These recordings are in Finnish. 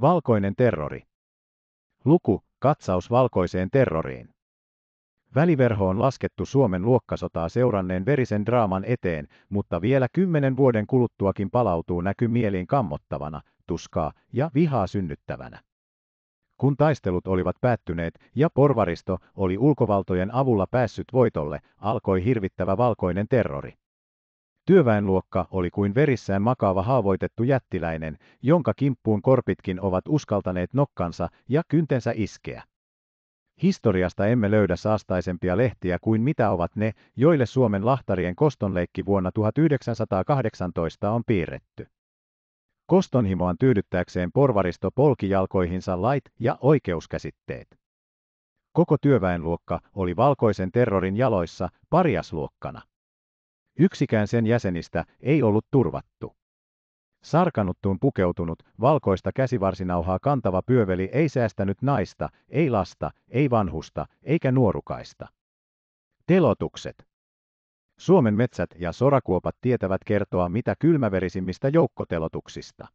Valkoinen terrori. Luku, katsaus valkoiseen terroriin. Väliverho on laskettu Suomen luokkasotaa seuranneen verisen draaman eteen, mutta vielä kymmenen vuoden kuluttuakin palautuu näky mieliin kammottavana, tuskaa ja vihaa synnyttävänä. Kun taistelut olivat päättyneet ja porvaristo oli ulkovaltojen avulla päässyt voitolle, alkoi hirvittävä valkoinen terrori. Työväenluokka oli kuin verissään makaava haavoitettu jättiläinen, jonka kimppuun korpitkin ovat uskaltaneet nokkansa ja kyntensä iskeä. Historiasta emme löydä saastaisempia lehtiä kuin mitä ovat ne, joille Suomen lahtarien kostonleikki vuonna 1918 on piirretty. Kostonhimoan tyydyttääkseen porvaristo polki jalkoihinsa lait ja oikeuskäsitteet. Koko työväenluokka oli valkoisen terrorin jaloissa parjasluokkana. Yksikään sen jäsenistä ei ollut turvattu. Sarkanuttuun pukeutunut, valkoista käsivarsinauhaa kantava pyöveli ei säästänyt naista, ei lasta, ei vanhusta, eikä nuorukaista. Telotukset. Suomen metsät ja sorakuopat tietävät kertoa mitä kylmäverisimmistä joukkotelotuksista.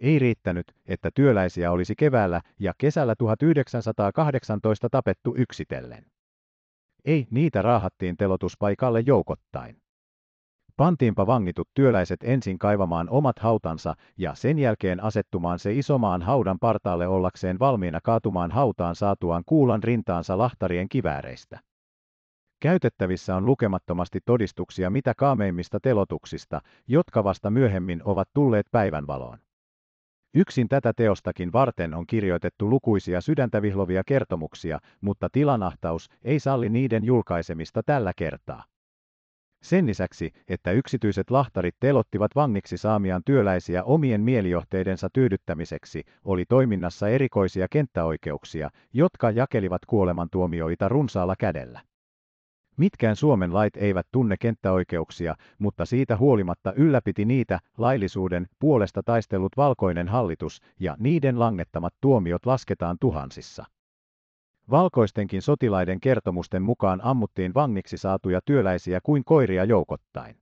Ei riittänyt, että työläisiä olisi keväällä ja kesällä 1918 tapettu yksitellen. Ei, niitä raahattiin telotuspaikalle joukottain. Pantiinpa vangitut työläiset ensin kaivamaan omat hautansa ja sen jälkeen asettumaan se isomaan haudan partaalle ollakseen valmiina kaatumaan hautaan saatuaan kuulan rintaansa lahtarien kivääreistä. Käytettävissä on lukemattomasti todistuksia mitä kaameimmista telotuksista, jotka vasta myöhemmin ovat tulleet päivänvaloon. Yksin tätä teostakin varten on kirjoitettu lukuisia sydäntävihlovia kertomuksia, mutta tilanahtaus ei salli niiden julkaisemista tällä kertaa. Sen lisäksi, että yksityiset lahtarit telottivat vangiksi saamiaan työläisiä omien mielijohteidensa tyydyttämiseksi, oli toiminnassa erikoisia kenttäoikeuksia, jotka jakelivat kuolemantuomioita runsaalla kädellä. Mitkään Suomen lait eivät tunne kenttäoikeuksia, mutta siitä huolimatta ylläpiti niitä laillisuuden puolesta taistellut valkoinen hallitus ja niiden langettamat tuomiot lasketaan tuhansissa. Valkoistenkin sotilaiden kertomusten mukaan ammuttiin vangiksi saatuja työläisiä kuin koiria joukottain.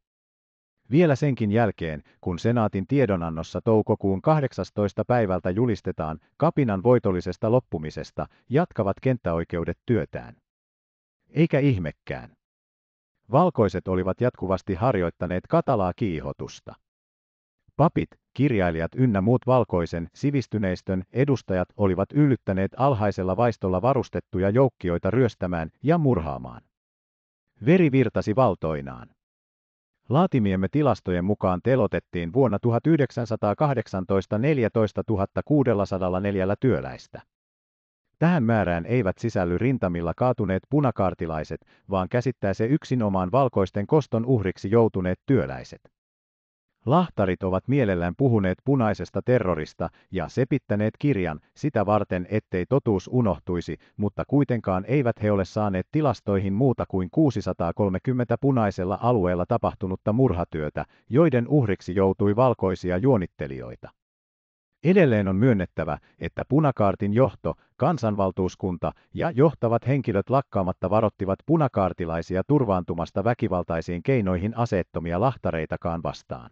Vielä senkin jälkeen, kun senaatin tiedonannossa toukokuun 18. päivältä julistetaan kapinan voitollisesta loppumisesta, jatkavat kenttäoikeudet työtään. Eikä ihmekään. Valkoiset olivat jatkuvasti harjoittaneet katalaa kiihotusta. Papit, kirjailijat ynnä muut valkoisen sivistyneistön edustajat olivat yllyttäneet alhaisella vaistolla varustettuja joukkioita ryöstämään ja murhaamaan. Veri virtasi valtoinaan. Laatimiemme tilastojen mukaan telotettiin vuonna 1918 14 604 työläistä. Tähän määrään eivät sisälly rintamilla kaatuneet punakaartilaiset, vaan käsittää se yksinomaan valkoisten koston uhriksi joutuneet työläiset. Lahtarit ovat mielellään puhuneet punaisesta terrorista ja sepittäneet kirjan sitä varten, ettei totuus unohtuisi, mutta kuitenkaan eivät he ole saaneet tilastoihin muuta kuin 630 punaisella alueella tapahtunutta murhatyötä, joiden uhriksi joutui valkoisia juonittelijoita. Edelleen on myönnettävä, että punakaartin johto, kansanvaltuuskunta ja johtavat henkilöt lakkaamatta varottivat punakaartilaisia turvaantumasta väkivaltaisiin keinoihin aseettomia lahtareitakaan vastaan.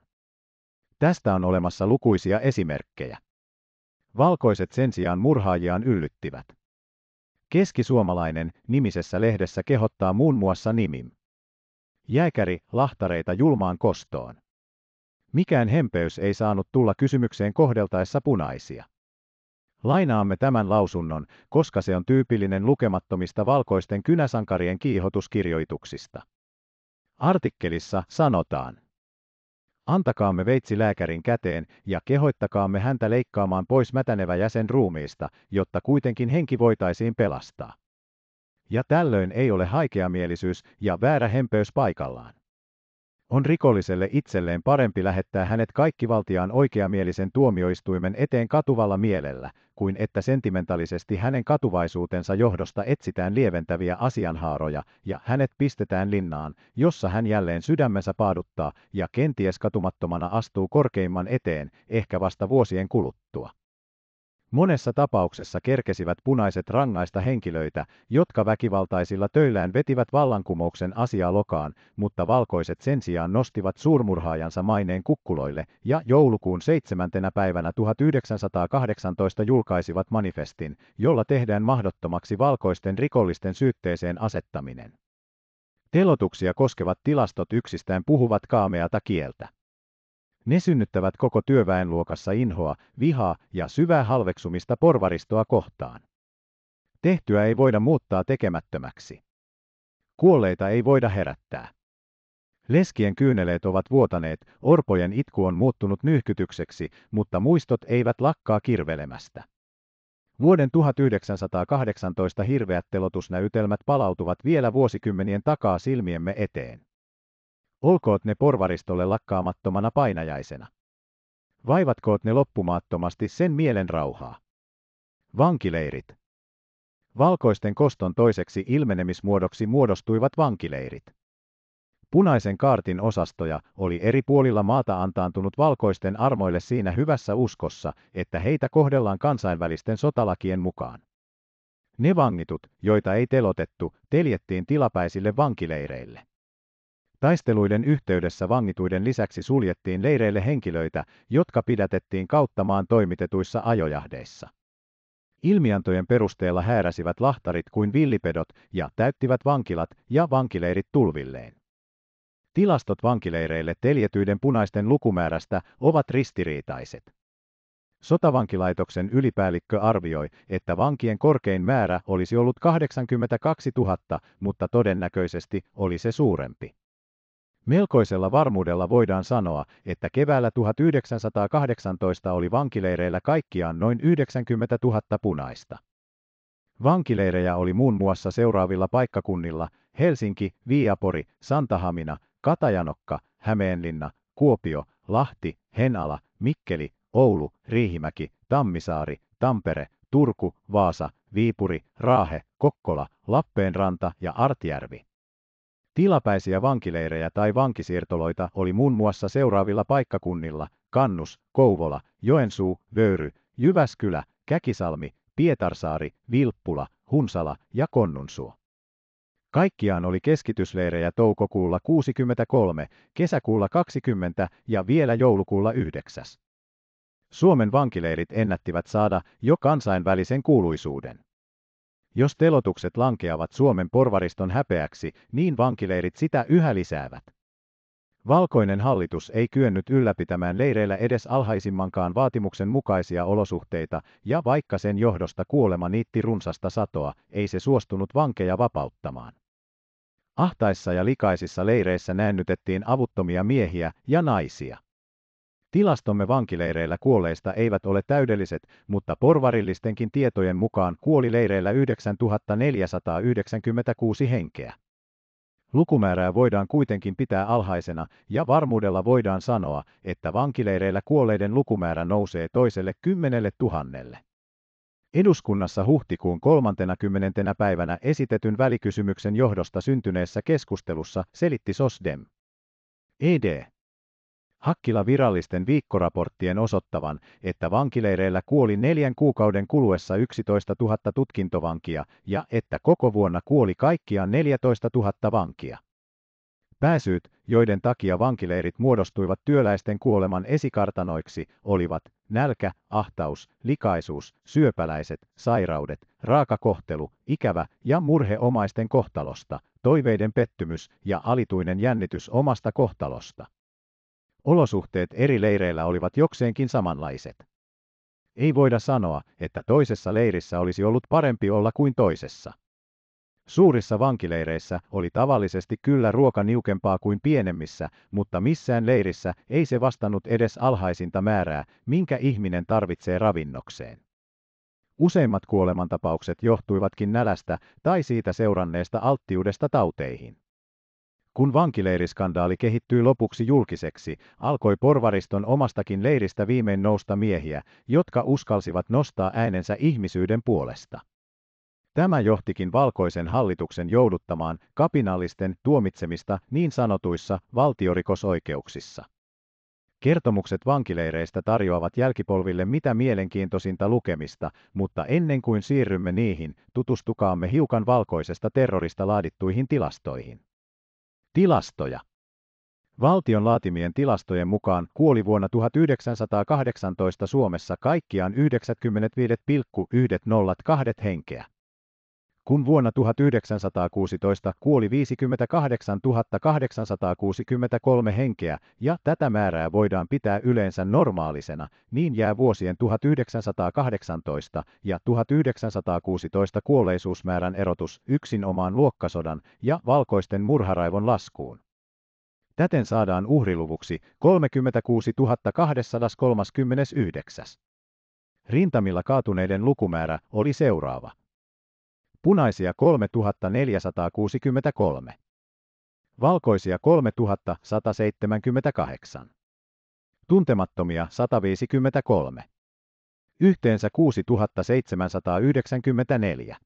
Tästä on olemassa lukuisia esimerkkejä. Valkoiset sen sijaan murhaajiaan yllyttivät. Keskisuomalainen nimisessä lehdessä kehottaa muun muassa nimim. Jääkäri lahtareita julmaan kostoon. Mikään hempeys ei saanut tulla kysymykseen kohdeltaessa punaisia. Lainaamme tämän lausunnon, koska se on tyypillinen lukemattomista valkoisten kynäsankarien kiihotuskirjoituksista. Artikkelissa sanotaan, Antakaamme veitsi lääkärin käteen ja kehoittakaamme häntä leikkaamaan pois mätänevä jäsen ruumiista, jotta kuitenkin henki voitaisiin pelastaa. Ja tällöin ei ole haikeamielisyys ja väärä hempeys paikallaan on rikolliselle itselleen parempi lähettää hänet kaikkivaltiaan oikeamielisen tuomioistuimen eteen katuvalla mielellä, kuin että sentimentaalisesti hänen katuvaisuutensa johdosta etsitään lieventäviä asianhaaroja ja hänet pistetään linnaan, jossa hän jälleen sydämensä paaduttaa ja kenties katumattomana astuu korkeimman eteen, ehkä vasta vuosien kuluttua. Monessa tapauksessa kerkesivät punaiset rangaista henkilöitä, jotka väkivaltaisilla töillään vetivät vallankumouksen asiaa lokaan, mutta valkoiset sen sijaan nostivat suurmurhaajansa maineen kukkuloille ja joulukuun 7. päivänä 1918 julkaisivat manifestin, jolla tehdään mahdottomaksi valkoisten rikollisten syytteeseen asettaminen. Telotuksia koskevat tilastot yksistään puhuvat kaameata kieltä. Ne synnyttävät koko työväenluokassa inhoa, vihaa ja syvää halveksumista porvaristoa kohtaan. Tehtyä ei voida muuttaa tekemättömäksi. Kuolleita ei voida herättää. Leskien kyyneleet ovat vuotaneet, orpojen itku on muuttunut nyhkytykseksi, mutta muistot eivät lakkaa kirvelemästä. Vuoden 1918 hirveät telotusnäytelmät palautuvat vielä vuosikymmenien takaa silmiemme eteen. Olkoot ne porvaristolle lakkaamattomana painajaisena. Vaivatkoot ne loppumaattomasti sen mielen rauhaa. Vankileirit. Valkoisten koston toiseksi ilmenemismuodoksi muodostuivat vankileirit. Punaisen kaartin osastoja oli eri puolilla maata antaantunut valkoisten armoille siinä hyvässä uskossa, että heitä kohdellaan kansainvälisten sotalakien mukaan. Ne vangitut, joita ei telotettu, teljettiin tilapäisille vankileireille. Taisteluiden yhteydessä vangituiden lisäksi suljettiin leireille henkilöitä, jotka pidätettiin kauttamaan toimitetuissa ajojahdeissa. Ilmiantojen perusteella hääräsivät lahtarit kuin villipedot ja täyttivät vankilat ja vankileirit tulvilleen. Tilastot vankileireille teljetyiden punaisten lukumäärästä ovat ristiriitaiset. Sotavankilaitoksen ylipäällikkö arvioi, että vankien korkein määrä olisi ollut 82 000, mutta todennäköisesti oli se suurempi. Melkoisella varmuudella voidaan sanoa, että keväällä 1918 oli vankileireillä kaikkiaan noin 90 000 punaista. Vankileirejä oli muun muassa seuraavilla paikkakunnilla Helsinki, Viiapori, Santahamina, Katajanokka, Hämeenlinna, Kuopio, Lahti, Henala, Mikkeli, Oulu, Riihimäki, Tammisaari, Tampere, Turku, Vaasa, Viipuri, Raahe, Kokkola, Lappeenranta ja Artjärvi. Tilapäisiä vankileirejä tai vankisiirtoloita oli muun muassa seuraavilla paikkakunnilla Kannus, Kouvola, Joensuu, Vöyry, Jyväskylä, Käkisalmi, Pietarsaari, Vilppula, Hunsala ja Konnunsuo. Kaikkiaan oli keskitysleirejä toukokuulla 63, kesäkuulla 20 ja vielä joulukuulla 9. Suomen vankileirit ennättivät saada jo kansainvälisen kuuluisuuden. Jos telotukset lankeavat Suomen porvariston häpeäksi, niin vankileirit sitä yhä lisäävät. Valkoinen hallitus ei kyennyt ylläpitämään leireillä edes alhaisimmankaan vaatimuksen mukaisia olosuhteita, ja vaikka sen johdosta kuolema niitti runsasta satoa, ei se suostunut vankeja vapauttamaan. Ahtaissa ja likaisissa leireissä näännytettiin avuttomia miehiä ja naisia. Tilastomme vankileireillä kuolleista eivät ole täydelliset, mutta porvarillistenkin tietojen mukaan kuoli leireillä 9496 henkeä. Lukumäärää voidaan kuitenkin pitää alhaisena, ja varmuudella voidaan sanoa, että vankileireillä kuolleiden lukumäärä nousee toiselle kymmenelle tuhannelle. Eduskunnassa huhtikuun 30. päivänä esitetyn välikysymyksen johdosta syntyneessä keskustelussa selitti SOSDEM. ED. Hakkila virallisten viikkoraporttien osoittavan, että vankileireillä kuoli neljän kuukauden kuluessa 11 000 tutkintovankia ja että koko vuonna kuoli kaikkiaan 14 000 vankia. Pääsyyt, joiden takia vankileirit muodostuivat työläisten kuoleman esikartanoiksi, olivat nälkä, ahtaus, likaisuus, syöpäläiset, sairaudet, raakakohtelu, ikävä ja murhe omaisten kohtalosta, toiveiden pettymys ja alituinen jännitys omasta kohtalosta. Olosuhteet eri leireillä olivat jokseenkin samanlaiset. Ei voida sanoa, että toisessa leirissä olisi ollut parempi olla kuin toisessa. Suurissa vankileireissä oli tavallisesti kyllä ruoka niukempaa kuin pienemmissä, mutta missään leirissä ei se vastannut edes alhaisinta määrää, minkä ihminen tarvitsee ravinnokseen. Useimmat kuolemantapaukset johtuivatkin nälästä tai siitä seuranneesta alttiudesta tauteihin. Kun vankileiriskandaali kehittyi lopuksi julkiseksi, alkoi porvariston omastakin leiristä viimein nousta miehiä, jotka uskalsivat nostaa äänensä ihmisyyden puolesta. Tämä johtikin valkoisen hallituksen jouduttamaan kapinallisten tuomitsemista niin sanotuissa valtiorikosoikeuksissa. Kertomukset vankileireistä tarjoavat jälkipolville mitä mielenkiintoisinta lukemista, mutta ennen kuin siirrymme niihin, tutustukaamme hiukan valkoisesta terrorista laadittuihin tilastoihin. Tilastoja. Valtion laatimien tilastojen mukaan kuoli vuonna 1918 Suomessa kaikkiaan 95,102 henkeä kun vuonna 1916 kuoli 58 863 henkeä, ja tätä määrää voidaan pitää yleensä normaalisena, niin jää vuosien 1918 ja 1916 kuolleisuusmäärän erotus yksin omaan luokkasodan ja valkoisten murharaivon laskuun. Täten saadaan uhriluvuksi 36 239. Rintamilla kaatuneiden lukumäärä oli seuraava punaisia 3463, valkoisia 3178, tuntemattomia 153, yhteensä 6794.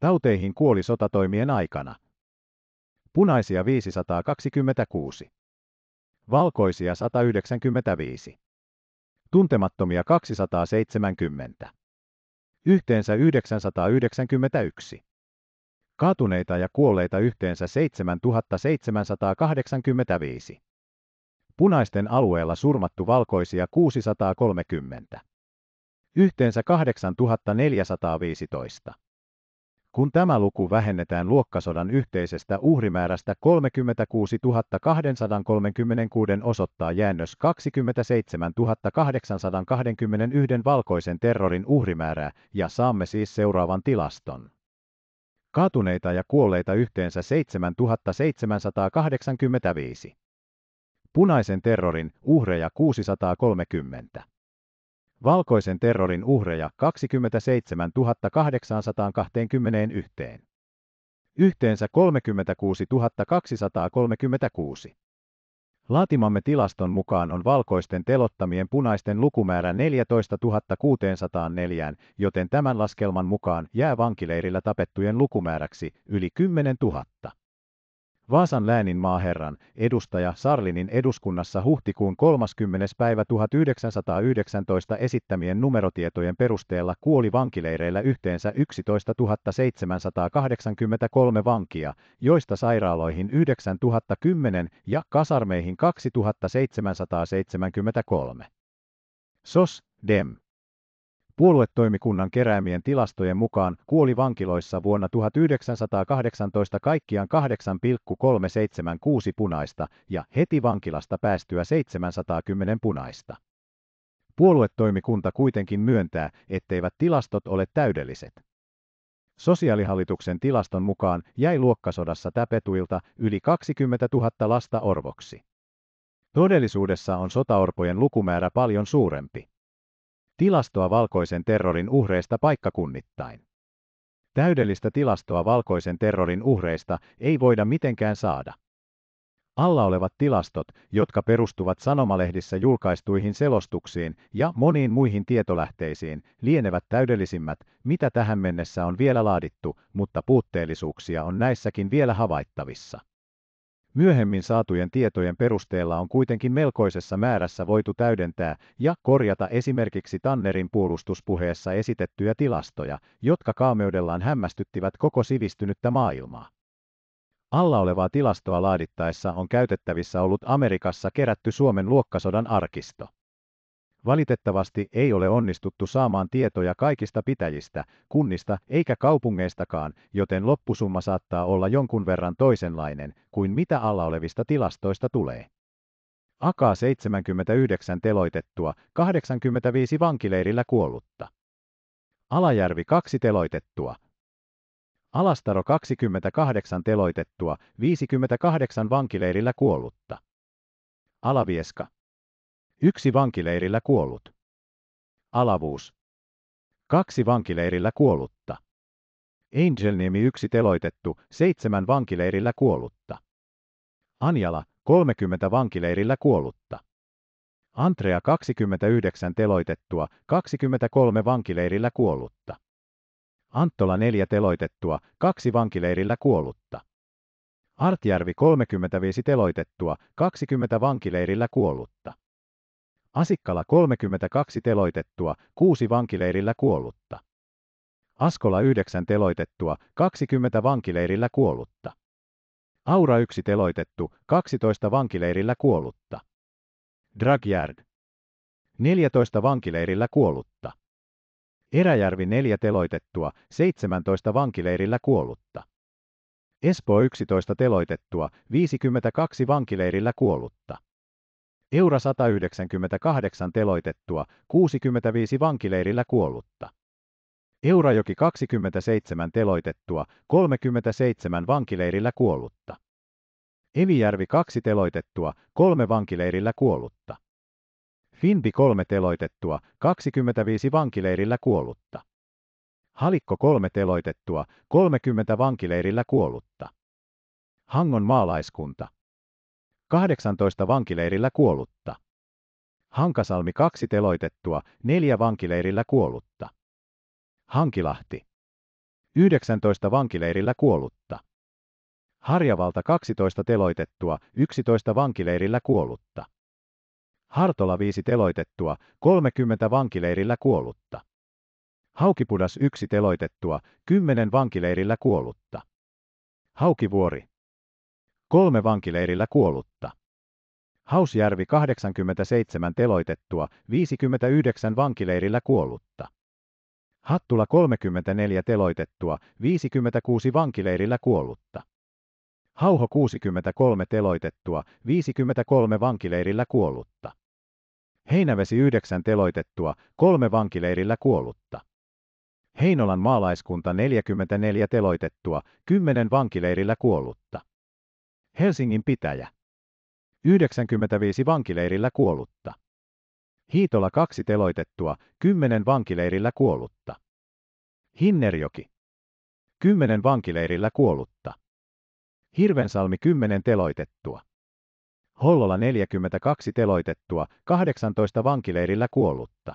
Tauteihin kuoli sotatoimien aikana. Punaisia 526, valkoisia 195, tuntemattomia 270 yhteensä 991. Kaatuneita ja kuolleita yhteensä 7785. Punaisten alueella surmattu valkoisia 630. Yhteensä 8415 kun tämä luku vähennetään luokkasodan yhteisestä uhrimäärästä 36 236 osoittaa jäännös 27 821 valkoisen terrorin uhrimäärää ja saamme siis seuraavan tilaston. Kaatuneita ja kuolleita yhteensä 7785. Punaisen terrorin uhreja 630 valkoisen terrorin uhreja 27 821. Yhteensä 36 236. Laatimamme tilaston mukaan on valkoisten telottamien punaisten lukumäärä 14 604, joten tämän laskelman mukaan jää vankileirillä tapettujen lukumääräksi yli 10 000. Vaasan läänin maaherran edustaja Sarlinin eduskunnassa huhtikuun 30. päivä 1919 esittämien numerotietojen perusteella kuoli vankileireillä yhteensä 11 783 vankia, joista sairaaloihin 9010 ja kasarmeihin 2773. SOS, DEM Puoluetoimikunnan keräämien tilastojen mukaan kuoli vankiloissa vuonna 1918 kaikkiaan 8,376 punaista ja heti vankilasta päästyä 710 punaista. Puoluetoimikunta kuitenkin myöntää, etteivät tilastot ole täydelliset. Sosiaalihallituksen tilaston mukaan jäi luokkasodassa täpetuilta yli 20 000 lasta orvoksi. Todellisuudessa on sotaorpojen lukumäärä paljon suurempi. Tilastoa valkoisen terrorin uhreista paikkakunnittain. Täydellistä tilastoa valkoisen terrorin uhreista ei voida mitenkään saada. Alla olevat tilastot, jotka perustuvat sanomalehdissä julkaistuihin selostuksiin ja moniin muihin tietolähteisiin, lienevät täydellisimmät, mitä tähän mennessä on vielä laadittu, mutta puutteellisuuksia on näissäkin vielä havaittavissa. Myöhemmin saatujen tietojen perusteella on kuitenkin melkoisessa määrässä voitu täydentää ja korjata esimerkiksi Tannerin puolustuspuheessa esitettyjä tilastoja, jotka kaameudellaan hämmästyttivät koko sivistynyttä maailmaa. Alla olevaa tilastoa laadittaessa on käytettävissä ollut Amerikassa kerätty Suomen luokkasodan arkisto. Valitettavasti ei ole onnistuttu saamaan tietoja kaikista pitäjistä, kunnista eikä kaupungeistakaan, joten loppusumma saattaa olla jonkun verran toisenlainen kuin mitä alla olevista tilastoista tulee. Akaa 79 teloitettua, 85 vankileirillä kuollutta. Alajärvi 2 teloitettua. Alastaro 28 teloitettua, 58 vankileirillä kuollutta. Alavieska Yksi vankileirillä kuollut. Alavuus. Kaksi vankileirillä kuollutta. Angelniemi yksi teloitettu, seitsemän vankileirillä kuollutta. Anjala, 30 vankileirillä kuollutta. Andrea 29 teloitettua, 23 vankileirillä kuollutta. Anttola 4 teloitettua, 2 vankileirillä kuollutta. Artjärvi 35 teloitettua, 20 vankileirillä kuollutta. Asikkala 32 teloitettua, 6 vankileirillä kuollutta. Askola 9 teloitettua, 20 vankileirillä kuollutta. Aura 1 teloitettu, 12 vankileirillä kuollutta. Dragyard 14 vankileirillä kuollutta. Eräjärvi 4 teloitettua, 17 vankileirillä kuollutta. Espoo 11 teloitettua, 52 vankileirillä kuollutta eura 198 teloitettua, 65 vankileirillä kuollutta. Eurajoki 27 teloitettua, 37 vankileirillä kuollutta. Evijärvi 2 teloitettua, 3 vankileirillä kuollutta. Finbi 3 teloitettua, 25 vankileirillä kuollutta. Halikko 3 teloitettua, 30 vankileirillä kuollutta. Hangon maalaiskunta. 18 vankileirillä kuollutta. Hankasalmi kaksi teloitettua, neljä vankileirillä kuollutta. Hankilahti. 19 vankileirillä kuollutta. Harjavalta 12 teloitettua, 11 vankileirillä kuollutta. Hartola 5 teloitettua, 30 vankileirillä kuollutta. Haukipudas 1 teloitettua, 10 vankileirillä kuollutta. Haukivuori kolme vankileirillä kuollutta. Hausjärvi 87 teloitettua, 59 vankileirillä kuollutta. Hattula 34 teloitettua, 56 vankileirillä kuollutta. Hauho 63 teloitettua, 53 vankileirillä kuollutta. Heinävesi 9 teloitettua, 3 vankileirillä kuollutta. Heinolan maalaiskunta 44 teloitettua, 10 vankileirillä kuollutta. Helsingin pitäjä. 95 vankileirillä kuollutta. Hiitola kaksi teloitettua, 10 vankileirillä kuollutta. Hinnerjoki. 10 vankileirillä kuollutta. Hirvensalmi 10 teloitettua. Hollola 42 teloitettua, 18 vankileirillä kuollutta.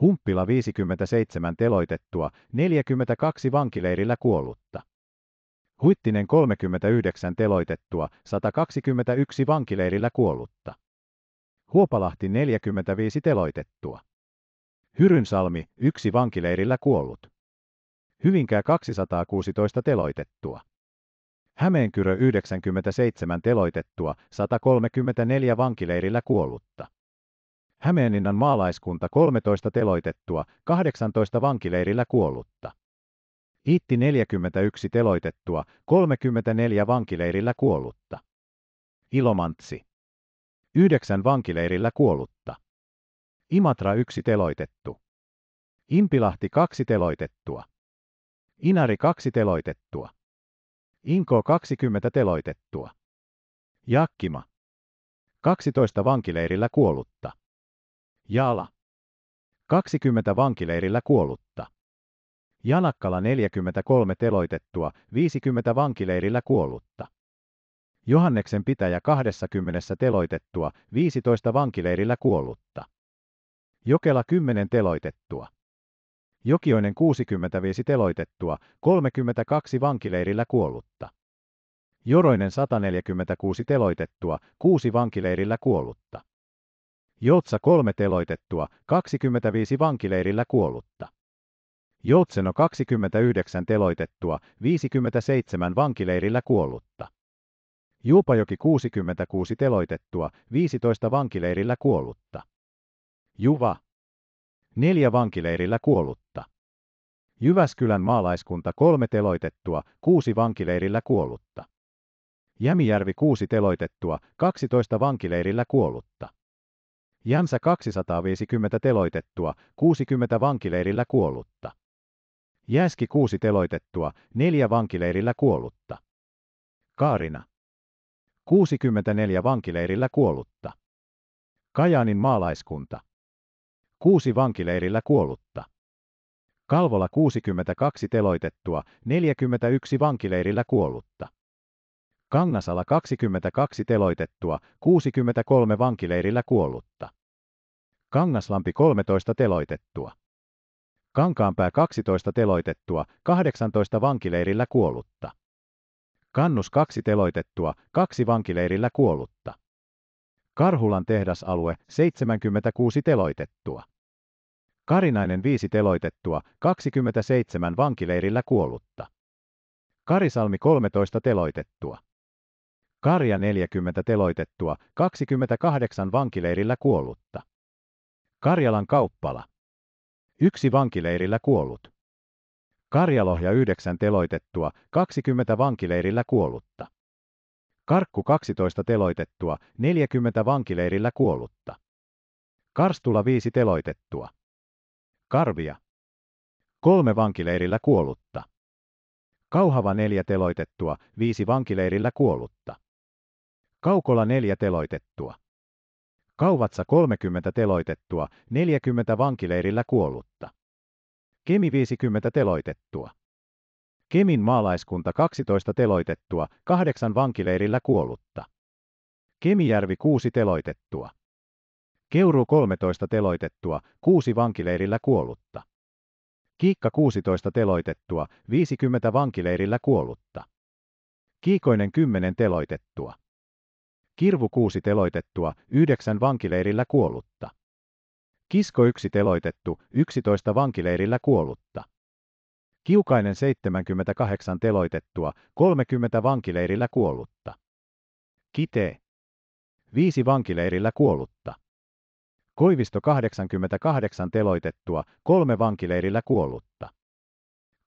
Humppila 57 teloitettua, 42 vankileirillä kuollutta. Huittinen 39 teloitettua, 121 vankileirillä kuollutta. Huopalahti 45 teloitettua. Hyrynsalmi 1 vankileirillä kuollut. Hyvinkää 216 teloitettua. Hämeenkyrö 97 teloitettua, 134 vankileirillä kuollutta. Hämeeninnan maalaiskunta 13 teloitettua, 18 vankileirillä kuollutta. Hitti 41 teloitettua, 34 vankileirillä kuollutta. Ilomantsi. 9 vankileirillä kuollutta. Imatra 1 teloitettu. Impilahti 2 teloitettua. Inari 2 teloitettua. Inko 20 teloitettua. Jakkima. 12 vankileirillä kuollutta. Jaala. 20 vankileirillä kuollutta. Janakkala 43 teloitettua, 50 vankileirillä kuollutta. Johanneksen pitäjä 20 teloitettua, 15 vankileirillä kuollutta. Jokela 10 teloitettua. Jokioinen 65 teloitettua, 32 vankileirillä kuollutta. Joroinen 146 teloitettua, 6 vankileirillä kuollutta. Joutsa 3 teloitettua, 25 vankileirillä kuollutta. Joutseno 29 teloitettua, 57 vankileirillä kuollutta. Juupajoki 66 teloitettua, 15 vankileirillä kuollutta. Juva. 4 vankileirillä kuollutta. Jyväskylän maalaiskunta 3 teloitettua, 6 vankileirillä kuollutta. Jämijärvi 6 teloitettua, 12 vankileirillä kuollutta. Jämsä 250 teloitettua, 60 vankileirillä kuollutta. Jääski kuusi teloitettua, neljä vankileirillä kuollutta. Kaarina. 64 vankileirillä kuollutta. Kajaanin maalaiskunta. Kuusi vankileirillä kuollutta. Kalvola 62 teloitettua, 41 vankileirillä kuollutta. Kangasala 22 teloitettua, 63 vankileirillä kuollutta. Kangaslampi 13 teloitettua. Kankaanpää 12 teloitettua, 18 vankileirillä kuollutta. Kannus 2 teloitettua, 2 vankileirillä kuollutta. Karhulan tehdasalue 76 teloitettua. Karinainen 5 teloitettua, 27 vankileirillä kuollutta. Karisalmi 13 teloitettua. Karja 40 teloitettua, 28 vankileirillä kuollutta. Karjalan kauppala. Yksi vankileirillä kuollut. Karjalohja 9 teloitettua, 20 vankileirillä kuollutta. Karkku 12 teloitettua, 40 vankileirillä kuollutta. Karstula 5 teloitettua. Karvia. Kolme vankileirillä kuollutta. Kauhava 4 teloitettua, 5 vankileirillä kuollutta. Kaukola 4 teloitettua. Kauvatsa 30 teloitettua, 40 vankileirillä kuollutta. Kemi 50 teloitettua. Kemin maalaiskunta 12 teloitettua, 8 vankileirillä kuollutta. Kemijärvi 6 teloitettua. Keuru 13 teloitettua, 6 vankileirillä kuollutta. Kiikka 16 teloitettua, 50 vankileirillä kuollutta. Kiikoinen 10 teloitettua. Kirvu kuusi teloitettua, yhdeksän vankileirillä kuollutta. Kisko yksi teloitettu, yksitoista vankileirillä kuollutta. Kiukainen 78 teloitettua, 30 vankileirillä kuollutta. Kite. 5 vankileirillä kuollutta. Koivisto 88 teloitettua, 3 vankileirillä kuollutta.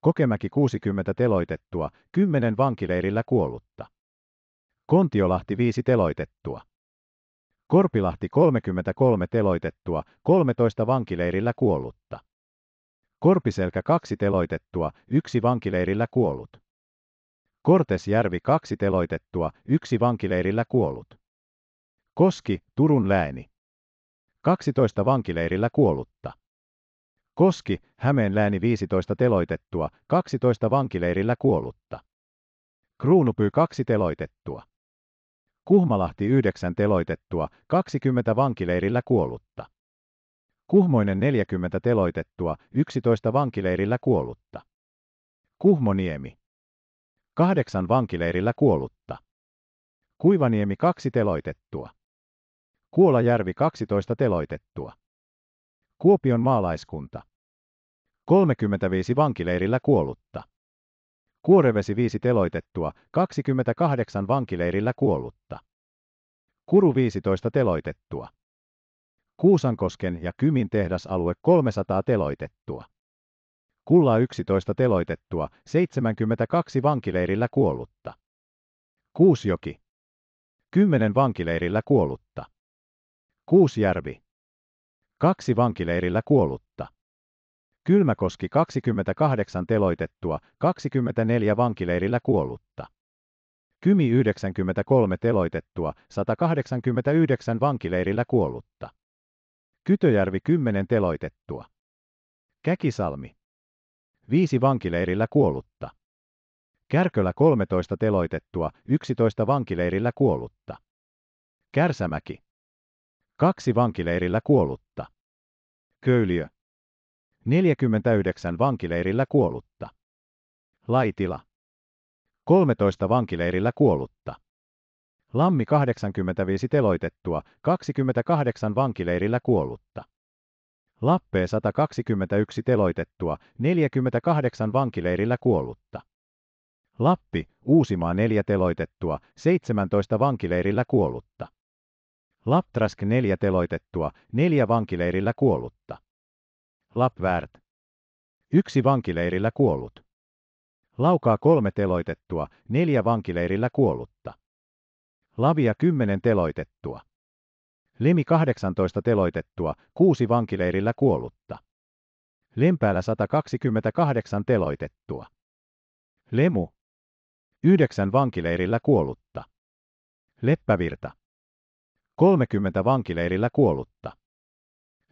Kokemäki 60 teloitettua, 10 vankileirillä kuollutta. Kontiolahti 5 teloitettua. Korpilahti 33 teloitettua, 13 vankileirillä kuollutta. Korpiselkä 2 teloitettua, 1 vankileirillä kuollut. Kortesjärvi 2 teloitettua, 1 vankileirillä kuollut. Koski, Turun lääni. 12 vankileirillä kuollutta. Koski, Hämeen lääni 15 teloitettua, 12 vankileirillä kuollutta. Kruunupyy 2 teloitettua. Kuhmalahti yhdeksän teloitettua, 20 vankileirillä kuollutta. Kuhmoinen 40 teloitettua, 11 vankileirillä kuollutta. Kuhmoniemi. Kahdeksan vankileirillä kuollutta. Kuivaniemi kaksi teloitettua. Kuolajärvi 12 teloitettua. Kuopion maalaiskunta. 35 vankileirillä kuollutta. Kuorevesi viisi teloitettua, 28 vankileirillä kuollutta. Kuru 15 teloitettua. Kuusankosken ja Kymin tehdasalue 300 teloitettua. Kulla 11 teloitettua, 72 vankileirillä kuollutta. Kuusjoki. 10 vankileirillä kuollutta. Kuusjärvi. Kaksi vankileirillä kuollutta. Kylmäkoski 28 teloitettua, 24 vankileirillä kuollutta. Kymi 93 teloitettua, 189 vankileirillä kuollutta. Kytöjärvi 10 teloitettua. Käkisalmi. 5 vankileirillä kuollutta. Kärkölä 13 teloitettua, 11 vankileirillä kuollutta. Kärsämäki. 2 vankileirillä kuollutta. Köyliö. 49 vankileirillä kuollutta. Laitila. 13 vankileirillä kuollutta. Lammi 85 teloitettua, 28 vankileirillä kuollutta. Lappee 121 teloitettua, 48 vankileirillä kuollutta. Lappi, Uusimaa 4 teloitettua, 17 vankileirillä kuollutta. Laptrask 4 teloitettua, 4 vankileirillä kuollutta. Lapvärt. Yksi vankileirillä kuollut. Laukaa kolme teloitettua, neljä vankileirillä kuollutta. Lavia kymmenen teloitettua. Lemi 18 teloitettua, kuusi vankileirillä kuollutta. Lempäällä 128 teloitettua. Lemu. Yhdeksän vankileirillä kuollutta. Leppävirta. 30 vankileirillä kuollutta.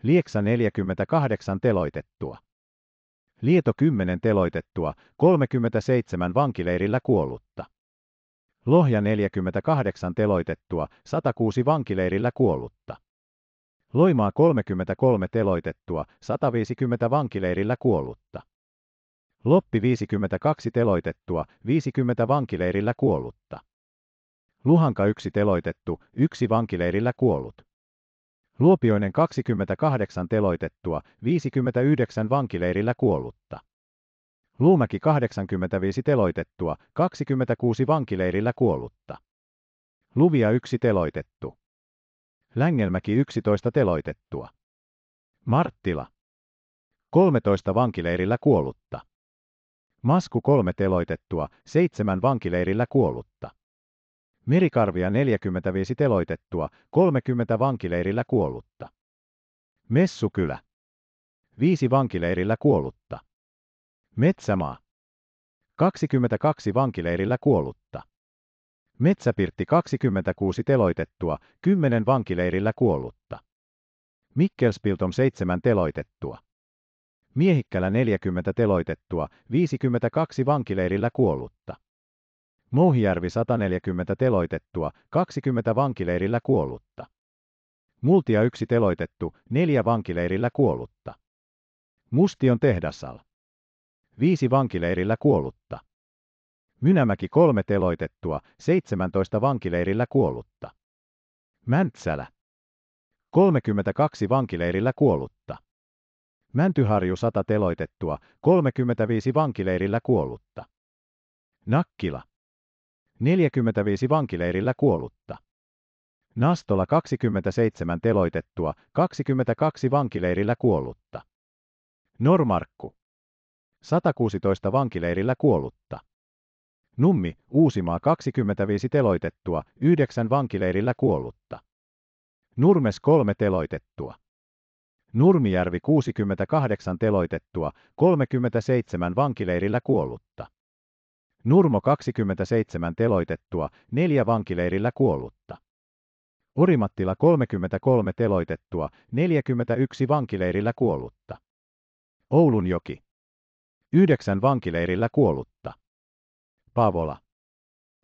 Lieksa 48 teloitettua. Lieto 10 teloitettua, 37 vankileirillä kuollutta. Lohja 48 teloitettua, 106 vankileirillä kuollutta. Loimaa 33 teloitettua, 150 vankileirillä kuollutta. Loppi 52 teloitettua, 50 vankileirillä kuollutta. Luhanka 1 teloitettu, 1 vankileirillä kuollut. Luopioinen 28 teloitettua, 59 vankileirillä kuollutta. Luumäki 85 teloitettua, 26 vankileirillä kuollutta. Luvia 1 teloitettu. Längelmäki 11 teloitettua. Marttila 13 vankileirillä kuollutta. Masku 3 teloitettua, 7 vankileirillä kuollutta merikarvia 45 teloitettua, 30 vankileirillä kuollutta. Messukylä. Viisi vankileirillä kuollutta. Metsämaa. 22 vankileirillä kuollutta. Metsäpirtti 26 teloitettua, 10 vankileirillä kuollutta. Mikkelspiltom 7 teloitettua. Miehikkälä 40 teloitettua, 52 vankileirillä kuollutta. Mouhijärvi 140 teloitettua, 20 vankileirillä kuollutta. Multia 1 teloitettu, 4 vankileirillä kuollutta. Mustion tehdasal. 5 vankileirillä kuollutta. Mynämäki 3 teloitettua, 17 vankileirillä kuollutta. Mäntsälä. 32 vankileirillä kuollutta. Mäntyharju 100 teloitettua, 35 vankileirillä kuollutta. Nakkila. 45 vankileirillä kuollutta. Nastola 27 teloitettua, 22 vankileirillä kuollutta. Normarkku 116 vankileirillä kuollutta. Nummi, Uusimaa 25 teloitettua, 9 vankileirillä kuollutta. Nurmes 3 teloitettua. Nurmijärvi 68 teloitettua, 37 vankileirillä kuollutta. Nurmo 27 teloitettua, neljä vankileirillä kuollutta. Orimattila 33 teloitettua, 41 vankileirillä kuollutta. Oulunjoki. Yhdeksän vankileirillä kuollutta. Pavola.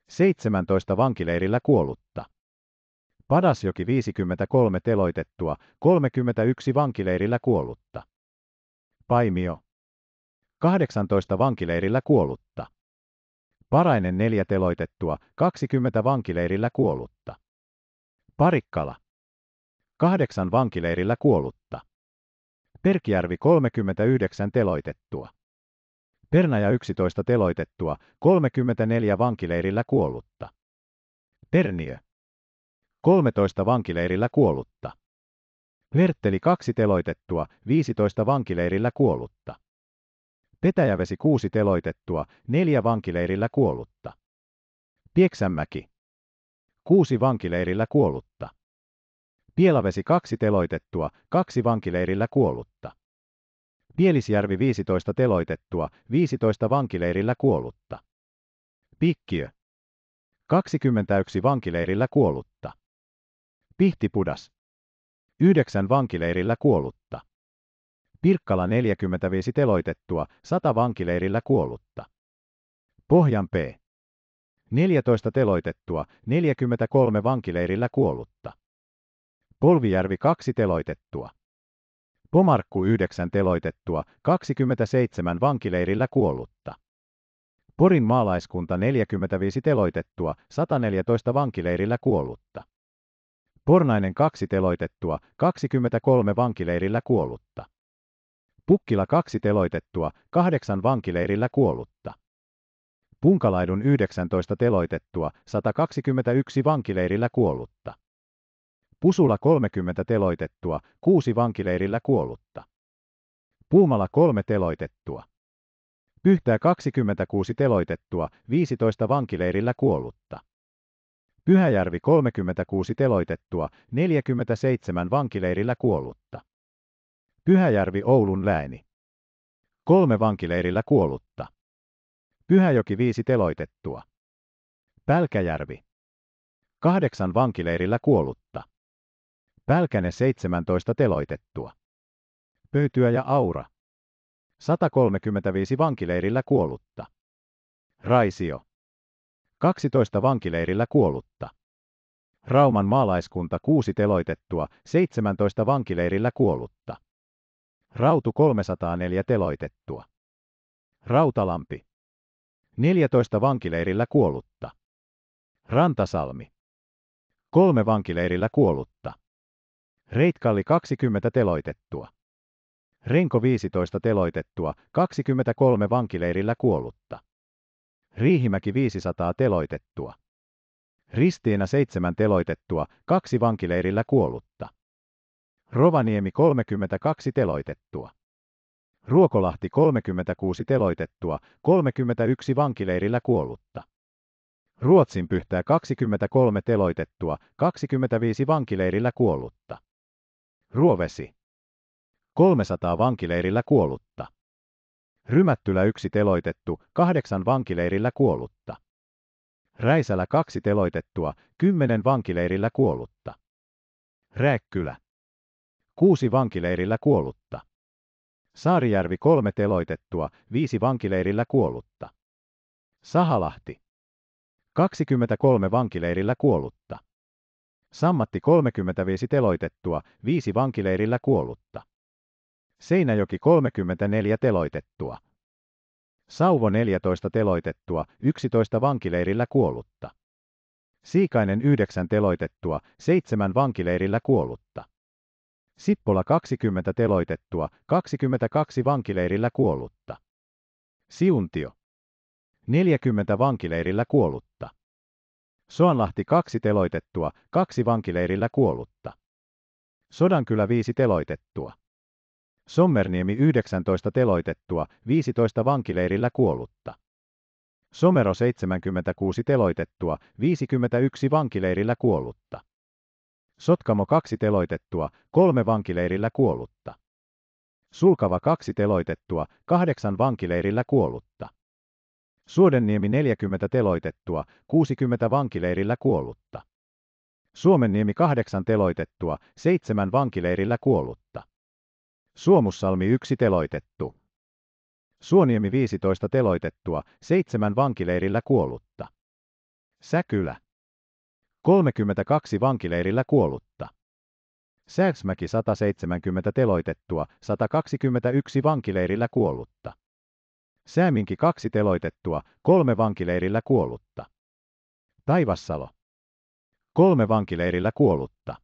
17 vankileirillä kuollutta. Padasjoki 53 teloitettua, 31 vankileirillä kuollutta. Paimio. 18 vankileirillä kuollutta. Parainen neljä teloitettua, 20 vankileirillä kuollutta. Parikkala. Kahdeksan vankileirillä kuollutta. Perkijärvi 39 teloitettua. Pernaja 11 teloitettua, 34 vankileirillä kuollutta. Perniö. 13 vankileirillä kuollutta. Vertteli 2 teloitettua, 15 vankileirillä kuollutta. Petäjävesi kuusi teloitettua, neljä vankileirillä kuollutta. Pieksämäki. Kuusi vankileirillä kuollutta. Pielavesi kaksi teloitettua, kaksi vankileirillä kuollutta. Pielisjärvi 15 teloitettua, 15 vankileirillä kuollutta. Pikkiö. 21 vankileirillä kuollutta. Pihtipudas. 9 vankileirillä kuollutta. Pirkkala 45 teloitettua, 100 vankileirillä kuollutta. Pohjan P. 14 teloitettua, 43 vankileirillä kuollutta. Polvijärvi 2 teloitettua. Pomarkku 9 teloitettua, 27 vankileirillä kuollutta. Porin maalaiskunta 45 teloitettua, 114 vankileirillä kuollutta. Pornainen 2 teloitettua, 23 vankileirillä kuollutta. Pukkila kaksi teloitettua, kahdeksan vankileirillä kuollutta. Punkalaidun 19 teloitettua, 121 vankileirillä kuollutta. Pusula 30 teloitettua, 6 vankileirillä kuollutta. Puumala 3 teloitettua. Pyhtää 26 teloitettua, 15 vankileirillä kuollutta. Pyhäjärvi 36 teloitettua, 47 vankileirillä kuollutta. Pyhäjärvi Oulun lääni. Kolme vankileirillä kuollutta. Pyhäjoki viisi teloitettua. Pälkäjärvi. Kahdeksan vankileirillä kuollutta. Pälkäne 17 teloitettua. Pöytyä ja Aura. 135 vankileirillä kuollutta. Raisio. 12 vankileirillä kuollutta. Rauman maalaiskunta 6 teloitettua, 17 vankileirillä kuollutta. Rautu 304 teloitettua. Rautalampi. 14 vankileirillä kuollutta. Rantasalmi. Kolme vankileirillä kuollutta. Reitkalli 20 teloitettua. Renko 15 teloitettua, 23 vankileirillä kuollutta. Riihimäki 500 teloitettua. Ristiinä 7 teloitettua, 2 vankileirillä kuollutta. Rovaniemi 32 teloitettua. Ruokolahti 36 teloitettua, 31 vankileirillä kuollutta. Ruotsin pyhtää 23 teloitettua, 25 vankileirillä kuollutta. Ruovesi 300 vankileirillä kuollutta. Rymättylä 1 teloitettu, 8 vankileirillä kuollutta. Räisälä 2 teloitettua, 10 vankileirillä kuollutta. Rääkkylä kuusi vankileirillä kuollutta. Saarijärvi kolme teloitettua, viisi vankileirillä kuollutta. Sahalahti. 23 vankileirillä kuollutta. Sammatti 35 teloitettua, viisi vankileirillä kuollutta. Seinäjoki 34 teloitettua. Sauvo 14 teloitettua, 11 vankileirillä kuollutta. Siikainen 9 teloitettua, 7 vankileirillä kuollutta. Sippola 20 teloitettua, 22 vankileirillä kuollutta. Siuntio 40 vankileirillä kuollutta. Soanlahti 2 teloitettua, 2 vankileirillä kuollutta. Sodankylä 5 teloitettua. Sommerniemi 19 teloitettua, 15 vankileirillä kuollutta. Somero 76 teloitettua, 51 vankileirillä kuollutta. Sotkamo kaksi teloitettua, kolme vankileirillä kuollutta. Sulkava kaksi teloitettua, kahdeksan vankileirillä kuollutta. Suodenniemi 40 teloitettua, 60 vankileirillä kuollutta. Suomenniemi 8 teloitettua, 7 vankileirillä kuollutta. Suomussalmi 1 teloitettu. Suoniemi 15 teloitettua, 7 vankileirillä kuollutta. Säkylä 32 vankileirillä kuollutta. Sääksmäki 170 teloitettua, 121 vankileirillä kuollutta. Sääminki 2 teloitettua, 3 vankileirillä kuollutta. Taivassalo. 3 vankileirillä kuollutta.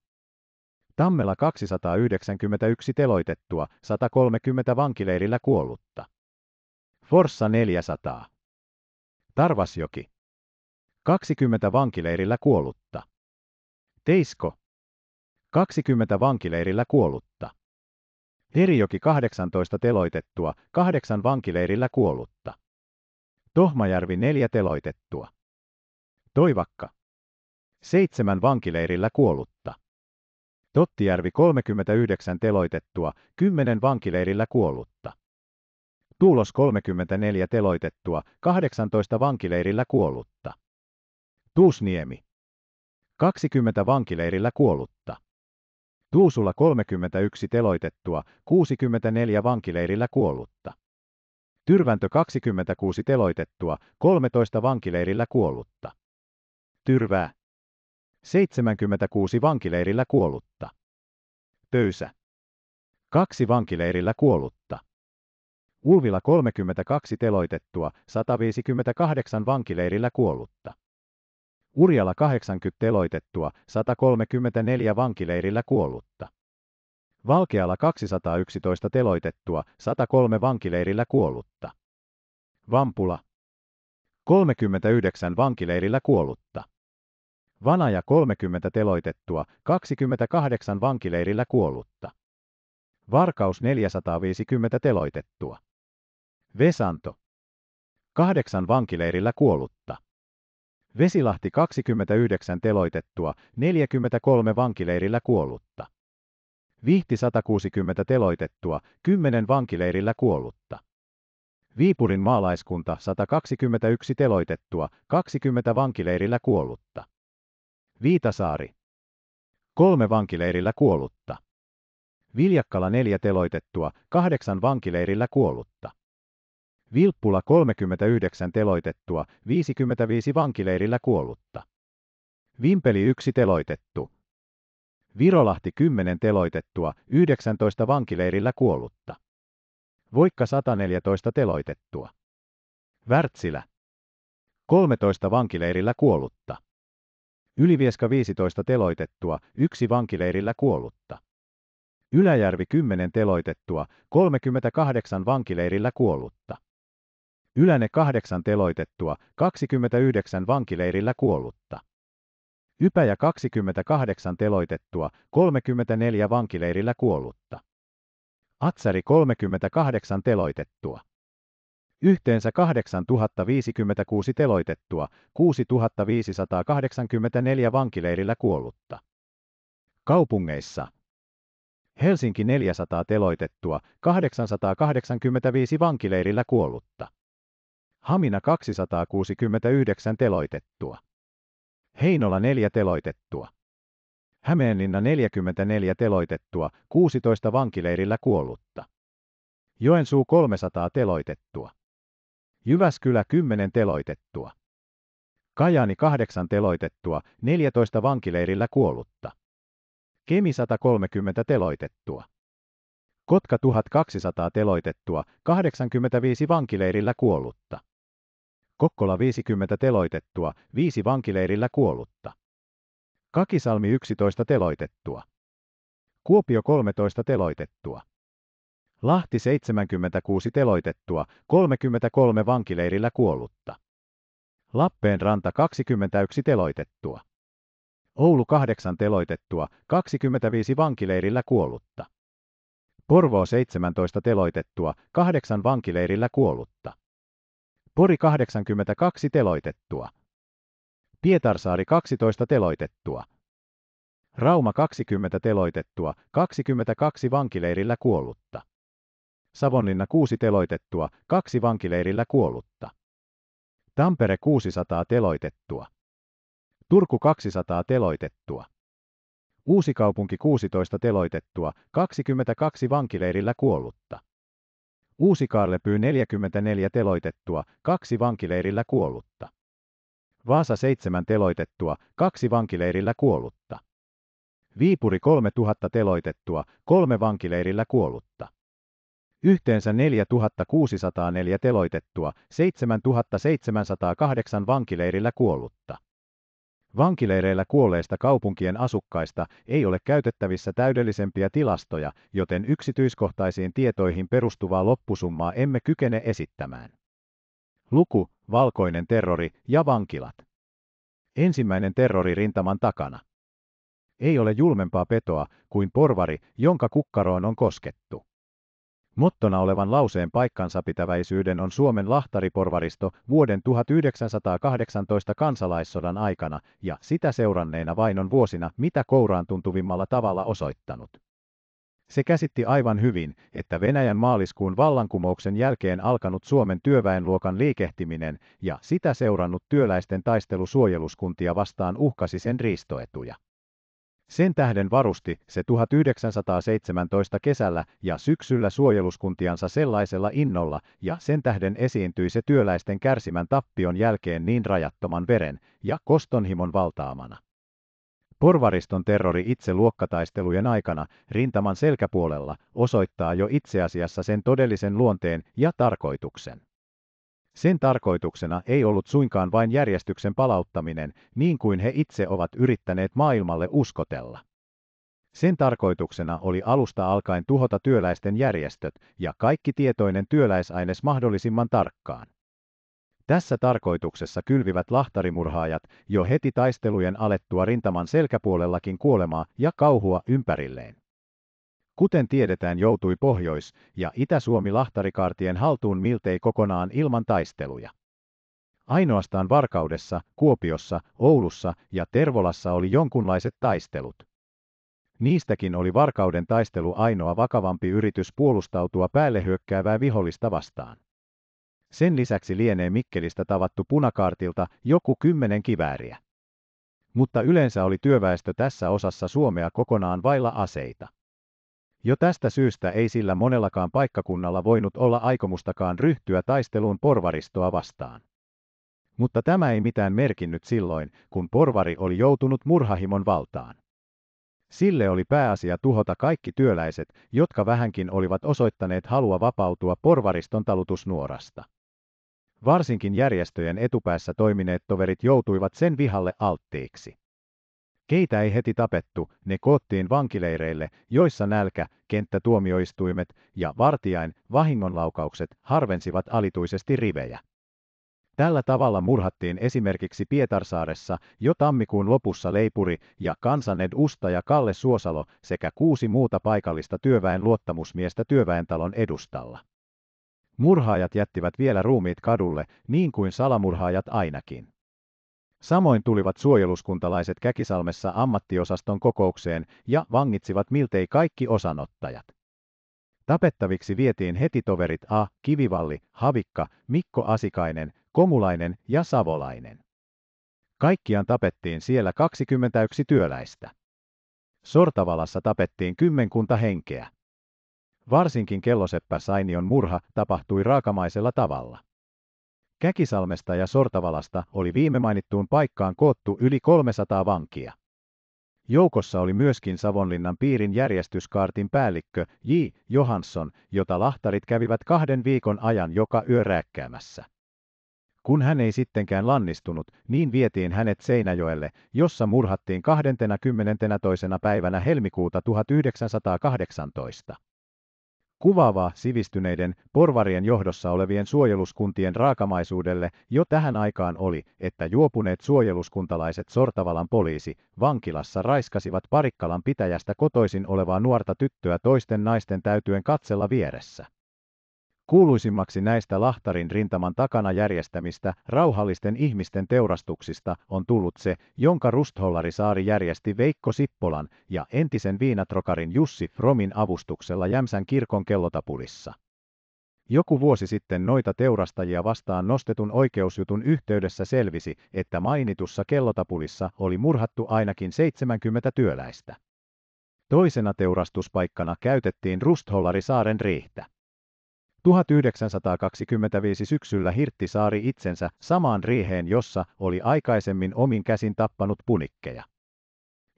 Tammela 291 teloitettua, 130 vankileirillä kuollutta. Forssa 400. Tarvasjoki. 20 vankileirillä kuollutta. Teisko. 20 vankileirillä kuollutta. Herijoki 18 teloitettua, 8 vankileirillä kuollutta. Tohmajärvi 4 teloitettua. Toivakka. 7 vankileirillä kuollutta. Tottijärvi 39 teloitettua, 10 vankileirillä kuollutta. Tuulos 34 teloitettua, 18 vankileirillä kuollutta. Tuusniemi. 20 vankileirillä kuollutta. Tuusulla 31 teloitettua, 64 vankileirillä kuollutta. Tyrväntö 26 teloitettua, 13 vankileirillä kuollutta. Tyrvää. 76 vankileirillä kuollutta. Töysä. Kaksi vankileirillä kuollutta. Ulvila 32 teloitettua, 158 vankileirillä kuollutta. Urjala 80 teloitettua, 134 vankileirillä kuollutta. Valkealla 211 teloitettua, 103 vankileirillä kuollutta. Vampula 39 vankileirillä kuollutta. Vanaja 30 teloitettua, 28 vankileirillä kuollutta. Varkaus 450 teloitettua. Vesanto 8 vankileirillä kuollutta. Vesilahti 29 teloitettua, 43 vankileirillä kuollutta. Vihti 160 teloitettua, 10 vankileirillä kuollutta. Viipurin maalaiskunta 121 teloitettua, 20 vankileirillä kuollutta. Viitasaari. Kolme vankileirillä kuollutta. Viljakkala neljä teloitettua, kahdeksan vankileirillä kuollutta. Vilppula 39 teloitettua, 55 vankileirillä kuollutta. Vimpeli 1 teloitettu. Virolahti 10 teloitettua, 19 vankileirillä kuollutta. Voikka 114 teloitettua. Värtsilä. 13 vankileirillä kuollutta. Ylivieska 15 teloitettua, 1 vankileirillä kuollutta. Yläjärvi 10 teloitettua, 38 vankileirillä kuollutta yläne kahdeksan teloitettua, 29 vankileirillä kuollutta. Ypäjä 28 teloitettua, 34 vankileirillä kuollutta. Atsari 38 teloitettua. Yhteensä 8056 teloitettua, 6584 vankileirillä kuollutta. Kaupungeissa Helsinki 400 teloitettua, 885 vankileirillä kuollutta. Hamina 269 teloitettua. Heinola 4 teloitettua. Hämeenlinna 44 teloitettua, 16 vankileirillä kuollutta. Joensuu 300 teloitettua. Jyväskylä 10 teloitettua. Kajani 8 teloitettua, 14 vankileirillä kuollutta. Kemi 130 teloitettua. Kotka 1200 teloitettua, 85 vankileirillä kuollutta. Kokkola 50 teloitettua, 5 vankileirillä kuollutta. Kakisalmi 11 teloitettua. Kuopio 13 teloitettua. Lahti 76 teloitettua, 33 vankileirillä kuollutta. Lappeenranta 21 teloitettua. Oulu 8 teloitettua, 25 vankileirillä kuollutta. Porvoo 17 teloitettua, 8 vankileirillä kuollutta. Pori 82 teloitettua. Pietarsaari 12 teloitettua. Rauma 20 teloitettua, 22 vankileirillä kuollutta. Savonlinna 6 teloitettua, 2 vankileirillä kuollutta. Tampere 600 teloitettua. Turku 200 teloitettua. Uusikaupunki 16 teloitettua, 22 vankileirillä kuollutta. Uusikaa pyy 44 teloitettua, kaksi vankileirillä kuollutta. Vaasa 7 teloitettua, kaksi vankileirillä kuollutta. Viipuri 3000 teloitettua, kolme vankileirillä kuollutta. Yhteensä 4604 teloitettua, 7708 vankileirillä kuollutta. Vankileireillä kuolleista kaupunkien asukkaista ei ole käytettävissä täydellisempiä tilastoja, joten yksityiskohtaisiin tietoihin perustuvaa loppusummaa emme kykene esittämään. Luku, valkoinen terrori ja vankilat. Ensimmäinen terrori rintaman takana. Ei ole julmempaa petoa kuin porvari, jonka kukkaroon on koskettu. Mottona olevan lauseen paikkansapitäväisyyden on Suomen lahtariporvaristo vuoden 1918 kansalaissodan aikana ja sitä seuranneena vainon vuosina mitä kouraan tuntuvimmalla tavalla osoittanut. Se käsitti aivan hyvin, että Venäjän maaliskuun vallankumouksen jälkeen alkanut Suomen työväenluokan liikehtiminen ja sitä seurannut työläisten taistelu suojeluskuntia vastaan uhkasi sen riistoetuja. Sen tähden varusti se 1917 kesällä ja syksyllä suojeluskuntiansa sellaisella innolla, ja sen tähden esiintyi se työläisten kärsimän tappion jälkeen niin rajattoman veren ja kostonhimon valtaamana. Porvariston terrori itse luokkataistelujen aikana rintaman selkäpuolella osoittaa jo itse asiassa sen todellisen luonteen ja tarkoituksen. Sen tarkoituksena ei ollut suinkaan vain järjestyksen palauttaminen, niin kuin he itse ovat yrittäneet maailmalle uskotella. Sen tarkoituksena oli alusta alkaen tuhota työläisten järjestöt ja kaikki tietoinen työläisaines mahdollisimman tarkkaan. Tässä tarkoituksessa kylvivät lahtarimurhaajat jo heti taistelujen alettua rintaman selkäpuolellakin kuolemaa ja kauhua ympärilleen. Kuten tiedetään, joutui Pohjois- ja Itä-Suomi lahtarikaartien haltuun miltei kokonaan ilman taisteluja. Ainoastaan Varkaudessa, Kuopiossa, Oulussa ja Tervolassa oli jonkunlaiset taistelut. Niistäkin oli Varkauden taistelu ainoa vakavampi yritys puolustautua päälle hyökkäävää vihollista vastaan. Sen lisäksi lienee Mikkelistä tavattu punakaartilta joku kymmenen kivääriä. Mutta yleensä oli työväestö tässä osassa Suomea kokonaan vailla aseita. Jo tästä syystä ei sillä monellakaan paikkakunnalla voinut olla aikomustakaan ryhtyä taisteluun porvaristoa vastaan. Mutta tämä ei mitään merkinnyt silloin, kun porvari oli joutunut murhahimon valtaan. Sille oli pääasia tuhota kaikki työläiset, jotka vähänkin olivat osoittaneet halua vapautua porvariston talutusnuorasta. Varsinkin järjestöjen etupäässä toimineet toverit joutuivat sen vihalle alttiiksi. Keitä ei heti tapettu, ne koottiin vankileireille, joissa nälkä, kenttätuomioistuimet ja vartijain vahingonlaukaukset harvensivat alituisesti rivejä. Tällä tavalla murhattiin esimerkiksi Pietarsaaressa jo tammikuun lopussa leipuri ja kansaned Usta ja Kalle Suosalo sekä kuusi muuta paikallista työväen luottamusmiestä työväentalon edustalla. Murhaajat jättivät vielä ruumiit kadulle, niin kuin salamurhaajat ainakin. Samoin tulivat suojeluskuntalaiset Käkisalmessa ammattiosaston kokoukseen ja vangitsivat miltei kaikki osanottajat. Tapettaviksi vietiin heti toverit A. Kivivalli, Havikka, Mikko Asikainen, Komulainen ja Savolainen. Kaikkiaan tapettiin siellä 21 työläistä. Sortavalassa tapettiin kymmenkunta henkeä. Varsinkin kelloseppä Sainion murha tapahtui raakamaisella tavalla. Käkisalmesta ja Sortavalasta oli viime mainittuun paikkaan koottu yli 300 vankia. Joukossa oli myöskin Savonlinnan piirin järjestyskaartin päällikkö J. Johansson, jota lahtarit kävivät kahden viikon ajan joka yö rääkkäämässä. Kun hän ei sittenkään lannistunut, niin vietiin hänet Seinäjoelle, jossa murhattiin 20. päivänä helmikuuta 1918 kuvaavaa sivistyneiden porvarien johdossa olevien suojeluskuntien raakamaisuudelle jo tähän aikaan oli, että juopuneet suojeluskuntalaiset Sortavalan poliisi vankilassa raiskasivat Parikkalan pitäjästä kotoisin olevaa nuorta tyttöä toisten naisten täytyen katsella vieressä. Kuuluisimmaksi näistä Lahtarin rintaman takana järjestämistä rauhallisten ihmisten teurastuksista on tullut se, jonka Rusthollarisaari järjesti Veikko Sippolan ja entisen viinatrokarin Jussi Fromin avustuksella Jämsän kirkon kellotapulissa. Joku vuosi sitten noita teurastajia vastaan nostetun oikeusjutun yhteydessä selvisi, että mainitussa kellotapulissa oli murhattu ainakin 70 työläistä. Toisena teurastuspaikkana käytettiin Rusthollarisaaren riihtä. 1925 syksyllä hirtti saari itsensä samaan riiheen, jossa oli aikaisemmin omin käsin tappanut punikkeja.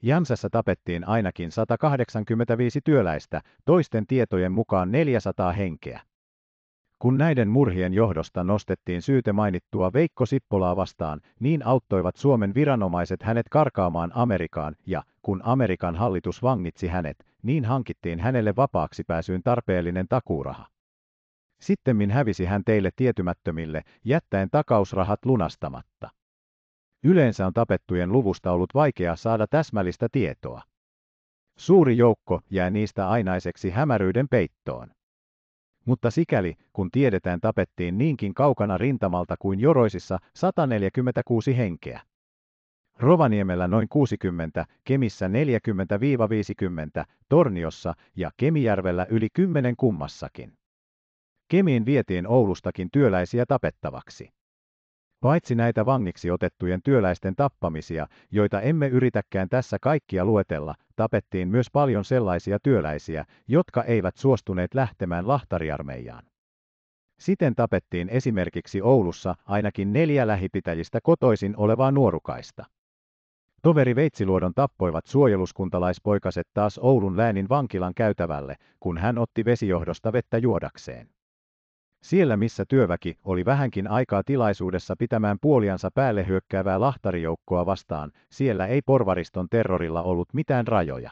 Jämsässä tapettiin ainakin 185 työläistä, toisten tietojen mukaan 400 henkeä. Kun näiden murhien johdosta nostettiin syyte mainittua Veikko Sippolaa vastaan, niin auttoivat Suomen viranomaiset hänet karkaamaan Amerikaan ja, kun Amerikan hallitus vangitsi hänet, niin hankittiin hänelle vapaaksi pääsyyn tarpeellinen takuuraha. Sittemmin hävisi hän teille tietymättömille, jättäen takausrahat lunastamatta. Yleensä on tapettujen luvusta ollut vaikea saada täsmällistä tietoa. Suuri joukko jää niistä ainaiseksi hämäryyden peittoon. Mutta sikäli, kun tiedetään tapettiin niinkin kaukana rintamalta kuin Joroisissa 146 henkeä. Rovaniemellä noin 60, Kemissä 40-50, Torniossa ja Kemijärvellä yli 10 kummassakin. Kemiin vietiin Oulustakin työläisiä tapettavaksi. Paitsi näitä vangiksi otettujen työläisten tappamisia, joita emme yritäkään tässä kaikkia luetella, tapettiin myös paljon sellaisia työläisiä, jotka eivät suostuneet lähtemään lahtariarmeijaan. Siten tapettiin esimerkiksi Oulussa ainakin neljä lähipitäjistä kotoisin olevaa nuorukaista. Toveri Veitsiluodon tappoivat suojeluskuntalaispoikaset taas Oulun läänin vankilan käytävälle, kun hän otti vesijohdosta vettä juodakseen. Siellä missä työväki oli vähänkin aikaa tilaisuudessa pitämään puoliansa päälle hyökkäävää lahtarijoukkoa vastaan, siellä ei porvariston terrorilla ollut mitään rajoja.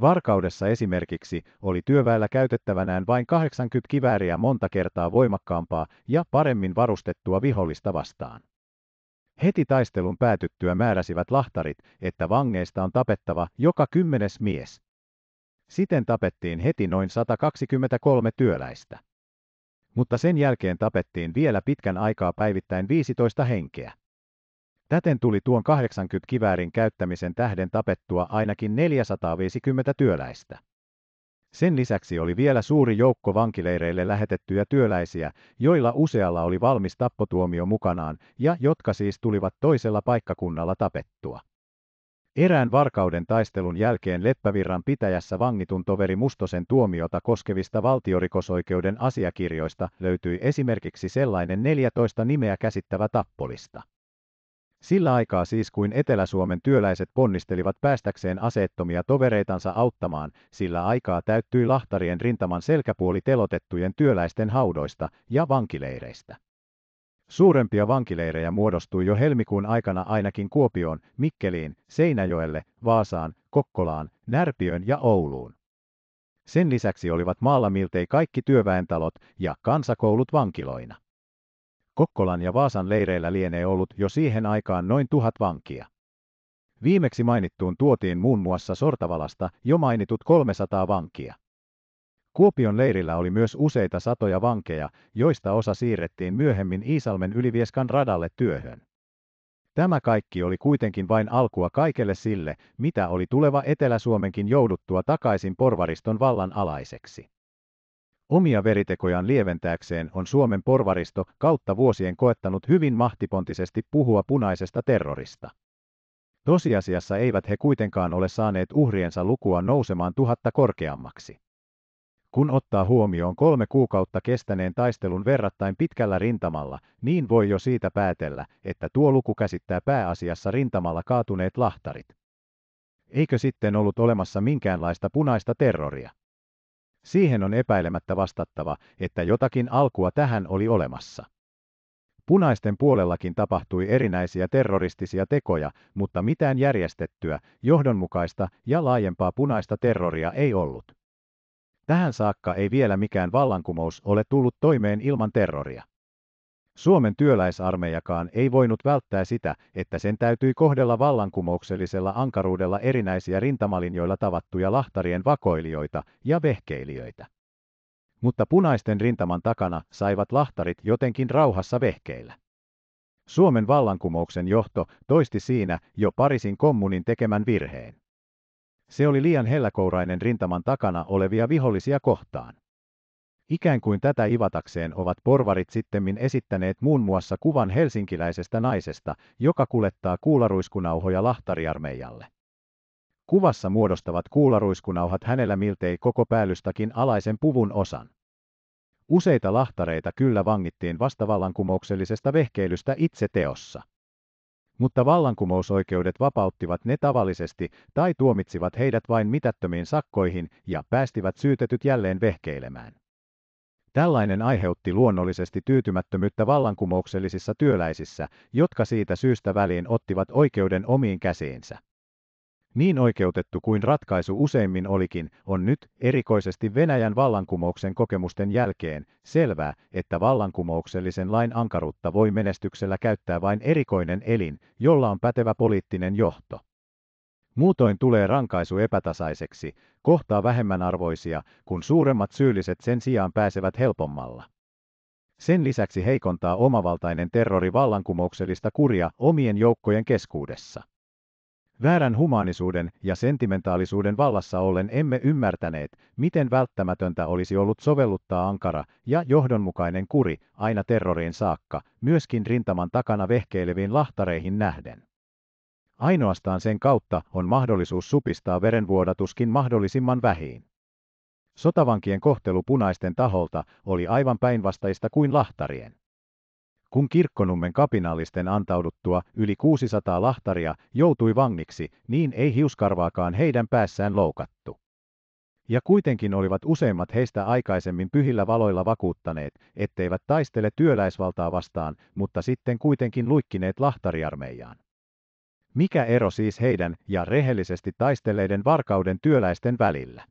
Varkaudessa esimerkiksi oli työväellä käytettävänään vain 80 kivääriä monta kertaa voimakkaampaa ja paremmin varustettua vihollista vastaan. Heti taistelun päätyttyä määräsivät lahtarit, että vangeista on tapettava joka kymmenes mies. Siten tapettiin heti noin 123 työläistä mutta sen jälkeen tapettiin vielä pitkän aikaa päivittäin 15 henkeä. Täten tuli tuon 80 kiväärin käyttämisen tähden tapettua ainakin 450 työläistä. Sen lisäksi oli vielä suuri joukko vankileireille lähetettyjä työläisiä, joilla usealla oli valmis tappotuomio mukanaan ja jotka siis tulivat toisella paikkakunnalla tapettua. Erään varkauden taistelun jälkeen Leppävirran pitäjässä vangitun toveri Mustosen tuomiota koskevista valtiorikosoikeuden asiakirjoista löytyi esimerkiksi sellainen 14 nimeä käsittävä tappolista. Sillä aikaa siis kuin Etelä-Suomen työläiset ponnistelivat päästäkseen aseettomia tovereitansa auttamaan, sillä aikaa täyttyi Lahtarien rintaman selkäpuoli telotettujen työläisten haudoista ja vankileireistä. Suurempia vankileirejä muodostui jo helmikuun aikana ainakin Kuopioon, Mikkeliin, Seinäjoelle, Vaasaan, Kokkolaan, Närpiön ja Ouluun. Sen lisäksi olivat maalla miltei kaikki työväentalot ja kansakoulut vankiloina. Kokkolan ja Vaasan leireillä lienee ollut jo siihen aikaan noin tuhat vankia. Viimeksi mainittuun tuotiin muun muassa Sortavalasta jo mainitut 300 vankia. Kuopion leirillä oli myös useita satoja vankeja, joista osa siirrettiin myöhemmin Iisalmen ylivieskan radalle työhön. Tämä kaikki oli kuitenkin vain alkua kaikelle sille, mitä oli tuleva Etelä-Suomenkin jouduttua takaisin porvariston vallan alaiseksi. Omia veritekojaan lieventääkseen on Suomen porvaristo kautta vuosien koettanut hyvin mahtipontisesti puhua punaisesta terrorista. Tosiasiassa eivät he kuitenkaan ole saaneet uhriensa lukua nousemaan tuhatta korkeammaksi. Kun ottaa huomioon kolme kuukautta kestäneen taistelun verrattain pitkällä rintamalla, niin voi jo siitä päätellä, että tuo luku käsittää pääasiassa rintamalla kaatuneet lahtarit. Eikö sitten ollut olemassa minkäänlaista punaista terroria? Siihen on epäilemättä vastattava, että jotakin alkua tähän oli olemassa. Punaisten puolellakin tapahtui erinäisiä terroristisia tekoja, mutta mitään järjestettyä, johdonmukaista ja laajempaa punaista terroria ei ollut. Tähän saakka ei vielä mikään vallankumous ole tullut toimeen ilman terroria. Suomen työläisarmeijakaan ei voinut välttää sitä, että sen täytyi kohdella vallankumouksellisella ankaruudella erinäisiä rintamalinjoilla tavattuja lahtarien vakoilijoita ja vehkeilijöitä. Mutta punaisten rintaman takana saivat lahtarit jotenkin rauhassa vehkeillä. Suomen vallankumouksen johto toisti siinä jo parisin kommunin tekemän virheen. Se oli liian helläkourainen rintaman takana olevia vihollisia kohtaan. Ikään kuin tätä ivatakseen ovat porvarit sittemmin esittäneet muun muassa kuvan helsinkiläisestä naisesta, joka kulettaa kuularuiskunauhoja lahtariarmeijalle. Kuvassa muodostavat kuularuiskunauhat hänellä miltei koko päällystäkin alaisen puvun osan. Useita lahtareita kyllä vangittiin vastavallankumouksellisesta vehkeilystä itse teossa mutta vallankumousoikeudet vapauttivat ne tavallisesti tai tuomitsivat heidät vain mitättömiin sakkoihin ja päästivät syytetyt jälleen vehkeilemään. Tällainen aiheutti luonnollisesti tyytymättömyyttä vallankumouksellisissa työläisissä, jotka siitä syystä väliin ottivat oikeuden omiin käsiinsä. Niin oikeutettu kuin ratkaisu useimmin olikin, on nyt, erikoisesti Venäjän vallankumouksen kokemusten jälkeen, selvää, että vallankumouksellisen lain ankaruutta voi menestyksellä käyttää vain erikoinen elin, jolla on pätevä poliittinen johto. Muutoin tulee rankaisu epätasaiseksi, kohtaa vähemmän arvoisia, kun suuremmat syylliset sen sijaan pääsevät helpommalla. Sen lisäksi heikontaa omavaltainen terrori vallankumouksellista kuria omien joukkojen keskuudessa. Väärän humanisuuden ja sentimentaalisuuden vallassa ollen emme ymmärtäneet, miten välttämätöntä olisi ollut sovelluttaa ankara ja johdonmukainen kuri aina terroriin saakka, myöskin rintaman takana vehkeileviin lahtareihin nähden. Ainoastaan sen kautta on mahdollisuus supistaa verenvuodatuskin mahdollisimman vähiin. Sotavankien kohtelu punaisten taholta oli aivan päinvastaista kuin lahtarien. Kun kirkkonummen kapinallisten antauduttua yli 600 lahtaria joutui vangiksi, niin ei hiuskarvaakaan heidän päässään loukattu. Ja kuitenkin olivat useimmat heistä aikaisemmin pyhillä valoilla vakuuttaneet, etteivät taistele työläisvaltaa vastaan, mutta sitten kuitenkin luikkineet lahtariarmeijaan. Mikä ero siis heidän ja rehellisesti taistelleiden varkauden työläisten välillä?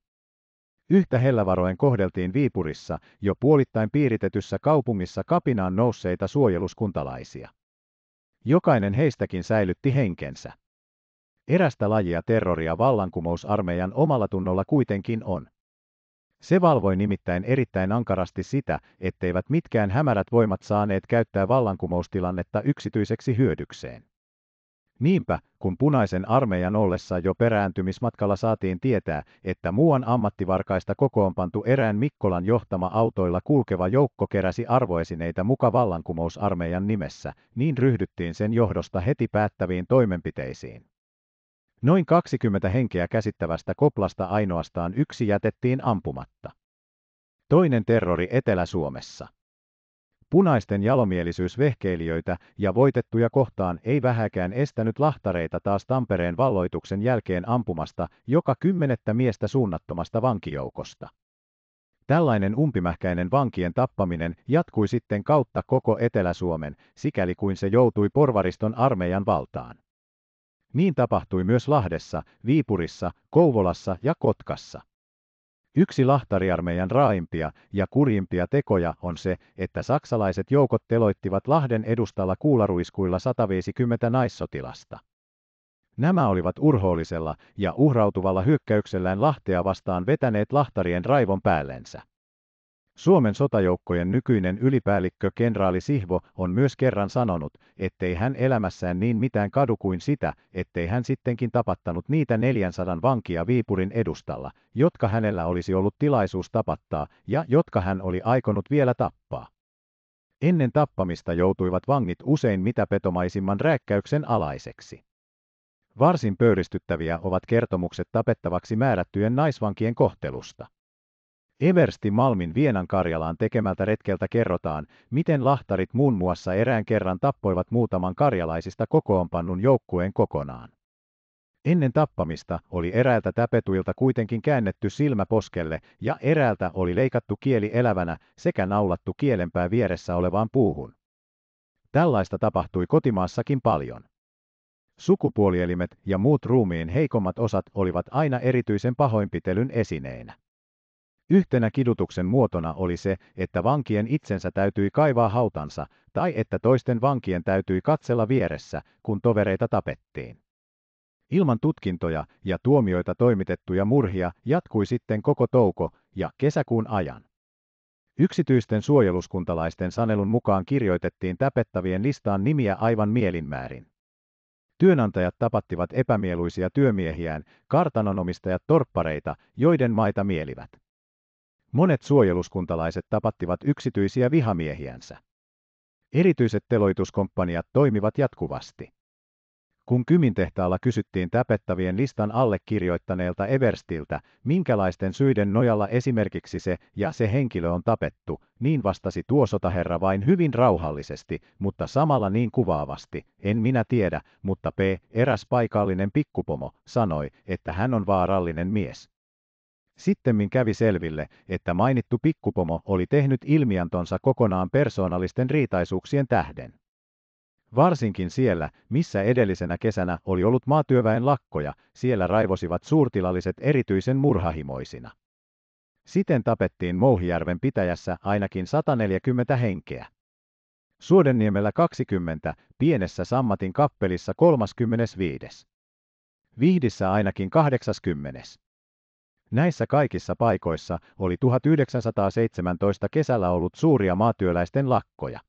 Yhtä hellävaroen kohdeltiin Viipurissa jo puolittain piiritetyssä kaupungissa kapinaan nousseita suojeluskuntalaisia. Jokainen heistäkin säilytti henkensä. Erästä lajia terroria vallankumousarmeijan omalla tunnolla kuitenkin on. Se valvoi nimittäin erittäin ankarasti sitä, etteivät mitkään hämärät voimat saaneet käyttää vallankumoustilannetta yksityiseksi hyödykseen. Niinpä, kun punaisen armeijan ollessa jo perääntymismatkalla saatiin tietää, että muuan ammattivarkaista kokoonpantu erään Mikkolan johtama autoilla kulkeva joukko keräsi arvoesineitä muka vallankumousarmeijan nimessä, niin ryhdyttiin sen johdosta heti päättäviin toimenpiteisiin. Noin 20 henkeä käsittävästä koplasta ainoastaan yksi jätettiin ampumatta. Toinen terrori Etelä-Suomessa. Punaisten jalomielisyys vehkeilijöitä ja voitettuja kohtaan ei vähäkään estänyt lahtareita taas Tampereen valloituksen jälkeen ampumasta joka kymmenettä miestä suunnattomasta vankijoukosta. Tällainen umpimähkäinen vankien tappaminen jatkui sitten kautta koko Etelä-Suomen, sikäli kuin se joutui porvariston armeijan valtaan. Niin tapahtui myös Lahdessa, Viipurissa, Kouvolassa ja Kotkassa. Yksi lahtariarmeijan raaimpia ja kurjimpia tekoja on se, että saksalaiset joukot teloittivat Lahden edustalla kuularuiskuilla 150 naissotilasta. Nämä olivat urhoollisella ja uhrautuvalla hyökkäyksellään Lahtea vastaan vetäneet lahtarien raivon päällensä. Suomen sotajoukkojen nykyinen ylipäällikkö kenraali Sihvo on myös kerran sanonut, ettei hän elämässään niin mitään kadu kuin sitä, ettei hän sittenkin tapattanut niitä 400 vankia Viipurin edustalla, jotka hänellä olisi ollut tilaisuus tapattaa ja jotka hän oli aikonut vielä tappaa. Ennen tappamista joutuivat vangit usein mitä petomaisimman rääkkäyksen alaiseksi. Varsin pöyristyttäviä ovat kertomukset tapettavaksi määrättyjen naisvankien kohtelusta. Eversti Malmin Vienan Karjalaan tekemältä retkeltä kerrotaan, miten lahtarit muun muassa erään kerran tappoivat muutaman karjalaisista kokoonpannun joukkueen kokonaan. Ennen tappamista oli eräältä täpetuilta kuitenkin käännetty silmä poskelle ja eräältä oli leikattu kieli elävänä sekä naulattu kielenpää vieressä olevaan puuhun. Tällaista tapahtui kotimaassakin paljon. Sukupuolielimet ja muut ruumiin heikommat osat olivat aina erityisen pahoinpitelyn esineinä. Yhtenä kidutuksen muotona oli se, että vankien itsensä täytyi kaivaa hautansa, tai että toisten vankien täytyi katsella vieressä, kun tovereita tapettiin. Ilman tutkintoja ja tuomioita toimitettuja murhia jatkui sitten koko touko ja kesäkuun ajan. Yksityisten suojeluskuntalaisten sanelun mukaan kirjoitettiin täpettävien listaan nimiä aivan mielinmäärin. Työnantajat tapattivat epämieluisia työmiehiään, kartanonomistajat torppareita, joiden maita mielivät. Monet suojeluskuntalaiset tapattivat yksityisiä vihamiehiänsä. Erityiset teloituskomppaniat toimivat jatkuvasti. Kun Kymin tehtaalla kysyttiin tapettavien listan allekirjoittaneelta Everstiltä, minkälaisten syiden nojalla esimerkiksi se ja se henkilö on tapettu, niin vastasi tuo sotaherra vain hyvin rauhallisesti, mutta samalla niin kuvaavasti, en minä tiedä, mutta P, eräs paikallinen pikkupomo, sanoi, että hän on vaarallinen mies. Sittemmin kävi selville, että mainittu pikkupomo oli tehnyt ilmiantonsa kokonaan persoonallisten riitaisuuksien tähden. Varsinkin siellä, missä edellisenä kesänä oli ollut maatyöväen lakkoja, siellä raivosivat suurtilalliset erityisen murhahimoisina. Siten tapettiin Mouhijärven pitäjässä ainakin 140 henkeä. Suodenniemellä 20, pienessä Sammatin kappelissa 35. Vihdissä ainakin 80. Näissä kaikissa paikoissa oli 1917 kesällä ollut suuria maatyöläisten lakkoja.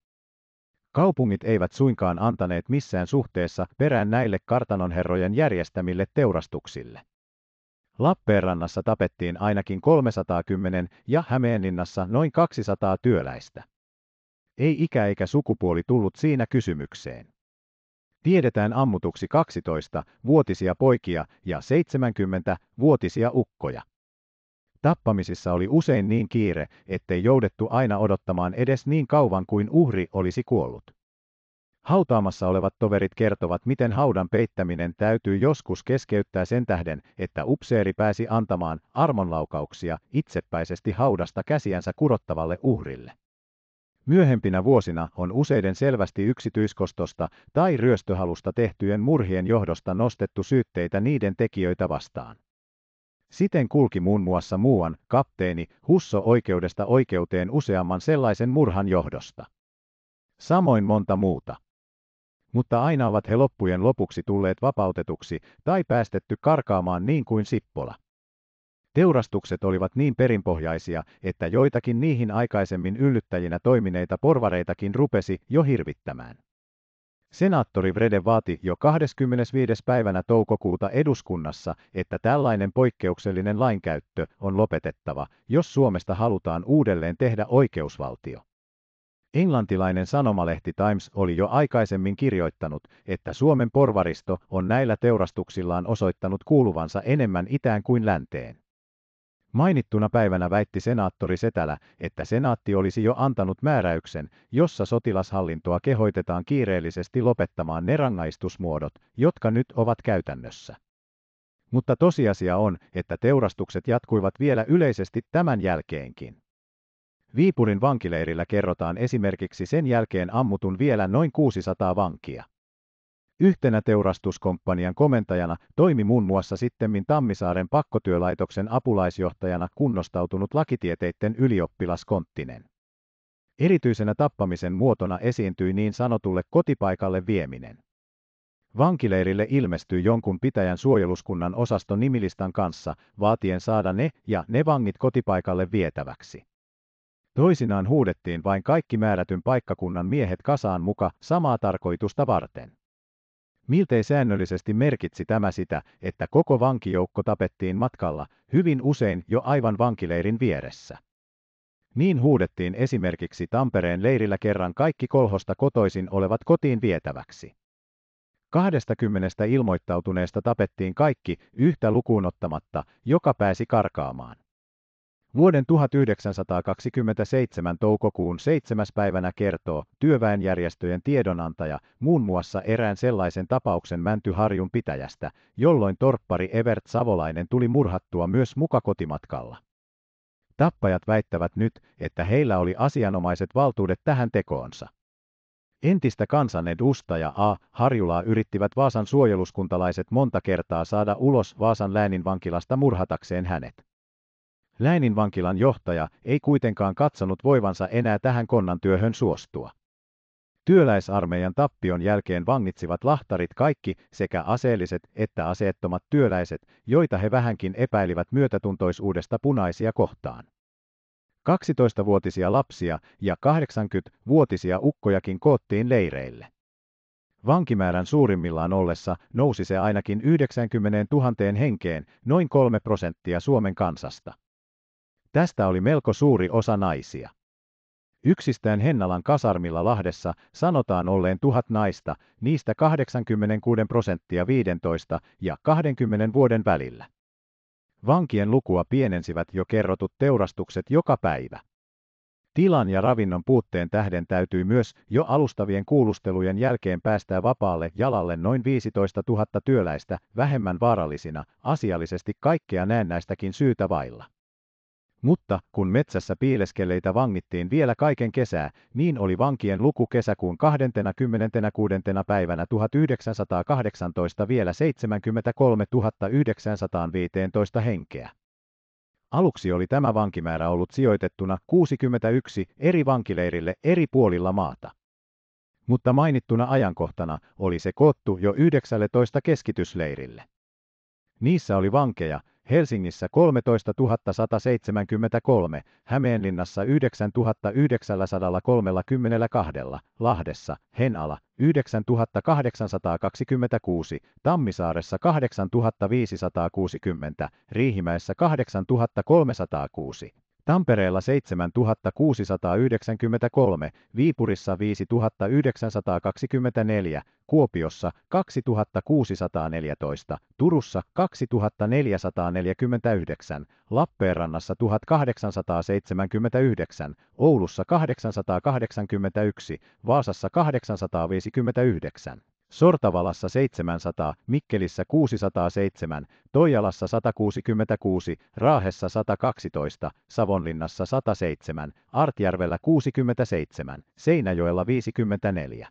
Kaupungit eivät suinkaan antaneet missään suhteessa perään näille kartanonherrojen järjestämille teurastuksille. Lappeenrannassa tapettiin ainakin 310 ja Hämeenlinnassa noin 200 työläistä. Ei ikä eikä sukupuoli tullut siinä kysymykseen tiedetään ammutuksi 12-vuotisia poikia ja 70-vuotisia ukkoja. Tappamisissa oli usein niin kiire, ettei joudettu aina odottamaan edes niin kauan kuin uhri olisi kuollut. Hautaamassa olevat toverit kertovat, miten haudan peittäminen täytyy joskus keskeyttää sen tähden, että upseeri pääsi antamaan armonlaukauksia itsepäisesti haudasta käsiänsä kurottavalle uhrille. Myöhempinä vuosina on useiden selvästi yksityiskostosta tai ryöstöhalusta tehtyjen murhien johdosta nostettu syytteitä niiden tekijöitä vastaan. Siten kulki muun muassa muuan kapteeni Husso oikeudesta oikeuteen useamman sellaisen murhan johdosta. Samoin monta muuta. Mutta aina ovat he loppujen lopuksi tulleet vapautetuksi tai päästetty karkaamaan niin kuin Sippola. Teurastukset olivat niin perinpohjaisia, että joitakin niihin aikaisemmin yllyttäjinä toimineita porvareitakin rupesi jo hirvittämään. Senaattori Vrede vaati jo 25. päivänä toukokuuta eduskunnassa, että tällainen poikkeuksellinen lainkäyttö on lopetettava, jos Suomesta halutaan uudelleen tehdä oikeusvaltio. Englantilainen sanomalehti Times oli jo aikaisemmin kirjoittanut, että Suomen porvaristo on näillä teurastuksillaan osoittanut kuuluvansa enemmän itään kuin länteen. Mainittuna päivänä väitti senaattori Setälä, että senaatti olisi jo antanut määräyksen, jossa sotilashallintoa kehoitetaan kiireellisesti lopettamaan ne rangaistusmuodot, jotka nyt ovat käytännössä. Mutta tosiasia on, että teurastukset jatkuivat vielä yleisesti tämän jälkeenkin. Viipurin vankileirillä kerrotaan esimerkiksi sen jälkeen ammutun vielä noin 600 vankia. Yhtenä teurastuskomppanian komentajana toimi muun muassa sittemmin Tammisaaren pakkotyölaitoksen apulaisjohtajana kunnostautunut lakitieteiden ylioppilas Konttinen. Erityisenä tappamisen muotona esiintyi niin sanotulle kotipaikalle vieminen. Vankileirille ilmestyi jonkun pitäjän suojeluskunnan osasto nimilistan kanssa, vaatien saada ne ja ne vangit kotipaikalle vietäväksi. Toisinaan huudettiin vain kaikki määrätyn paikkakunnan miehet kasaan muka samaa tarkoitusta varten. Miltei säännöllisesti merkitsi tämä sitä, että koko vankijoukko tapettiin matkalla, hyvin usein jo aivan vankileirin vieressä. Niin huudettiin esimerkiksi Tampereen leirillä kerran kaikki kolhosta kotoisin olevat kotiin vietäväksi. 20 ilmoittautuneesta tapettiin kaikki yhtä lukuun ottamatta, joka pääsi karkaamaan. Vuoden 1927 toukokuun 7. päivänä kertoo työväenjärjestöjen tiedonantaja muun muassa erään sellaisen tapauksen Mäntyharjun pitäjästä, jolloin torppari Evert Savolainen tuli murhattua myös mukakotimatkalla. Tappajat väittävät nyt, että heillä oli asianomaiset valtuudet tähän tekoonsa. Entistä kansanedustaja A. Harjulaa yrittivät Vaasan suojeluskuntalaiset monta kertaa saada ulos Vaasan läänin vankilasta murhatakseen hänet. Läinin vankilan johtaja ei kuitenkaan katsonut voivansa enää tähän konnan työhön suostua. Työläisarmeijan tappion jälkeen vangitsivat lahtarit kaikki sekä aseelliset että aseettomat työläiset, joita he vähänkin epäilivät myötätuntoisuudesta punaisia kohtaan. 12-vuotisia lapsia ja 80-vuotisia ukkojakin koottiin leireille. Vankimäärän suurimmillaan ollessa nousi se ainakin 90 000 henkeen, noin 3 prosenttia Suomen kansasta. Tästä oli melko suuri osa naisia. Yksistään Hennalan kasarmilla Lahdessa sanotaan olleen tuhat naista, niistä 86 prosenttia 15 ja 20 vuoden välillä. Vankien lukua pienensivät jo kerrotut teurastukset joka päivä. Tilan ja ravinnon puutteen tähden täytyy myös jo alustavien kuulustelujen jälkeen päästää vapaalle jalalle noin 15 000 työläistä vähemmän vaarallisina, asiallisesti kaikkea näennäistäkin syytä vailla. Mutta kun metsässä piileskelleitä vangittiin vielä kaiken kesää, niin oli vankien luku kesäkuun 26. päivänä 1918 vielä 73 915 henkeä. Aluksi oli tämä vankimäärä ollut sijoitettuna 61 eri vankileirille eri puolilla maata. Mutta mainittuna ajankohtana oli se koottu jo 19 keskitysleirille. Niissä oli vankeja, Helsingissä 13 173, Hämeenlinnassa 9 932, Lahdessa, Henala 9 826, Tammisaaressa 8 560, Riihimäessä 8 306. Tampereella 7693, Viipurissa 5924, Kuopiossa 2614, Turussa 2449, Lappeenrannassa 1879, Oulussa 881, Vaasassa 859. Sortavalassa 700, Mikkelissä 607, Toijalassa 166, Raahessa 112, Savonlinnassa 107, Artjärvellä 67, Seinäjoella 54.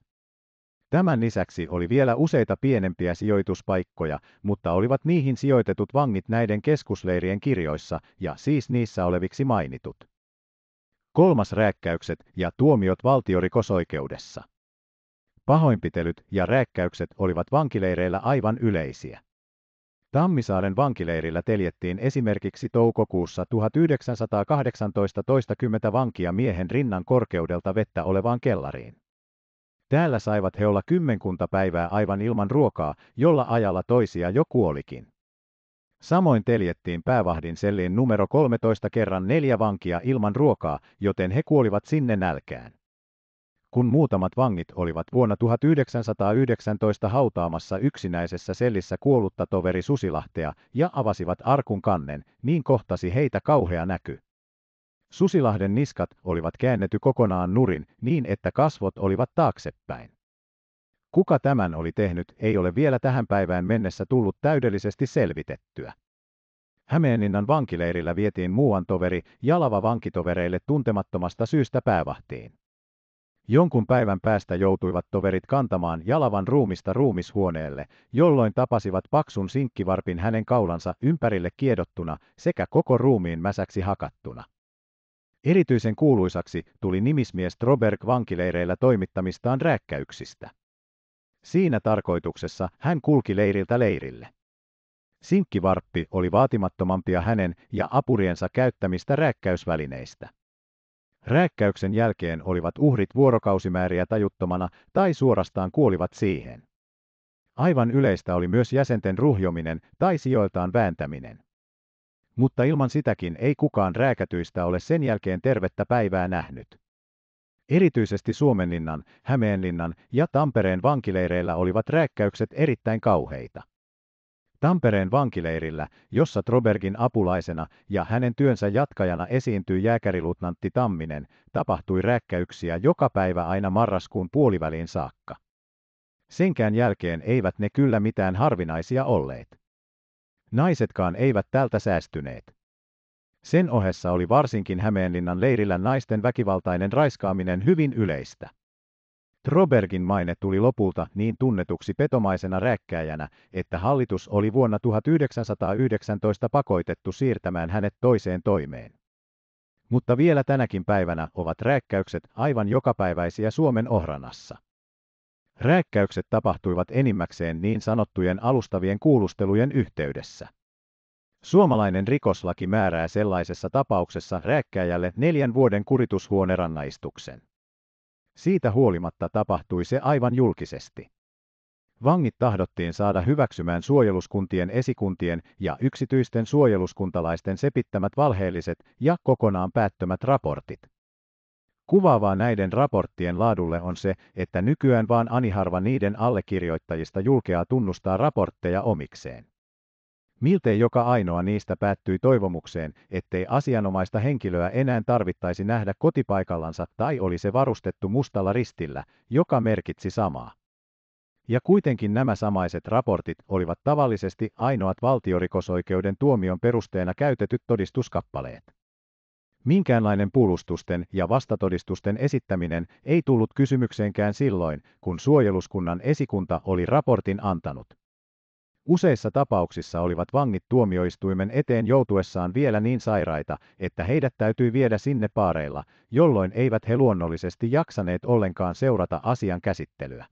Tämän lisäksi oli vielä useita pienempiä sijoituspaikkoja, mutta olivat niihin sijoitetut vangit näiden keskusleirien kirjoissa ja siis niissä oleviksi mainitut. Kolmas rääkkäykset ja tuomiot valtiorikosoikeudessa. Pahoinpitelyt ja rääkkäykset olivat vankileireillä aivan yleisiä. Tammisaaren vankileirillä teljettiin esimerkiksi toukokuussa 1918 toistakymmentä vankia miehen rinnan korkeudelta vettä olevaan kellariin. Täällä saivat he olla kymmenkunta päivää aivan ilman ruokaa, jolla ajalla toisia jo kuolikin. Samoin teljettiin päävahdin selliin numero 13 kerran neljä vankia ilman ruokaa, joten he kuolivat sinne nälkään kun muutamat vangit olivat vuonna 1919 hautaamassa yksinäisessä sellissä kuollutta toveri Susilahtea ja avasivat arkun kannen, niin kohtasi heitä kauhea näky. Susilahden niskat olivat käännetty kokonaan nurin niin, että kasvot olivat taaksepäin. Kuka tämän oli tehnyt, ei ole vielä tähän päivään mennessä tullut täydellisesti selvitettyä. Hämeeninnan vankileirillä vietiin muuan toveri Jalava vankitovereille tuntemattomasta syystä päävahtiin. Jonkun päivän päästä joutuivat toverit kantamaan Jalavan ruumista ruumishuoneelle, jolloin tapasivat paksun sinkkivarpin hänen kaulansa ympärille kiedottuna sekä koko ruumiin mäsäksi hakattuna. Erityisen kuuluisaksi tuli nimismies Troberg vankileireillä toimittamistaan rääkkäyksistä. Siinä tarkoituksessa hän kulki leiriltä leirille. Sinkkivarppi oli vaatimattomampia hänen ja apuriensa käyttämistä rääkkäysvälineistä. Rääkkäyksen jälkeen olivat uhrit vuorokausimääriä tajuttomana tai suorastaan kuolivat siihen. Aivan yleistä oli myös jäsenten ruhjominen tai sijoiltaan vääntäminen. Mutta ilman sitäkin ei kukaan rääkätyistä ole sen jälkeen tervettä päivää nähnyt. Erityisesti Suomenlinnan, Hämeenlinnan ja Tampereen vankileireillä olivat rääkkäykset erittäin kauheita. Tampereen vankileirillä, jossa Trobergin apulaisena ja hänen työnsä jatkajana esiintyi jääkärilutnantti Tamminen, tapahtui räkkäyksiä joka päivä aina marraskuun puoliväliin saakka. Senkään jälkeen eivät ne kyllä mitään harvinaisia olleet. Naisetkaan eivät tältä säästyneet. Sen ohessa oli varsinkin Hämeenlinnan leirillä naisten väkivaltainen raiskaaminen hyvin yleistä. Trobergin maine tuli lopulta niin tunnetuksi petomaisena rääkkäjänä, että hallitus oli vuonna 1919 pakoitettu siirtämään hänet toiseen toimeen. Mutta vielä tänäkin päivänä ovat rääkkäykset aivan jokapäiväisiä Suomen ohranassa. Rääkkäykset tapahtuivat enimmäkseen niin sanottujen alustavien kuulustelujen yhteydessä. Suomalainen rikoslaki määrää sellaisessa tapauksessa rääkkäjälle neljän vuoden kuritushuonerannaistuksen. Siitä huolimatta tapahtui se aivan julkisesti. Vangit tahdottiin saada hyväksymään suojeluskuntien esikuntien ja yksityisten suojeluskuntalaisten sepittämät valheelliset ja kokonaan päättömät raportit. Kuvaavaa näiden raporttien laadulle on se, että nykyään vaan aniharva niiden allekirjoittajista julkeaa tunnustaa raportteja omikseen. Miltei joka ainoa niistä päättyi toivomukseen, ettei asianomaista henkilöä enää tarvittaisi nähdä kotipaikallansa tai oli se varustettu mustalla ristillä, joka merkitsi samaa. Ja kuitenkin nämä samaiset raportit olivat tavallisesti ainoat valtiorikosoikeuden tuomion perusteena käytetyt todistuskappaleet. Minkäänlainen puolustusten ja vastatodistusten esittäminen ei tullut kysymykseenkään silloin, kun suojeluskunnan esikunta oli raportin antanut. Useissa tapauksissa olivat vangit tuomioistuimen eteen joutuessaan vielä niin sairaita, että heidät täytyy viedä sinne paareilla, jolloin eivät he luonnollisesti jaksaneet ollenkaan seurata asian käsittelyä.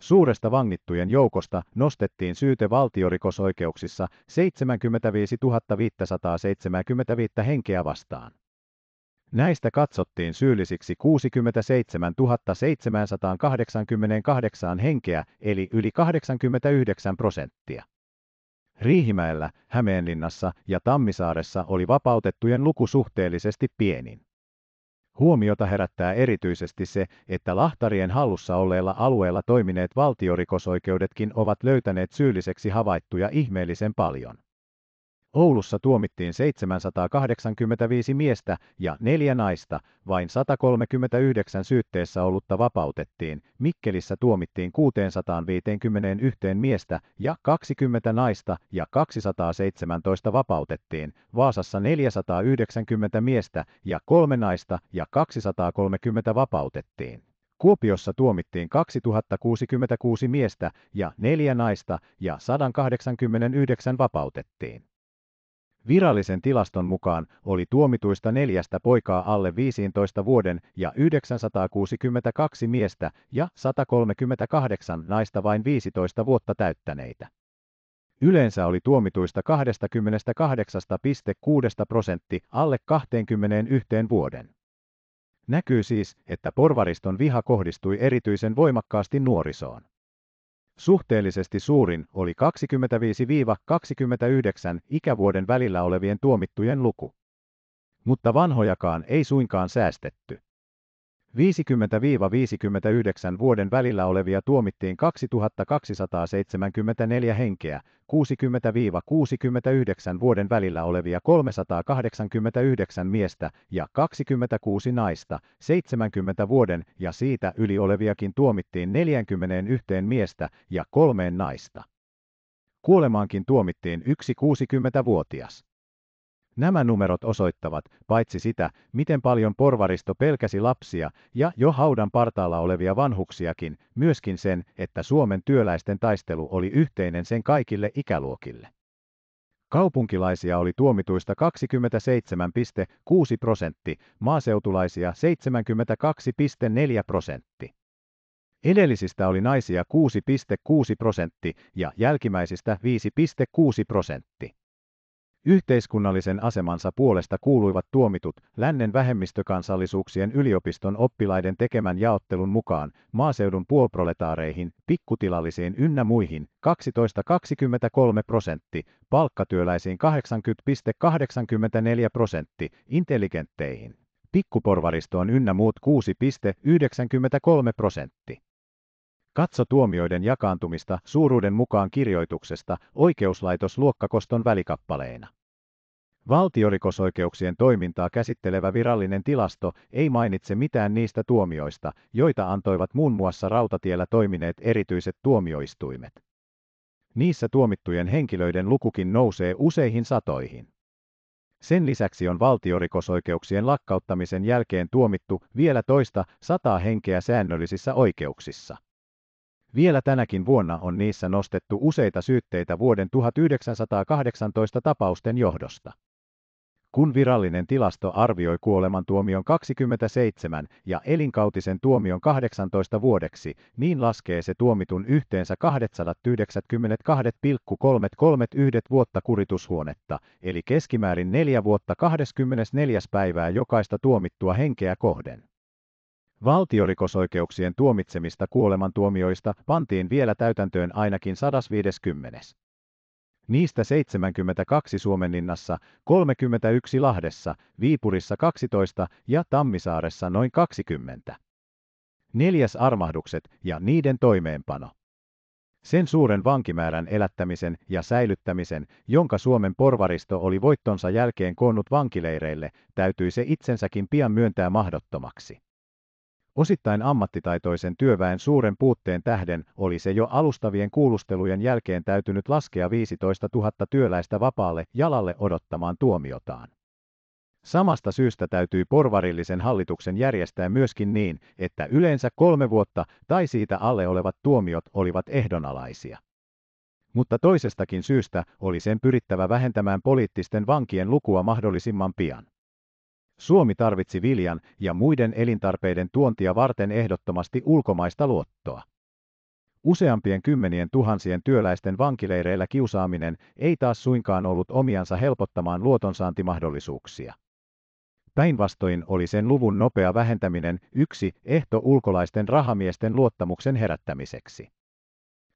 Suuresta vangittujen joukosta nostettiin syyte valtiorikosoikeuksissa 75 575 henkeä vastaan. Näistä katsottiin syyllisiksi 67 788 henkeä, eli yli 89 prosenttia. Riihimäellä, Hämeenlinnassa ja Tammisaaressa oli vapautettujen luku suhteellisesti pienin. Huomiota herättää erityisesti se, että Lahtarien hallussa olleilla alueella toimineet valtiorikosoikeudetkin ovat löytäneet syylliseksi havaittuja ihmeellisen paljon. Oulussa tuomittiin 785 miestä ja neljä naista, vain 139 syytteessä ollutta vapautettiin. Mikkelissä tuomittiin 651 miestä ja 20 naista ja 217 vapautettiin. Vaasassa 490 miestä ja kolme naista ja 230 vapautettiin. Kuopiossa tuomittiin 2066 miestä ja neljä naista ja 189 vapautettiin. Virallisen tilaston mukaan oli tuomituista neljästä poikaa alle 15 vuoden ja 962 miestä ja 138 naista vain 15 vuotta täyttäneitä. Yleensä oli tuomituista 28,6 prosentti alle 21 vuoden. Näkyy siis, että porvariston viha kohdistui erityisen voimakkaasti nuorisoon. Suhteellisesti suurin oli 25-29 ikävuoden välillä olevien tuomittujen luku. Mutta vanhojakaan ei suinkaan säästetty. 50-59 vuoden välillä olevia tuomittiin 2274 henkeä, 60-69 vuoden välillä olevia 389 miestä ja 26 naista, 70 vuoden ja siitä yli oleviakin tuomittiin 41 miestä ja kolmeen naista. Kuolemaankin tuomittiin yksi 60-vuotias. Nämä numerot osoittavat paitsi sitä, miten paljon porvaristo pelkäsi lapsia ja jo haudan partaalla olevia vanhuksiakin, myöskin sen, että Suomen työläisten taistelu oli yhteinen sen kaikille ikäluokille. Kaupunkilaisia oli tuomituista 27,6 prosentti, maaseutulaisia 72,4 prosentti. Edellisistä oli naisia 6,6 prosentti ja jälkimmäisistä 5,6 prosentti. Yhteiskunnallisen asemansa puolesta kuuluivat tuomitut lännen vähemmistökansallisuuksien yliopiston oppilaiden tekemän jaottelun mukaan maaseudun puolproletaareihin, pikkutilallisiin ynnä muihin 12,23 prosentti, palkkatyöläisiin 80,84 prosentti, intelligentteihin, pikkuporvaristoon ynnä muut 6,93 prosentti. Katso tuomioiden jakaantumista suuruuden mukaan kirjoituksesta oikeuslaitos luokkakoston välikappaleena. Valtiorikosoikeuksien toimintaa käsittelevä virallinen tilasto ei mainitse mitään niistä tuomioista, joita antoivat muun muassa rautatiellä toimineet erityiset tuomioistuimet. Niissä tuomittujen henkilöiden lukukin nousee useihin satoihin. Sen lisäksi on valtiorikosoikeuksien lakkauttamisen jälkeen tuomittu vielä toista sataa henkeä säännöllisissä oikeuksissa. Vielä tänäkin vuonna on niissä nostettu useita syytteitä vuoden 1918 tapausten johdosta. Kun virallinen tilasto arvioi kuolemantuomion 27 ja elinkautisen tuomion 18 vuodeksi, niin laskee se tuomitun yhteensä 292,331 vuotta kuritushuonetta, eli keskimäärin neljä vuotta 24. päivää jokaista tuomittua henkeä kohden. Valtiorikosoikeuksien tuomitsemista kuolemantuomioista pantiin vielä täytäntöön ainakin 150. Niistä 72 Suomenlinnassa, 31 Lahdessa, Viipurissa 12 ja Tammisaaressa noin 20. Neljäs armahdukset ja niiden toimeenpano. Sen suuren vankimäärän elättämisen ja säilyttämisen, jonka Suomen porvaristo oli voittonsa jälkeen koonnut vankileireille, täytyi se itsensäkin pian myöntää mahdottomaksi osittain ammattitaitoisen työväen suuren puutteen tähden, oli se jo alustavien kuulustelujen jälkeen täytynyt laskea 15 000 työläistä vapaalle jalalle odottamaan tuomiotaan. Samasta syystä täytyy porvarillisen hallituksen järjestää myöskin niin, että yleensä kolme vuotta tai siitä alle olevat tuomiot olivat ehdonalaisia. Mutta toisestakin syystä oli sen pyrittävä vähentämään poliittisten vankien lukua mahdollisimman pian. Suomi tarvitsi viljan ja muiden elintarpeiden tuontia varten ehdottomasti ulkomaista luottoa. Useampien kymmenien tuhansien työläisten vankileireillä kiusaaminen ei taas suinkaan ollut omiansa helpottamaan luotonsaantimahdollisuuksia. Päinvastoin oli sen luvun nopea vähentäminen yksi ehto ulkolaisten rahamiesten luottamuksen herättämiseksi.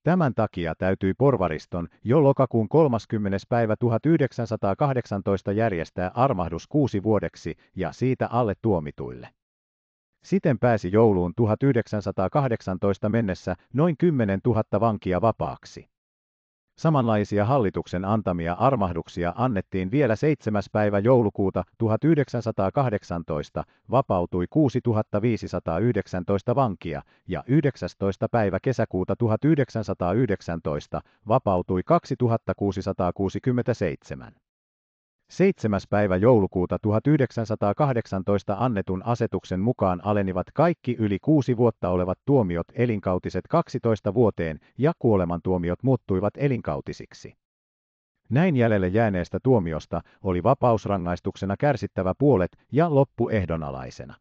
Tämän takia täytyi porvariston jo lokakuun 30. päivä 1918 järjestää armahdus kuusi vuodeksi ja siitä alle tuomituille. Siten pääsi jouluun 1918 mennessä noin 10 000 vankia vapaaksi. Samanlaisia hallituksen antamia armahduksia annettiin vielä 7. päivä joulukuuta 1918, vapautui 6519 vankia ja 19. päivä kesäkuuta 1919 vapautui 2667. 7. päivä joulukuuta 1918 annetun asetuksen mukaan alenivat kaikki yli kuusi vuotta olevat tuomiot elinkautiset 12 vuoteen ja kuolemantuomiot muuttuivat elinkautisiksi. Näin jäljelle jääneestä tuomiosta oli vapausrangaistuksena kärsittävä puolet ja loppu ehdonalaisena.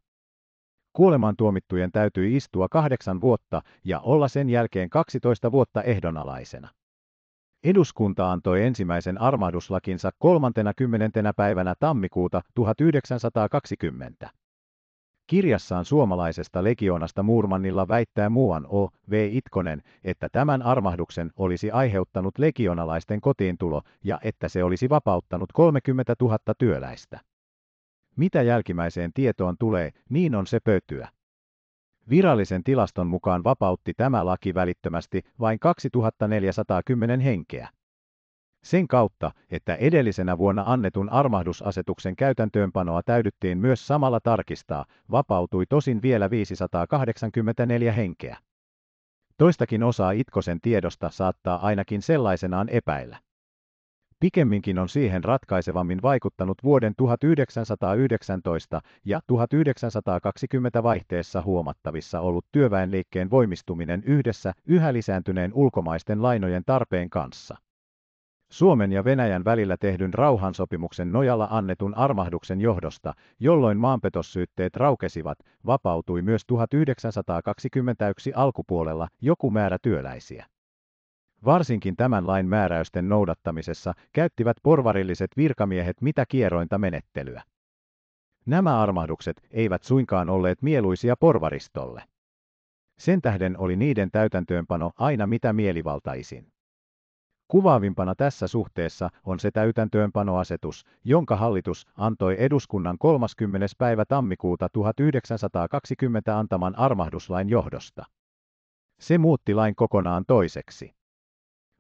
Kuolemantuomittujen täytyi istua kahdeksan vuotta ja olla sen jälkeen 12 vuotta ehdonalaisena eduskunta antoi ensimmäisen armahduslakinsa 30. päivänä tammikuuta 1920. Kirjassaan suomalaisesta legionasta Muurmannilla väittää muuan O. V. Itkonen, että tämän armahduksen olisi aiheuttanut legionalaisten kotiintulo ja että se olisi vapauttanut 30 000 työläistä. Mitä jälkimmäiseen tietoon tulee, niin on se pötyä. Virallisen tilaston mukaan vapautti tämä laki välittömästi vain 2410 henkeä. Sen kautta, että edellisenä vuonna annetun armahdusasetuksen käytäntöönpanoa täydyttiin myös samalla tarkistaa, vapautui tosin vielä 584 henkeä. Toistakin osaa Itkosen tiedosta saattaa ainakin sellaisenaan epäillä. Pikemminkin on siihen ratkaisevammin vaikuttanut vuoden 1919 ja 1920 vaihteessa huomattavissa ollut työväenliikkeen voimistuminen yhdessä yhä lisääntyneen ulkomaisten lainojen tarpeen kanssa. Suomen ja Venäjän välillä tehdyn rauhansopimuksen nojalla annetun armahduksen johdosta, jolloin maanpetossyytteet raukesivat, vapautui myös 1921 alkupuolella joku määrä työläisiä. Varsinkin tämän lain määräysten noudattamisessa käyttivät porvarilliset virkamiehet mitä kierointa menettelyä. Nämä armahdukset eivät suinkaan olleet mieluisia porvaristolle. Sen tähden oli niiden täytäntöönpano aina mitä mielivaltaisin. Kuvaavimpana tässä suhteessa on se täytäntöönpanoasetus, jonka hallitus antoi eduskunnan 30. päivä tammikuuta 1920 antaman armahduslain johdosta. Se muutti lain kokonaan toiseksi.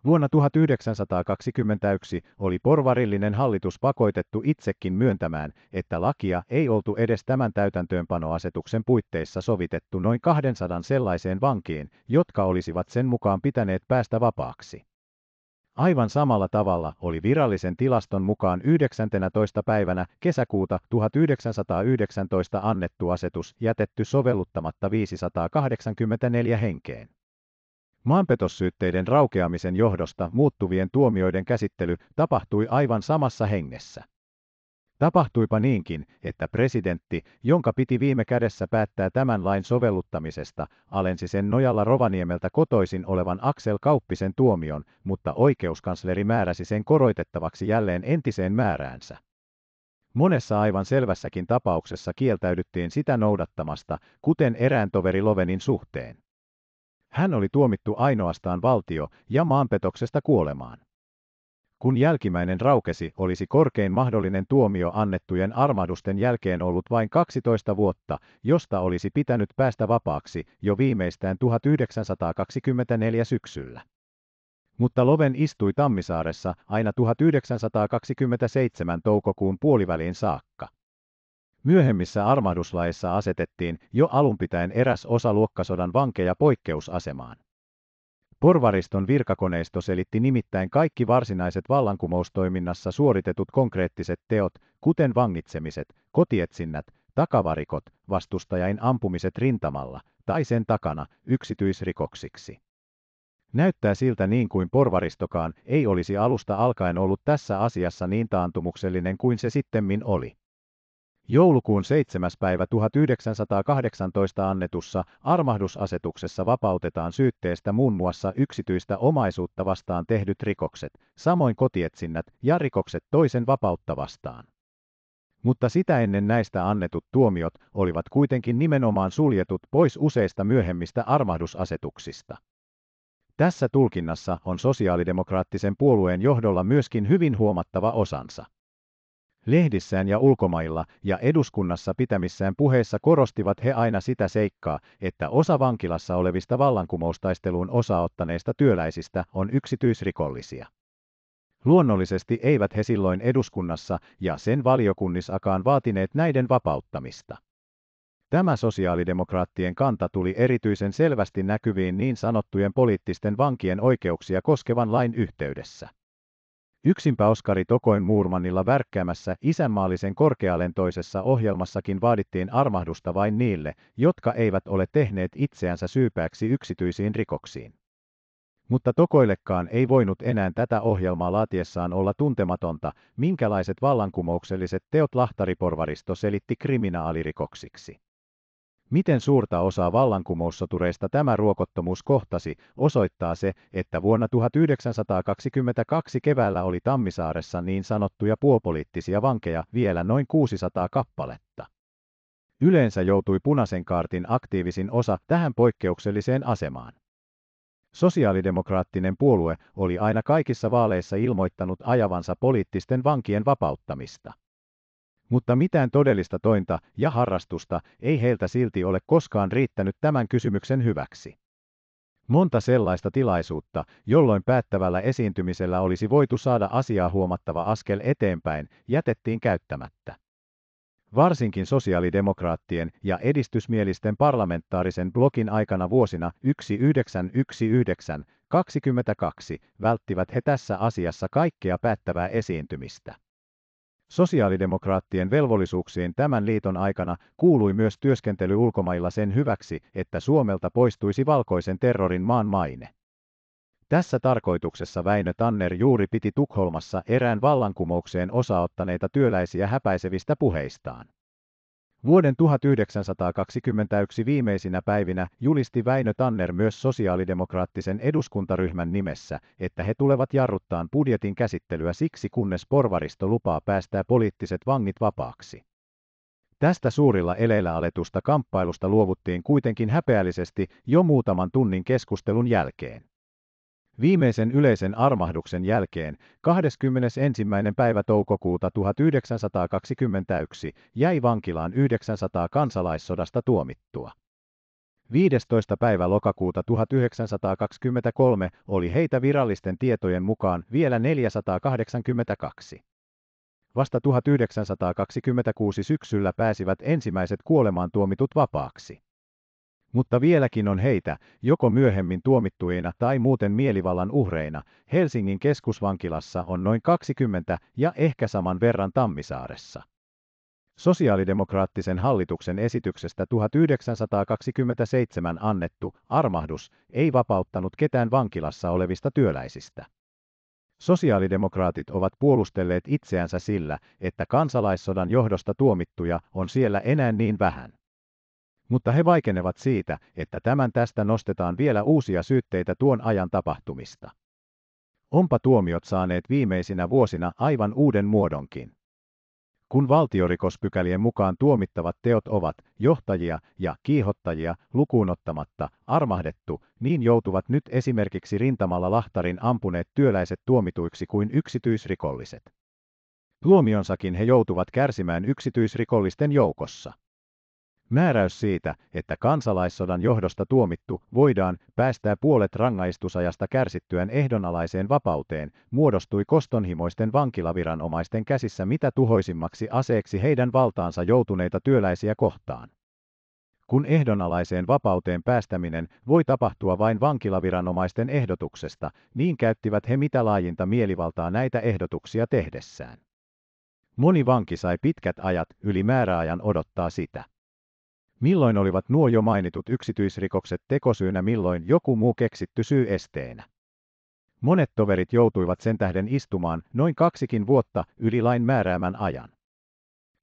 Vuonna 1921 oli porvarillinen hallitus pakoitettu itsekin myöntämään, että lakia ei oltu edes tämän täytäntöönpanoasetuksen puitteissa sovitettu noin 200 sellaiseen vankiin, jotka olisivat sen mukaan pitäneet päästä vapaaksi. Aivan samalla tavalla oli virallisen tilaston mukaan 19. päivänä kesäkuuta 1919 annettu asetus jätetty sovelluttamatta 584 henkeen. Maanpetossyytteiden raukeamisen johdosta muuttuvien tuomioiden käsittely tapahtui aivan samassa hengessä. Tapahtuipa niinkin, että presidentti, jonka piti viime kädessä päättää tämän lain sovelluttamisesta, alensi sen nojalla Rovaniemeltä kotoisin olevan Aksel Kauppisen tuomion, mutta oikeuskansleri määräsi sen koroitettavaksi jälleen entiseen määräänsä. Monessa aivan selvässäkin tapauksessa kieltäydyttiin sitä noudattamasta, kuten erään toveri Lovenin suhteen. Hän oli tuomittu ainoastaan valtio- ja maanpetoksesta kuolemaan. Kun jälkimmäinen raukesi, olisi korkein mahdollinen tuomio annettujen armahdusten jälkeen ollut vain 12 vuotta, josta olisi pitänyt päästä vapaaksi jo viimeistään 1924 syksyllä. Mutta Loven istui Tammisaaressa aina 1927 toukokuun puoliväliin saakka. Myöhemmissä armahduslaissa asetettiin jo alunpitäen eräs osa luokkasodan vankeja poikkeusasemaan. Porvariston virkakoneisto selitti nimittäin kaikki varsinaiset vallankumoustoiminnassa suoritetut konkreettiset teot, kuten vangitsemiset, kotietsinnät, takavarikot, vastustajain ampumiset rintamalla tai sen takana yksityisrikoksiksi. Näyttää siltä niin kuin porvaristokaan ei olisi alusta alkaen ollut tässä asiassa niin taantumuksellinen kuin se sittemmin oli. Joulukuun 7. päivä 1918 annetussa armahdusasetuksessa vapautetaan syytteestä muun muassa yksityistä omaisuutta vastaan tehdyt rikokset, samoin kotietsinnät ja rikokset toisen vapautta vastaan. Mutta sitä ennen näistä annetut tuomiot olivat kuitenkin nimenomaan suljetut pois useista myöhemmistä armahdusasetuksista. Tässä tulkinnassa on sosiaalidemokraattisen puolueen johdolla myöskin hyvin huomattava osansa. Lehdissään ja ulkomailla ja eduskunnassa pitämissään puheissa korostivat he aina sitä seikkaa, että osa vankilassa olevista vallankumoustaisteluun osaottaneista työläisistä on yksityisrikollisia. Luonnollisesti eivät he silloin eduskunnassa ja sen valiokunnissakaan vaatineet näiden vapauttamista. Tämä sosiaalidemokraattien kanta tuli erityisen selvästi näkyviin niin sanottujen poliittisten vankien oikeuksia koskevan lain yhteydessä. Yksinpä Oskari Tokoin Muurmanilla värkkäämässä isänmaallisen korkealentoisessa ohjelmassakin vaadittiin armahdusta vain niille, jotka eivät ole tehneet itseänsä syypääksi yksityisiin rikoksiin. Mutta Tokoillekaan ei voinut enää tätä ohjelmaa laatiessaan olla tuntematonta, minkälaiset vallankumoukselliset teot lahtariporvaristo selitti kriminaalirikoksiksi. Miten suurta osaa vallankumoussotureista tämä ruokottomuus kohtasi, osoittaa se, että vuonna 1922 keväällä oli Tammisaaressa niin sanottuja puopoliittisia vankeja vielä noin 600 kappaletta. Yleensä joutui punaisen kaartin aktiivisin osa tähän poikkeukselliseen asemaan. Sosiaalidemokraattinen puolue oli aina kaikissa vaaleissa ilmoittanut ajavansa poliittisten vankien vapauttamista mutta mitään todellista tointa ja harrastusta ei heiltä silti ole koskaan riittänyt tämän kysymyksen hyväksi. Monta sellaista tilaisuutta, jolloin päättävällä esiintymisellä olisi voitu saada asiaa huomattava askel eteenpäin, jätettiin käyttämättä. Varsinkin sosiaalidemokraattien ja edistysmielisten parlamentaarisen blokin aikana vuosina 1919-22 välttivät he tässä asiassa kaikkea päättävää esiintymistä. Sosiaalidemokraattien velvollisuuksiin tämän liiton aikana kuului myös työskentely ulkomailla sen hyväksi, että Suomelta poistuisi valkoisen terrorin maan maine. Tässä tarkoituksessa Väinö Tanner juuri piti Tukholmassa erään vallankumoukseen osaottaneita työläisiä häpäisevistä puheistaan. Vuoden 1921 viimeisinä päivinä julisti Väinö Tanner myös sosiaalidemokraattisen eduskuntaryhmän nimessä, että he tulevat jarruttaan budjetin käsittelyä siksi, kunnes porvaristo lupaa päästää poliittiset vangit vapaaksi. Tästä suurilla eleillä aletusta kamppailusta luovuttiin kuitenkin häpeällisesti jo muutaman tunnin keskustelun jälkeen. Viimeisen yleisen armahduksen jälkeen 21. päivä toukokuuta 1921 jäi vankilaan 900 kansalaissodasta tuomittua. 15. päivä lokakuuta 1923 oli heitä virallisten tietojen mukaan vielä 482. Vasta 1926 syksyllä pääsivät ensimmäiset kuolemaan tuomitut vapaaksi mutta vieläkin on heitä, joko myöhemmin tuomittuina tai muuten mielivallan uhreina. Helsingin keskusvankilassa on noin 20 ja ehkä saman verran Tammisaaressa. Sosiaalidemokraattisen hallituksen esityksestä 1927 annettu armahdus ei vapauttanut ketään vankilassa olevista työläisistä. Sosiaalidemokraatit ovat puolustelleet itseänsä sillä, että kansalaissodan johdosta tuomittuja on siellä enää niin vähän mutta he vaikenevat siitä, että tämän tästä nostetaan vielä uusia syytteitä tuon ajan tapahtumista. Onpa tuomiot saaneet viimeisinä vuosina aivan uuden muodonkin. Kun valtiorikospykälien mukaan tuomittavat teot ovat johtajia ja kiihottajia lukuunottamatta armahdettu, niin joutuvat nyt esimerkiksi rintamalla lahtarin ampuneet työläiset tuomituiksi kuin yksityisrikolliset. Tuomionsakin he joutuvat kärsimään yksityisrikollisten joukossa. Määräys siitä, että kansalaissodan johdosta tuomittu voidaan päästää puolet rangaistusajasta kärsittyään ehdonalaiseen vapauteen, muodostui kostonhimoisten vankilaviranomaisten käsissä mitä tuhoisimmaksi aseeksi heidän valtaansa joutuneita työläisiä kohtaan. Kun ehdonalaiseen vapauteen päästäminen voi tapahtua vain vankilaviranomaisten ehdotuksesta, niin käyttivät he mitä laajinta mielivaltaa näitä ehdotuksia tehdessään. Moni vanki sai pitkät ajat yli määräajan odottaa sitä. Milloin olivat nuo jo mainitut yksityisrikokset tekosyynä, milloin joku muu keksitty syy esteenä? Monet toverit joutuivat sen tähden istumaan noin kaksikin vuotta yli lain määräämän ajan.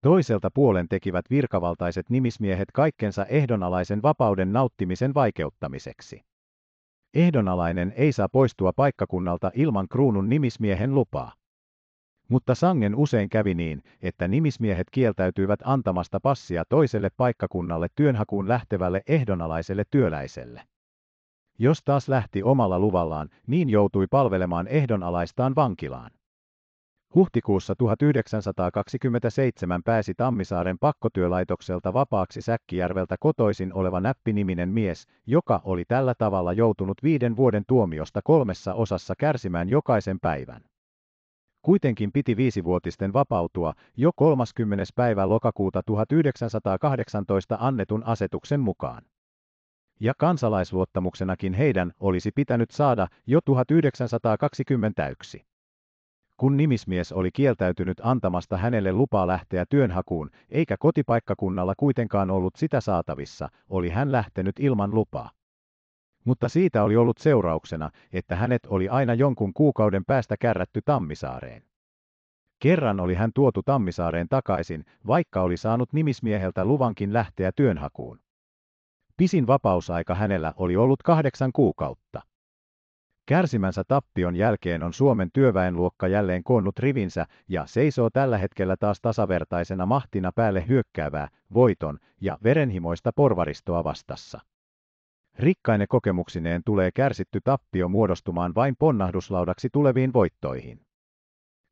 Toiselta puolen tekivät virkavaltaiset nimismiehet kaikkensa ehdonalaisen vapauden nauttimisen vaikeuttamiseksi. Ehdonalainen ei saa poistua paikkakunnalta ilman kruunun nimismiehen lupaa mutta sangen usein kävi niin, että nimismiehet kieltäytyivät antamasta passia toiselle paikkakunnalle työnhakuun lähtevälle ehdonalaiselle työläiselle. Jos taas lähti omalla luvallaan, niin joutui palvelemaan ehdonalaistaan vankilaan. Huhtikuussa 1927 pääsi Tammisaaren pakkotyölaitokselta vapaaksi Säkkijärveltä kotoisin oleva näppiniminen mies, joka oli tällä tavalla joutunut viiden vuoden tuomiosta kolmessa osassa kärsimään jokaisen päivän. Kuitenkin piti viisivuotisten vapautua jo 30. päivä lokakuuta 1918 annetun asetuksen mukaan. Ja kansalaisluottamuksenakin heidän olisi pitänyt saada jo 1921 kun nimismies oli kieltäytynyt antamasta hänelle lupaa lähteä työnhakuun, eikä kotipaikkakunnalla kuitenkaan ollut sitä saatavissa, oli hän lähtenyt ilman lupaa mutta siitä oli ollut seurauksena, että hänet oli aina jonkun kuukauden päästä kärrätty Tammisaareen. Kerran oli hän tuotu Tammisaareen takaisin, vaikka oli saanut nimismieheltä luvankin lähteä työnhakuun. Pisin vapausaika hänellä oli ollut kahdeksan kuukautta. Kärsimänsä tappion jälkeen on Suomen työväenluokka jälleen koonnut rivinsä ja seisoo tällä hetkellä taas tasavertaisena mahtina päälle hyökkäävää, voiton ja verenhimoista porvaristoa vastassa. Rikkaine kokemuksineen tulee kärsitty tappio muodostumaan vain ponnahduslaudaksi tuleviin voittoihin.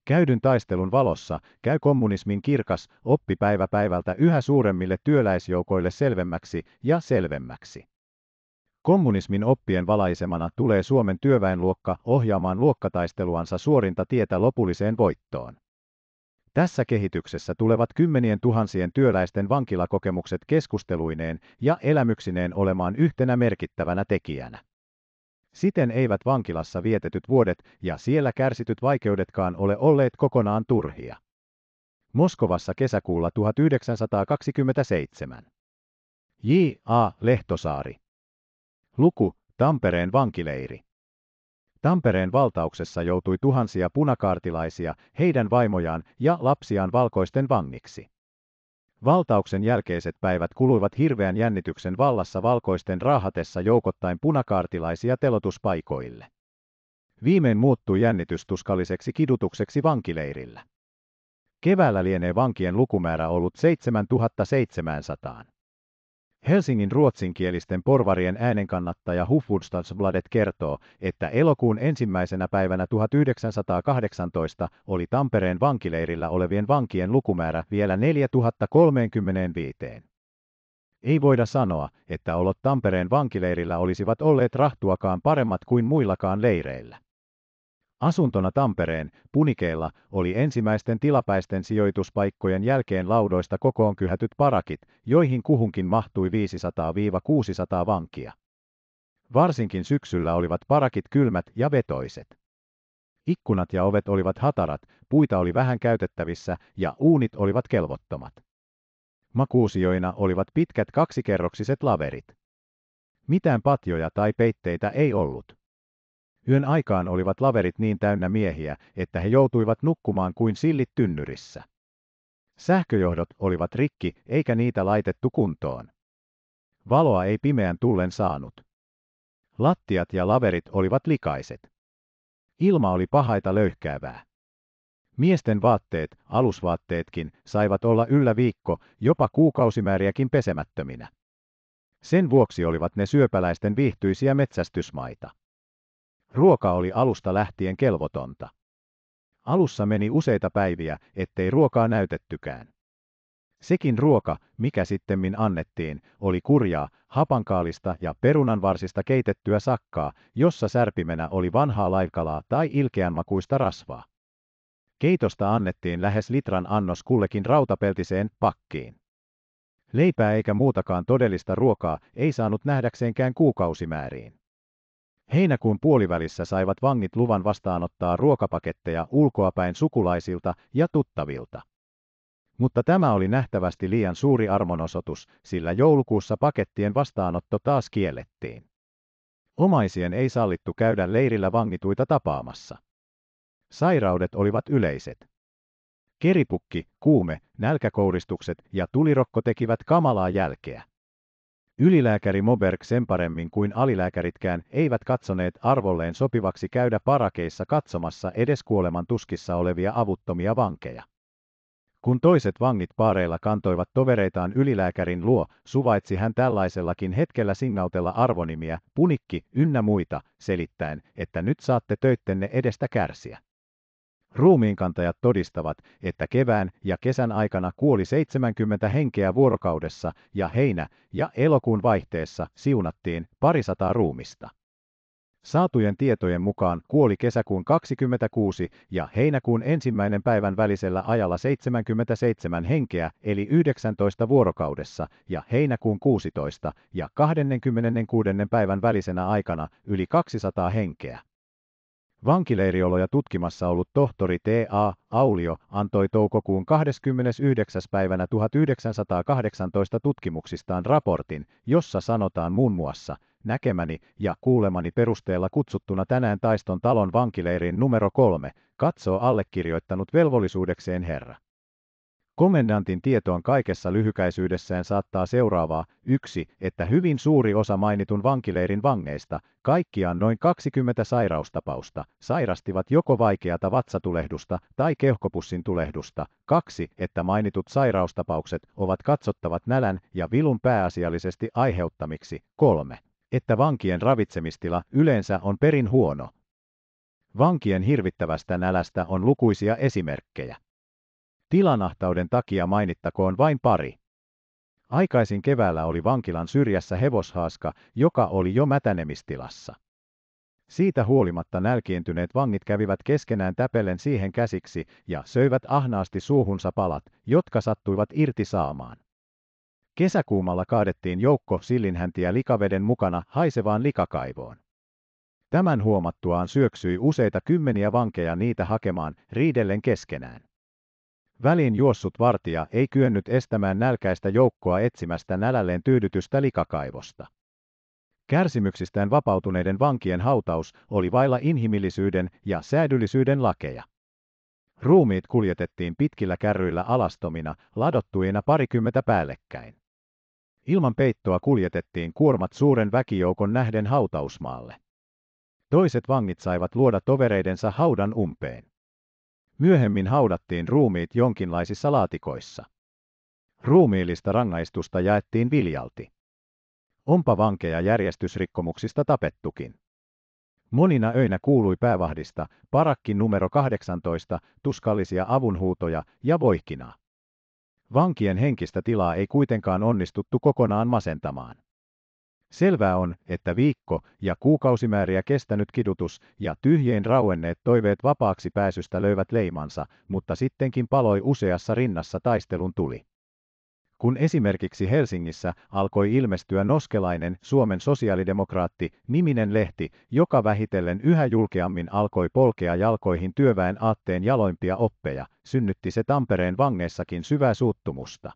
Käydyn taistelun valossa käy kommunismin kirkas oppi päivä päivältä yhä suuremmille työläisjoukoille selvemmäksi ja selvemmäksi. Kommunismin oppien valaisemana tulee Suomen työväenluokka ohjaamaan luokkataisteluansa suorinta tietä lopulliseen voittoon. Tässä kehityksessä tulevat kymmenien tuhansien työläisten vankilakokemukset keskusteluineen ja elämyksineen olemaan yhtenä merkittävänä tekijänä. Siten eivät vankilassa vietetyt vuodet ja siellä kärsityt vaikeudetkaan ole olleet kokonaan turhia. Moskovassa kesäkuulla 1927. J. A. Lehtosaari. Luku, Tampereen vankileiri. Tampereen valtauksessa joutui tuhansia punakaartilaisia, heidän vaimojaan ja lapsiaan valkoisten vangiksi. Valtauksen jälkeiset päivät kuluivat hirveän jännityksen vallassa valkoisten raahatessa joukottain punakaartilaisia telotuspaikoille. Viimein muuttui jännitys tuskalliseksi kidutukseksi vankileirillä. Keväällä lienee vankien lukumäärä ollut 7700. Helsingin ruotsinkielisten porvarien äänenkannattaja Hufvudstadsbladet kertoo, että elokuun ensimmäisenä päivänä 1918 oli Tampereen vankileirillä olevien vankien lukumäärä vielä 4035. Ei voida sanoa, että olot Tampereen vankileirillä olisivat olleet rahtuakaan paremmat kuin muillakaan leireillä. Asuntona Tampereen punikeilla oli ensimmäisten tilapäisten sijoituspaikkojen jälkeen laudoista kokoon kyhätyt parakit, joihin kuhunkin mahtui 500-600 vankia. Varsinkin syksyllä olivat parakit kylmät ja vetoiset. Ikkunat ja ovet olivat hatarat, puita oli vähän käytettävissä ja uunit olivat kelvottomat. Makuusioina olivat pitkät kaksikerroksiset laverit. Mitään patjoja tai peitteitä ei ollut. Yön aikaan olivat laverit niin täynnä miehiä, että he joutuivat nukkumaan kuin sillit tynnyrissä. Sähköjohdot olivat rikki, eikä niitä laitettu kuntoon. Valoa ei pimeän tullen saanut. Lattiat ja laverit olivat likaiset. Ilma oli pahaita löyhkäävää. Miesten vaatteet, alusvaatteetkin, saivat olla yllä viikko, jopa kuukausimääriäkin pesemättöminä. Sen vuoksi olivat ne syöpäläisten viihtyisiä metsästysmaita. Ruoka oli alusta lähtien kelvotonta. Alussa meni useita päiviä, ettei ruokaa näytettykään. Sekin ruoka, mikä sittemmin annettiin, oli kurjaa, hapankaalista ja perunanvarsista keitettyä sakkaa, jossa särpimenä oli vanhaa laikalaa tai ilkeänmakuista rasvaa. Keitosta annettiin lähes litran annos kullekin rautapeltiseen pakkiin. Leipää eikä muutakaan todellista ruokaa ei saanut nähdäkseenkään kuukausimääriin. Heinäkuun puolivälissä saivat vangit luvan vastaanottaa ruokapaketteja ulkoapäin sukulaisilta ja tuttavilta. Mutta tämä oli nähtävästi liian suuri armonosoitus, sillä joulukuussa pakettien vastaanotto taas kiellettiin. Omaisien ei sallittu käydä leirillä vangituita tapaamassa. Sairaudet olivat yleiset. Keripukki, kuume, nälkäkouristukset ja tulirokko tekivät kamalaa jälkeä. Ylilääkäri Moberg sen paremmin kuin alilääkäritkään eivät katsoneet arvolleen sopivaksi käydä parakeissa katsomassa edes kuoleman tuskissa olevia avuttomia vankeja. Kun toiset vangit paareilla kantoivat tovereitaan ylilääkärin luo, suvaitsi hän tällaisellakin hetkellä singautella arvonimiä, punikki ynnä muita, selittäen, että nyt saatte töittenne edestä kärsiä. Ruumiinkantajat todistavat, että kevään ja kesän aikana kuoli 70 henkeä vuorokaudessa ja heinä- ja elokuun vaihteessa siunattiin parisataa ruumista. Saatujen tietojen mukaan kuoli kesäkuun 26 ja heinäkuun ensimmäinen päivän välisellä ajalla 77 henkeä eli 19 vuorokaudessa ja heinäkuun 16 ja 26. päivän välisenä aikana yli 200 henkeä. Vankileirioloja tutkimassa ollut tohtori T.A. Aulio antoi toukokuun 29. päivänä 1918 tutkimuksistaan raportin, jossa sanotaan muun muassa, näkemäni ja kuulemani perusteella kutsuttuna tänään taiston talon vankileirin numero kolme, katsoo allekirjoittanut velvollisuudekseen herra. Komendantin tietoon kaikessa lyhykäisyydessään saattaa seuraavaa. yksi, Että hyvin suuri osa mainitun vankileirin vangeista, kaikkiaan noin 20 sairaustapausta, sairastivat joko vaikeata vatsatulehdusta tai keuhkopussin tulehdusta. 2. Että mainitut sairaustapaukset ovat katsottavat nälän ja vilun pääasiallisesti aiheuttamiksi. 3. Että vankien ravitsemistila yleensä on perin huono. Vankien hirvittävästä nälästä on lukuisia esimerkkejä. Tilanahtauden takia mainittakoon vain pari. Aikaisin keväällä oli vankilan syrjässä hevoshaaska, joka oli jo mätänemistilassa. Siitä huolimatta nälkiintyneet vangit kävivät keskenään täpellen siihen käsiksi ja söivät ahnaasti suuhunsa palat, jotka sattuivat irti saamaan. Kesäkuumalla kaadettiin joukko sillinhäntiä likaveden mukana haisevaan likakaivoon. Tämän huomattuaan syöksyi useita kymmeniä vankeja niitä hakemaan riidellen keskenään. Väliin juossut vartija ei kyennyt estämään nälkäistä joukkoa etsimästä nälälleen tyydytystä likakaivosta. Kärsimyksistään vapautuneiden vankien hautaus oli vailla inhimillisyyden ja säädyllisyyden lakeja. Ruumiit kuljetettiin pitkillä kärryillä alastomina, ladottuina parikymmentä päällekkäin. Ilman peittoa kuljetettiin kuormat suuren väkijoukon nähden hautausmaalle. Toiset vangit saivat luoda tovereidensa haudan umpeen. Myöhemmin haudattiin ruumiit jonkinlaisissa laatikoissa. Ruumiillista rangaistusta jaettiin viljalti. Onpa vankeja järjestysrikkomuksista tapettukin. Monina öinä kuului päävahdista parakki numero 18 tuskallisia avunhuutoja ja voihkinaa. Vankien henkistä tilaa ei kuitenkaan onnistuttu kokonaan masentamaan. Selvää on, että viikko- ja kuukausimääriä kestänyt kidutus ja tyhjien rauenneet toiveet vapaaksi pääsystä löivät leimansa, mutta sittenkin paloi useassa rinnassa taistelun tuli. Kun esimerkiksi Helsingissä alkoi ilmestyä noskelainen Suomen sosiaalidemokraatti niminen lehti, joka vähitellen yhä julkeammin alkoi polkea jalkoihin työväen aatteen jaloimpia oppeja, synnytti se Tampereen vangeissakin syvää suuttumusta.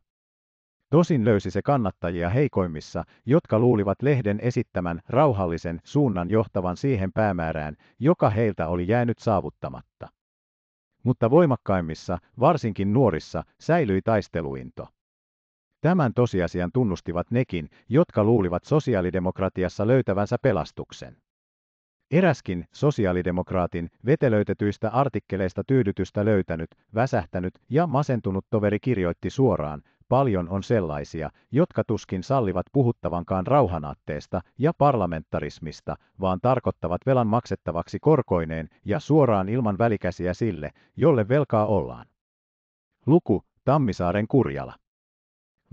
Tosin löysi se kannattajia heikoimmissa, jotka luulivat lehden esittämän rauhallisen suunnan johtavan siihen päämäärään, joka heiltä oli jäänyt saavuttamatta. Mutta voimakkaimmissa, varsinkin nuorissa, säilyi taisteluinto. Tämän tosiasian tunnustivat nekin, jotka luulivat sosiaalidemokratiassa löytävänsä pelastuksen. Eräskin sosiaalidemokraatin vetelöitetyistä artikkeleista tyydytystä löytänyt, väsähtänyt ja masentunut toveri kirjoitti suoraan, Paljon on sellaisia, jotka tuskin sallivat puhuttavankaan rauhanaatteesta ja parlamentarismista, vaan tarkoittavat velan maksettavaksi korkoineen ja suoraan ilman välikäsiä sille, jolle velkaa ollaan. Luku Tammisaaren Kurjala.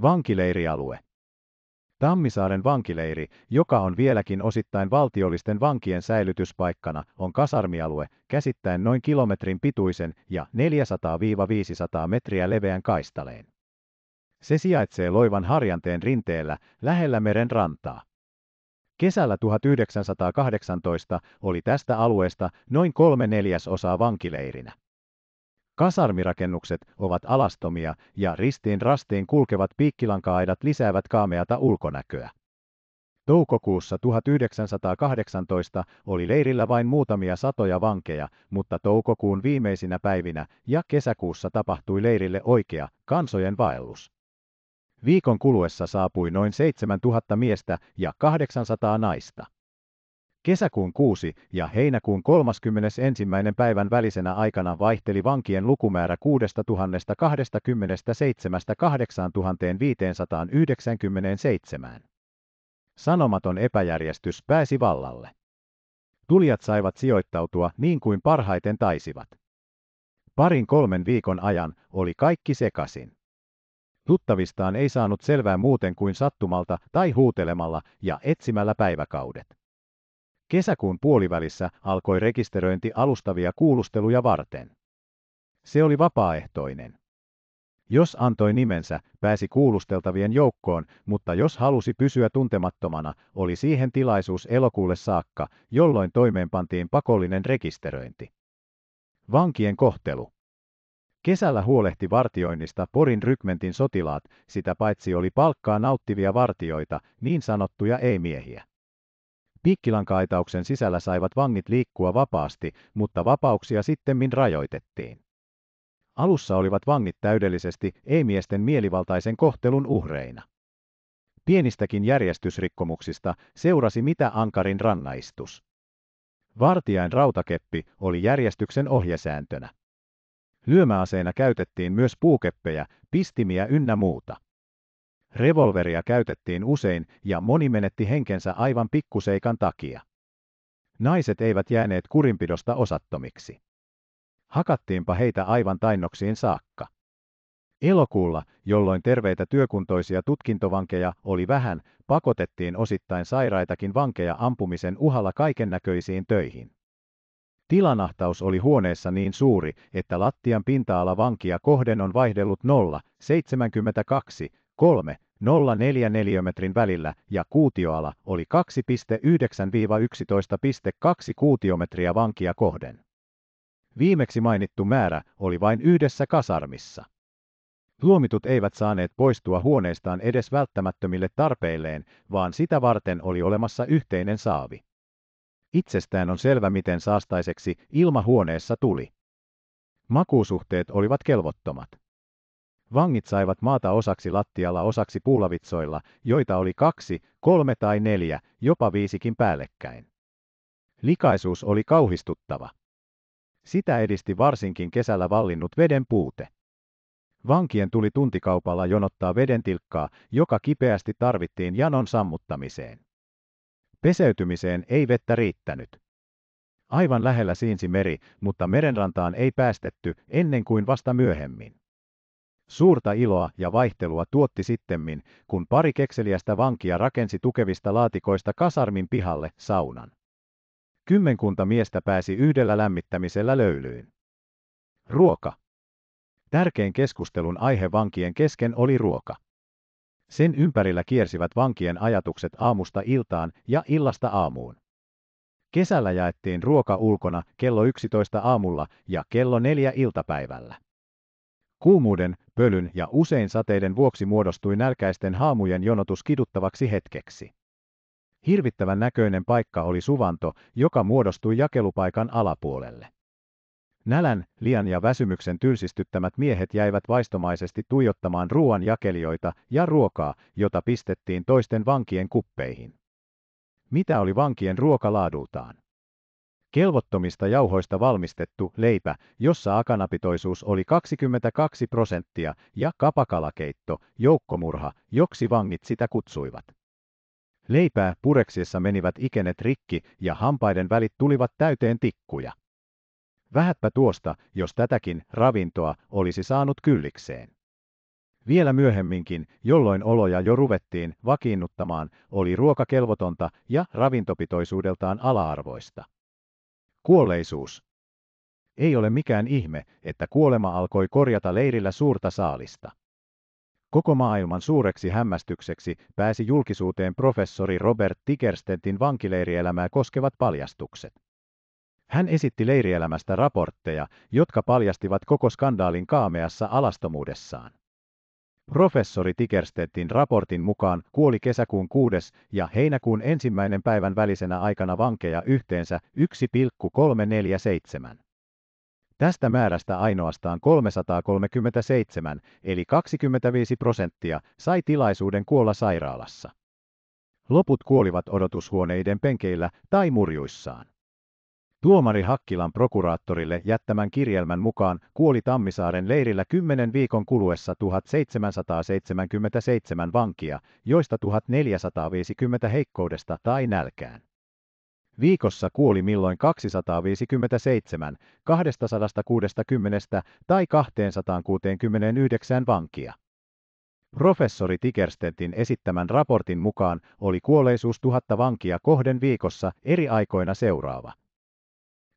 Vankileirialue. Tammisaaren vankileiri, joka on vieläkin osittain valtiollisten vankien säilytyspaikkana, on kasarmialue, käsittäen noin kilometrin pituisen ja 400-500 metriä leveän kaistaleen. Se sijaitsee Loivan harjanteen rinteellä lähellä meren rantaa. Kesällä 1918 oli tästä alueesta noin kolme neljäsosaa vankileirinä. Kasarmirakennukset ovat alastomia ja ristiin rastiin kulkevat piikkilanka-aidat lisäävät kaameata ulkonäköä. Toukokuussa 1918 oli leirillä vain muutamia satoja vankeja, mutta toukokuun viimeisinä päivinä ja kesäkuussa tapahtui leirille oikea kansojen vaellus. Viikon kuluessa saapui noin 7000 miestä ja 800 naista. Kesäkuun 6 ja heinäkuun 31. päivän välisenä aikana vaihteli vankien lukumäärä 6027 8597. Sanomaton epäjärjestys pääsi vallalle. Tulijat saivat sijoittautua niin kuin parhaiten taisivat. Parin kolmen viikon ajan oli kaikki sekasin. Tuttavistaan ei saanut selvää muuten kuin sattumalta tai huutelemalla ja etsimällä päiväkaudet. Kesäkuun puolivälissä alkoi rekisteröinti alustavia kuulusteluja varten. Se oli vapaaehtoinen. Jos antoi nimensä, pääsi kuulusteltavien joukkoon, mutta jos halusi pysyä tuntemattomana, oli siihen tilaisuus elokuulle saakka, jolloin toimeenpantiin pakollinen rekisteröinti. Vankien kohtelu. Kesällä huolehti vartioinnista Porin rykmentin sotilaat, sitä paitsi oli palkkaa nauttivia vartioita, niin sanottuja ei-miehiä. kaitauksen sisällä saivat vangit liikkua vapaasti, mutta vapauksia sittemmin rajoitettiin. Alussa olivat vangit täydellisesti ei-miesten mielivaltaisen kohtelun uhreina. Pienistäkin järjestysrikkomuksista seurasi mitä ankarin rannaistus. Vartijain rautakeppi oli järjestyksen ohjesääntönä. Lyömäaseena käytettiin myös puukeppejä, pistimiä ynnä muuta. Revolveria käytettiin usein ja moni menetti henkensä aivan pikkuseikan takia. Naiset eivät jääneet kurinpidosta osattomiksi. Hakattiinpa heitä aivan tainnoksiin saakka. Elokuulla, jolloin terveitä työkuntoisia tutkintovankeja oli vähän, pakotettiin osittain sairaitakin vankeja ampumisen uhalla kaikennäköisiin töihin. Tilanahtaus oli huoneessa niin suuri, että lattian pinta-ala vankia kohden on vaihdellut 0, 72, 3, neliömetrin välillä ja kuutioala oli 2,9-11,2 kuutiometriä vankia kohden. Viimeksi mainittu määrä oli vain yhdessä kasarmissa. Luomitut eivät saaneet poistua huoneestaan edes välttämättömille tarpeilleen, vaan sitä varten oli olemassa yhteinen saavi. Itsestään on selvä, miten saastaiseksi ilma huoneessa tuli. Makuusuhteet olivat kelvottomat. Vangit saivat maata osaksi lattialla osaksi puulavitsoilla, joita oli kaksi, kolme tai neljä, jopa viisikin päällekkäin. Likaisuus oli kauhistuttava. Sitä edisti varsinkin kesällä vallinnut veden puute. Vankien tuli tuntikaupalla jonottaa vedentilkkaa, joka kipeästi tarvittiin janon sammuttamiseen. Peseytymiseen ei vettä riittänyt. Aivan lähellä siinsi meri, mutta merenrantaan ei päästetty ennen kuin vasta myöhemmin. Suurta iloa ja vaihtelua tuotti sittemmin, kun pari kekseliästä vankia rakensi tukevista laatikoista kasarmin pihalle saunan. Kymmenkunta miestä pääsi yhdellä lämmittämisellä löylyyn. Ruoka. Tärkein keskustelun aihe vankien kesken oli ruoka. Sen ympärillä kiersivät vankien ajatukset aamusta iltaan ja illasta aamuun. Kesällä jaettiin ruoka ulkona kello 11 aamulla ja kello 4 iltapäivällä. Kuumuuden, pölyn ja usein sateiden vuoksi muodostui nälkäisten haamujen jonotus kiduttavaksi hetkeksi. Hirvittävän näköinen paikka oli suvanto, joka muodostui jakelupaikan alapuolelle. Nälän, lian ja väsymyksen tylsistyttämät miehet jäivät vaistomaisesti tuijottamaan ruoan jakelijoita ja ruokaa, jota pistettiin toisten vankien kuppeihin. Mitä oli vankien ruokalaadultaan? Kelvottomista jauhoista valmistettu leipä, jossa akanapitoisuus oli 22 prosenttia, ja kapakalakeitto, joukkomurha, joksi vangit sitä kutsuivat. Leipää pureksiessa menivät ikenet rikki ja hampaiden välit tulivat täyteen tikkuja. Vähätpä tuosta, jos tätäkin ravintoa olisi saanut kyllikseen. Vielä myöhemminkin, jolloin oloja jo ruvettiin vakiinnuttamaan, oli ruokakelvotonta ja ravintopitoisuudeltaan ala-arvoista. Kuolleisuus. Ei ole mikään ihme, että kuolema alkoi korjata leirillä suurta saalista. Koko maailman suureksi hämmästykseksi pääsi julkisuuteen professori Robert Tigerstentin vankileirielämää koskevat paljastukset. Hän esitti leirielämästä raportteja, jotka paljastivat koko skandaalin kaameassa alastomuudessaan. Professori Tikerstedtin raportin mukaan kuoli kesäkuun 6. ja heinäkuun ensimmäinen päivän välisenä aikana vankeja yhteensä 1,347. Tästä määrästä ainoastaan 337, eli 25 prosenttia, sai tilaisuuden kuolla sairaalassa. Loput kuolivat odotushuoneiden penkeillä tai murjuissaan. Tuomari Hakkilan prokuraattorille jättämän kirjelmän mukaan kuoli Tammisaaren leirillä 10 viikon kuluessa 1777 vankia, joista 1450 heikkoudesta tai nälkään. Viikossa kuoli milloin 257, 260 tai 269 vankia. Professori Tikerstentin esittämän raportin mukaan oli kuolleisuus tuhatta vankia kohden viikossa eri aikoina seuraava.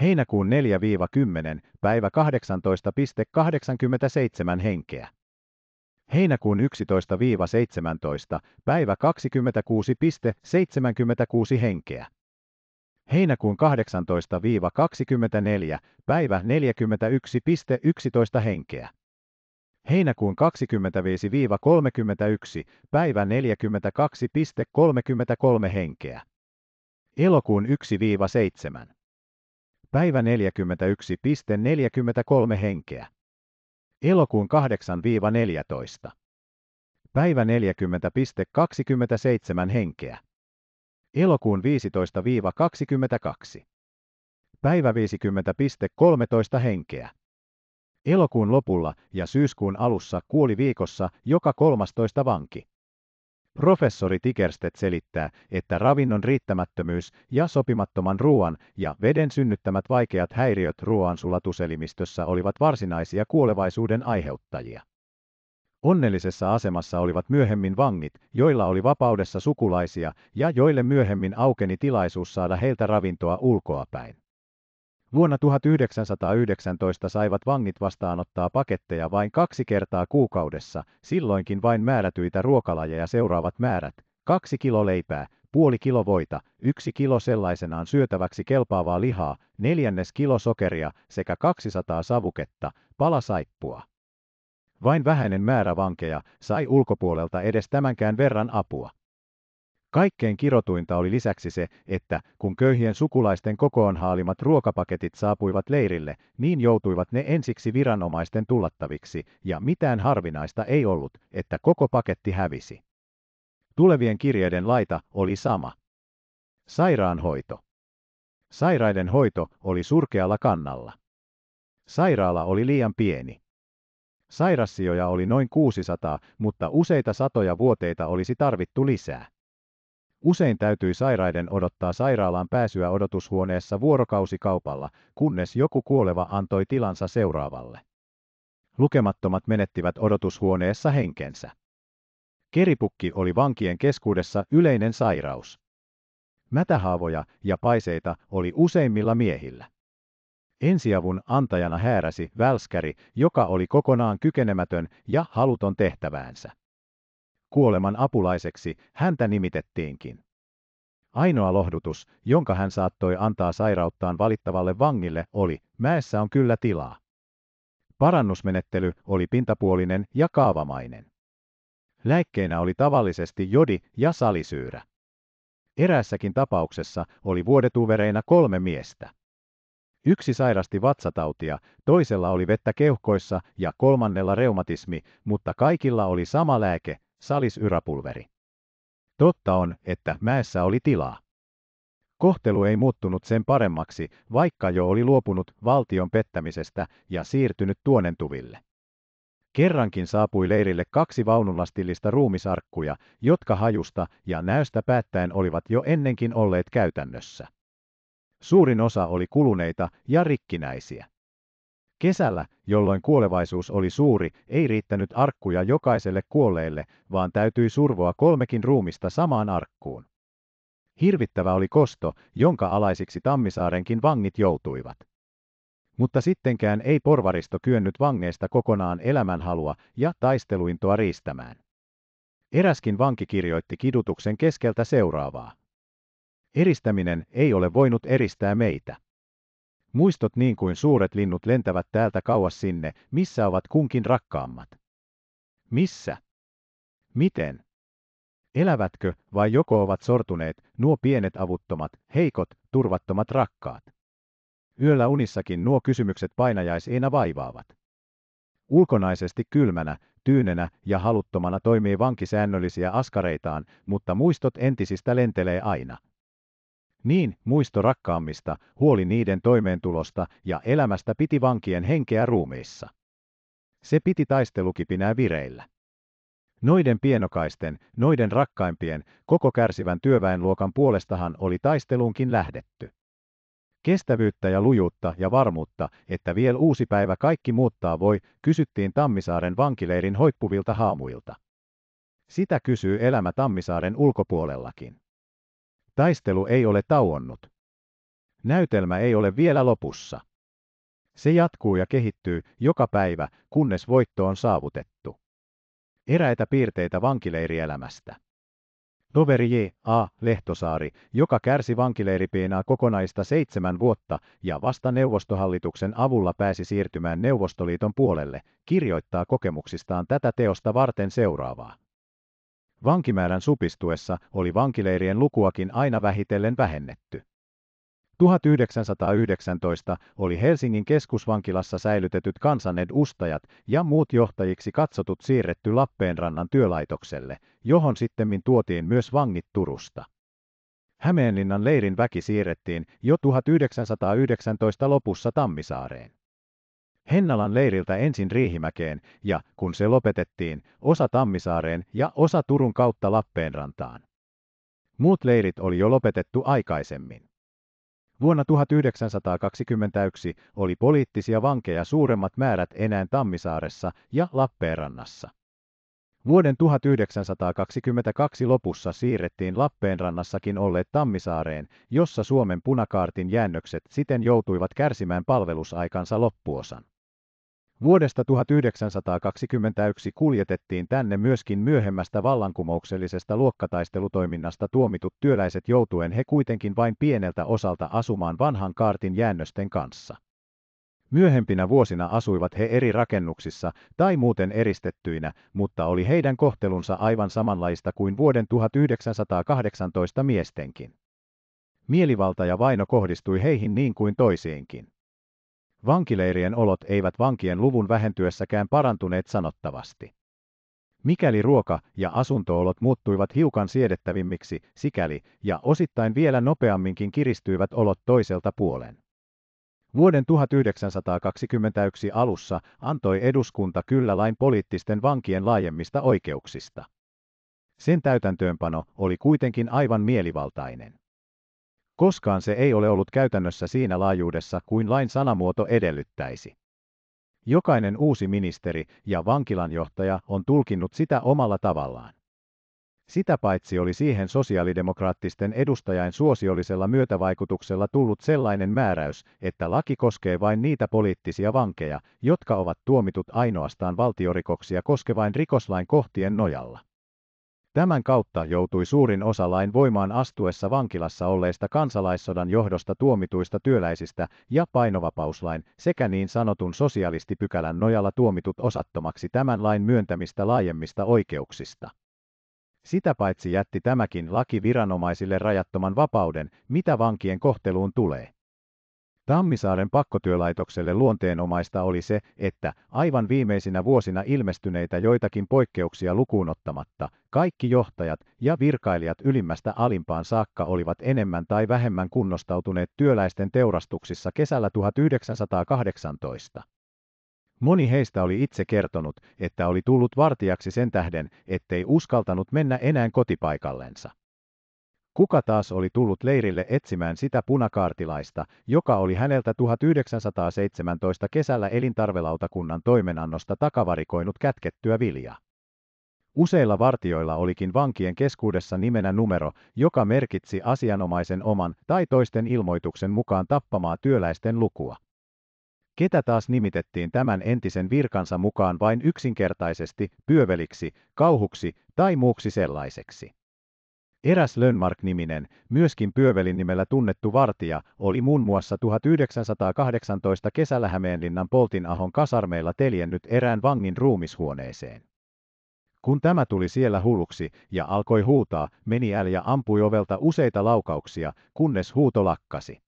heinäkuun 4-10, päivä 18.87 henkeä. Heinäkuun 11-17, päivä 26.76 henkeä. Heinäkuun 18-24, päivä 41.11 henkeä. Heinäkuun 25-31, päivä 42.33 henkeä. Elokuun 1-7 Päivä 41.43 henkeä. Elokuun 8-14. Päivä 40.27 henkeä. Elokuun 15-22. Päivä 50.13 henkeä. Elokuun lopulla ja syyskuun alussa kuoli viikossa joka 13 vanki. Professori Tikerstedt selittää, että ravinnon riittämättömyys ja sopimattoman ruoan ja veden synnyttämät vaikeat häiriöt ruoan sulatuselimistössä olivat varsinaisia kuolevaisuuden aiheuttajia. Onnellisessa asemassa olivat myöhemmin vangit, joilla oli vapaudessa sukulaisia ja joille myöhemmin aukeni tilaisuus saada heiltä ravintoa ulkoapäin. Vuonna 1919 saivat vangit vastaanottaa paketteja vain kaksi kertaa kuukaudessa, silloinkin vain määrätyitä ruokalajeja seuraavat määrät, kaksi kilo leipää, puoli kilo voita, yksi kilo sellaisenaan syötäväksi kelpaavaa lihaa, neljännes kilo sokeria sekä 200 savuketta, saippua. Vain vähäinen määrä vankeja sai ulkopuolelta edes tämänkään verran apua. Kaikkein kirotuinta oli lisäksi se, että kun köyhien sukulaisten kokoon haalimat ruokapaketit saapuivat leirille, niin joutuivat ne ensiksi viranomaisten tullattaviksi, ja mitään harvinaista ei ollut, että koko paketti hävisi. Tulevien kirjeiden laita oli sama. Sairaanhoito. Sairaiden hoito oli surkealla kannalla. Sairaala oli liian pieni. Sairassijoja oli noin 600, mutta useita satoja vuoteita olisi tarvittu lisää. Usein täytyi sairaiden odottaa sairaalaan pääsyä odotushuoneessa vuorokausikaupalla, kunnes joku kuoleva antoi tilansa seuraavalle. Lukemattomat menettivät odotushuoneessa henkensä. Keripukki oli vankien keskuudessa yleinen sairaus. Mätähaavoja ja paiseita oli useimmilla miehillä. Ensiavun antajana hääräsi välskäri, joka oli kokonaan kykenemätön ja haluton tehtäväänsä kuoleman apulaiseksi häntä nimitettiinkin. Ainoa lohdutus, jonka hän saattoi antaa sairauttaan valittavalle vangille, oli, mäessä on kyllä tilaa. Parannusmenettely oli pintapuolinen ja kaavamainen. Lääkkeenä oli tavallisesti jodi ja salisyyrä. Eräässäkin tapauksessa oli vuodetuvereina kolme miestä. Yksi sairasti vatsatautia, toisella oli vettä keuhkoissa ja kolmannella reumatismi, mutta kaikilla oli sama lääke, salis yräpulveri. Totta on, että mäessä oli tilaa. Kohtelu ei muuttunut sen paremmaksi, vaikka jo oli luopunut valtion pettämisestä ja siirtynyt tuonentuville. Kerrankin saapui leirille kaksi vaununlastillista ruumisarkkuja, jotka hajusta ja näystä päättäen olivat jo ennenkin olleet käytännössä. Suurin osa oli kuluneita ja rikkinäisiä. Kesällä, jolloin kuolevaisuus oli suuri, ei riittänyt arkkuja jokaiselle kuolleelle, vaan täytyi survoa kolmekin ruumista samaan arkkuun. Hirvittävä oli kosto, jonka alaisiksi Tammisaarenkin vangit joutuivat. Mutta sittenkään ei porvaristo kyennyt vangeista kokonaan elämänhalua ja taisteluintoa riistämään. Eräskin vanki kirjoitti kidutuksen keskeltä seuraavaa. Eristäminen ei ole voinut eristää meitä. Muistot niin kuin suuret linnut lentävät täältä kauas sinne, missä ovat kunkin rakkaammat. Missä? Miten? Elävätkö vai joko ovat sortuneet nuo pienet avuttomat, heikot, turvattomat rakkaat? Yöllä unissakin nuo kysymykset painajaiseina vaivaavat. Ulkonaisesti kylmänä, tyynenä ja haluttomana toimii vanki säännöllisiä askareitaan, mutta muistot entisistä lentelee aina. Niin muisto rakkaammista, huoli niiden toimeentulosta ja elämästä piti vankien henkeä ruumiissa. Se piti taistelukipinää vireillä. Noiden pienokaisten, noiden rakkaimpien, koko kärsivän työväenluokan puolestahan oli taisteluunkin lähdetty. Kestävyyttä ja lujuutta ja varmuutta, että vielä uusi päivä kaikki muuttaa voi, kysyttiin Tammisaaren vankileirin hoippuvilta haamuilta. Sitä kysyy elämä Tammisaaren ulkopuolellakin. Taistelu ei ole tauonnut. Näytelmä ei ole vielä lopussa. Se jatkuu ja kehittyy joka päivä, kunnes voitto on saavutettu. Eräitä piirteitä vankileirielämästä. Toveri J. A. Lehtosaari, joka kärsi vankileiripiinaa kokonaista seitsemän vuotta ja vasta neuvostohallituksen avulla pääsi siirtymään Neuvostoliiton puolelle, kirjoittaa kokemuksistaan tätä teosta varten seuraavaa. Vankimäärän supistuessa oli vankileirien lukuakin aina vähitellen vähennetty. 1919 oli Helsingin keskusvankilassa säilytetyt kansanedustajat ja muut johtajiksi katsotut siirretty Lappeenrannan työlaitokselle, johon sittemmin tuotiin myös vangit Turusta. Hämeenlinnan leirin väki siirrettiin jo 1919 lopussa Tammisaareen. Hennalan leiriltä ensin Riihimäkeen ja, kun se lopetettiin, osa Tammisaareen ja osa Turun kautta Lappeenrantaan. Muut leirit oli jo lopetettu aikaisemmin. Vuonna 1921 oli poliittisia vankeja suuremmat määrät enää Tammisaaressa ja Lappeenrannassa. Vuoden 1922 lopussa siirrettiin Lappeenrannassakin olleet Tammisaareen, jossa Suomen punakaartin jäännökset siten joutuivat kärsimään palvelusaikansa loppuosan. Vuodesta 1921 kuljetettiin tänne myöskin myöhemmästä vallankumouksellisesta luokkataistelutoiminnasta tuomitut työläiset joutuen he kuitenkin vain pieneltä osalta asumaan vanhan kaartin jäännösten kanssa. Myöhempinä vuosina asuivat he eri rakennuksissa tai muuten eristettyinä, mutta oli heidän kohtelunsa aivan samanlaista kuin vuoden 1918 miestenkin. Mielivalta ja vaino kohdistui heihin niin kuin toisiinkin. Vankileirien olot eivät vankien luvun vähentyessäkään parantuneet sanottavasti. Mikäli ruoka- ja asuntoolot muuttuivat hiukan siedettävimmiksi, sikäli ja osittain vielä nopeamminkin kiristyivät olot toiselta puolen. Vuoden 1921 alussa antoi eduskunta kyllä lain poliittisten vankien laajemmista oikeuksista. Sen täytäntöönpano oli kuitenkin aivan mielivaltainen. Koskaan se ei ole ollut käytännössä siinä laajuudessa kuin lain sanamuoto edellyttäisi. Jokainen uusi ministeri ja vankilanjohtaja on tulkinnut sitä omalla tavallaan. Sitä paitsi oli siihen sosiaalidemokraattisten edustajain suosiollisella myötävaikutuksella tullut sellainen määräys, että laki koskee vain niitä poliittisia vankeja, jotka ovat tuomitut ainoastaan valtiorikoksia koskevain rikoslain kohtien nojalla. Tämän kautta joutui suurin osa lain voimaan astuessa vankilassa olleista kansalaissodan johdosta tuomituista työläisistä ja painovapauslain sekä niin sanotun sosialistipykälän nojalla tuomitut osattomaksi tämän lain myöntämistä laajemmista oikeuksista. Sitä paitsi jätti tämäkin laki viranomaisille rajattoman vapauden, mitä vankien kohteluun tulee. Tammisaaren pakkotyölaitokselle luonteenomaista oli se, että aivan viimeisinä vuosina ilmestyneitä joitakin poikkeuksia lukuun ottamatta, kaikki johtajat ja virkailijat ylimmästä alimpaan saakka olivat enemmän tai vähemmän kunnostautuneet työläisten teurastuksissa kesällä 1918. Moni heistä oli itse kertonut, että oli tullut vartijaksi sen tähden, ettei uskaltanut mennä enää kotipaikallensa. Kuka taas oli tullut leirille etsimään sitä punakaartilaista, joka oli häneltä 1917 kesällä elintarvelautakunnan toimenannosta takavarikoinut kätkettyä viljaa? Useilla vartioilla olikin vankien keskuudessa nimenä numero, joka merkitsi asianomaisen oman tai toisten ilmoituksen mukaan tappamaa työläisten lukua. Ketä taas nimitettiin tämän entisen virkansa mukaan vain yksinkertaisesti pyöveliksi, kauhuksi tai muuksi sellaiseksi. Eräs Lönnmark-niminen, myöskin Pyövelin nimellä tunnettu vartija, oli muun muassa 1918 kesällä Hämeenlinnan Poltinahon kasarmeilla teljennyt erään vangin ruumishuoneeseen. Kun tämä tuli siellä hulluksi ja alkoi huutaa, meni äl ja ampui ovelta useita laukauksia, kunnes huuto lakkasi.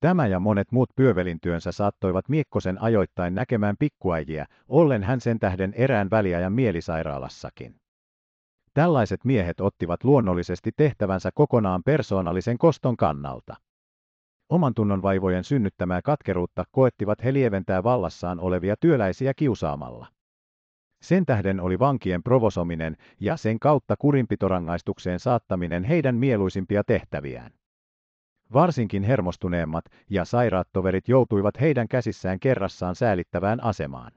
Tämä ja monet muut pyövelin työnsä saattoivat Miekkosen ajoittain näkemään pikkuäjiä, ollen hän sen tähden erään väliajan mielisairaalassakin. Tällaiset miehet ottivat luonnollisesti tehtävänsä kokonaan persoonallisen koston kannalta. Oman tunnon vaivojen synnyttämää katkeruutta koettivat he lieventää vallassaan olevia työläisiä kiusaamalla. Sen tähden oli vankien provosominen ja sen kautta kurinpitorangaistukseen saattaminen heidän mieluisimpia tehtäviään. Varsinkin hermostuneemmat ja sairaattoverit joutuivat heidän käsissään kerrassaan säälittävään asemaan.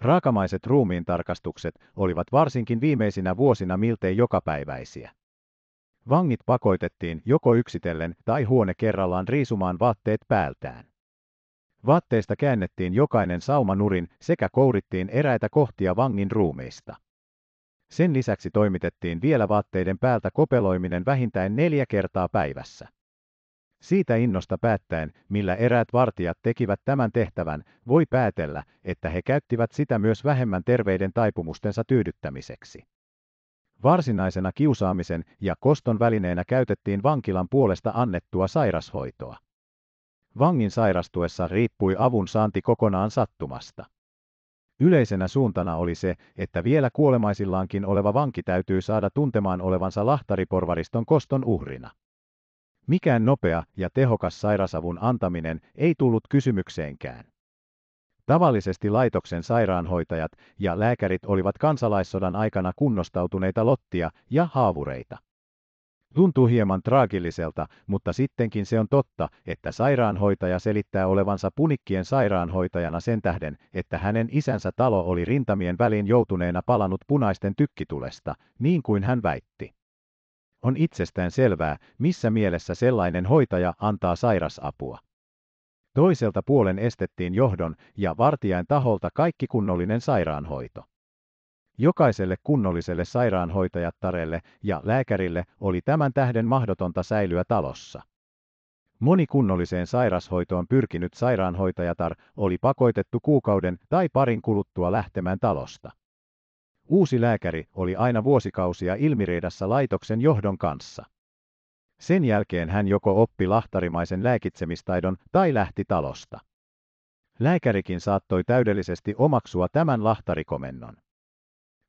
Raakamaiset ruumiintarkastukset olivat varsinkin viimeisinä vuosina miltei jokapäiväisiä. Vangit pakoitettiin joko yksitellen tai huone kerrallaan riisumaan vaatteet päältään. Vaatteista käännettiin jokainen saumanurin sekä kourittiin eräitä kohtia vangin ruumiista. Sen lisäksi toimitettiin vielä vaatteiden päältä kopeloiminen vähintään neljä kertaa päivässä. Siitä innosta päättäen, millä eräät vartijat tekivät tämän tehtävän, voi päätellä, että he käyttivät sitä myös vähemmän terveiden taipumustensa tyydyttämiseksi. Varsinaisena kiusaamisen ja koston välineenä käytettiin vankilan puolesta annettua sairashoitoa. Vangin sairastuessa riippui avun saanti kokonaan sattumasta. Yleisenä suuntana oli se, että vielä kuolemaisillaankin oleva vanki täytyy saada tuntemaan olevansa lahtariporvariston koston uhrina. Mikään nopea ja tehokas sairasavun antaminen ei tullut kysymykseenkään. Tavallisesti laitoksen sairaanhoitajat ja lääkärit olivat kansalaissodan aikana kunnostautuneita lottia ja haavureita. Tuntuu hieman traagilliselta, mutta sittenkin se on totta, että sairaanhoitaja selittää olevansa punikkien sairaanhoitajana sen tähden, että hänen isänsä talo oli rintamien väliin joutuneena palanut punaisten tykkitulesta, niin kuin hän väitti. On itsestään selvää, missä mielessä sellainen hoitaja antaa sairasapua. Toiselta puolen estettiin johdon ja vartijain taholta kaikki kunnollinen sairaanhoito. Jokaiselle kunnolliselle sairaanhoitajattarelle ja lääkärille oli tämän tähden mahdotonta säilyä talossa. Moni kunnolliseen sairashoitoon pyrkinyt sairaanhoitajatar oli pakoitettu kuukauden tai parin kuluttua lähtemään talosta. Uusi lääkäri oli aina vuosikausia ilmireidassa laitoksen johdon kanssa. Sen jälkeen hän joko oppi lahtarimaisen lääkitsemistaidon tai lähti talosta. Lääkärikin saattoi täydellisesti omaksua tämän lahtarikomennon.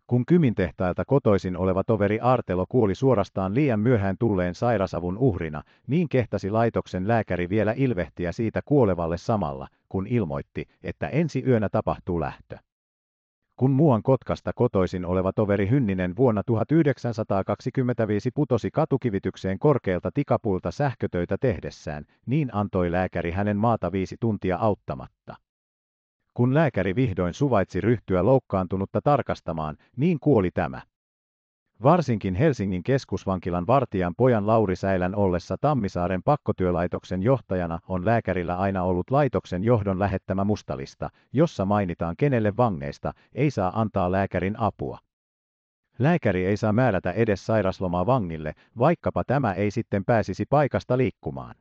Kun kymintehtailta kotoisin oleva toveri Artelo kuoli suorastaan liian myöhään tulleen sairasavun uhrina, niin kehtasi laitoksen lääkäri vielä ilvehtiä siitä kuolevalle samalla, kun ilmoitti, että ensi yönä tapahtuu lähtö kun muuan Kotkasta kotoisin oleva toveri Hynninen vuonna 1925 putosi katukivitykseen korkealta tikapulta sähkötöitä tehdessään, niin antoi lääkäri hänen maata viisi tuntia auttamatta. Kun lääkäri vihdoin suvaitsi ryhtyä loukkaantunutta tarkastamaan, niin kuoli tämä varsinkin Helsingin keskusvankilan vartijan pojan Lauri Säilän ollessa Tammisaaren pakkotyölaitoksen johtajana on lääkärillä aina ollut laitoksen johdon lähettämä mustalista, jossa mainitaan kenelle vangeista ei saa antaa lääkärin apua. Lääkäri ei saa määrätä edes sairaslomaa vangille, vaikkapa tämä ei sitten pääsisi paikasta liikkumaan.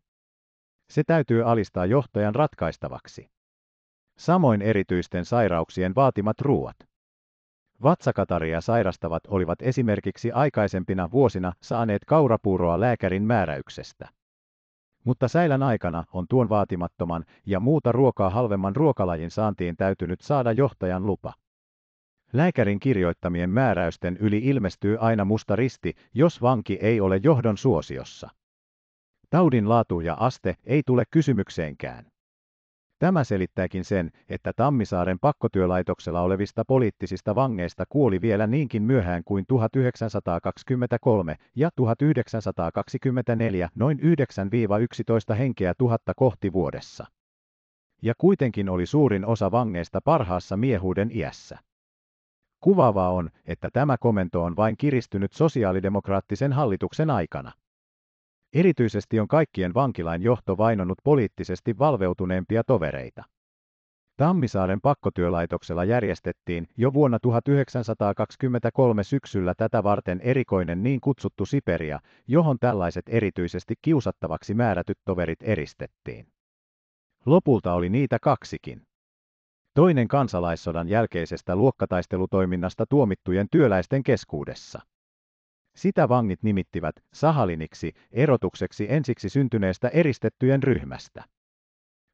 Se täytyy alistaa johtajan ratkaistavaksi. Samoin erityisten sairauksien vaatimat ruuat. Vatsakataria sairastavat olivat esimerkiksi aikaisempina vuosina saaneet kaurapuuroa lääkärin määräyksestä. Mutta säilän aikana on tuon vaatimattoman ja muuta ruokaa halvemman ruokalajin saantiin täytynyt saada johtajan lupa. Lääkärin kirjoittamien määräysten yli ilmestyy aina musta risti, jos vanki ei ole johdon suosiossa. Taudin laatu ja aste ei tule kysymykseenkään. Tämä selittääkin sen, että Tammisaaren pakkotyölaitoksella olevista poliittisista vangeista kuoli vielä niinkin myöhään kuin 1923 ja 1924 noin 9-11 henkeä tuhatta kohti vuodessa. Ja kuitenkin oli suurin osa vangeista parhaassa miehuuden iässä. Kuvaavaa on, että tämä komento on vain kiristynyt sosiaalidemokraattisen hallituksen aikana. Erityisesti on kaikkien vankilain johto vainonut poliittisesti valveutuneempia tovereita. Tammisaaren pakkotyölaitoksella järjestettiin jo vuonna 1923 syksyllä tätä varten erikoinen niin kutsuttu Siperia, johon tällaiset erityisesti kiusattavaksi määrätyt toverit eristettiin. Lopulta oli niitä kaksikin. Toinen kansalaissodan jälkeisestä luokkataistelutoiminnasta tuomittujen työläisten keskuudessa. Sitä vangit nimittivät sahaliniksi erotukseksi ensiksi syntyneestä eristettyjen ryhmästä.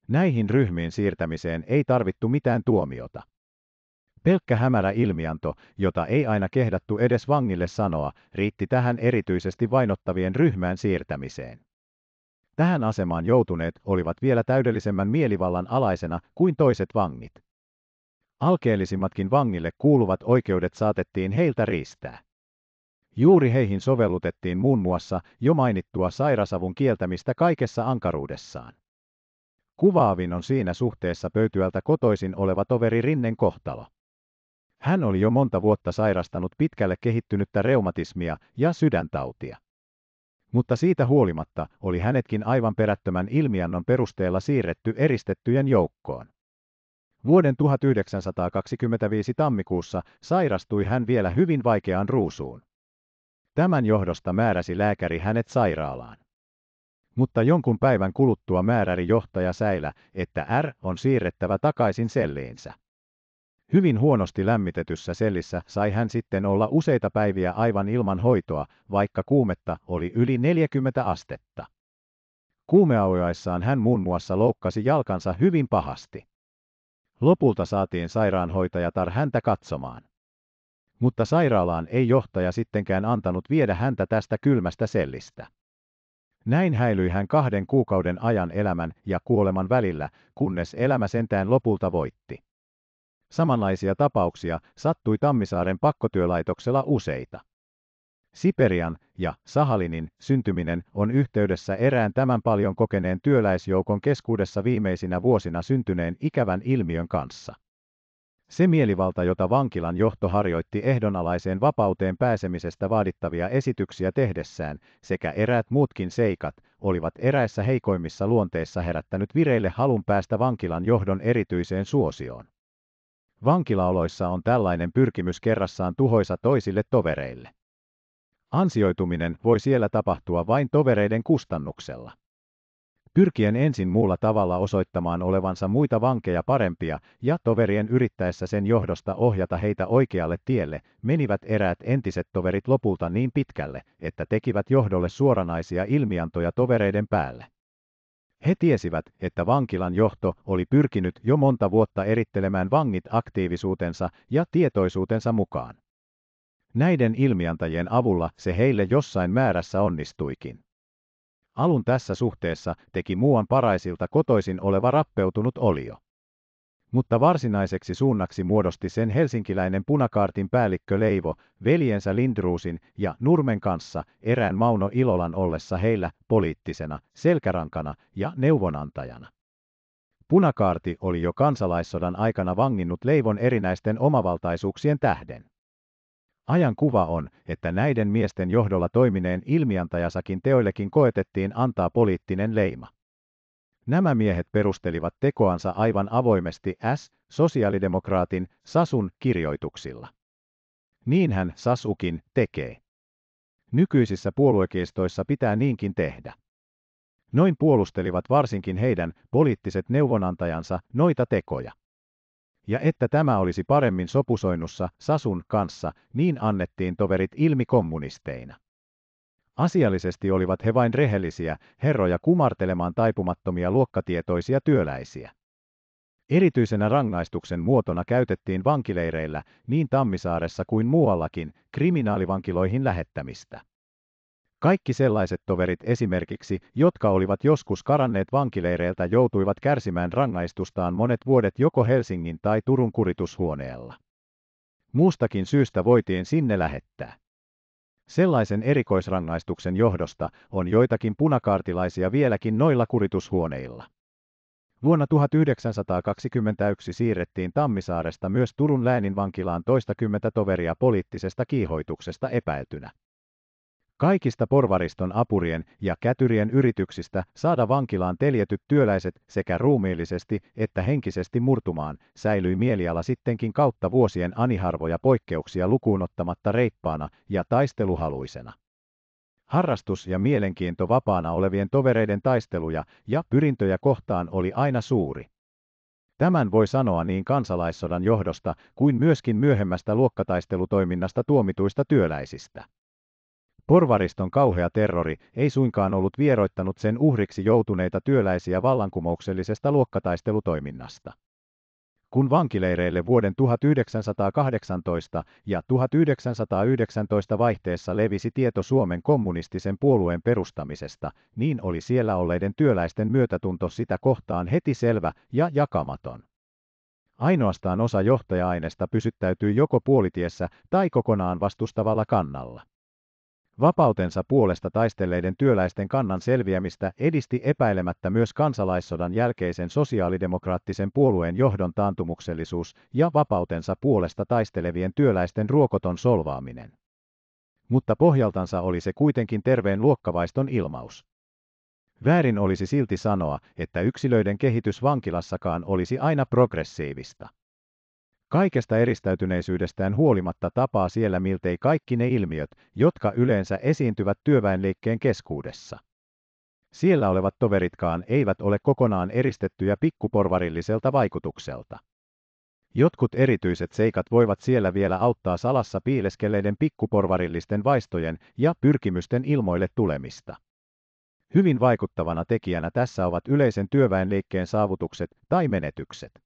Näihin ryhmiin siirtämiseen ei tarvittu mitään tuomiota. Pelkkä hämärä ilmianto, jota ei aina kehdattu edes vangille sanoa, riitti tähän erityisesti vainottavien ryhmään siirtämiseen. Tähän asemaan joutuneet olivat vielä täydellisemmän mielivallan alaisena kuin toiset vangit. Alkeellisimmatkin vangille kuuluvat oikeudet saatettiin heiltä riistää. Juuri heihin sovellutettiin muun muassa jo mainittua sairasavun kieltämistä kaikessa ankaruudessaan. Kuvaavin on siinä suhteessa pöytyältä kotoisin oleva toveri Rinnen kohtalo. Hän oli jo monta vuotta sairastanut pitkälle kehittynyttä reumatismia ja sydäntautia. Mutta siitä huolimatta oli hänetkin aivan perättömän ilmiannon perusteella siirretty eristettyjen joukkoon. Vuoden 1925 tammikuussa sairastui hän vielä hyvin vaikeaan ruusuun. Tämän johdosta määräsi lääkäri hänet sairaalaan. Mutta jonkun päivän kuluttua määräri johtaja Säilä, että R on siirrettävä takaisin selliinsä. Hyvin huonosti lämmitetyssä sellissä sai hän sitten olla useita päiviä aivan ilman hoitoa, vaikka kuumetta oli yli 40 astetta. Kuumeaujaissaan hän muun muassa loukkasi jalkansa hyvin pahasti. Lopulta saatiin sairaanhoitajatar häntä katsomaan mutta sairaalaan ei johtaja sittenkään antanut viedä häntä tästä kylmästä sellistä. Näin häilyi hän kahden kuukauden ajan elämän ja kuoleman välillä, kunnes elämä sentään lopulta voitti. Samanlaisia tapauksia sattui Tammisaaren pakkotyölaitoksella useita. Siperian ja Sahalinin syntyminen on yhteydessä erään tämän paljon kokeneen työläisjoukon keskuudessa viimeisinä vuosina syntyneen ikävän ilmiön kanssa. Se mielivalta, jota vankilan johto harjoitti ehdonalaiseen vapauteen pääsemisestä vaadittavia esityksiä tehdessään, sekä eräät muutkin seikat, olivat eräissä heikoimmissa luonteissa herättänyt vireille halun päästä vankilan johdon erityiseen suosioon. Vankilaoloissa on tällainen pyrkimys kerrassaan tuhoisa toisille tovereille. Ansioituminen voi siellä tapahtua vain tovereiden kustannuksella pyrkien ensin muulla tavalla osoittamaan olevansa muita vankeja parempia ja toverien yrittäessä sen johdosta ohjata heitä oikealle tielle, menivät eräät entiset toverit lopulta niin pitkälle, että tekivät johdolle suoranaisia ilmiantoja tovereiden päälle. He tiesivät, että vankilan johto oli pyrkinyt jo monta vuotta erittelemään vangit aktiivisuutensa ja tietoisuutensa mukaan. Näiden ilmiantajien avulla se heille jossain määrässä onnistuikin. Alun tässä suhteessa teki muuan paraisilta kotoisin oleva rappeutunut olio. Mutta varsinaiseksi suunnaksi muodosti sen helsinkiläinen punakaartin päällikkö Leivo veljensä Lindruusin ja Nurmen kanssa erään Mauno Ilolan ollessa heillä poliittisena, selkärankana ja neuvonantajana. Punakaarti oli jo kansalaissodan aikana vanginnut Leivon erinäisten omavaltaisuuksien tähden. Ajan kuva on, että näiden miesten johdolla toimineen ilmiantajasakin teoillekin koetettiin antaa poliittinen leima. Nämä miehet perustelivat tekoansa aivan avoimesti S. sosiaalidemokraatin Sasun kirjoituksilla. Niinhän Sasukin tekee. Nykyisissä puoluekiistoissa pitää niinkin tehdä. Noin puolustelivat varsinkin heidän poliittiset neuvonantajansa noita tekoja ja että tämä olisi paremmin sopusoinnussa Sasun kanssa, niin annettiin toverit ilmi kommunisteina. Asiallisesti olivat he vain rehellisiä, herroja kumartelemaan taipumattomia luokkatietoisia työläisiä. Erityisenä rangaistuksen muotona käytettiin vankileireillä, niin Tammisaaressa kuin muuallakin, kriminaalivankiloihin lähettämistä. Kaikki sellaiset toverit esimerkiksi, jotka olivat joskus karanneet vankileireiltä joutuivat kärsimään rangaistustaan monet vuodet joko Helsingin tai Turun kuritushuoneella. Muustakin syystä voitiin sinne lähettää. Sellaisen erikoisrangaistuksen johdosta on joitakin punakaartilaisia vieläkin noilla kuritushuoneilla. Vuonna 1921 siirrettiin Tammisaaresta myös Turun läänin vankilaan toistakymmentä toveria poliittisesta kiihoituksesta epäiltynä kaikista porvariston apurien ja kätyrien yrityksistä saada vankilaan teljetyt työläiset sekä ruumiillisesti että henkisesti murtumaan, säilyi mieliala sittenkin kautta vuosien aniharvoja poikkeuksia lukuun ottamatta reippaana ja taisteluhaluisena. Harrastus ja mielenkiinto vapaana olevien tovereiden taisteluja ja pyrintöjä kohtaan oli aina suuri. Tämän voi sanoa niin kansalaissodan johdosta kuin myöskin myöhemmästä luokkataistelutoiminnasta tuomituista työläisistä. Porvariston kauhea terrori ei suinkaan ollut vieroittanut sen uhriksi joutuneita työläisiä vallankumouksellisesta luokkataistelutoiminnasta. Kun vankileireille vuoden 1918 ja 1919 vaihteessa levisi tieto Suomen kommunistisen puolueen perustamisesta, niin oli siellä olleiden työläisten myötätunto sitä kohtaan heti selvä ja jakamaton. Ainoastaan osa johtaja-aineesta pysyttäytyi joko puolitiessä tai kokonaan vastustavalla kannalla. Vapautensa puolesta taistelleiden työläisten kannan selviämistä edisti epäilemättä myös kansalaissodan jälkeisen sosiaalidemokraattisen puolueen johdon taantumuksellisuus ja vapautensa puolesta taistelevien työläisten ruokoton solvaaminen. Mutta pohjaltansa oli se kuitenkin terveen luokkavaiston ilmaus. Väärin olisi silti sanoa, että yksilöiden kehitys vankilassakaan olisi aina progressiivista. Kaikesta eristäytyneisyydestään huolimatta tapaa siellä miltei kaikki ne ilmiöt, jotka yleensä esiintyvät työväenliikkeen keskuudessa. Siellä olevat toveritkaan eivät ole kokonaan eristettyjä pikkuporvarilliselta vaikutukselta. Jotkut erityiset seikat voivat siellä vielä auttaa salassa piileskeleiden pikkuporvarillisten vaistojen ja pyrkimysten ilmoille tulemista. Hyvin vaikuttavana tekijänä tässä ovat yleisen työväenliikkeen saavutukset tai menetykset.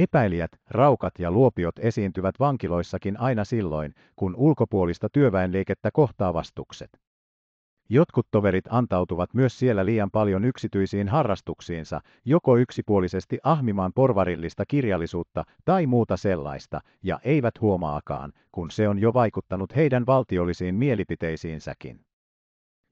Epäilijät, raukat ja luopiot esiintyvät vankiloissakin aina silloin, kun ulkopuolista työväenliikettä kohtaa vastukset. Jotkut toverit antautuvat myös siellä liian paljon yksityisiin harrastuksiinsa, joko yksipuolisesti ahmimaan porvarillista kirjallisuutta tai muuta sellaista, ja eivät huomaakaan, kun se on jo vaikuttanut heidän valtiollisiin mielipiteisiinsäkin.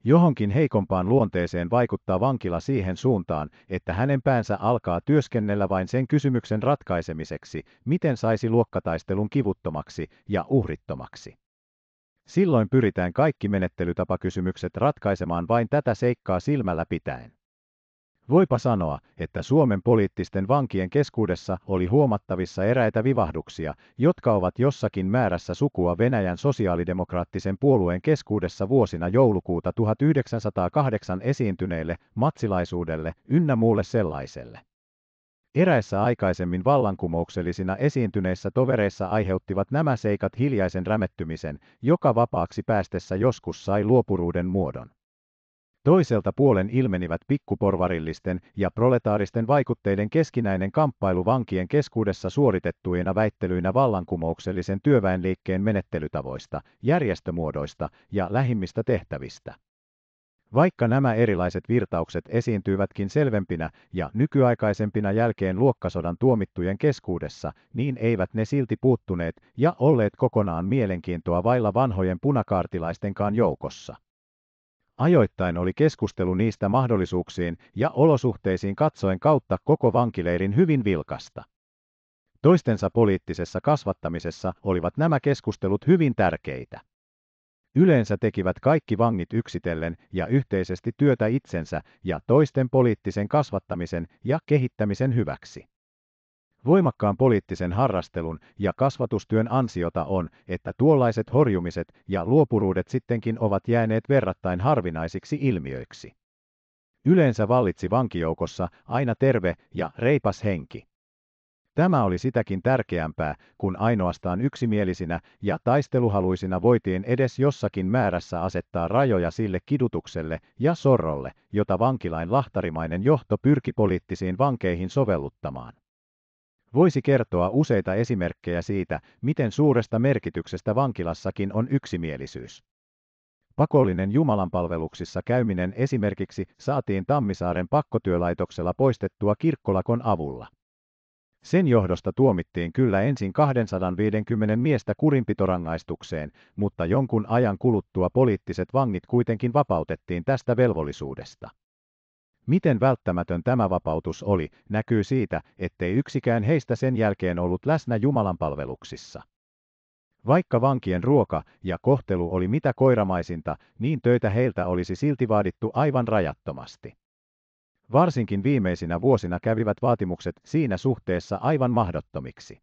Johonkin heikompaan luonteeseen vaikuttaa vankila siihen suuntaan, että hänen päänsä alkaa työskennellä vain sen kysymyksen ratkaisemiseksi, miten saisi luokkataistelun kivuttomaksi ja uhrittomaksi. Silloin pyritään kaikki menettelytapakysymykset ratkaisemaan vain tätä seikkaa silmällä pitäen. Voipa sanoa, että Suomen poliittisten vankien keskuudessa oli huomattavissa eräitä vivahduksia, jotka ovat jossakin määrässä sukua Venäjän sosiaalidemokraattisen puolueen keskuudessa vuosina joulukuuta 1908 esiintyneille matsilaisuudelle ynnä muulle sellaiselle. Eräissä aikaisemmin vallankumouksellisina esiintyneissä tovereissa aiheuttivat nämä seikat hiljaisen rämettymisen, joka vapaaksi päästessä joskus sai luopuruuden muodon. Toiselta puolen ilmenivät pikkuporvarillisten ja proletaaristen vaikutteiden keskinäinen kamppailu vankien keskuudessa suoritettuina väittelyinä vallankumouksellisen työväenliikkeen menettelytavoista, järjestömuodoista ja lähimmistä tehtävistä. Vaikka nämä erilaiset virtaukset esiintyivätkin selvempinä ja nykyaikaisempina jälkeen luokkasodan tuomittujen keskuudessa, niin eivät ne silti puuttuneet ja olleet kokonaan mielenkiintoa vailla vanhojen punakaartilaistenkaan joukossa. Ajoittain oli keskustelu niistä mahdollisuuksiin ja olosuhteisiin katsoen kautta koko vankileirin hyvin vilkasta. Toistensa poliittisessa kasvattamisessa olivat nämä keskustelut hyvin tärkeitä. Yleensä tekivät kaikki vangit yksitellen ja yhteisesti työtä itsensä ja toisten poliittisen kasvattamisen ja kehittämisen hyväksi. Voimakkaan poliittisen harrastelun ja kasvatustyön ansiota on, että tuollaiset horjumiset ja luopuruudet sittenkin ovat jääneet verrattain harvinaisiksi ilmiöiksi. Yleensä vallitsi vankijoukossa aina terve ja reipas henki. Tämä oli sitäkin tärkeämpää, kun ainoastaan yksimielisinä ja taisteluhaluisina voitiin edes jossakin määrässä asettaa rajoja sille kidutukselle ja sorrolle, jota vankilain lahtarimainen johto pyrki poliittisiin vankeihin sovelluttamaan voisi kertoa useita esimerkkejä siitä, miten suuresta merkityksestä vankilassakin on yksimielisyys. Pakollinen jumalanpalveluksissa käyminen esimerkiksi saatiin Tammisaaren pakkotyölaitoksella poistettua kirkkolakon avulla. Sen johdosta tuomittiin kyllä ensin 250 miestä kurinpitorangaistukseen, mutta jonkun ajan kuluttua poliittiset vangit kuitenkin vapautettiin tästä velvollisuudesta. Miten välttämätön tämä vapautus oli, näkyy siitä, ettei yksikään heistä sen jälkeen ollut läsnä Jumalan palveluksissa. Vaikka vankien ruoka ja kohtelu oli mitä koiramaisinta, niin töitä heiltä olisi silti vaadittu aivan rajattomasti. Varsinkin viimeisinä vuosina kävivät vaatimukset siinä suhteessa aivan mahdottomiksi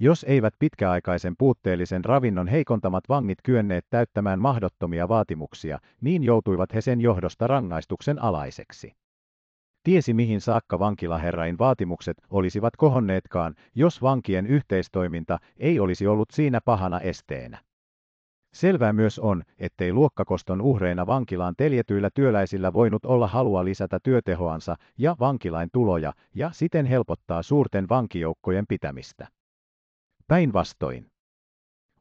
jos eivät pitkäaikaisen puutteellisen ravinnon heikontamat vangit kyenneet täyttämään mahdottomia vaatimuksia, niin joutuivat he sen johdosta rangaistuksen alaiseksi. Tiesi mihin saakka vankilaherrain vaatimukset olisivat kohonneetkaan, jos vankien yhteistoiminta ei olisi ollut siinä pahana esteenä. Selvää myös on, ettei luokkakoston uhreina vankilaan teljetyillä työläisillä voinut olla halua lisätä työtehoansa ja vankilain tuloja ja siten helpottaa suurten vankijoukkojen pitämistä. Päinvastoin.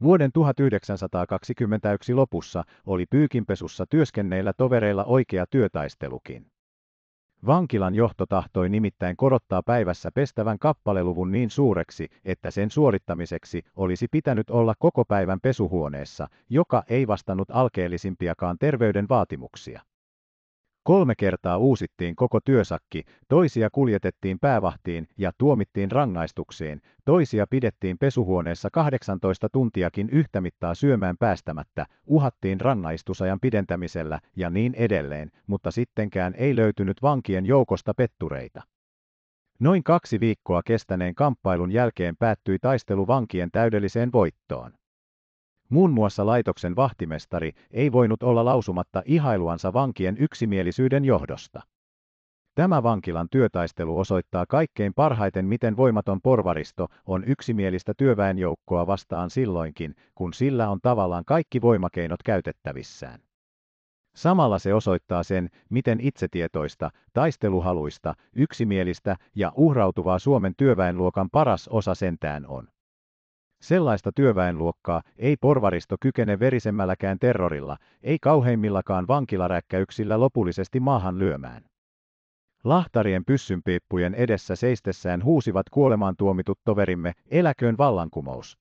Vuoden 1921 lopussa oli pyykinpesussa työskenneillä tovereilla oikea työtaistelukin. Vankilan johto tahtoi nimittäin korottaa päivässä pestävän kappaleluvun niin suureksi, että sen suorittamiseksi olisi pitänyt olla koko päivän pesuhuoneessa, joka ei vastannut alkeellisimpiakaan terveyden vaatimuksia. Kolme kertaa uusittiin koko työsakki, toisia kuljetettiin päävahtiin ja tuomittiin rangaistuksiin, toisia pidettiin pesuhuoneessa 18 tuntiakin yhtä mittaa syömään päästämättä, uhattiin rangaistusajan pidentämisellä ja niin edelleen, mutta sittenkään ei löytynyt vankien joukosta pettureita. Noin kaksi viikkoa kestäneen kamppailun jälkeen päättyi taistelu vankien täydelliseen voittoon. Muun muassa laitoksen vahtimestari ei voinut olla lausumatta ihailuansa vankien yksimielisyyden johdosta. Tämä vankilan työtaistelu osoittaa kaikkein parhaiten, miten voimaton porvaristo on yksimielistä työväenjoukkoa vastaan silloinkin, kun sillä on tavallaan kaikki voimakeinot käytettävissään. Samalla se osoittaa sen, miten itsetietoista, taisteluhaluista, yksimielistä ja uhrautuvaa Suomen työväenluokan paras osa sentään on. Sellaista työväenluokkaa ei porvaristo kykene verisemmälläkään terrorilla, ei kauheimmillakaan vankilaräkkäyksillä lopullisesti maahan lyömään. Lahtarien pyssynpiippujen edessä seistessään huusivat kuolemaan tuomitut toverimme, eläköön vallankumous.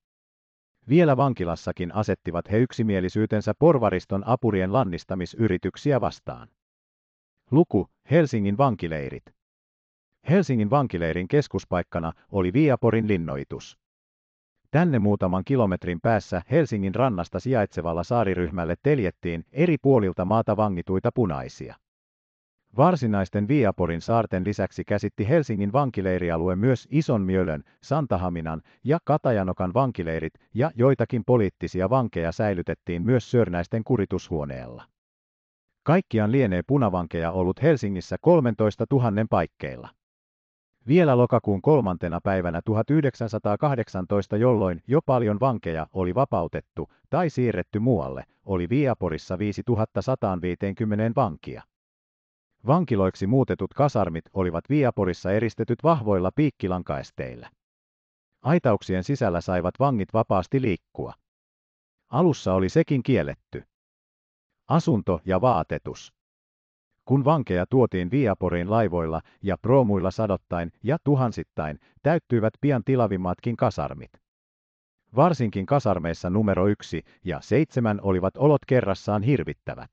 Vielä vankilassakin asettivat he yksimielisyytensä porvariston apurien lannistamisyrityksiä vastaan. Luku Helsingin vankileirit. Helsingin vankileirin keskuspaikkana oli Viaporin linnoitus. Tänne muutaman kilometrin päässä Helsingin rannasta sijaitsevalla saariryhmälle teljettiin eri puolilta maata vangituita punaisia. Varsinaisten Viaporin saarten lisäksi käsitti Helsingin vankileirialue myös Mjölön, Santahaminan ja Katajanokan vankileirit ja joitakin poliittisia vankeja säilytettiin myös Sörnäisten kuritushuoneella. Kaikkiaan lienee punavankeja ollut Helsingissä 13 000 paikkeilla vielä lokakuun kolmantena päivänä 1918, jolloin jo paljon vankeja oli vapautettu tai siirretty muualle, oli Viaporissa 5150 vankia. Vankiloiksi muutetut kasarmit olivat Viaporissa eristetyt vahvoilla piikkilankaesteillä. Aitauksien sisällä saivat vangit vapaasti liikkua. Alussa oli sekin kielletty. Asunto ja vaatetus. Kun vankeja tuotiin Viaporiin laivoilla ja proomuilla sadottain ja tuhansittain, täyttyivät pian tilavimmatkin kasarmit. Varsinkin kasarmeissa numero yksi ja seitsemän olivat olot kerrassaan hirvittävät.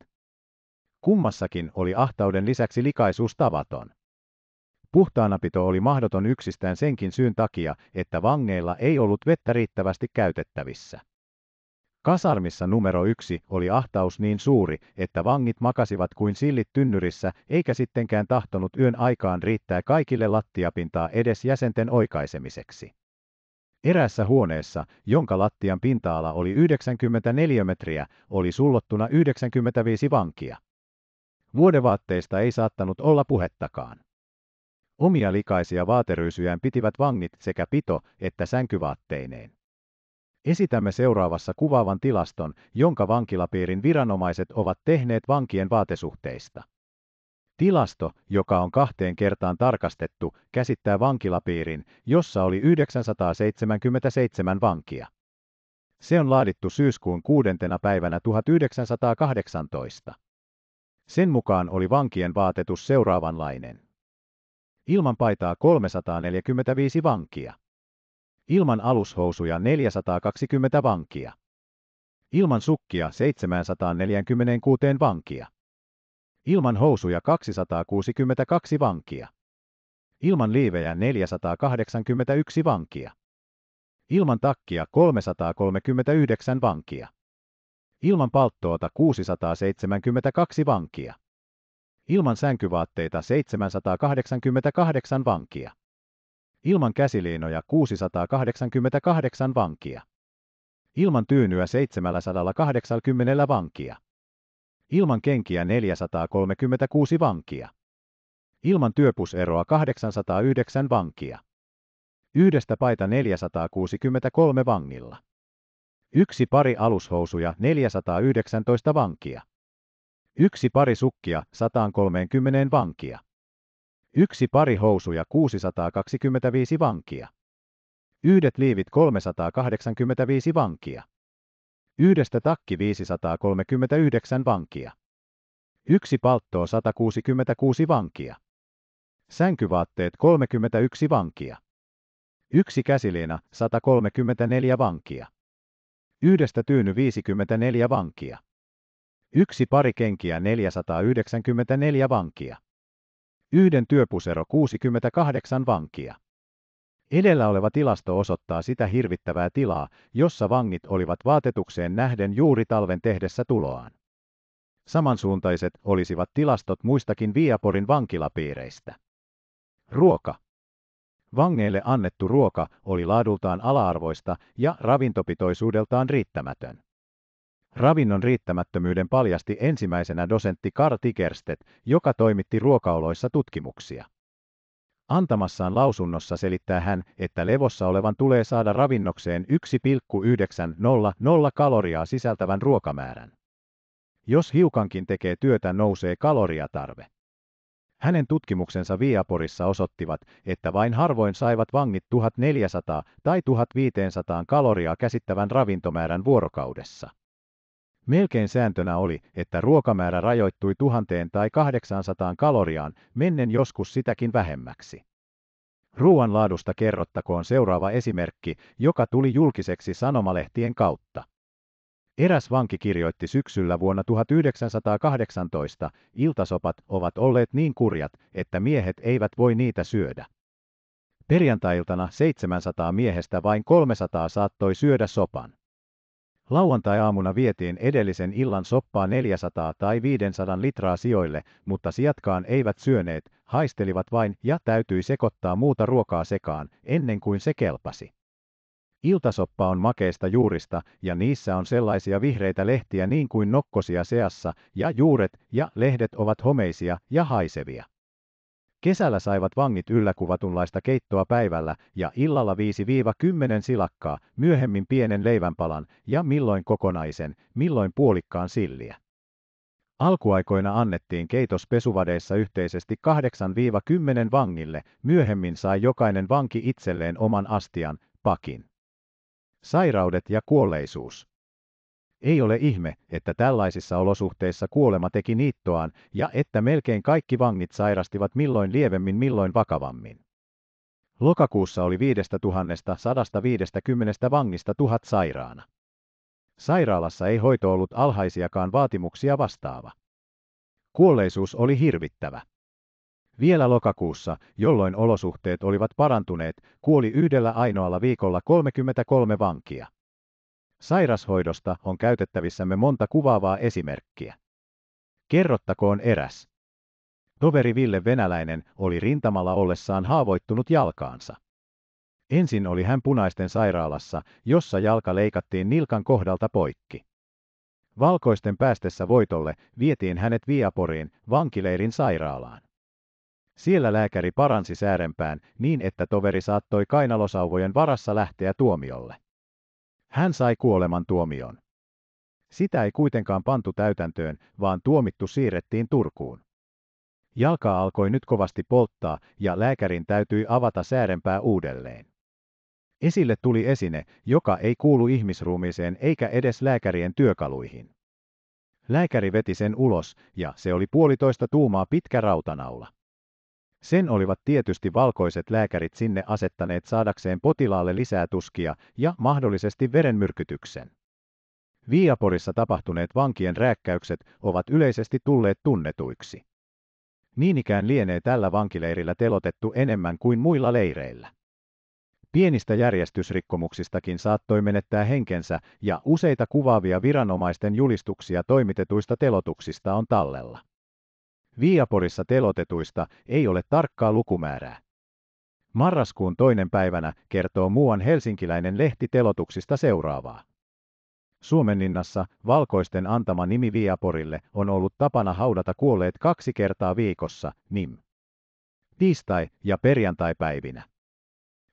Kummassakin oli ahtauden lisäksi likaisuus tavaton. Puhtaanapito oli mahdoton yksistään senkin syyn takia, että vangeilla ei ollut vettä riittävästi käytettävissä. Kasarmissa numero yksi oli ahtaus niin suuri, että vangit makasivat kuin sillit tynnyrissä, eikä sittenkään tahtonut yön aikaan riittää kaikille lattiapintaa edes jäsenten oikaisemiseksi. Erässä huoneessa, jonka lattian pinta-ala oli 94 metriä, oli sullottuna 95 vankia. Vuodevaatteista ei saattanut olla puhettakaan. Omia likaisia vaateryysyjään pitivät vangit sekä pito- että sänkyvaatteineen. Esitämme seuraavassa kuvaavan tilaston, jonka vankilapiirin viranomaiset ovat tehneet vankien vaatesuhteista. Tilasto, joka on kahteen kertaan tarkastettu, käsittää vankilapiirin, jossa oli 977 vankia. Se on laadittu syyskuun kuudentena päivänä 1918. Sen mukaan oli vankien vaatetus seuraavanlainen. Ilman paitaa 345 vankia. Ilman alushousuja 420 vankia. Ilman sukkia 746 vankia. Ilman housuja 262 vankia. Ilman liivejä 481 vankia. Ilman takkia 339 vankia. Ilman palttoota 672 vankia. Ilman sänkyvaatteita 788 vankia ilman käsiliinoja 688 vankia. Ilman tyynyä 780 vankia. Ilman kenkiä 436 vankia. Ilman työpuseroa 809 vankia. Yhdestä paita 463 vangilla. Yksi pari alushousuja 419 vankia. Yksi pari sukkia 130 vankia. Yksi pari housuja 625 vankia. Yhdet liivit 385 vankia. Yhdestä takki 539 vankia. Yksi palttoo 166 vankia. Sänkyvaatteet 31 vankia. Yksi käsiliina 134 vankia. Yhdestä tyyny 54 vankia. Yksi pari kenkiä 494 vankia. Yhden työpusero 68 vankia. Edellä oleva tilasto osoittaa sitä hirvittävää tilaa, jossa vangit olivat vaatetukseen nähden juuri talven tehdessä tuloaan. Samansuuntaiset olisivat tilastot muistakin Viaporin vankilapiireistä. Ruoka. Vangeille annettu ruoka oli laadultaan ala-arvoista ja ravintopitoisuudeltaan riittämätön. Ravinnon riittämättömyyden paljasti ensimmäisenä dosentti Karl Tigerstedt, joka toimitti ruokaoloissa tutkimuksia. Antamassaan lausunnossa selittää hän, että levossa olevan tulee saada ravinnokseen 1,900 kaloriaa sisältävän ruokamäärän. Jos hiukankin tekee työtä, nousee kaloriatarve. Hänen tutkimuksensa Viaporissa osoittivat, että vain harvoin saivat vangit 1400 tai 1500 kaloriaa käsittävän ravintomäärän vuorokaudessa. Melkein sääntönä oli, että ruokamäärä rajoittui tuhanteen tai 800 kaloriaan, mennen joskus sitäkin vähemmäksi. Ruoanlaadusta kerrottakoon seuraava esimerkki, joka tuli julkiseksi sanomalehtien kautta. Eräs vanki kirjoitti syksyllä vuonna 1918, iltasopat ovat olleet niin kurjat, että miehet eivät voi niitä syödä. Perjantailtana 700 miehestä vain 300 saattoi syödä sopan. Lauantai-aamuna vietiin edellisen illan soppaa 400 tai 500 litraa sijoille, mutta sijatkaan eivät syöneet, haistelivat vain ja täytyi sekoittaa muuta ruokaa sekaan, ennen kuin se kelpasi. Iltasoppa on makeista juurista, ja niissä on sellaisia vihreitä lehtiä niin kuin nokkosia seassa, ja juuret ja lehdet ovat homeisia ja haisevia. Kesällä saivat vangit ylläkuvatunlaista keittoa päivällä ja illalla 5-10 silakkaa, myöhemmin pienen leivänpalan ja milloin kokonaisen, milloin puolikkaan silliä. Alkuaikoina annettiin keitos pesuvadeissa yhteisesti 8-10 vangille, myöhemmin sai jokainen vanki itselleen oman astian, pakin. Sairaudet ja kuolleisuus. Ei ole ihme, että tällaisissa olosuhteissa kuolema teki niittoaan ja että melkein kaikki vangit sairastivat milloin lievemmin milloin vakavammin. Lokakuussa oli 5150 vangista tuhat sairaana. Sairaalassa ei hoito ollut alhaisiakaan vaatimuksia vastaava. Kuolleisuus oli hirvittävä. Vielä lokakuussa, jolloin olosuhteet olivat parantuneet, kuoli yhdellä ainoalla viikolla 33 vankia. Sairashoidosta on käytettävissämme monta kuvaavaa esimerkkiä. Kerrottakoon eräs. Toveri Ville Venäläinen oli rintamalla ollessaan haavoittunut jalkaansa. Ensin oli hän punaisten sairaalassa, jossa jalka leikattiin nilkan kohdalta poikki. Valkoisten päästessä voitolle vietiin hänet Viaporiin, vankileirin sairaalaan. Siellä lääkäri paransi säärempään niin, että toveri saattoi kainalosauvojen varassa lähteä tuomiolle. Hän sai kuoleman tuomion. Sitä ei kuitenkaan pantu täytäntöön, vaan tuomittu siirrettiin Turkuun. Jalkaa alkoi nyt kovasti polttaa ja lääkärin täytyi avata säärenpää uudelleen. Esille tuli esine, joka ei kuulu ihmisruumiiseen eikä edes lääkärien työkaluihin. Lääkäri veti sen ulos ja se oli puolitoista tuumaa pitkä rautanaula. Sen olivat tietysti valkoiset lääkärit sinne asettaneet saadakseen potilaalle lisää tuskia ja mahdollisesti verenmyrkytyksen. Viaporissa tapahtuneet vankien rääkkäykset ovat yleisesti tulleet tunnetuiksi. Niin ikään lienee tällä vankileirillä telotettu enemmän kuin muilla leireillä. Pienistä järjestysrikkomuksistakin saattoi menettää henkensä ja useita kuvaavia viranomaisten julistuksia toimitetuista telotuksista on tallella. Viiaporissa telotetuista ei ole tarkkaa lukumäärää. Marraskuun toinen päivänä kertoo muuan helsinkiläinen lehti telotuksista seuraavaa. Suomenninnassa valkoisten antama nimi Viaporille on ollut tapana haudata kuolleet kaksi kertaa viikossa, nim. Tiistai- ja perjantai-päivinä.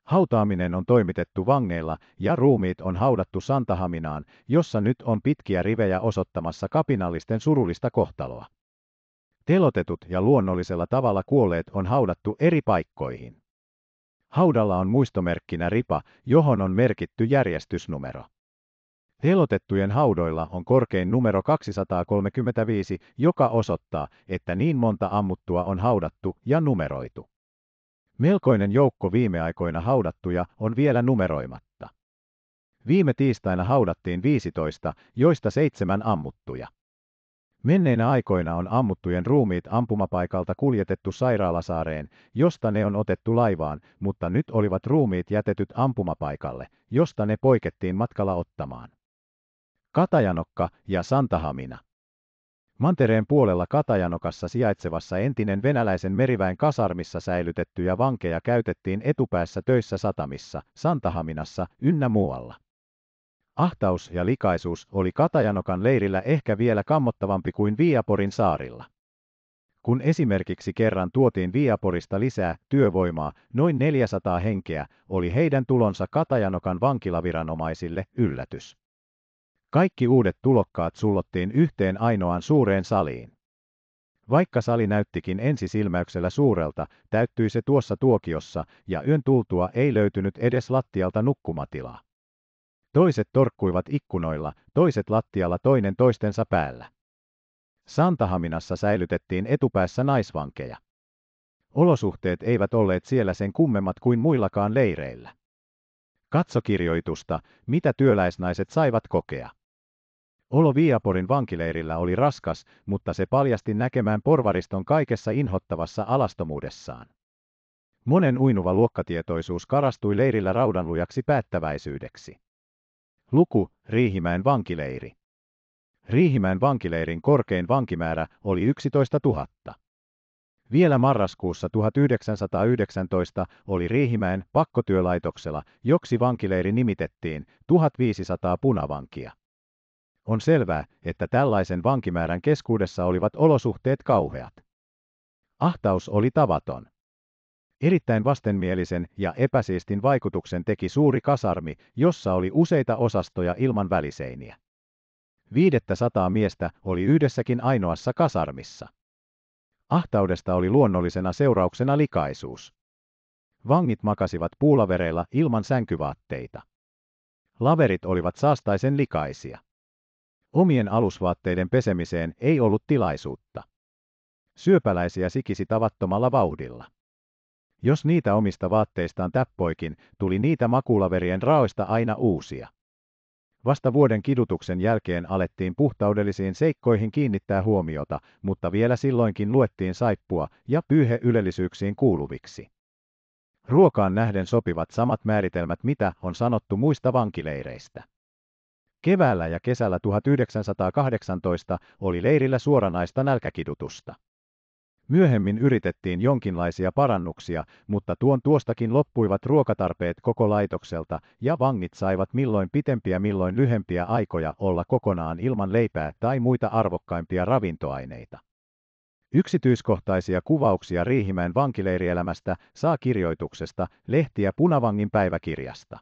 Hautaaminen on toimitettu vangeilla ja ruumiit on haudattu Santahaminaan, jossa nyt on pitkiä rivejä osoittamassa kapinallisten surullista kohtaloa. Telotetut ja luonnollisella tavalla kuolleet on haudattu eri paikkoihin. Haudalla on muistomerkkinä ripa, johon on merkitty järjestysnumero. Telotettujen haudoilla on korkein numero 235, joka osoittaa, että niin monta ammuttua on haudattu ja numeroitu. Melkoinen joukko viime aikoina haudattuja on vielä numeroimatta. Viime tiistaina haudattiin 15, joista seitsemän ammuttuja. Menneinä aikoina on ammuttujen ruumiit ampumapaikalta kuljetettu sairaalasaareen, josta ne on otettu laivaan, mutta nyt olivat ruumiit jätetyt ampumapaikalle, josta ne poikettiin matkalla ottamaan. Katajanokka ja Santahamina. Mantereen puolella Katajanokassa sijaitsevassa entinen venäläisen meriväen kasarmissa säilytettyjä vankeja käytettiin etupäässä töissä satamissa, Santahaminassa ynnä muualla. Ahtaus ja likaisuus oli Katajanokan leirillä ehkä vielä kammottavampi kuin Viaporin saarilla. Kun esimerkiksi kerran tuotiin Viaporista lisää työvoimaa, noin 400 henkeä, oli heidän tulonsa Katajanokan vankilaviranomaisille yllätys. Kaikki uudet tulokkaat sullottiin yhteen ainoaan suureen saliin. Vaikka sali näyttikin ensisilmäyksellä suurelta, täyttyi se tuossa tuokiossa, ja yön tultua ei löytynyt edes lattialta nukkumatilaa. Toiset torkkuivat ikkunoilla, toiset lattialla toinen toistensa päällä. Santahaminassa säilytettiin etupäässä naisvankeja. Olosuhteet eivät olleet siellä sen kummemmat kuin muillakaan leireillä. Katsokirjoitusta, mitä työläisnaiset saivat kokea. Olo Viaporin vankileirillä oli raskas, mutta se paljasti näkemään porvariston kaikessa inhottavassa alastomuudessaan. Monen uinuva luokkatietoisuus karastui leirillä raudanlujaksi päättäväisyydeksi. Luku, Riihimäen vankileiri. Riihimäen vankileirin korkein vankimäärä oli 11 000. Vielä marraskuussa 1919 oli Riihimäen pakkotyölaitoksella, joksi vankileiri nimitettiin, 1500 punavankia. On selvää, että tällaisen vankimäärän keskuudessa olivat olosuhteet kauheat. Ahtaus oli tavaton. Erittäin vastenmielisen ja epäsiistin vaikutuksen teki suuri kasarmi, jossa oli useita osastoja ilman väliseiniä. Viidettä sataa miestä oli yhdessäkin ainoassa kasarmissa. Ahtaudesta oli luonnollisena seurauksena likaisuus. Vangit makasivat puulavereilla ilman sänkyvaatteita. Laverit olivat saastaisen likaisia. Omien alusvaatteiden pesemiseen ei ollut tilaisuutta. Syöpäläisiä sikisi tavattomalla vauhdilla. Jos niitä omista vaatteistaan täppoikin, tuli niitä makulaverien raoista aina uusia. Vasta vuoden kidutuksen jälkeen alettiin puhtaudellisiin seikkoihin kiinnittää huomiota, mutta vielä silloinkin luettiin saippua ja pyyhe ylellisyyksiin kuuluviksi. Ruokaan nähden sopivat samat määritelmät, mitä on sanottu muista vankileireistä. Keväällä ja kesällä 1918 oli leirillä suoranaista nälkäkidutusta. Myöhemmin yritettiin jonkinlaisia parannuksia, mutta tuon tuostakin loppuivat ruokatarpeet koko laitokselta ja vangit saivat milloin pitempiä milloin lyhempiä aikoja olla kokonaan ilman leipää tai muita arvokkaimpia ravintoaineita. Yksityiskohtaisia kuvauksia Riihimäen vankileirielämästä saa kirjoituksesta lehtiä Punavangin päiväkirjasta.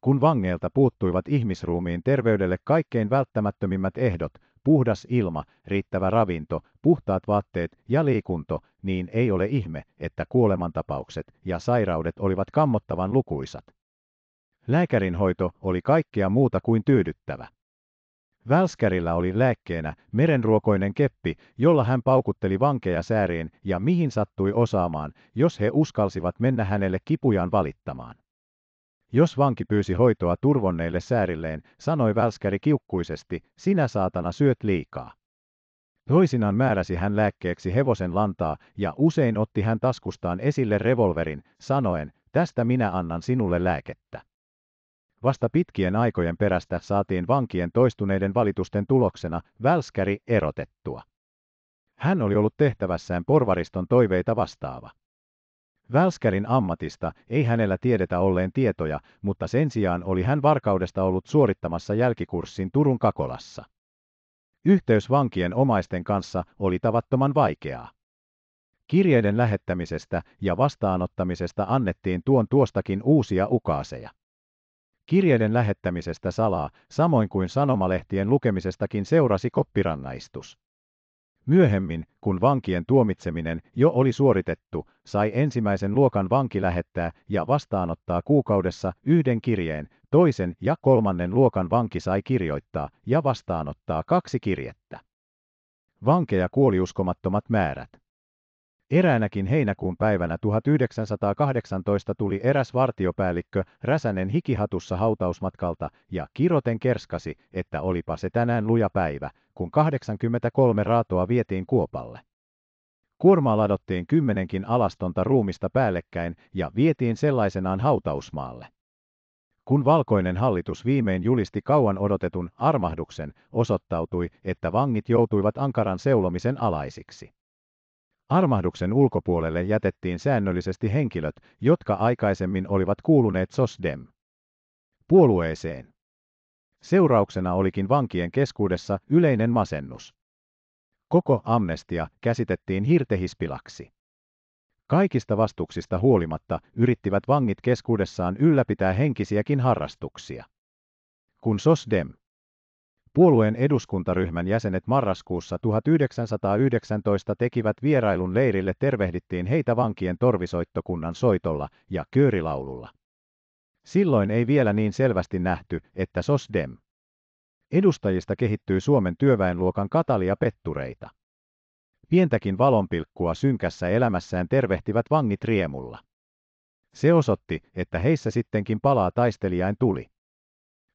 Kun vangeilta puuttuivat ihmisruumiin terveydelle kaikkein välttämättömimmät ehdot, Puhdas ilma, riittävä ravinto, puhtaat vaatteet ja liikunto, niin ei ole ihme, että kuolemantapaukset ja sairaudet olivat kammottavan lukuisat. Lääkärin hoito oli kaikkea muuta kuin tyydyttävä. Välskärillä oli lääkkeenä merenruokoinen keppi, jolla hän paukutteli vankeja sääriin ja mihin sattui osaamaan, jos he uskalsivat mennä hänelle kipujan valittamaan. Jos vanki pyysi hoitoa turvonneille säärilleen, sanoi välskäri kiukkuisesti, sinä saatana syöt liikaa. Toisinaan määräsi hän lääkkeeksi hevosen lantaa ja usein otti hän taskustaan esille revolverin, sanoen, tästä minä annan sinulle lääkettä. Vasta pitkien aikojen perästä saatiin vankien toistuneiden valitusten tuloksena välskäri erotettua. Hän oli ollut tehtävässään porvariston toiveita vastaava. Välskärin ammatista ei hänellä tiedetä olleen tietoja, mutta sen sijaan oli hän varkaudesta ollut suorittamassa jälkikurssin Turun Kakolassa. Yhteys vankien omaisten kanssa oli tavattoman vaikeaa. Kirjeiden lähettämisestä ja vastaanottamisesta annettiin tuon tuostakin uusia ukaaseja. Kirjeiden lähettämisestä salaa, samoin kuin sanomalehtien lukemisestakin seurasi koppirannaistus. Myöhemmin, kun vankien tuomitseminen jo oli suoritettu, sai ensimmäisen luokan vanki lähettää ja vastaanottaa kuukaudessa yhden kirjeen, toisen ja kolmannen luokan vanki sai kirjoittaa ja vastaanottaa kaksi kirjettä. Vankeja kuoli uskomattomat määrät. Eräänäkin heinäkuun päivänä 1918 tuli eräs vartiopäällikkö Räsänen hikihatussa hautausmatkalta ja kiroten kerskasi, että olipa se tänään luja päivä, kun 83 raatoa vietiin Kuopalle. Kuormaa ladottiin kymmenenkin alastonta ruumista päällekkäin ja vietiin sellaisenaan hautausmaalle. Kun valkoinen hallitus viimein julisti kauan odotetun armahduksen, osoittautui, että vangit joutuivat ankaran seulomisen alaisiksi. Armahduksen ulkopuolelle jätettiin säännöllisesti henkilöt, jotka aikaisemmin olivat kuuluneet SOSDEM puolueeseen. Seurauksena olikin vankien keskuudessa yleinen masennus. Koko amnestia käsitettiin hirtehispilaksi. Kaikista vastuksista huolimatta yrittivät vangit keskuudessaan ylläpitää henkisiäkin harrastuksia. Kun SOSDEM Puolueen eduskuntaryhmän jäsenet marraskuussa 1919 tekivät vierailun leirille tervehdittiin heitä vankien torvisoittokunnan soitolla ja köörilaululla. Silloin ei vielä niin selvästi nähty, että SOSDEM edustajista kehittyy Suomen työväenluokan katalia pettureita. Pientäkin valonpilkkua synkässä elämässään tervehtivät vangit riemulla. Se osoitti, että heissä sittenkin palaa taistelijain tuli.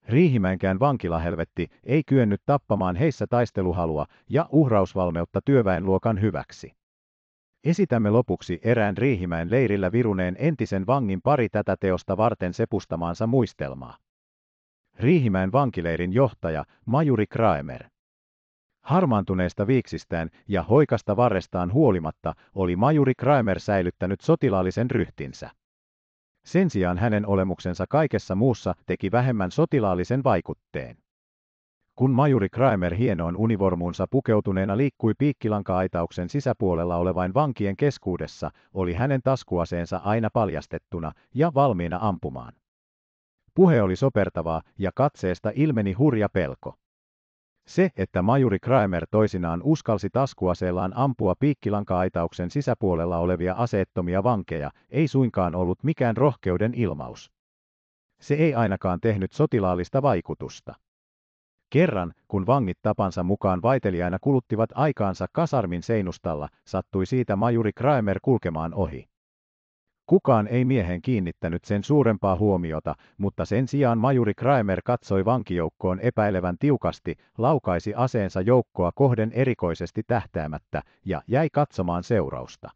Riihimäenkään vankilahelvetti ei kyennyt tappamaan heissä taisteluhalua ja uhrausvalmeutta työväenluokan hyväksi. Esitämme lopuksi erään Riihimäen leirillä viruneen entisen vangin pari tätä teosta varten sepustamaansa muistelmaa. Riihimäen vankileirin johtaja Majuri Kraemer. Harmaantuneesta viiksistään ja hoikasta varrestaan huolimatta oli Majuri Kraemer säilyttänyt sotilaallisen ryhtinsä. Sen sijaan hänen olemuksensa kaikessa muussa teki vähemmän sotilaallisen vaikutteen. Kun majuri Kramer hienoon univormuunsa pukeutuneena liikkui piikkilanka-aitauksen sisäpuolella olevain vankien keskuudessa, oli hänen taskuaseensa aina paljastettuna ja valmiina ampumaan. Puhe oli sopertavaa ja katseesta ilmeni hurja pelko. Se, että majuri Kramer toisinaan uskalsi taskuaseellaan ampua piikkilanka-aitauksen sisäpuolella olevia aseettomia vankeja, ei suinkaan ollut mikään rohkeuden ilmaus. Se ei ainakaan tehnyt sotilaallista vaikutusta. Kerran, kun vangit tapansa mukaan vaiteliaina kuluttivat aikaansa kasarmin seinustalla, sattui siitä majuri Kramer kulkemaan ohi. Kukaan ei miehen kiinnittänyt sen suurempaa huomiota, mutta sen sijaan majuri Kramer katsoi vankijoukkoon epäilevän tiukasti, laukaisi aseensa joukkoa kohden erikoisesti tähtäämättä ja jäi katsomaan seurausta.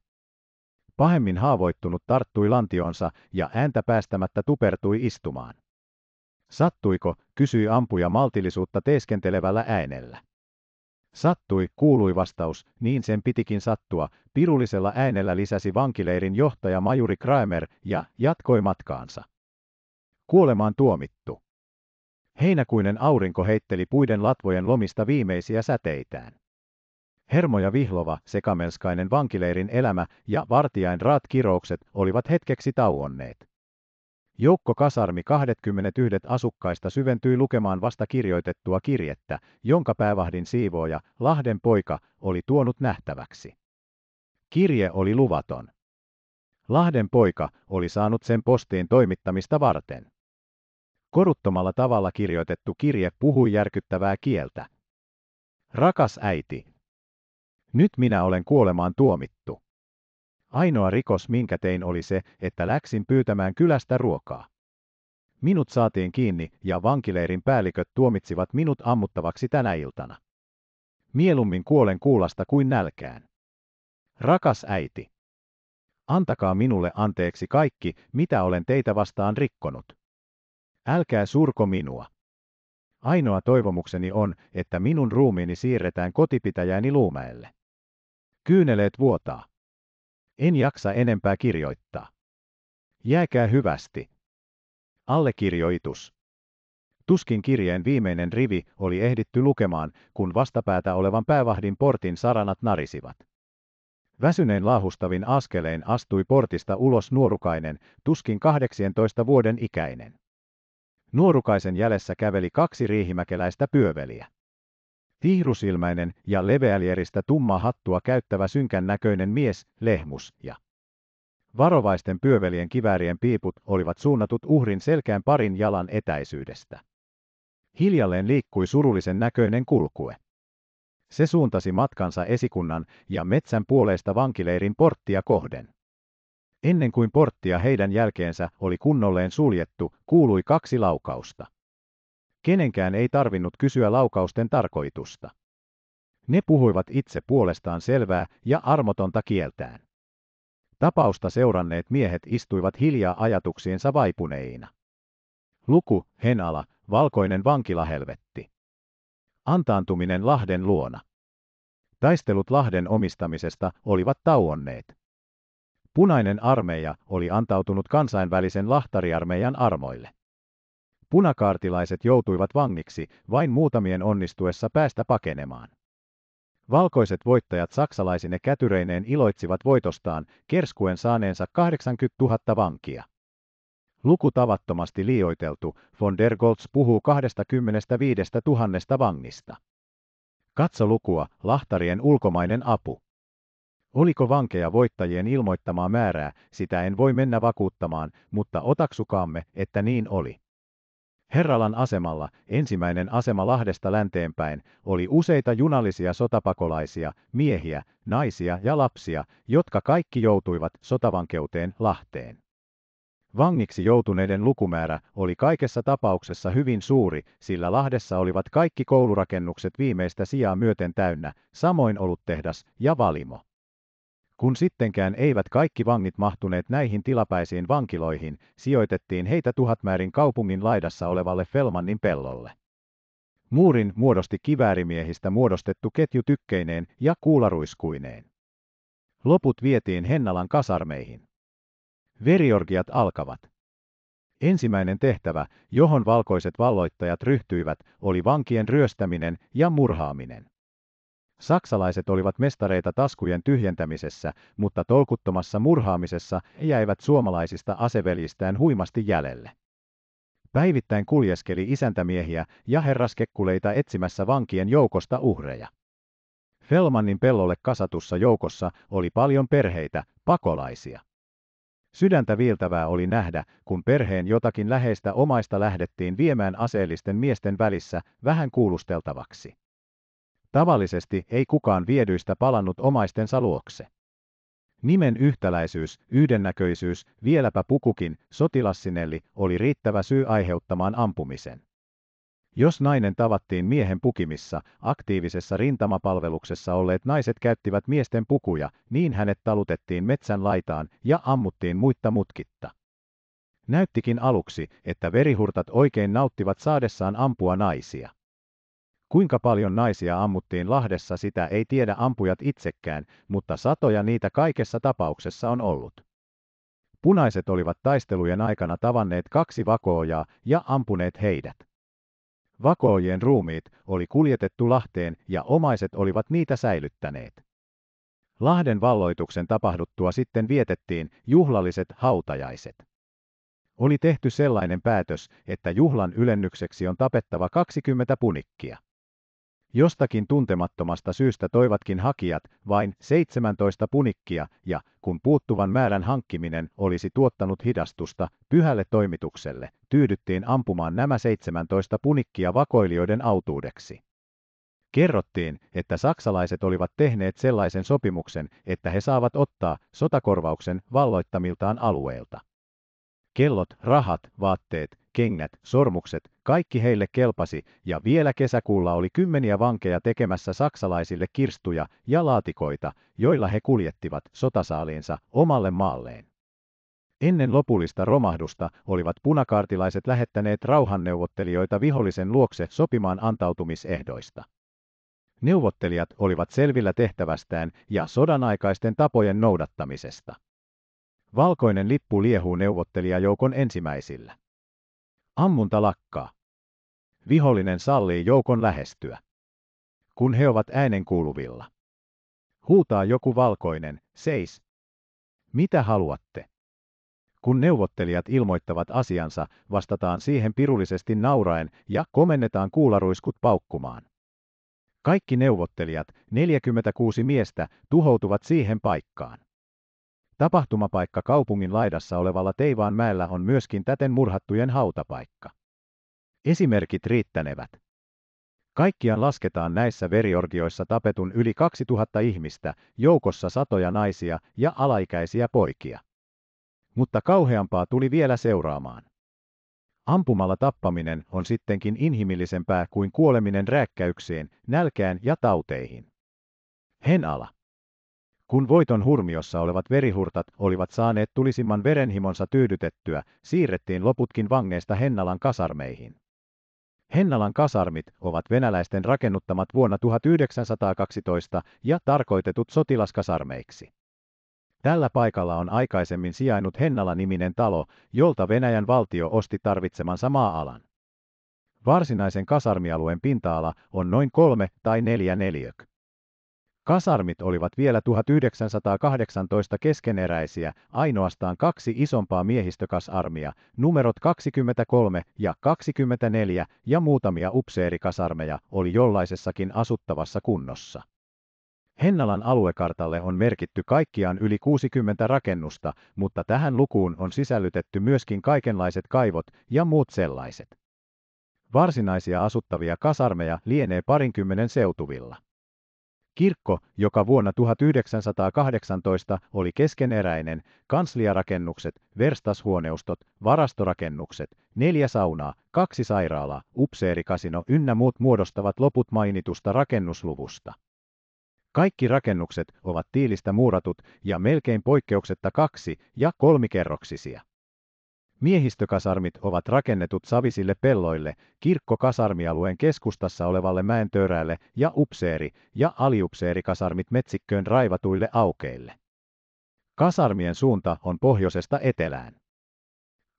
Pahemmin haavoittunut tarttui lantionsa ja ääntä päästämättä tupertui istumaan. Sattuiko, kysyi ampuja maltillisuutta teeskentelevällä äänellä. Sattui, kuului vastaus, niin sen pitikin sattua, pirullisella äänellä lisäsi vankileirin johtaja Majuri Kramer ja jatkoi matkaansa. Kuolemaan tuomittu. Heinäkuinen aurinko heitteli puiden latvojen lomista viimeisiä säteitään. Hermoja vihlova, sekamelskainen vankileirin elämä ja vartijain raat kiroukset olivat hetkeksi tauonneet kasarmi 21 asukkaista syventyi lukemaan vasta kirjoitettua kirjettä, jonka päävahdin siivooja, Lahden poika, oli tuonut nähtäväksi. Kirje oli luvaton. Lahden poika oli saanut sen postiin toimittamista varten. Koruttomalla tavalla kirjoitettu kirje puhui järkyttävää kieltä. Rakas äiti, nyt minä olen kuolemaan tuomittu. Ainoa rikos, minkä tein, oli se, että läksin pyytämään kylästä ruokaa. Minut saatiin kiinni ja vankileirin päälliköt tuomitsivat minut ammuttavaksi tänä iltana. Mielummin kuolen kuulasta kuin nälkään. Rakas äiti. Antakaa minulle anteeksi kaikki, mitä olen teitä vastaan rikkonut. Älkää surko minua. Ainoa toivomukseni on, että minun ruumiini siirretään kotipitäjäni Luumäelle. Kyyneleet vuotaa. En jaksa enempää kirjoittaa. Jääkää hyvästi. Allekirjoitus. Tuskin kirjeen viimeinen rivi oli ehditty lukemaan, kun vastapäätä olevan päävahdin portin saranat narisivat. Väsyneen laahustavin askeleen astui portista ulos nuorukainen, tuskin 18 vuoden ikäinen. Nuorukaisen jäljessä käveli kaksi riihimäkeläistä pyöveliä. Tihrusilmäinen ja leveälieristä tummaa hattua käyttävä synkän näköinen mies, lehmus ja varovaisten pyövelien kiväärien piiput olivat suunnatut uhrin selkään parin jalan etäisyydestä. Hiljalleen liikkui surullisen näköinen kulkue. Se suuntasi matkansa esikunnan ja metsän puoleista vankileirin porttia kohden. Ennen kuin porttia heidän jälkeensä oli kunnolleen suljettu, kuului kaksi laukausta. Kenenkään ei tarvinnut kysyä laukausten tarkoitusta. Ne puhuivat itse puolestaan selvää ja armotonta kieltään. Tapausta seuranneet miehet istuivat hiljaa ajatuksiinsa vaipuneina. Luku, Henala, valkoinen vankilahelvetti. Antaantuminen Lahden luona. Taistelut Lahden omistamisesta olivat tauonneet. Punainen armeija oli antautunut kansainvälisen lahtariarmeijan armoille. Punakaartilaiset joutuivat vangiksi vain muutamien onnistuessa päästä pakenemaan. Valkoiset voittajat saksalaisine kätyreineen iloitsivat voitostaan, kerskuen saaneensa 80 000 vankia. Luku tavattomasti liioiteltu, von der Goltz puhuu 25 000 vangista. Katso lukua, lahtarien ulkomainen apu. Oliko vankeja voittajien ilmoittamaa määrää, sitä en voi mennä vakuuttamaan, mutta otaksukaamme, että niin oli. Herralan asemalla, ensimmäinen asema Lahdesta länteenpäin, oli useita junallisia sotapakolaisia, miehiä, naisia ja lapsia, jotka kaikki joutuivat sotavankeuteen Lahteen. Vangiksi joutuneiden lukumäärä oli kaikessa tapauksessa hyvin suuri, sillä Lahdessa olivat kaikki koulurakennukset viimeistä sijaa myöten täynnä, samoin ollut tehdas ja valimo. Kun sittenkään eivät kaikki vangit mahtuneet näihin tilapäisiin vankiloihin, sijoitettiin heitä tuhatmäärin kaupungin laidassa olevalle Felmannin pellolle. Muurin muodosti kiväärimiehistä muodostettu ketju tykkeineen ja kuularuiskuineen. Loput vietiin Hennalan kasarmeihin. Veriorgiat alkavat. Ensimmäinen tehtävä, johon valkoiset valloittajat ryhtyivät, oli vankien ryöstäminen ja murhaaminen. Saksalaiset olivat mestareita taskujen tyhjentämisessä, mutta tolkuttomassa murhaamisessa jäivät suomalaisista aseveljistään huimasti jäljelle. Päivittäin kuljeskeli isäntämiehiä ja herraskekkuleita etsimässä vankien joukosta uhreja. Felmannin pellolle kasatussa joukossa oli paljon perheitä, pakolaisia. Sydäntä viiltävää oli nähdä, kun perheen jotakin läheistä omaista lähdettiin viemään aseellisten miesten välissä vähän kuulusteltavaksi. Tavallisesti ei kukaan viedyistä palannut omaistensa luokse. Nimen yhtäläisyys, yhdennäköisyys, vieläpä pukukin, sotilassinelli, oli riittävä syy aiheuttamaan ampumisen. Jos nainen tavattiin miehen pukimissa, aktiivisessa rintamapalveluksessa olleet naiset käyttivät miesten pukuja, niin hänet talutettiin metsän laitaan ja ammuttiin muitta mutkitta. Näyttikin aluksi, että verihurtat oikein nauttivat saadessaan ampua naisia. Kuinka paljon naisia ammuttiin Lahdessa sitä ei tiedä ampujat itsekään, mutta satoja niitä kaikessa tapauksessa on ollut. Punaiset olivat taistelujen aikana tavanneet kaksi vakoojaa ja ampuneet heidät. Vakoojien ruumiit oli kuljetettu Lahteen ja omaiset olivat niitä säilyttäneet. Lahden valloituksen tapahduttua sitten vietettiin juhlalliset hautajaiset. Oli tehty sellainen päätös, että juhlan ylennykseksi on tapettava 20 punikkia. Jostakin tuntemattomasta syystä toivatkin hakijat vain 17 punikkia ja, kun puuttuvan määrän hankkiminen olisi tuottanut hidastusta pyhälle toimitukselle, tyydyttiin ampumaan nämä 17 punikkia vakoilijoiden autuudeksi. Kerrottiin, että saksalaiset olivat tehneet sellaisen sopimuksen, että he saavat ottaa sotakorvauksen valloittamiltaan alueilta. Kellot, rahat, vaatteet kengät, sormukset, kaikki heille kelpasi, ja vielä kesäkuulla oli kymmeniä vankeja tekemässä saksalaisille kirstuja ja laatikoita, joilla he kuljettivat sotasaaliinsa omalle maalleen. Ennen lopullista romahdusta olivat punakaartilaiset lähettäneet rauhanneuvottelijoita vihollisen luokse sopimaan antautumisehdoista. Neuvottelijat olivat selvillä tehtävästään ja sodanaikaisten tapojen noudattamisesta. Valkoinen lippu liehuu neuvottelijajoukon ensimmäisillä. Ammunta lakkaa. Vihollinen sallii joukon lähestyä. Kun he ovat äänen kuuluvilla. Huutaa joku valkoinen, seis. Mitä haluatte? Kun neuvottelijat ilmoittavat asiansa, vastataan siihen pirullisesti nauraen ja komennetaan kuularuiskut paukkumaan. Kaikki neuvottelijat, 46 miestä, tuhoutuvat siihen paikkaan. Tapahtumapaikka kaupungin laidassa olevalla teivaan mäellä on myöskin täten murhattujen hautapaikka. Esimerkit riittänevät. Kaikkiaan lasketaan näissä veriorgioissa tapetun yli 2000 ihmistä, joukossa satoja naisia ja alaikäisiä poikia. Mutta kauheampaa tuli vielä seuraamaan. Ampumalla tappaminen on sittenkin inhimillisempää kuin kuoleminen rääkkäykseen, nälkään ja tauteihin. Henala. Kun voiton hurmiossa olevat verihurtat olivat saaneet tulisimman verenhimonsa tyydytettyä, siirrettiin loputkin vangeista Hennalan kasarmeihin. Hennalan kasarmit ovat venäläisten rakennuttamat vuonna 1912 ja tarkoitetut sotilaskasarmeiksi. Tällä paikalla on aikaisemmin sijainnut Hennala-niminen talo, jolta Venäjän valtio osti tarvitsemansa maa-alan. Varsinaisen kasarmialueen pinta-ala on noin kolme tai neljä neliök. Kasarmit olivat vielä 1918 keskeneräisiä, ainoastaan kaksi isompaa miehistökasarmia, numerot 23 ja 24 ja muutamia upseerikasarmeja oli jollaisessakin asuttavassa kunnossa. Hennalan aluekartalle on merkitty kaikkiaan yli 60 rakennusta, mutta tähän lukuun on sisällytetty myöskin kaikenlaiset kaivot ja muut sellaiset. Varsinaisia asuttavia kasarmeja lienee parinkymmenen seutuvilla. Kirkko, joka vuonna 1918 oli keskeneräinen, kansliarakennukset, verstashuoneustot, varastorakennukset, neljä saunaa, kaksi sairaalaa, upseerikasino ynnä muut muodostavat loput mainitusta rakennusluvusta. Kaikki rakennukset ovat tiilistä muuratut ja melkein poikkeuksetta kaksi- ja kolmikerroksisia. Miehistökasarmit ovat rakennetut savisille pelloille, kirkkokasarmialueen keskustassa olevalle mäentöräälle ja upseeri- ja aliupseerikasarmit metsikköön raivatuille aukeille. Kasarmien suunta on pohjoisesta etelään.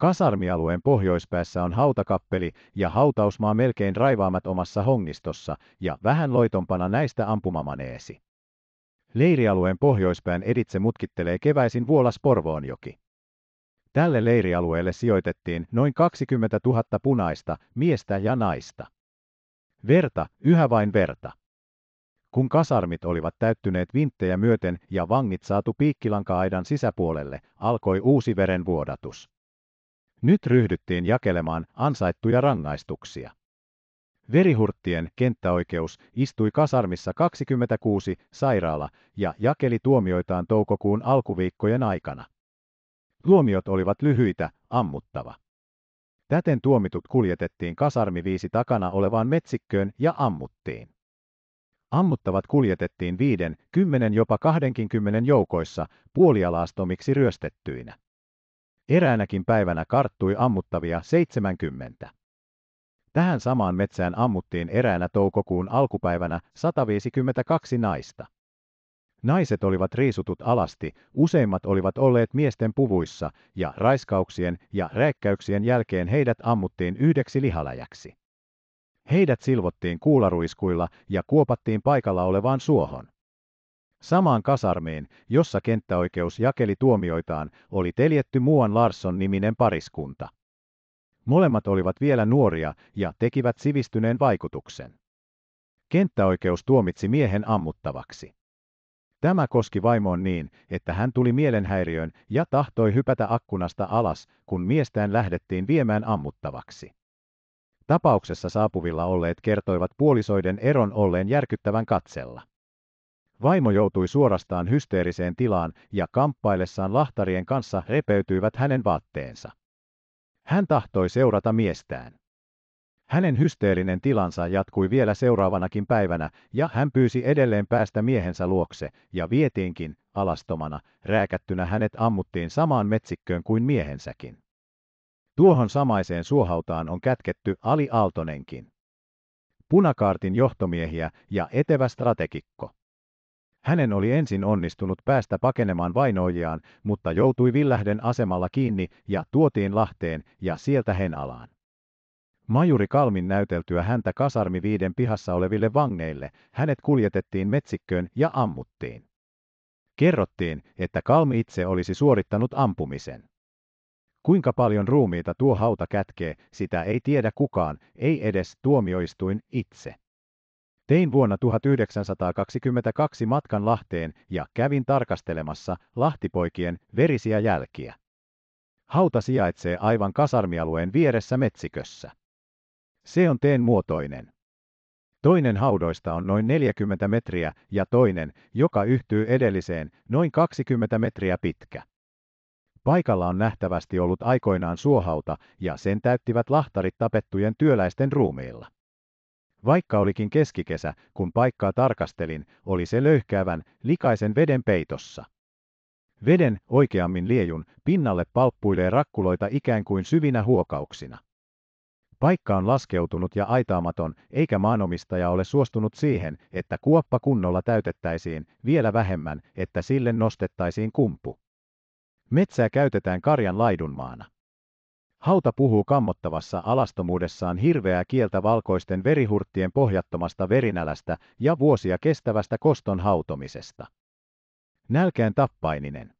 Kasarmialueen pohjoispäässä on hautakappeli ja hautausmaa melkein raivaamat omassa hongistossa ja vähän loitompana näistä ampumamaneesi. Leirialueen pohjoispään editse mutkittelee keväisin Vuolas Porvoonjoki. Tälle leirialueelle sijoitettiin noin 20 000 punaista, miestä ja naista. Verta, yhä vain verta. Kun kasarmit olivat täyttyneet vinttejä myöten ja vangit saatu piikkilanka-aidan sisäpuolelle, alkoi uusi verenvuodatus. Nyt ryhdyttiin jakelemaan ansaittuja rangaistuksia. Verihurttien kenttäoikeus istui kasarmissa 26 sairaala ja jakeli tuomioitaan toukokuun alkuviikkojen aikana. Tuomiot olivat lyhyitä, ammuttava. Täten tuomitut kuljetettiin kasarmi viisi takana olevaan metsikköön ja ammuttiin. Ammuttavat kuljetettiin viiden, kymmenen jopa kahdenkinkymmenen joukoissa puolialaastomiksi ryöstettyinä. Eräänäkin päivänä karttui ammuttavia 70. Tähän samaan metsään ammuttiin eräänä toukokuun alkupäivänä 152 naista. Naiset olivat riisutut alasti, useimmat olivat olleet miesten puvuissa, ja raiskauksien ja rääkkäyksien jälkeen heidät ammuttiin yhdeksi lihaläjäksi. Heidät silvottiin kuularuiskuilla ja kuopattiin paikalla olevaan suohon. Samaan kasarmiin, jossa kenttäoikeus jakeli tuomioitaan, oli teljetty muuan Larsson niminen pariskunta. Molemmat olivat vielä nuoria ja tekivät sivistyneen vaikutuksen. Kenttäoikeus tuomitsi miehen ammuttavaksi. Tämä koski vaimoon niin, että hän tuli mielenhäiriöön ja tahtoi hypätä akkunasta alas, kun miestään lähdettiin viemään ammuttavaksi. Tapauksessa saapuvilla olleet kertoivat puolisoiden eron olleen järkyttävän katsella. Vaimo joutui suorastaan hysteeriseen tilaan ja kamppaillessaan lahtarien kanssa repeytyivät hänen vaatteensa. Hän tahtoi seurata miestään. Hänen hysteerinen tilansa jatkui vielä seuraavanakin päivänä, ja hän pyysi edelleen päästä miehensä luokse, ja vietiinkin, alastomana, rääkättynä hänet ammuttiin samaan metsikköön kuin miehensäkin. Tuohon samaiseen suohautaan on kätketty Ali Aaltonenkin. Punakaartin johtomiehiä ja etevä strategikko. Hänen oli ensin onnistunut päästä pakenemaan vainoijaan, mutta joutui Villähden asemalla kiinni ja tuotiin Lahteen ja sieltä Henalaan. Majuri Kalmin näyteltyä häntä kasarmi viiden pihassa oleville vangeille, hänet kuljetettiin metsikköön ja ammuttiin. Kerrottiin, että Kalmi itse olisi suorittanut ampumisen. Kuinka paljon ruumiita tuo hauta kätkee, sitä ei tiedä kukaan, ei edes tuomioistuin itse. Tein vuonna 1922 matkan Lahteen ja kävin tarkastelemassa Lahtipoikien verisiä jälkiä. Hauta sijaitsee aivan kasarmialueen vieressä metsikössä. Se on teen muotoinen. Toinen haudoista on noin 40 metriä ja toinen, joka yhtyy edelliseen, noin 20 metriä pitkä. Paikalla on nähtävästi ollut aikoinaan suohauta ja sen täyttivät lahtarit tapettujen työläisten ruumiilla. Vaikka olikin keskikesä, kun paikkaa tarkastelin, oli se löyhkäävän, likaisen veden peitossa. Veden, oikeammin liejun, pinnalle palppuilee rakkuloita ikään kuin syvinä huokauksina. Paikka on laskeutunut ja aitaamaton, eikä maanomistaja ole suostunut siihen, että kuoppa kunnolla täytettäisiin, vielä vähemmän, että sille nostettaisiin kumpu. Metsää käytetään karjan laidunmaana. Hauta puhuu kammottavassa alastomuudessaan hirveää kieltä valkoisten verihurttien pohjattomasta verinälästä ja vuosia kestävästä koston hautomisesta. Nälkään tappaininen.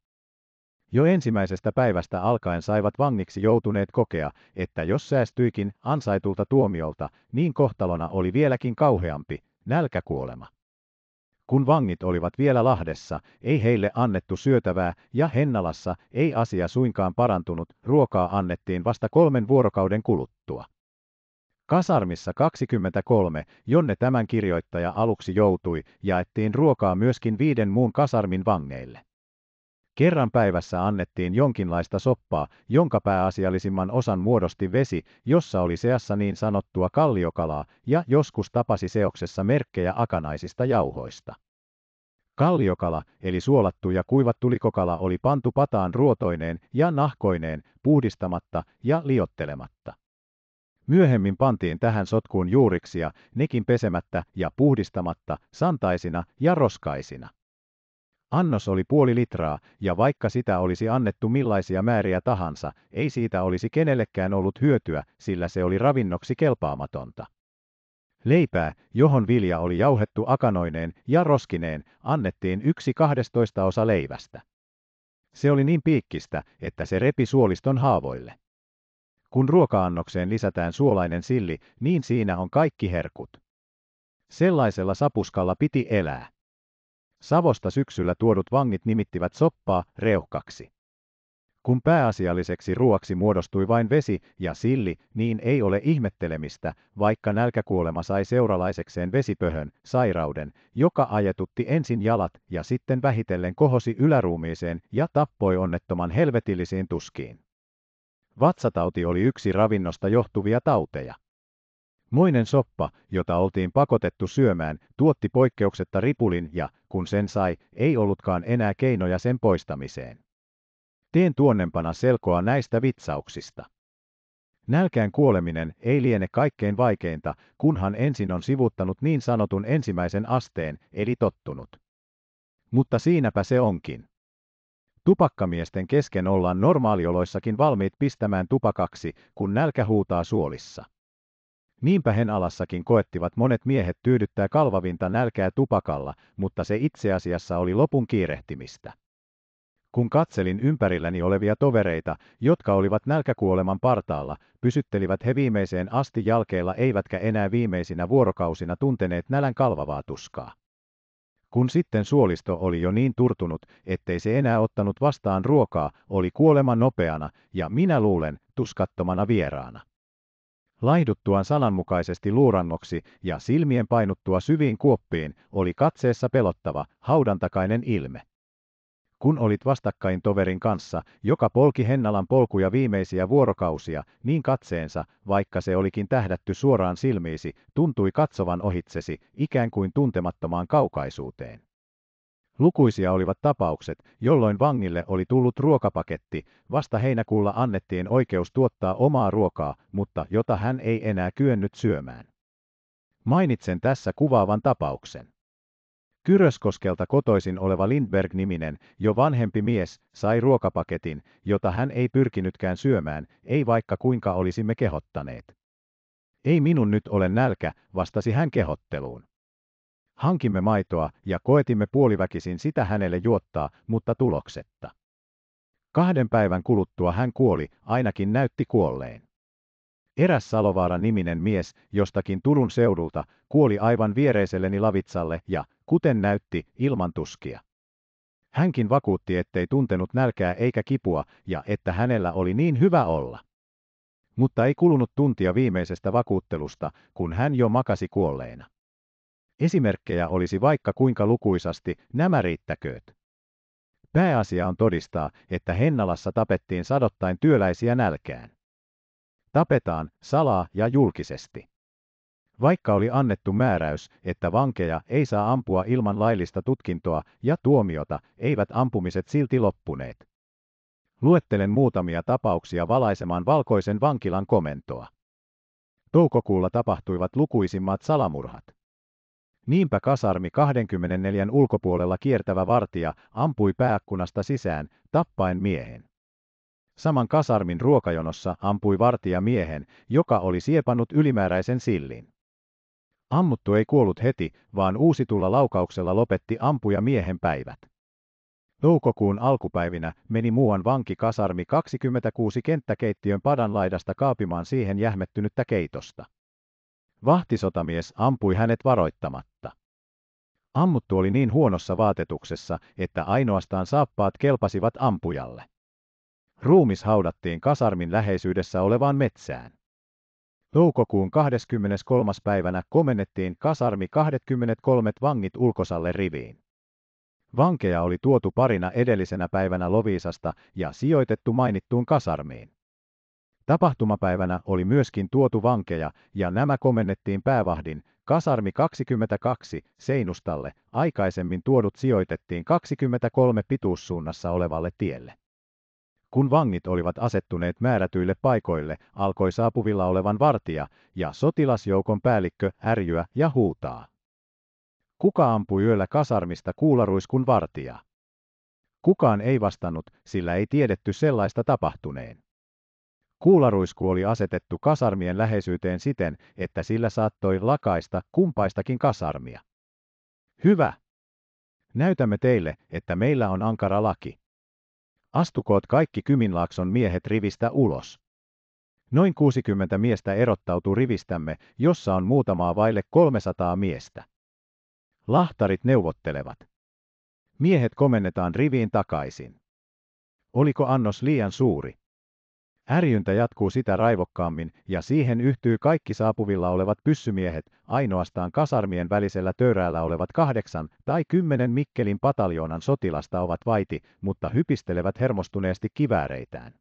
Jo ensimmäisestä päivästä alkaen saivat vangiksi joutuneet kokea, että jos säästyikin ansaitulta tuomiolta, niin kohtalona oli vieläkin kauheampi, nälkäkuolema. Kun vangit olivat vielä Lahdessa, ei heille annettu syötävää, ja Hennalassa ei asia suinkaan parantunut, ruokaa annettiin vasta kolmen vuorokauden kuluttua. Kasarmissa 23, jonne tämän kirjoittaja aluksi joutui, jaettiin ruokaa myöskin viiden muun kasarmin vangeille. Kerran päivässä annettiin jonkinlaista soppaa, jonka pääasiallisimman osan muodosti vesi, jossa oli seassa niin sanottua kalliokalaa, ja joskus tapasi seoksessa merkkejä akanaisista jauhoista. Kalliokala, eli suolattu ja kuivattu likokala oli pantu pataan ruotoineen ja nahkoineen, puhdistamatta ja liottelematta. Myöhemmin pantiin tähän sotkuun juuriksia, nekin pesemättä ja puhdistamatta, santaisina ja roskaisina. Annos oli puoli litraa, ja vaikka sitä olisi annettu millaisia määriä tahansa, ei siitä olisi kenellekään ollut hyötyä, sillä se oli ravinnoksi kelpaamatonta. Leipää, johon vilja oli jauhettu akanoineen ja roskineen, annettiin yksi kahdestoista osa leivästä. Se oli niin piikkistä, että se repi suoliston haavoille. Kun ruoka-annokseen lisätään suolainen silli, niin siinä on kaikki herkut. Sellaisella sapuskalla piti elää. Savosta syksyllä tuodut vangit nimittivät soppaa reuhkaksi. Kun pääasialliseksi ruoaksi muodostui vain vesi ja silli, niin ei ole ihmettelemistä, vaikka nälkäkuolema sai seuralaisekseen vesipöhön, sairauden, joka ajetutti ensin jalat ja sitten vähitellen kohosi yläruumiiseen ja tappoi onnettoman helvetillisiin tuskiin. Vatsatauti oli yksi ravinnosta johtuvia tauteja. Moinen soppa, jota oltiin pakotettu syömään, tuotti poikkeuksetta ripulin ja, kun sen sai, ei ollutkaan enää keinoja sen poistamiseen. Teen tuonnempana selkoa näistä vitsauksista. Nälkään kuoleminen ei liene kaikkein vaikeinta, kunhan ensin on sivuttanut niin sanotun ensimmäisen asteen, eli tottunut. Mutta siinäpä se onkin. Tupakkamiesten kesken ollaan normaalioloissakin valmiit pistämään tupakaksi, kun nälkä huutaa suolissa. Niinpä hen alassakin koettivat monet miehet tyydyttää kalvavinta nälkää tupakalla, mutta se itse asiassa oli lopun kiirehtimistä. Kun katselin ympärilläni olevia tovereita, jotka olivat nälkäkuoleman partaalla, pysyttelivät he viimeiseen asti jalkeilla eivätkä enää viimeisinä vuorokausina tunteneet nälän kalvavaa tuskaa. Kun sitten suolisto oli jo niin turtunut, ettei se enää ottanut vastaan ruokaa, oli kuolema nopeana ja minä luulen tuskattomana vieraana. Laiduttuaan sananmukaisesti luurannoksi ja silmien painuttua syviin kuoppiin oli katseessa pelottava, haudantakainen ilme. Kun olit vastakkain toverin kanssa, joka polki Hennalan polkuja viimeisiä vuorokausia, niin katseensa, vaikka se olikin tähdätty suoraan silmiisi, tuntui katsovan ohitsesi, ikään kuin tuntemattomaan kaukaisuuteen. Lukuisia olivat tapaukset, jolloin vangille oli tullut ruokapaketti, vasta heinäkuulla annettiin oikeus tuottaa omaa ruokaa, mutta jota hän ei enää kyennyt syömään. Mainitsen tässä kuvaavan tapauksen. Kyröskoskelta kotoisin oleva Lindberg-niminen, jo vanhempi mies, sai ruokapaketin, jota hän ei pyrkinytkään syömään, ei vaikka kuinka olisimme kehottaneet. Ei minun nyt ole nälkä, vastasi hän kehotteluun. Hankimme maitoa ja koetimme puoliväkisin sitä hänelle juottaa, mutta tuloksetta. Kahden päivän kuluttua hän kuoli, ainakin näytti kuolleen. Eräs Salovaara niminen mies jostakin Turun seudulta kuoli aivan viereiselleni lavitsalle ja, kuten näytti, ilman tuskia. Hänkin vakuutti, ettei tuntenut nälkää eikä kipua ja että hänellä oli niin hyvä olla. Mutta ei kulunut tuntia viimeisestä vakuuttelusta, kun hän jo makasi kuolleena. Esimerkkejä olisi vaikka kuinka lukuisasti, nämä riittäkööt. Pääasia on todistaa, että Hennalassa tapettiin sadottain työläisiä nälkään. Tapetaan salaa ja julkisesti. Vaikka oli annettu määräys, että vankeja ei saa ampua ilman laillista tutkintoa ja tuomiota, eivät ampumiset silti loppuneet. Luettelen muutamia tapauksia valaisemaan valkoisen vankilan komentoa. Toukokuulla tapahtuivat lukuisimmat salamurhat. Niinpä kasarmi 24 ulkopuolella kiertävä vartija ampui pääkkunasta sisään, tappaen miehen. Saman kasarmin ruokajonossa ampui vartija miehen, joka oli siepannut ylimääräisen sillin. Ammuttu ei kuollut heti, vaan uusitulla laukauksella lopetti ampuja miehen päivät. Toukokuun alkupäivinä meni muuan vanki kasarmi 26 kenttäkeittiön padan laidasta kaapimaan siihen jähmettynyttä keitosta. Vahtisotamies ampui hänet varoittamatta. Ammuttu oli niin huonossa vaatetuksessa, että ainoastaan saappaat kelpasivat ampujalle. Ruumis haudattiin kasarmin läheisyydessä olevaan metsään. Toukokuun 23. päivänä komennettiin kasarmi 23 vangit ulkosalle riviin. Vankeja oli tuotu parina edellisenä päivänä Loviisasta ja sijoitettu mainittuun kasarmiin. Tapahtumapäivänä oli myöskin tuotu vankeja, ja nämä komennettiin päävahdin, kasarmi 22, seinustalle, aikaisemmin tuodut sijoitettiin 23 pituussuunnassa olevalle tielle. Kun vangit olivat asettuneet määrätyille paikoille, alkoi saapuvilla olevan vartija ja sotilasjoukon päällikkö ärjyä ja huutaa. Kuka ampui yöllä kasarmista kuularuiskun vartija? Kukaan ei vastannut, sillä ei tiedetty sellaista tapahtuneen. Kuularuisku oli asetettu kasarmien läheisyyteen siten, että sillä saattoi lakaista kumpaistakin kasarmia. Hyvä! Näytämme teille, että meillä on ankara laki. Astukoot kaikki Kyminlaakson miehet rivistä ulos. Noin 60 miestä erottautuu rivistämme, jossa on muutamaa vaille 300 miestä. Lahtarit neuvottelevat. Miehet komennetaan riviin takaisin. Oliko annos liian suuri? Ärjyntä jatkuu sitä raivokkaammin, ja siihen yhtyy kaikki saapuvilla olevat pyssymiehet, ainoastaan kasarmien välisellä töyräällä olevat kahdeksan tai kymmenen Mikkelin pataljoonan sotilasta ovat vaiti, mutta hypistelevät hermostuneesti kivääreitään.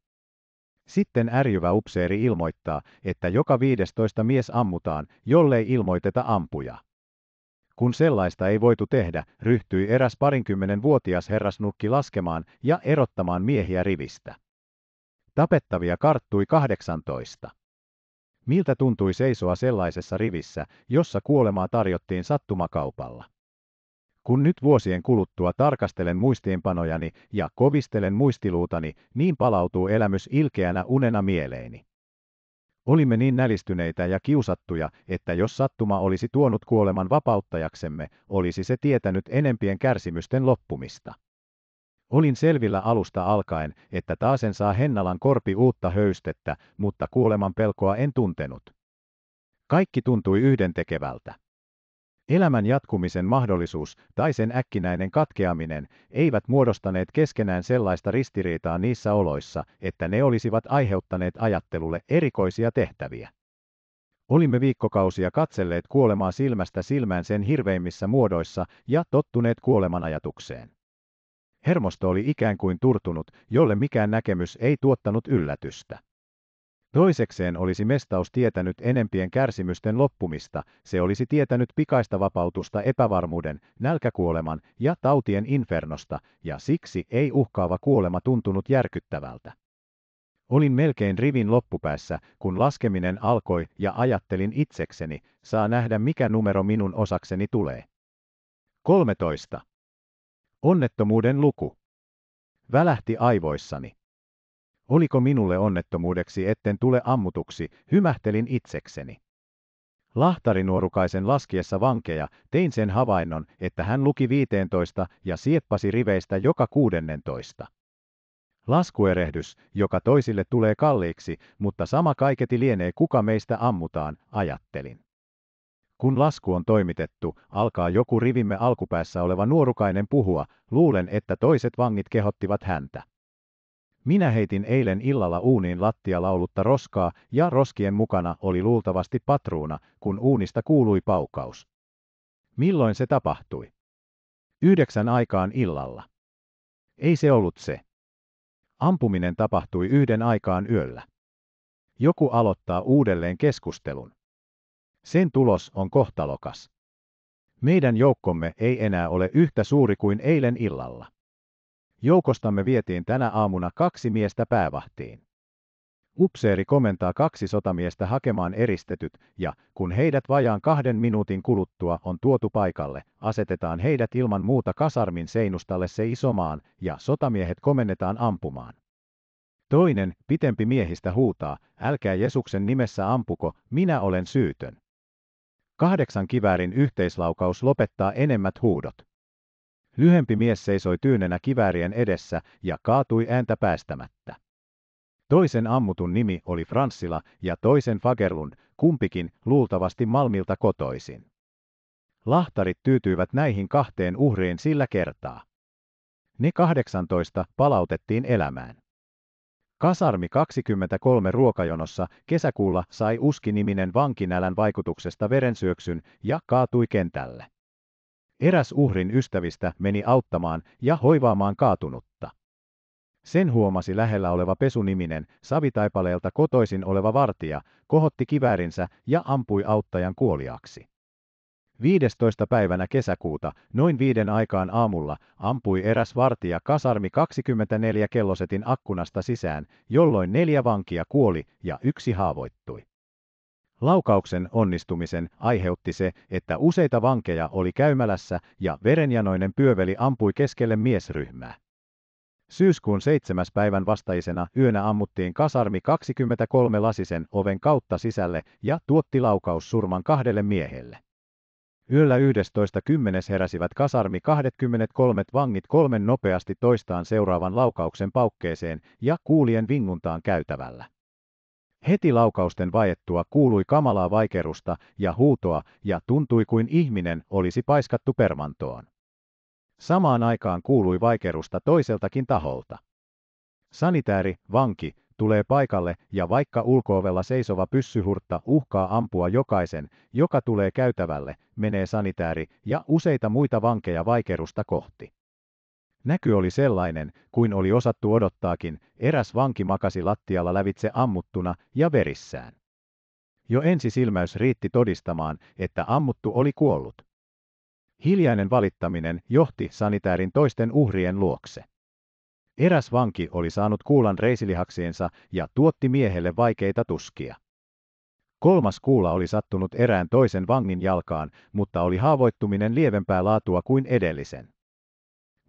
Sitten ärjyvä upseeri ilmoittaa, että joka 15 mies ammutaan, jollei ilmoiteta ampuja. Kun sellaista ei voitu tehdä, ryhtyi eräs parinkymmenen vuotias herrasnukki laskemaan ja erottamaan miehiä rivistä. Tapettavia karttui 18. Miltä tuntui seisoa sellaisessa rivissä, jossa kuolemaa tarjottiin sattumakaupalla? Kun nyt vuosien kuluttua tarkastelen muistiinpanojani ja kovistelen muistiluutani, niin palautuu elämys ilkeänä unena mieleeni. Olimme niin nälistyneitä ja kiusattuja, että jos sattuma olisi tuonut kuoleman vapauttajaksemme, olisi se tietänyt enempien kärsimysten loppumista. Olin selvillä alusta alkaen, että taasen saa Hennalan korpi uutta höystettä, mutta kuoleman pelkoa en tuntenut. Kaikki tuntui yhdentekevältä. Elämän jatkumisen mahdollisuus tai sen äkkinäinen katkeaminen eivät muodostaneet keskenään sellaista ristiriitaa niissä oloissa, että ne olisivat aiheuttaneet ajattelulle erikoisia tehtäviä. Olimme viikkokausia katselleet kuolemaa silmästä silmään sen hirveimmissä muodoissa ja tottuneet kuoleman ajatukseen. Hermosto oli ikään kuin turtunut, jolle mikään näkemys ei tuottanut yllätystä. Toisekseen olisi mestaus tietänyt enempien kärsimysten loppumista, se olisi tietänyt pikaista vapautusta epävarmuuden, nälkäkuoleman ja tautien infernosta, ja siksi ei uhkaava kuolema tuntunut järkyttävältä. Olin melkein rivin loppupäässä, kun laskeminen alkoi ja ajattelin itsekseni, saa nähdä mikä numero minun osakseni tulee. 13. Onnettomuuden luku. Välähti aivoissani. Oliko minulle onnettomuudeksi, etten tule ammutuksi, hymähtelin itsekseni. Lahtarinuorukaisen laskiessa vankeja tein sen havainnon, että hän luki 15 ja sieppasi riveistä joka 16. Laskuerehdys, joka toisille tulee kalliiksi, mutta sama kaiketi lienee kuka meistä ammutaan, ajattelin. Kun lasku on toimitettu, alkaa joku rivimme alkupäässä oleva nuorukainen puhua, luulen, että toiset vangit kehottivat häntä. Minä heitin eilen illalla uuniin lattialaulutta roskaa, ja roskien mukana oli luultavasti patruuna, kun uunista kuului paukaus. Milloin se tapahtui? Yhdeksän aikaan illalla. Ei se ollut se. Ampuminen tapahtui yhden aikaan yöllä. Joku aloittaa uudelleen keskustelun. Sen tulos on kohtalokas. Meidän joukkomme ei enää ole yhtä suuri kuin eilen illalla. Joukostamme vietiin tänä aamuna kaksi miestä päävahtiin. Upseeri komentaa kaksi sotamiestä hakemaan eristetyt, ja kun heidät vajaan kahden minuutin kuluttua on tuotu paikalle, asetetaan heidät ilman muuta kasarmin seinustalle se isomaan, ja sotamiehet komennetaan ampumaan. Toinen, pitempi miehistä huutaa, älkää Jesuksen nimessä ampuko, minä olen syytön. Kahdeksan kiväärin yhteislaukaus lopettaa enemmät huudot. Lyhempi mies seisoi tyynenä kiväärien edessä ja kaatui ääntä päästämättä. Toisen ammutun nimi oli Franssila ja toisen Fagerlund, kumpikin luultavasti Malmilta kotoisin. Lahtarit tyytyivät näihin kahteen uhriin sillä kertaa. Ne 18 palautettiin elämään. Kasarmi 23 ruokajonossa kesäkuulla sai uskiniminen vankinälän vaikutuksesta verensyöksyn ja kaatui kentälle. Eräs uhrin ystävistä meni auttamaan ja hoivaamaan kaatunutta. Sen huomasi lähellä oleva pesuniminen, savitaipaleelta kotoisin oleva vartija, kohotti kiväärinsä ja ampui auttajan kuoliaksi. 15. päivänä kesäkuuta noin viiden aikaan aamulla ampui eräs vartija kasarmi 24 kellosetin akkunasta sisään, jolloin neljä vankia kuoli ja yksi haavoittui. Laukauksen onnistumisen aiheutti se, että useita vankeja oli käymälässä ja verenjanoinen pyöveli ampui keskelle miesryhmää. Syyskuun 7. päivän vastaisena yönä ammuttiin kasarmi 23 lasisen oven kautta sisälle ja tuotti laukaus surman kahdelle miehelle. Yöllä 11.10. heräsivät kasarmi 23 vangit kolmen nopeasti toistaan seuraavan laukauksen paukkeeseen ja kuulien vinguntaan käytävällä. Heti laukausten vaiettua kuului kamalaa vaikerusta ja huutoa ja tuntui kuin ihminen olisi paiskattu permantoon. Samaan aikaan kuului vaikerusta toiseltakin taholta. Sanitääri, vanki, tulee paikalle ja vaikka ulkoovella seisova pyssyhurtta uhkaa ampua jokaisen, joka tulee käytävälle, menee sanitääri ja useita muita vankeja vaikerusta kohti. Näky oli sellainen, kuin oli osattu odottaakin, eräs vanki makasi lattialla lävitse ammuttuna ja verissään. Jo ensi silmäys riitti todistamaan, että ammuttu oli kuollut. Hiljainen valittaminen johti sanitäärin toisten uhrien luokse. Eräs vanki oli saanut kuulan reisilihaksiensa ja tuotti miehelle vaikeita tuskia. Kolmas kuula oli sattunut erään toisen vangin jalkaan, mutta oli haavoittuminen lievempää laatua kuin edellisen.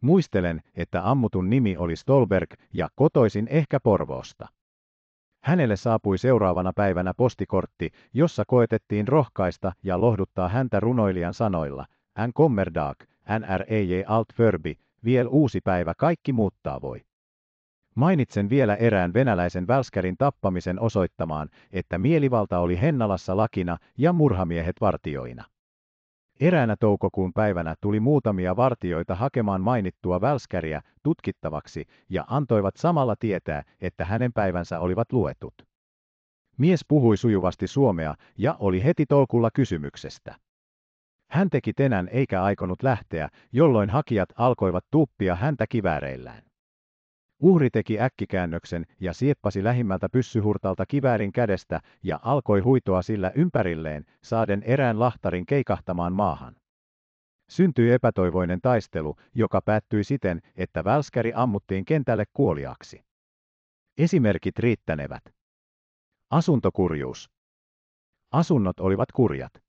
Muistelen, että ammutun nimi oli Stolberg ja kotoisin ehkä Porvoosta. Hänelle saapui seuraavana päivänä postikortti, jossa koetettiin rohkaista ja lohduttaa häntä runoilijan sanoilla. Hän kommerdag, NREJ alt förbi, vielä uusi päivä kaikki muuttaa voi. Mainitsen vielä erään venäläisen välskärin tappamisen osoittamaan, että mielivalta oli Hennalassa lakina ja murhamiehet vartioina. Eräänä toukokuun päivänä tuli muutamia vartioita hakemaan mainittua välskäriä tutkittavaksi ja antoivat samalla tietää, että hänen päivänsä olivat luetut. Mies puhui sujuvasti suomea ja oli heti tolkulla kysymyksestä. Hän teki tenän eikä aikonut lähteä, jolloin hakijat alkoivat tuppia häntä kivääreillään. Uhri teki äkkikäännöksen ja sieppasi lähimmältä pyssyhurtalta kiväärin kädestä ja alkoi huitoa sillä ympärilleen, saaden erään lahtarin keikahtamaan maahan. Syntyi epätoivoinen taistelu, joka päättyi siten, että välskäri ammuttiin kentälle kuoliaksi. Esimerkit riittänevät. Asuntokurjuus. Asunnot olivat kurjat.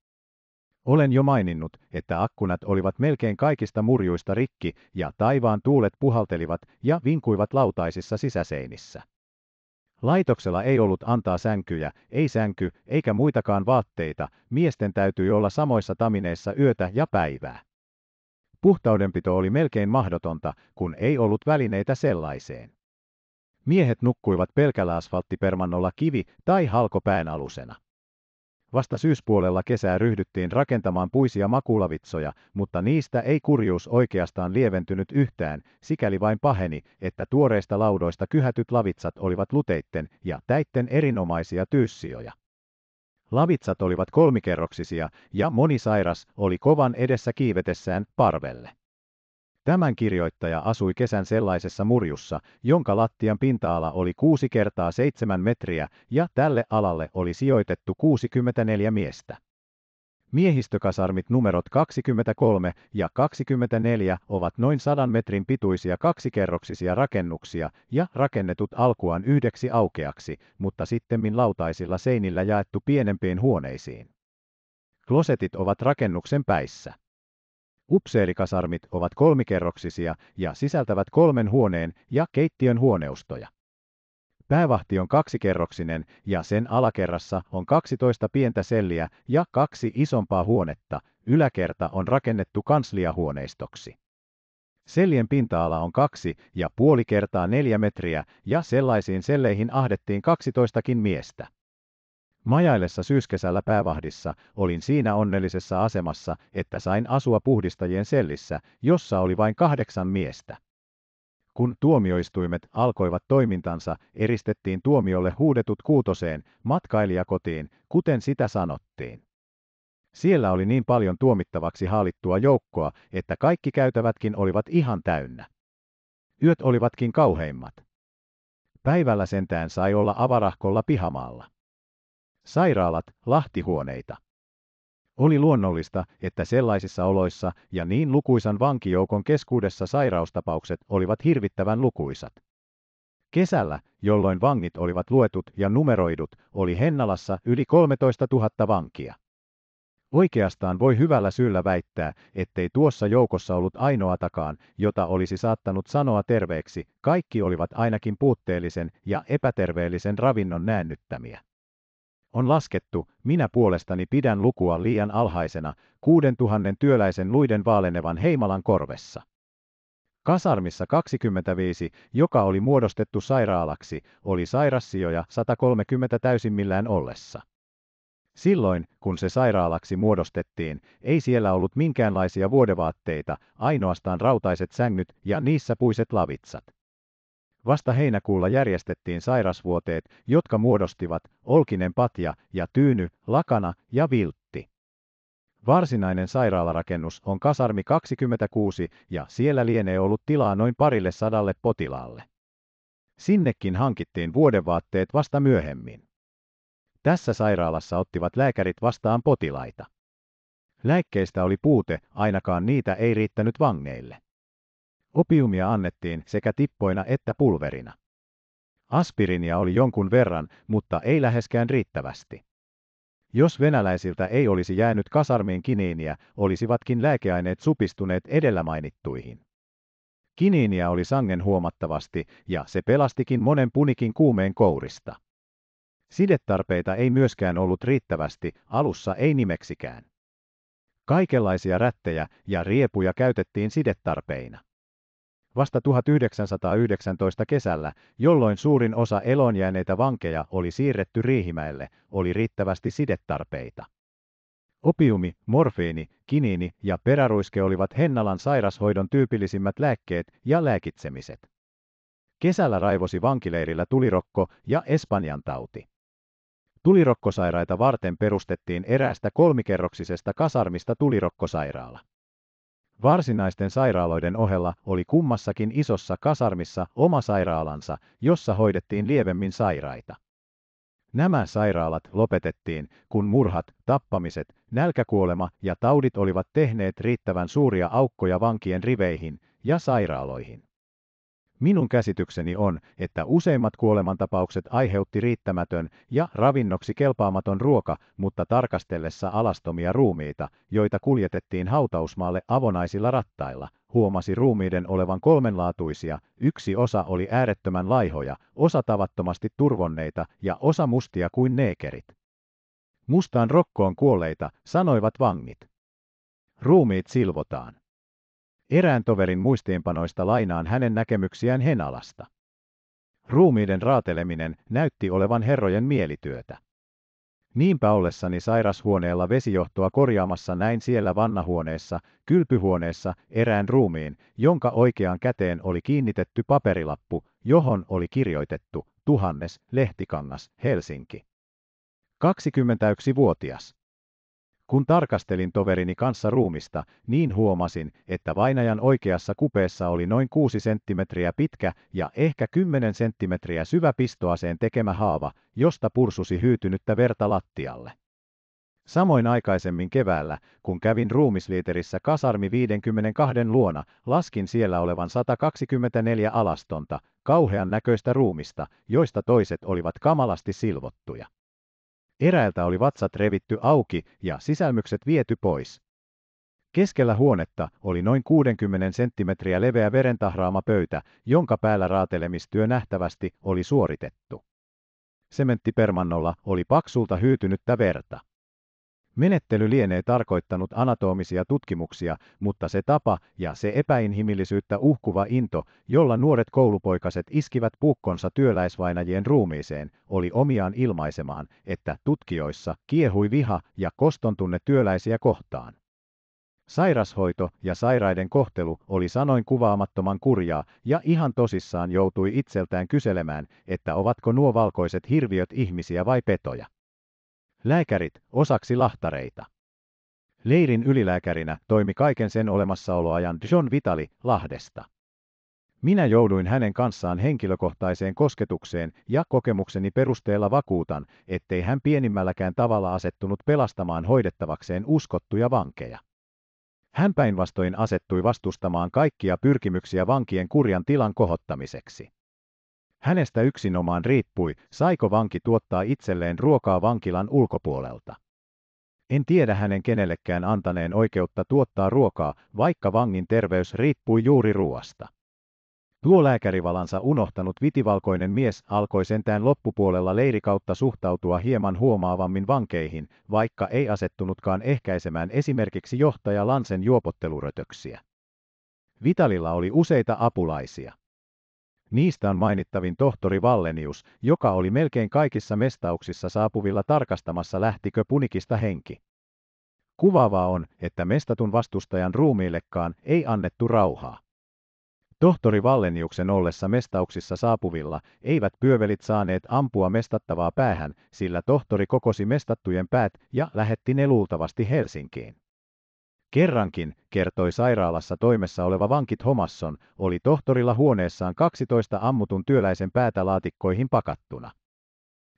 Olen jo maininnut, että akkunat olivat melkein kaikista murjuista rikki ja taivaan tuulet puhaltelivat ja vinkuivat lautaisissa sisäseinissä. Laitoksella ei ollut antaa sänkyjä, ei sänky, eikä muitakaan vaatteita, miesten täytyi olla samoissa tamineissa yötä ja päivää. Puhtaudenpito oli melkein mahdotonta, kun ei ollut välineitä sellaiseen. Miehet nukkuivat pelkällä asfalttipermannolla kivi- tai halkopään alusena. Vasta syyspuolella kesää ryhdyttiin rakentamaan puisia makulavitsoja, mutta niistä ei kurjuus oikeastaan lieventynyt yhtään, sikäli vain paheni, että tuoreista laudoista kyhätyt lavitsat olivat luteitten ja täitten erinomaisia tyyssijoja. Lavitsat olivat kolmikerroksisia ja monisairas oli kovan edessä kiivetessään parvelle. Tämän kirjoittaja asui kesän sellaisessa murjussa, jonka lattian pinta-ala oli 6 kertaa 7 metriä ja tälle alalle oli sijoitettu 64 miestä. Miehistökasarmit numerot 23 ja 24 ovat noin 100 metrin pituisia kaksikerroksisia rakennuksia ja rakennetut alkuaan yhdeksi aukeaksi, mutta sittemmin lautaisilla seinillä jaettu pienempiin huoneisiin. Klosetit ovat rakennuksen päissä. Upseerikasarmit ovat kolmikerroksisia ja sisältävät kolmen huoneen ja keittiön huoneustoja. Päävahti on kaksikerroksinen ja sen alakerrassa on 12 pientä selliä ja kaksi isompaa huonetta. Yläkerta on rakennettu kansliahuoneistoksi. Sellien pinta-ala on kaksi ja puoli kertaa neljä metriä ja sellaisiin selleihin ahdettiin 12kin miestä. Majaillessa syyskesällä päävahdissa olin siinä onnellisessa asemassa, että sain asua puhdistajien sellissä, jossa oli vain kahdeksan miestä. Kun tuomioistuimet alkoivat toimintansa, eristettiin tuomiolle huudetut kuutoseen, matkailijakotiin, kuten sitä sanottiin. Siellä oli niin paljon tuomittavaksi haalittua joukkoa, että kaikki käytävätkin olivat ihan täynnä. Yöt olivatkin kauheimmat. Päivällä sentään sai olla avarahkolla pihamaalla sairaalat lahtihuoneita. Oli luonnollista, että sellaisissa oloissa ja niin lukuisan vankijoukon keskuudessa sairaustapaukset olivat hirvittävän lukuisat. Kesällä, jolloin vangit olivat luetut ja numeroidut, oli Hennalassa yli 13 000 vankia. Oikeastaan voi hyvällä syyllä väittää, ettei tuossa joukossa ollut ainoatakaan, jota olisi saattanut sanoa terveeksi, kaikki olivat ainakin puutteellisen ja epäterveellisen ravinnon näännyttämiä. On laskettu, minä puolestani pidän lukua liian alhaisena, kuuden tuhannen työläisen luiden vaalenevan Heimalan korvessa. Kasarmissa 25, joka oli muodostettu sairaalaksi, oli sairassioja 130 täysimmillään ollessa. Silloin, kun se sairaalaksi muodostettiin, ei siellä ollut minkäänlaisia vuodevaatteita, ainoastaan rautaiset sängyt ja niissä puiset lavitsat. Vasta heinäkuulla järjestettiin sairasvuoteet, jotka muodostivat olkinen patja ja tyyny, lakana ja viltti. Varsinainen sairaalarakennus on kasarmi 26 ja siellä lienee ollut tilaa noin parille sadalle potilaalle. Sinnekin hankittiin vuodevaatteet vasta myöhemmin. Tässä sairaalassa ottivat lääkärit vastaan potilaita. Lääkkeistä oli puute, ainakaan niitä ei riittänyt vangeille. Opiumia annettiin sekä tippoina että pulverina. Aspirinia oli jonkun verran, mutta ei läheskään riittävästi. Jos venäläisiltä ei olisi jäänyt kasarmiin kiniiniä, olisivatkin lääkeaineet supistuneet edellä mainittuihin. Kiniiniä oli sangen huomattavasti, ja se pelastikin monen punikin kuumeen kourista. Sidetarpeita ei myöskään ollut riittävästi, alussa ei nimeksikään. Kaikenlaisia rättejä ja riepuja käytettiin sidetarpeina vasta 1919 kesällä, jolloin suurin osa elonjääneitä vankeja oli siirretty Riihimäelle, oli riittävästi sidetarpeita. Opiumi, morfiini, kiniini ja peräruiske olivat Hennalan sairashoidon tyypillisimmät lääkkeet ja lääkitsemiset. Kesällä raivosi vankileirillä tulirokko ja Espanjan tauti. Tulirokkosairaita varten perustettiin eräästä kolmikerroksisesta kasarmista tulirokkosairaala. Varsinaisten sairaaloiden ohella oli kummassakin isossa kasarmissa oma sairaalansa, jossa hoidettiin lievemmin sairaita. Nämä sairaalat lopetettiin, kun murhat, tappamiset, nälkäkuolema ja taudit olivat tehneet riittävän suuria aukkoja vankien riveihin ja sairaaloihin. Minun käsitykseni on, että useimmat kuolemantapaukset aiheutti riittämätön ja ravinnoksi kelpaamaton ruoka, mutta tarkastellessa alastomia ruumiita, joita kuljetettiin hautausmaalle avonaisilla rattailla, huomasi ruumiiden olevan kolmenlaatuisia, yksi osa oli äärettömän laihoja, osa tavattomasti turvonneita ja osa mustia kuin neekerit. Mustaan rokkoon kuolleita, sanoivat vangit. Ruumiit silvotaan. Erään toverin muistiinpanoista lainaan hänen näkemyksiään Henalasta. Ruumiiden raateleminen näytti olevan herrojen mielityötä. Niinpä ollessani sairashuoneella vesijohtoa korjaamassa näin siellä vannahuoneessa, kylpyhuoneessa, erään ruumiin, jonka oikeaan käteen oli kiinnitetty paperilappu, johon oli kirjoitettu Tuhannes Lehtikangas, Helsinki. 21-vuotias. Kun tarkastelin toverini kanssa ruumista, niin huomasin, että vainajan oikeassa kupeessa oli noin 6 senttimetriä pitkä ja ehkä 10 senttimetriä syvä pistoaseen tekemä haava, josta pursusi hyytynyttä verta lattialle. Samoin aikaisemmin keväällä, kun kävin ruumisliiterissä kasarmi 52 luona, laskin siellä olevan 124 alastonta, kauhean näköistä ruumista, joista toiset olivat kamalasti silvottuja. Eräältä oli vatsat revitty auki ja sisälmykset viety pois. Keskellä huonetta oli noin 60 senttimetriä leveä verentahraama pöytä, jonka päällä raatelemistyö nähtävästi oli suoritettu. Sementtipermannolla oli paksulta hyytynyttä verta. Menettely lienee tarkoittanut anatomisia tutkimuksia, mutta se tapa ja se epäinhimillisyyttä uhkuva into, jolla nuoret koulupoikaset iskivät puukkonsa työläisvainajien ruumiiseen, oli omiaan ilmaisemaan, että tutkijoissa kiehui viha ja koston tunne työläisiä kohtaan. Sairashoito ja sairaiden kohtelu oli sanoin kuvaamattoman kurjaa ja ihan tosissaan joutui itseltään kyselemään, että ovatko nuo valkoiset hirviöt ihmisiä vai petoja. Lääkärit osaksi lahtareita. Leirin ylilääkärinä toimi kaiken sen olemassaoloajan John Vitali Lahdesta. Minä jouduin hänen kanssaan henkilökohtaiseen kosketukseen ja kokemukseni perusteella vakuutan, ettei hän pienimmälläkään tavalla asettunut pelastamaan hoidettavakseen uskottuja vankeja. Hän päinvastoin asettui vastustamaan kaikkia pyrkimyksiä vankien kurjan tilan kohottamiseksi. Hänestä yksinomaan riippui, saiko vanki tuottaa itselleen ruokaa vankilan ulkopuolelta. En tiedä hänen kenellekään antaneen oikeutta tuottaa ruokaa, vaikka vangin terveys riippui juuri ruoasta. Tuo lääkärivalansa unohtanut vitivalkoinen mies alkoi sentään loppupuolella leirikautta suhtautua hieman huomaavammin vankeihin, vaikka ei asettunutkaan ehkäisemään esimerkiksi johtaja Lansen juopottelurötöksiä. Vitalilla oli useita apulaisia. Niistä on mainittavin tohtori Vallenius, joka oli melkein kaikissa mestauksissa saapuvilla tarkastamassa lähtikö punikista henki. Kuvaavaa on, että mestatun vastustajan ruumiillekaan ei annettu rauhaa. Tohtori Valleniuksen ollessa mestauksissa saapuvilla eivät pyövelit saaneet ampua mestattavaa päähän, sillä tohtori kokosi mestattujen päät ja lähetti ne luultavasti Helsinkiin. Kerrankin, kertoi sairaalassa toimessa oleva vankit Homasson, oli tohtorilla huoneessaan 12 ammutun työläisen päätä laatikkoihin pakattuna.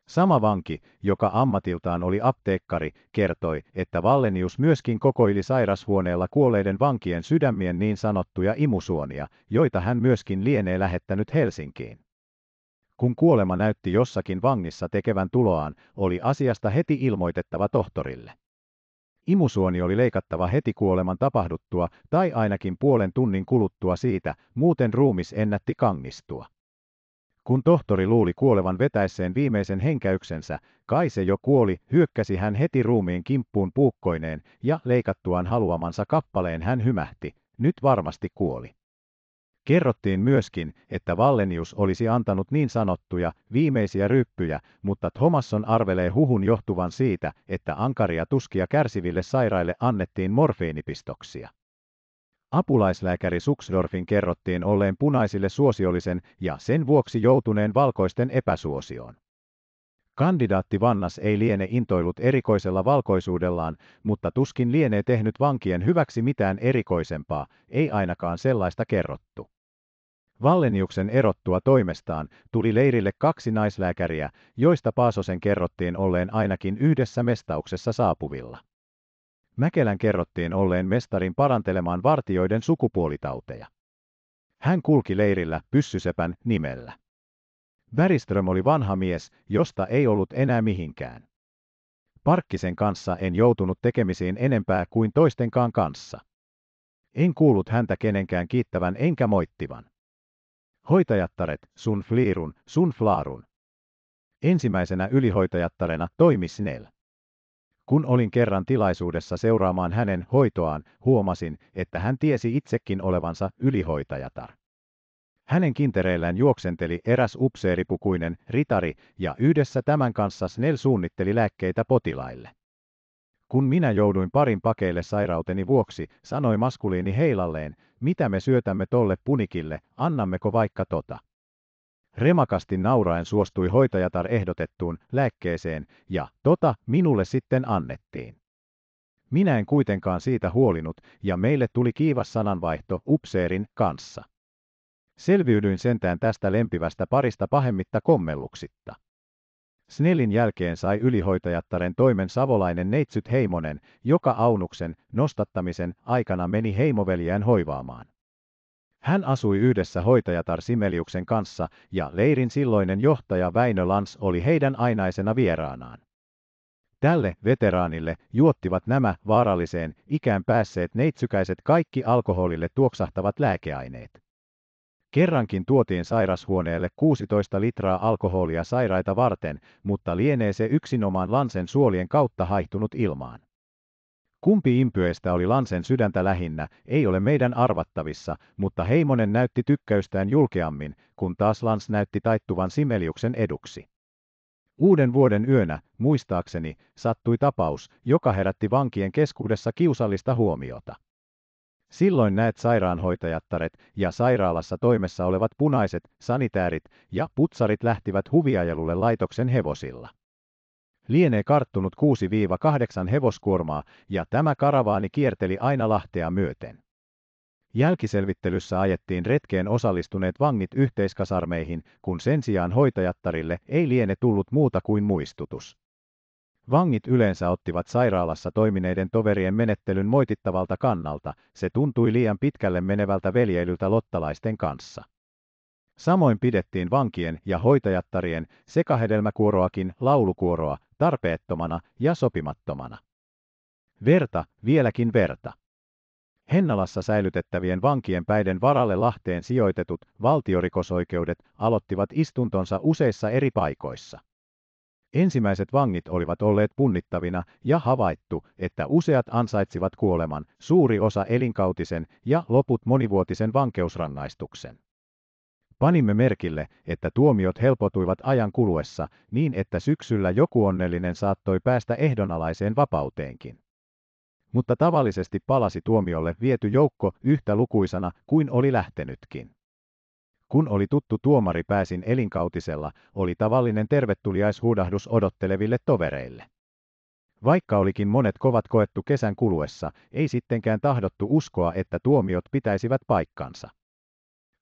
Sama vanki, joka ammatiltaan oli apteekkari, kertoi, että Vallenius myöskin kokoili sairashuoneella kuolleiden vankien sydämien niin sanottuja imusuonia, joita hän myöskin lienee lähettänyt Helsinkiin. Kun kuolema näytti jossakin vangissa tekevän tuloaan, oli asiasta heti ilmoitettava tohtorille. Imusuoni oli leikattava heti kuoleman tapahduttua tai ainakin puolen tunnin kuluttua siitä, muuten ruumis ennätti kangistua. Kun tohtori luuli kuolevan vetäisseen viimeisen henkäyksensä, kai se jo kuoli, hyökkäsi hän heti ruumiin kimppuun puukkoineen ja leikattuaan haluamansa kappaleen hän hymähti, nyt varmasti kuoli. Kerrottiin myöskin, että Vallenius olisi antanut niin sanottuja viimeisiä ryppyjä, mutta Thomasson arvelee huhun johtuvan siitä, että ankaria tuskia kärsiville sairaille annettiin morfiinipistoksia. Apulaislääkäri Suksdorfin kerrottiin olleen punaisille suosiollisen ja sen vuoksi joutuneen valkoisten epäsuosioon. Kandidaatti Vannas ei liene intoillut erikoisella valkoisuudellaan, mutta tuskin lienee tehnyt vankien hyväksi mitään erikoisempaa, ei ainakaan sellaista kerrottu. Valleniuksen erottua toimestaan tuli leirille kaksi naislääkäriä, joista Paasosen kerrottiin olleen ainakin yhdessä mestauksessa saapuvilla. Mäkelän kerrottiin olleen mestarin parantelemaan vartioiden sukupuolitauteja. Hän kulki leirillä Pyssysepän nimellä. Bäriström oli vanha mies, josta ei ollut enää mihinkään. Parkkisen kanssa en joutunut tekemisiin enempää kuin toistenkaan kanssa. En kuullut häntä kenenkään kiittävän enkä moittivan. Hoitajattaret, sun flirun, sun flaarun. Ensimmäisenä ylihoitajattarena toimi Snell. Kun olin kerran tilaisuudessa seuraamaan hänen hoitoaan, huomasin, että hän tiesi itsekin olevansa ylihoitajatar. Hänen kintereillään juoksenteli eräs upseeripukuinen ritari ja yhdessä tämän kanssa Snell suunnitteli lääkkeitä potilaille. Kun minä jouduin parin pakeille sairauteni vuoksi, sanoi maskuliini heilalleen, mitä me syötämme tolle punikille, annammeko vaikka tota. Remakasti nauraen suostui hoitajatar ehdotettuun lääkkeeseen, ja tota minulle sitten annettiin. Minä en kuitenkaan siitä huolinut, ja meille tuli kiivas sananvaihto upseerin kanssa. Selviydyin sentään tästä lempivästä parista pahemmitta kommelluksitta. Snellin jälkeen sai ylihoitajattaren toimen savolainen Neitsyt Heimonen, joka Aunuksen nostattamisen aikana meni heimoveljään hoivaamaan. Hän asui yhdessä hoitajatar Simeliuksen kanssa ja leirin silloinen johtaja Väinö Lans oli heidän ainaisena vieraanaan. Tälle veteraanille juottivat nämä vaaralliseen ikään päässeet neitsykäiset kaikki alkoholille tuoksahtavat lääkeaineet. Kerrankin tuotiin sairashuoneelle 16 litraa alkoholia sairaita varten, mutta lienee se yksinomaan Lansen suolien kautta haihtunut ilmaan. Kumpi impyöistä oli Lansen sydäntä lähinnä, ei ole meidän arvattavissa, mutta Heimonen näytti tykkäystään julkeammin, kun taas Lans näytti taittuvan Simeliuksen eduksi. Uuden vuoden yönä, muistaakseni, sattui tapaus, joka herätti vankien keskuudessa kiusallista huomiota. Silloin näet sairaanhoitajattaret ja sairaalassa toimessa olevat punaiset, sanitäärit ja putsarit lähtivät huviajelulle laitoksen hevosilla. Lienee karttunut 6-8 hevoskuormaa ja tämä karavaani kierteli aina Lahtea myöten. Jälkiselvittelyssä ajettiin retkeen osallistuneet vangit yhteiskasarmeihin, kun sen sijaan hoitajattarille ei liene tullut muuta kuin muistutus. Vangit yleensä ottivat sairaalassa toimineiden toverien menettelyn moitittavalta kannalta, se tuntui liian pitkälle menevältä veljeilyltä lottalaisten kanssa. Samoin pidettiin vankien ja hoitajattarien sekahedelmäkuoroakin laulukuoroa tarpeettomana ja sopimattomana. Verta, vieläkin verta. Hennalassa säilytettävien vankien päiden varalle Lahteen sijoitetut valtiorikosoikeudet aloittivat istuntonsa useissa eri paikoissa. Ensimmäiset vangit olivat olleet punnittavina ja havaittu, että useat ansaitsivat kuoleman, suuri osa elinkautisen ja loput monivuotisen vankeusrangaistuksen. Panimme merkille, että tuomiot helpotuivat ajan kuluessa niin, että syksyllä joku onnellinen saattoi päästä ehdonalaiseen vapauteenkin. Mutta tavallisesti palasi tuomiolle viety joukko yhtä lukuisana kuin oli lähtenytkin. Kun oli tuttu tuomari pääsin elinkautisella, oli tavallinen tervetuliaishuudahdus odotteleville tovereille. Vaikka olikin monet kovat koettu kesän kuluessa, ei sittenkään tahdottu uskoa, että tuomiot pitäisivät paikkansa.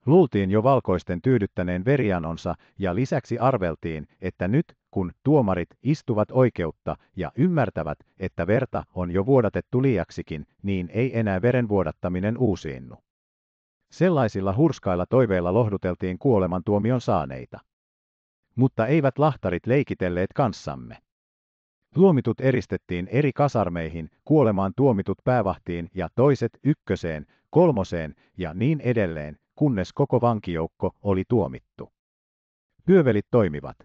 Luultiin jo valkoisten tyydyttäneen verianonsa ja lisäksi arveltiin, että nyt, kun tuomarit istuvat oikeutta ja ymmärtävät, että verta on jo vuodatettu liiaksikin, niin ei enää veren vuodattaminen uusiinnu. Sellaisilla hurskailla toiveilla lohduteltiin kuoleman tuomion saaneita. Mutta eivät lahtarit leikitelleet kanssamme. Tuomitut eristettiin eri kasarmeihin, kuolemaan tuomitut päävahtiin ja toiset ykköseen, kolmoseen ja niin edelleen, kunnes koko vankijoukko oli tuomittu. Pyövelit toimivat.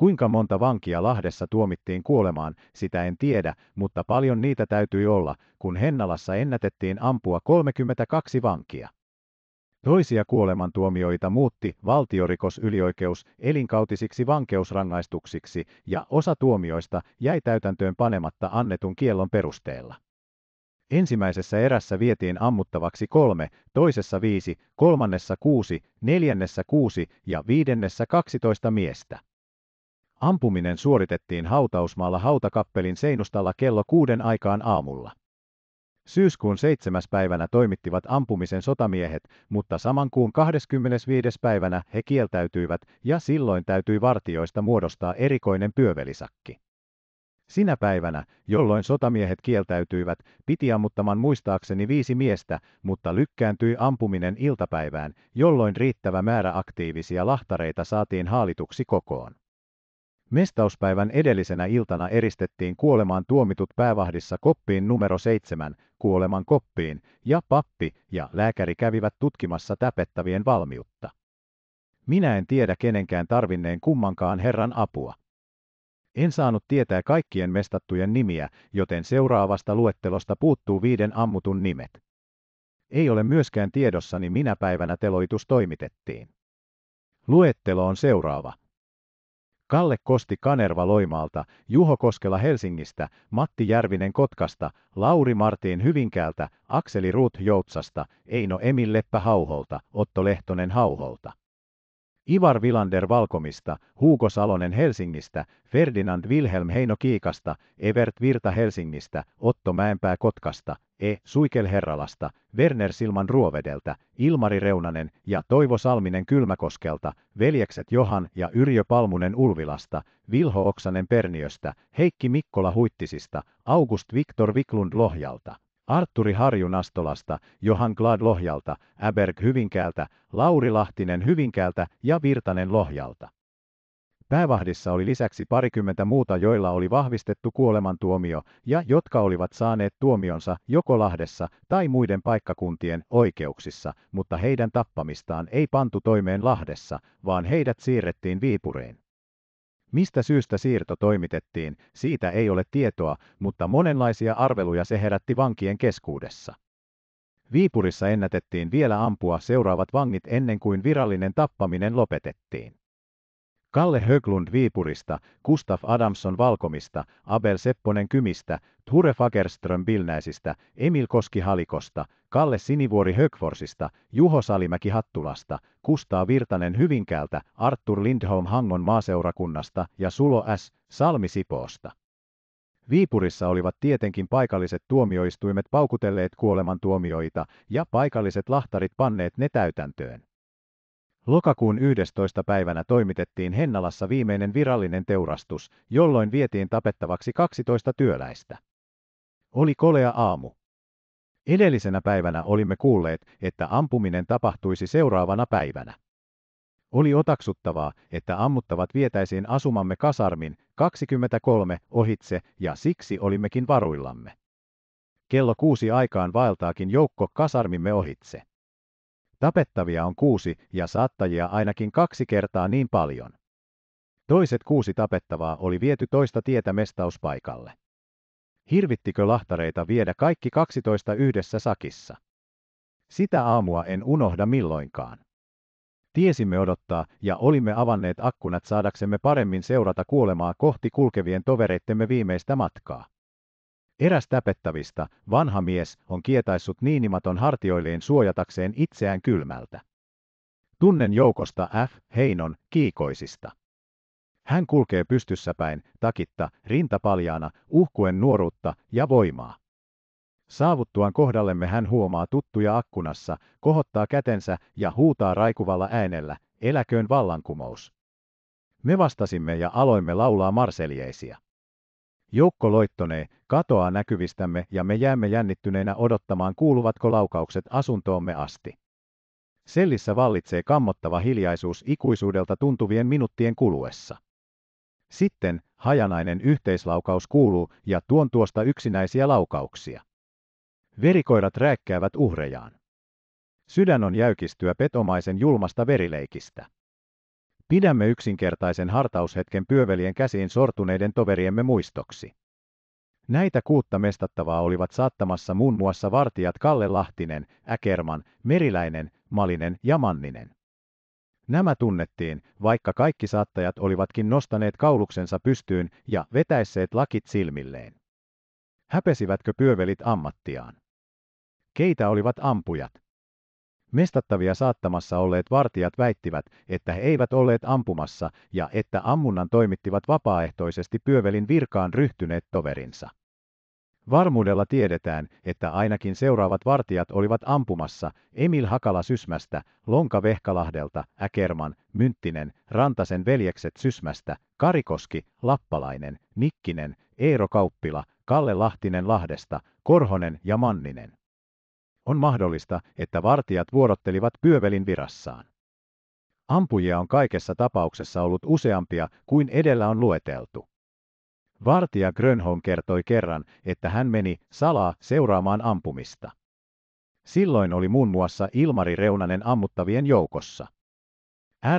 Kuinka monta vankia Lahdessa tuomittiin kuolemaan, sitä en tiedä, mutta paljon niitä täytyi olla, kun Hennalassa ennätettiin ampua 32 vankia. Toisia kuolemantuomioita muutti valtiorikosylioikeus elinkautisiksi vankeusrangaistuksiksi ja osa tuomioista jäi täytäntöön panematta annetun kiellon perusteella. Ensimmäisessä erässä vietiin ammuttavaksi kolme, toisessa viisi, kolmannessa kuusi, neljännessä kuusi ja viidennessä kaksitoista miestä. Ampuminen suoritettiin hautausmaalla hautakappelin seinustalla kello kuuden aikaan aamulla. Syyskuun seitsemäs päivänä toimittivat ampumisen sotamiehet, mutta saman kuun 25. päivänä he kieltäytyivät ja silloin täytyi vartioista muodostaa erikoinen pyövelisakki. Sinä päivänä, jolloin sotamiehet kieltäytyivät, piti ammuttaman muistaakseni viisi miestä, mutta lykkääntyi ampuminen iltapäivään, jolloin riittävä määrä aktiivisia lahtareita saatiin haalituksi kokoon. Mestauspäivän edellisenä iltana eristettiin kuolemaan tuomitut päävahdissa koppiin numero seitsemän, kuoleman koppiin, ja pappi ja lääkäri kävivät tutkimassa täpettävien valmiutta. Minä en tiedä kenenkään tarvinneen kummankaan Herran apua. En saanut tietää kaikkien mestattujen nimiä, joten seuraavasta luettelosta puuttuu viiden ammutun nimet. Ei ole myöskään tiedossani minä päivänä teloitus toimitettiin. Luettelo on seuraava. Kalle Kosti Kanerva Loimaalta, Juho Koskela Helsingistä, Matti Järvinen Kotkasta, Lauri Martin Hyvinkäältä, Akseli Ruut Joutsasta, Eino Emil Leppä Hauholta, Otto Lehtonen Hauholta. Ivar Vilander Valkomista, Huuko Salonen Helsingistä, Ferdinand Wilhelm Heino Kiikasta, Evert Virta Helsingistä, Otto Mäenpää Kotkasta, E. Suikel Herralasta, Werner Silman Ruovedeltä, Ilmari Reunanen ja Toivo Salminen Kylmäkoskelta, veljekset Johan ja Yrjö Palmunen Ulvilasta, Vilho Oksanen Perniöstä, Heikki Mikkola Huittisista, August Viktor Viklund Lohjalta. Arturi Harjunastolasta, Johan Glad Lohjalta, Äberg Hyvinkäältä, Lauri Lahtinen Hyvinkäältä ja Virtanen Lohjalta. Päävahdissa oli lisäksi parikymmentä muuta, joilla oli vahvistettu kuolemantuomio ja jotka olivat saaneet tuomionsa joko Lahdessa tai muiden paikkakuntien oikeuksissa, mutta heidän tappamistaan ei pantu toimeen Lahdessa, vaan heidät siirrettiin Viipureen. Mistä syystä siirto toimitettiin, siitä ei ole tietoa, mutta monenlaisia arveluja se herätti vankien keskuudessa. Viipurissa ennätettiin vielä ampua seuraavat vangit ennen kuin virallinen tappaminen lopetettiin. Kalle Höglund Viipurista, Gustav Adamson Valkomista, Abel Sepponen Kymistä, Ture Fagerström Vilnäisistä, Emil Koski Halikosta, Kalle Sinivuori Högforsista, Juho Salimäki Hattulasta, Kustaa Virtanen Hyvinkäältä, Artur Lindholm Hangon maaseurakunnasta ja Sulo S. Salmi Sipoosta. Viipurissa olivat tietenkin paikalliset tuomioistuimet paukutelleet kuolemantuomioita ja paikalliset lahtarit panneet ne täytäntöön. Lokakuun 11. päivänä toimitettiin Hennalassa viimeinen virallinen teurastus, jolloin vietiin tapettavaksi 12 työläistä. Oli kolea aamu. Edellisenä päivänä olimme kuulleet, että ampuminen tapahtuisi seuraavana päivänä. Oli otaksuttavaa, että ammuttavat vietäisiin asumamme kasarmin 23 ohitse ja siksi olimmekin varuillamme. Kello kuusi aikaan vaeltaakin joukko kasarmimme ohitse. Tapettavia on kuusi ja saattajia ainakin kaksi kertaa niin paljon. Toiset kuusi tapettavaa oli viety toista tietä mestauspaikalle. Hirvittikö lahtareita viedä kaikki 12 yhdessä sakissa? Sitä aamua en unohda milloinkaan. Tiesimme odottaa ja olimme avanneet akkunat saadaksemme paremmin seurata kuolemaa kohti kulkevien tovereittemme viimeistä matkaa. Eräs täpettävistä, vanha mies, on kietaissut niinimaton hartioilleen suojatakseen itseään kylmältä. Tunnen joukosta F. Heinon kiikoisista. Hän kulkee pystyssäpäin, takitta, rintapaljaana, uhkuen nuoruutta ja voimaa. Saavuttuaan kohdallemme hän huomaa tuttuja akkunassa, kohottaa kätensä ja huutaa raikuvalla äänellä, eläköön vallankumous. Me vastasimme ja aloimme laulaa marseljeisia. Joukko loittonee, katoaa näkyvistämme ja me jäämme jännittyneenä odottamaan kuuluvatko laukaukset asuntoomme asti. Sellissä vallitsee kammottava hiljaisuus ikuisuudelta tuntuvien minuuttien kuluessa. Sitten hajanainen yhteislaukaus kuuluu ja tuon tuosta yksinäisiä laukauksia. Verikoirat rääkkäävät uhrejaan. Sydän on jäykistyä petomaisen julmasta verileikistä. Pidämme yksinkertaisen hartaushetken pyövelien käsiin sortuneiden toveriemme muistoksi. Näitä kuutta mestattavaa olivat saattamassa muun muassa vartijat Kalle Lahtinen, Äkerman, Meriläinen, Malinen ja Manninen. Nämä tunnettiin, vaikka kaikki saattajat olivatkin nostaneet kauluksensa pystyyn ja vetäisseet lakit silmilleen. Häpesivätkö pyövelit ammattiaan? Keitä olivat ampujat? Mestattavia saattamassa olleet vartijat väittivät, että he eivät olleet ampumassa ja että ammunnan toimittivat vapaaehtoisesti pyövelin virkaan ryhtyneet toverinsa. Varmuudella tiedetään, että ainakin seuraavat vartijat olivat ampumassa Emil Hakala Sysmästä, Lonka Vehkalahdelta, Äkerman, Mynttinen, Rantasen veljekset Sysmästä, Karikoski, Lappalainen, Nikkinen, Eero Kauppila, Kalle Lahtinen Lahdesta, Korhonen ja Manninen. On mahdollista, että vartijat vuorottelivat pyövelin virassaan. Ampujia on kaikessa tapauksessa ollut useampia kuin edellä on lueteltu. Vartija Grönholm kertoi kerran, että hän meni salaa seuraamaan ampumista. Silloin oli muun muassa Ilmari Reunanen ammuttavien joukossa.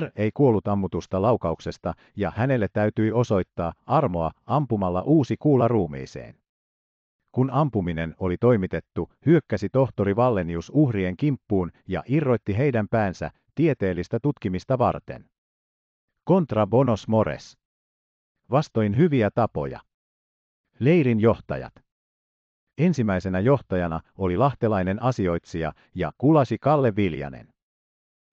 R ei kuollut ammutusta laukauksesta ja hänelle täytyi osoittaa armoa ampumalla uusi kuula ruumiiseen. Kun ampuminen oli toimitettu, hyökkäsi tohtori Vallenius uhrien kimppuun ja irroitti heidän päänsä tieteellistä tutkimista varten. Contra bonos mores. Vastoin hyviä tapoja. Leirin johtajat. Ensimmäisenä johtajana oli lahtelainen asioitsija ja kulasi Kalle Viljanen.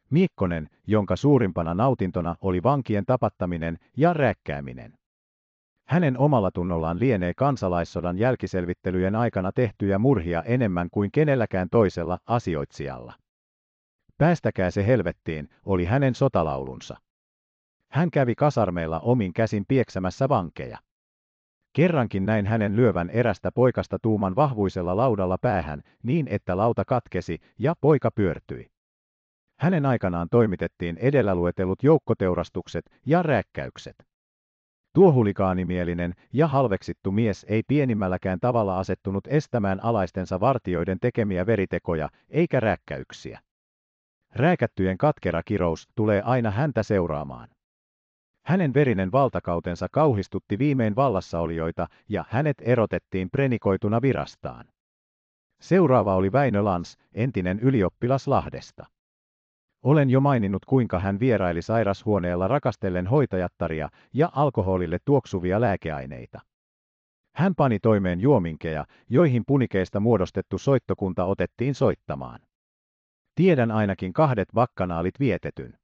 Miekkonen, jonka suurimpana nautintona oli vankien tapattaminen ja rääkkääminen. Hänen omalla tunnollaan lienee kansalaissodan jälkiselvittelyjen aikana tehtyjä murhia enemmän kuin kenelläkään toisella asioitsijalla. Päästäkää se helvettiin, oli hänen sotalaulunsa. Hän kävi kasarmeilla omin käsin pieksämässä vankeja. Kerrankin näin hänen lyövän erästä poikasta tuuman vahvuisella laudalla päähän, niin että lauta katkesi ja poika pyörtyi. Hänen aikanaan toimitettiin edellä luetellut joukkoteurastukset ja rääkkäykset. Tuo hulikaanimielinen ja halveksittu mies ei pienimmälläkään tavalla asettunut estämään alaistensa vartioiden tekemiä veritekoja eikä rääkkäyksiä. Rääkättyjen katkera kirous tulee aina häntä seuraamaan. Hänen verinen valtakautensa kauhistutti viimein vallassaolijoita ja hänet erotettiin prenikoituna virastaan. Seuraava oli Väinö Lans, entinen ylioppilas Lahdesta. Olen jo maininnut kuinka hän vieraili sairashuoneella rakastellen hoitajattaria ja alkoholille tuoksuvia lääkeaineita. Hän pani toimeen juominkeja, joihin punikeista muodostettu soittokunta otettiin soittamaan. Tiedän ainakin kahdet vakkanaalit vietetyn.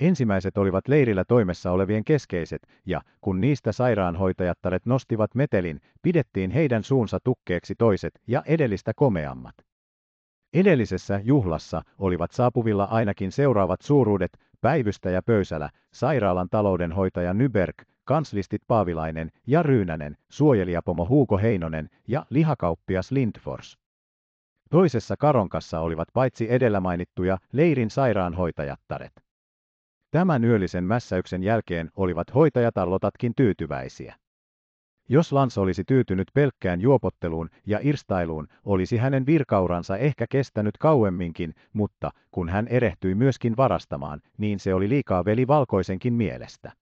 Ensimmäiset olivat leirillä toimessa olevien keskeiset, ja kun niistä sairaanhoitajattaret nostivat metelin, pidettiin heidän suunsa tukkeeksi toiset ja edellistä komeammat. Edellisessä juhlassa olivat saapuvilla ainakin seuraavat suuruudet, päivystäjä Pöysälä, sairaalan taloudenhoitaja Nyberg, kanslistit Paavilainen ja Ryynänen, suojelijapomo Huuko Heinonen ja lihakauppias Lindfors. Toisessa karonkassa olivat paitsi edellä mainittuja leirin sairaanhoitajattaret. Tämän yöllisen mässäyksen jälkeen olivat hoitajatallotatkin tyytyväisiä. Jos Lans olisi tyytynyt pelkkään juopotteluun ja irstailuun, olisi hänen virkauransa ehkä kestänyt kauemminkin, mutta kun hän erehtyi myöskin varastamaan, niin se oli liikaa veli valkoisenkin mielestä.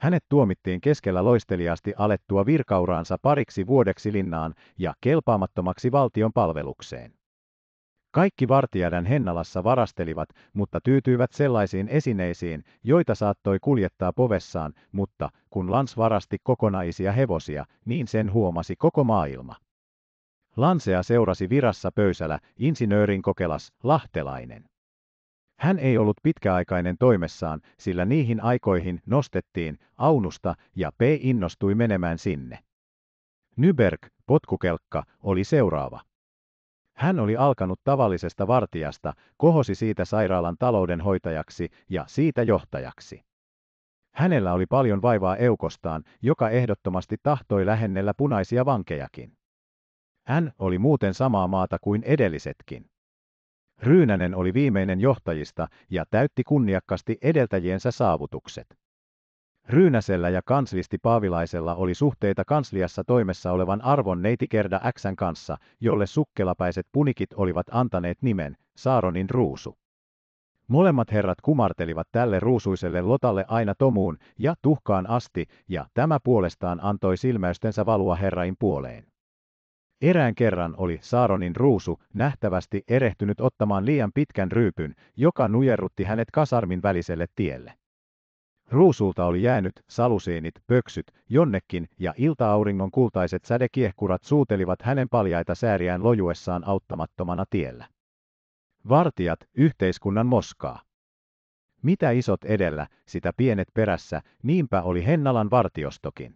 Hänet tuomittiin keskellä loisteliaasti alettua virkauraansa pariksi vuodeksi linnaan ja kelpaamattomaksi valtion palvelukseen. Kaikki vartijadan Hennalassa varastelivat, mutta tyytyivät sellaisiin esineisiin, joita saattoi kuljettaa povessaan, mutta kun Lans varasti kokonaisia hevosia, niin sen huomasi koko maailma. Lansea seurasi virassa pöysällä insinöörin kokelas, lahtelainen. Hän ei ollut pitkäaikainen toimessaan, sillä niihin aikoihin nostettiin Aunusta ja P innostui menemään sinne. Nyberg, potkukelkka, oli seuraava. Hän oli alkanut tavallisesta vartijasta, kohosi siitä sairaalan taloudenhoitajaksi ja siitä johtajaksi. Hänellä oli paljon vaivaa eukostaan, joka ehdottomasti tahtoi lähennellä punaisia vankejakin. Hän oli muuten samaa maata kuin edellisetkin. Ryynänen oli viimeinen johtajista ja täytti kunniakkaasti edeltäjiensä saavutukset. Ryynäsellä ja kanslisti Paavilaisella oli suhteita kansliassa toimessa olevan arvon neiti Kerda Xn kanssa, jolle sukkelapäiset punikit olivat antaneet nimen Saaronin ruusu. Molemmat herrat kumartelivat tälle ruusuiselle lotalle aina tomuun ja tuhkaan asti, ja tämä puolestaan antoi silmäystensä valua herrain puoleen. Erään kerran oli Saaronin ruusu nähtävästi erehtynyt ottamaan liian pitkän ryypyn, joka nujerrutti hänet kasarmin väliselle tielle. Ruusulta oli jäänyt saluseenit, pöksyt, jonnekin, ja iltaauringon kultaiset sädekiehkurat suutelivat hänen paljaita sääriään lojuessaan auttamattomana tiellä. Vartijat, yhteiskunnan moskaa. Mitä isot edellä, sitä pienet perässä, niinpä oli Hennalan vartiostokin.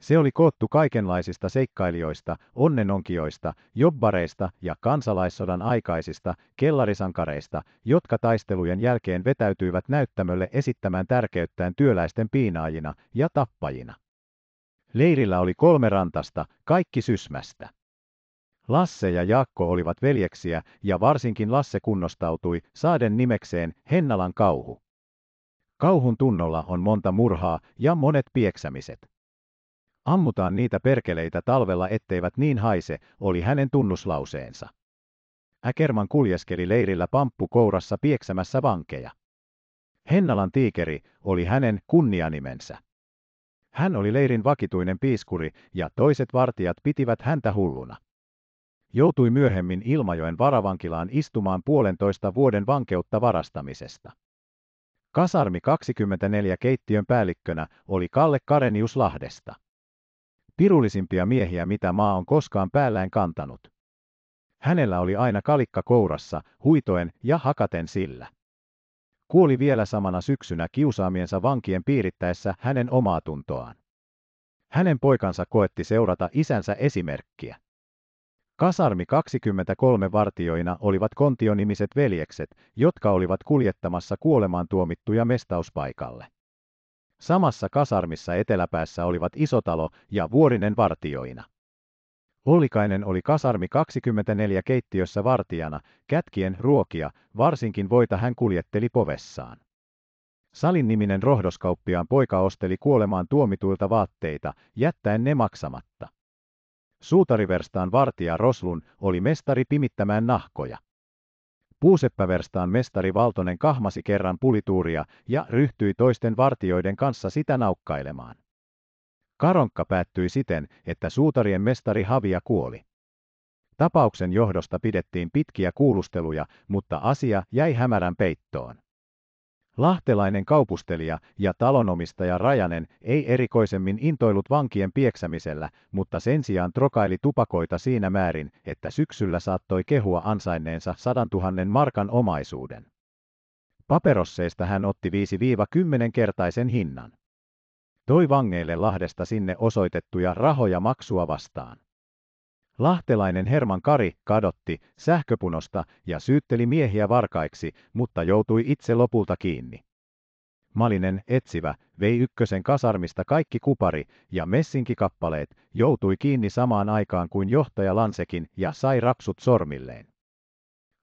Se oli koottu kaikenlaisista seikkailijoista, onnenonkijoista, jobbareista ja kansalaissodan aikaisista kellarisankareista, jotka taistelujen jälkeen vetäytyivät näyttämölle esittämään tärkeyttään työläisten piinaajina ja tappajina. Leirillä oli kolme rantasta, kaikki sysmästä. Lasse ja Jaakko olivat veljeksiä ja varsinkin Lasse kunnostautui saaden nimekseen Hennalan kauhu. Kauhun tunnolla on monta murhaa ja monet pieksämiset. Ammutaan niitä perkeleitä talvella, etteivät niin haise, oli hänen tunnuslauseensa. Äkerman kuljeskeli leirillä pamppukourassa pieksämässä vankeja. Hennalan tiikeri oli hänen kunnianimensä. Hän oli leirin vakituinen piiskuri ja toiset vartijat pitivät häntä hulluna. Joutui myöhemmin Ilmajoen varavankilaan istumaan puolentoista vuoden vankeutta varastamisesta. Kasarmi 24 keittiön päällikkönä oli Kalle Karenius Lahdesta pirullisimpia miehiä mitä maa on koskaan päällään kantanut. Hänellä oli aina kalikka kourassa, huitoen ja hakaten sillä. Kuoli vielä samana syksynä kiusaamiensa vankien piirittäessä hänen omaa tuntoaan. Hänen poikansa koetti seurata isänsä esimerkkiä. Kasarmi 23 vartioina olivat kontionimiset veljekset, jotka olivat kuljettamassa kuolemaan tuomittuja mestauspaikalle. Samassa kasarmissa eteläpäässä olivat Isotalo ja Vuorinen vartioina. Ollikainen oli kasarmi 24 keittiössä vartijana, kätkien ruokia, varsinkin voita hän kuljetteli povessaan. Salin niminen rohdoskauppiaan poika osteli kuolemaan tuomituilta vaatteita, jättäen ne maksamatta. Suutariverstaan vartija Roslun oli mestari pimittämään nahkoja. Puuseppäverstaan mestari Valtonen kahmasi kerran pulituuria ja ryhtyi toisten vartijoiden kanssa sitä naukkailemaan. Karonkka päättyi siten, että suutarien mestari Havia kuoli. Tapauksen johdosta pidettiin pitkiä kuulusteluja, mutta asia jäi hämärän peittoon. Lahtelainen kaupustelija ja talonomistaja Rajanen ei erikoisemmin intoillut vankien pieksämisellä, mutta sen sijaan trokaili tupakoita siinä määrin, että syksyllä saattoi kehua ansainneensa sadantuhannen markan omaisuuden. Paperosseista hän otti 5-10 kertaisen hinnan. Toi vangeille Lahdesta sinne osoitettuja rahoja maksua vastaan. Lahtelainen Herman Kari kadotti sähköpunosta ja syytteli miehiä varkaiksi, mutta joutui itse lopulta kiinni. Malinen etsivä vei ykkösen kasarmista kaikki kupari ja messinkikappaleet, joutui kiinni samaan aikaan kuin johtaja Lansekin ja sai rapsut sormilleen.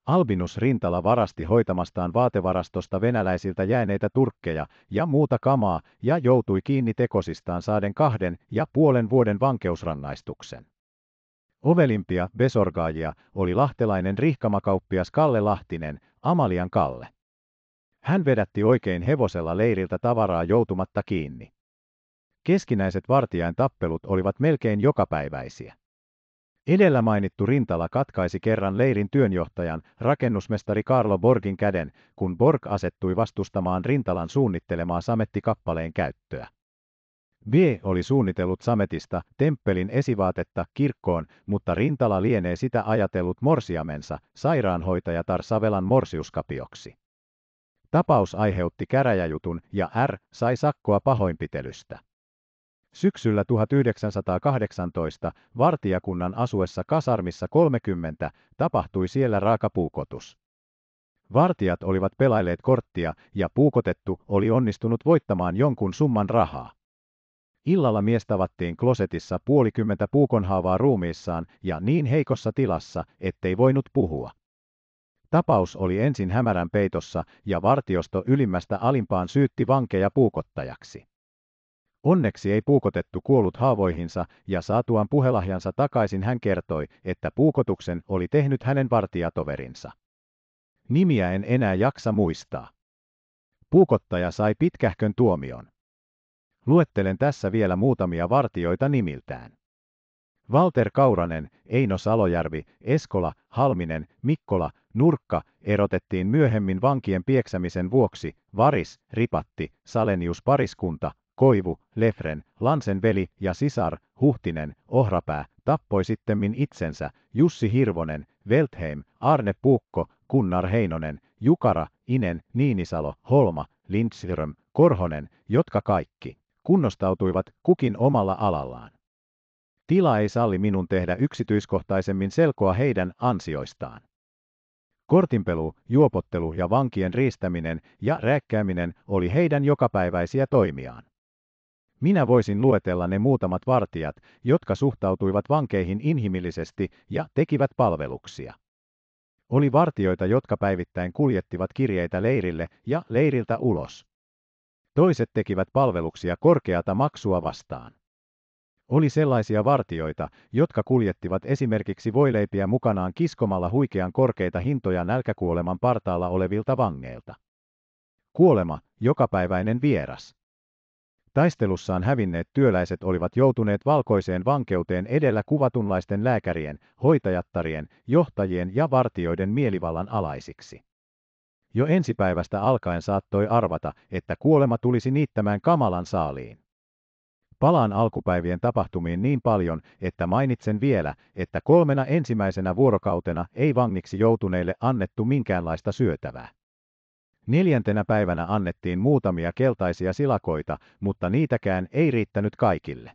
Albinus Rintala varasti hoitamastaan vaatevarastosta venäläisiltä jääneitä turkkeja ja muuta kamaa ja joutui kiinni tekosistaan saaden kahden ja puolen vuoden vankeusrangaistuksen. Ovelimpia besorgaajia oli lahtelainen rihkamakauppias Kalle Lahtinen, Amalian Kalle. Hän vedätti oikein hevosella leiriltä tavaraa joutumatta kiinni. Keskinäiset vartijain tappelut olivat melkein jokapäiväisiä. Edellä mainittu rintala katkaisi kerran leirin työnjohtajan, rakennusmestari Karlo Borgin käden, kun Borg asettui vastustamaan rintalan suunnittelemaa samettikappaleen käyttöä. B oli suunnitellut sametista temppelin esivaatetta kirkkoon, mutta Rintala lienee sitä ajatellut morsiamensa, sairaanhoitajatar Savelan morsiuskapioksi. Tapaus aiheutti käräjäjutun ja R sai sakkoa pahoinpitelystä. Syksyllä 1918 vartijakunnan asuessa kasarmissa 30 tapahtui siellä raaka puukotus. Vartijat olivat pelailleet korttia ja puukotettu oli onnistunut voittamaan jonkun summan rahaa. Illalla mies tavattiin klosetissa puolikymmentä puukonhaavaa ruumiissaan ja niin heikossa tilassa, ettei voinut puhua. Tapaus oli ensin hämärän peitossa ja vartiosto ylimmästä alimpaan syytti vankeja puukottajaksi. Onneksi ei puukotettu kuollut haavoihinsa ja saatuaan puhelahjansa takaisin hän kertoi, että puukotuksen oli tehnyt hänen vartijatoverinsa. Nimiä en enää jaksa muistaa. Puukottaja sai pitkähkön tuomion. Luettelen tässä vielä muutamia vartioita nimiltään. Walter Kauranen, Eino Salojärvi, Eskola, Halminen, Mikkola, Nurkka erotettiin myöhemmin vankien pieksämisen vuoksi, Varis, Ripatti, Salenius pariskunta, Koivu, Lefren, Lansen veli ja sisar, Huhtinen, Ohrapää, tappoi sittemmin itsensä, Jussi Hirvonen, Veltheim, Arne Puukko, Kunnar Heinonen, Jukara, Inen, Niinisalo, Holma, Lindström, Korhonen, jotka kaikki kunnostautuivat kukin omalla alallaan. Tila ei salli minun tehdä yksityiskohtaisemmin selkoa heidän ansioistaan. Kortinpelu, juopottelu ja vankien riistäminen ja rääkkääminen oli heidän jokapäiväisiä toimiaan. Minä voisin luetella ne muutamat vartijat, jotka suhtautuivat vankeihin inhimillisesti ja tekivät palveluksia. Oli vartijoita, jotka päivittäin kuljettivat kirjeitä leirille ja leiriltä ulos. Toiset tekivät palveluksia korkeata maksua vastaan. Oli sellaisia vartioita, jotka kuljettivat esimerkiksi voileipiä mukanaan kiskomalla huikean korkeita hintoja nälkäkuoleman partaalla olevilta vangeilta. Kuolema, jokapäiväinen vieras. Taistelussaan hävinneet työläiset olivat joutuneet valkoiseen vankeuteen edellä kuvatunlaisten lääkärien, hoitajattarien, johtajien ja vartioiden mielivallan alaisiksi jo ensipäivästä alkaen saattoi arvata, että kuolema tulisi niittämään kamalan saaliin. Palaan alkupäivien tapahtumiin niin paljon, että mainitsen vielä, että kolmena ensimmäisenä vuorokautena ei vangiksi joutuneille annettu minkäänlaista syötävää. Neljäntenä päivänä annettiin muutamia keltaisia silakoita, mutta niitäkään ei riittänyt kaikille.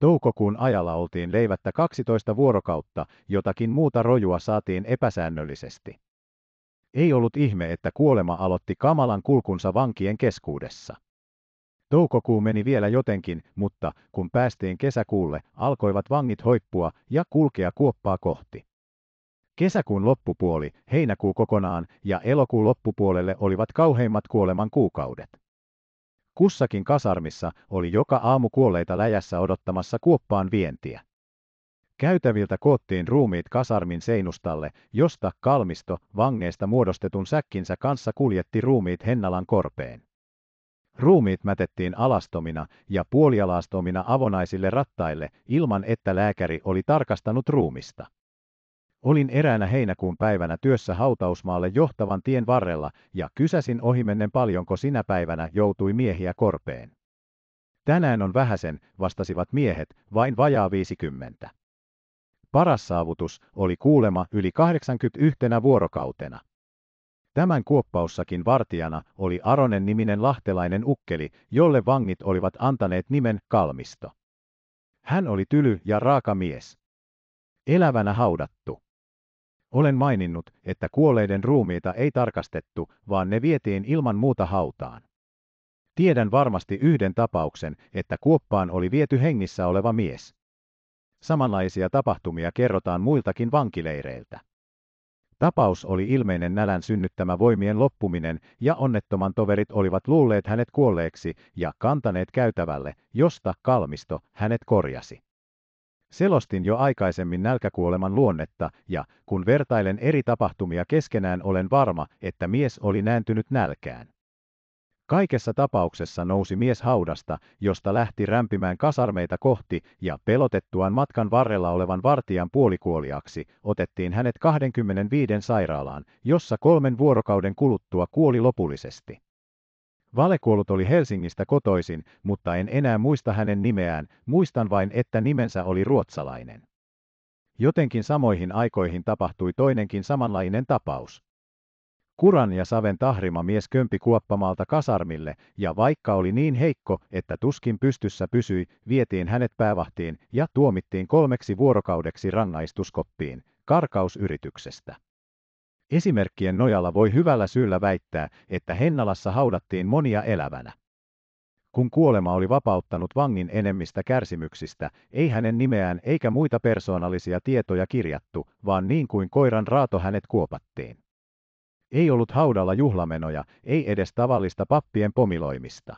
Toukokuun ajalla oltiin leivättä 12 vuorokautta, jotakin muuta rojua saatiin epäsäännöllisesti. Ei ollut ihme, että kuolema aloitti kamalan kulkunsa vankien keskuudessa. Toukokuu meni vielä jotenkin, mutta kun päästiin kesäkuulle, alkoivat vangit hoippua ja kulkea kuoppaa kohti. Kesäkuun loppupuoli, heinäkuu kokonaan ja elokuun loppupuolelle olivat kauheimmat kuoleman kuukaudet. Kussakin kasarmissa oli joka aamu kuolleita läjässä odottamassa kuoppaan vientiä. Käytäviltä koottiin ruumiit kasarmin seinustalle, josta kalmisto vangeista muodostetun säkkinsä kanssa kuljetti ruumiit Hennalan korpeen. Ruumiit mätettiin alastomina ja puolialastomina avonaisille rattaille ilman, että lääkäri oli tarkastanut ruumista. Olin eräänä heinäkuun päivänä työssä hautausmaalle johtavan tien varrella ja kysäsin ohimennen paljonko sinä päivänä joutui miehiä korpeen. Tänään on vähäsen, vastasivat miehet, vain vajaa viisikymmentä. Paras saavutus oli kuulema yli 81 vuorokautena. Tämän kuoppaussakin vartijana oli Aronen niminen lahtelainen ukkeli, jolle vangit olivat antaneet nimen Kalmisto. Hän oli tyly ja raaka mies. Elävänä haudattu. Olen maininnut, että kuolleiden ruumiita ei tarkastettu, vaan ne vietiin ilman muuta hautaan. Tiedän varmasti yhden tapauksen, että kuoppaan oli viety hengissä oleva mies. Samanlaisia tapahtumia kerrotaan muiltakin vankileireiltä. Tapaus oli ilmeinen nälän synnyttämä voimien loppuminen ja onnettoman toverit olivat luulleet hänet kuolleeksi ja kantaneet käytävälle, josta Kalmisto hänet korjasi. Selostin jo aikaisemmin nälkäkuoleman luonnetta ja kun vertailen eri tapahtumia keskenään olen varma, että mies oli nääntynyt nälkään. Kaikessa tapauksessa nousi mies haudasta, josta lähti rämpimään kasarmeita kohti, ja pelotettuaan matkan varrella olevan vartijan puolikuoliaksi otettiin hänet 25 sairaalaan, jossa kolmen vuorokauden kuluttua kuoli lopullisesti. Valekuollut oli Helsingistä kotoisin, mutta en enää muista hänen nimeään, muistan vain, että nimensä oli ruotsalainen. Jotenkin samoihin aikoihin tapahtui toinenkin samanlainen tapaus. Kuran ja Saven tahrima mies kömpi kuoppamalta kasarmille, ja vaikka oli niin heikko, että tuskin pystyssä pysyi, vietiin hänet päävahtiin ja tuomittiin kolmeksi vuorokaudeksi rannaistuskoppiin, karkausyrityksestä. Esimerkkien nojalla voi hyvällä syyllä väittää, että Hennalassa haudattiin monia elävänä. Kun kuolema oli vapauttanut vangin enemmistä kärsimyksistä, ei hänen nimeään eikä muita persoonallisia tietoja kirjattu, vaan niin kuin koiran raato hänet kuopattiin. Ei ollut haudalla juhlamenoja, ei edes tavallista pappien pomiloimista.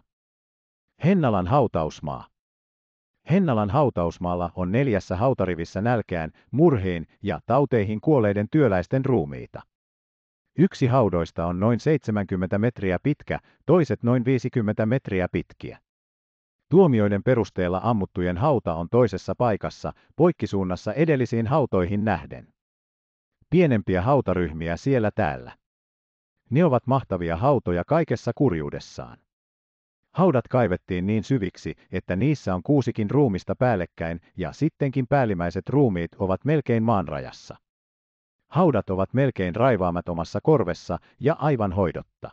Hennalan hautausmaa. Hennalan hautausmaalla on neljässä hautarivissä nälkään, murheen ja tauteihin kuoleiden työläisten ruumiita. Yksi haudoista on noin 70 metriä pitkä, toiset noin 50 metriä pitkiä. Tuomioiden perusteella ammuttujen hauta on toisessa paikassa, poikkisuunnassa edellisiin hautoihin nähden. Pienempiä hautaryhmiä siellä täällä. Ne ovat mahtavia hautoja kaikessa kurjuudessaan. Haudat kaivettiin niin syviksi, että niissä on kuusikin ruumista päällekkäin ja sittenkin päällimmäiset ruumiit ovat melkein maanrajassa. Haudat ovat melkein raivaamatomassa korvessa ja aivan hoidotta.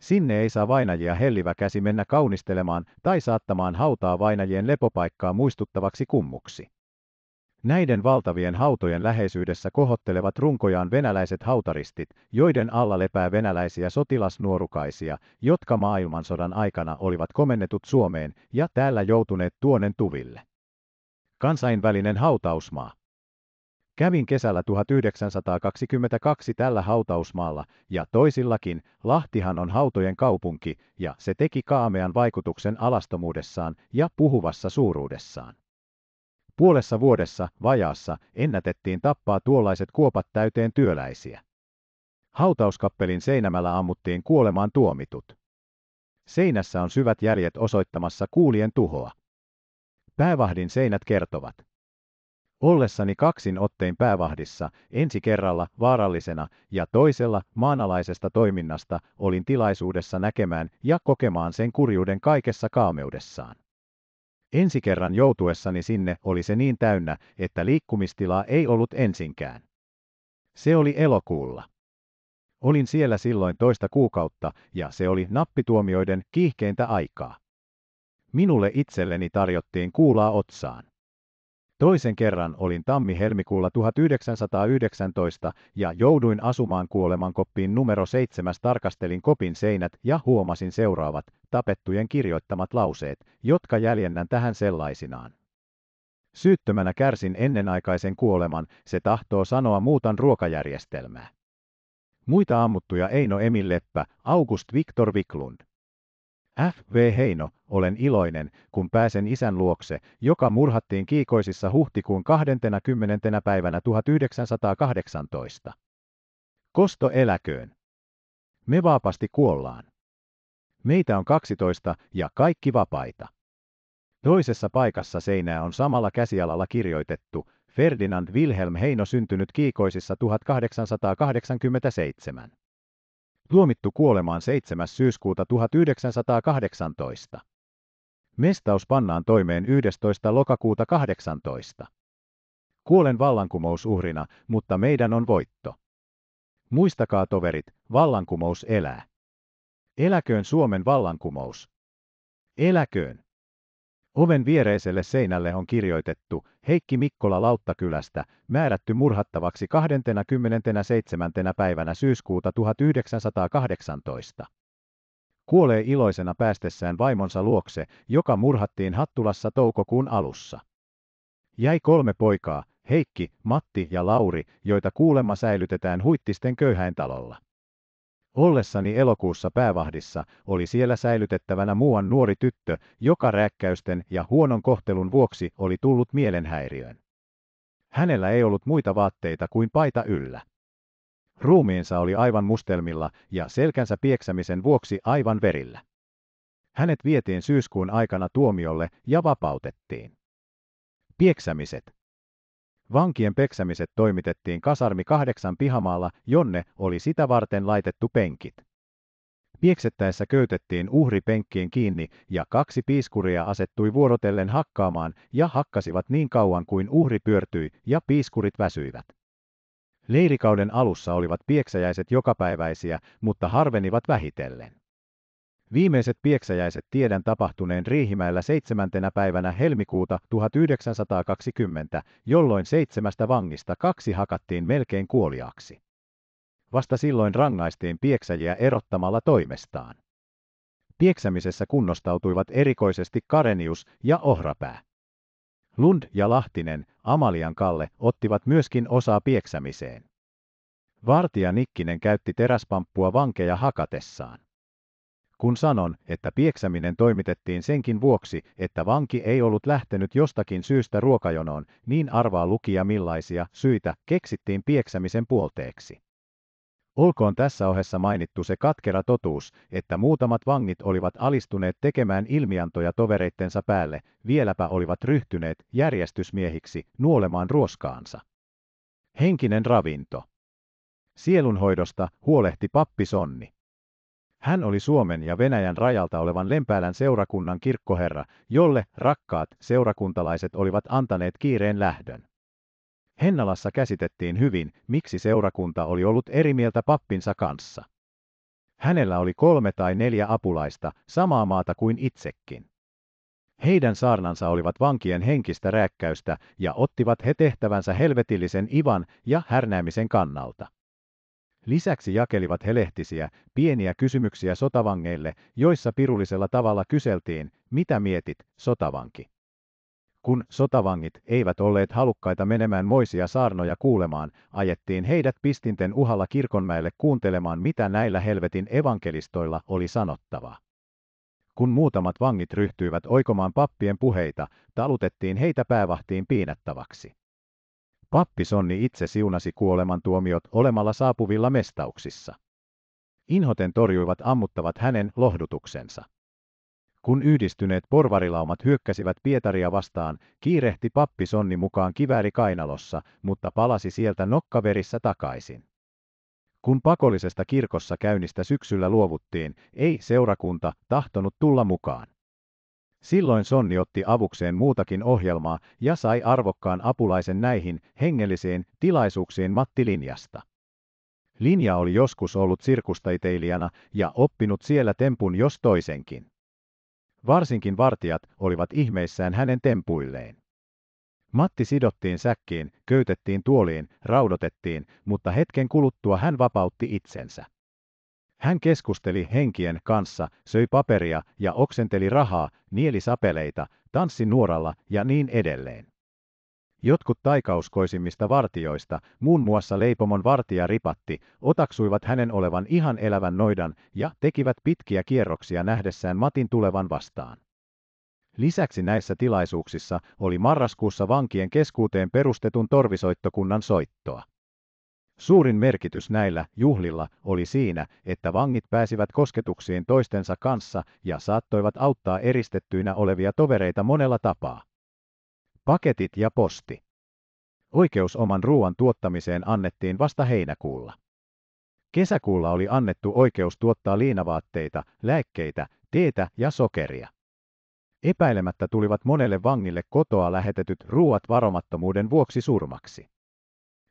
Sinne ei saa vainajia hellivä käsi mennä kaunistelemaan tai saattamaan hautaa vainajien lepopaikkaa muistuttavaksi kummuksi. Näiden valtavien hautojen läheisyydessä kohottelevat runkojaan venäläiset hautaristit, joiden alla lepää venäläisiä sotilasnuorukaisia, jotka maailmansodan aikana olivat komennetut Suomeen ja täällä joutuneet tuonen tuville. Kansainvälinen hautausmaa. Kävin kesällä 1922 tällä hautausmaalla, ja toisillakin, Lahtihan on hautojen kaupunki, ja se teki kaamean vaikutuksen alastomuudessaan ja puhuvassa suuruudessaan. Puolessa vuodessa vajaassa ennätettiin tappaa tuollaiset kuopat täyteen työläisiä. Hautauskappelin seinämällä ammuttiin kuolemaan tuomitut. Seinässä on syvät jäljet osoittamassa kuulien tuhoa. Päävahdin seinät kertovat. Ollessani kaksin ottein päävahdissa, ensi kerralla vaarallisena ja toisella maanalaisesta toiminnasta olin tilaisuudessa näkemään ja kokemaan sen kurjuuden kaikessa kaameudessaan. Ensi kerran joutuessani sinne oli se niin täynnä, että liikkumistilaa ei ollut ensinkään. Se oli elokuulla. Olin siellä silloin toista kuukautta, ja se oli nappituomioiden kiihkeintä aikaa. Minulle itselleni tarjottiin kuulaa otsaan. Toisen kerran olin tammi-helmikuulla 1919 ja jouduin asumaan kuolemankoppiin numero 7. Tarkastelin kopin seinät ja huomasin seuraavat, tapettujen kirjoittamat lauseet, jotka jäljennän tähän sellaisinaan. Syyttömänä kärsin ennenaikaisen kuoleman, se tahtoo sanoa muutan ruokajärjestelmää. Muita ammuttuja Eino Emil Leppä, August Viktor Wiklund. F.V. Heino, olen iloinen, kun pääsen isän luokse, joka murhattiin kiikoisissa huhtikuun 20. päivänä 1918. Kosto eläköön. Me vaapasti kuollaan. Meitä on 12 ja kaikki vapaita. Toisessa paikassa seinää on samalla käsialalla kirjoitettu Ferdinand Wilhelm Heino syntynyt kiikoisissa 1887 tuomittu kuolemaan 7. syyskuuta 1918. Mestaus pannaan toimeen 11. lokakuuta 18. Kuolen vallankumousuhrina, mutta meidän on voitto. Muistakaa toverit, vallankumous elää. Eläköön Suomen vallankumous. Eläköön. Oven viereiselle seinälle on kirjoitettu Heikki Mikkola Lauttakylästä, määrätty murhattavaksi 27. päivänä syyskuuta 1918. Kuolee iloisena päästessään vaimonsa luokse, joka murhattiin Hattulassa toukokuun alussa. Jäi kolme poikaa, Heikki, Matti ja Lauri, joita kuulemma säilytetään huittisten köyhäintalolla. Ollessani elokuussa päävahdissa oli siellä säilytettävänä muuan nuori tyttö, joka rääkkäysten ja huonon kohtelun vuoksi oli tullut mielenhäiriöön. Hänellä ei ollut muita vaatteita kuin paita yllä. Ruumiinsa oli aivan mustelmilla ja selkänsä pieksämisen vuoksi aivan verillä. Hänet vietiin syyskuun aikana tuomiolle ja vapautettiin. Pieksämiset, Vankien peksämiset toimitettiin kasarmi kahdeksan pihamaalla, jonne oli sitä varten laitettu penkit. Pieksettäessä köytettiin uhri penkkiin kiinni ja kaksi piiskuria asettui vuorotellen hakkaamaan ja hakkasivat niin kauan kuin uhri pyörtyi ja piiskurit väsyivät. Leirikauden alussa olivat pieksäjäiset jokapäiväisiä, mutta harvenivat vähitellen. Viimeiset pieksäjäiset tiedän tapahtuneen Riihimäellä 7. päivänä helmikuuta 1920, jolloin seitsemästä vangista kaksi hakattiin melkein kuoliaksi. Vasta silloin rangaistiin pieksäjiä erottamalla toimestaan. Pieksämisessä kunnostautuivat erikoisesti Karenius ja Ohrapää. Lund ja Lahtinen, Amalian Kalle, ottivat myöskin osaa pieksämiseen. Vartija Nikkinen käytti teräspamppua vankeja hakatessaan kun sanon, että pieksäminen toimitettiin senkin vuoksi, että vanki ei ollut lähtenyt jostakin syystä ruokajonoon, niin arvaa lukija millaisia syitä keksittiin pieksämisen puolteeksi. Olkoon tässä ohessa mainittu se katkera totuus, että muutamat vangit olivat alistuneet tekemään ilmiantoja tovereittensa päälle, vieläpä olivat ryhtyneet järjestysmiehiksi nuolemaan ruoskaansa. Henkinen ravinto. Sielunhoidosta huolehti pappi Sonni. Hän oli Suomen ja Venäjän rajalta olevan Lempäälän seurakunnan kirkkoherra, jolle rakkaat seurakuntalaiset olivat antaneet kiireen lähdön. Hennalassa käsitettiin hyvin, miksi seurakunta oli ollut eri mieltä pappinsa kanssa. Hänellä oli kolme tai neljä apulaista, samaa maata kuin itsekin. Heidän saarnansa olivat vankien henkistä rääkkäystä ja ottivat he tehtävänsä helvetillisen Ivan ja härnäämisen kannalta. Lisäksi jakelivat helehtisiä, pieniä kysymyksiä sotavangeille, joissa pirullisella tavalla kyseltiin, mitä mietit, sotavanki. Kun sotavangit eivät olleet halukkaita menemään moisia saarnoja kuulemaan, ajettiin heidät pistinten uhalla kirkonmäelle kuuntelemaan, mitä näillä helvetin evankelistoilla oli sanottavaa. Kun muutamat vangit ryhtyivät oikomaan pappien puheita, talutettiin heitä päävahtiin piinattavaksi. Pappi Sonni itse siunasi kuoleman tuomiot olemalla saapuvilla mestauksissa. Inhoten torjuivat ammuttavat hänen lohdutuksensa. Kun yhdistyneet porvarilaumat hyökkäsivät Pietaria vastaan, kiirehti pappi Sonni mukaan kivääri kainalossa, mutta palasi sieltä nokkaverissä takaisin. Kun pakollisesta kirkossa käynnistä syksyllä luovuttiin, ei seurakunta tahtonut tulla mukaan. Silloin Sonni otti avukseen muutakin ohjelmaa ja sai arvokkaan apulaisen näihin hengellisiin tilaisuuksiin Matti Linjasta. Linja oli joskus ollut sirkustaiteilijana ja oppinut siellä tempun jos toisenkin. Varsinkin vartijat olivat ihmeissään hänen tempuilleen. Matti sidottiin säkkiin, köytettiin tuoliin, raudotettiin, mutta hetken kuluttua hän vapautti itsensä. Hän keskusteli henkien kanssa, söi paperia ja oksenteli rahaa, nieli sapeleita, tanssi nuoralla ja niin edelleen. Jotkut taikauskoisimmista vartijoista, muun muassa leipomon vartija ripatti, otaksuivat hänen olevan ihan elävän noidan ja tekivät pitkiä kierroksia nähdessään Matin tulevan vastaan. Lisäksi näissä tilaisuuksissa oli marraskuussa vankien keskuuteen perustetun torvisoittokunnan soittoa. Suurin merkitys näillä juhlilla oli siinä, että vangit pääsivät kosketuksiin toistensa kanssa ja saattoivat auttaa eristettyinä olevia tovereita monella tapaa. Paketit ja posti. Oikeus oman ruoan tuottamiseen annettiin vasta heinäkuulla. Kesäkuulla oli annettu oikeus tuottaa liinavaatteita, lääkkeitä, teetä ja sokeria. Epäilemättä tulivat monelle vangille kotoa lähetetyt ruuat varomattomuuden vuoksi surmaksi.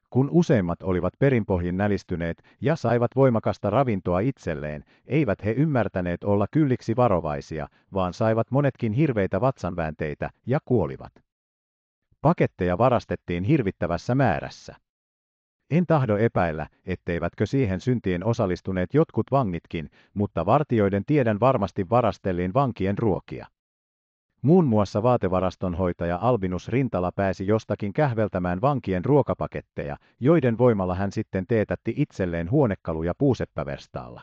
Kun useimmat olivat perinpohjin nälistyneet ja saivat voimakasta ravintoa itselleen, eivät he ymmärtäneet olla kylliksi varovaisia, vaan saivat monetkin hirveitä vatsanväänteitä ja kuolivat. Paketteja varastettiin hirvittävässä määrässä. En tahdo epäillä, etteivätkö siihen syntien osallistuneet jotkut vangitkin, mutta vartioiden tiedän varmasti varastellin vankien ruokia. Muun muassa vaatevarastonhoitaja Albinus Rintala pääsi jostakin kähveltämään vankien ruokapaketteja, joiden voimalla hän sitten teetätti itselleen huonekaluja puuseppäverstaalla.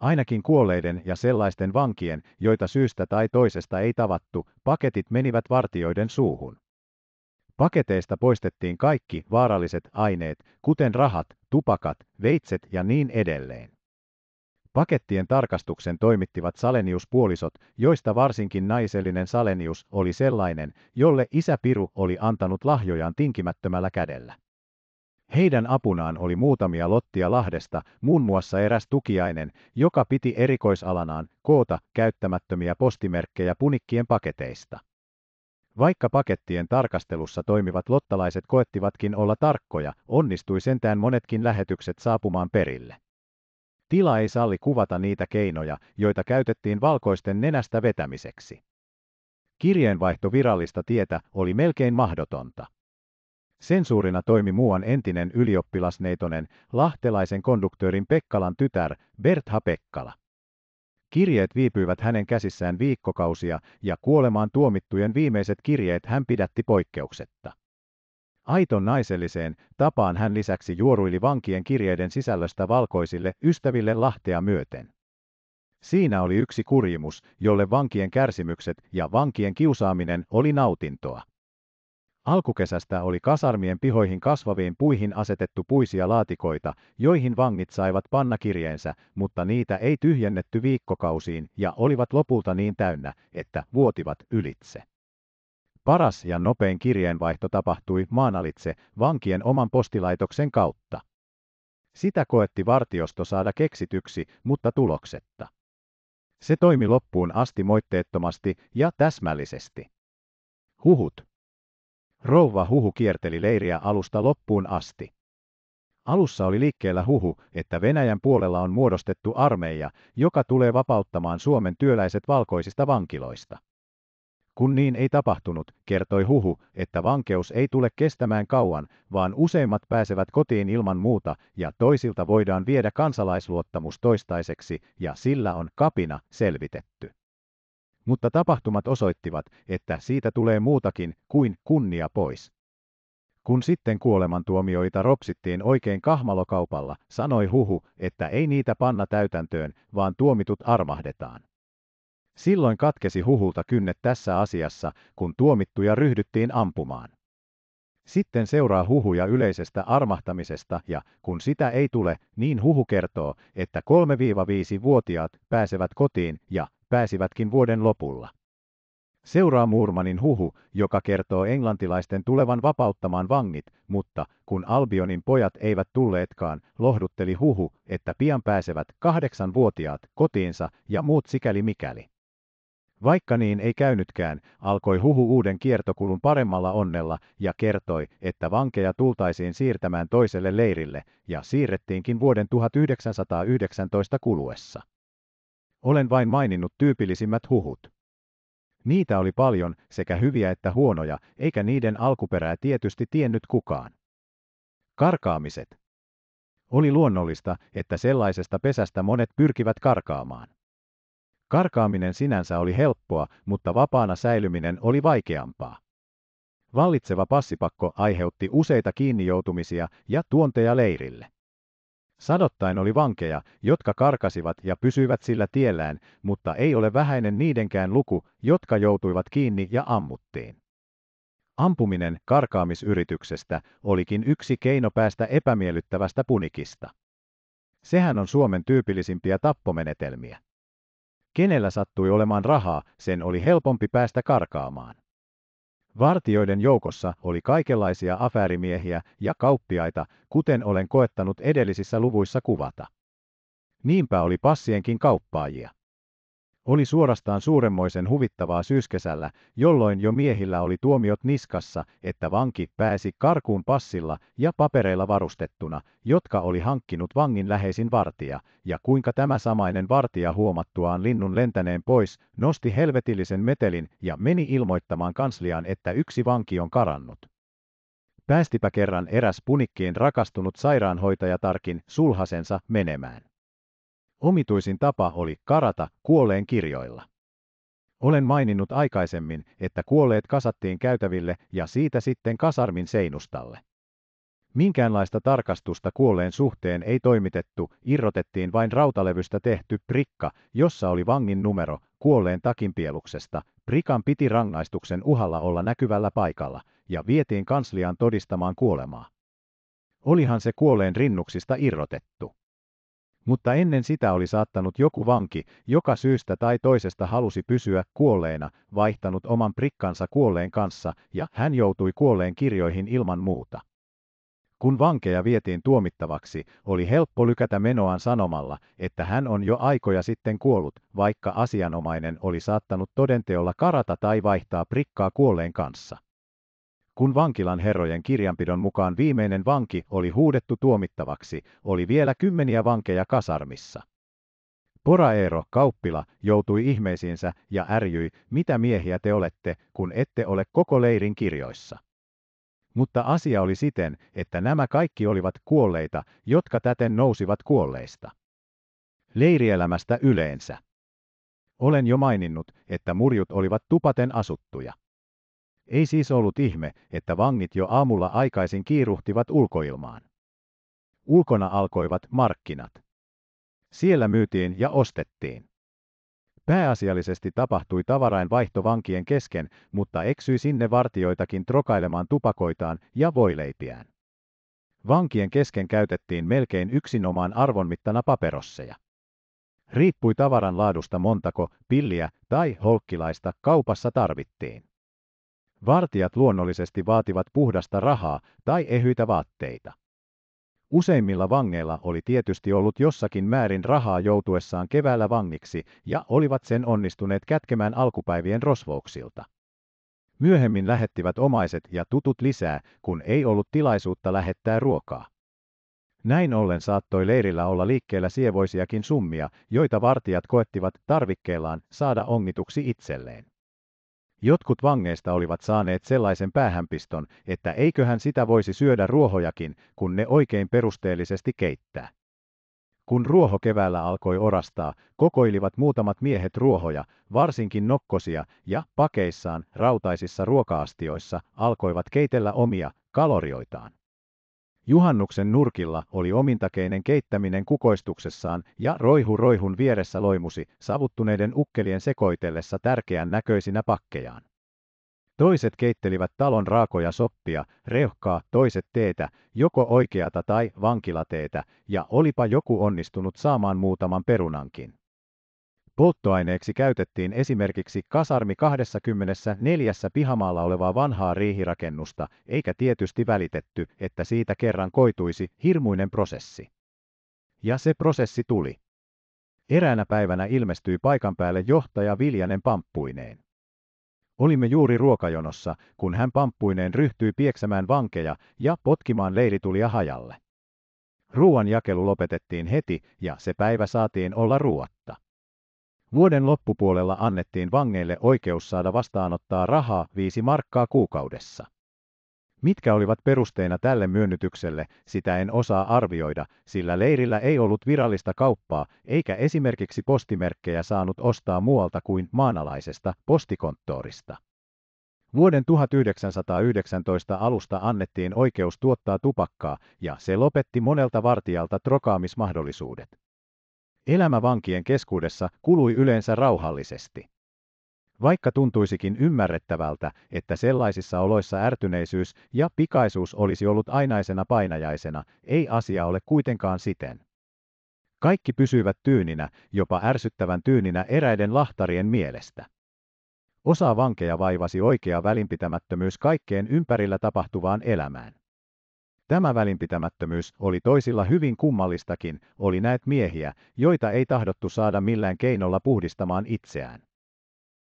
Ainakin kuolleiden ja sellaisten vankien, joita syystä tai toisesta ei tavattu, paketit menivät vartioiden suuhun. Paketeista poistettiin kaikki vaaralliset aineet, kuten rahat, tupakat, veitset ja niin edelleen. Pakettien tarkastuksen toimittivat Salenius-puolisot, joista varsinkin naisellinen Salenius oli sellainen, jolle isä Piru oli antanut lahjojaan tinkimättömällä kädellä. Heidän apunaan oli muutamia lottia Lahdesta, muun muassa eräs tukiainen, joka piti erikoisalanaan koota käyttämättömiä postimerkkejä punikkien paketeista. Vaikka pakettien tarkastelussa toimivat lottalaiset koettivatkin olla tarkkoja, onnistui sentään monetkin lähetykset saapumaan perille. Tila ei salli kuvata niitä keinoja, joita käytettiin valkoisten nenästä vetämiseksi. Kirjeenvaihto virallista tietä oli melkein mahdotonta. Sensuurina toimi muuan entinen ylioppilasneitonen, lahtelaisen konduktöörin Pekkalan tytär, Bertha Pekkala. Kirjeet viipyivät hänen käsissään viikkokausia ja kuolemaan tuomittujen viimeiset kirjeet hän pidätti poikkeuksetta. Aiton naiselliseen tapaan hän lisäksi juoruili vankien kirjeiden sisällöstä valkoisille ystäville Lahtea myöten. Siinä oli yksi kurimus, jolle vankien kärsimykset ja vankien kiusaaminen oli nautintoa. Alkukesästä oli kasarmien pihoihin kasvaviin puihin asetettu puisia laatikoita, joihin vangit saivat panna kirjeensä, mutta niitä ei tyhjennetty viikkokausiin ja olivat lopulta niin täynnä, että vuotivat ylitse. Paras ja nopein kirjeenvaihto tapahtui maanalitse vankien oman postilaitoksen kautta. Sitä koetti vartiosto saada keksityksi, mutta tuloksetta. Se toimi loppuun asti moitteettomasti ja täsmällisesti. Huhut. Rouva huhu kierteli leiriä alusta loppuun asti. Alussa oli liikkeellä huhu, että Venäjän puolella on muodostettu armeija, joka tulee vapauttamaan Suomen työläiset valkoisista vankiloista. Kun niin ei tapahtunut, kertoi huhu, että vankeus ei tule kestämään kauan, vaan useimmat pääsevät kotiin ilman muuta ja toisilta voidaan viedä kansalaisluottamus toistaiseksi ja sillä on kapina selvitetty. Mutta tapahtumat osoittivat, että siitä tulee muutakin kuin kunnia pois. Kun sitten kuolemantuomioita ropsittiin oikein kahmalokaupalla, sanoi huhu, että ei niitä panna täytäntöön, vaan tuomitut armahdetaan. Silloin katkesi huhulta kynnet tässä asiassa, kun tuomittuja ryhdyttiin ampumaan. Sitten seuraa huhuja yleisestä armahtamisesta ja, kun sitä ei tule, niin huhu kertoo, että 3-5-vuotiaat pääsevät kotiin ja pääsivätkin vuoden lopulla. Seuraa Murmanin huhu, joka kertoo englantilaisten tulevan vapauttamaan vangit, mutta kun Albionin pojat eivät tulleetkaan, lohdutteli huhu, että pian pääsevät kahdeksanvuotiaat kotiinsa ja muut sikäli mikäli. Vaikka niin ei käynytkään, alkoi huhu uuden kiertokulun paremmalla onnella ja kertoi, että vankeja tultaisiin siirtämään toiselle leirille, ja siirrettiinkin vuoden 1919 kuluessa. Olen vain maininnut tyypillisimmät huhut. Niitä oli paljon, sekä hyviä että huonoja, eikä niiden alkuperää tietysti tiennyt kukaan. Karkaamiset. Oli luonnollista, että sellaisesta pesästä monet pyrkivät karkaamaan. Karkaaminen sinänsä oli helppoa, mutta vapaana säilyminen oli vaikeampaa. Vallitseva passipakko aiheutti useita kiinnijoutumisia ja tuonteja leirille. Sadottain oli vankeja, jotka karkasivat ja pysyivät sillä tiellään, mutta ei ole vähäinen niidenkään luku, jotka joutuivat kiinni ja ammuttiin. Ampuminen karkaamisyrityksestä olikin yksi keino päästä epämiellyttävästä punikista. Sehän on Suomen tyypillisimpiä tappomenetelmiä. Kenellä sattui olemaan rahaa, sen oli helpompi päästä karkaamaan. Vartijoiden joukossa oli kaikenlaisia afäärimiehiä ja kauppiaita, kuten olen koettanut edellisissä luvuissa kuvata. Niinpä oli passienkin kauppaajia. Oli suorastaan suuremmoisen huvittavaa syyskesällä, jolloin jo miehillä oli tuomiot niskassa, että vanki pääsi karkuun passilla ja papereilla varustettuna, jotka oli hankkinut vangin läheisin vartija, ja kuinka tämä samainen vartija huomattuaan linnun lentäneen pois, nosti helvetillisen metelin ja meni ilmoittamaan kansliaan, että yksi vanki on karannut päästipä kerran eräs punikkiin rakastunut sairaanhoitaja Tarkin sulhasensa menemään. Omituisin tapa oli karata kuolleen kirjoilla. Olen maininnut aikaisemmin, että kuolleet kasattiin käytäville ja siitä sitten kasarmin seinustalle. Minkäänlaista tarkastusta kuolleen suhteen ei toimitettu, irrotettiin vain rautalevystä tehty prikka, jossa oli vangin numero, kuolleen takinpieluksesta, prikan piti rangaistuksen uhalla olla näkyvällä paikalla, ja vietiin kansliaan todistamaan kuolemaa. Olihan se kuolleen rinnuksista irrotettu mutta ennen sitä oli saattanut joku vanki, joka syystä tai toisesta halusi pysyä kuolleena, vaihtanut oman prikkansa kuolleen kanssa, ja hän joutui kuolleen kirjoihin ilman muuta. Kun vankeja vietiin tuomittavaksi, oli helppo lykätä menoaan sanomalla, että hän on jo aikoja sitten kuollut, vaikka asianomainen oli saattanut todenteolla karata tai vaihtaa prikkaa kuolleen kanssa. Kun vankilan herrojen kirjanpidon mukaan viimeinen vanki oli huudettu tuomittavaksi, oli vielä kymmeniä vankeja kasarmissa. Poraero Kauppila joutui ihmeisiinsä ja ärjyi, mitä miehiä te olette, kun ette ole koko leirin kirjoissa. Mutta asia oli siten, että nämä kaikki olivat kuolleita, jotka täten nousivat kuolleista. Leirielämästä yleensä. Olen jo maininnut, että murjut olivat tupaten asuttuja. Ei siis ollut ihme, että vangit jo aamulla aikaisin kiiruhtivat ulkoilmaan. Ulkona alkoivat markkinat. Siellä myytiin ja ostettiin. Pääasiallisesti tapahtui vaihto vankien kesken, mutta eksyi sinne vartioitakin trokailemaan tupakoitaan ja voileipiään. Vankien kesken käytettiin melkein yksinomaan arvonmittana paperosseja. Riippui tavaran laadusta montako pilliä tai holkkilaista kaupassa tarvittiin. Vartijat luonnollisesti vaativat puhdasta rahaa tai ehyitä vaatteita. Useimmilla vangeilla oli tietysti ollut jossakin määrin rahaa joutuessaan keväällä vangiksi ja olivat sen onnistuneet kätkemään alkupäivien rosvouksilta. Myöhemmin lähettivät omaiset ja tutut lisää, kun ei ollut tilaisuutta lähettää ruokaa. Näin ollen saattoi leirillä olla liikkeellä sievoisiakin summia, joita vartijat koettivat tarvikkeellaan saada ongituksi itselleen. Jotkut vangeista olivat saaneet sellaisen päähänpiston, että eiköhän sitä voisi syödä ruohojakin, kun ne oikein perusteellisesti keittää. Kun ruoho keväällä alkoi orastaa, kokoilivat muutamat miehet ruohoja, varsinkin nokkosia, ja pakeissaan, rautaisissa ruokaastioissa, alkoivat keitellä omia kalorioitaan. Juhannuksen nurkilla oli omintakeinen keittäminen kukoistuksessaan ja roihu roihun vieressä loimusi savuttuneiden ukkelien sekoitellessa tärkeän näköisinä pakkejaan. Toiset keittelivät talon raakoja soppia, rehkaa, toiset teetä, joko oikeata tai vankilateetä, ja olipa joku onnistunut saamaan muutaman perunankin. Polttoaineeksi käytettiin esimerkiksi kasarmi 24 pihamaalla olevaa vanhaa riihirakennusta, eikä tietysti välitetty, että siitä kerran koituisi hirmuinen prosessi. Ja se prosessi tuli. Eräänä päivänä ilmestyi paikan päälle johtaja Viljanen pamppuineen. Olimme juuri ruokajonossa, kun hän pamppuineen ryhtyi pieksämään vankeja ja potkimaan leiritulia hajalle. Ruoan jakelu lopetettiin heti ja se päivä saatiin olla ruotta. Vuoden loppupuolella annettiin vangeille oikeus saada vastaanottaa rahaa viisi markkaa kuukaudessa. Mitkä olivat perusteina tälle myönnytykselle, sitä en osaa arvioida, sillä leirillä ei ollut virallista kauppaa, eikä esimerkiksi postimerkkejä saanut ostaa muualta kuin maanalaisesta postikonttorista. Vuoden 1919 alusta annettiin oikeus tuottaa tupakkaa, ja se lopetti monelta vartijalta trokaamismahdollisuudet. Elämä vankien keskuudessa kului yleensä rauhallisesti. Vaikka tuntuisikin ymmärrettävältä, että sellaisissa oloissa ärtyneisyys ja pikaisuus olisi ollut ainaisena painajaisena, ei asia ole kuitenkaan siten. Kaikki pysyivät tyyninä, jopa ärsyttävän tyyninä eräiden lahtarien mielestä. Osa vankeja vaivasi oikea välinpitämättömyys kaikkeen ympärillä tapahtuvaan elämään. Tämä välinpitämättömyys oli toisilla hyvin kummallistakin, oli näet miehiä, joita ei tahdottu saada millään keinolla puhdistamaan itseään.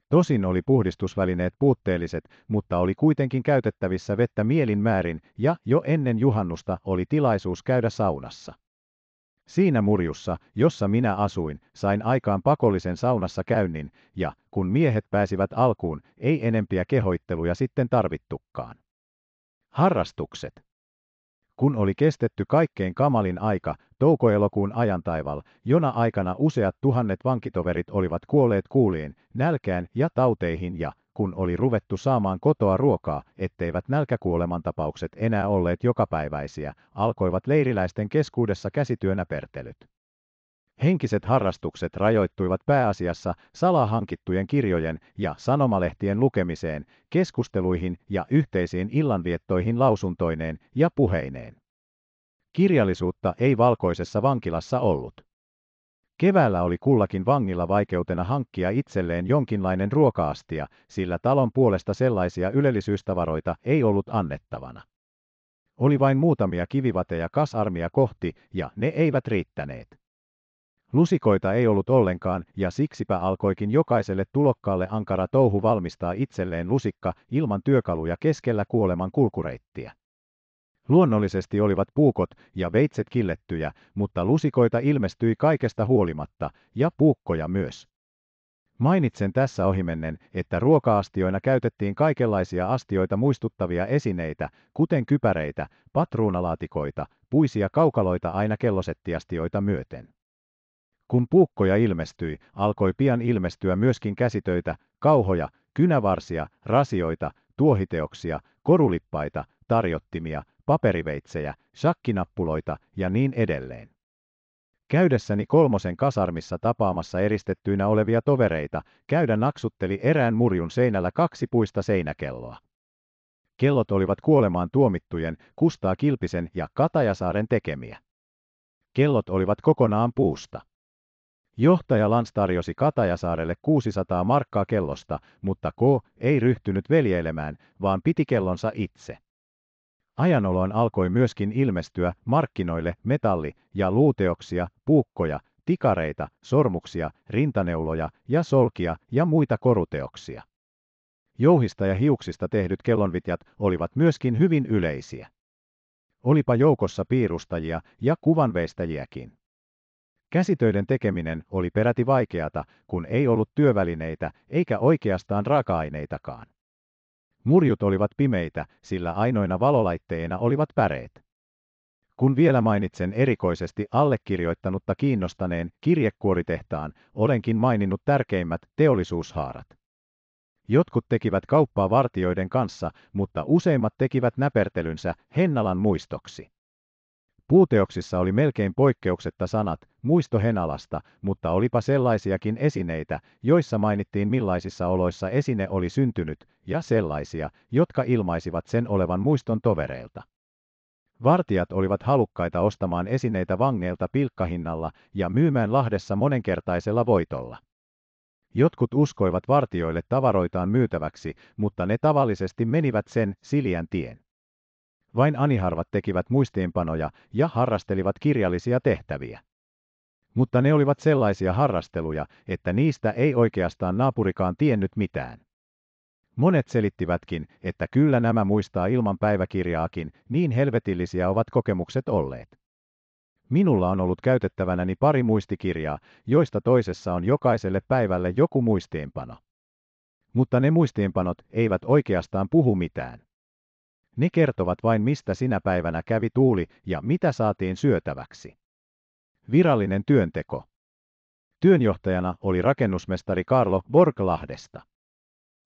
Tosin oli puhdistusvälineet puutteelliset, mutta oli kuitenkin käytettävissä vettä mielin määrin ja jo ennen juhannusta oli tilaisuus käydä saunassa. Siinä murjussa, jossa minä asuin, sain aikaan pakollisen saunassa käynnin, ja kun miehet pääsivät alkuun, ei enempiä kehoitteluja sitten tarvittukaan. Harrastukset kun oli kestetty kaikkein kamalin aika, toukoelokuun ajantaival, jona aikana useat tuhannet vankitoverit olivat kuolleet kuuliin, nälkään ja tauteihin ja, kun oli ruvettu saamaan kotoa ruokaa, etteivät nälkäkuolemantapaukset enää olleet jokapäiväisiä, alkoivat leiriläisten keskuudessa käsityönäpertelyt. Henkiset harrastukset rajoittuivat pääasiassa salahankittujen kirjojen ja sanomalehtien lukemiseen, keskusteluihin ja yhteisiin illanviettoihin lausuntoineen ja puheineen. Kirjallisuutta ei valkoisessa vankilassa ollut. Keväällä oli kullakin vangilla vaikeutena hankkia itselleen jonkinlainen ruokaastia, sillä talon puolesta sellaisia ylellisyystavaroita ei ollut annettavana. Oli vain muutamia kivivateja kasarmia kohti, ja ne eivät riittäneet. Lusikoita ei ollut ollenkaan, ja siksipä alkoikin jokaiselle tulokkaalle ankara touhu valmistaa itselleen lusikka ilman työkaluja keskellä kuoleman kulkureittiä. Luonnollisesti olivat puukot ja veitset killettyjä, mutta lusikoita ilmestyi kaikesta huolimatta, ja puukkoja myös. Mainitsen tässä ohimennen, että ruoka-astioina käytettiin kaikenlaisia astioita muistuttavia esineitä, kuten kypäreitä, patruunalaatikoita, puisia kaukaloita aina kellosettiastioita myöten. Kun puukkoja ilmestyi, alkoi pian ilmestyä myöskin käsitöitä, kauhoja, kynävarsia, rasioita, tuohiteoksia, korulippaita, tarjottimia, paperiveitsejä, shakkinappuloita ja niin edelleen. Käydessäni kolmosen kasarmissa tapaamassa eristettyinä olevia tovereita, käydä naksutteli erään murjun seinällä kaksi puista seinäkelloa. Kellot olivat kuolemaan tuomittujen Kustaa Kilpisen ja Katajasaaren tekemiä. Kellot olivat kokonaan puusta. Johtaja Lans tarjosi Katajasaarelle 600 markkaa kellosta, mutta K ei ryhtynyt veljeilemään, vaan piti kellonsa itse. Ajanoloon alkoi myöskin ilmestyä markkinoille metalli- ja luuteoksia, puukkoja, tikareita, sormuksia, rintaneuloja ja solkia ja muita koruteoksia. Jouhista ja hiuksista tehdyt kellonvitjat olivat myöskin hyvin yleisiä. Olipa joukossa piirustajia ja kuvanveistäjiäkin. Käsitöiden tekeminen oli peräti vaikeata, kun ei ollut työvälineitä eikä oikeastaan raaka-aineitakaan. Murjut olivat pimeitä, sillä ainoina valolaitteina olivat päreet. Kun vielä mainitsen erikoisesti allekirjoittanutta kiinnostaneen kirjekuoritehtaan, olenkin maininnut tärkeimmät teollisuushaarat. Jotkut tekivät kauppaa vartioiden kanssa, mutta useimmat tekivät näpertelynsä Hennalan muistoksi. Puuteoksissa oli melkein poikkeuksetta sanat muisto Henalasta, mutta olipa sellaisiakin esineitä, joissa mainittiin millaisissa oloissa esine oli syntynyt, ja sellaisia, jotka ilmaisivat sen olevan muiston tovereilta. Vartijat olivat halukkaita ostamaan esineitä vangeilta pilkkahinnalla ja myymään Lahdessa monenkertaisella voitolla. Jotkut uskoivat vartijoille tavaroitaan myytäväksi, mutta ne tavallisesti menivät sen siljän tien. Vain aniharvat tekivät muistiinpanoja ja harrastelivat kirjallisia tehtäviä. Mutta ne olivat sellaisia harrasteluja, että niistä ei oikeastaan naapurikaan tiennyt mitään. Monet selittivätkin, että kyllä nämä muistaa ilman päiväkirjaakin, niin helvetillisiä ovat kokemukset olleet. Minulla on ollut käytettävänäni pari muistikirjaa, joista toisessa on jokaiselle päivälle joku muistiinpano. Mutta ne muistiinpanot eivät oikeastaan puhu mitään. Ne kertovat vain mistä sinä päivänä kävi tuuli ja mitä saatiin syötäväksi. Virallinen työnteko. Työnjohtajana oli rakennusmestari Karlo Borglahdesta.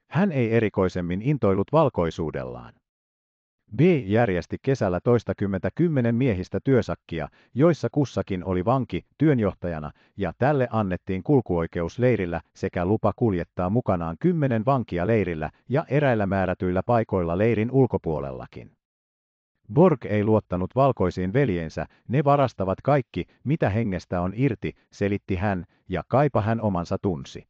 Hän ei erikoisemmin intoillut valkoisuudellaan. B järjesti kesällä toista kymmentä kymmenen miehistä työsakkia, joissa kussakin oli vanki työnjohtajana, ja tälle annettiin kulkuoikeus leirillä sekä lupa kuljettaa mukanaan kymmenen vankia leirillä ja eräillä määrätyillä paikoilla leirin ulkopuolellakin. Borg ei luottanut valkoisiin veljeensä, ne varastavat kaikki, mitä hengestä on irti, selitti hän, ja kaipa hän omansa tunsi.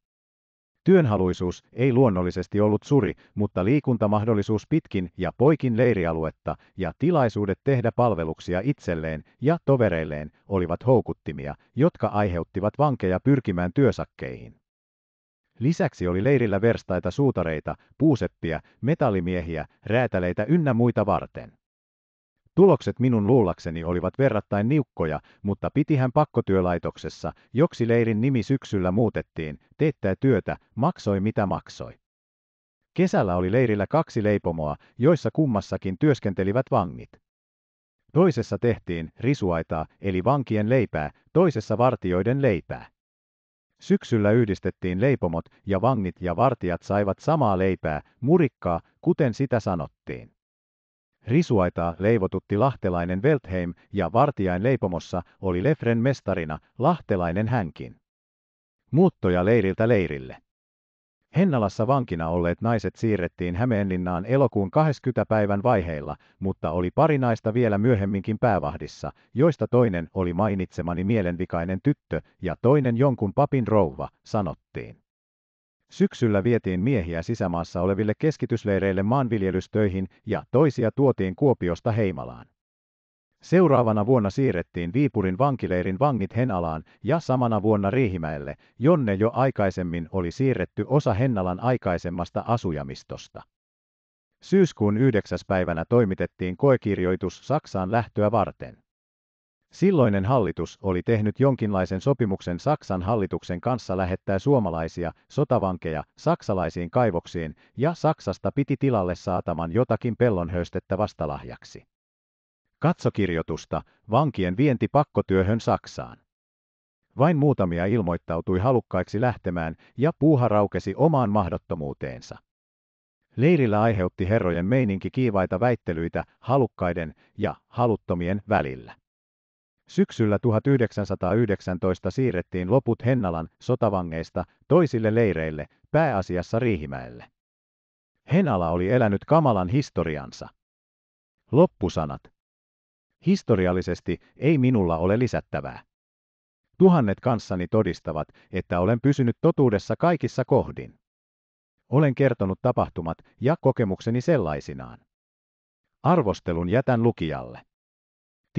Työnhaluisuus ei luonnollisesti ollut suri, mutta liikuntamahdollisuus pitkin ja poikin leirialuetta ja tilaisuudet tehdä palveluksia itselleen ja tovereilleen olivat houkuttimia, jotka aiheuttivat vankeja pyrkimään työsakkeihin. Lisäksi oli leirillä verstaita suutareita, puuseppiä, metallimiehiä, räätäleitä ynnä muita varten. Tulokset minun luulakseni olivat verrattain niukkoja, mutta pitihän pakkotyölaitoksessa, joksi leirin nimi syksyllä muutettiin, teettää työtä, maksoi mitä maksoi. Kesällä oli leirillä kaksi leipomoa, joissa kummassakin työskentelivät vangit. Toisessa tehtiin risuaitaa, eli vankien leipää, toisessa vartioiden leipää. Syksyllä yhdistettiin leipomot ja vangit ja vartijat saivat samaa leipää, murikkaa, kuten sitä sanottiin. Risuaitaa leivotutti lahtelainen Veltheim ja vartijain leipomossa oli Lefren mestarina, lahtelainen hänkin. Muuttoja leiriltä leirille. Hennalassa vankina olleet naiset siirrettiin Hämeenlinnaan elokuun 20. päivän vaiheilla, mutta oli pari naista vielä myöhemminkin päävahdissa, joista toinen oli mainitsemani mielenvikainen tyttö ja toinen jonkun papin rouva, sanottiin. Syksyllä vietiin miehiä sisämaassa oleville keskitysleireille maanviljelystöihin ja toisia tuotiin Kuopiosta Heimalaan. Seuraavana vuonna siirrettiin Viipurin vankileirin vangit Henalaan ja samana vuonna Riihimäelle, jonne jo aikaisemmin oli siirretty osa Hennalan aikaisemmasta asujamistosta. Syyskuun 9. päivänä toimitettiin koekirjoitus Saksaan lähtöä varten. Silloinen hallitus oli tehnyt jonkinlaisen sopimuksen Saksan hallituksen kanssa lähettää suomalaisia sotavankeja saksalaisiin kaivoksiin ja Saksasta piti tilalle saataman jotakin pellonhöystettä vastalahjaksi. Katsokirjoitusta vankien vienti pakkotyöhön Saksaan. Vain muutamia ilmoittautui halukkaiksi lähtemään ja puuha raukesi omaan mahdottomuuteensa. Leirillä aiheutti herrojen meininki kiivaita väittelyitä halukkaiden ja haluttomien välillä. Syksyllä 1919 siirrettiin loput Hennalan sotavangeista toisille leireille, pääasiassa Riihimäelle. Henala oli elänyt kamalan historiansa. Loppusanat. Historiallisesti ei minulla ole lisättävää. Tuhannet kanssani todistavat, että olen pysynyt totuudessa kaikissa kohdin. Olen kertonut tapahtumat ja kokemukseni sellaisinaan. Arvostelun jätän lukijalle.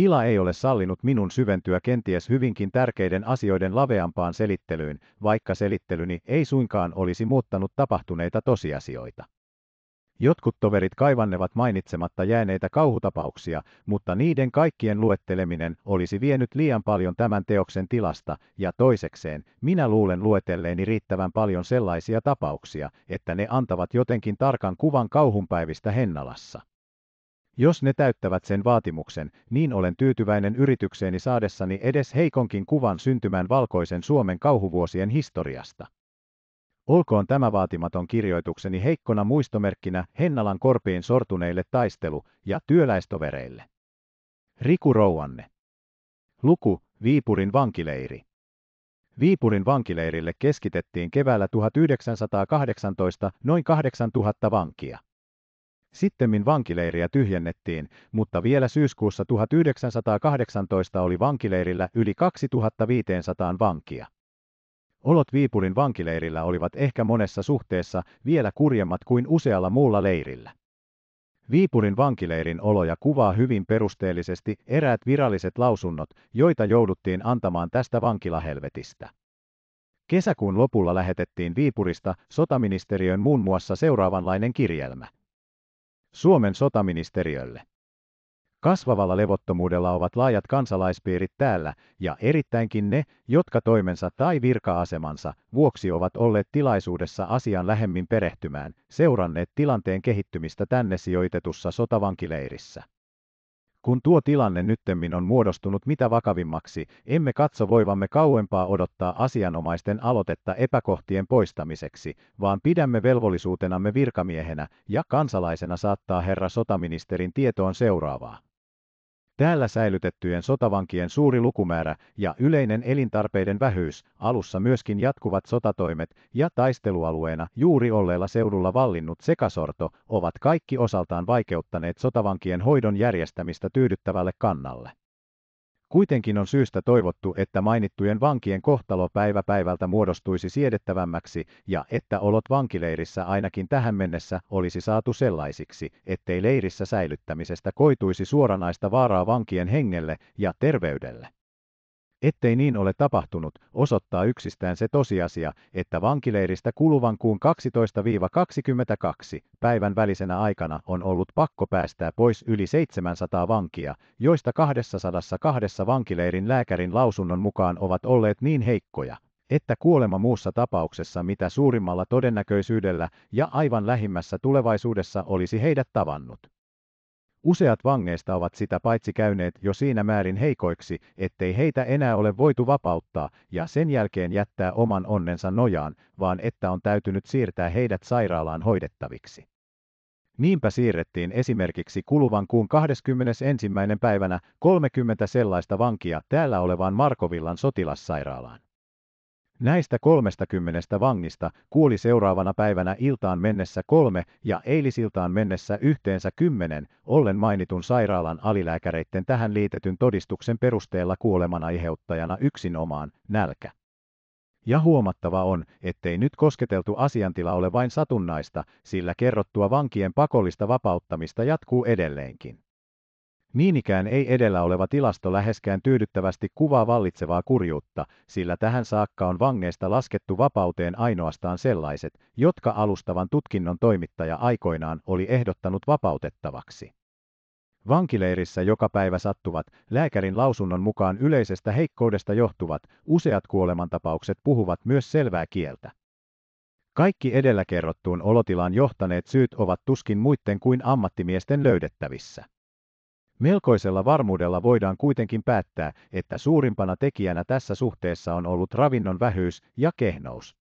Tila ei ole sallinut minun syventyä kenties hyvinkin tärkeiden asioiden laveampaan selittelyyn, vaikka selittelyni ei suinkaan olisi muuttanut tapahtuneita tosiasioita. Jotkut toverit kaivannevat mainitsematta jääneitä kauhutapauksia, mutta niiden kaikkien luetteleminen olisi vienyt liian paljon tämän teoksen tilasta, ja toisekseen, minä luulen luetelleeni riittävän paljon sellaisia tapauksia, että ne antavat jotenkin tarkan kuvan kauhunpäivistä Hennalassa. Jos ne täyttävät sen vaatimuksen, niin olen tyytyväinen yritykseeni saadessani edes heikonkin kuvan syntymään valkoisen Suomen kauhuvuosien historiasta. Olkoon tämä vaatimaton kirjoitukseni heikkona muistomerkkinä Hennalan korpiin sortuneille taistelu- ja työläistovereille. Riku Rouanne. Luku, Viipurin vankileiri. Viipurin vankileirille keskitettiin keväällä 1918 noin 8000 vankia. Sittemmin vankileiriä tyhjennettiin, mutta vielä syyskuussa 1918 oli vankileirillä yli 2500 vankia. Olot Viipurin vankileirillä olivat ehkä monessa suhteessa vielä kurjemmat kuin usealla muulla leirillä. Viipurin vankileirin oloja kuvaa hyvin perusteellisesti eräät viralliset lausunnot, joita jouduttiin antamaan tästä vankilahelvetistä. Kesäkuun lopulla lähetettiin Viipurista sotaministeriön muun muassa seuraavanlainen kirjelmä. Suomen sotaministeriölle. Kasvavalla levottomuudella ovat laajat kansalaispiirit täällä ja erittäinkin ne, jotka toimensa tai virkaasemansa vuoksi ovat olleet tilaisuudessa asian lähemmin perehtymään, seuranneet tilanteen kehittymistä tänne sijoitetussa sotavankileirissä. Kun tuo tilanne nyttemmin on muodostunut mitä vakavimmaksi, emme katso voivamme kauempaa odottaa asianomaisten aloitetta epäkohtien poistamiseksi, vaan pidämme velvollisuutenamme virkamiehenä ja kansalaisena saattaa herra sotaministerin tietoon seuraavaa. Täällä säilytettyjen sotavankien suuri lukumäärä ja yleinen elintarpeiden vähyys, alussa myöskin jatkuvat sotatoimet ja taistelualueena juuri olleella seudulla vallinnut sekasorto ovat kaikki osaltaan vaikeuttaneet sotavankien hoidon järjestämistä tyydyttävälle kannalle. Kuitenkin on syystä toivottu, että mainittujen vankien kohtalo päivä päivältä muodostuisi siedettävämmäksi ja että olot vankileirissä ainakin tähän mennessä olisi saatu sellaisiksi, ettei leirissä säilyttämisestä koituisi suoranaista vaaraa vankien hengelle ja terveydelle. Ettei niin ole tapahtunut, osoittaa yksistään se tosiasia, että vankileiristä kuluvan kuun 12-22 päivän välisenä aikana on ollut pakko päästää pois yli 700 vankia, joista 202 vankileirin lääkärin lausunnon mukaan ovat olleet niin heikkoja, että kuolema muussa tapauksessa mitä suurimmalla todennäköisyydellä ja aivan lähimmässä tulevaisuudessa olisi heidät tavannut. Useat vangeista ovat sitä paitsi käyneet jo siinä määrin heikoiksi, ettei heitä enää ole voitu vapauttaa ja sen jälkeen jättää oman onnensa nojaan, vaan että on täytynyt siirtää heidät sairaalaan hoidettaviksi. Niinpä siirrettiin esimerkiksi kuluvan kuun 21. päivänä 30 sellaista vankia täällä olevaan Markovillan sotilassairaalaan. Näistä 30 vangista kuoli seuraavana päivänä iltaan mennessä kolme ja eilisiltaan mennessä yhteensä kymmenen, ollen mainitun sairaalan alilääkäreiden tähän liitetyn todistuksen perusteella kuoleman aiheuttajana yksinomaan nälkä. Ja huomattava on, ettei nyt kosketeltu asiantila ole vain satunnaista, sillä kerrottua vankien pakollista vapauttamista jatkuu edelleenkin. Niinikään ei edellä oleva tilasto läheskään tyydyttävästi kuvaa vallitsevaa kurjuutta, sillä tähän saakka on vangeista laskettu vapauteen ainoastaan sellaiset, jotka alustavan tutkinnon toimittaja aikoinaan oli ehdottanut vapautettavaksi. Vankileirissä joka päivä sattuvat, lääkärin lausunnon mukaan yleisestä heikkoudesta johtuvat, useat kuolemantapaukset puhuvat myös selvää kieltä. Kaikki edellä kerrottuun olotilaan johtaneet syyt ovat tuskin muiden kuin ammattimiesten löydettävissä. Melkoisella varmuudella voidaan kuitenkin päättää, että suurimpana tekijänä tässä suhteessa on ollut ravinnon vähyys ja kehnous.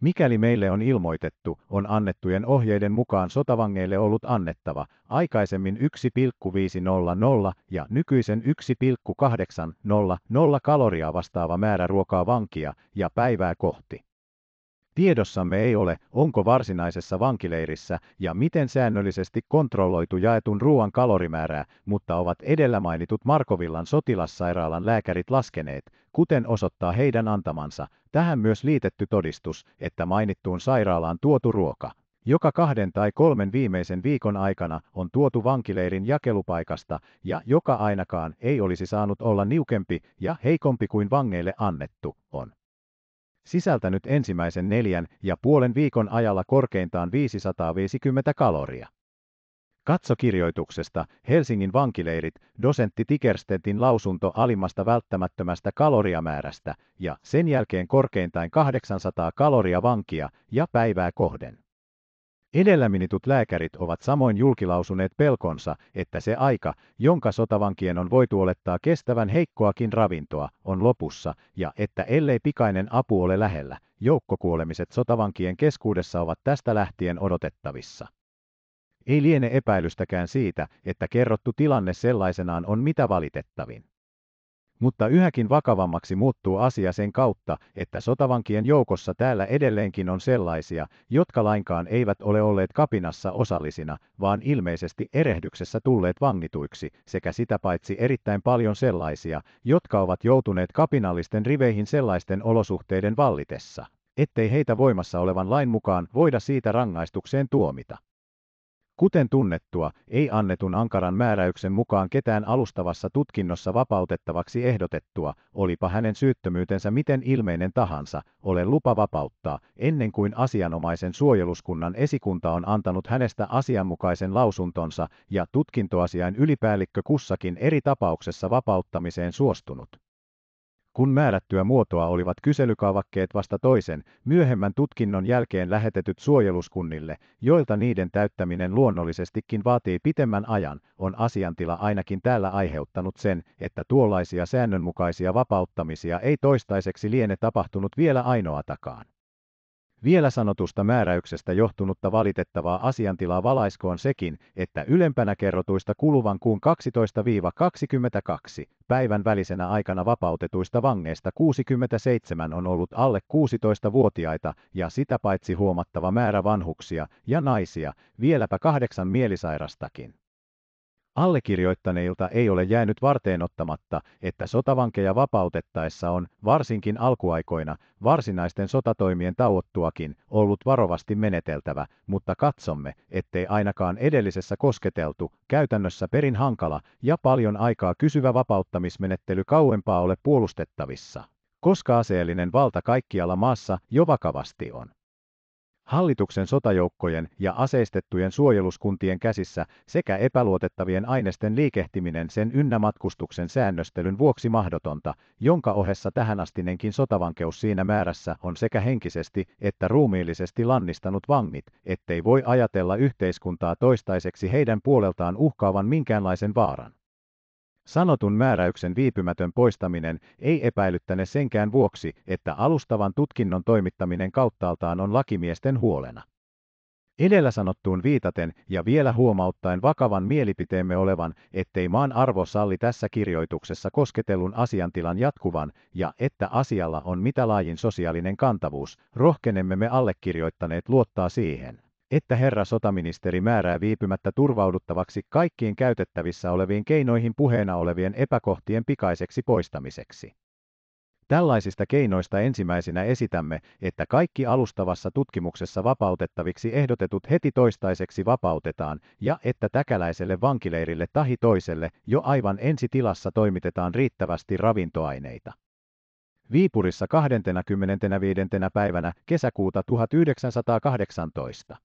Mikäli meille on ilmoitettu, on annettujen ohjeiden mukaan sotavangeille ollut annettava aikaisemmin 1,500 ja nykyisen 1,800 kaloria vastaava määrä ruokaa vankia ja päivää kohti. Tiedossamme ei ole, onko varsinaisessa vankileirissä ja miten säännöllisesti kontrolloitu jaetun ruoan kalorimäärää, mutta ovat edellä mainitut Markovillan sotilassairaalan lääkärit laskeneet, kuten osoittaa heidän antamansa, tähän myös liitetty todistus, että mainittuun sairaalaan tuotu ruoka, joka kahden tai kolmen viimeisen viikon aikana on tuotu vankileirin jakelupaikasta ja joka ainakaan ei olisi saanut olla niukempi ja heikompi kuin vangeille annettu, on sisältänyt ensimmäisen neljän ja puolen viikon ajalla korkeintaan 550 kaloria. Katsokirjoituksesta Helsingin vankileirit, dosentti Tikerstetin lausunto alimmasta välttämättömästä kaloriamäärästä ja sen jälkeen korkeintaan 800 kaloria vankia ja päivää kohden. Edellä minitut lääkärit ovat samoin julkilausuneet pelkonsa, että se aika, jonka sotavankien on voitu olettaa kestävän heikkoakin ravintoa, on lopussa, ja että ellei pikainen apu ole lähellä, joukkokuolemiset sotavankien keskuudessa ovat tästä lähtien odotettavissa. Ei liene epäilystäkään siitä, että kerrottu tilanne sellaisenaan on mitä valitettavin mutta yhäkin vakavammaksi muuttuu asia sen kautta, että sotavankien joukossa täällä edelleenkin on sellaisia, jotka lainkaan eivät ole olleet kapinassa osallisina, vaan ilmeisesti erehdyksessä tulleet vangituiksi, sekä sitä paitsi erittäin paljon sellaisia, jotka ovat joutuneet kapinallisten riveihin sellaisten olosuhteiden vallitessa ettei heitä voimassa olevan lain mukaan voida siitä rangaistukseen tuomita. Kuten tunnettua, ei annetun ankaran määräyksen mukaan ketään alustavassa tutkinnossa vapautettavaksi ehdotettua, olipa hänen syyttömyytensä miten ilmeinen tahansa, ole lupa vapauttaa, ennen kuin asianomaisen suojeluskunnan esikunta on antanut hänestä asianmukaisen lausuntonsa ja tutkintoasiain ylipäällikkö kussakin eri tapauksessa vapauttamiseen suostunut kun määrättyä muotoa olivat kyselykaavakkeet vasta toisen, myöhemmän tutkinnon jälkeen lähetetyt suojeluskunnille, joilta niiden täyttäminen luonnollisestikin vaatii pitemmän ajan, on asiantila ainakin täällä aiheuttanut sen, että tuollaisia säännönmukaisia vapauttamisia ei toistaiseksi liene tapahtunut vielä ainoatakaan. Vielä sanotusta määräyksestä johtunutta valitettavaa asiantilaa valaiskoon sekin, että ylempänä kerrotuista kuluvan kuun 12-22 päivän välisenä aikana vapautetuista vangeista 67 on ollut alle 16-vuotiaita ja sitä paitsi huomattava määrä vanhuksia ja naisia, vieläpä kahdeksan mielisairastakin. Allekirjoittaneilta ei ole jäänyt ottamatta, että sotavankeja vapautettaessa on, varsinkin alkuaikoina, varsinaisten sotatoimien tauottuakin, ollut varovasti meneteltävä, mutta katsomme, ettei ainakaan edellisessä kosketeltu, käytännössä perin hankala ja paljon aikaa kysyvä vapauttamismenettely kauempaa ole puolustettavissa, koska aseellinen valta kaikkialla maassa jo vakavasti on hallituksen sotajoukkojen ja aseistettujen suojeluskuntien käsissä sekä epäluotettavien ainesten liikehtiminen sen ynnä matkustuksen säännöstelyn vuoksi mahdotonta, jonka ohessa tähänastinenkin sotavankeus siinä määrässä on sekä henkisesti että ruumiillisesti lannistanut vangit, ettei voi ajatella yhteiskuntaa toistaiseksi heidän puoleltaan uhkaavan minkäänlaisen vaaran. Sanotun määräyksen viipymätön poistaminen ei epäilyttäne senkään vuoksi, että alustavan tutkinnon toimittaminen kauttaaltaan on lakimiesten huolena. Edellä sanottuun viitaten ja vielä huomauttaen vakavan mielipiteemme olevan, ettei maan arvo salli tässä kirjoituksessa kosketellun asiantilan jatkuvan ja että asialla on mitä laajin sosiaalinen kantavuus, rohkenemme me allekirjoittaneet luottaa siihen että herra sotaministeri määrää viipymättä turvauduttavaksi kaikkiin käytettävissä oleviin keinoihin puheena olevien epäkohtien pikaiseksi poistamiseksi. Tällaisista keinoista ensimmäisenä esitämme, että kaikki alustavassa tutkimuksessa vapautettaviksi ehdotetut heti toistaiseksi vapautetaan ja että täkäläiselle vankileirille tahi toiselle jo aivan ensi tilassa toimitetaan riittävästi ravintoaineita. Viipurissa 25. päivänä kesäkuuta 1918.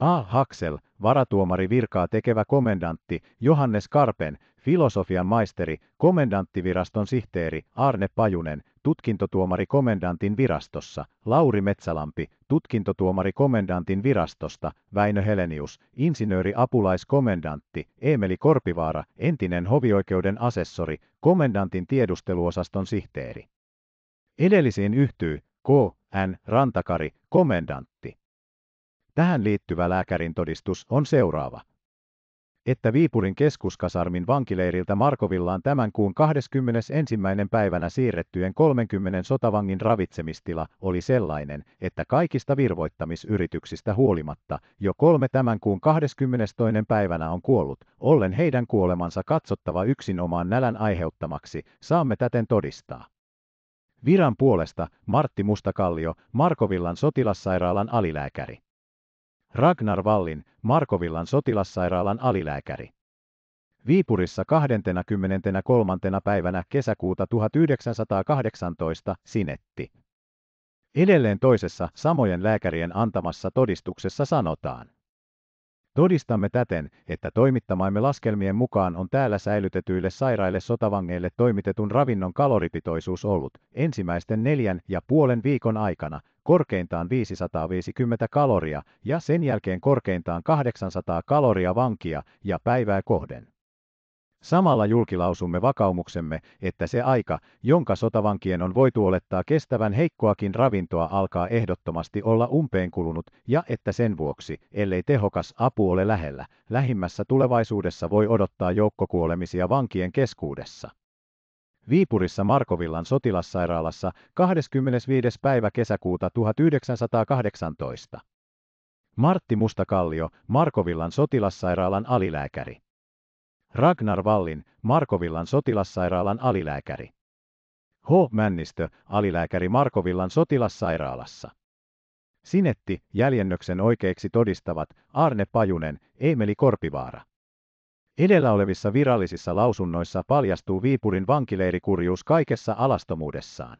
A. Haksel, varatuomari virkaa tekevä komendantti, Johannes Karpen, filosofian maisteri, komendanttiviraston sihteeri, Arne Pajunen, tutkintotuomari komendantin virastossa, Lauri Metsälampi, tutkintotuomari komendantin virastosta, Väinö Helenius, insinööri apulaiskomendantti, Eemeli Korpivaara, entinen hovioikeuden asessori, komendantin tiedusteluosaston sihteeri. Edellisiin yhtyy K. N. Rantakari, komendantti. Tähän liittyvä lääkärin todistus on seuraava. Että Viipurin keskuskasarmin vankileiriltä Markovillaan tämän kuun 21. päivänä siirrettyjen 30 sotavangin ravitsemistila oli sellainen, että kaikista virvoittamisyrityksistä huolimatta jo kolme tämän kuun 22. päivänä on kuollut, ollen heidän kuolemansa katsottava yksinomaan nälän aiheuttamaksi, saamme täten todistaa. Viran puolesta Martti Mustakallio, Markovillan sotilassairaalan alilääkäri. Ragnar Vallin, Markovillan sotilassairaalan alilääkäri. Viipurissa 23. päivänä kesäkuuta 1918 sinetti. Edelleen toisessa samojen lääkärien antamassa todistuksessa sanotaan. Todistamme täten, että toimittamaimme laskelmien mukaan on täällä säilytetyille sairaille sotavangeille toimitetun ravinnon kaloripitoisuus ollut ensimmäisten neljän ja puolen viikon aikana korkeintaan 550 kaloria ja sen jälkeen korkeintaan 800 kaloria vankia ja päivää kohden. Samalla julkilausumme vakaumuksemme, että se aika, jonka sotavankien on voitu olettaa kestävän heikkoakin ravintoa, alkaa ehdottomasti olla umpeen kulunut ja että sen vuoksi, ellei tehokas apu ole lähellä, lähimmässä tulevaisuudessa voi odottaa joukkokuolemisia vankien keskuudessa. Viipurissa Markovillan sotilassairaalassa 25. päivä kesäkuuta 1918. Martti Mustakallio, Markovillan sotilassairaalan alilääkäri. Ragnar Vallin, Markovillan sotilassairaalan alilääkäri. H. Männistö, alilääkäri Markovillan sotilassairaalassa. Sinetti, jäljennöksen oikeiksi todistavat Arne Pajunen, Emeli Korpivaara. Edellä olevissa virallisissa lausunnoissa paljastuu Viipurin vankileirikurjuus kaikessa alastomuudessaan.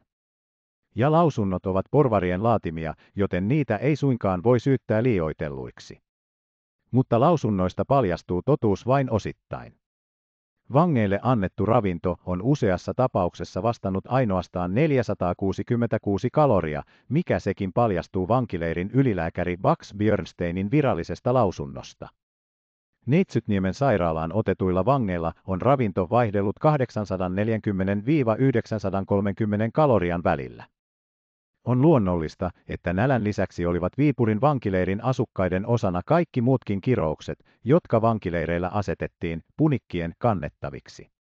Ja lausunnot ovat porvarien laatimia, joten niitä ei suinkaan voi syyttää liioitelluiksi. Mutta lausunnoista paljastuu totuus vain osittain. Vangeille annettu ravinto on useassa tapauksessa vastannut ainoastaan 466 kaloria, mikä sekin paljastuu vankileirin ylilääkäri Bax Björnsteinin virallisesta lausunnosta. Neitsytniemen sairaalaan otetuilla vangeilla on ravinto vaihdellut 840-930 kalorian välillä. On luonnollista, että nälän lisäksi olivat Viipurin vankileirin asukkaiden osana kaikki muutkin kiroukset, jotka vankileireillä asetettiin punikkien kannettaviksi.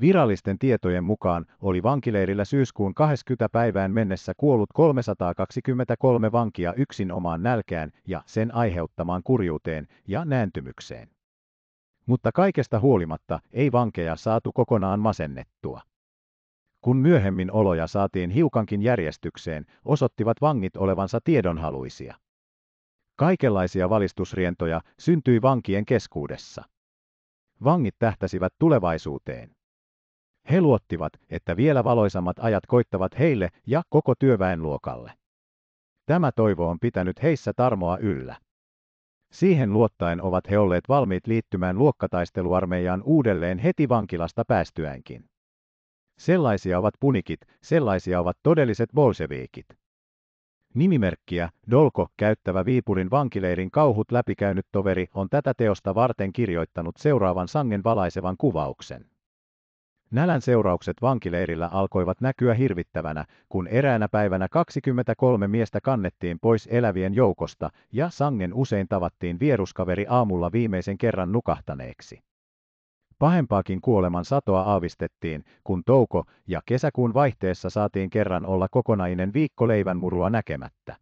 Virallisten tietojen mukaan oli vankileirillä syyskuun 20. päivään mennessä kuollut 323 vankia yksin omaan nälkään ja sen aiheuttamaan kurjuuteen ja nääntymykseen. Mutta kaikesta huolimatta ei vankeja saatu kokonaan masennettua. Kun myöhemmin oloja saatiin hiukankin järjestykseen, osoittivat vangit olevansa tiedonhaluisia. Kaikenlaisia valistusrientoja syntyi vankien keskuudessa. Vangit tähtäsivät tulevaisuuteen. He luottivat, että vielä valoisammat ajat koittavat heille ja koko työväenluokalle. Tämä toivo on pitänyt heissä tarmoa yllä. Siihen luottaen ovat he olleet valmiit liittymään luokkataisteluarmeijaan uudelleen heti vankilasta päästyäänkin. Sellaisia ovat punikit, sellaisia ovat todelliset bolseviikit. Nimimerkkiä Dolko käyttävä Viipurin vankileirin kauhut läpikäynyt toveri on tätä teosta varten kirjoittanut seuraavan sangen valaisevan kuvauksen. Nälän seuraukset vankileirillä alkoivat näkyä hirvittävänä, kun eräänä päivänä 23 miestä kannettiin pois elävien joukosta ja sangen usein tavattiin vieruskaveri aamulla viimeisen kerran nukahtaneeksi. Pahempaakin kuoleman satoa aavistettiin, kun touko- ja kesäkuun vaihteessa saatiin kerran olla kokonainen viikko murua näkemättä.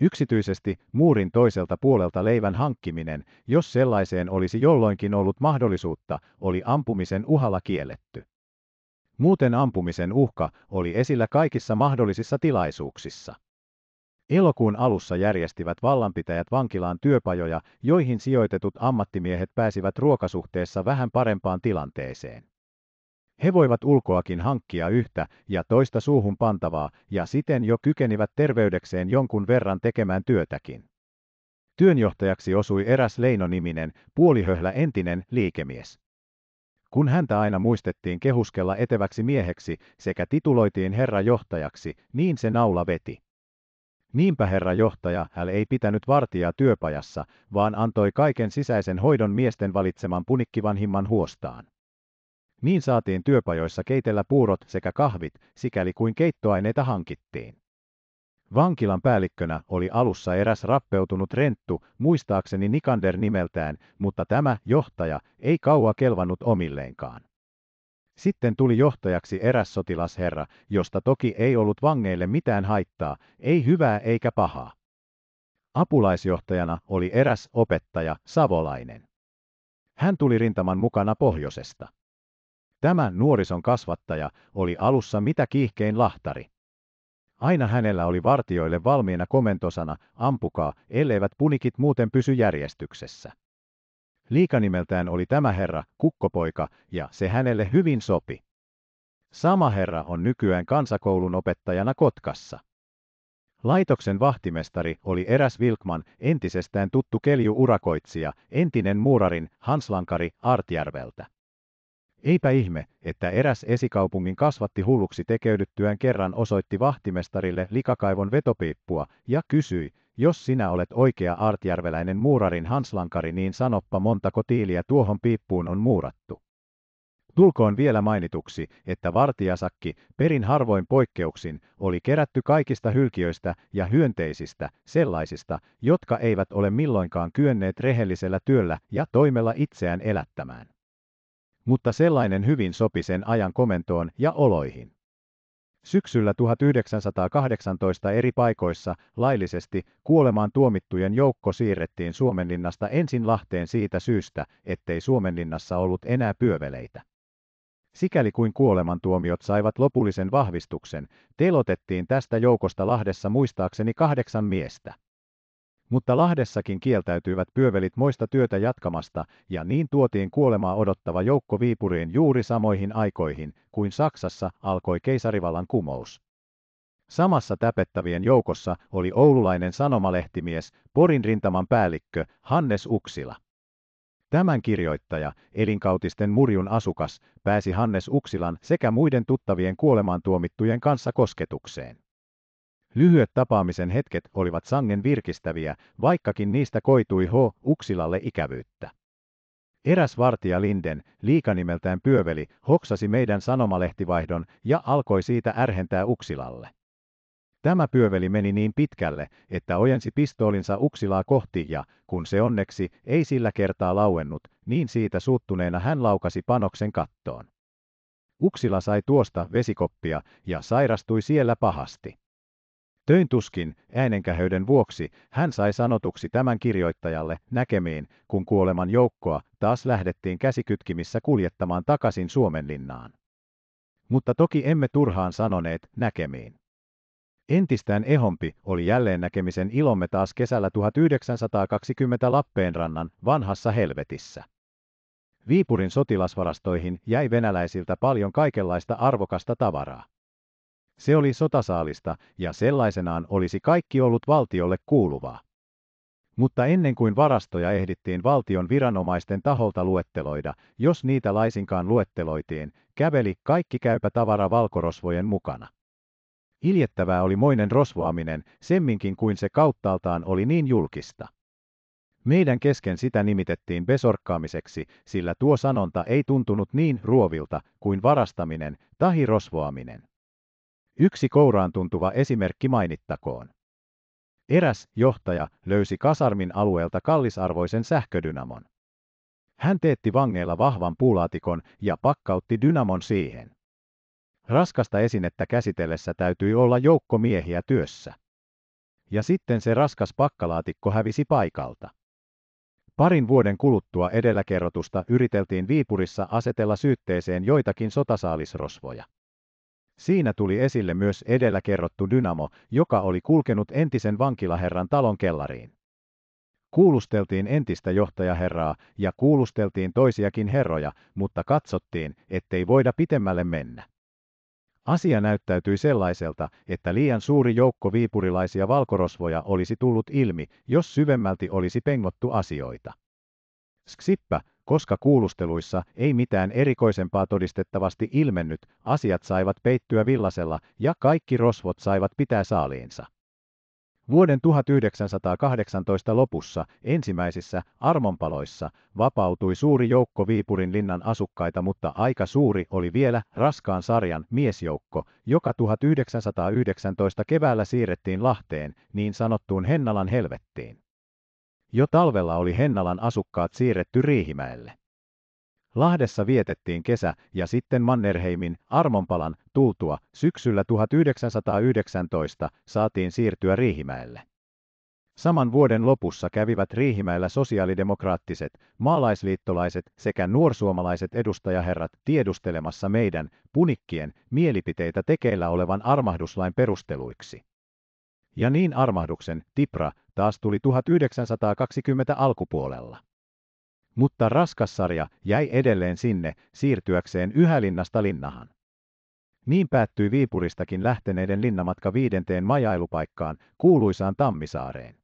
Yksityisesti muurin toiselta puolelta leivän hankkiminen, jos sellaiseen olisi jolloinkin ollut mahdollisuutta, oli ampumisen uhalla kielletty. Muuten ampumisen uhka oli esillä kaikissa mahdollisissa tilaisuuksissa. Elokuun alussa järjestivät vallanpitäjät vankilaan työpajoja, joihin sijoitetut ammattimiehet pääsivät ruokasuhteessa vähän parempaan tilanteeseen. He voivat ulkoakin hankkia yhtä ja toista suuhun pantavaa, ja siten jo kykenivät terveydekseen jonkun verran tekemään työtäkin. Työnjohtajaksi osui eräs Leino-niminen, puolihöhlä entinen liikemies. Kun häntä aina muistettiin kehuskella eteväksi mieheksi sekä tituloitiin herrajohtajaksi, niin se naula veti. Niinpä herra johtaja, hän ei pitänyt vartijaa työpajassa, vaan antoi kaiken sisäisen hoidon miesten valitseman punikkivanhimman huostaan. Niin saatiin työpajoissa keitellä puurot sekä kahvit, sikäli kuin keittoaineita hankittiin. Vankilan päällikkönä oli alussa eräs rappeutunut renttu, muistaakseni Nikander nimeltään, mutta tämä johtaja ei kaua kelvannut omilleenkaan. Sitten tuli johtajaksi eräs sotilasherra, josta toki ei ollut vangeille mitään haittaa, ei hyvää eikä pahaa. Apulaisjohtajana oli eräs opettaja, savolainen. Hän tuli rintaman mukana pohjoisesta. Tämä nuorison kasvattaja oli alussa mitä kiihkein lahtari. Aina hänellä oli vartijoille valmiina komentosana, ampukaa, elleivät punikit muuten pysy järjestyksessä. Liikanimeltään oli tämä herra kukkopoika, ja se hänelle hyvin sopi. Sama herra on nykyään kansakoulun opettajana Kotkassa. Laitoksen vahtimestari oli eräs Vilkman, entisestään tuttu keljuurakoitsija, entinen muurarin Hanslankari Artjärveltä. Eipä ihme, että eräs esikaupungin kasvatti hulluksi tekeydyttyään kerran osoitti vahtimestarille likakaivon vetopiippua ja kysyi, jos sinä olet oikea artjärveläinen muurarin hanslankari, niin sanoppa montako tiiliä tuohon piippuun on muurattu. Tulkoon vielä mainituksi, että vartijasakki, perin harvoin poikkeuksin, oli kerätty kaikista hylkiöistä ja hyönteisistä, sellaisista, jotka eivät ole milloinkaan kyenneet rehellisellä työllä ja toimella itseään elättämään. Mutta sellainen hyvin sopi sen ajan komentoon ja oloihin. Syksyllä 1918 eri paikoissa laillisesti kuolemaan tuomittujen joukko siirrettiin Suomenlinnasta ensin Lahteen siitä syystä, ettei Suomenlinnassa ollut enää pyöveleitä. Sikäli kuin kuolemantuomiot saivat lopullisen vahvistuksen, telotettiin tästä joukosta Lahdessa muistaakseni kahdeksan miestä mutta Lahdessakin kieltäytyivät pyövelit moista työtä jatkamasta, ja niin tuotiin kuolemaa odottava joukko Viipuriin juuri samoihin aikoihin, kuin Saksassa alkoi keisarivallan kumous. Samassa täpettävien joukossa oli oululainen sanomalehtimies, Porin rintaman päällikkö Hannes Uksila. Tämän kirjoittaja, elinkautisten murjun asukas, pääsi Hannes Uksilan sekä muiden tuttavien kuolemaan tuomittujen kanssa kosketukseen. Lyhyet tapaamisen hetket olivat sangen virkistäviä, vaikkakin niistä koitui H. Uksilalle ikävyyttä. Eräs vartija Linden, liikanimeltään Pyöveli, hoksasi meidän sanomalehtivaihdon ja alkoi siitä ärhentää Uksilalle. Tämä pyöveli meni niin pitkälle, että ojensi pistoolinsa uksilaa kohti ja, kun se onneksi ei sillä kertaa lauennut, niin siitä suuttuneena hän laukasi panoksen kattoon. Uksila sai tuosta vesikoppia ja sairastui siellä pahasti. Töin tuskin äänenkäheyden vuoksi hän sai sanotuksi tämän kirjoittajalle näkemiin, kun kuoleman joukkoa taas lähdettiin käsikytkimissä kuljettamaan takaisin Suomenlinnaan. Mutta toki emme turhaan sanoneet näkemiin. Entistään ehompi oli jälleen näkemisen ilomme taas kesällä 1920 Lappeenrannan vanhassa helvetissä. Viipurin sotilasvarastoihin jäi venäläisiltä paljon kaikenlaista arvokasta tavaraa. Se oli sotasaalista ja sellaisenaan olisi kaikki ollut valtiolle kuuluvaa. Mutta ennen kuin varastoja ehdittiin valtion viranomaisten taholta luetteloida, jos niitä laisinkaan luetteloitiin, käveli kaikki käypä tavara valkorosvojen mukana. Iljettävää oli moinen rosvoaminen, semminkin kuin se kauttaaltaan oli niin julkista. Meidän kesken sitä nimitettiin besorkkaamiseksi, sillä tuo sanonta ei tuntunut niin ruovilta kuin varastaminen tahi rosvoaminen. Yksi kouraan tuntuva esimerkki mainittakoon. Eräs johtaja löysi kasarmin alueelta kallisarvoisen sähködynamon. Hän teetti vangeilla vahvan puulaatikon ja pakkautti dynamon siihen. Raskasta esinettä käsitellessä täytyi olla joukko miehiä työssä. Ja sitten se raskas pakkalaatikko hävisi paikalta. Parin vuoden kuluttua edellä kerrotusta yriteltiin Viipurissa asetella syytteeseen joitakin sotasaalisrosvoja. Siinä tuli esille myös edellä kerrottu dynamo, joka oli kulkenut entisen vankilaherran talon kellariin. Kuulusteltiin entistä johtajaherraa ja kuulusteltiin toisiakin herroja, mutta katsottiin, ettei voida pitemmälle mennä. Asia näyttäytyi sellaiselta, että liian suuri joukko viipurilaisia valkorosvoja olisi tullut ilmi, jos syvemmälti olisi pengottu asioita. Sksippä, koska kuulusteluissa ei mitään erikoisempaa todistettavasti ilmennyt, asiat saivat peittyä villasella ja kaikki rosvot saivat pitää saaliinsa. Vuoden 1918 lopussa ensimmäisissä armonpaloissa vapautui suuri joukko Viipurin linnan asukkaita, mutta aika suuri oli vielä raskaan sarjan miesjoukko, joka 1919 keväällä siirrettiin Lahteen, niin sanottuun Hennalan helvettiin. Jo talvella oli Hennalan asukkaat siirretty Riihimäelle. Lahdessa vietettiin kesä ja sitten Mannerheimin armonpalan tultua syksyllä 1919 saatiin siirtyä Riihimäelle. Saman vuoden lopussa kävivät Riihimäellä sosiaalidemokraattiset, maalaisliittolaiset sekä nuorsuomalaiset edustajaherrat tiedustelemassa meidän, punikkien, mielipiteitä tekeillä olevan armahduslain perusteluiksi. Ja niin armahduksen, Tipra, taas tuli 1920 alkupuolella. Mutta raskassarja jäi edelleen sinne, siirtyäkseen yhä linnasta linnahan. Niin päättyi Viipuristakin lähteneiden linnamatka viidenteen majailupaikkaan, kuuluisaan Tammisaareen.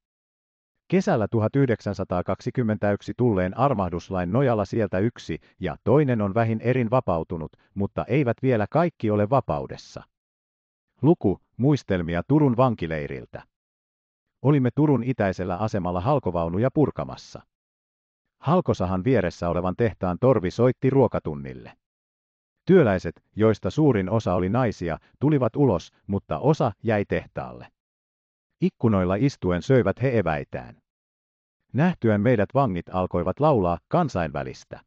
Kesällä 1921 tulleen armahduslain nojalla sieltä yksi ja toinen on vähin erin vapautunut, mutta eivät vielä kaikki ole vapaudessa. Luku, muistelmia Turun vankileiriltä olimme Turun itäisellä asemalla halkovaunuja purkamassa. Halkosahan vieressä olevan tehtaan torvi soitti ruokatunnille. Työläiset, joista suurin osa oli naisia, tulivat ulos, mutta osa jäi tehtaalle. Ikkunoilla istuen söivät he eväitään. Nähtyen meidät vangit alkoivat laulaa kansainvälistä.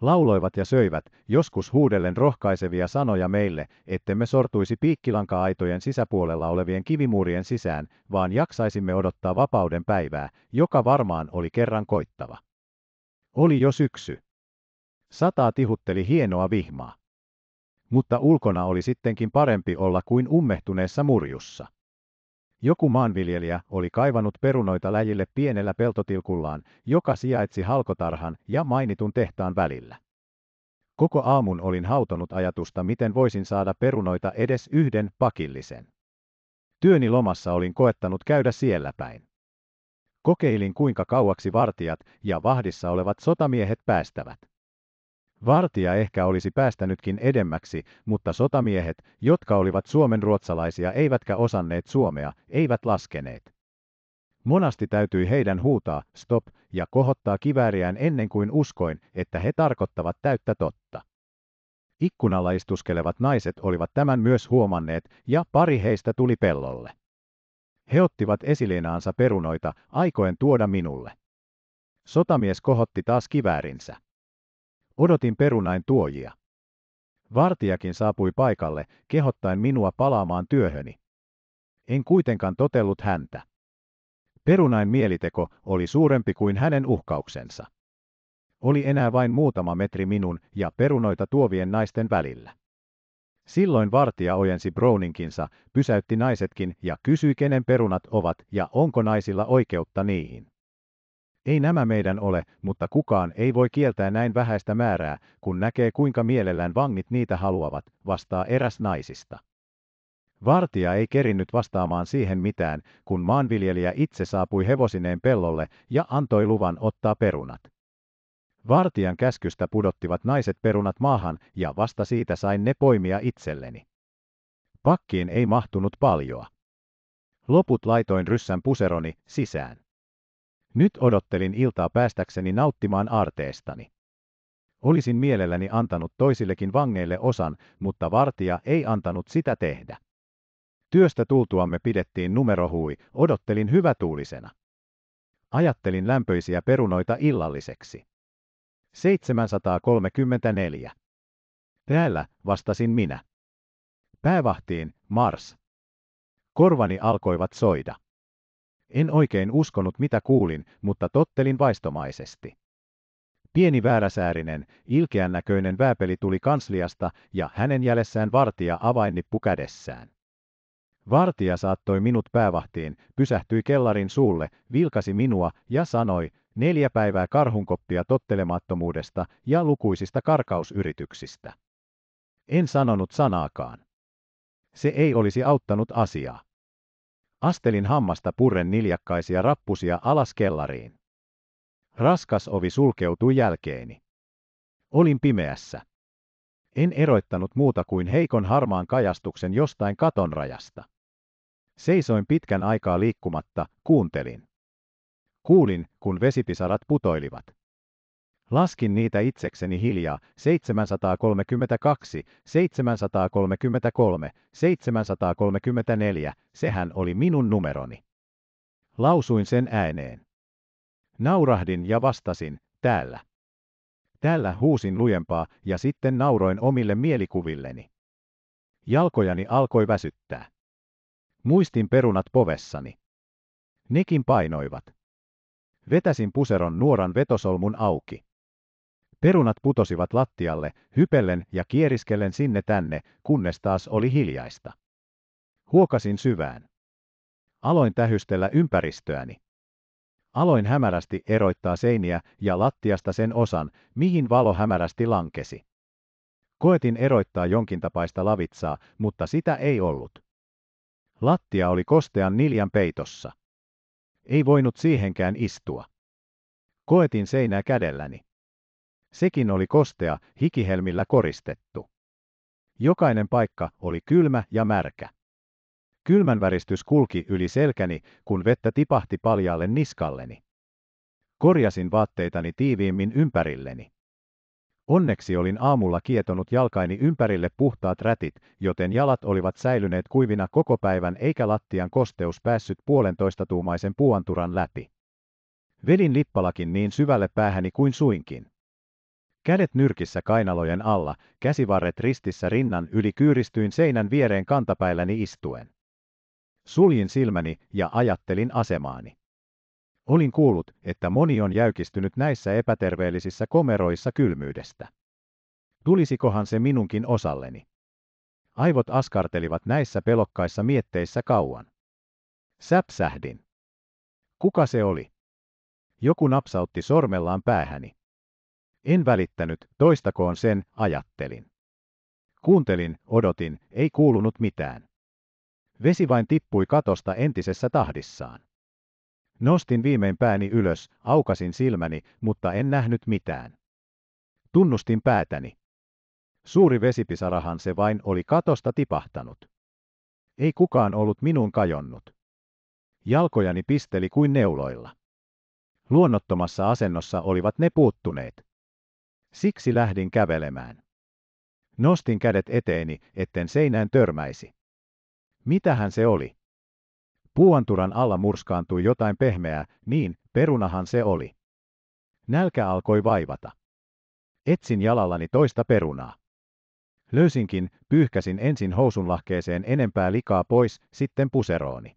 Lauloivat ja söivät, joskus huudellen rohkaisevia sanoja meille, ettemme sortuisi piikkilanka-aitojen sisäpuolella olevien kivimuurien sisään, vaan jaksaisimme odottaa vapauden päivää, joka varmaan oli kerran koittava. Oli jo syksy. Sataa tihutteli hienoa vihmaa. Mutta ulkona oli sittenkin parempi olla kuin ummehtuneessa murjussa. Joku maanviljelijä oli kaivanut perunoita läjille pienellä peltotilkullaan, joka sijaitsi halkotarhan ja mainitun tehtaan välillä. Koko aamun olin hautonut ajatusta, miten voisin saada perunoita edes yhden pakillisen. Työni lomassa olin koettanut käydä siellä päin. Kokeilin kuinka kauaksi vartijat ja vahdissa olevat sotamiehet päästävät. Vartija ehkä olisi päästänytkin edemmäksi, mutta sotamiehet, jotka olivat suomen ruotsalaisia eivätkä osanneet suomea, eivät laskeneet. Monasti täytyi heidän huutaa, stop, ja kohottaa kivääriään ennen kuin uskoin, että he tarkoittavat täyttä totta. Ikkunalla istuskelevat naiset olivat tämän myös huomanneet, ja pari heistä tuli pellolle. He ottivat esilinaansa perunoita, aikoen tuoda minulle. Sotamies kohotti taas kiväärinsä. Odotin perunain tuojia. Vartijakin saapui paikalle, kehottaen minua palaamaan työhöni. En kuitenkaan totellut häntä. Perunain mieliteko oli suurempi kuin hänen uhkauksensa. Oli enää vain muutama metri minun ja perunoita tuovien naisten välillä. Silloin vartija ojensi Browninkinsa, pysäytti naisetkin ja kysyi kenen perunat ovat ja onko naisilla oikeutta niihin. Ei nämä meidän ole, mutta kukaan ei voi kieltää näin vähäistä määrää, kun näkee kuinka mielellään vangit niitä haluavat, vastaa eräs naisista. Vartija ei kerinnyt vastaamaan siihen mitään, kun maanviljelijä itse saapui hevosineen pellolle ja antoi luvan ottaa perunat. Vartijan käskystä pudottivat naiset perunat maahan ja vasta siitä sain ne poimia itselleni. Pakkiin ei mahtunut paljoa. Loput laitoin ryssän puseroni sisään. Nyt odottelin iltaa päästäkseni nauttimaan arteestani. Olisin mielelläni antanut toisillekin vangeille osan, mutta vartija ei antanut sitä tehdä. Työstä tultuamme pidettiin numerohui, odottelin hyvätuulisena. Ajattelin lämpöisiä perunoita illalliseksi. 734. Täällä, vastasin minä. Päävahtiin, Mars. Korvani alkoivat soida. En oikein uskonut mitä kuulin, mutta tottelin vaistomaisesti. Pieni vääräsäärinen, ilkeän näköinen vääpeli tuli kansliasta ja hänen jälessään vartija avainnippu kädessään. Vartija saattoi minut päävahtiin, pysähtyi kellarin suulle, vilkasi minua ja sanoi, neljä päivää karhunkoppia tottelemattomuudesta ja lukuisista karkausyrityksistä. En sanonut sanaakaan. Se ei olisi auttanut asiaa. Astelin hammasta purren niljakkaisia rappusia alas kellariin. Raskas ovi sulkeutui jälkeeni. Olin pimeässä. En eroittanut muuta kuin heikon harmaan kajastuksen jostain katon rajasta. Seisoin pitkän aikaa liikkumatta, kuuntelin. Kuulin, kun vesipisarat putoilivat. Laskin niitä itsekseni hiljaa, 732, 733, 734, sehän oli minun numeroni. Lausuin sen ääneen. Naurahdin ja vastasin, täällä. Täällä huusin lujempaa ja sitten nauroin omille mielikuvilleni. Jalkojani alkoi väsyttää. Muistin perunat povessani. Nekin painoivat. Vetäsin puseron nuoran vetosolmun auki. Perunat putosivat lattialle, hypellen ja kieriskellen sinne tänne, kunnes taas oli hiljaista. Huokasin syvään. Aloin tähystellä ympäristöäni. Aloin hämärästi erottaa seiniä ja lattiasta sen osan, mihin valo hämärästi lankesi. Koetin eroittaa jonkin tapaista lavitsaa, mutta sitä ei ollut. Lattia oli kostean niljan peitossa. Ei voinut siihenkään istua. Koetin seinää kädelläni. Sekin oli kostea, hikihelmillä koristettu. Jokainen paikka oli kylmä ja märkä. Kylmän väristys kulki yli selkäni, kun vettä tipahti paljaalle niskalleni. Korjasin vaatteitani tiiviimmin ympärilleni. Onneksi olin aamulla kietonut jalkaini ympärille puhtaat rätit, joten jalat olivat säilyneet kuivina koko päivän eikä lattian kosteus päässyt puolentoista tuumaisen puuanturan läpi. Velin lippalakin niin syvälle päähäni kuin suinkin. Kädet nyrkissä kainalojen alla, käsivarret ristissä rinnan yli kyyristyin seinän viereen kantapäilläni istuen. Suljin silmäni ja ajattelin asemaani. Olin kuullut, että moni on jäykistynyt näissä epäterveellisissä komeroissa kylmyydestä. Tulisikohan se minunkin osalleni? Aivot askartelivat näissä pelokkaissa mietteissä kauan. Säpsähdin. Kuka se oli? Joku napsautti sormellaan päähäni. En välittänyt, toistakoon sen, ajattelin. Kuuntelin, odotin, ei kuulunut mitään. Vesi vain tippui katosta entisessä tahdissaan. Nostin viimein pääni ylös, aukasin silmäni, mutta en nähnyt mitään. Tunnustin päätäni. Suuri vesipisarahan se vain oli katosta tipahtanut. Ei kukaan ollut minun kajonnut. Jalkojani pisteli kuin neuloilla. Luonnottomassa asennossa olivat ne puuttuneet. Siksi lähdin kävelemään. Nostin kädet eteeni, etten seinään törmäisi. Mitähän se oli? Puuanturan alla murskaantui jotain pehmeää, niin perunahan se oli. Nälkä alkoi vaivata. Etsin jalallani toista perunaa. Löysinkin, pyyhkäsin ensin housunlahkeeseen enempää likaa pois, sitten puserooni.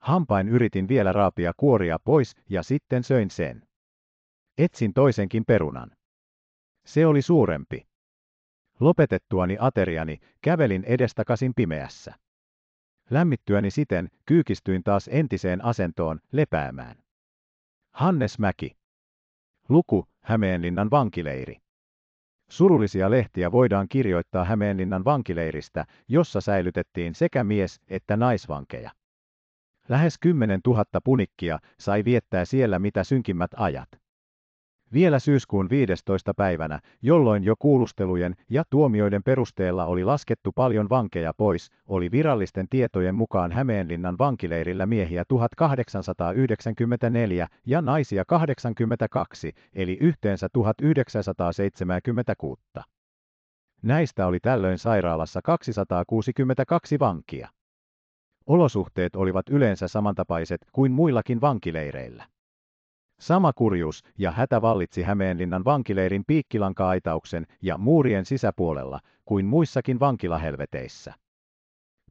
Hampain yritin vielä raapia kuoria pois ja sitten söin sen. Etsin toisenkin perunan. Se oli suurempi. Lopetettuani ateriani kävelin edestakaisin pimeässä. Lämmittyäni siten kyykistyin taas entiseen asentoon lepäämään. Hannes Mäki. Luku Hämeenlinnan vankileiri. Surullisia lehtiä voidaan kirjoittaa Hämeenlinnan vankileiristä, jossa säilytettiin sekä mies- että naisvankeja. Lähes 10 000 punikkia sai viettää siellä mitä synkimmät ajat vielä syyskuun 15. päivänä, jolloin jo kuulustelujen ja tuomioiden perusteella oli laskettu paljon vankeja pois, oli virallisten tietojen mukaan Hämeenlinnan vankileirillä miehiä 1894 ja naisia 82, eli yhteensä 1976. Näistä oli tällöin sairaalassa 262 vankia. Olosuhteet olivat yleensä samantapaiset kuin muillakin vankileireillä. Sama kurjuus ja hätä vallitsi Hämeenlinnan vankileirin piikkilankaaitauksen ja muurien sisäpuolella kuin muissakin vankilahelveteissä.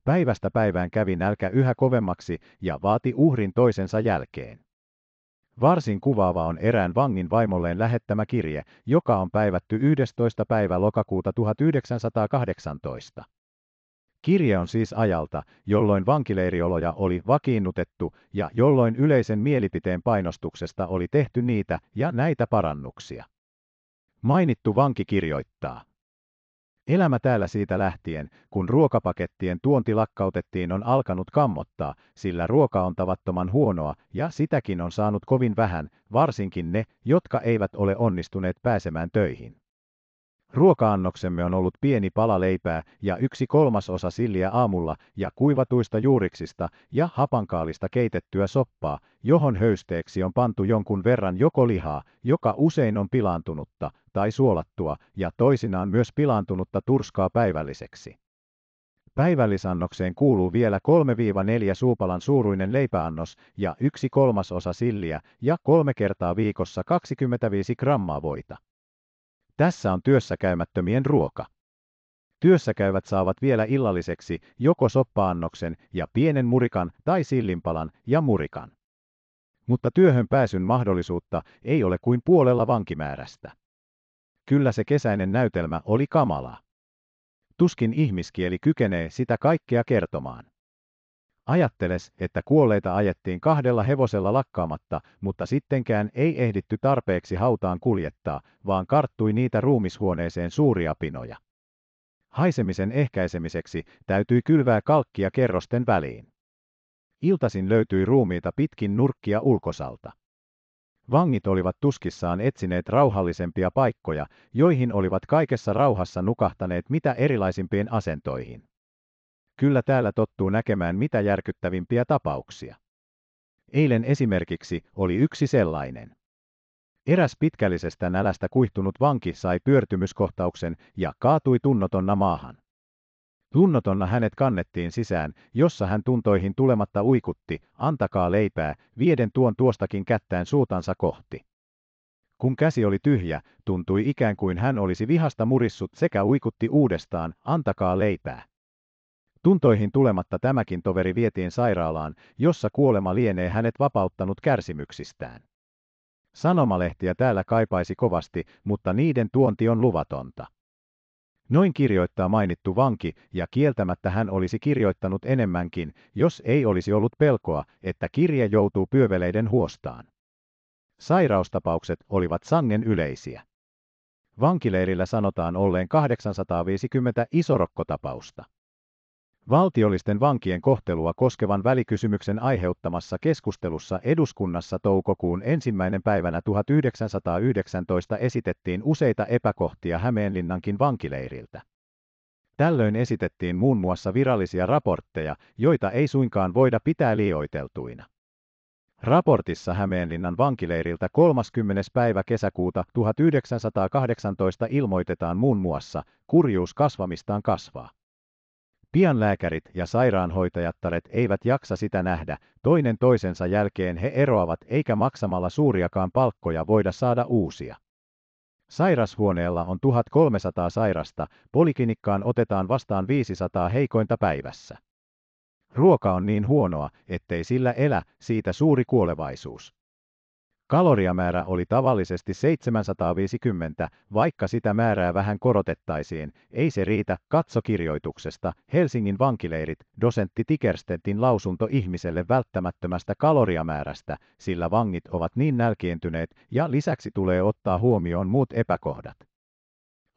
Päivästä päivään kävi nälkä yhä kovemmaksi ja vaati uhrin toisensa jälkeen. Varsin kuvaava on erään vangin vaimolleen lähettämä kirje, joka on päivätty 11. päivä lokakuuta 1918. Kirje on siis ajalta, jolloin vankileirioloja oli vakiinnutettu ja jolloin yleisen mielipiteen painostuksesta oli tehty niitä ja näitä parannuksia. Mainittu vanki kirjoittaa. Elämä täällä siitä lähtien, kun ruokapakettien tuonti lakkautettiin on alkanut kammottaa, sillä ruoka on tavattoman huonoa ja sitäkin on saanut kovin vähän, varsinkin ne, jotka eivät ole onnistuneet pääsemään töihin. Ruokaannoksemme on ollut pieni pala leipää ja yksi kolmasosa silliä aamulla ja kuivatuista juuriksista ja hapankaalista keitettyä soppaa, johon höysteeksi on pantu jonkun verran joko lihaa, joka usein on pilaantunutta, tai suolattua ja toisinaan myös pilaantunutta turskaa päivälliseksi. Päivällisannokseen kuuluu vielä 3-4 suupalan suuruinen leipäannos ja yksi kolmasosa silliä ja kolme kertaa viikossa 25 grammaa voita. Tässä on työssäkäymättömien ruoka. Työssäkäyvät saavat vielä illalliseksi joko soppaannoksen ja pienen murikan tai sillinpalan ja murikan. Mutta työhön pääsyn mahdollisuutta ei ole kuin puolella vankimäärästä. Kyllä se kesäinen näytelmä oli kamala. Tuskin ihmiskieli kykenee sitä kaikkea kertomaan. Ajatteles, että kuolleita ajettiin kahdella hevosella lakkaamatta, mutta sittenkään ei ehditty tarpeeksi hautaan kuljettaa, vaan karttui niitä ruumishuoneeseen suuria pinoja. Haisemisen ehkäisemiseksi täytyi kylvää kalkkia kerrosten väliin. Iltasin löytyi ruumiita pitkin nurkkia ulkosalta. Vangit olivat tuskissaan etsineet rauhallisempia paikkoja, joihin olivat kaikessa rauhassa nukahtaneet mitä erilaisimpien asentoihin. Kyllä täällä tottuu näkemään mitä järkyttävimpiä tapauksia. Eilen esimerkiksi oli yksi sellainen. Eräs pitkällisestä nälästä kuihtunut vanki sai pyörtymyskohtauksen ja kaatui tunnotonna maahan. Tunnotonna hänet kannettiin sisään, jossa hän tuntoihin tulematta uikutti, antakaa leipää, vieden tuon tuostakin kättään suutansa kohti. Kun käsi oli tyhjä, tuntui ikään kuin hän olisi vihasta murissut sekä uikutti uudestaan, antakaa leipää. Tuntoihin tulematta tämäkin toveri vietiin sairaalaan, jossa kuolema lienee hänet vapauttanut kärsimyksistään. Sanomalehtiä täällä kaipaisi kovasti, mutta niiden tuonti on luvatonta. Noin kirjoittaa mainittu vanki, ja kieltämättä hän olisi kirjoittanut enemmänkin, jos ei olisi ollut pelkoa, että kirje joutuu pyöveleiden huostaan. Sairaustapaukset olivat sangen yleisiä. Vankileirillä sanotaan olleen 850 isorokkotapausta. Valtiollisten vankien kohtelua koskevan välikysymyksen aiheuttamassa keskustelussa eduskunnassa toukokuun ensimmäinen päivänä 1919 esitettiin useita epäkohtia Hämeenlinnankin vankileiriltä. Tällöin esitettiin muun muassa virallisia raportteja, joita ei suinkaan voida pitää liioiteltuina. Raportissa Hämeenlinnan vankileiriltä 30. päivä kesäkuuta 1918 ilmoitetaan muun muassa, kurjuus kasvamistaan kasvaa. Pian lääkärit ja sairaanhoitajattaret eivät jaksa sitä nähdä, toinen toisensa jälkeen he eroavat eikä maksamalla suuriakaan palkkoja voida saada uusia. Sairashuoneella on 1300 sairasta, polikinikkaan otetaan vastaan 500 heikointa päivässä. Ruoka on niin huonoa, ettei sillä elä, siitä suuri kuolevaisuus. Kaloriamäärä oli tavallisesti 750, vaikka sitä määrää vähän korotettaisiin, ei se riitä, katso kirjoituksesta, Helsingin vankileirit, dosentti Tikerstentin lausunto ihmiselle välttämättömästä kaloriamäärästä, sillä vangit ovat niin nälkiintyneet ja lisäksi tulee ottaa huomioon muut epäkohdat.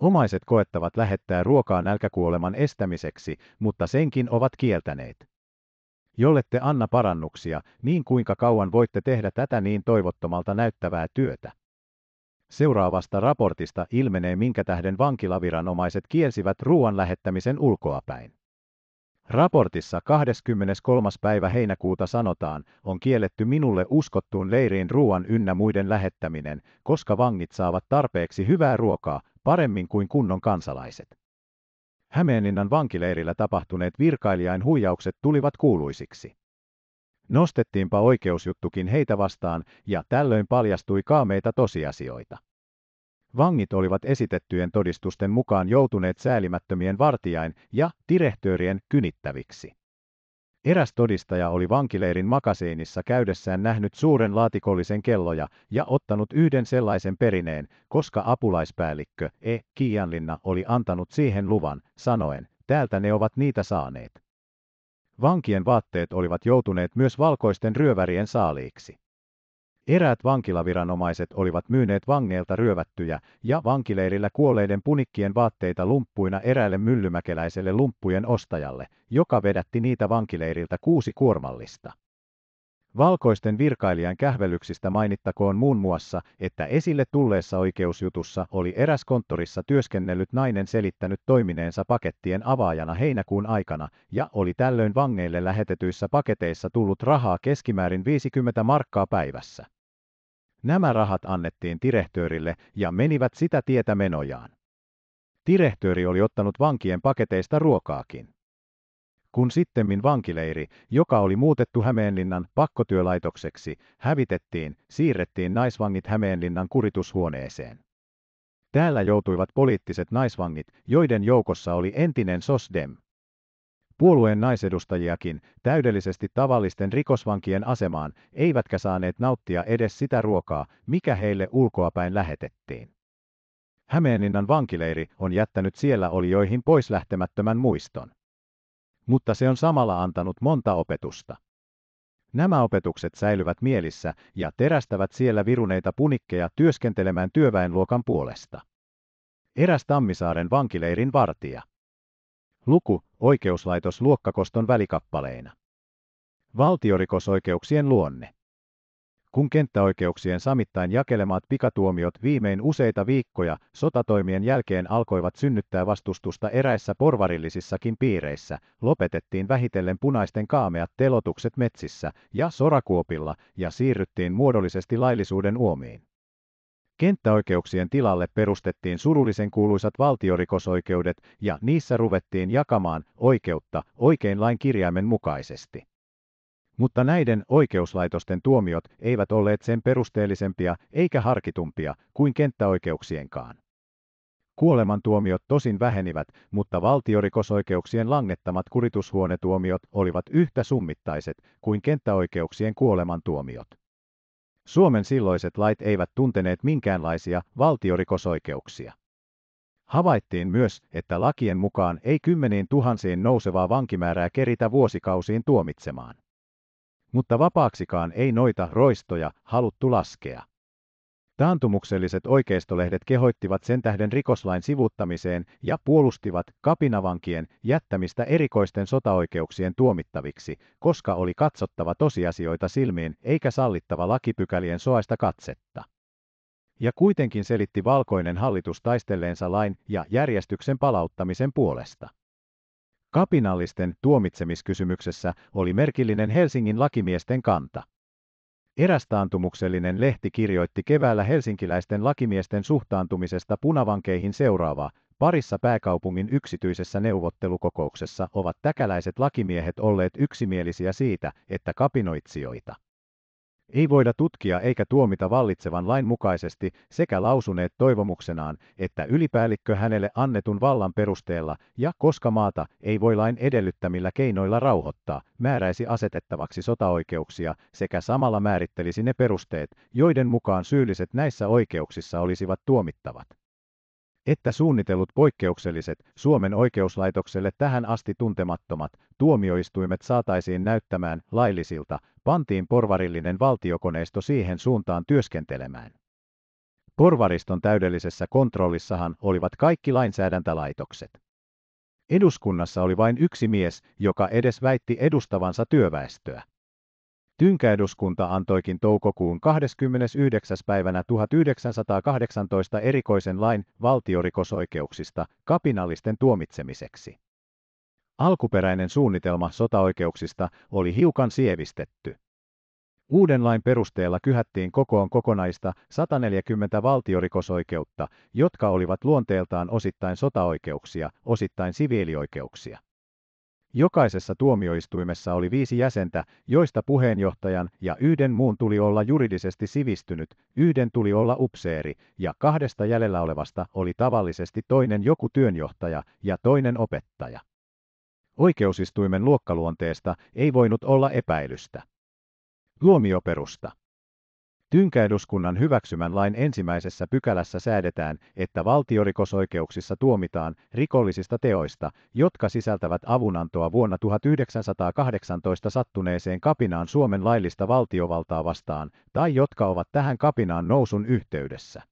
Omaiset koettavat lähettää ruokaa nälkäkuoleman estämiseksi, mutta senkin ovat kieltäneet jollette anna parannuksia, niin kuinka kauan voitte tehdä tätä niin toivottomalta näyttävää työtä. Seuraavasta raportista ilmenee, minkä tähden vankilaviranomaiset kielsivät ruoan lähettämisen ulkoapäin. Raportissa 23. päivä heinäkuuta sanotaan, on kielletty minulle uskottuun leiriin ruoan ynnä muiden lähettäminen, koska vangit saavat tarpeeksi hyvää ruokaa, paremmin kuin kunnon kansalaiset. Hämeeninnan vankileirillä tapahtuneet virkailijain huijaukset tulivat kuuluisiksi. Nostettiinpa oikeusjuttukin heitä vastaan ja tällöin paljastui kaameita tosiasioita. Vangit olivat esitettyjen todistusten mukaan joutuneet säälimättömien vartijain ja direhtöörien kynittäviksi. Eräs todistaja oli vankileirin makaseinissa käydessään nähnyt suuren laatikollisen kelloja ja ottanut yhden sellaisen perineen, koska apulaispäällikkö E. Kianlinna oli antanut siihen luvan, sanoen, täältä ne ovat niitä saaneet. Vankien vaatteet olivat joutuneet myös valkoisten ryövärien saaliiksi. Eräät vankilaviranomaiset olivat myyneet vangeilta ryövättyjä ja vankileirillä kuolleiden punikkien vaatteita lumppuina eräälle myllymäkeläiselle lumppujen ostajalle, joka vedätti niitä vankileiriltä kuusi kuormallista. Valkoisten virkailijan kähvelyksistä mainittakoon muun muassa, että esille tulleessa oikeusjutussa oli eräs konttorissa työskennellyt nainen selittänyt toimineensa pakettien avaajana heinäkuun aikana, ja oli tällöin vangeille lähetetyissä paketeissa tullut rahaa keskimäärin 50 markkaa päivässä. Nämä rahat annettiin direhtöörille ja menivät sitä tietä menojaan. Direhtööri oli ottanut vankien paketeista ruokaakin. Kun sittemmin vankileiri, joka oli muutettu Hämeenlinnan pakkotyölaitokseksi, hävitettiin, siirrettiin naisvangit Hämeenlinnan kuritushuoneeseen. Täällä joutuivat poliittiset naisvangit, joiden joukossa oli entinen SOSDEM, Puolueen naisedustajiakin, täydellisesti tavallisten rikosvankien asemaan, eivätkä saaneet nauttia edes sitä ruokaa, mikä heille ulkoapäin lähetettiin. Hämeeninnan vankileiri on jättänyt siellä olijoihin pois lähtemättömän muiston. Mutta se on samalla antanut monta opetusta. Nämä opetukset säilyvät mielissä ja terästävät siellä viruneita punikkeja työskentelemään työväenluokan puolesta. Eräs Tammisaaren vankileirin vartija. Luku, oikeuslaitos luokkakoston välikappaleina. Valtiorikosoikeuksien luonne. Kun kenttäoikeuksien samittain jakelemat pikatuomiot viimein useita viikkoja sotatoimien jälkeen alkoivat synnyttää vastustusta eräissä porvarillisissakin piireissä, lopetettiin vähitellen punaisten kaameat telotukset metsissä ja sorakuopilla ja siirryttiin muodollisesti laillisuuden uomiin. Kenttäoikeuksien tilalle perustettiin surullisen kuuluisat valtiorikosoikeudet ja niissä ruvettiin jakamaan oikeutta oikein lain kirjaimen mukaisesti. Mutta näiden oikeuslaitosten tuomiot eivät olleet sen perusteellisempia eikä harkitumpia kuin kenttäoikeuksienkaan. Kuolemantuomiot tosin vähenivät, mutta valtiorikosoikeuksien langettamat kuritushuonetuomiot olivat yhtä summittaiset kuin kenttäoikeuksien kuolemantuomiot. Suomen silloiset lait eivät tunteneet minkäänlaisia valtiorikosoikeuksia. Havaittiin myös, että lakien mukaan ei kymmeniin tuhansiin nousevaa vankimäärää keritä vuosikausiin tuomitsemaan. Mutta vapaaksikaan ei noita roistoja haluttu laskea. Taantumukselliset oikeistolehdet kehoittivat sen tähden rikoslain sivuttamiseen ja puolustivat kapinavankien jättämistä erikoisten sotaoikeuksien tuomittaviksi, koska oli katsottava tosiasioita silmiin eikä sallittava lakipykälien soaista katsetta. Ja kuitenkin selitti valkoinen hallitus taistelleensa lain ja järjestyksen palauttamisen puolesta. Kapinallisten tuomitsemiskysymyksessä oli merkillinen Helsingin lakimiesten kanta. Eräs taantumuksellinen lehti kirjoitti keväällä helsinkiläisten lakimiesten suhtaantumisesta punavankeihin seuraavaa. Parissa pääkaupungin yksityisessä neuvottelukokouksessa ovat täkäläiset lakimiehet olleet yksimielisiä siitä, että kapinoitsijoita ei voida tutkia eikä tuomita vallitsevan lain mukaisesti sekä lausuneet toivomuksenaan, että ylipäällikkö hänelle annetun vallan perusteella ja koska maata ei voi lain edellyttämillä keinoilla rauhoittaa, määräisi asetettavaksi sotaoikeuksia sekä samalla määrittelisi ne perusteet, joiden mukaan syylliset näissä oikeuksissa olisivat tuomittavat että suunnitellut poikkeukselliset Suomen oikeuslaitokselle tähän asti tuntemattomat tuomioistuimet saataisiin näyttämään laillisilta, pantiin porvarillinen valtiokoneisto siihen suuntaan työskentelemään. Porvariston täydellisessä kontrollissahan olivat kaikki lainsäädäntälaitokset. Eduskunnassa oli vain yksi mies, joka edes väitti edustavansa työväestöä eduskunta antoikin toukokuun 29. päivänä 1918 erikoisen lain valtiorikosoikeuksista kapinallisten tuomitsemiseksi. Alkuperäinen suunnitelma sotaoikeuksista oli hiukan sievistetty. Uuden lain perusteella kyhättiin kokoon kokonaista 140 valtiorikosoikeutta, jotka olivat luonteeltaan osittain sotaoikeuksia, osittain siviilioikeuksia. Jokaisessa tuomioistuimessa oli viisi jäsentä, joista puheenjohtajan ja yhden muun tuli olla juridisesti sivistynyt, yhden tuli olla upseeri, ja kahdesta jäljellä olevasta oli tavallisesti toinen joku työnjohtaja ja toinen opettaja. Oikeusistuimen luokkaluonteesta ei voinut olla epäilystä. Luomioperusta. Tynkäeduskunnan hyväksymän lain ensimmäisessä pykälässä säädetään, että valtiorikosoikeuksissa tuomitaan rikollisista teoista, jotka sisältävät avunantoa vuonna 1918 sattuneeseen kapinaan Suomen laillista valtiovaltaa vastaan, tai jotka ovat tähän kapinaan nousun yhteydessä.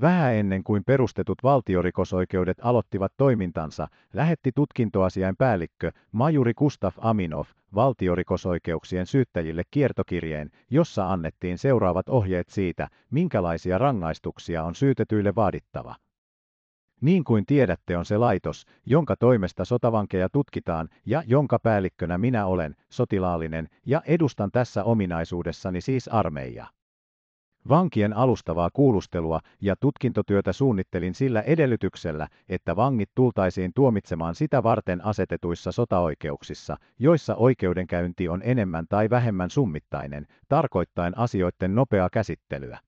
Vähän ennen kuin perustetut valtiorikosoikeudet aloittivat toimintansa, lähetti tutkintoasiain päällikkö Majuri Gustav Aminov valtiorikosoikeuksien syyttäjille kiertokirjeen, jossa annettiin seuraavat ohjeet siitä, minkälaisia rangaistuksia on syytetyille vaadittava. Niin kuin tiedätte on se laitos, jonka toimesta sotavankeja tutkitaan ja jonka päällikkönä minä olen, sotilaallinen, ja edustan tässä ominaisuudessani siis armeija. Vankien alustavaa kuulustelua ja tutkintotyötä suunnittelin sillä edellytyksellä, että vangit tultaisiin tuomitsemaan sitä varten asetetuissa sotaoikeuksissa, joissa oikeudenkäynti on enemmän tai vähemmän summittainen, tarkoittain asioiden nopeaa käsittelyä.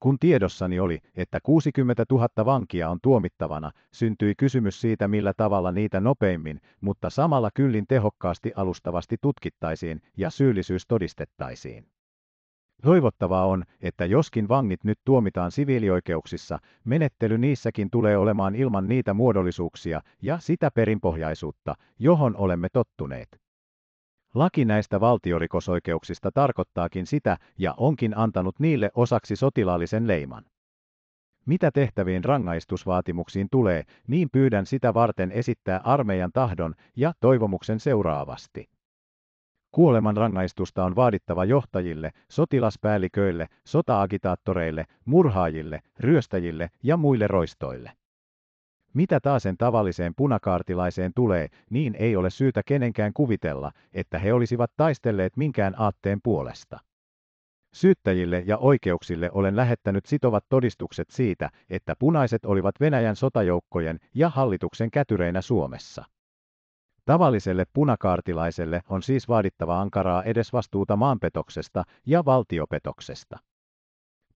Kun tiedossani oli, että 60 000 vankia on tuomittavana, syntyi kysymys siitä millä tavalla niitä nopeimmin, mutta samalla kyllin tehokkaasti alustavasti tutkittaisiin ja syyllisyys todistettaisiin. Toivottavaa on, että joskin vangit nyt tuomitaan siviilioikeuksissa, menettely niissäkin tulee olemaan ilman niitä muodollisuuksia ja sitä perinpohjaisuutta, johon olemme tottuneet. Laki näistä valtiorikosoikeuksista tarkoittaakin sitä ja onkin antanut niille osaksi sotilaallisen leiman. Mitä tehtäviin rangaistusvaatimuksiin tulee, niin pyydän sitä varten esittää armeijan tahdon ja toivomuksen seuraavasti. Kuolemanrangaistusta on vaadittava johtajille, sotilaspäälliköille, sotaagitaattoreille, murhaajille, ryöstäjille ja muille roistoille. Mitä taasen tavalliseen punakaartilaiseen tulee, niin ei ole syytä kenenkään kuvitella, että he olisivat taistelleet minkään aatteen puolesta. Syyttäjille ja oikeuksille olen lähettänyt sitovat todistukset siitä, että punaiset olivat Venäjän sotajoukkojen ja hallituksen kätyreinä Suomessa. Tavalliselle punakaartilaiselle on siis vaadittava ankaraa edesvastuuta maanpetoksesta ja valtiopetoksesta.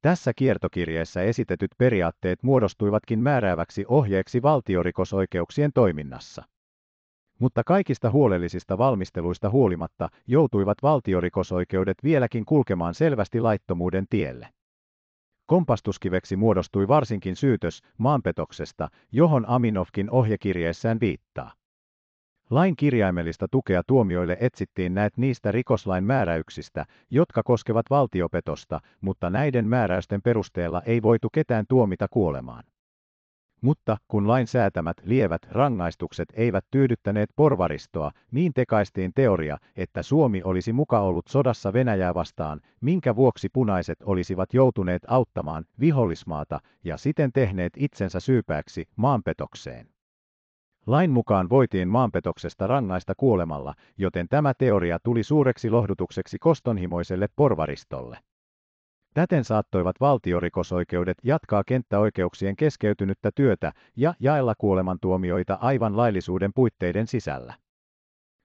Tässä kiertokirjeessä esitetyt periaatteet muodostuivatkin määrääväksi ohjeeksi valtiorikosoikeuksien toiminnassa. Mutta kaikista huolellisista valmisteluista huolimatta joutuivat valtiorikosoikeudet vieläkin kulkemaan selvästi laittomuuden tielle. Kompastuskiveksi muodostui varsinkin syytös maanpetoksesta, johon Aminovkin ohjekirjeessään viittaa. Lain kirjaimellista tukea tuomioille etsittiin näet niistä rikoslain määräyksistä, jotka koskevat valtiopetosta, mutta näiden määräysten perusteella ei voitu ketään tuomita kuolemaan. Mutta kun lain säätämät lievät rangaistukset eivät tyydyttäneet porvaristoa, niin tekaistiin teoria, että Suomi olisi muka ollut sodassa Venäjää vastaan, minkä vuoksi punaiset olisivat joutuneet auttamaan vihollismaata ja siten tehneet itsensä syypääksi maanpetokseen. Lain mukaan voitiin maanpetoksesta rangaista kuolemalla, joten tämä teoria tuli suureksi lohdutukseksi kostonhimoiselle porvaristolle. Täten saattoivat valtiorikosoikeudet jatkaa kenttäoikeuksien keskeytynyttä työtä ja jaella kuolemantuomioita aivan laillisuuden puitteiden sisällä.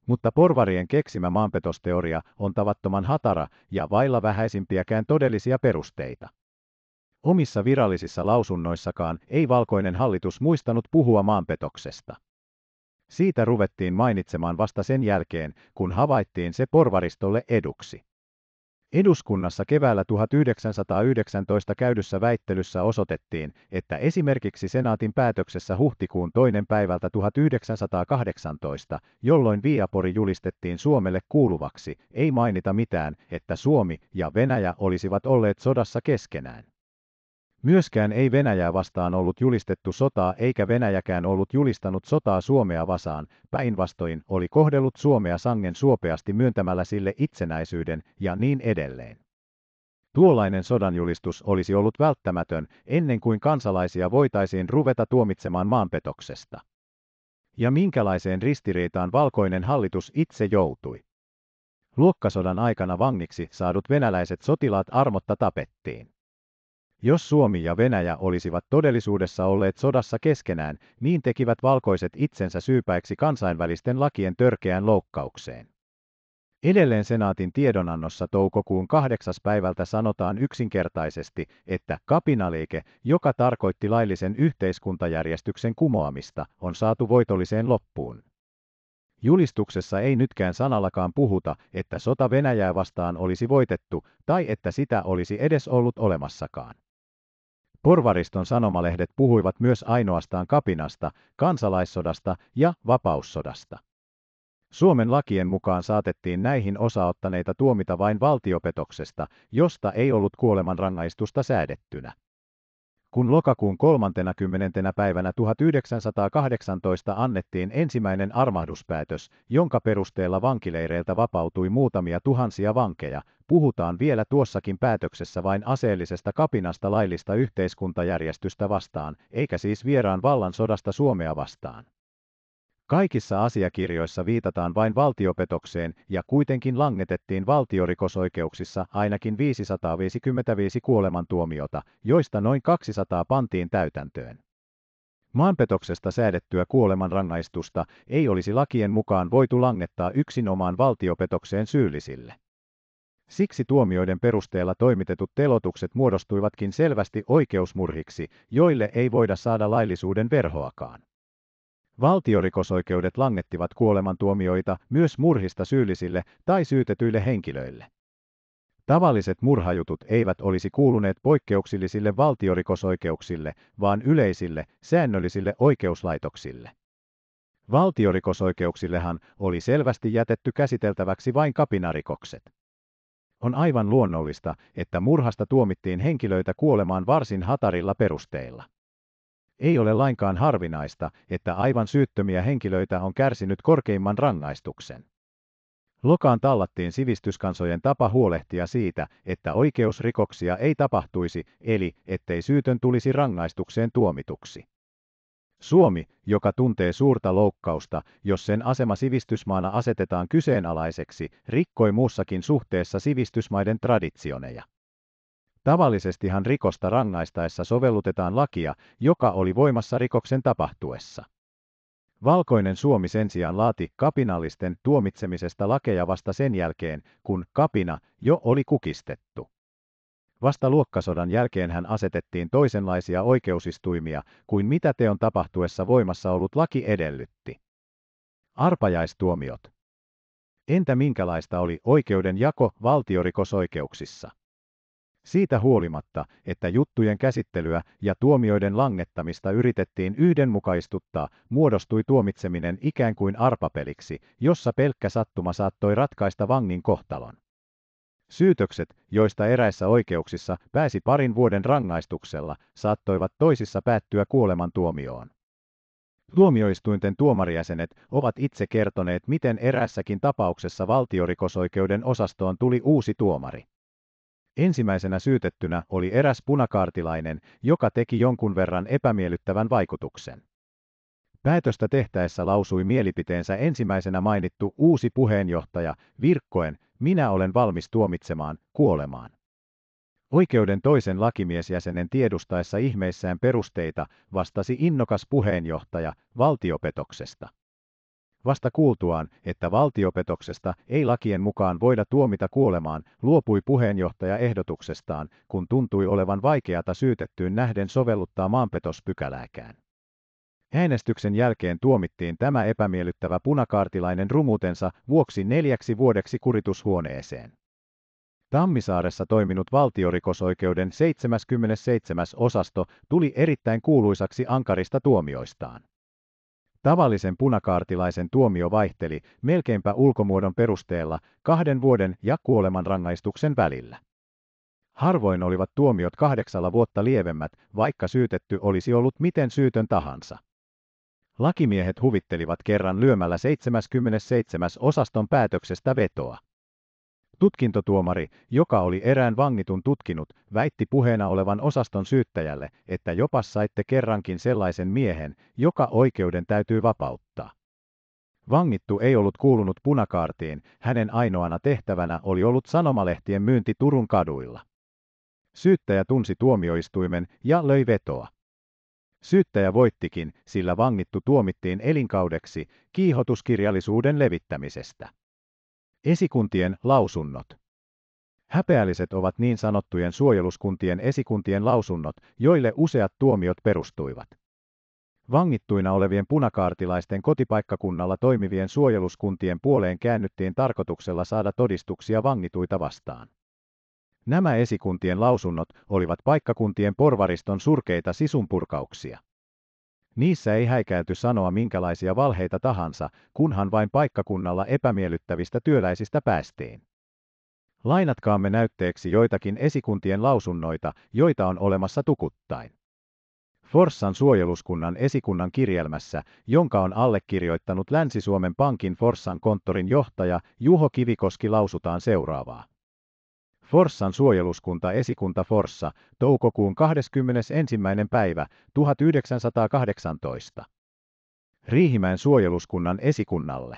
Mutta porvarien keksimä maanpetosteoria on tavattoman hatara ja vailla vähäisimpiäkään todellisia perusteita. Omissa virallisissa lausunnoissakaan ei valkoinen hallitus muistanut puhua maanpetoksesta. Siitä ruvettiin mainitsemaan vasta sen jälkeen, kun havaittiin se porvaristolle eduksi. Eduskunnassa keväällä 1919 käydyssä väittelyssä osoitettiin, että esimerkiksi senaatin päätöksessä huhtikuun toinen päivältä 1918, jolloin Viapori julistettiin Suomelle kuuluvaksi, ei mainita mitään, että Suomi ja Venäjä olisivat olleet sodassa keskenään. Myöskään ei Venäjää vastaan ollut julistettu sotaa eikä Venäjäkään ollut julistanut sotaa Suomea vastaan, päinvastoin oli kohdellut Suomea sangen suopeasti myöntämällä sille itsenäisyyden ja niin edelleen. Tuollainen sodanjulistus olisi ollut välttämätön ennen kuin kansalaisia voitaisiin ruveta tuomitsemaan maanpetoksesta. Ja minkälaiseen ristiriitaan valkoinen hallitus itse joutui. Luokkasodan aikana vangiksi saadut venäläiset sotilaat armotta tapettiin. Jos Suomi ja Venäjä olisivat todellisuudessa olleet sodassa keskenään, niin tekivät valkoiset itsensä syypäiksi kansainvälisten lakien törkeään loukkaukseen. Edelleen senaatin tiedonannossa toukokuun kahdeksas päivältä sanotaan yksinkertaisesti, että kapinaliike, joka tarkoitti laillisen yhteiskuntajärjestyksen kumoamista, on saatu voitolliseen loppuun. Julistuksessa ei nytkään sanallakaan puhuta, että sota Venäjää vastaan olisi voitettu tai että sitä olisi edes ollut olemassakaan. Porvariston sanomalehdet puhuivat myös ainoastaan kapinasta, kansalaissodasta ja vapaussodasta. Suomen lakien mukaan saatettiin näihin osaottaneita tuomita vain valtiopetoksesta, josta ei ollut kuolemanrangaistusta säädettynä kun lokakuun 30. päivänä 1918 annettiin ensimmäinen armahduspäätös, jonka perusteella vankileireiltä vapautui muutamia tuhansia vankeja, puhutaan vielä tuossakin päätöksessä vain aseellisesta kapinasta laillista yhteiskuntajärjestystä vastaan, eikä siis vieraan vallan sodasta Suomea vastaan. Kaikissa asiakirjoissa viitataan vain valtiopetokseen ja kuitenkin langetettiin valtiorikosoikeuksissa ainakin 555 kuolemantuomiota, joista noin 200 pantiin täytäntöön. Maanpetoksesta säädettyä kuolemanrangaistusta ei olisi lakien mukaan voitu langettaa yksinomaan valtiopetokseen syyllisille. Siksi tuomioiden perusteella toimitetut telotukset muodostuivatkin selvästi oikeusmurhiksi, joille ei voida saada laillisuuden verhoakaan. Valtiorikosoikeudet langettivat kuolemantuomioita myös murhista syyllisille tai syytetyille henkilöille. Tavalliset murhajutut eivät olisi kuuluneet poikkeuksillisille valtiorikosoikeuksille, vaan yleisille, säännöllisille oikeuslaitoksille. Valtiorikosoikeuksillehan oli selvästi jätetty käsiteltäväksi vain kapinarikokset. On aivan luonnollista, että murhasta tuomittiin henkilöitä kuolemaan varsin hatarilla perusteilla. Ei ole lainkaan harvinaista, että aivan syyttömiä henkilöitä on kärsinyt korkeimman rangaistuksen. Lokaan tallattiin sivistyskansojen tapa huolehtia siitä, että oikeusrikoksia ei tapahtuisi, eli ettei syytön tulisi rangaistukseen tuomituksi. Suomi, joka tuntee suurta loukkausta, jos sen asema sivistysmaana asetetaan kyseenalaiseksi, rikkoi muussakin suhteessa sivistysmaiden traditioneja. Tavallisestihan rikosta rangaistaessa sovellutetaan lakia, joka oli voimassa rikoksen tapahtuessa. Valkoinen Suomi sen sijaan laati kapinallisten tuomitsemisesta lakeja vasta sen jälkeen, kun kapina jo oli kukistettu. Vasta luokkasodan jälkeen hän asetettiin toisenlaisia oikeusistuimia kuin mitä teon tapahtuessa voimassa ollut laki edellytti. Arpajaistuomiot. Entä minkälaista oli oikeudenjako valtiorikosoikeuksissa? Siitä huolimatta, että juttujen käsittelyä ja tuomioiden langettamista yritettiin yhdenmukaistuttaa, muodostui tuomitseminen ikään kuin arpapeliksi, jossa pelkkä sattuma saattoi ratkaista vangin kohtalon. Syytökset, joista eräissä oikeuksissa pääsi parin vuoden rangaistuksella, saattoivat toisissa päättyä kuolemantuomioon. Tuomioistuinten tuomarijäsenet ovat itse kertoneet, miten erässäkin tapauksessa valtiorikosoikeuden osastoon tuli uusi tuomari. Ensimmäisenä syytettynä oli eräs punakaartilainen, joka teki jonkun verran epämiellyttävän vaikutuksen. Päätöstä tehtäessä lausui mielipiteensä ensimmäisenä mainittu uusi puheenjohtaja Virkkoen, minä olen valmis tuomitsemaan kuolemaan. Oikeuden toisen lakimiesjäsenen tiedustaessa ihmeissään perusteita vastasi innokas puheenjohtaja valtiopetoksesta vasta kuultuaan, että valtiopetoksesta ei lakien mukaan voida tuomita kuolemaan, luopui puheenjohtaja ehdotuksestaan, kun tuntui olevan vaikeata syytettyyn nähden sovelluttaa maanpetospykälääkään. Äänestyksen jälkeen tuomittiin tämä epämiellyttävä punakaartilainen rumutensa vuoksi neljäksi vuodeksi kuritushuoneeseen. Tammisaaressa toiminut valtiorikosoikeuden 77. osasto tuli erittäin kuuluisaksi ankarista tuomioistaan. Tavallisen punakaartilaisen tuomio vaihteli melkeinpä ulkomuodon perusteella kahden vuoden ja kuoleman rangaistuksen välillä. Harvoin olivat tuomiot kahdeksalla vuotta lievemmät, vaikka syytetty olisi ollut miten syytön tahansa. Lakimiehet huvittelivat kerran lyömällä 77. osaston päätöksestä vetoa. Tutkintotuomari, joka oli erään vangitun tutkinut, väitti puheena olevan osaston syyttäjälle, että jopa saitte kerrankin sellaisen miehen, joka oikeuden täytyy vapauttaa. Vangittu ei ollut kuulunut punakaartiin, hänen ainoana tehtävänä oli ollut sanomalehtien myynti Turun kaduilla. Syyttäjä tunsi tuomioistuimen ja löi vetoa. Syyttäjä voittikin, sillä vangittu tuomittiin elinkaudeksi kiihotuskirjallisuuden levittämisestä. Esikuntien lausunnot. Häpeälliset ovat niin sanottujen suojeluskuntien esikuntien lausunnot, joille useat tuomiot perustuivat. Vangittuina olevien punakaartilaisten kotipaikkakunnalla toimivien suojeluskuntien puoleen käännyttiin tarkoituksella saada todistuksia vangituita vastaan. Nämä esikuntien lausunnot olivat paikkakuntien porvariston surkeita sisunpurkauksia. Niissä ei häikäyty sanoa minkälaisia valheita tahansa, kunhan vain paikkakunnalla epämiellyttävistä työläisistä päästiin. Lainatkaamme näytteeksi joitakin esikuntien lausunnoita, joita on olemassa tukuttain. Forssan suojeluskunnan esikunnan kirjelmässä, jonka on allekirjoittanut Länsi-Suomen Pankin Forssan konttorin johtaja Juho Kivikoski lausutaan seuraavaa. Forssan suojeluskunta esikunta Forssa, toukokuun 21. päivä 1918. Riihimäen suojeluskunnan esikunnalle.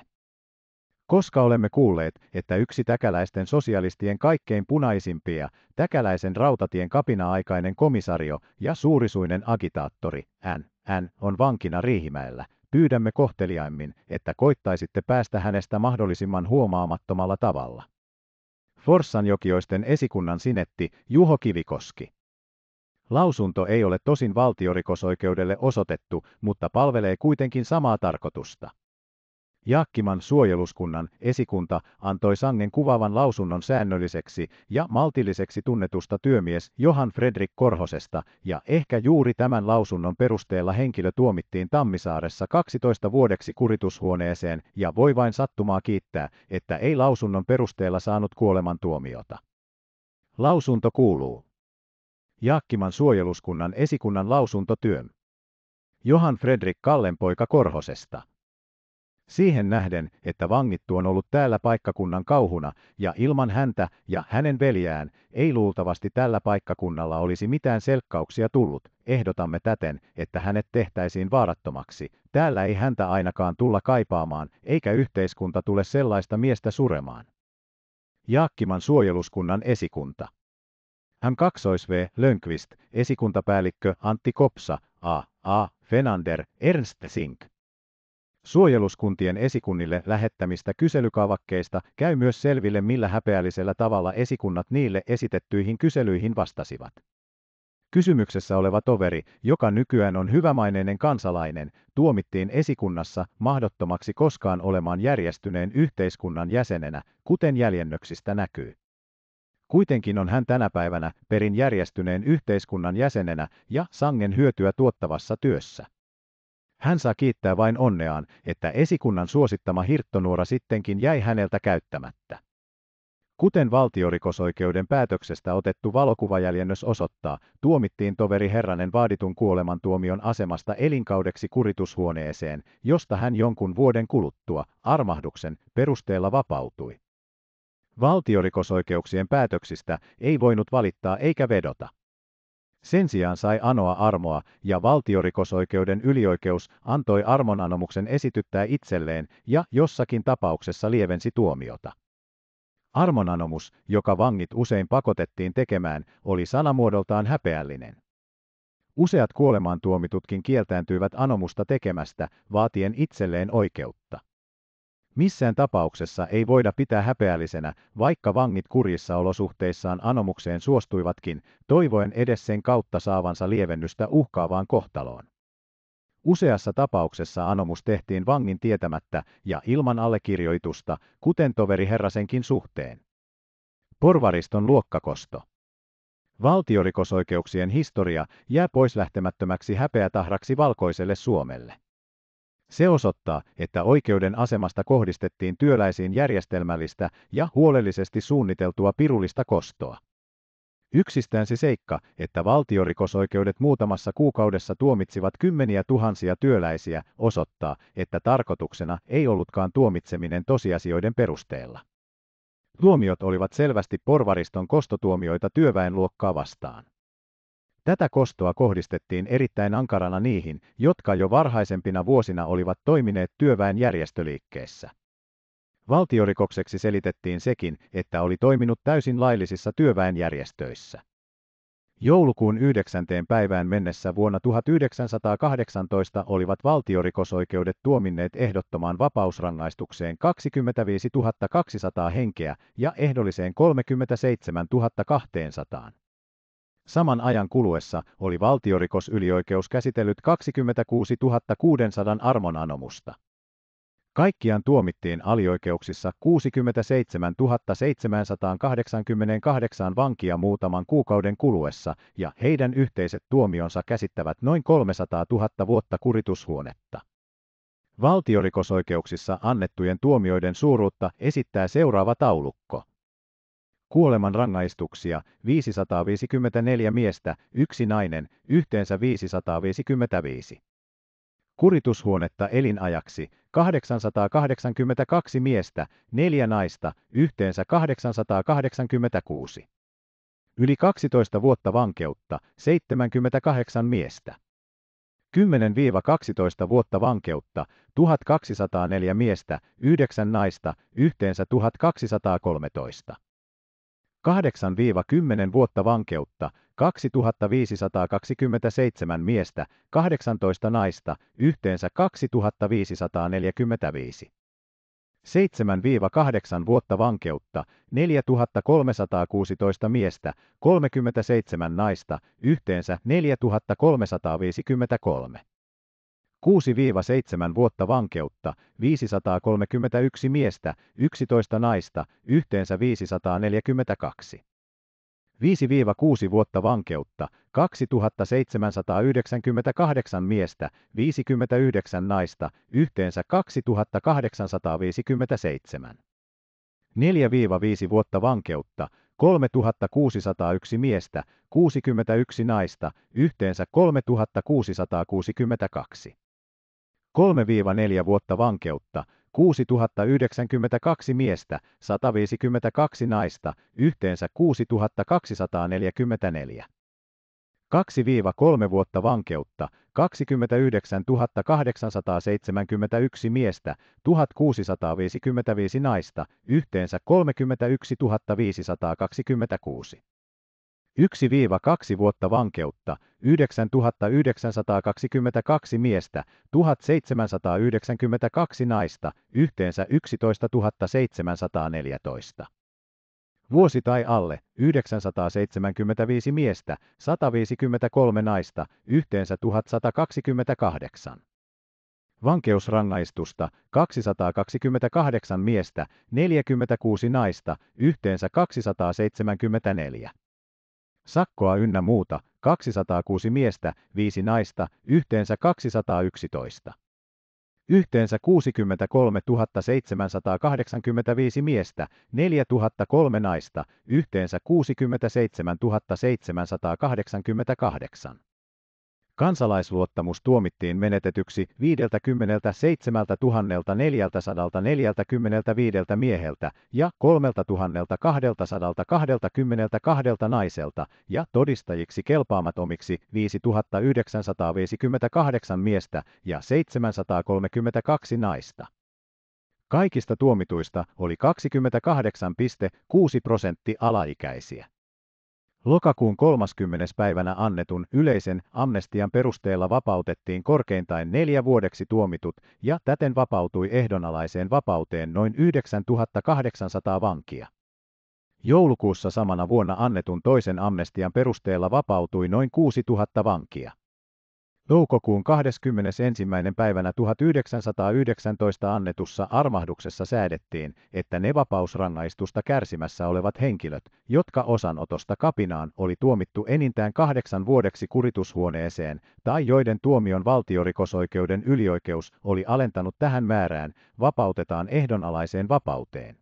Koska olemme kuulleet, että yksi täkäläisten sosialistien kaikkein punaisimpia, täkäläisen rautatien kapina-aikainen komisario ja suurisuinen agitaattori, N. N. on vankina Riihimäellä, pyydämme kohteliaimmin, että koittaisitte päästä hänestä mahdollisimman huomaamattomalla tavalla jokioisten esikunnan sinetti Juho Kivikoski. Lausunto ei ole tosin valtiorikosoikeudelle osoitettu, mutta palvelee kuitenkin samaa tarkoitusta. Jaakkiman suojeluskunnan esikunta antoi sangen kuvaavan lausunnon säännölliseksi ja maltilliseksi tunnetusta työmies Johan Fredrik Korhosesta, ja ehkä juuri tämän lausunnon perusteella henkilö tuomittiin Tammisaaressa 12 vuodeksi kuritushuoneeseen ja voi vain sattumaa kiittää, että ei lausunnon perusteella saanut tuomiota. Lausunto kuuluu. Jaakkiman suojeluskunnan esikunnan lausuntotyön. Johan Fredrik Kallenpoika Korhosesta. Siihen nähden, että vangittu on ollut täällä paikkakunnan kauhuna ja ilman häntä ja hänen veljään ei luultavasti tällä paikkakunnalla olisi mitään selkkauksia tullut, ehdotamme täten, että hänet tehtäisiin vaarattomaksi. Täällä ei häntä ainakaan tulla kaipaamaan, eikä yhteiskunta tule sellaista miestä suremaan. Jaakkiman suojeluskunnan esikunta. Hän 2 V. Lönkvist, esikuntapäällikkö Antti Kopsa, A. A. Fenander, Ernst Sink. Suojeluskuntien esikunnille lähettämistä kyselykaavakkeista käy myös selville, millä häpeällisellä tavalla esikunnat niille esitettyihin kyselyihin vastasivat. Kysymyksessä oleva toveri, joka nykyään on hyvämaineinen kansalainen, tuomittiin esikunnassa mahdottomaksi koskaan olemaan järjestyneen yhteiskunnan jäsenenä, kuten jäljennöksistä näkyy. Kuitenkin on hän tänä päivänä perin järjestyneen yhteiskunnan jäsenenä ja sangen hyötyä tuottavassa työssä. Hän saa kiittää vain onneaan, että esikunnan suosittama hirttonuora sittenkin jäi häneltä käyttämättä. Kuten valtiorikosoikeuden päätöksestä otettu valokuvajäljennös osoittaa, tuomittiin toveri Herranen vaaditun kuolemantuomion asemasta elinkaudeksi kuritushuoneeseen, josta hän jonkun vuoden kuluttua, armahduksen, perusteella vapautui. Valtiorikosoikeuksien päätöksistä ei voinut valittaa eikä vedota. Sen sijaan sai anoa armoa, ja valtiorikosoikeuden ylioikeus antoi armonanomuksen esityttää itselleen ja jossakin tapauksessa lievensi tuomiota. Armonanomus, joka vangit usein pakotettiin tekemään, oli sanamuodoltaan häpeällinen. Useat kuolemaan tuomitutkin kieltäytyivät anomusta tekemästä, vaatien itselleen oikeutta. Missään tapauksessa ei voida pitää häpeällisenä, vaikka vangit kurjissa olosuhteissaan anomukseen suostuivatkin, toivoen edes sen kautta saavansa lievennystä uhkaavaan kohtaloon. Useassa tapauksessa anomus tehtiin vangin tietämättä ja ilman allekirjoitusta, kuten toveri Herrasenkin suhteen. Porvariston luokkakosto. Valtiorikosoikeuksien historia jää pois lähtemättömäksi häpeätahraksi valkoiselle Suomelle. Se osoittaa, että oikeuden asemasta kohdistettiin työläisiin järjestelmällistä ja huolellisesti suunniteltua pirullista kostoa. Yksistään se seikka, että valtiorikosoikeudet muutamassa kuukaudessa tuomitsivat kymmeniä tuhansia työläisiä, osoittaa, että tarkoituksena ei ollutkaan tuomitseminen tosiasioiden perusteella. Tuomiot olivat selvästi porvariston kostotuomioita työväenluokkaa vastaan. Tätä kostoa kohdistettiin erittäin ankarana niihin, jotka jo varhaisempina vuosina olivat toimineet työväen järjestöliikkeessä. Valtiorikokseksi selitettiin sekin, että oli toiminut täysin laillisissa työväenjärjestöissä. Joulukuun 9. päivään mennessä vuonna 1918 olivat valtiorikosoikeudet tuominneet ehdottomaan vapausrangaistukseen 25 200 henkeä ja ehdolliseen 37 200. Saman ajan kuluessa oli valtiorikosylioikeus käsitellyt 26 600 armonanomusta. Kaikkiaan tuomittiin alioikeuksissa 67 788 vankia muutaman kuukauden kuluessa, ja heidän yhteiset tuomionsa käsittävät noin 300 000 vuotta kuritushuonetta. Valtiorikosoikeuksissa annettujen tuomioiden suuruutta esittää seuraava taulukko kuoleman rangaistuksia 554 miestä, yksi nainen, yhteensä 555. Kuritushuonetta elinajaksi 882 miestä, neljä naista, yhteensä 886. Yli 12 vuotta vankeutta, 78 miestä. 10-12 vuotta vankeutta, 1204 miestä, 9 naista, yhteensä 1213. 8-10 vuotta vankeutta, 2527 miestä, 18 naista, yhteensä 2545. 7-8 vuotta vankeutta, 4316 miestä, 37 naista, yhteensä 4353. 6-7 vuotta vankeutta, 531 miestä, 11 naista, yhteensä 542. 5-6 vuotta vankeutta, 2798 miestä, 59 naista, yhteensä 2857. 4-5 vuotta vankeutta, 3601 miestä, 61 naista, yhteensä 3662. 3-4 vuotta vankeutta, 6092 miestä, 152 naista, yhteensä 6244. 2-3 vuotta vankeutta, 29 871 miestä, 1655 naista, yhteensä 31 526. 1-2 vuotta vankeutta, 9922 miestä, 1792 naista, yhteensä 11 714. Vuosi tai alle, 975 miestä, 153 naista, yhteensä 1128 vankeusrangaistusta 228 miestä, 46 naista, yhteensä 274 sakkoa ynnä muuta, 206 miestä, 5 naista, yhteensä 211. Yhteensä 63 785 miestä, 4003 naista, yhteensä 67 788. Kansalaisluottamus tuomittiin menetetyksi 57 445 mieheltä ja 3222 naiselta ja todistajiksi kelpaamatomiksi 5958 miestä ja 732 naista. Kaikista tuomituista oli 28,6 prosentti alaikäisiä. Lokakuun 30. päivänä annetun yleisen amnestian perusteella vapautettiin korkeintain neljä vuodeksi tuomitut ja täten vapautui ehdonalaiseen vapauteen noin 9800 vankia. Joulukuussa samana vuonna annetun toisen amnestian perusteella vapautui noin 6000 vankia. Toukokuun 21. päivänä 1919 annetussa armahduksessa säädettiin, että ne vapausrangaistusta kärsimässä olevat henkilöt, jotka osanotosta kapinaan oli tuomittu enintään kahdeksan vuodeksi kuritushuoneeseen tai joiden tuomion valtiorikosoikeuden ylioikeus oli alentanut tähän määrään, vapautetaan ehdonalaiseen vapauteen.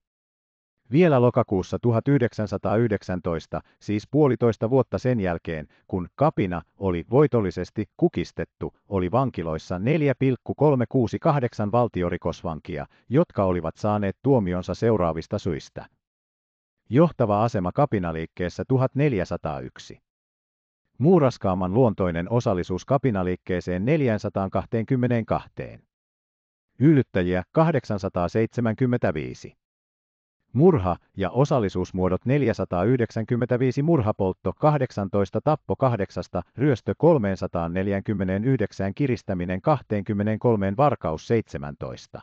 Vielä lokakuussa 1919, siis puolitoista vuotta sen jälkeen, kun kapina oli voitollisesti kukistettu, oli vankiloissa 4,368 valtiorikosvankia, jotka olivat saaneet tuomionsa seuraavista syistä. Johtava asema kapinaliikkeessä 1401. Muuraskaaman luontoinen osallisuus kapinaliikkeeseen 422. Yllyttäjiä 875 murha ja osallisuusmuodot 495 murhapoltto 18 tappo 8 ryöstö 349 kiristäminen 23 varkaus 17.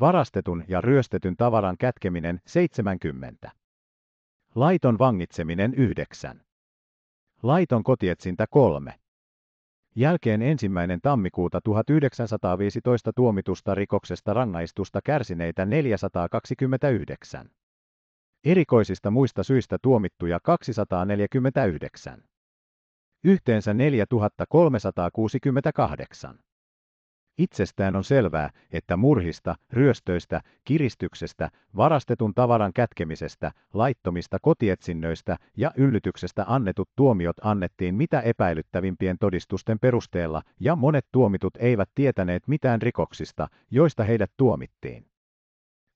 Varastetun ja ryöstetyn tavaran kätkeminen 70. Laiton vangitseminen 9. Laiton kotietsintä 3 jälkeen ensimmäinen tammikuuta 1915 tuomitusta rikoksesta rangaistusta kärsineitä 429. Erikoisista muista syistä tuomittuja 249. Yhteensä 4368. Itsestään on selvää, että murhista, ryöstöistä, kiristyksestä, varastetun tavaran kätkemisestä, laittomista kotietsinnöistä ja yllytyksestä annetut tuomiot annettiin mitä epäilyttävimpien todistusten perusteella ja monet tuomitut eivät tietäneet mitään rikoksista, joista heidät tuomittiin.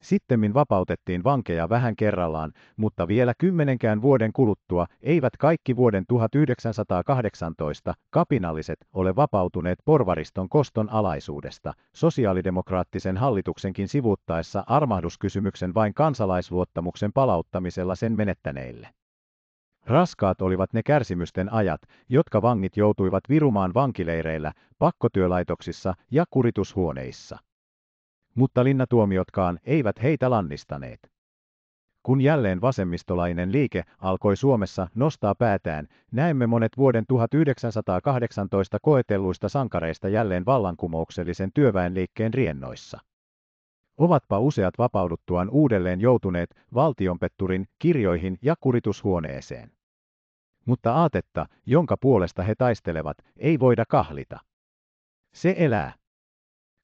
Sittemmin vapautettiin vankeja vähän kerrallaan, mutta vielä kymmenenkään vuoden kuluttua eivät kaikki vuoden 1918 kapinalliset ole vapautuneet porvariston koston alaisuudesta, sosiaalidemokraattisen hallituksenkin sivuuttaessa armahduskysymyksen vain kansalaisluottamuksen palauttamisella sen menettäneille. Raskaat olivat ne kärsimysten ajat, jotka vangit joutuivat virumaan vankileireillä, pakkotyölaitoksissa ja kuritushuoneissa mutta linnatuomiotkaan eivät heitä lannistaneet. Kun jälleen vasemmistolainen liike alkoi Suomessa nostaa päätään, näemme monet vuoden 1918 koetelluista sankareista jälleen vallankumouksellisen työväenliikkeen riennoissa. Ovatpa useat vapauduttuaan uudelleen joutuneet valtionpetturin kirjoihin ja kuritushuoneeseen. Mutta aatetta, jonka puolesta he taistelevat, ei voida kahlita. Se elää.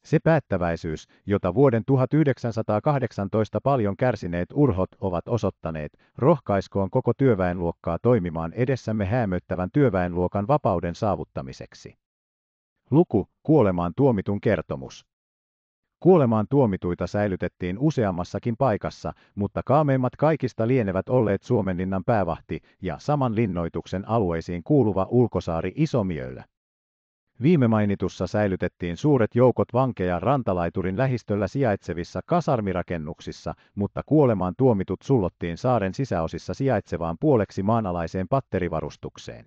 Se päättäväisyys, jota vuoden 1918 paljon kärsineet urhot ovat osoittaneet, rohkaiskoon koko työväenluokkaa toimimaan edessämme häämöttävän työväenluokan vapauden saavuttamiseksi. Luku, kuolemaan tuomitun kertomus. Kuolemaan tuomituita säilytettiin useammassakin paikassa, mutta kaameimmat kaikista lienevät olleet Suomenlinnan päävahti ja saman linnoituksen alueisiin kuuluva ulkosaari Isomiöllä. Viime mainitussa säilytettiin suuret joukot vankeja rantalaiturin lähistöllä sijaitsevissa kasarmirakennuksissa, mutta kuolemaan tuomitut sullottiin saaren sisäosissa sijaitsevaan puoleksi maanalaiseen patterivarustukseen.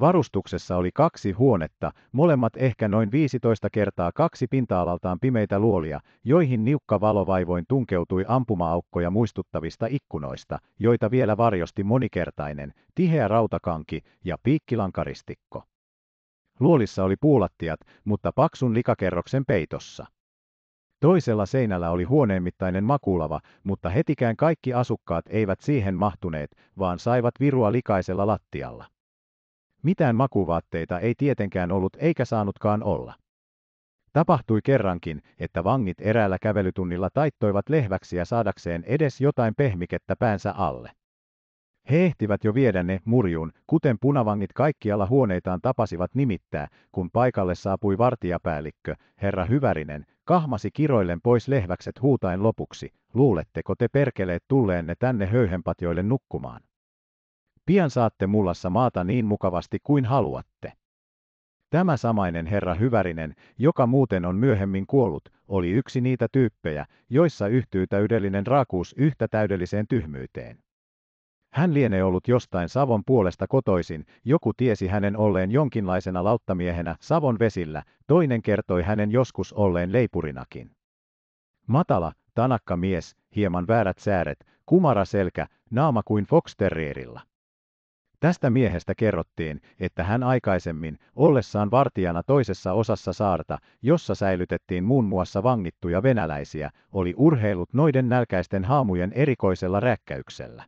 Varustuksessa oli kaksi huonetta, molemmat ehkä noin 15 kertaa kaksi pinta-alaltaan pimeitä luolia, joihin niukka valovaivoin tunkeutui tunkeutui aukkoja muistuttavista ikkunoista, joita vielä varjosti monikertainen, tiheä rautakanki ja piikkilankaristikko. Luolissa oli puulattiat, mutta paksun likakerroksen peitossa. Toisella seinällä oli huoneen mittainen makulava, mutta hetikään kaikki asukkaat eivät siihen mahtuneet, vaan saivat virua likaisella lattialla. Mitään makuvaatteita ei tietenkään ollut eikä saanutkaan olla. Tapahtui kerrankin, että vangit eräällä kävelytunnilla taittoivat lehväksiä saadakseen edes jotain pehmikettä päänsä alle. He ehtivät jo viedä ne murjuun, kuten punavangit kaikkialla huoneitaan tapasivat nimittää, kun paikalle saapui vartijapäällikkö, herra Hyvärinen, kahmasi kiroillen pois lehväkset huutain lopuksi, luuletteko te perkeleet tulleenne tänne höyhenpatjoille nukkumaan? Pian saatte mullassa maata niin mukavasti kuin haluatte. Tämä samainen herra Hyvärinen, joka muuten on myöhemmin kuollut, oli yksi niitä tyyppejä, joissa yhtyy täydellinen raakuus yhtä täydelliseen tyhmyyteen. Hän lienee ollut jostain Savon puolesta kotoisin, joku tiesi hänen olleen jonkinlaisena lauttamiehenä Savon vesillä, toinen kertoi hänen joskus olleen leipurinakin. Matala, tanakka mies, hieman väärät sääret, kumara selkä, naama kuin foksterrierilla. Tästä miehestä kerrottiin, että hän aikaisemmin, ollessaan vartijana toisessa osassa saarta, jossa säilytettiin muun muassa vangittuja venäläisiä, oli urheillut noiden nälkäisten haamujen erikoisella räkkäyksellä.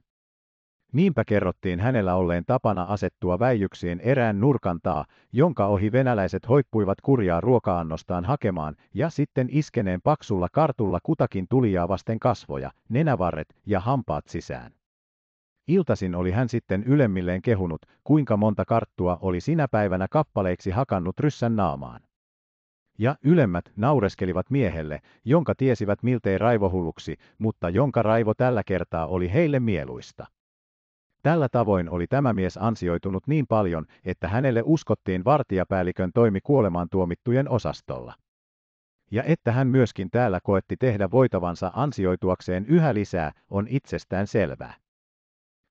Niinpä kerrottiin hänellä olleen tapana asettua väijyksiin erään nurkan taa, jonka ohi venäläiset hoippuivat kurjaa ruokaannostaan hakemaan ja sitten iskeneen paksulla kartulla kutakin tulijaa vasten kasvoja, nenävarret ja hampaat sisään. Iltasin oli hän sitten ylemmilleen kehunut, kuinka monta karttua oli sinä päivänä kappaleiksi hakannut ryssän naamaan. Ja ylemmät naureskelivat miehelle, jonka tiesivät miltei raivohulluksi, mutta jonka raivo tällä kertaa oli heille mieluista. Tällä tavoin oli tämä mies ansioitunut niin paljon, että hänelle uskottiin vartijapäällikön toimi kuolemaan tuomittujen osastolla. Ja että hän myöskin täällä koetti tehdä voitavansa ansioituakseen yhä lisää, on itsestään selvää.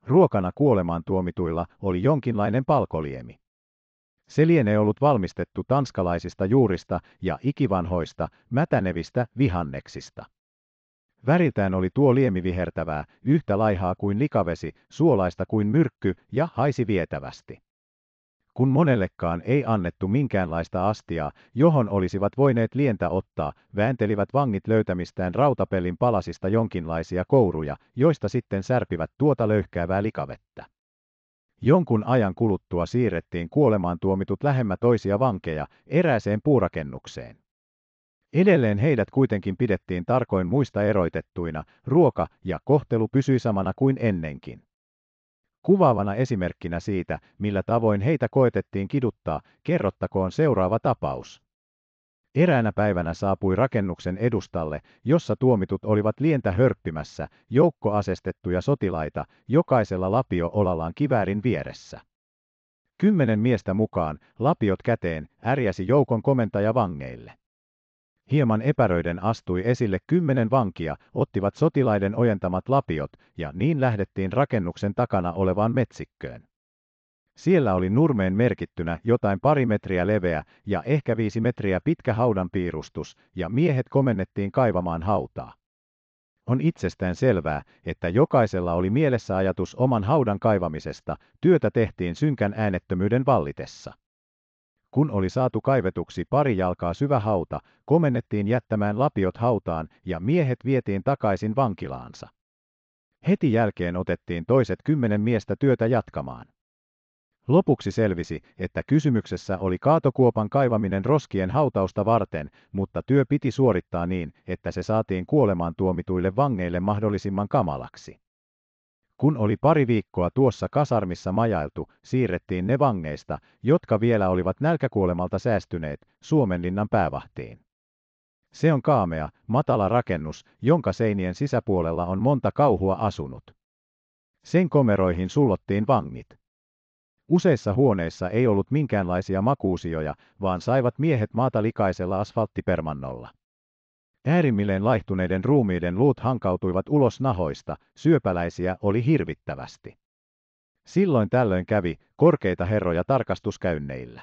Ruokana kuolemaan tuomituilla oli jonkinlainen palkoliemi. Se lienee ollut valmistettu tanskalaisista juurista ja ikivanhoista, mätänevistä vihanneksista. Väriltään oli tuo liemi vihertävää, yhtä laihaa kuin likavesi, suolaista kuin myrkky ja haisi vietävästi. Kun monellekaan ei annettu minkäänlaista astiaa, johon olisivat voineet lientä ottaa, vääntelivät vangit löytämistään rautapelin palasista jonkinlaisia kouruja, joista sitten särpivät tuota löyhkäävää likavettä. Jonkun ajan kuluttua siirrettiin kuolemaan tuomitut lähemmä toisia vankeja erääseen puurakennukseen. Edelleen heidät kuitenkin pidettiin tarkoin muista eroitettuina, ruoka ja kohtelu pysyi samana kuin ennenkin. Kuvaavana esimerkkinä siitä, millä tavoin heitä koetettiin kiduttaa, kerrottakoon seuraava tapaus. Eräänä päivänä saapui rakennuksen edustalle, jossa tuomitut olivat lientä hörppimässä, joukko asestettuja sotilaita, jokaisella lapio olallaan kiväärin vieressä. Kymmenen miestä mukaan, lapiot käteen, ärjäsi joukon komentaja vangeille hieman epäröiden astui esille kymmenen vankia, ottivat sotilaiden ojentamat lapiot, ja niin lähdettiin rakennuksen takana olevaan metsikköön. Siellä oli nurmeen merkittynä jotain pari metriä leveä ja ehkä viisi metriä pitkä haudan piirustus, ja miehet komennettiin kaivamaan hautaa. On itsestään selvää, että jokaisella oli mielessä ajatus oman haudan kaivamisesta, työtä tehtiin synkän äänettömyyden vallitessa. Kun oli saatu kaivetuksi pari jalkaa syvä hauta, komennettiin jättämään lapiot hautaan ja miehet vietiin takaisin vankilaansa. Heti jälkeen otettiin toiset kymmenen miestä työtä jatkamaan. Lopuksi selvisi, että kysymyksessä oli kaatokuopan kaivaminen roskien hautausta varten, mutta työ piti suorittaa niin, että se saatiin kuolemaan tuomituille vangeille mahdollisimman kamalaksi. Kun oli pari viikkoa tuossa kasarmissa majailtu, siirrettiin ne vangeista, jotka vielä olivat nälkäkuolemalta säästyneet, Suomenlinnan päävahtiin. Se on kaamea, matala rakennus, jonka seinien sisäpuolella on monta kauhua asunut. Sen komeroihin sullottiin vangit. Useissa huoneissa ei ollut minkäänlaisia makuusioja, vaan saivat miehet maata likaisella asfalttipermannolla. Äärimmilleen laihtuneiden ruumiiden luut hankautuivat ulos nahoista, syöpäläisiä oli hirvittävästi. Silloin tällöin kävi korkeita herroja tarkastuskäynneillä.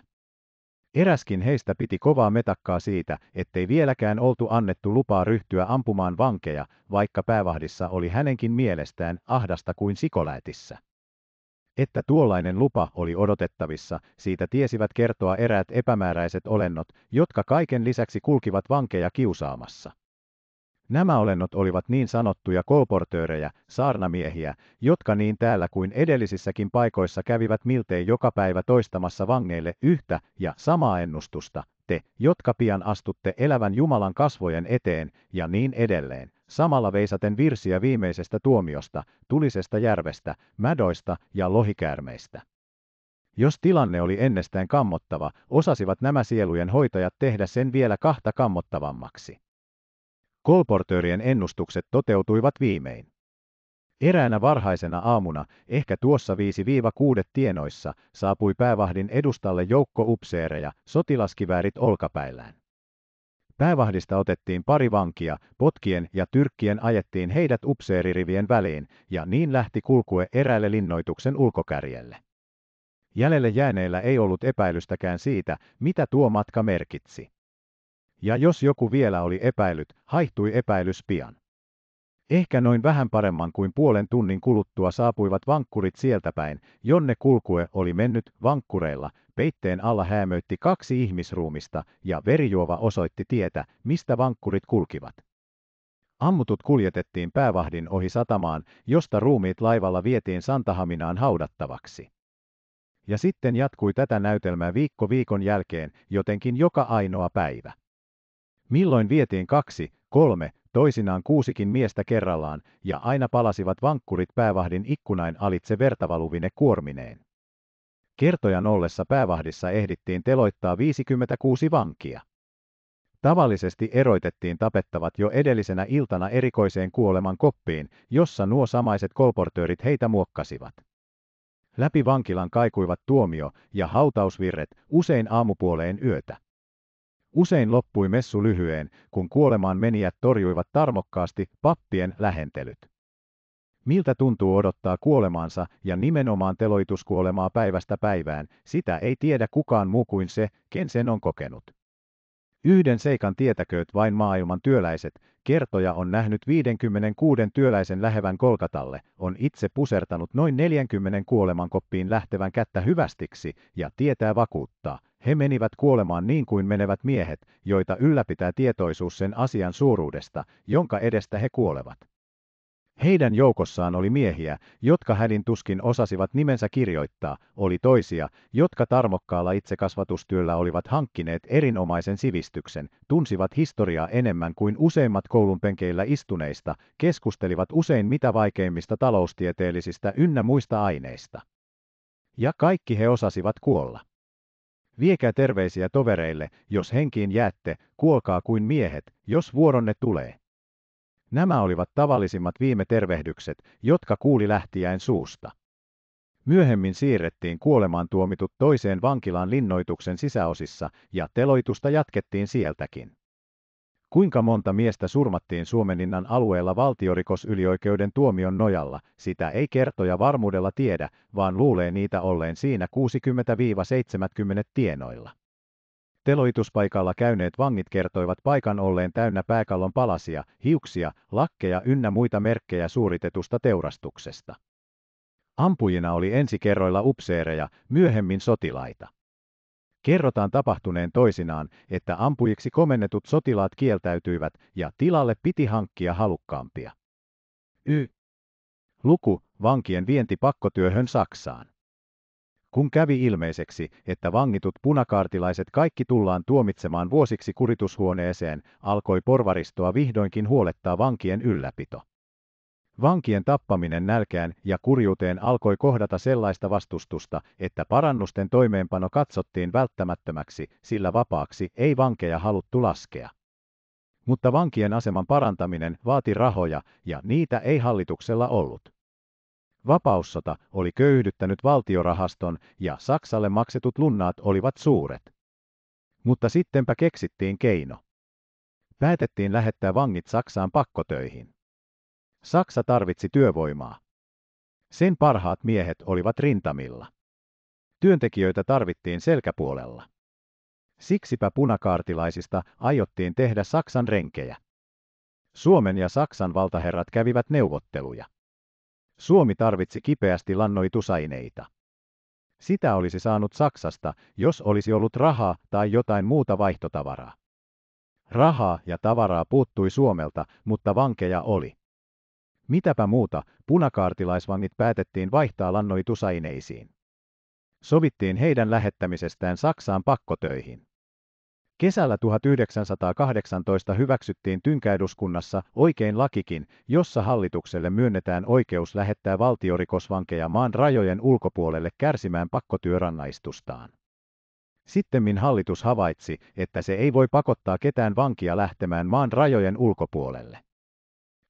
Eräskin heistä piti kovaa metakkaa siitä, ettei vieläkään oltu annettu lupaa ryhtyä ampumaan vankeja, vaikka päävahdissa oli hänenkin mielestään ahdasta kuin sikoläetissä. Että tuollainen lupa oli odotettavissa, siitä tiesivät kertoa eräät epämääräiset olennot, jotka kaiken lisäksi kulkivat vankeja kiusaamassa. Nämä olennot olivat niin sanottuja kolportöörejä, saarnamiehiä, jotka niin täällä kuin edellisissäkin paikoissa kävivät miltei joka päivä toistamassa vangeille yhtä ja samaa ennustusta, te, jotka pian astutte elävän Jumalan kasvojen eteen, ja niin edelleen, samalla veisaten virsiä viimeisestä tuomiosta, tulisesta järvestä, mädoista ja lohikäärmeistä. Jos tilanne oli ennestään kammottava, osasivat nämä sielujen hoitajat tehdä sen vielä kahta kammottavammaksi. Kolportöörien ennustukset toteutuivat viimein. Eräänä varhaisena aamuna, ehkä tuossa 5-6 tienoissa, saapui päävahdin edustalle joukko upseereja, sotilaskiväärit olkapäillään. Päävahdista otettiin pari vankia, potkien ja tyrkkien ajettiin heidät upseeririvien väliin, ja niin lähti kulkue eräälle linnoituksen ulkokärjelle. Jäljelle jääneillä ei ollut epäilystäkään siitä, mitä tuo matka merkitsi. Ja jos joku vielä oli epäilyt, haihtui epäilys pian. Ehkä noin vähän paremman kuin puolen tunnin kuluttua saapuivat vankkurit sieltäpäin, jonne kulkue oli mennyt vankkureilla, Peitteen alla häämöitti kaksi ihmisruumista ja verijuova osoitti tietä, mistä vankkurit kulkivat. Ammutut kuljetettiin päävahdin ohi satamaan, josta ruumiit laivalla vietiin Santahaminaan haudattavaksi. Ja sitten jatkui tätä näytelmää viikko viikon jälkeen, jotenkin joka ainoa päivä. Milloin vietiin kaksi, kolme, toisinaan kuusikin miestä kerrallaan, ja aina palasivat vankkurit päävahdin ikkunain alitse vertavaluvine kuormineen. Kertojan ollessa päävahdissa ehdittiin teloittaa 56 vankia. Tavallisesti eroitettiin tapettavat jo edellisenä iltana erikoiseen kuoleman koppiin, jossa nuo samaiset kolportöörit heitä muokkasivat. Läpi vankilan kaikuivat tuomio ja hautausvirret usein aamupuoleen yötä. Usein loppui messu lyhyeen, kun kuolemaan menijät torjuivat tarmokkaasti pappien lähentelyt. Miltä tuntuu odottaa kuolemaansa ja nimenomaan teloituskuolemaa päivästä päivään, sitä ei tiedä kukaan muu kuin se, ken sen on kokenut. Yhden seikan tietäkööt vain maailman työläiset, kertoja on nähnyt 56 työläisen lähevän kolkatalle, on itse pusertanut noin 40 kuolemankoppiin lähtevän kättä hyvästiksi ja tietää vakuuttaa, he menivät kuolemaan niin kuin menevät miehet, joita ylläpitää tietoisuus sen asian suuruudesta, jonka edestä he kuolevat. Heidän joukossaan oli miehiä, jotka hädin tuskin osasivat nimensä kirjoittaa, oli toisia, jotka tarmokkaalla itsekasvatustyöllä olivat hankkineet erinomaisen sivistyksen, tunsivat historiaa enemmän kuin useimmat koulunpenkeillä istuneista, keskustelivat usein mitä vaikeimmista taloustieteellisistä ynnä muista aineista. Ja kaikki he osasivat kuolla. Viekää terveisiä tovereille, jos henkiin jäätte, kuolkaa kuin miehet, jos vuoronne tulee. Nämä olivat tavallisimmat viime tervehdykset, jotka kuuli lähtiäin suusta. Myöhemmin siirrettiin kuolemaan tuomitut toiseen vankilaan linnoituksen sisäosissa ja teloitusta jatkettiin sieltäkin. Kuinka monta miestä surmattiin Suomeninnan alueella valtiorikosylioikeuden tuomion nojalla, sitä ei kertoja varmuudella tiedä, vaan luulee niitä olleen siinä 60-70 tienoilla. Teloituspaikalla käyneet vangit kertoivat paikan olleen täynnä pääkallon palasia, hiuksia, lakkeja ynnä muita merkkejä suoritetusta teurastuksesta. Ampujina oli ensi kerroilla upseereja, myöhemmin sotilaita. Kerrotaan tapahtuneen toisinaan, että ampujiksi komennetut sotilaat kieltäytyivät ja tilalle piti hankkia halukkaampia. Y. Luku, vankien vienti pakkotyöhön Saksaan kun kävi ilmeiseksi, että vangitut punakaartilaiset kaikki tullaan tuomitsemaan vuosiksi kuritushuoneeseen, alkoi porvaristoa vihdoinkin huolettaa vankien ylläpito. Vankien tappaminen nälkään ja kurjuuteen alkoi kohdata sellaista vastustusta, että parannusten toimeenpano katsottiin välttämättömäksi, sillä vapaaksi ei vankeja haluttu laskea. Mutta vankien aseman parantaminen vaati rahoja, ja niitä ei hallituksella ollut. Vapaussota oli köyhdyttänyt valtiorahaston ja Saksalle maksetut lunnaat olivat suuret. Mutta sittenpä keksittiin keino. Päätettiin lähettää vangit Saksaan pakkotöihin. Saksa tarvitsi työvoimaa. Sen parhaat miehet olivat rintamilla. Työntekijöitä tarvittiin selkäpuolella. Siksipä punakaartilaisista aiottiin tehdä Saksan renkejä. Suomen ja Saksan valtaherrat kävivät neuvotteluja. Suomi tarvitsi kipeästi lannoitusaineita. Sitä olisi saanut Saksasta, jos olisi ollut rahaa tai jotain muuta vaihtotavaraa. Rahaa ja tavaraa puuttui Suomelta, mutta vankeja oli. Mitäpä muuta, punakaartilaisvangit päätettiin vaihtaa lannoitusaineisiin. Sovittiin heidän lähettämisestään Saksaan pakkotöihin. Kesällä 1918 hyväksyttiin tynkäeduskunnassa oikein lakikin, jossa hallitukselle myönnetään oikeus lähettää valtiorikosvankeja maan rajojen ulkopuolelle kärsimään pakkotyörannaistukstaan. Sittemmin hallitus havaitsi, että se ei voi pakottaa ketään vankia lähtemään maan rajojen ulkopuolelle.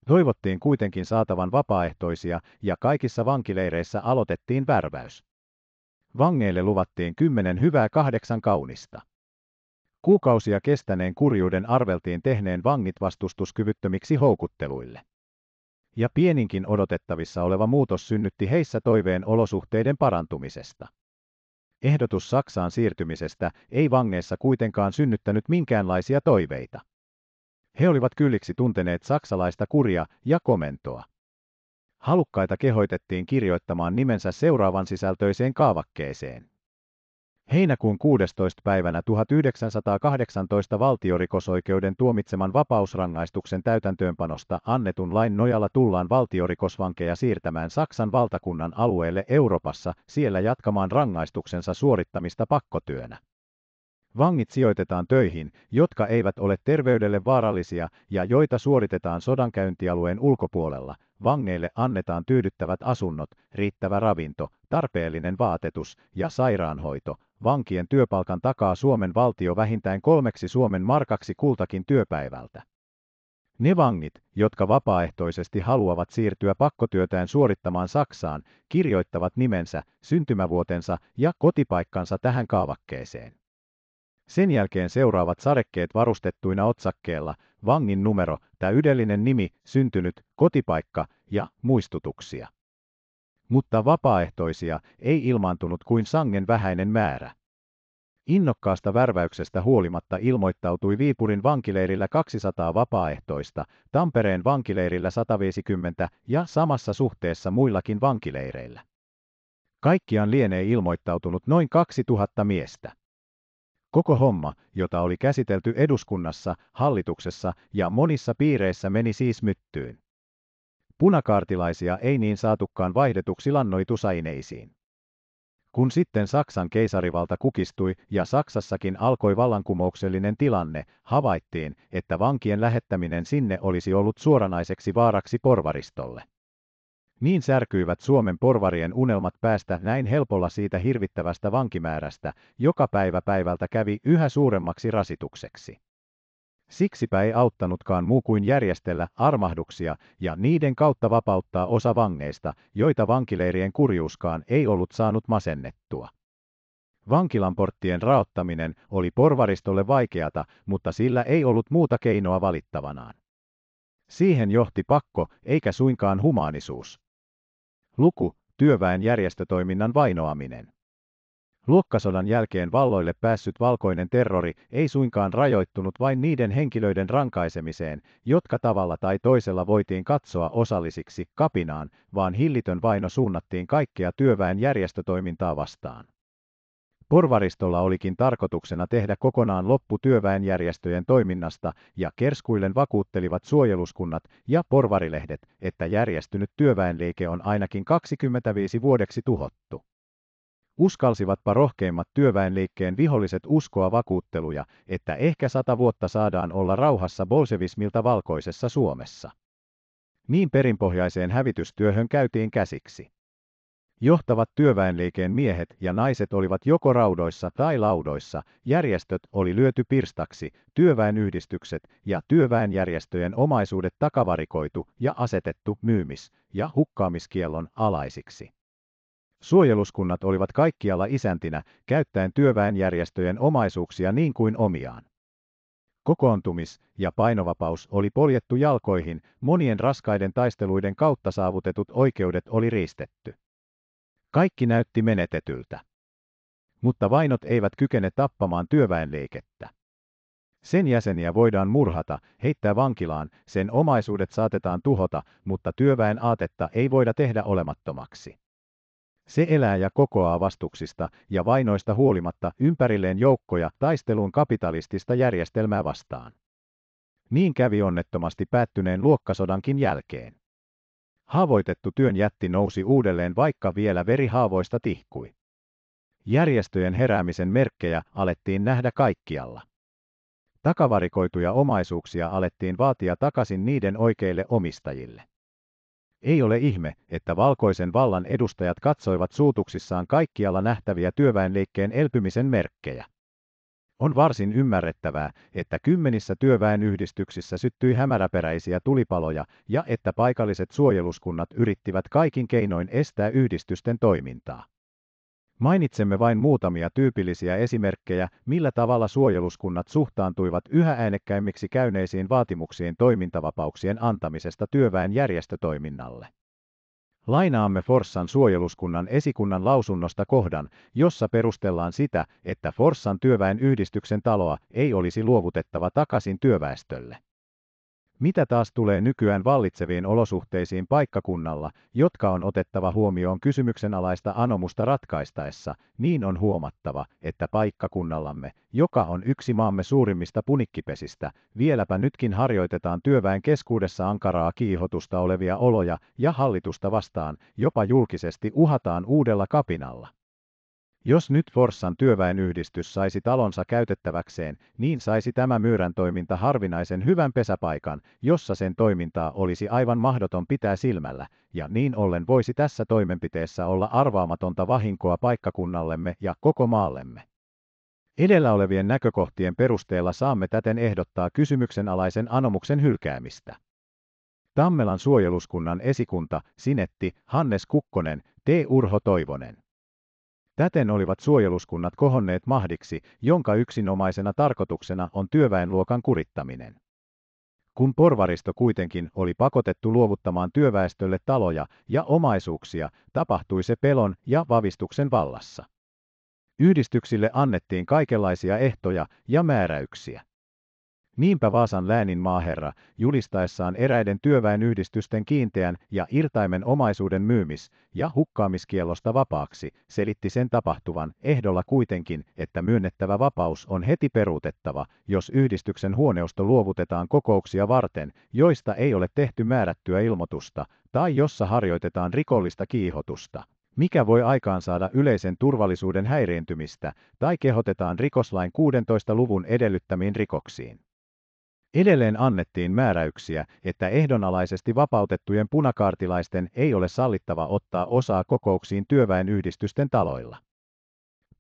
Toivottiin kuitenkin saatavan vapaaehtoisia ja kaikissa vankileireissä aloitettiin värväys. Vangeille luvattiin kymmenen hyvää kahdeksan kaunista. Kuukausia kestäneen kurjuuden arveltiin tehneen vangit vastustuskyvyttömiksi houkutteluille. Ja pieninkin odotettavissa oleva muutos synnytti heissä toiveen olosuhteiden parantumisesta. Ehdotus Saksaan siirtymisestä ei vangeissa kuitenkaan synnyttänyt minkäänlaisia toiveita. He olivat kylliksi tunteneet saksalaista kuria ja komentoa. Halukkaita kehoitettiin kirjoittamaan nimensä seuraavan sisältöiseen kaavakkeeseen. Heinäkuun 16. päivänä 1918 valtiorikosoikeuden tuomitseman vapausrangaistuksen täytäntöönpanosta annetun lain nojalla tullaan valtiorikosvankeja siirtämään Saksan valtakunnan alueelle Euroopassa, siellä jatkamaan rangaistuksensa suorittamista pakkotyönä. Vangit sijoitetaan töihin, jotka eivät ole terveydelle vaarallisia ja joita suoritetaan sodankäyntialueen ulkopuolella. Vangeille annetaan tyydyttävät asunnot, riittävä ravinto, tarpeellinen vaatetus ja sairaanhoito, vankien työpalkan takaa Suomen valtio vähintään kolmeksi Suomen markaksi kultakin työpäivältä. Ne vangit, jotka vapaaehtoisesti haluavat siirtyä pakkotyötään suorittamaan Saksaan, kirjoittavat nimensä, syntymävuotensa ja kotipaikkansa tähän kaavakkeeseen. Sen jälkeen seuraavat sarekkeet varustettuina otsakkeella, vangin numero, täydellinen nimi, syntynyt, kotipaikka ja muistutuksia mutta vapaaehtoisia ei ilmaantunut kuin sangen vähäinen määrä. Innokkaasta värväyksestä huolimatta ilmoittautui Viipurin vankileirillä 200 vapaaehtoista, Tampereen vankileirillä 150 ja samassa suhteessa muillakin vankileireillä. Kaikkiaan lienee ilmoittautunut noin 2000 miestä. Koko homma, jota oli käsitelty eduskunnassa, hallituksessa ja monissa piireissä meni siis myttyyn. Punakaartilaisia ei niin saatukaan vaihdetuksi lannoitusaineisiin. Kun sitten Saksan keisarivalta kukistui ja Saksassakin alkoi vallankumouksellinen tilanne, havaittiin, että vankien lähettäminen sinne olisi ollut suoranaiseksi vaaraksi porvaristolle. Niin särkyivät Suomen porvarien unelmat päästä näin helpolla siitä hirvittävästä vankimäärästä, joka päivä päivältä kävi yhä suuremmaksi rasitukseksi. Siksipä ei auttanutkaan muu kuin järjestellä armahduksia ja niiden kautta vapauttaa osa vangeista, joita vankileirien kurjuuskaan ei ollut saanut masennettua. Vankilan porttien raottaminen oli porvaristolle vaikeata, mutta sillä ei ollut muuta keinoa valittavanaan. Siihen johti pakko, eikä suinkaan humaanisuus. Luku, työväen järjestötoiminnan vainoaminen. Luokkasodan jälkeen valloille päässyt valkoinen terrori ei suinkaan rajoittunut vain niiden henkilöiden rankaisemiseen, jotka tavalla tai toisella voitiin katsoa osallisiksi kapinaan, vaan hillitön vaino suunnattiin kaikkea työväen järjestötoimintaa vastaan. Porvaristolla olikin tarkoituksena tehdä kokonaan loppu työväenjärjestöjen toiminnasta ja kerskuillen vakuuttelivat suojeluskunnat ja porvarilehdet, että järjestynyt työväenliike on ainakin 25 vuodeksi tuhottu uskalsivatpa rohkeimmat työväenliikkeen viholliset uskoa vakuutteluja, että ehkä sata vuotta saadaan olla rauhassa bolsevismilta valkoisessa Suomessa. Niin perinpohjaiseen hävitystyöhön käytiin käsiksi. Johtavat työväenliikeen miehet ja naiset olivat joko raudoissa tai laudoissa, järjestöt oli lyöty pirstaksi, työväenyhdistykset ja työväenjärjestöjen omaisuudet takavarikoitu ja asetettu myymis- ja hukkaamiskiellon alaisiksi. Suojeluskunnat olivat kaikkialla isäntinä, käyttäen työväenjärjestöjen omaisuuksia niin kuin omiaan. Kokoontumis- ja painovapaus oli poljettu jalkoihin, monien raskaiden taisteluiden kautta saavutetut oikeudet oli riistetty. Kaikki näytti menetetyltä. Mutta vainot eivät kykene tappamaan työväenliikettä. Sen jäseniä voidaan murhata, heittää vankilaan, sen omaisuudet saatetaan tuhota, mutta työväen aatetta ei voida tehdä olemattomaksi. Se elää ja kokoaa vastuksista ja vainoista huolimatta ympärilleen joukkoja taisteluun kapitalistista järjestelmää vastaan. Niin kävi onnettomasti päättyneen luokkasodankin jälkeen. Haavoitettu työn jätti nousi uudelleen, vaikka vielä veri haavoista tihkui. Järjestöjen heräämisen merkkejä alettiin nähdä kaikkialla. Takavarikoituja omaisuuksia alettiin vaatia takaisin niiden oikeille omistajille. Ei ole ihme, että valkoisen vallan edustajat katsoivat suutuksissaan kaikkialla nähtäviä työväenliikkeen elpymisen merkkejä. On varsin ymmärrettävää, että kymmenissä työväenyhdistyksissä syttyi hämäräperäisiä tulipaloja ja että paikalliset suojeluskunnat yrittivät kaikin keinoin estää yhdistysten toimintaa. Mainitsemme vain muutamia tyypillisiä esimerkkejä, millä tavalla suojeluskunnat suhtaantuivat yhä äänekkäimmiksi käyneisiin vaatimuksiin toimintavapauksien antamisesta työväen järjestötoiminnalle. Lainaamme Forssan suojeluskunnan esikunnan lausunnosta kohdan, jossa perustellaan sitä, että Forssan työväen yhdistyksen taloa ei olisi luovutettava takaisin työväestölle. Mitä taas tulee nykyään vallitseviin olosuhteisiin paikkakunnalla, jotka on otettava huomioon kysymyksenalaista anomusta ratkaistaessa, niin on huomattava, että paikkakunnallamme, joka on yksi maamme suurimmista punikkipesistä, vieläpä nytkin harjoitetaan työväen keskuudessa ankaraa kiihotusta olevia oloja ja hallitusta vastaan, jopa julkisesti uhataan uudella kapinalla. Jos nyt Forssan työväenyhdistys saisi talonsa käytettäväkseen, niin saisi tämä myyrän toiminta harvinaisen hyvän pesäpaikan, jossa sen toimintaa olisi aivan mahdoton pitää silmällä, ja niin ollen voisi tässä toimenpiteessä olla arvaamatonta vahinkoa paikkakunnallemme ja koko maallemme. Edellä olevien näkökohtien perusteella saamme täten ehdottaa kysymyksenalaisen anomuksen hylkäämistä. Tammelan suojeluskunnan esikunta, Sinetti, Hannes Kukkonen, T. Urho Toivonen. Täten olivat suojeluskunnat kohonneet mahdiksi, jonka yksinomaisena tarkoituksena on työväenluokan kurittaminen. Kun porvaristo kuitenkin oli pakotettu luovuttamaan työväestölle taloja ja omaisuuksia, tapahtui se pelon ja vavistuksen vallassa. Yhdistyksille annettiin kaikenlaisia ehtoja ja määräyksiä. Niinpä Vaasan läänin maaherra, julistaessaan eräiden työväenyhdistysten kiinteän ja irtaimen omaisuuden myymis- ja hukkaamiskielosta vapaaksi, selitti sen tapahtuvan ehdolla kuitenkin, että myönnettävä vapaus on heti peruutettava, jos yhdistyksen huoneusto luovutetaan kokouksia varten, joista ei ole tehty määrättyä ilmoitusta, tai jossa harjoitetaan rikollista kiihotusta mikä voi aikaansaada yleisen turvallisuuden häiriintymistä tai kehotetaan rikoslain 16 luvun edellyttämiin rikoksiin. Edelleen annettiin määräyksiä, että ehdonalaisesti vapautettujen punakaartilaisten ei ole sallittava ottaa osaa kokouksiin työväenyhdistysten taloilla.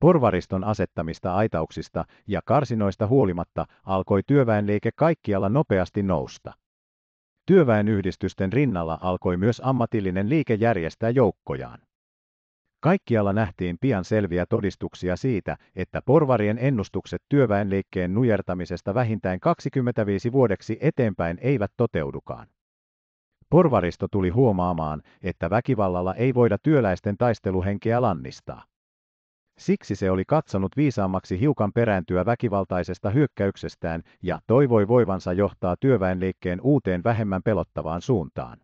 Porvariston asettamista aitauksista ja karsinoista huolimatta alkoi työväenliike kaikkialla nopeasti nousta. Työväenyhdistysten rinnalla alkoi myös ammatillinen liike järjestää joukkojaan. Kaikkialla nähtiin pian selviä todistuksia siitä, että porvarien ennustukset työväenliikkeen nujertamisesta vähintään 25 vuodeksi eteenpäin eivät toteudukaan. Porvaristo tuli huomaamaan, että väkivallalla ei voida työläisten taisteluhenkeä lannistaa. Siksi se oli katsonut viisaammaksi hiukan perääntyä väkivaltaisesta hyökkäyksestään ja toivoi voivansa johtaa työväenliikkeen uuteen vähemmän pelottavaan suuntaan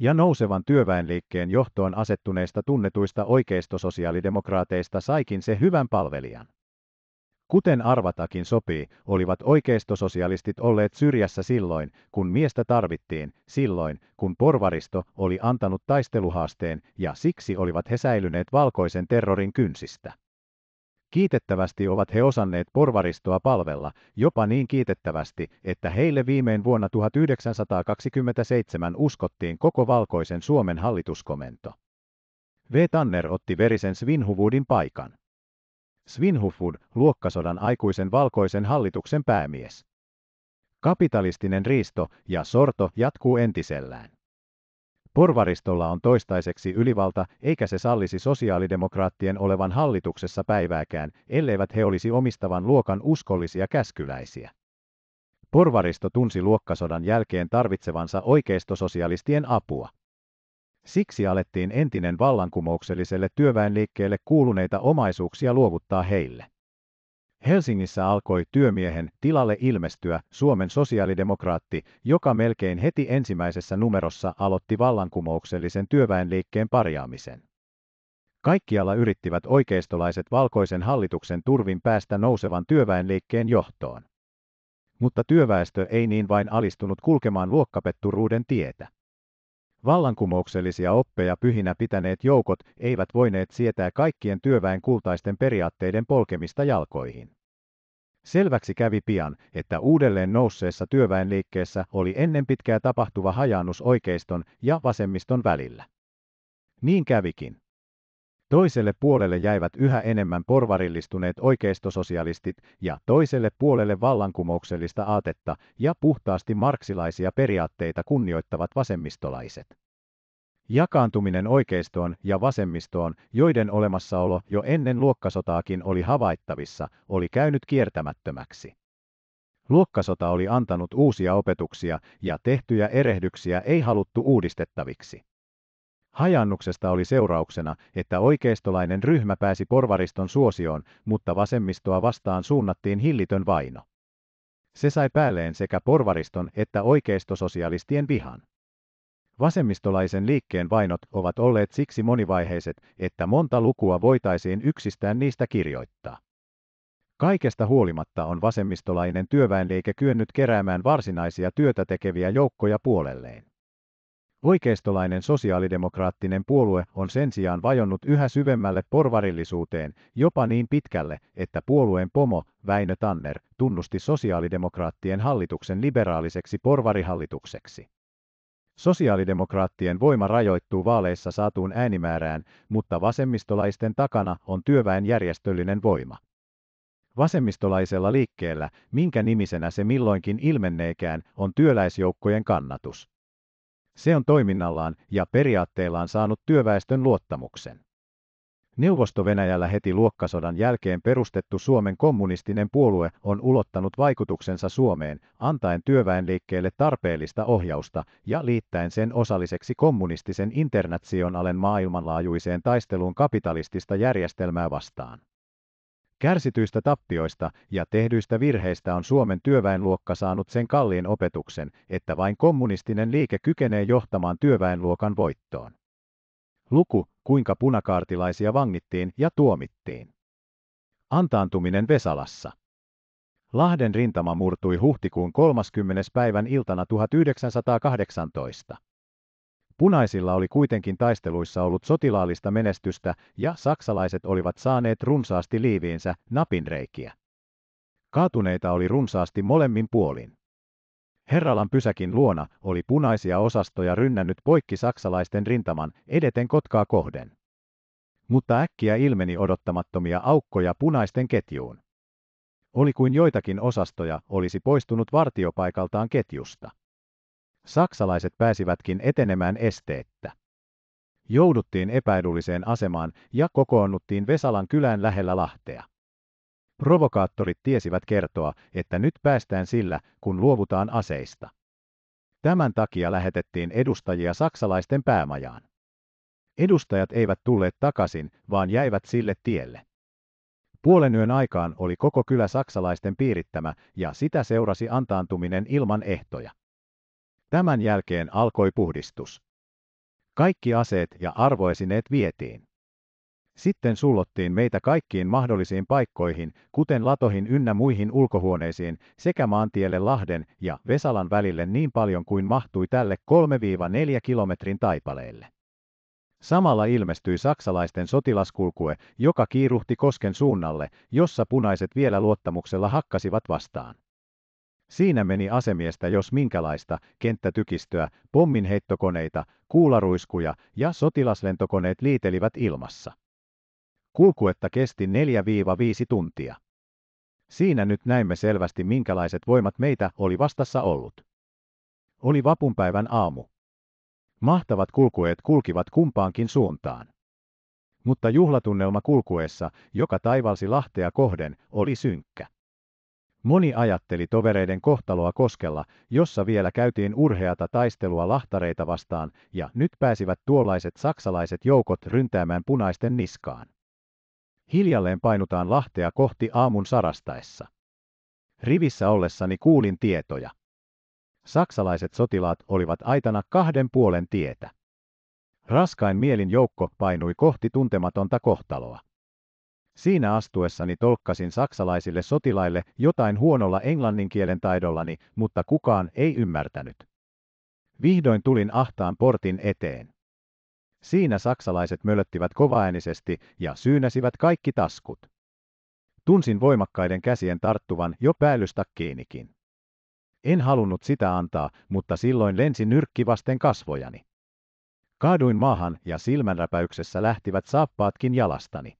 ja nousevan työväenliikkeen johtoon asettuneista tunnetuista oikeistososiaalidemokraateista saikin se hyvän palvelijan. Kuten arvatakin sopii, olivat oikeistososialistit olleet syrjässä silloin, kun miestä tarvittiin, silloin, kun porvaristo oli antanut taisteluhaasteen ja siksi olivat he säilyneet valkoisen terrorin kynsistä. Kiitettävästi ovat he osanneet porvaristoa palvella, jopa niin kiitettävästi, että heille viimein vuonna 1927 uskottiin koko valkoisen Suomen hallituskomento. V. Tanner otti verisen Svinhuvudin paikan. Svinhufud, luokkasodan aikuisen valkoisen hallituksen päämies. Kapitalistinen riisto ja sorto jatkuu entisellään. Porvaristolla on toistaiseksi ylivalta, eikä se sallisi sosiaalidemokraattien olevan hallituksessa päivääkään, elleivät he olisi omistavan luokan uskollisia käskyläisiä. Porvaristo tunsi luokkasodan jälkeen tarvitsevansa oikeistososialistien apua. Siksi alettiin entinen vallankumoukselliselle työväenliikkeelle kuuluneita omaisuuksia luovuttaa heille. Helsingissä alkoi työmiehen tilalle ilmestyä Suomen sosiaalidemokraatti, joka melkein heti ensimmäisessä numerossa aloitti vallankumouksellisen työväenliikkeen parjaamisen. Kaikkialla yrittivät oikeistolaiset valkoisen hallituksen turvin päästä nousevan työväenliikkeen johtoon. Mutta työväestö ei niin vain alistunut kulkemaan luokkapetturuuden tietä. Vallankumouksellisia oppeja pyhinä pitäneet joukot eivät voineet sietää kaikkien työväen kultaisten periaatteiden polkemista jalkoihin. Selväksi kävi pian, että uudelleen nousseessa työväenliikkeessä oli ennen pitkää tapahtuva hajaannus oikeiston ja vasemmiston välillä. Niin kävikin. Toiselle puolelle jäivät yhä enemmän porvarillistuneet oikeistososialistit ja toiselle puolelle vallankumouksellista aatetta ja puhtaasti marksilaisia periaatteita kunnioittavat vasemmistolaiset. Jakaantuminen oikeistoon ja vasemmistoon, joiden olemassaolo jo ennen luokkasotaakin oli havaittavissa, oli käynyt kiertämättömäksi. Luokkasota oli antanut uusia opetuksia ja tehtyjä erehdyksiä ei haluttu uudistettaviksi. Hajannuksesta oli seurauksena, että oikeistolainen ryhmä pääsi porvariston suosioon, mutta vasemmistoa vastaan suunnattiin hillitön vaino. Se sai päälleen sekä porvariston että oikeistososialistien vihan. Vasemmistolaisen liikkeen vainot ovat olleet siksi monivaiheiset, että monta lukua voitaisiin yksistään niistä kirjoittaa. Kaikesta huolimatta on vasemmistolainen työväenliike kyennyt keräämään varsinaisia työtä tekeviä joukkoja puolelleen. Oikeistolainen sosiaalidemokraattinen puolue on sen sijaan vajonnut yhä syvemmälle porvarillisuuteen, jopa niin pitkälle, että puolueen pomo, Väinö Tanner, tunnusti sosiaalidemokraattien hallituksen liberaaliseksi porvarihallitukseksi. Sosiaalidemokraattien voima rajoittuu vaaleissa saatuun äänimäärään, mutta vasemmistolaisten takana on työväen järjestöllinen voima. Vasemmistolaisella liikkeellä, minkä nimisenä se milloinkin ilmenneekään, on työläisjoukkojen kannatus. Se on toiminnallaan ja periaatteellaan saanut työväestön luottamuksen. Neuvosto-Venäjällä heti luokkasodan jälkeen perustettu Suomen kommunistinen puolue on ulottanut vaikutuksensa Suomeen, antaen työväenliikkeelle tarpeellista ohjausta ja liittäen sen osalliseksi kommunistisen internationalen maailmanlaajuiseen taisteluun kapitalistista järjestelmää vastaan. Kärsityistä tappioista ja tehdyistä virheistä on Suomen työväenluokka saanut sen kalliin opetuksen, että vain kommunistinen liike kykenee johtamaan työväenluokan voittoon. Luku, kuinka punakaartilaisia vangittiin ja tuomittiin. Antaantuminen Vesalassa. Lahden rintama murtui huhtikuun 30. päivän iltana 1918. Punaisilla oli kuitenkin taisteluissa ollut sotilaallista menestystä ja saksalaiset olivat saaneet runsaasti liiviinsä napinreikiä. Kaatuneita oli runsaasti molemmin puolin. Herralan pysäkin luona oli punaisia osastoja rynnännyt poikki saksalaisten rintaman edeten Kotkaa kohden. Mutta äkkiä ilmeni odottamattomia aukkoja punaisten ketjuun. Oli kuin joitakin osastoja olisi poistunut vartiopaikaltaan ketjusta. Saksalaiset pääsivätkin etenemään esteettä. Jouduttiin epäedulliseen asemaan ja kokoonnuttiin Vesalan kylän lähellä Lahtea. Provokaattorit tiesivät kertoa, että nyt päästään sillä, kun luovutaan aseista. Tämän takia lähetettiin edustajia saksalaisten päämajaan. Edustajat eivät tulleet takaisin, vaan jäivät sille tielle. Puolen yön aikaan oli koko kylä saksalaisten piirittämä ja sitä seurasi antaantuminen ilman ehtoja. Tämän jälkeen alkoi puhdistus. Kaikki aseet ja arvoesineet vietiin. Sitten sullottiin meitä kaikkiin mahdollisiin paikkoihin, kuten latoihin ynnä muihin ulkohuoneisiin, sekä maantielle Lahden ja Vesalan välille niin paljon kuin mahtui tälle 3-4 kilometrin taipaleelle. Samalla ilmestyi saksalaisten sotilaskulkue, joka kiiruhti kosken suunnalle, jossa punaiset vielä luottamuksella hakkasivat vastaan. Siinä meni asemiestä jos minkälaista, kenttätykistöä, pomminheittokoneita, kuularuiskuja ja sotilaslentokoneet liitelivät ilmassa. Kulkuetta kesti 4-5 tuntia. Siinä nyt näimme selvästi minkälaiset voimat meitä oli vastassa ollut. Oli vapunpäivän aamu. Mahtavat kulkueet kulkivat kumpaankin suuntaan. Mutta juhlatunnelma kulkuessa, joka taivalsi Lahtea kohden, oli synkkä. Moni ajatteli tovereiden kohtaloa koskella, jossa vielä käytiin urheata taistelua lahtareita vastaan, ja nyt pääsivät tuollaiset saksalaiset joukot ryntäämään punaisten niskaan. Hiljalleen painutaan Lahtea kohti aamun sarastaessa. Rivissä ollessani kuulin tietoja. Saksalaiset sotilaat olivat aitana kahden puolen tietä. Raskain mielin joukko painui kohti tuntematonta kohtaloa. Siinä astuessani tolkkasin saksalaisille sotilaille jotain huonolla englannin kielen taidollani, mutta kukaan ei ymmärtänyt. Vihdoin tulin ahtaan portin eteen. Siinä saksalaiset mölöttivät kovaäänisesti ja syynäsivät kaikki taskut. Tunsin voimakkaiden käsien tarttuvan jo päällystakkiinikin. En halunnut sitä antaa, mutta silloin lensi nyrkki vasten kasvojani. Kaaduin maahan ja silmänräpäyksessä lähtivät saappaatkin jalastani.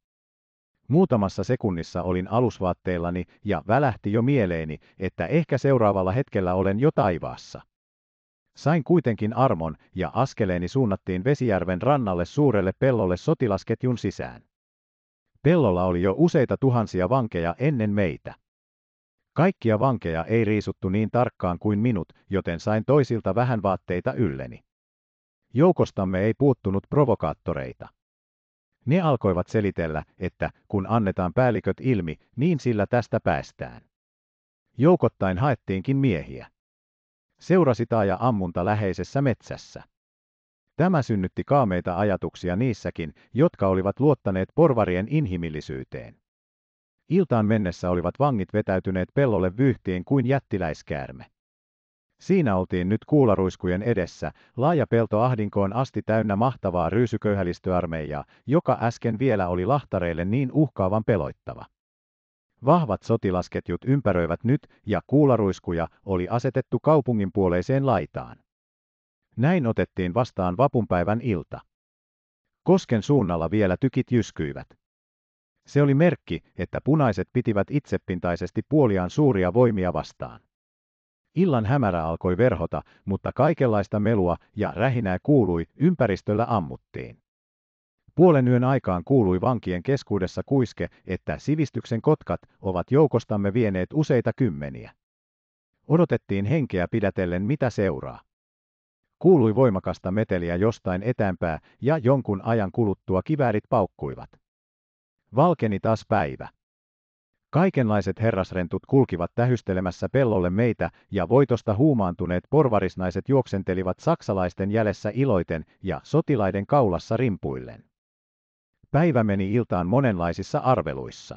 Muutamassa sekunnissa olin alusvaatteillani ja välähti jo mieleeni, että ehkä seuraavalla hetkellä olen jo taivaassa. Sain kuitenkin armon, ja askeleeni suunnattiin Vesijärven rannalle suurelle pellolle sotilasketjun sisään. Pellolla oli jo useita tuhansia vankeja ennen meitä. Kaikkia vankeja ei riisuttu niin tarkkaan kuin minut, joten sain toisilta vähän vaatteita ylleni. Joukostamme ei puuttunut provokaattoreita. Ne alkoivat selitellä, että kun annetaan päälliköt ilmi, niin sillä tästä päästään. Joukottain haettiinkin miehiä seurasi taaja ammunta läheisessä metsässä. Tämä synnytti kaameita ajatuksia niissäkin, jotka olivat luottaneet porvarien inhimillisyyteen. Iltaan mennessä olivat vangit vetäytyneet pellolle vyyhtiin kuin jättiläiskäärme. Siinä oltiin nyt kuularuiskujen edessä, laaja pelto ahdinkoon asti täynnä mahtavaa ryysyköhälistöarmeijaa, joka äsken vielä oli lahtareille niin uhkaavan peloittava. Vahvat sotilasketjut ympäröivät nyt ja kuularuiskuja oli asetettu kaupungin puoleiseen laitaan. Näin otettiin vastaan vapunpäivän ilta. Kosken suunnalla vielä tykit jyskyivät. Se oli merkki, että punaiset pitivät itsepintaisesti puoliaan suuria voimia vastaan. Illan hämärä alkoi verhota, mutta kaikenlaista melua ja rähinää kuului, ympäristöllä ammuttiin. Puolen yön aikaan kuului vankien keskuudessa kuiske, että sivistyksen kotkat ovat joukostamme vieneet useita kymmeniä. Odotettiin henkeä pidätellen mitä seuraa. Kuului voimakasta meteliä jostain etämpää ja jonkun ajan kuluttua kiväärit paukkuivat. Valkeni taas päivä. Kaikenlaiset herrasrentut kulkivat tähystelemässä pellolle meitä ja voitosta huumaantuneet porvarisnaiset juoksentelivat saksalaisten jälessä iloiten ja sotilaiden kaulassa rimpuillen. Päivä meni iltaan monenlaisissa arveluissa.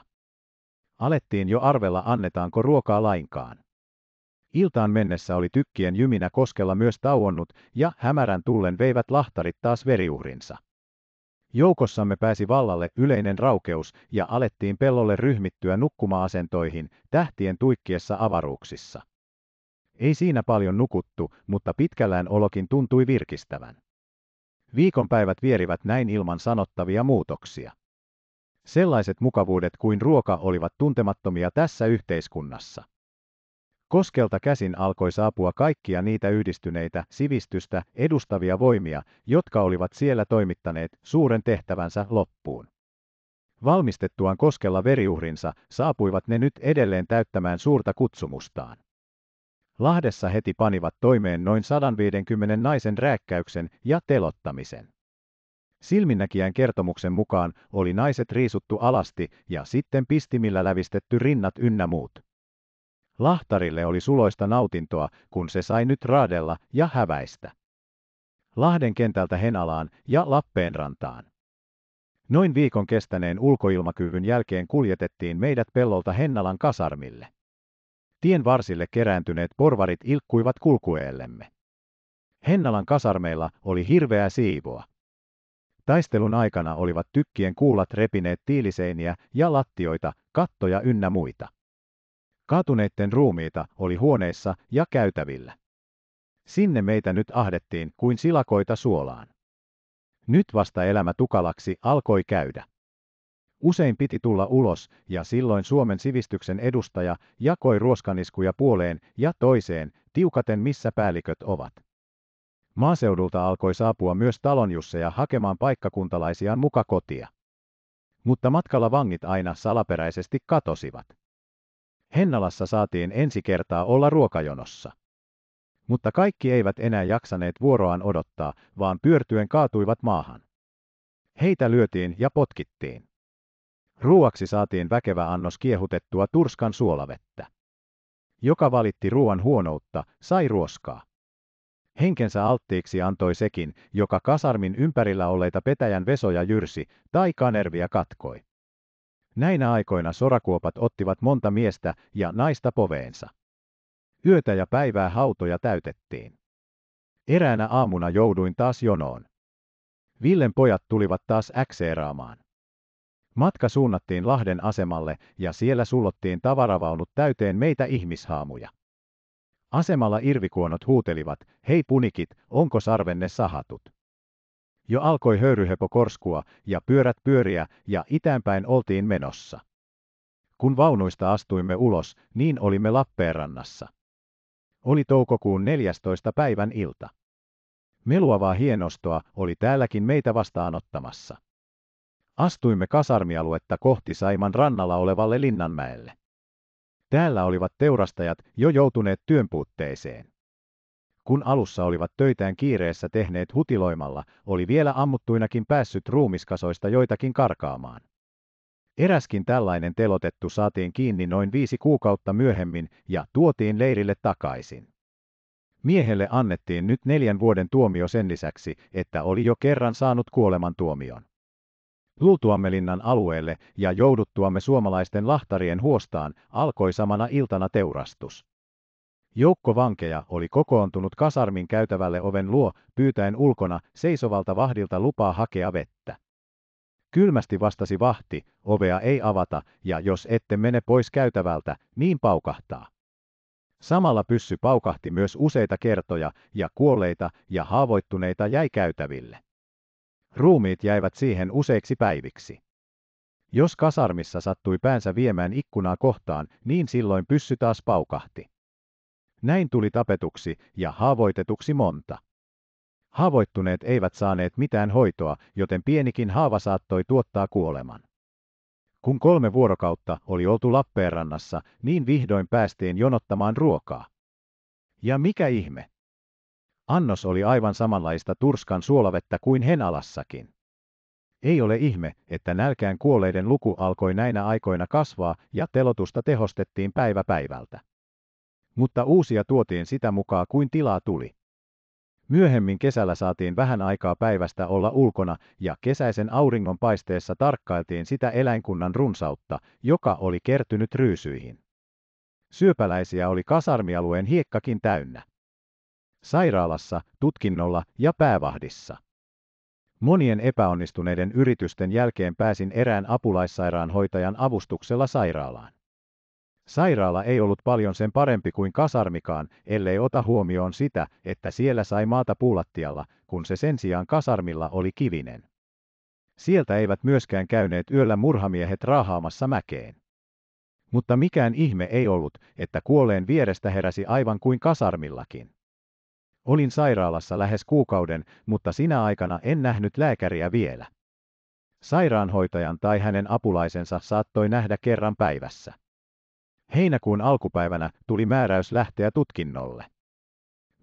Alettiin jo arvella annetaanko ruokaa lainkaan. Iltaan mennessä oli tykkien jyminä koskella myös tauonnut ja hämärän tullen veivät lahtarit taas veriuhrinsa. Joukossamme pääsi vallalle yleinen raukeus ja alettiin pellolle ryhmittyä nukkuma-asentoihin tähtien tuikkiessa avaruuksissa. Ei siinä paljon nukuttu, mutta pitkällään olokin tuntui virkistävän. Viikonpäivät vierivät näin ilman sanottavia muutoksia. Sellaiset mukavuudet kuin ruoka olivat tuntemattomia tässä yhteiskunnassa. Koskelta käsin alkoi saapua kaikkia niitä yhdistyneitä, sivistystä, edustavia voimia, jotka olivat siellä toimittaneet suuren tehtävänsä loppuun. Valmistettuaan koskella veriuhrinsa saapuivat ne nyt edelleen täyttämään suurta kutsumustaan. Lahdessa heti panivat toimeen noin 150 naisen rääkkäyksen ja telottamisen. Silminnäkijän kertomuksen mukaan oli naiset riisuttu alasti ja sitten pistimillä lävistetty rinnat ynnä muut. Lahtarille oli suloista nautintoa, kun se sai nyt raadella ja häväistä. Lahden kentältä Henalaan ja Lappeenrantaan. Noin viikon kestäneen ulkoilmakyvyn jälkeen kuljetettiin meidät pellolta Hennalan kasarmille. Tien varsille kerääntyneet porvarit ilkkuivat kulkueellemme. Hennalan kasarmeilla oli hirveää siivoa. Taistelun aikana olivat tykkien kuulat repineet tiiliseiniä ja lattioita, kattoja ynnä muita. Kaatuneiden ruumiita oli huoneissa ja käytävillä. Sinne meitä nyt ahdettiin kuin silakoita suolaan. Nyt vasta elämä tukalaksi alkoi käydä. Usein piti tulla ulos, ja silloin Suomen sivistyksen edustaja jakoi ruoskaniskuja puoleen ja toiseen, tiukaten missä päälliköt ovat. Maaseudulta alkoi saapua myös talonjusseja hakemaan paikkakuntalaisiaan muka kotia. Mutta matkalla vangit aina salaperäisesti katosivat. Hennalassa saatiin ensi kertaa olla ruokajonossa. Mutta kaikki eivät enää jaksaneet vuoroaan odottaa, vaan pyörtyen kaatuivat maahan. Heitä lyötiin ja potkittiin. Ruuaksi saatiin väkevä annos kiehutettua turskan suolavettä. Joka valitti ruoan huonoutta, sai ruoskaa. Henkensä alttiiksi antoi sekin, joka kasarmin ympärillä olleita petäjän vesoja jyrsi tai kanervia katkoi. Näinä aikoina sorakuopat ottivat monta miestä ja naista poveensa. Yötä ja päivää hautoja täytettiin. Eräänä aamuna jouduin taas jonoon. Villen pojat tulivat taas äkseeraamaan. Matka suunnattiin Lahden asemalle ja siellä sullottiin tavaravaunut täyteen meitä ihmishaamuja. Asemalla irvikuonot huutelivat, hei punikit, onko sarvenne sahatut? Jo alkoi höyryhepo korskua ja pyörät pyöriä ja itäänpäin oltiin menossa. Kun vaunuista astuimme ulos, niin olimme Lappeenrannassa. Oli toukokuun 14. päivän ilta. Meluavaa hienostoa oli täälläkin meitä vastaanottamassa. Astuimme kasarmialuetta kohti Saiman rannalla olevalle Linnanmäelle. Täällä olivat teurastajat jo joutuneet työnpuutteeseen. Kun alussa olivat töitään kiireessä tehneet hutiloimalla, oli vielä ammuttuinakin päässyt ruumiskasoista joitakin karkaamaan. Eräskin tällainen telotettu saatiin kiinni noin viisi kuukautta myöhemmin ja tuotiin leirille takaisin. Miehelle annettiin nyt neljän vuoden tuomio sen lisäksi, että oli jo kerran saanut kuoleman tuomion. Tultuamme linnan alueelle ja jouduttuamme suomalaisten lahtarien huostaan alkoi samana iltana teurastus. Joukko vankeja oli kokoontunut kasarmin käytävälle oven luo, pyytäen ulkona seisovalta vahdilta lupaa hakea vettä. Kylmästi vastasi vahti, ovea ei avata, ja jos ette mene pois käytävältä, niin paukahtaa. Samalla pyssy paukahti myös useita kertoja, ja kuolleita ja haavoittuneita jäi käytäville. Ruumiit jäivät siihen useiksi päiviksi. Jos kasarmissa sattui päänsä viemään ikkunaa kohtaan, niin silloin pyssy taas paukahti. Näin tuli tapetuksi ja haavoitetuksi monta. Haavoittuneet eivät saaneet mitään hoitoa, joten pienikin haava saattoi tuottaa kuoleman. Kun kolme vuorokautta oli oltu Lappeenrannassa, niin vihdoin päästiin jonottamaan ruokaa. Ja mikä ihme, Annos oli aivan samanlaista turskan suolavettä kuin Henalassakin. Ei ole ihme, että nälkään kuolleiden luku alkoi näinä aikoina kasvaa ja telotusta tehostettiin päivä päivältä. Mutta uusia tuotiin sitä mukaan kuin tilaa tuli. Myöhemmin kesällä saatiin vähän aikaa päivästä olla ulkona ja kesäisen auringon paisteessa tarkkailtiin sitä eläinkunnan runsautta, joka oli kertynyt ryysyihin. Syöpäläisiä oli kasarmialueen hiekkakin täynnä sairaalassa, tutkinnolla ja päävahdissa. Monien epäonnistuneiden yritysten jälkeen pääsin erään apulaissairaanhoitajan avustuksella sairaalaan. Sairaala ei ollut paljon sen parempi kuin kasarmikaan, ellei ota huomioon sitä, että siellä sai maata puulattialla, kun se sen sijaan kasarmilla oli kivinen. Sieltä eivät myöskään käyneet yöllä murhamiehet raahaamassa mäkeen. Mutta mikään ihme ei ollut, että kuoleen vierestä heräsi aivan kuin kasarmillakin. Olin sairaalassa lähes kuukauden, mutta sinä aikana en nähnyt lääkäriä vielä. Sairaanhoitajan tai hänen apulaisensa saattoi nähdä kerran päivässä. Heinäkuun alkupäivänä tuli määräys lähteä tutkinnolle.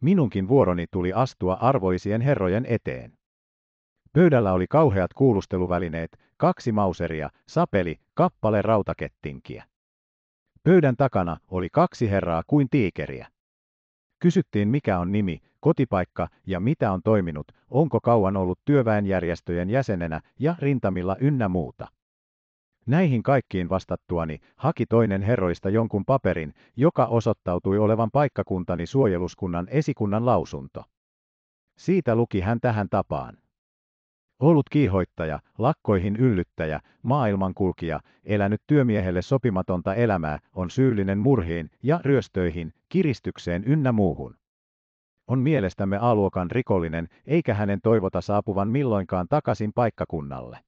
Minunkin vuoroni tuli astua arvoisien herrojen eteen. Pöydällä oli kauheat kuulusteluvälineet, kaksi mauseria, sapeli, kappale rautakettinkiä. Pöydän takana oli kaksi herraa kuin tiikeriä. Kysyttiin mikä on nimi, kotipaikka ja mitä on toiminut, onko kauan ollut työväenjärjestöjen jäsenenä ja rintamilla ynnä muuta. Näihin kaikkiin vastattuani haki toinen herroista jonkun paperin, joka osoittautui olevan paikkakuntani suojeluskunnan esikunnan lausunto. Siitä luki hän tähän tapaan. Ollut kiihoittaja, lakkoihin yllyttäjä, maailmankulkija, elänyt työmiehelle sopimatonta elämää, on syyllinen murhiin ja ryöstöihin, kiristykseen ynnä muuhun. On mielestämme aluokan rikollinen, eikä hänen toivota saapuvan milloinkaan takaisin paikkakunnalle.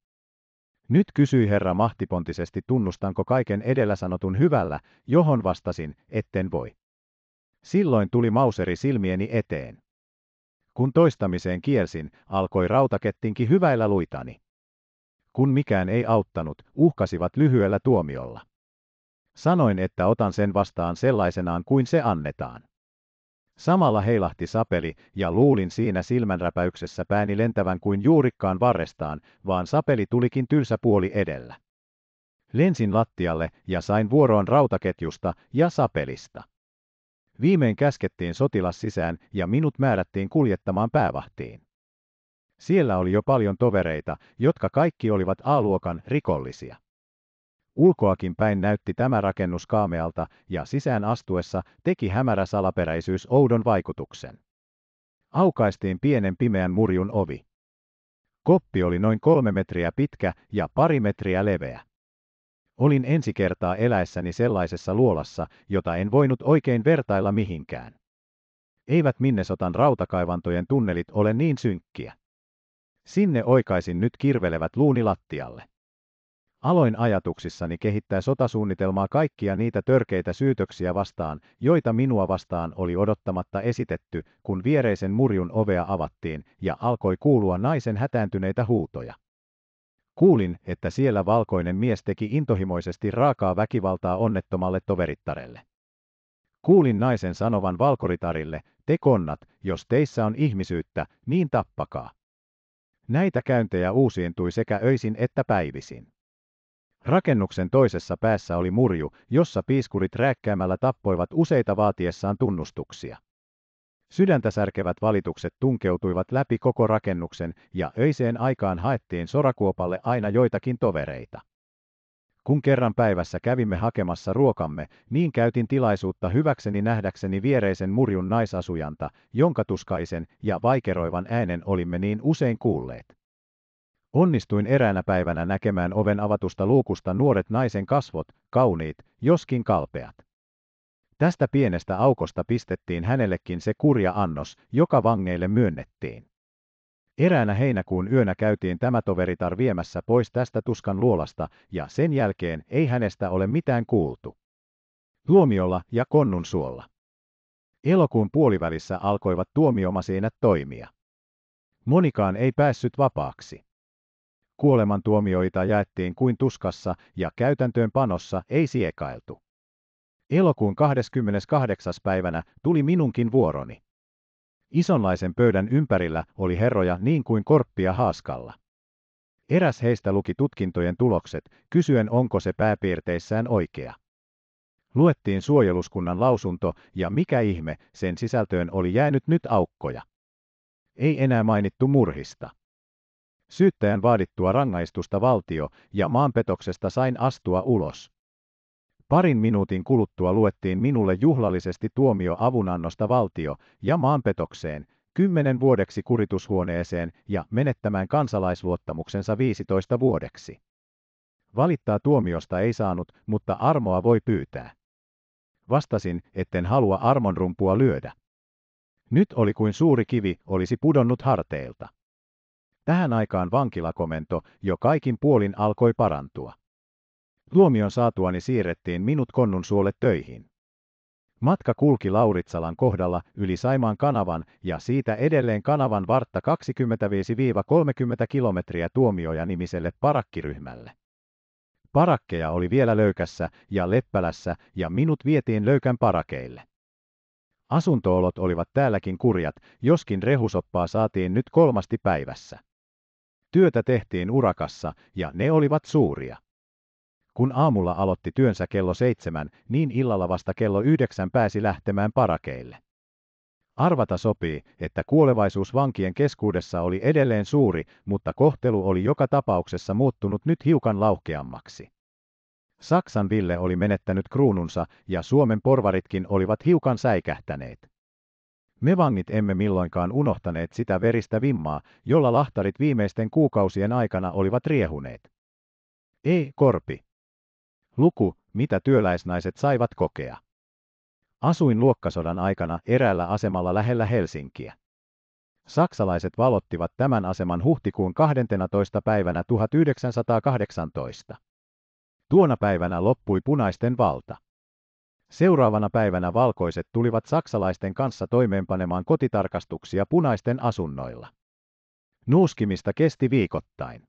Nyt kysyi herra mahtipontisesti tunnustanko kaiken edellä sanotun hyvällä, johon vastasin, etten voi. Silloin tuli mauseri silmieni eteen. Kun toistamiseen kiersin, alkoi rautakettinki hyväillä luitani. Kun mikään ei auttanut, uhkasivat lyhyellä tuomiolla. Sanoin, että otan sen vastaan sellaisenaan kuin se annetaan. Samalla heilahti sapeli, ja luulin siinä silmänräpäyksessä pääni lentävän kuin juurikkaan varrestaan, vaan sapeli tulikin tylsä puoli edellä. Lensin lattialle ja sain vuoroon rautaketjusta ja sapelista. Viimein käskettiin sotilas sisään ja minut määrättiin kuljettamaan päävahtiin. Siellä oli jo paljon tovereita, jotka kaikki olivat A-luokan rikollisia. Ulkoakin päin näytti tämä rakennus kaamealta ja sisään astuessa teki hämärä salaperäisyys oudon vaikutuksen. Aukaistiin pienen pimeän murjun ovi. Koppi oli noin kolme metriä pitkä ja pari metriä leveä. Olin ensi kertaa eläessäni sellaisessa luolassa, jota en voinut oikein vertailla mihinkään. Eivät Minnesotan rautakaivantojen tunnelit ole niin synkkiä. Sinne oikaisin nyt kirvelevät luuni lattialle. Aloin ajatuksissani kehittää sotasuunnitelmaa kaikkia niitä törkeitä syytöksiä vastaan, joita minua vastaan oli odottamatta esitetty, kun viereisen murjun ovea avattiin ja alkoi kuulua naisen hätääntyneitä huutoja. Kuulin, että siellä valkoinen mies teki intohimoisesti raakaa väkivaltaa onnettomalle toverittarelle. Kuulin naisen sanovan valkoritarille, te konnat, jos teissä on ihmisyyttä, niin tappakaa. Näitä käyntejä uusiintui sekä öisin että päivisin. Rakennuksen toisessa päässä oli murju, jossa piiskurit rääkkäämällä tappoivat useita vaatiessaan tunnustuksia. Sydäntä särkevät valitukset tunkeutuivat läpi koko rakennuksen ja öiseen aikaan haettiin sorakuopalle aina joitakin tovereita. Kun kerran päivässä kävimme hakemassa ruokamme, niin käytin tilaisuutta hyväkseni nähdäkseni viereisen murjun naisasujanta, jonka tuskaisen ja vaikeroivan äänen olimme niin usein kuulleet. Onnistuin eräänä päivänä näkemään oven avatusta luukusta nuoret naisen kasvot, kauniit, joskin kalpeat. Tästä pienestä aukosta pistettiin hänellekin se kurja annos, joka vangeille myönnettiin. Eräänä heinäkuun yönä käytiin tämä toveritar viemässä pois tästä tuskan luolasta, ja sen jälkeen ei hänestä ole mitään kuultu. Tuomiolla ja konnun suolla. Elokuun puolivälissä alkoivat tuomiomasiinat toimia. Monikaan ei päässyt vapaaksi. Kuolemantuomioita jaettiin kuin tuskassa ja käytäntöön panossa ei siekailtu. Elokuun 28. päivänä tuli minunkin vuoroni. Isonlaisen pöydän ympärillä oli herroja niin kuin korppia haaskalla. Eräs heistä luki tutkintojen tulokset, kysyen onko se pääpiirteissään oikea. Luettiin suojeluskunnan lausunto ja mikä ihme, sen sisältöön oli jäänyt nyt aukkoja. Ei enää mainittu murhista. Syyttäjän vaadittua rangaistusta valtio ja maanpetoksesta sain astua ulos. Parin minuutin kuluttua luettiin minulle juhlallisesti tuomio avunannosta valtio- ja maanpetokseen, kymmenen vuodeksi kuritushuoneeseen ja menettämään kansalaisluottamuksensa 15 vuodeksi. Valittaa tuomiosta ei saanut, mutta armoa voi pyytää. Vastasin, etten halua armon rumpua lyödä. Nyt oli kuin suuri kivi olisi pudonnut harteilta. Tähän aikaan vankilakomento jo kaikin puolin alkoi parantua. Tuomion saatuani siirrettiin minut konnun suolle töihin. Matka kulki Lauritsalan kohdalla yli Saimaan kanavan ja siitä edelleen kanavan vartta 25-30 kilometriä tuomioja nimiselle parakkiryhmälle. Parakkeja oli vielä Löykässä ja Leppälässä ja minut vietiin Löykän parakeille. Asuntoolot olivat täälläkin kurjat, joskin rehusoppaa saatiin nyt kolmasti päivässä. Työtä tehtiin urakassa ja ne olivat suuria. Kun aamulla aloitti työnsä kello seitsemän, niin illalla vasta kello yhdeksän pääsi lähtemään parakeille. Arvata sopii, että kuolevaisuus vankien keskuudessa oli edelleen suuri, mutta kohtelu oli joka tapauksessa muuttunut nyt hiukan lauhkeammaksi. Saksan Ville oli menettänyt kruununsa ja Suomen porvaritkin olivat hiukan säikähtäneet. Me vangit emme milloinkaan unohtaneet sitä veristä vimmaa, jolla lahtarit viimeisten kuukausien aikana olivat riehuneet. Ei, Korpi. Luku, mitä työläisnaiset saivat kokea. Asuin luokkasodan aikana eräällä asemalla lähellä Helsinkiä. Saksalaiset valottivat tämän aseman huhtikuun 12. päivänä 1918. Tuona päivänä loppui punaisten valta. Seuraavana päivänä valkoiset tulivat saksalaisten kanssa toimeenpanemaan kotitarkastuksia punaisten asunnoilla. Nuuskimista kesti viikoittain.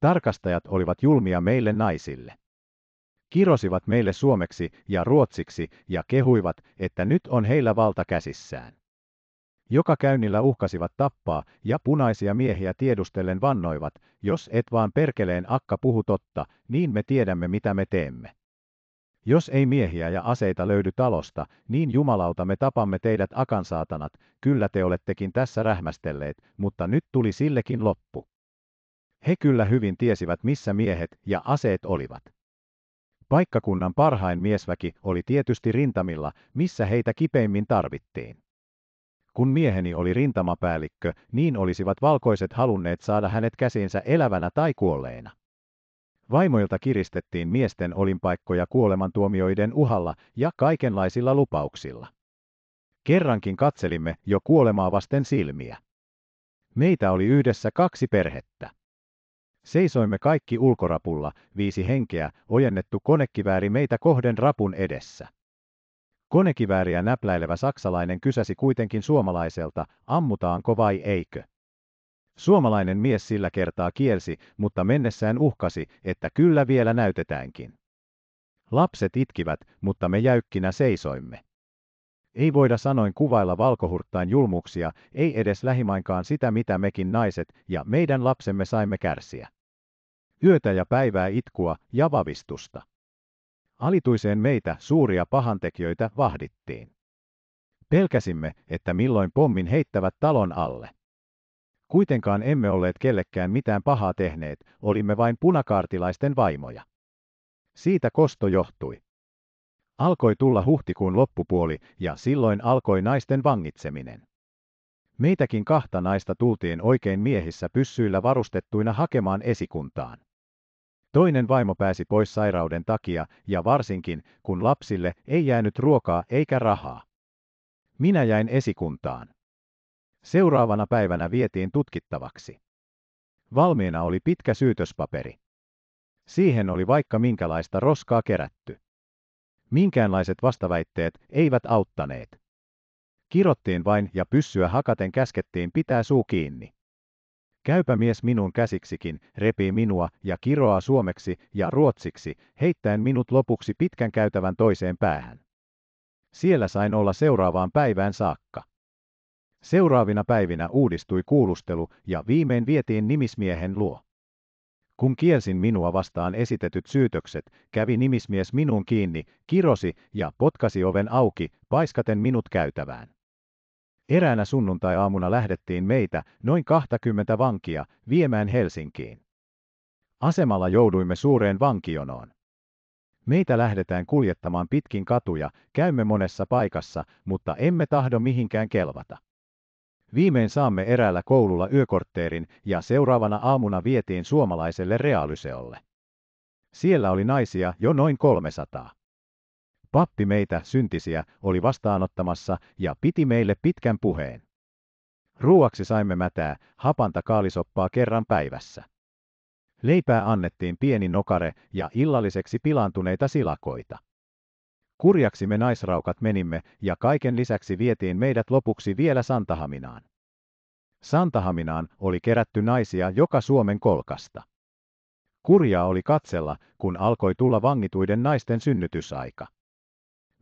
Tarkastajat olivat julmia meille naisille kirosivat meille suomeksi ja ruotsiksi ja kehuivat, että nyt on heillä valta käsissään. Joka käynnillä uhkasivat tappaa, ja punaisia miehiä tiedustellen vannoivat, jos et vaan perkeleen akka puhu totta, niin me tiedämme mitä me teemme. Jos ei miehiä ja aseita löydy talosta, niin jumalauta me tapamme teidät akansaatanat, kyllä te olettekin tässä rähmästelleet, mutta nyt tuli sillekin loppu. He kyllä hyvin tiesivät missä miehet ja aseet olivat. Paikkakunnan parhain miesväki oli tietysti rintamilla, missä heitä kipeimmin tarvittiin. Kun mieheni oli rintamapäällikkö, niin olisivat valkoiset halunneet saada hänet käsiinsä elävänä tai kuolleena. Vaimoilta kiristettiin miesten olinpaikkoja kuolemantuomioiden uhalla ja kaikenlaisilla lupauksilla. Kerrankin katselimme jo kuolemaa vasten silmiä. Meitä oli yhdessä kaksi perhettä. Seisoimme kaikki ulkorapulla, viisi henkeä, ojennettu konekivääri meitä kohden rapun edessä. Konekivääriä näpläilevä saksalainen kysäsi kuitenkin suomalaiselta, ammutaanko vai eikö. Suomalainen mies sillä kertaa kielsi, mutta mennessään uhkasi, että kyllä vielä näytetäänkin. Lapset itkivät, mutta me jäykkinä seisoimme. Ei voida sanoin kuvailla valkohurttain julmuuksia, ei edes lähimainkaan sitä mitä mekin naiset ja meidän lapsemme saimme kärsiä yötä ja päivää itkua ja vavistusta. Alituiseen meitä suuria pahantekijöitä vahdittiin. Pelkäsimme, että milloin pommin heittävät talon alle. Kuitenkaan emme olleet kellekään mitään pahaa tehneet, olimme vain punakaartilaisten vaimoja. Siitä kosto johtui. Alkoi tulla huhtikuun loppupuoli ja silloin alkoi naisten vangitseminen. Meitäkin kahta naista tultiin oikein miehissä pyssyillä varustettuina hakemaan esikuntaan. Toinen vaimo pääsi pois sairauden takia ja varsinkin, kun lapsille ei jäänyt ruokaa eikä rahaa. Minä jäin esikuntaan. Seuraavana päivänä vietiin tutkittavaksi. Valmiina oli pitkä syytöspaperi. Siihen oli vaikka minkälaista roskaa kerätty. Minkäänlaiset vastaväitteet eivät auttaneet. Kirottiin vain ja pyssyä hakaten käskettiin pitää suu kiinni. Käypä mies minun käsiksikin, repii minua ja kiroaa suomeksi ja ruotsiksi, heittäen minut lopuksi pitkän käytävän toiseen päähän. Siellä sain olla seuraavaan päivään saakka. Seuraavina päivinä uudistui kuulustelu ja viimein vietiin nimismiehen luo. Kun kielsin minua vastaan esitetyt syytökset, kävi nimismies minun kiinni, kirosi ja potkasi oven auki, paiskaten minut käytävään. Eräänä lähdettiin meitä, noin 20 vankia, viemään Helsinkiin. Asemalla jouduimme suureen vankionoon. Meitä lähdetään kuljettamaan pitkin katuja, käymme monessa paikassa, mutta emme tahdo mihinkään kelvata. Viimein saamme eräällä koululla yökortteerin ja seuraavana aamuna vietiin suomalaiselle reaaliseolle. Siellä oli naisia jo noin 300. Pappi meitä syntisiä oli vastaanottamassa ja piti meille pitkän puheen. Ruuaksi saimme mätää hapanta kaalisoppaa kerran päivässä. Leipää annettiin pieni nokare ja illalliseksi pilantuneita silakoita. Kurjaksi me naisraukat menimme ja kaiken lisäksi vietiin meidät lopuksi vielä Santahaminaan. Santahaminaan oli kerätty naisia joka Suomen kolkasta. Kurjaa oli katsella, kun alkoi tulla vangituiden naisten synnytysaika.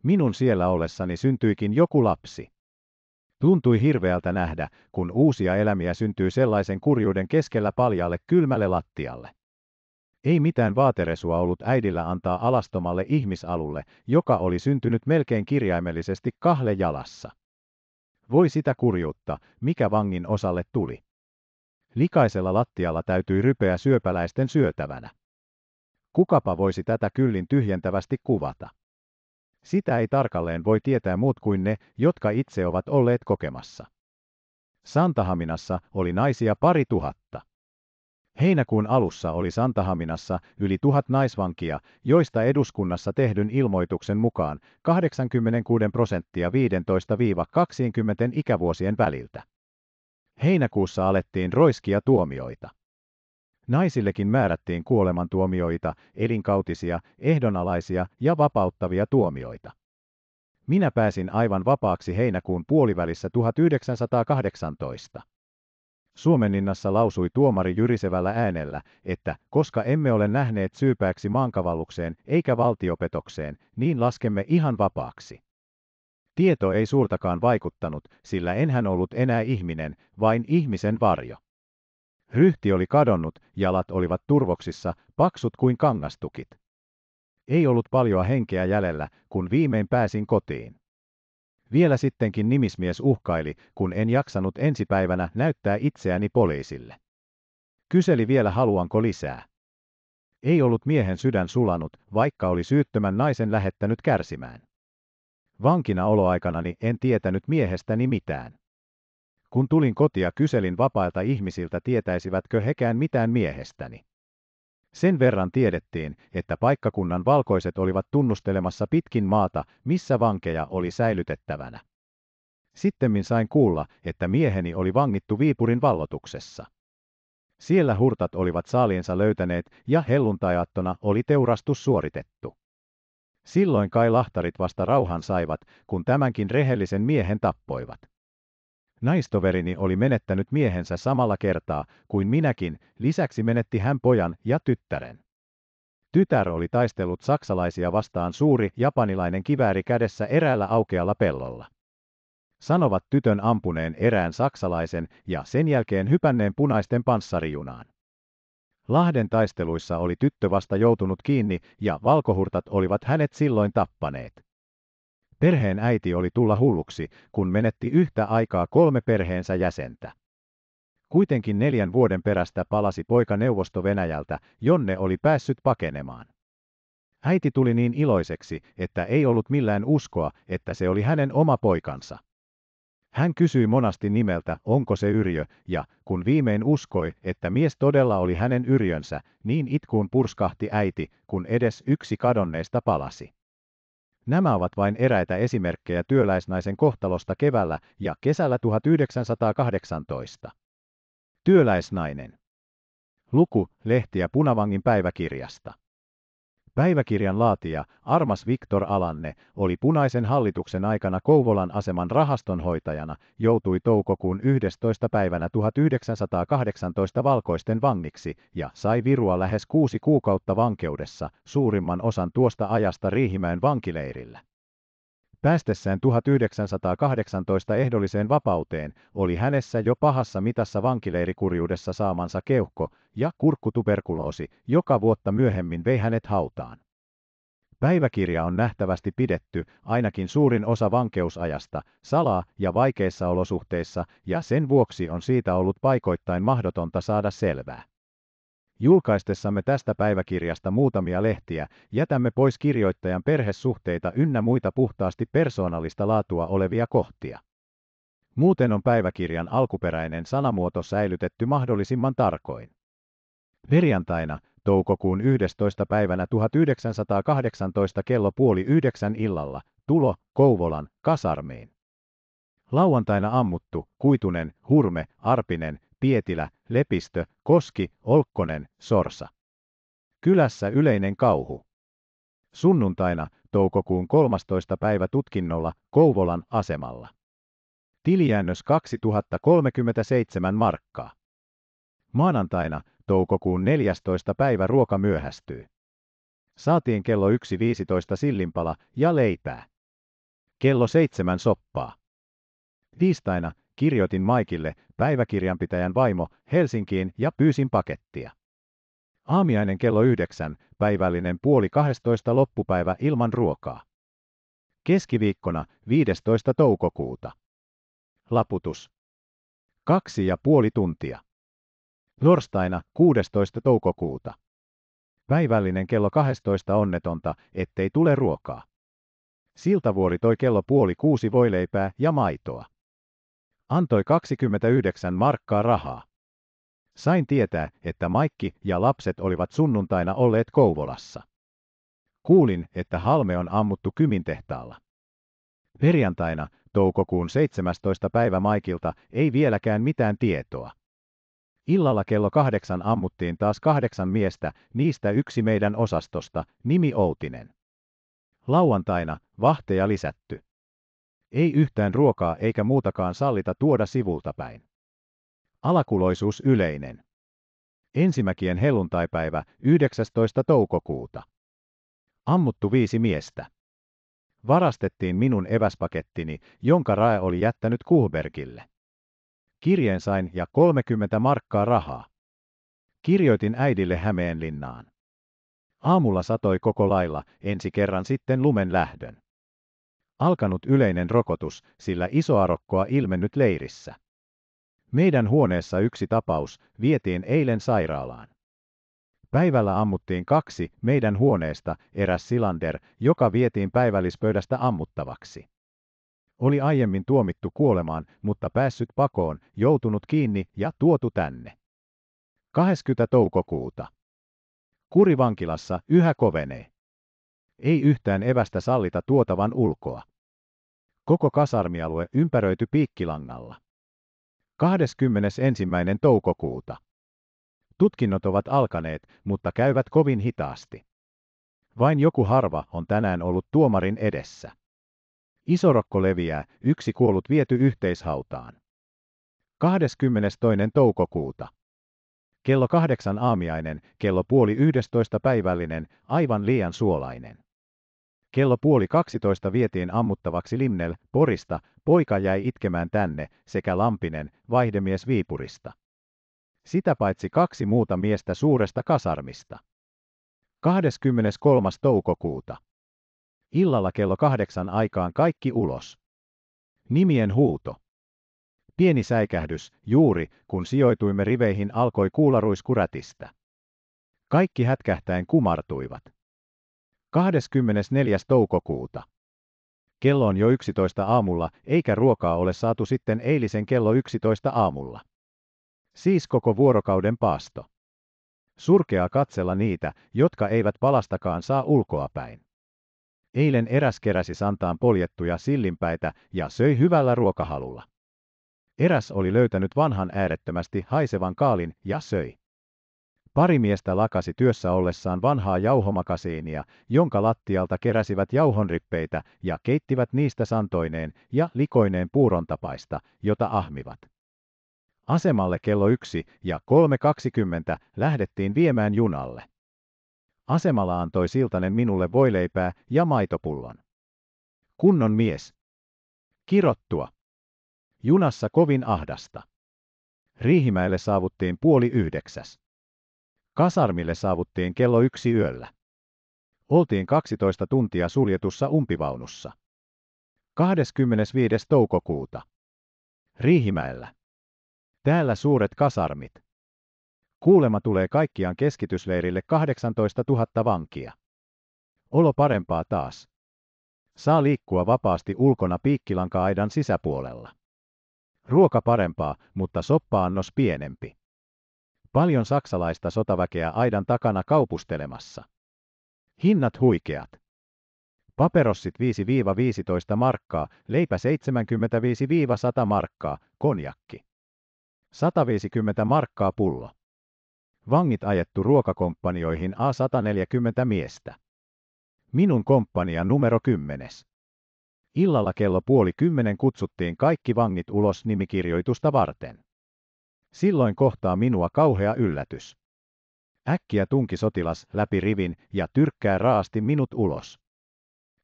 Minun siellä ollessani syntyikin joku lapsi. Tuntui hirveältä nähdä, kun uusia elämiä syntyy sellaisen kurjuuden keskellä paljalle kylmälle lattialle. Ei mitään vaateresua ollut äidillä antaa alastomalle ihmisalulle, joka oli syntynyt melkein kirjaimellisesti kahle jalassa. Voi sitä kurjuutta, mikä vangin osalle tuli. Likaisella lattialla täytyi rypeä syöpäläisten syötävänä. Kukapa voisi tätä kyllin tyhjentävästi kuvata? Sitä ei tarkalleen voi tietää muut kuin ne, jotka itse ovat olleet kokemassa. Santahaminassa oli naisia pari tuhatta. Heinäkuun alussa oli Santahaminassa yli tuhat naisvankia, joista eduskunnassa tehdyn ilmoituksen mukaan 86 prosenttia 15-20 ikävuosien väliltä. Heinäkuussa alettiin roiskia tuomioita. Naisillekin määrättiin kuolemantuomioita, elinkautisia, ehdonalaisia ja vapauttavia tuomioita. Minä pääsin aivan vapaaksi heinäkuun puolivälissä 1918. Suomenninnassa lausui tuomari jyrisevällä äänellä, että koska emme ole nähneet syypääksi maankavallukseen eikä valtiopetokseen, niin laskemme ihan vapaaksi. Tieto ei suurtakaan vaikuttanut, sillä enhän ollut enää ihminen, vain ihmisen varjo. Ryhti oli kadonnut, jalat olivat turvoksissa, paksut kuin kangastukit. Ei ollut paljoa henkeä jäljellä, kun viimein pääsin kotiin. Vielä sittenkin nimismies uhkaili, kun en jaksanut ensipäivänä näyttää itseäni poliisille. Kyseli vielä haluanko lisää. Ei ollut miehen sydän sulanut, vaikka oli syyttömän naisen lähettänyt kärsimään. Vankina oloaikanani en tietänyt miehestäni mitään. Kun tulin kotia kyselin vapailta ihmisiltä tietäisivätkö hekään mitään miehestäni. Sen verran tiedettiin, että paikkakunnan valkoiset olivat tunnustelemassa pitkin maata, missä vankeja oli säilytettävänä. Sittemmin sain kuulla, että mieheni oli vangittu Viipurin vallotuksessa. Siellä hurtat olivat saaliinsa löytäneet ja helluntajattona oli teurastus suoritettu. Silloin kai lahtarit vasta rauhan saivat, kun tämänkin rehellisen miehen tappoivat. Naistoverini oli menettänyt miehensä samalla kertaa kuin minäkin, lisäksi menetti hän pojan ja tyttären. Tytär oli taistellut saksalaisia vastaan suuri japanilainen kivääri kädessä eräällä aukealla pellolla. Sanovat tytön ampuneen erään saksalaisen ja sen jälkeen hypänneen punaisten panssarijunaan. Lahden taisteluissa oli tyttö vasta joutunut kiinni ja valkohurtat olivat hänet silloin tappaneet. Perheen äiti oli tulla hulluksi, kun menetti yhtä aikaa kolme perheensä jäsentä. Kuitenkin neljän vuoden perästä palasi poika Neuvosto-Venäjältä, jonne oli päässyt pakenemaan. Äiti tuli niin iloiseksi, että ei ollut millään uskoa, että se oli hänen oma poikansa. Hän kysyi monasti nimeltä, onko se Yrjö, ja kun viimein uskoi, että mies todella oli hänen Yrjönsä, niin itkuun purskahti äiti, kun edes yksi kadonneista palasi. Nämä ovat vain eräitä esimerkkejä työläisnaisen kohtalosta keväällä ja kesällä 1918. Työläisnainen. Luku lehtiä Punavangin päiväkirjasta. Päiväkirjan laatija Armas Viktor Alanne oli punaisen hallituksen aikana Kouvolan aseman rahastonhoitajana, joutui toukokuun 11. päivänä 1918 valkoisten vangiksi ja sai virua lähes kuusi kuukautta vankeudessa, suurimman osan tuosta ajasta Riihimäen vankileirillä. Päästessään 1918 ehdolliseen vapauteen oli hänessä jo pahassa mitassa vankileirikurjuudessa saamansa keuhko ja kurkkutuberkuloosi, joka vuotta myöhemmin vei hänet hautaan. Päiväkirja on nähtävästi pidetty, ainakin suurin osa vankeusajasta, salaa ja vaikeissa olosuhteissa, ja sen vuoksi on siitä ollut paikoittain mahdotonta saada selvää. Julkaistessamme tästä päiväkirjasta muutamia lehtiä, jätämme pois kirjoittajan perhesuhteita ynnä muita puhtaasti persoonallista laatua olevia kohtia. Muuten on päiväkirjan alkuperäinen sanamuoto säilytetty mahdollisimman tarkoin. Perjantaina, toukokuun 11. päivänä 1918 kello puoli yhdeksän illalla, tulo Kouvolan kasarmiin. Lauantaina ammuttu, Kuitunen, Hurme, Arpinen, Pietilä, Lepistö, Koski, Olkkonen, Sorsa. Kylässä yleinen kauhu. Sunnuntaina toukokuun 13. päivä tutkinnolla Kouvolan asemalla. Tiliäännös 2037 markkaa. Maanantaina toukokuun 14. päivä ruoka myöhästyy. Saatiin kello 1.15 sillinpala ja leipää. Kello 7 soppaa. Tiistaina Kirjoitin Maikille, päiväkirjanpitäjän vaimo, Helsinkiin ja pyysin pakettia. Aamiainen kello yhdeksän, päivällinen puoli 12 loppupäivä ilman ruokaa. Keskiviikkona 15. toukokuuta. Laputus. Kaksi ja puoli tuntia. Torstaina 16. toukokuuta. Päivällinen kello 12 onnetonta, ettei tule ruokaa. Siltavuori toi kello puoli kuusi voileipää ja maitoa antoi 29 markkaa rahaa. Sain tietää, että Maikki ja lapset olivat sunnuntaina olleet Kouvolassa. Kuulin, että Halme on ammuttu kymintehtaalla. Perjantaina, toukokuun 17. päivä Maikilta, ei vieläkään mitään tietoa. Illalla kello kahdeksan ammuttiin taas kahdeksan miestä, niistä yksi meidän osastosta, nimi Outinen. Lauantaina, vahteja lisätty. Ei yhtään ruokaa eikä muutakaan sallita tuoda sivulta päin. Alakuloisuus yleinen. Ensimäkien helluntaipäivä 19. toukokuuta. Ammuttu viisi miestä. Varastettiin minun eväspakettini, jonka Rae oli jättänyt Kuhbergille. Kirjeen sain ja 30 markkaa rahaa. Kirjoitin äidille Hämeenlinnaan. Aamulla satoi koko lailla, ensi kerran sitten lumen lähdön alkanut yleinen rokotus, sillä isoarokkoa ilmennyt leirissä. Meidän huoneessa yksi tapaus vietiin eilen sairaalaan. Päivällä ammuttiin kaksi meidän huoneesta, eräs Silander, joka vietiin päivällispöydästä ammuttavaksi. Oli aiemmin tuomittu kuolemaan, mutta päässyt pakoon, joutunut kiinni ja tuotu tänne. 20. toukokuuta. Kurivankilassa yhä kovenee ei yhtään evästä sallita tuotavan ulkoa. Koko kasarmialue ympäröity piikkilangalla. 21. toukokuuta. Tutkinnot ovat alkaneet, mutta käyvät kovin hitaasti. Vain joku harva on tänään ollut tuomarin edessä. Isorokko leviää, yksi kuollut viety yhteishautaan. 22. toukokuuta. Kello kahdeksan aamiainen, kello puoli yhdestoista päivällinen, aivan liian suolainen. Kello puoli 12 vietiin ammuttavaksi Limnel Porista, poika jäi itkemään tänne, sekä Lampinen, vaihdemies Viipurista. Sitä paitsi kaksi muuta miestä suuresta kasarmista. 23. toukokuuta. Illalla kello kahdeksan aikaan kaikki ulos. Nimien huuto. Pieni säikähdys, juuri kun sijoituimme riveihin alkoi kuularuiskurätistä. Kaikki hätkähtäen kumartuivat. 24. toukokuuta. Kello on jo 11 aamulla, eikä ruokaa ole saatu sitten eilisen kello 11 aamulla. Siis koko vuorokauden paasto. Surkea katsella niitä, jotka eivät palastakaan saa ulkoapäin. Eilen eräs keräsi santaan poljettuja sillinpäitä ja söi hyvällä ruokahalulla. Eräs oli löytänyt vanhan äärettömästi haisevan kaalin ja söi. Pari miestä lakasi työssä ollessaan vanhaa jauhomakasiinia, jonka lattialta keräsivät jauhonrippeitä ja keittivät niistä santoineen ja likoineen puurontapaista, jota ahmivat. Asemalle kello 1 ja 3.20 lähdettiin viemään junalle. Asemalla antoi Siltanen minulle voileipää ja maitopullon. Kunnon mies. Kirottua. Junassa kovin ahdasta. Riihimäelle saavuttiin puoli yhdeksäs. Kasarmille saavuttiin kello yksi yöllä. Oltiin 12 tuntia suljetussa umpivaunussa. 25. toukokuuta. Riihimäellä. Täällä suuret kasarmit. Kuulema tulee kaikkiaan keskitysleirille 18 000 vankia. Olo parempaa taas. Saa liikkua vapaasti ulkona piikkilanka-aidan sisäpuolella. Ruoka parempaa, mutta soppa-annos pienempi. Paljon saksalaista sotaväkeä aidan takana kaupustelemassa. Hinnat huikeat. Paperossit 5-15 markkaa, leipä 75-100 markkaa, konjakki. 150 markkaa pullo. Vangit ajettu ruokakomppanioihin A140 miestä. Minun komppania numero 10. Illalla kello puoli kymmenen kutsuttiin kaikki vangit ulos nimikirjoitusta varten. Silloin kohtaa minua kauhea yllätys. Äkkiä tunki sotilas läpi rivin ja tyrkkää raasti minut ulos.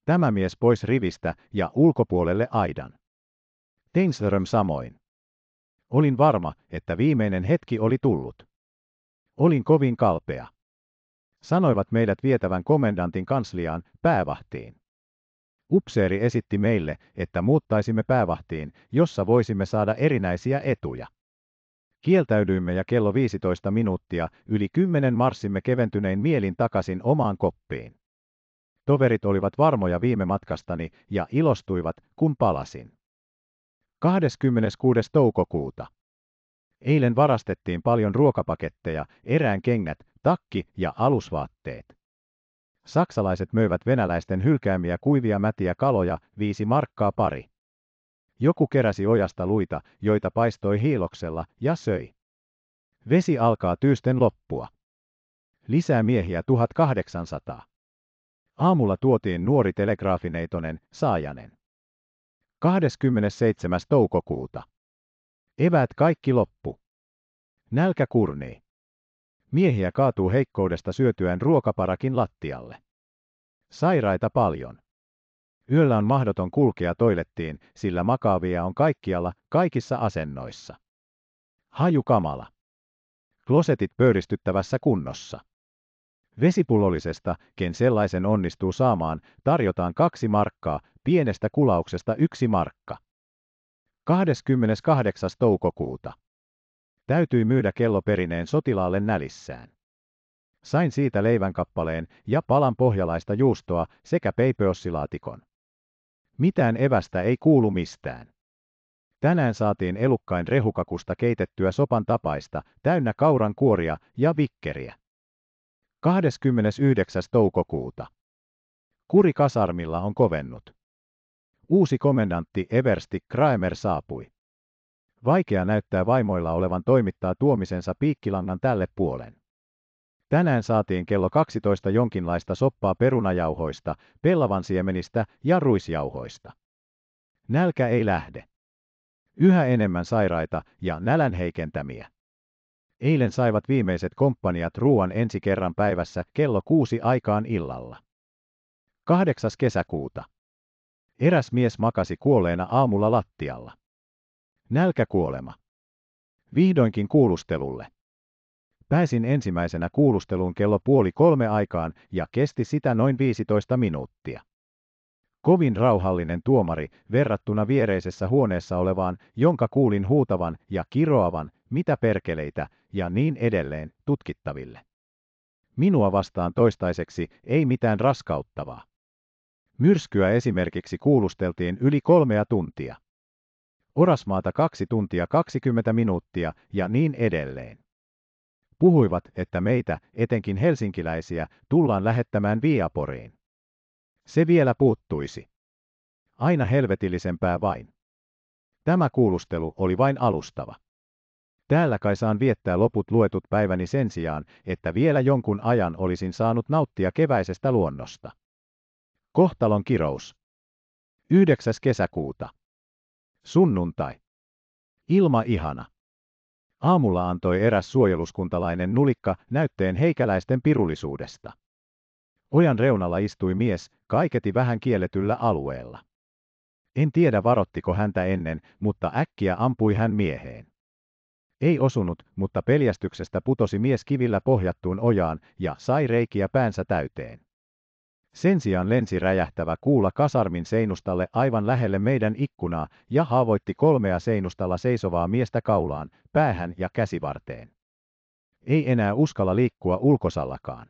Tämä mies pois rivistä ja ulkopuolelle aidan. Teinström samoin. Olin varma, että viimeinen hetki oli tullut. Olin kovin kalpea. Sanoivat meidät vietävän komendantin kansliaan, päävahtiin. Upseeri esitti meille, että muuttaisimme päävahtiin, jossa voisimme saada erinäisiä etuja. Kieltäydyimme ja kello 15 minuuttia yli kymmenen marssimme keventynein mielin takaisin omaan koppiin. Toverit olivat varmoja viime matkastani ja ilostuivat, kun palasin. 26. toukokuuta. Eilen varastettiin paljon ruokapaketteja, erään kengät, takki ja alusvaatteet. Saksalaiset möivät venäläisten hylkäämiä kuivia mätiä kaloja, viisi markkaa pari. Joku keräsi ojasta luita, joita paistoi hiiloksella, ja söi. Vesi alkaa tyysten loppua. Lisää miehiä 1800. Aamulla tuotiin nuori telegraafineitonen, Saajanen. 27. toukokuuta. Eväät kaikki loppu. Nälkä kurnii. Miehiä kaatuu heikkoudesta syötyään ruokaparakin lattialle. Sairaita paljon. Yöllä on mahdoton kulkea toilettiin, sillä makaavia on kaikkialla, kaikissa asennoissa. Haju kamala. Klosetit pöyristyttävässä kunnossa. Vesipullollisesta, ken sellaisen onnistuu saamaan, tarjotaan kaksi markkaa, pienestä kulauksesta yksi markka. 28. toukokuuta. Täytyi myydä kelloperineen sotilaalle nälissään. Sain siitä leivänkappaleen ja palan pohjalaista juustoa sekä peipeossilaatikon. Mitään evästä ei kuulu mistään. Tänään saatiin elukkain rehukakusta keitettyä sopan tapaista, täynnä kauran kuoria ja vikkeriä. 29. toukokuuta. Kuri kasarmilla on kovennut. Uusi komendantti Eversti Kramer saapui. Vaikea näyttää vaimoilla olevan toimittaa tuomisensa piikkilangan tälle puolen. Tänään saatiin kello 12 jonkinlaista soppaa perunajauhoista, pellavansiemenistä ja ruisjauhoista. Nälkä ei lähde. Yhä enemmän sairaita ja nälän heikentämiä. Eilen saivat viimeiset komppaniat ruoan ensi kerran päivässä kello kuusi aikaan illalla. 8. kesäkuuta. Eräs mies makasi kuolleena aamulla lattialla. Nälkäkuolema. Vihdoinkin kuulustelulle. Pääsin ensimmäisenä kuulusteluun kello puoli kolme aikaan ja kesti sitä noin 15 minuuttia. Kovin rauhallinen tuomari verrattuna viereisessä huoneessa olevaan, jonka kuulin huutavan ja kiroavan, mitä perkeleitä ja niin edelleen tutkittaville. Minua vastaan toistaiseksi ei mitään raskauttavaa. Myrskyä esimerkiksi kuulusteltiin yli kolmea tuntia. Orasmaata kaksi tuntia 20 minuuttia ja niin edelleen puhuivat, että meitä, etenkin helsinkiläisiä, tullaan lähettämään Viaporiin. Se vielä puuttuisi. Aina helvetillisempää vain. Tämä kuulustelu oli vain alustava. Täällä kai saan viettää loput luetut päiväni sen sijaan, että vielä jonkun ajan olisin saanut nauttia keväisestä luonnosta. Kohtalon kirous. 9. kesäkuuta. Sunnuntai. Ilma ihana. Aamulla antoi eräs suojeluskuntalainen nulikka näytteen heikäläisten pirullisuudesta. Ojan reunalla istui mies, kaiketi vähän kielletyllä alueella. En tiedä varottiko häntä ennen, mutta äkkiä ampui hän mieheen. Ei osunut, mutta peljästyksestä putosi mies kivillä pohjattuun ojaan ja sai reikiä päänsä täyteen. Sen sijaan lensi räjähtävä kuula kasarmin seinustalle aivan lähelle meidän ikkunaa ja haavoitti kolmea seinustalla seisovaa miestä kaulaan, päähän ja käsivarteen. Ei enää uskalla liikkua ulkosallakaan.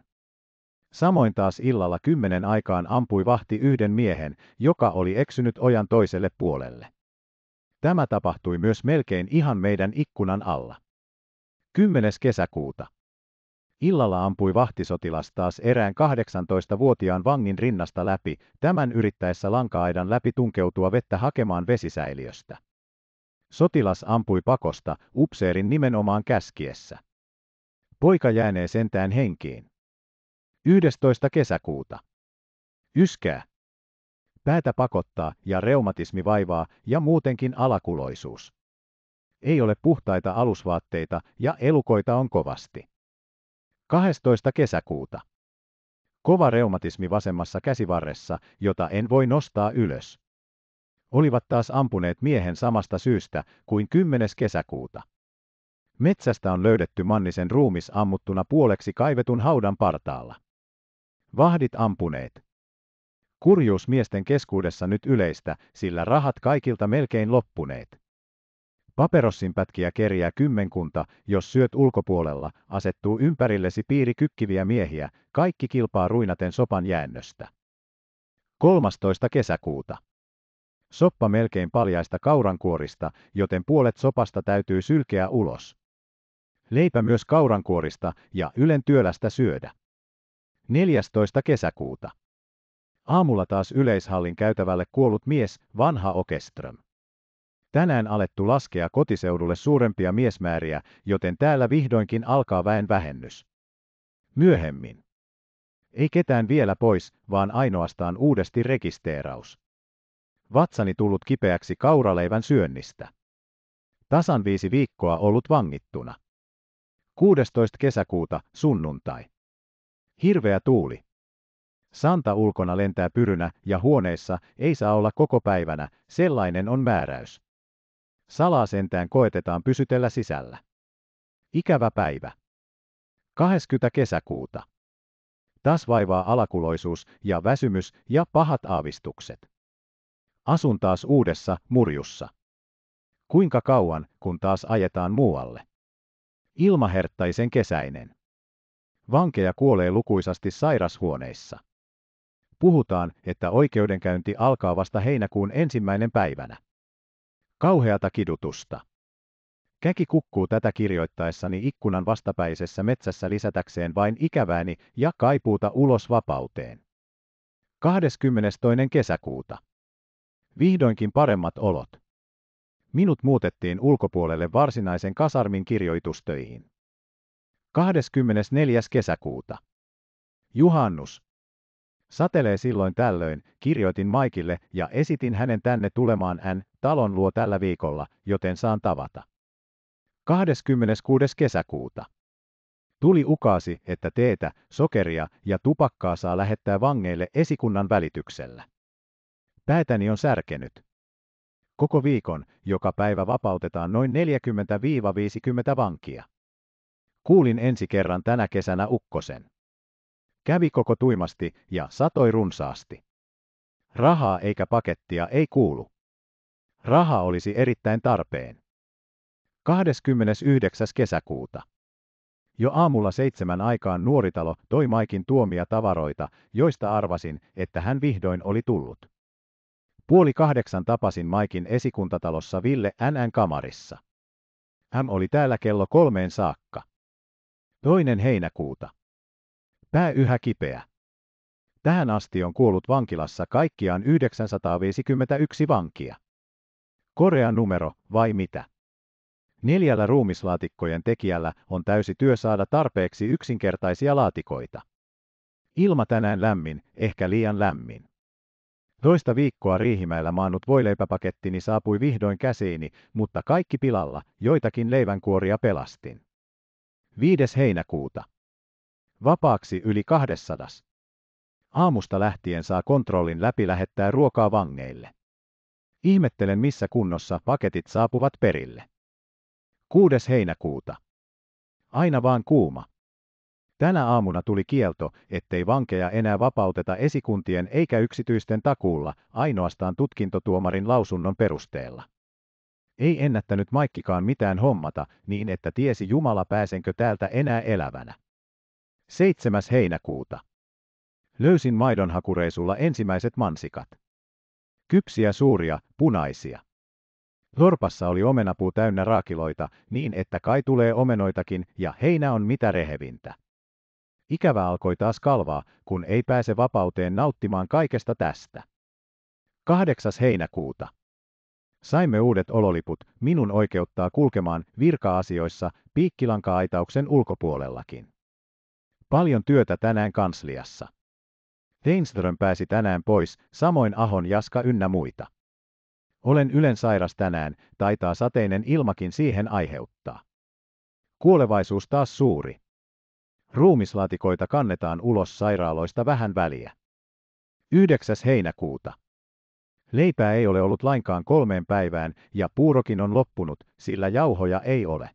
Samoin taas illalla kymmenen aikaan ampui vahti yhden miehen, joka oli eksynyt ojan toiselle puolelle. Tämä tapahtui myös melkein ihan meidän ikkunan alla. 10. kesäkuuta. Illalla ampui vahtisotilas taas erään 18-vuotiaan vangin rinnasta läpi, tämän yrittäessä lanka-aidan läpi tunkeutua vettä hakemaan vesisäiliöstä. Sotilas ampui pakosta, upseerin nimenomaan käskiessä. Poika jäänee sentään henkiin. 11. kesäkuuta. Yskää. Päätä pakottaa ja reumatismi vaivaa ja muutenkin alakuloisuus. Ei ole puhtaita alusvaatteita ja elukoita on kovasti. 12. kesäkuuta. Kova reumatismi vasemmassa käsivarressa, jota en voi nostaa ylös. Olivat taas ampuneet miehen samasta syystä kuin 10. kesäkuuta. Metsästä on löydetty Mannisen ruumis ammuttuna puoleksi kaivetun haudan partaalla. Vahdit ampuneet. Kurjuus miesten keskuudessa nyt yleistä, sillä rahat kaikilta melkein loppuneet. Paperossin pätkiä kerjää kymmenkunta, jos syöt ulkopuolella, asettuu ympärillesi piiri kykkiviä miehiä, kaikki kilpaa ruinaten sopan jäännöstä. 13. kesäkuuta. Soppa melkein paljaista kaurankuorista, joten puolet sopasta täytyy sylkeä ulos. Leipä myös kaurankuorista ja ylen työlästä syödä. 14. kesäkuuta. Aamulla taas yleishallin käytävälle kuollut mies, vanha Okeström. Tänään alettu laskea kotiseudulle suurempia miesmääriä, joten täällä vihdoinkin alkaa väen vähennys. Myöhemmin. Ei ketään vielä pois, vaan ainoastaan uudesti rekisteeraus. Vatsani tullut kipeäksi kauraleivän syönnistä. Tasan viisi viikkoa ollut vangittuna. 16. kesäkuuta, sunnuntai. Hirveä tuuli. Santa ulkona lentää pyrynä ja huoneissa ei saa olla koko päivänä, sellainen on määräys. Salaa sentään koetetaan pysytellä sisällä. Ikävä päivä. 20. kesäkuuta. Taas vaivaa alakuloisuus ja väsymys ja pahat aavistukset. Asun taas uudessa murjussa. Kuinka kauan, kun taas ajetaan muualle? Ilmaherttaisen kesäinen. Vankeja kuolee lukuisasti sairashuoneissa. Puhutaan, että oikeudenkäynti alkaa vasta heinäkuun ensimmäinen päivänä. Kauheata kidutusta. Käki kukkuu tätä kirjoittaessani ikkunan vastapäisessä metsässä lisätäkseen vain ikävääni ja kaipuuta ulos vapauteen. 22. kesäkuuta. Vihdoinkin paremmat olot. Minut muutettiin ulkopuolelle varsinaisen kasarmin kirjoitustöihin. 24. kesäkuuta. Juhannus. Satelee silloin tällöin, kirjoitin Maikille ja esitin hänen tänne tulemaan N talon luo tällä viikolla, joten saan tavata. 26. kesäkuuta. Tuli ukaasi, että teetä, sokeria ja tupakkaa saa lähettää vangeille esikunnan välityksellä. Päätäni on särkenyt. Koko viikon, joka päivä vapautetaan noin 40-50 vankia. Kuulin ensi kerran tänä kesänä ukkosen. Kävi koko tuimasti ja satoi runsaasti. Rahaa eikä pakettia ei kuulu. Raha olisi erittäin tarpeen. 29. kesäkuuta. Jo aamulla seitsemän aikaan nuoritalo toi Maikin tuomia tavaroita, joista arvasin, että hän vihdoin oli tullut. Puoli kahdeksan tapasin Maikin esikuntatalossa Ville NN kamarissa. Hän oli täällä kello kolmeen saakka. Toinen heinäkuuta. Pää yhä kipeä. Tähän asti on kuollut vankilassa kaikkiaan 951 vankia. Korea numero, vai mitä? Neljällä ruumislaatikkojen tekijällä on täysi työ saada tarpeeksi yksinkertaisia laatikoita. Ilma tänään lämmin, ehkä liian lämmin. Toista viikkoa riihimäillä maannut voileipäpakettini saapui vihdoin käsiini, mutta kaikki pilalla, joitakin leivänkuoria pelastin. 5. heinäkuuta. Vapaaksi yli 200. Aamusta lähtien saa kontrollin läpi lähettää ruokaa vangeille. Ihmettelen missä kunnossa paketit saapuvat perille. 6. heinäkuuta. Aina vaan kuuma. Tänä aamuna tuli kielto, ettei vankeja enää vapauteta esikuntien eikä yksityisten takuulla, ainoastaan tutkintotuomarin lausunnon perusteella. Ei ennättänyt Maikkikaan mitään hommata, niin että tiesi Jumala pääsenkö täältä enää elävänä. 7. heinäkuuta. Löysin maidonhakureisulla ensimmäiset mansikat kypsiä suuria, punaisia. Torpassa oli omenapuu täynnä raakiloita, niin että kai tulee omenoitakin ja heinä on mitä rehevintä. Ikävä alkoi taas kalvaa, kun ei pääse vapauteen nauttimaan kaikesta tästä. 8. heinäkuuta. Saimme uudet ololiput, minun oikeuttaa kulkemaan virka-asioissa piikkilanka-aitauksen ulkopuolellakin. Paljon työtä tänään kansliassa. Heinström pääsi tänään pois, samoin Ahon Jaska ynnä muita. Olen ylen sairas tänään, taitaa sateinen ilmakin siihen aiheuttaa. Kuolevaisuus taas suuri. Ruumislaatikoita kannetaan ulos sairaaloista vähän väliä. 9. heinäkuuta. Leipää ei ole ollut lainkaan kolmeen päivään ja puurokin on loppunut, sillä jauhoja ei ole.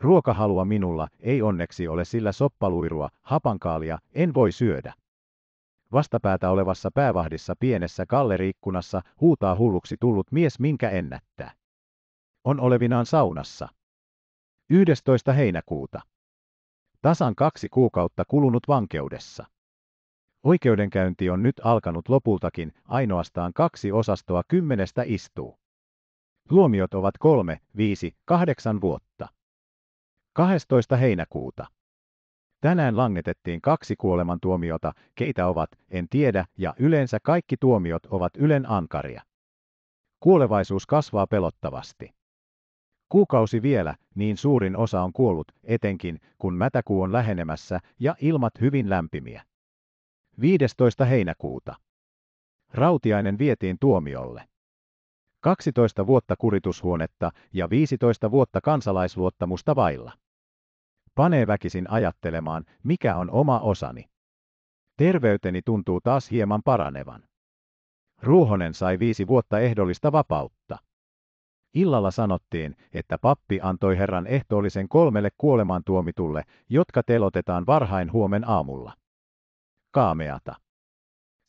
Ruokahalua minulla ei onneksi ole, sillä soppaluirua, hapankaalia en voi syödä vastapäätä olevassa päävahdissa pienessä kalleriikkunassa huutaa hulluksi tullut mies minkä ennättää. On olevinaan saunassa. 11. heinäkuuta. Tasan kaksi kuukautta kulunut vankeudessa. Oikeudenkäynti on nyt alkanut lopultakin, ainoastaan kaksi osastoa kymmenestä istuu. Luomiot ovat kolme, viisi, kahdeksan vuotta. 12. heinäkuuta. Tänään langetettiin kaksi kuolemantuomiota, keitä ovat, en tiedä, ja yleensä kaikki tuomiot ovat ylen ankaria. Kuolevaisuus kasvaa pelottavasti. Kuukausi vielä, niin suurin osa on kuollut, etenkin kun mätäkuu on lähenemässä ja ilmat hyvin lämpimiä. 15. heinäkuuta. Rautiainen vietiin tuomiolle. 12 vuotta kuritushuonetta ja 15 vuotta kansalaisluottamusta vailla panee väkisin ajattelemaan, mikä on oma osani. Terveyteni tuntuu taas hieman paranevan. Ruuhonen sai viisi vuotta ehdollista vapautta. Illalla sanottiin, että pappi antoi herran ehtoollisen kolmelle kuolemantuomitulle, jotka telotetaan varhain huomen aamulla. Kaameata.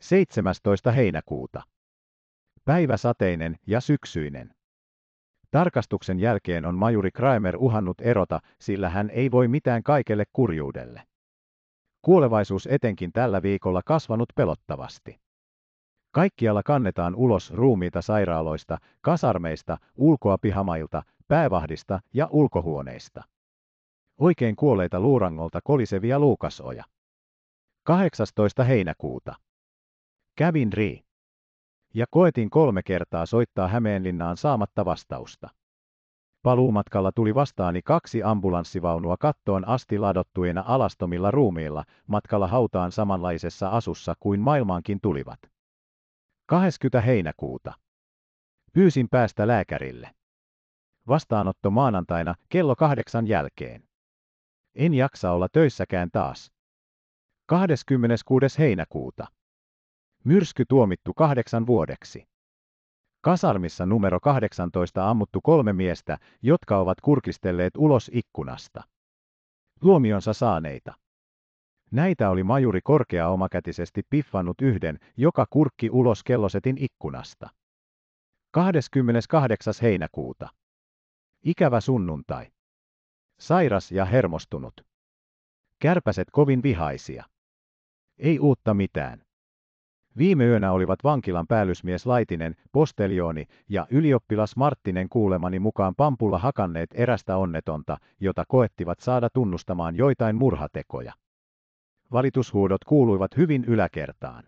17. heinäkuuta. Päivä sateinen ja syksyinen. Tarkastuksen jälkeen on majuri Kramer uhannut erota, sillä hän ei voi mitään kaikelle kurjuudelle. Kuolevaisuus etenkin tällä viikolla kasvanut pelottavasti. Kaikkialla kannetaan ulos ruumiita sairaaloista, kasarmeista, ulkoapihamailta, päävahdista ja ulkohuoneista. Oikein kuolleita luurangolta kolisevia luukasoja. 18. heinäkuuta. Kävin Ri ja koetin kolme kertaa soittaa Hämeenlinnaan saamatta vastausta. Paluumatkalla tuli vastaani kaksi ambulanssivaunua kattoon asti ladottuina alastomilla ruumiilla, matkalla hautaan samanlaisessa asussa kuin maailmaankin tulivat. 20. heinäkuuta. Pyysin päästä lääkärille. Vastaanotto maanantaina kello kahdeksan jälkeen. En jaksa olla töissäkään taas. 26. heinäkuuta. Myrsky tuomittu kahdeksan vuodeksi. Kasarmissa numero 18 ammuttu kolme miestä, jotka ovat kurkistelleet ulos ikkunasta. Luomionsa saaneita. Näitä oli majuri korkea omakätisesti piffannut yhden, joka kurkki ulos kellosetin ikkunasta. 28. heinäkuuta. Ikävä sunnuntai. Sairas ja hermostunut. Kärpäset kovin vihaisia. Ei uutta mitään. Viime yönä olivat vankilan päällysmies Laitinen, Postelioni ja ylioppilas Marttinen kuulemani mukaan pampulla hakanneet erästä onnetonta, jota koettivat saada tunnustamaan joitain murhatekoja. Valitushuudot kuuluivat hyvin yläkertaan.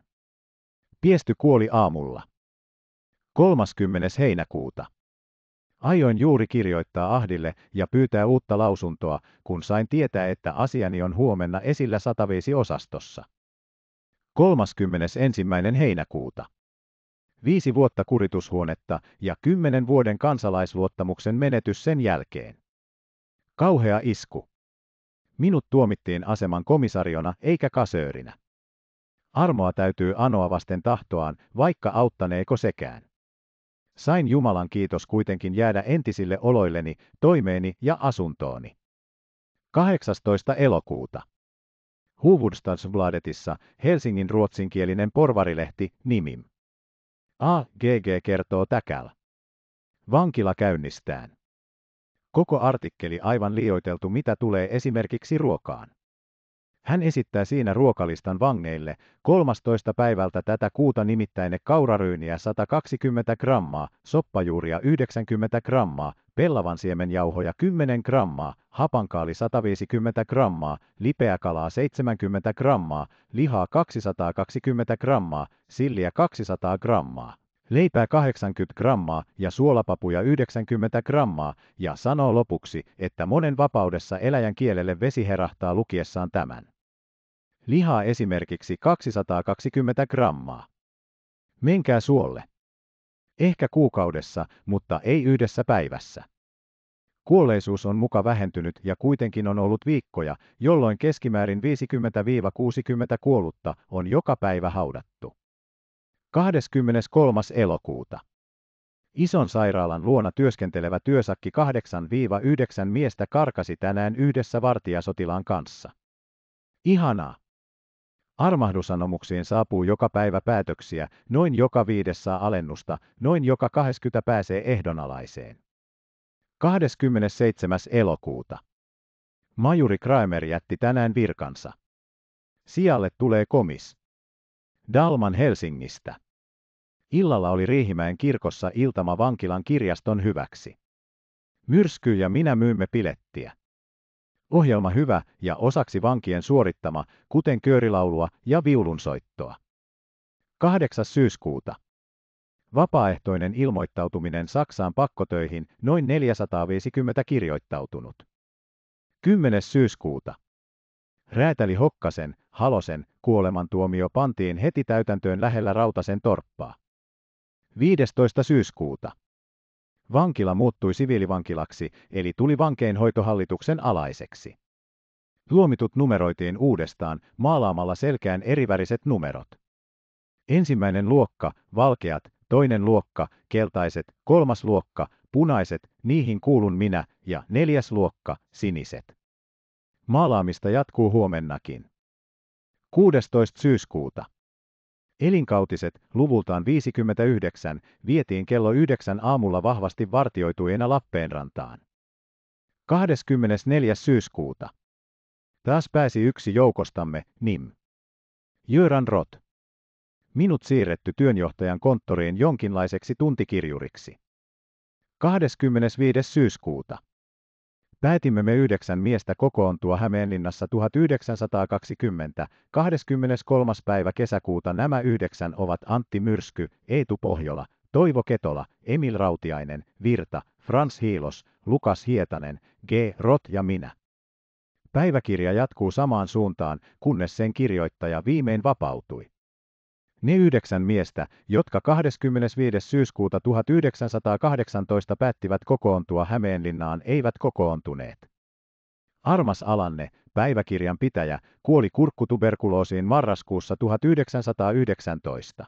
Piesty kuoli aamulla. 30. heinäkuuta. Ajoin juuri kirjoittaa Ahdille ja pyytää uutta lausuntoa, kun sain tietää, että asiani on huomenna esillä 105 osastossa. 31. heinäkuuta. Viisi vuotta kuritushuonetta ja kymmenen vuoden kansalaisluottamuksen menetys sen jälkeen. Kauhea isku. Minut tuomittiin aseman komisariona eikä kasöörinä. Armoa täytyy anoa vasten tahtoaan, vaikka auttaneeko sekään. Sain Jumalan kiitos kuitenkin jäädä entisille oloilleni, toimeeni ja asuntooni. 18. elokuuta. Huvudstadsbladetissa, Helsingin ruotsinkielinen porvarilehti Nimim. AGG kertoo täkäl. Vankila käynnistään. Koko artikkeli aivan liioiteltu mitä tulee esimerkiksi ruokaan. Hän esittää siinä ruokalistan vangeille 13. päivältä tätä kuuta nimittäin ne kauraryyniä 120 grammaa, soppajuuria 90 grammaa, siemenjauhoja 10 grammaa, hapankaali 150 grammaa, lipeäkalaa 70 grammaa, lihaa 220 grammaa, silliä 200 grammaa leipää 80 grammaa ja suolapapuja 90 grammaa, ja sanoo lopuksi, että monen vapaudessa eläjän kielelle vesi herahtaa lukiessaan tämän. Lihaa esimerkiksi 220 grammaa. Menkää suolle. Ehkä kuukaudessa, mutta ei yhdessä päivässä. Kuolleisuus on muka vähentynyt ja kuitenkin on ollut viikkoja, jolloin keskimäärin 50-60 kuollutta on joka päivä haudattu. 23. elokuuta. Ison sairaalan luona työskentelevä työsakki 8-9 miestä karkasi tänään yhdessä vartijasotilaan kanssa. Ihanaa! Armahdusanomuksiin saapuu joka päivä päätöksiä, noin joka viides saa alennusta, noin joka 20 pääsee ehdonalaiseen. 27. elokuuta. Majuri Kramer jätti tänään virkansa. Sijalle tulee komis. Dalman Helsingistä. Illalla oli Riihimäen kirkossa iltama vankilan kirjaston hyväksi. Myrsky ja minä myymme pilettiä. Ohjelma hyvä ja osaksi vankien suorittama, kuten köörilaulua ja viulunsoittoa. 8. syyskuuta. Vapaaehtoinen ilmoittautuminen Saksaan pakkotöihin, noin 450 kirjoittautunut. 10. syyskuuta. Räätäli Hokkasen, Halosen, kuolemantuomio pantiin heti täytäntöön lähellä Rautasen torppaa. 15. syyskuuta. Vankila muuttui siviilivankilaksi, eli tuli vankeinhoitohallituksen alaiseksi. Tuomitut numeroitiin uudestaan maalaamalla selkään eriväriset numerot. Ensimmäinen luokka, valkeat, toinen luokka, keltaiset, kolmas luokka, punaiset, niihin kuulun minä, ja neljäs luokka, siniset. Maalaamista jatkuu huomennakin. 16. syyskuuta. Elinkautiset luvultaan 59 vietiin kello 9 aamulla vahvasti vartioituina Lappeenrantaan. 24. syyskuuta. Taas pääsi yksi joukostamme, Nim. Jöran Rot. Minut siirretty työnjohtajan konttoriin jonkinlaiseksi tuntikirjuriksi. 25. syyskuuta. Päätimme me yhdeksän miestä kokoontua Hämeenlinnassa 1920, 23. päivä kesäkuuta nämä yhdeksän ovat Antti Myrsky, Eetu Pohjola, Toivo Ketola, Emil Rautiainen, Virta, Frans Hiilos, Lukas Hietanen, G. Rot ja minä. Päiväkirja jatkuu samaan suuntaan, kunnes sen kirjoittaja viimein vapautui. Ne yhdeksän miestä, jotka 25. syyskuuta 1918 päättivät kokoontua Hämeenlinnaan, eivät kokoontuneet. Armas Alanne, päiväkirjan pitäjä, kuoli kurkkutuberkuloosiin marraskuussa 1919.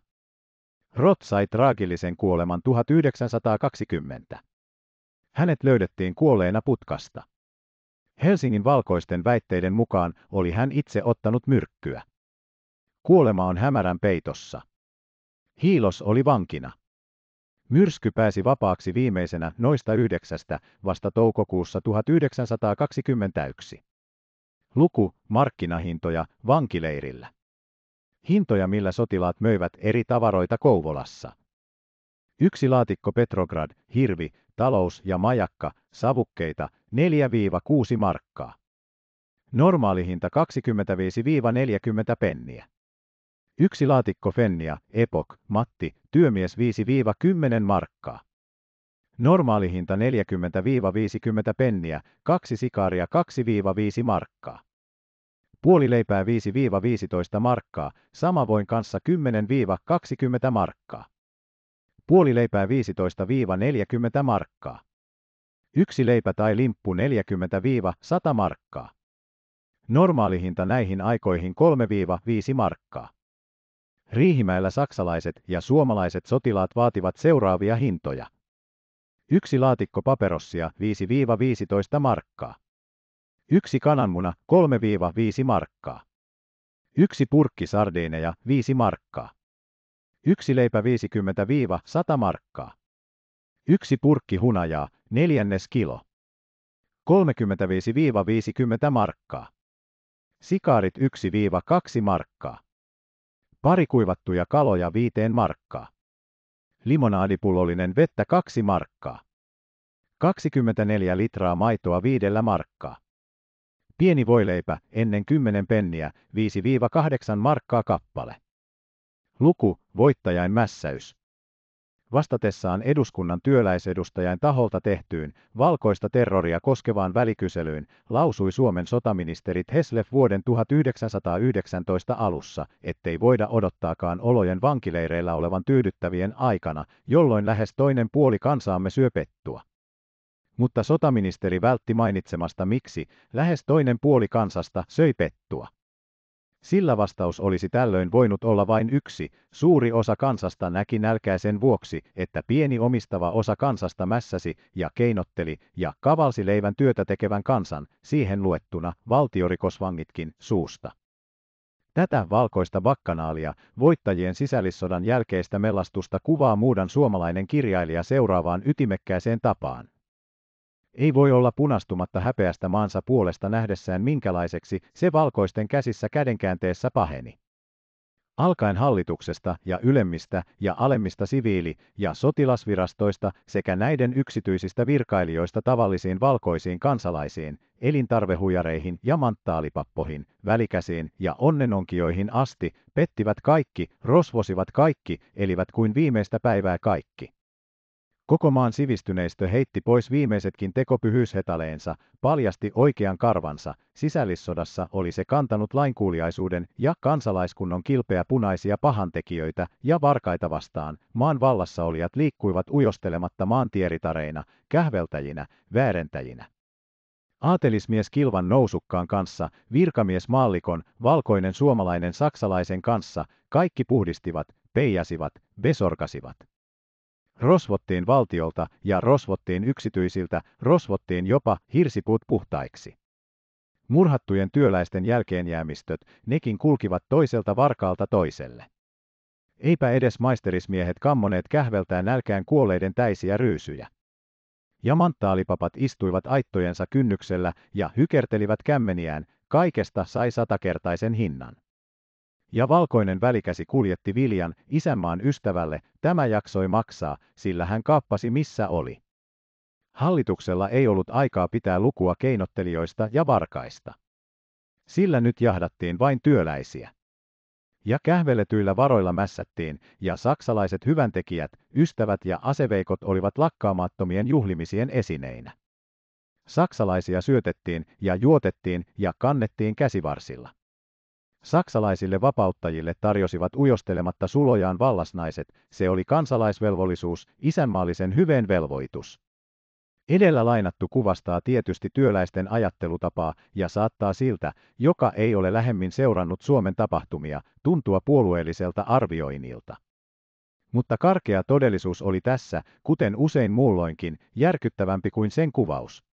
Rot sai traagillisen kuoleman 1920. Hänet löydettiin kuolleena putkasta. Helsingin valkoisten väitteiden mukaan oli hän itse ottanut myrkkyä. Kuolema on hämärän peitossa. Hiilos oli vankina. Myrsky pääsi vapaaksi viimeisenä noista yhdeksästä vasta toukokuussa 1921. Luku markkinahintoja vankileirillä. Hintoja, millä sotilaat möivät eri tavaroita Kouvolassa. Yksi laatikko Petrograd, hirvi, talous ja majakka, savukkeita 4-6 markkaa. Normaalihinta 25-40 penniä. Yksi laatikko Fennia, Epok, Matti, työmies 5-10 markkaa. Normaalihinta 40-50 penniä, kaksi sikaaria 2-5 markkaa. Puoli leipää 5-15 markkaa, sama voin kanssa 10-20 markkaa. Puoli leipää 15-40 markkaa. Yksi leipä tai limppu 40-100 markkaa. Normaalihinta näihin aikoihin 3-5 markkaa. Riihimäellä saksalaiset ja suomalaiset sotilaat vaativat seuraavia hintoja. Yksi laatikko paperossia 5-15 markkaa. Yksi kananmuna 3-5 markkaa. Yksi purkki sardiineja 5 markkaa. Yksi leipä 50-100 markkaa. Yksi purkki hunajaa, neljännes kilo. 35-50 markkaa. Sikaarit 1-2 markkaa. Pari kuivattuja kaloja viiteen markkaa. Limonaadipullollinen vettä kaksi markkaa. 24 litraa maitoa viidellä markkaa. Pieni voileipä ennen 10 penniä 5-8 markkaa kappale. Luku, voittajain mässäys vastatessaan eduskunnan työläisedustajain taholta tehtyyn valkoista terroria koskevaan välikyselyyn, lausui Suomen sotaministerit Heslef vuoden 1919 alussa, ettei voida odottaakaan olojen vankileireillä olevan tyydyttävien aikana, jolloin lähes toinen puoli kansaamme syöpettua. mutta sotaministeri vältti mainitsemasta miksi lähes toinen puoli kansasta söi pettua. Sillä vastaus olisi tällöin voinut olla vain yksi, suuri osa kansasta näki nälkää sen vuoksi, että pieni omistava osa kansasta mässäsi ja keinotteli ja kavalsi leivän työtä tekevän kansan, siihen luettuna valtiorikosvangitkin, suusta. Tätä valkoista bakkanaalia, voittajien sisällissodan jälkeistä melastusta kuvaa muudan suomalainen kirjailija seuraavaan ytimekkääseen tapaan. Ei voi olla punastumatta häpeästä maansa puolesta nähdessään minkälaiseksi se valkoisten käsissä kädenkäänteessä paheni. Alkaen hallituksesta ja ylemmistä ja alemmista siviili- ja sotilasvirastoista sekä näiden yksityisistä virkailijoista tavallisiin valkoisiin kansalaisiin, elintarvehujareihin ja manttaalipappoihin, välikäsiin ja onnenonkijoihin asti, pettivät kaikki, rosvosivat kaikki, elivät kuin viimeistä päivää kaikki. Koko maan sivistyneistö heitti pois viimeisetkin tekopyhyyshetaleensa, paljasti oikean karvansa, sisällissodassa oli se kantanut lainkuuliaisuuden ja kansalaiskunnon kilpeä punaisia pahantekijöitä ja varkaita vastaan, maan vallassa olijat liikkuivat ujostelematta maantieritareina, kähveltäjinä, väärentäjinä. Aatelismies Kilvan nousukkaan kanssa, virkamies Maallikon, valkoinen suomalainen saksalaisen kanssa, kaikki puhdistivat, peijasivat, besorkasivat rosvottiin valtiolta ja rosvottiin yksityisiltä, rosvottiin jopa hirsipuut puhtaiksi. Murhattujen työläisten jälkeenjäämistöt, nekin kulkivat toiselta varkaalta toiselle. Eipä edes maisterismiehet kammoneet kähveltään nälkään kuolleiden täisiä ryysyjä. Ja manttaalipapat istuivat aittojensa kynnyksellä ja hykertelivät kämmeniään, kaikesta sai satakertaisen hinnan ja valkoinen välikäsi kuljetti viljan isänmaan ystävälle, tämä jaksoi maksaa, sillä hän kaappasi missä oli. Hallituksella ei ollut aikaa pitää lukua keinottelijoista ja varkaista. Sillä nyt jahdattiin vain työläisiä. Ja kähveletyillä varoilla mässättiin, ja saksalaiset hyväntekijät, ystävät ja aseveikot olivat lakkaamattomien juhlimisien esineinä. Saksalaisia syötettiin ja juotettiin ja kannettiin käsivarsilla. Saksalaisille vapauttajille tarjosivat ujostelematta sulojaan vallasnaiset, se oli kansalaisvelvollisuus, isänmaallisen hyveen velvoitus. Edellä lainattu kuvastaa tietysti työläisten ajattelutapaa ja saattaa siltä, joka ei ole lähemmin seurannut Suomen tapahtumia, tuntua puolueelliselta arvioinnilta. Mutta karkea todellisuus oli tässä, kuten usein muulloinkin, järkyttävämpi kuin sen kuvaus.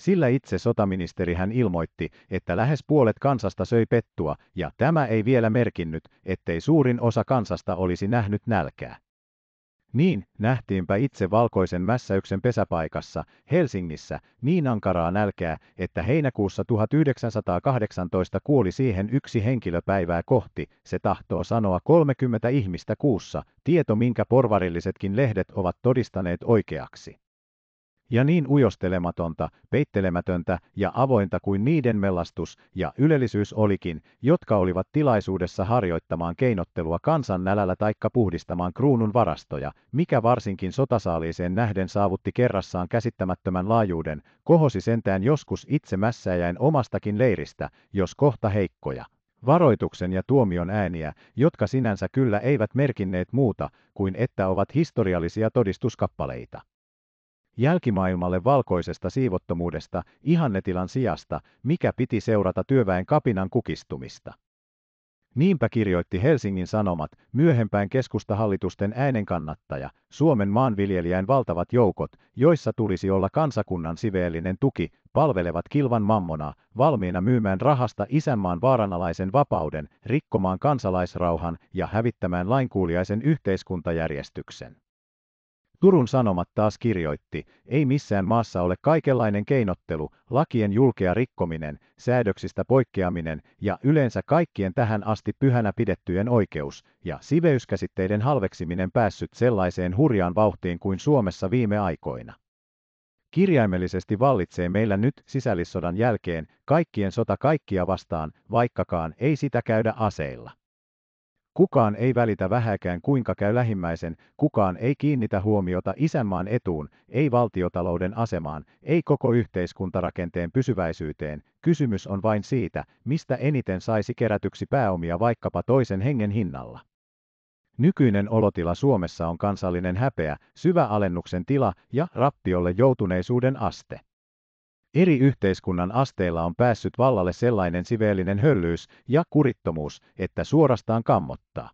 Sillä itse sotaministeri hän ilmoitti, että lähes puolet kansasta söi pettua, ja tämä ei vielä merkinnyt, ettei suurin osa kansasta olisi nähnyt nälkää. Niin, nähtiinpä itse valkoisen mässäyksen pesäpaikassa, Helsingissä, niin ankaraa nälkää, että heinäkuussa 1918 kuoli siihen yksi henkilöpäivää kohti, se tahtoo sanoa 30 ihmistä kuussa, tieto minkä porvarillisetkin lehdet ovat todistaneet oikeaksi ja niin ujostelematonta, peittelemätöntä ja avointa kuin niiden melastus ja ylellisyys olikin, jotka olivat tilaisuudessa harjoittamaan keinottelua kansan nälällä taikka puhdistamaan kruunun varastoja, mikä varsinkin sotasaaliiseen nähden saavutti kerrassaan käsittämättömän laajuuden, kohosi sentään joskus itse mässäjäin omastakin leiristä, jos kohta heikkoja varoituksen ja tuomion ääniä, jotka sinänsä kyllä eivät merkinneet muuta kuin että ovat historiallisia todistuskappaleita jälkimaailmalle valkoisesta siivottomuudesta ihannetilan sijasta, mikä piti seurata työväen kapinan kukistumista. Niinpä kirjoitti Helsingin Sanomat, myöhempään keskustahallitusten äänen kannattaja, Suomen maanviljelijän valtavat joukot, joissa tulisi olla kansakunnan siveellinen tuki, palvelevat kilvan mammonaa, valmiina myymään rahasta isänmaan vaaranalaisen vapauden, rikkomaan kansalaisrauhan ja hävittämään lainkuuliaisen yhteiskuntajärjestyksen. Turun Sanomat taas kirjoitti, ei missään maassa ole kaikenlainen keinottelu, lakien julkea rikkominen, säädöksistä poikkeaminen ja yleensä kaikkien tähän asti pyhänä pidettyjen oikeus ja siveyskäsitteiden halveksiminen päässyt sellaiseen hurjaan vauhtiin kuin Suomessa viime aikoina. Kirjaimellisesti vallitsee meillä nyt sisällissodan jälkeen kaikkien sota kaikkia vastaan, vaikkakaan ei sitä käydä aseilla. Kukaan ei välitä vähäkään kuinka käy lähimmäisen, kukaan ei kiinnitä huomiota isänmaan etuun, ei valtiotalouden asemaan, ei koko yhteiskuntarakenteen pysyväisyyteen. Kysymys on vain siitä, mistä eniten saisi kerätyksi pääomia vaikkapa toisen hengen hinnalla. Nykyinen olotila Suomessa on kansallinen häpeä, syvä alennuksen tila ja rappiolle joutuneisuuden aste. Eri yhteiskunnan asteilla on päässyt vallalle sellainen siveellinen höllyys ja kurittomuus, että suorastaan kammottaa.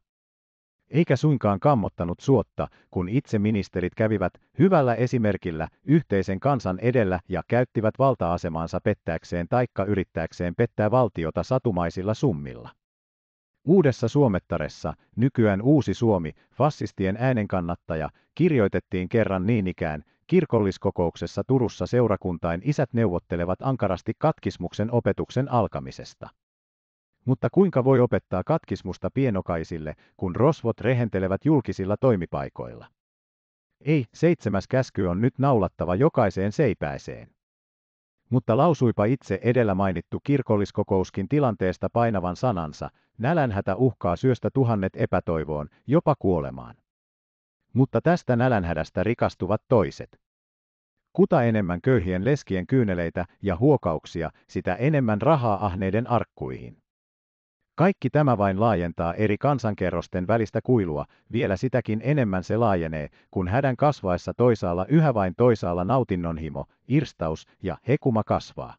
Eikä suinkaan kammottanut suotta, kun itse ministerit kävivät hyvällä esimerkillä yhteisen kansan edellä ja käyttivät valta asemaansa pettääkseen taikka yrittääkseen pettää valtiota satumaisilla summilla. Uudessa Suomettaressa, nykyään Uusi Suomi, fassistien äänen kannattaja, kirjoitettiin kerran niin ikään, Kirkolliskokouksessa Turussa seurakuntain isät neuvottelevat ankarasti katkismuksen opetuksen alkamisesta. Mutta kuinka voi opettaa katkismusta pienokaisille, kun rosvot rehentelevät julkisilla toimipaikoilla? Ei, seitsemäs käsky on nyt naulattava jokaiseen seipäiseen. Mutta lausuipa itse edellä mainittu kirkolliskokouskin tilanteesta painavan sanansa, nälänhätä uhkaa syöstä tuhannet epätoivoon, jopa kuolemaan mutta tästä nälänhädästä rikastuvat toiset. Kuta enemmän köyhien leskien kyyneleitä ja huokauksia, sitä enemmän rahaa ahneiden arkkuihin. Kaikki tämä vain laajentaa eri kansankerrosten välistä kuilua, vielä sitäkin enemmän se laajenee, kun hädän kasvaessa toisaalla yhä vain toisaalla nautinnonhimo, irstaus ja hekuma kasvaa.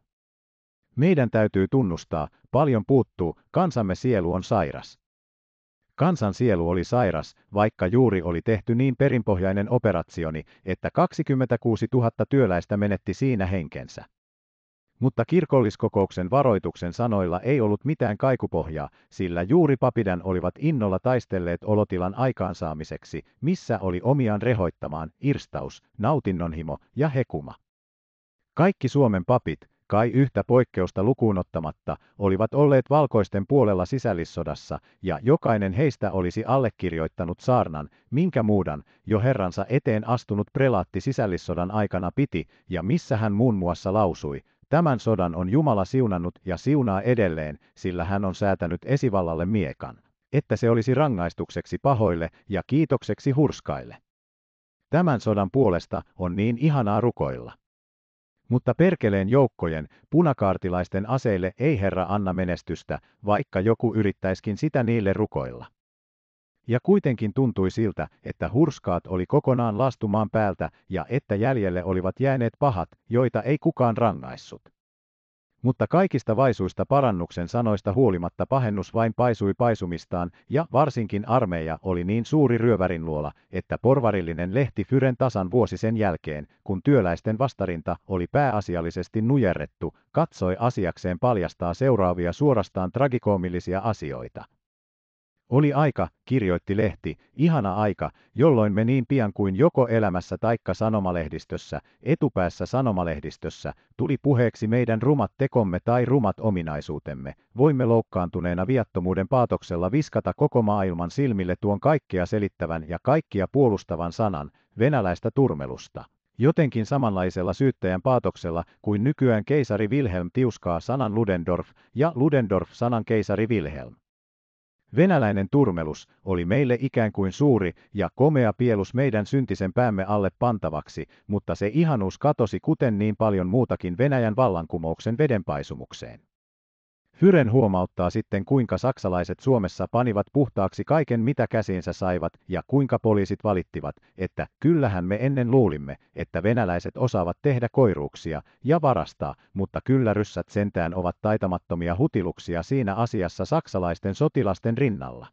Meidän täytyy tunnustaa, paljon puuttuu, kansamme sielu on sairas. Kansan sielu oli sairas, vaikka juuri oli tehty niin perinpohjainen operaationi, että 26 000 työläistä menetti siinä henkensä. Mutta kirkolliskokouksen varoituksen sanoilla ei ollut mitään kaikupohjaa, sillä juuri papidan olivat innolla taistelleet olotilan aikaansaamiseksi, missä oli omiaan rehoittamaan irstaus, nautinnonhimo ja hekuma. Kaikki Suomen papit, kai yhtä poikkeusta lukuunottamatta, olivat olleet valkoisten puolella sisällissodassa, ja jokainen heistä olisi allekirjoittanut saarnan, minkä muudan jo herransa eteen astunut prelaatti sisällissodan aikana piti, ja missä hän muun muassa lausui, Tämän sodan on Jumala siunannut ja siunaa edelleen, sillä hän on säätänyt esivallalle miekan, että se olisi rangaistukseksi pahoille ja kiitokseksi hurskaille. Tämän sodan puolesta on niin ihanaa rukoilla. Mutta perkeleen joukkojen, punakaartilaisten aseille ei Herra anna menestystä, vaikka joku yrittäiskin sitä niille rukoilla. Ja kuitenkin tuntui siltä, että hurskaat oli kokonaan lastumaan päältä ja että jäljelle olivat jääneet pahat, joita ei kukaan rangaissut. Mutta kaikista vaisuista parannuksen sanoista huolimatta pahennus vain paisui paisumistaan, ja varsinkin armeija oli niin suuri ryövärin luola, että porvarillinen lehti Fyren tasan vuosi sen jälkeen, kun työläisten vastarinta oli pääasiallisesti nujerrettu, katsoi asiakseen paljastaa seuraavia suorastaan tragikoomillisia asioita. Oli aika, kirjoitti lehti, ihana aika, jolloin me niin pian kuin joko elämässä taikka sanomalehdistössä, etupäässä sanomalehdistössä, tuli puheeksi meidän rumat tekomme tai rumat ominaisuutemme, voimme loukkaantuneena viattomuuden paatoksella viskata koko maailman silmille tuon kaikkea selittävän ja kaikkia puolustavan sanan, venäläistä turmelusta jotenkin samanlaisella syyttäjän paatoksella kuin nykyään keisari Wilhelm tiuskaa sanan Ludendorff ja Ludendorff sanan keisari Wilhelm. Venäläinen turmelus oli meille ikään kuin suuri ja komea pielus meidän syntisen päämme alle pantavaksi, mutta se ihanuus katosi kuten niin paljon muutakin Venäjän vallankumouksen vedenpaisumukseen. Hyren huomauttaa sitten kuinka saksalaiset Suomessa panivat puhtaaksi kaiken mitä käsiinsä saivat ja kuinka poliisit valittivat, että kyllähän me ennen luulimme, että venäläiset osaavat tehdä koiruuksia ja varastaa, mutta kyllä ryssät sentään ovat taitamattomia hutiluksia siinä asiassa saksalaisten sotilasten rinnalla.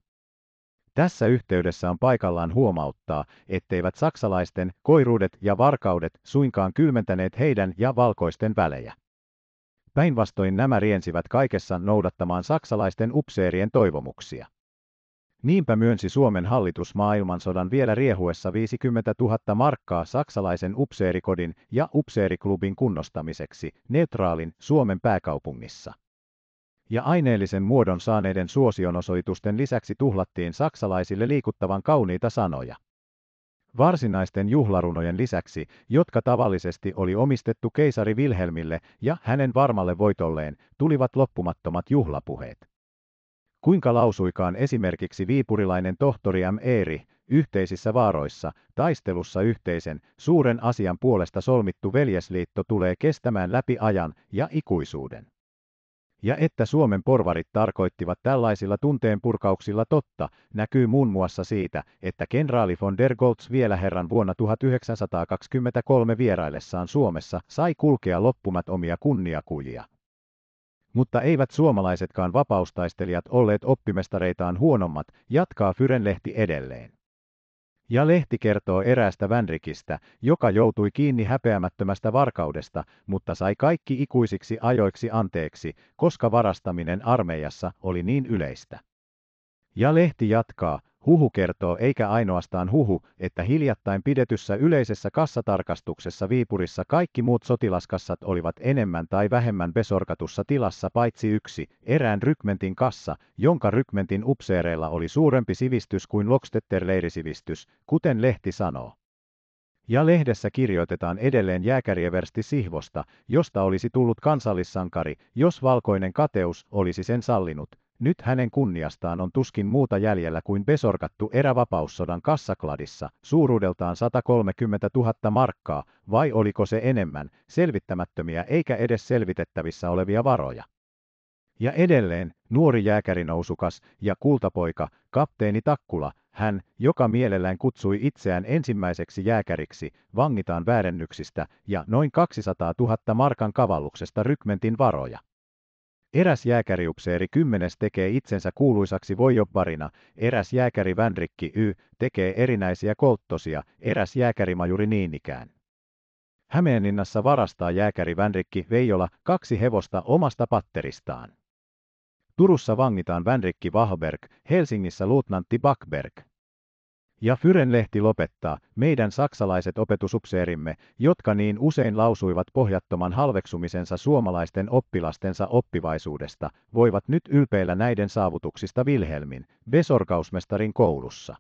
Tässä yhteydessä on paikallaan huomauttaa, etteivät saksalaisten koiruudet ja varkaudet suinkaan kylmentäneet heidän ja valkoisten välejä. Päinvastoin nämä riensivät kaikessa noudattamaan saksalaisten upseerien toivomuksia. Niinpä myönsi Suomen hallitus maailmansodan vielä riehuessa 50 000 markkaa saksalaisen upseerikodin ja upseeriklubin kunnostamiseksi neutraalin Suomen pääkaupungissa. Ja aineellisen muodon saaneiden suosionosoitusten lisäksi tuhlattiin saksalaisille liikuttavan kauniita sanoja. Varsinaisten juhlarunojen lisäksi, jotka tavallisesti oli omistettu keisari Vilhelmille ja hänen varmalle voitolleen, tulivat loppumattomat juhlapuheet. Kuinka lausuikaan esimerkiksi viipurilainen tohtori M. Eeri, yhteisissä vaaroissa, taistelussa yhteisen, suuren asian puolesta solmittu veljesliitto tulee kestämään läpi ajan ja ikuisuuden ja että Suomen porvarit tarkoittivat tällaisilla tunteenpurkauksilla totta, näkyy muun muassa siitä, että kenraali von der Goltz vielä herran vuonna 1923 vieraillessaan Suomessa sai kulkea loppumat omia kunniakujia. Mutta eivät suomalaisetkaan vapaustaistelijat olleet oppimestareitaan huonommat, jatkaa Fyrenlehti edelleen. Ja lehti kertoo eräästä Vänrikistä, joka joutui kiinni häpeämättömästä varkaudesta, mutta sai kaikki ikuisiksi ajoiksi anteeksi, koska varastaminen armeijassa oli niin yleistä. Ja lehti jatkaa, Huhu kertoo eikä ainoastaan huhu, että hiljattain pidetyssä yleisessä kassatarkastuksessa Viipurissa kaikki muut sotilaskassat olivat enemmän tai vähemmän besorkatussa tilassa paitsi yksi, erään rykmentin kassa, jonka rykmentin upseereilla oli suurempi sivistys kuin Lokstetter-leirisivistys, kuten lehti sanoo. Ja lehdessä kirjoitetaan edelleen jääkärieversti Sihvosta, josta olisi tullut kansallissankari, jos valkoinen kateus olisi sen sallinut, nyt hänen kunniastaan on tuskin muuta jäljellä kuin pesorkattu erävapaussodan kassakladissa, suuruudeltaan 130 000 markkaa, vai oliko se enemmän, selvittämättömiä eikä edes selvitettävissä olevia varoja. Ja edelleen, nuori jääkärinousukas ja kultapoika, kapteeni Takkula, hän, joka mielellään kutsui itseään ensimmäiseksi jääkäriksi, vangitaan väärennyksistä ja noin 200 000 markan kavalluksesta rykmentin varoja. Eräs jääkäriupseeri kymmenes tekee itsensä kuuluisaksi voijopparina, eräs jääkäri Vänrikki Y tekee erinäisiä kolttosia, eräs jääkärimajuri niinikään. Hämeeninnassa varastaa jääkäri Vänrikki Veijola kaksi hevosta omasta patteristaan. Turussa vangitaan Vänrikki Vahberg, Helsingissä luutnantti Backberg. Ja Fyrenlehti lopettaa, meidän saksalaiset opetusupseerimme, jotka niin usein lausuivat pohjattoman halveksumisensa suomalaisten oppilastensa oppivaisuudesta, voivat nyt ylpeillä näiden saavutuksista Wilhelmin, Besorkausmestarin koulussa.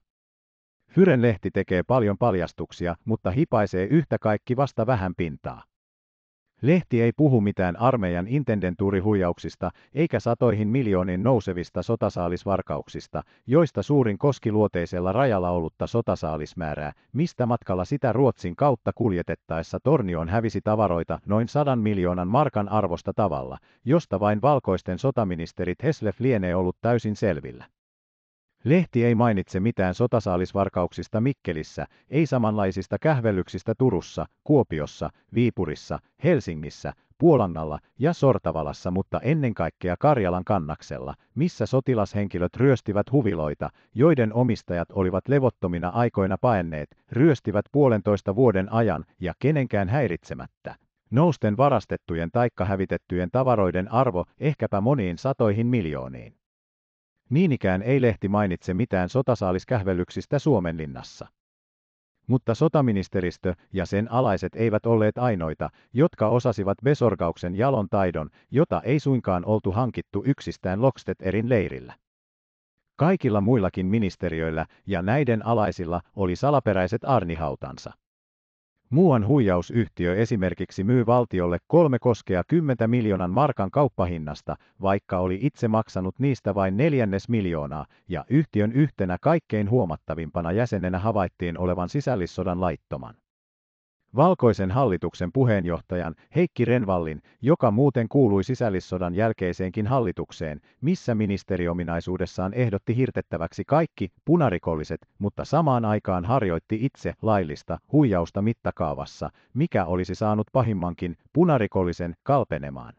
Fyrenlehti tekee paljon paljastuksia, mutta hipaisee yhtä kaikki vasta vähän pintaa. Lehti ei puhu mitään armeijan intendentuurihuijauksista eikä satoihin miljooniin nousevista sotasaalisvarkauksista, joista suurin koski luoteisella rajalla ollutta sotasaalismäärää, mistä matkalla sitä Ruotsin kautta kuljetettaessa Tornioon hävisi tavaroita noin sadan miljoonan markan arvosta tavalla, josta vain valkoisten sotaministerit Heslef lienee ollut täysin selvillä. Lehti ei mainitse mitään sotasaalisvarkauksista Mikkelissä, ei samanlaisista kähvellyksistä Turussa, Kuopiossa, Viipurissa, Helsingissä, Puolannalla ja Sortavalassa, mutta ennen kaikkea Karjalan kannaksella, missä sotilashenkilöt ryöstivät huviloita, joiden omistajat olivat levottomina aikoina paenneet, ryöstivät puolentoista vuoden ajan ja kenenkään häiritsemättä. Nousten varastettujen taikka hävitettyjen tavaroiden arvo ehkäpä moniin satoihin miljooniin. Niinikään ei lehti mainitse mitään sotasaaliskähvelyksistä Suomenlinnassa. Mutta sotaministeristö ja sen alaiset eivät olleet ainoita, jotka osasivat Besorgauksen jalon taidon, jota ei suinkaan oltu hankittu yksistään Loksteterin leirillä. Kaikilla muillakin ministeriöillä ja näiden alaisilla oli salaperäiset arnihautansa. Muuan huijausyhtiö esimerkiksi myy valtiolle kolme koskea 10 miljoonan markan kauppahinnasta, vaikka oli itse maksanut niistä vain neljännes miljoonaa, ja yhtiön yhtenä kaikkein huomattavimpana jäsenenä havaittiin olevan sisällissodan laittoman Valkoisen hallituksen puheenjohtajan Heikki Renvallin, joka muuten kuului sisällissodan jälkeiseenkin hallitukseen, missä ministeriominaisuudessaan ehdotti hirtettäväksi kaikki punarikolliset, mutta samaan aikaan harjoitti itse laillista huijausta mittakaavassa, mikä olisi saanut pahimmankin punarikollisen kalpenemaan.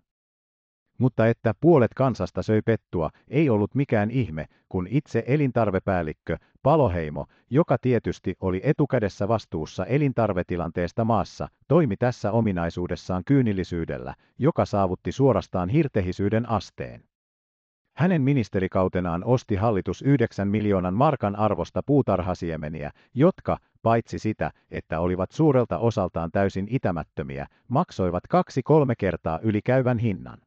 Mutta että puolet kansasta söi pettua ei ollut mikään ihme, kun itse elintarvepäällikkö Paloheimo, joka tietysti oli etukädessä vastuussa elintarvetilanteesta maassa, toimi tässä ominaisuudessaan kyynillisyydellä, joka saavutti suorastaan hirtehisyyden asteen. Hänen ministerikautenaan osti hallitus 9 miljoonan markan arvosta puutarhasiemeniä, jotka, paitsi sitä, että olivat suurelta osaltaan täysin itämättömiä, maksoivat kaksi-kolme kertaa ylikäyvän hinnan.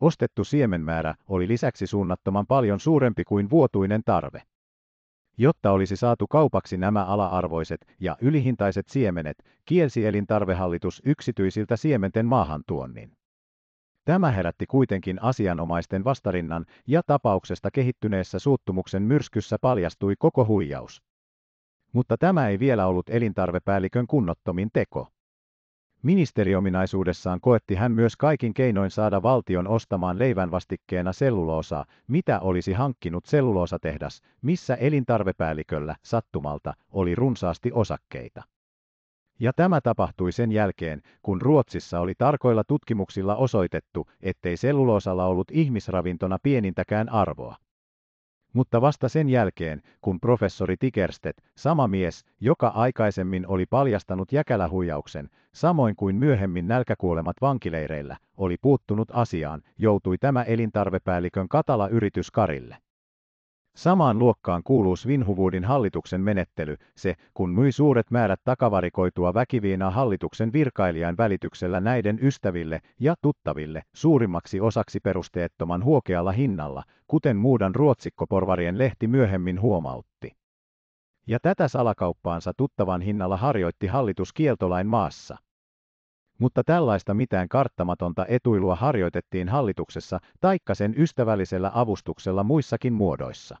Ostettu siemenmäärä oli lisäksi suunnattoman paljon suurempi kuin vuotuinen tarve. Jotta olisi saatu kaupaksi nämä ala-arvoiset ja ylihintaiset siemenet, kielsi elintarvehallitus yksityisiltä siementen maahantuonnin. Tämä herätti kuitenkin asianomaisten vastarinnan ja tapauksesta kehittyneessä suuttumuksen myrskyssä paljastui koko huijaus. Mutta tämä ei vielä ollut elintarvepäällikön kunnottomin teko. Ministeriominaisuudessaan koetti hän myös kaikin keinoin saada valtion ostamaan leivänvastikkeena selluloosa, mitä olisi hankkinut selluloosatehdas, missä elintarvepäälliköllä, sattumalta, oli runsaasti osakkeita. Ja tämä tapahtui sen jälkeen, kun Ruotsissa oli tarkoilla tutkimuksilla osoitettu, ettei selluloosalla ollut ihmisravintona pienintäkään arvoa mutta vasta sen jälkeen, kun professori Tikerstedt, sama mies, joka aikaisemmin oli paljastanut jäkälähuijauksen, samoin kuin myöhemmin nälkäkuolemat vankileireillä, oli puuttunut asiaan, joutui tämä elintarvepäällikön katala yritys karille. Samaan luokkaan kuuluu Svinhuvuudin hallituksen menettely, se, kun myi suuret määrät takavarikoitua väkiviinaa hallituksen virkailijan välityksellä näiden ystäville ja tuttaville suurimmaksi osaksi perusteettoman huokealla hinnalla, kuten muudan ruotsikkoporvarien lehti myöhemmin huomautti. Ja tätä salakauppaansa tuttavan hinnalla harjoitti hallitus kieltolain maassa mutta tällaista mitään karttamatonta etuilua harjoitettiin hallituksessa taikka sen ystävällisellä avustuksella muissakin muodoissa.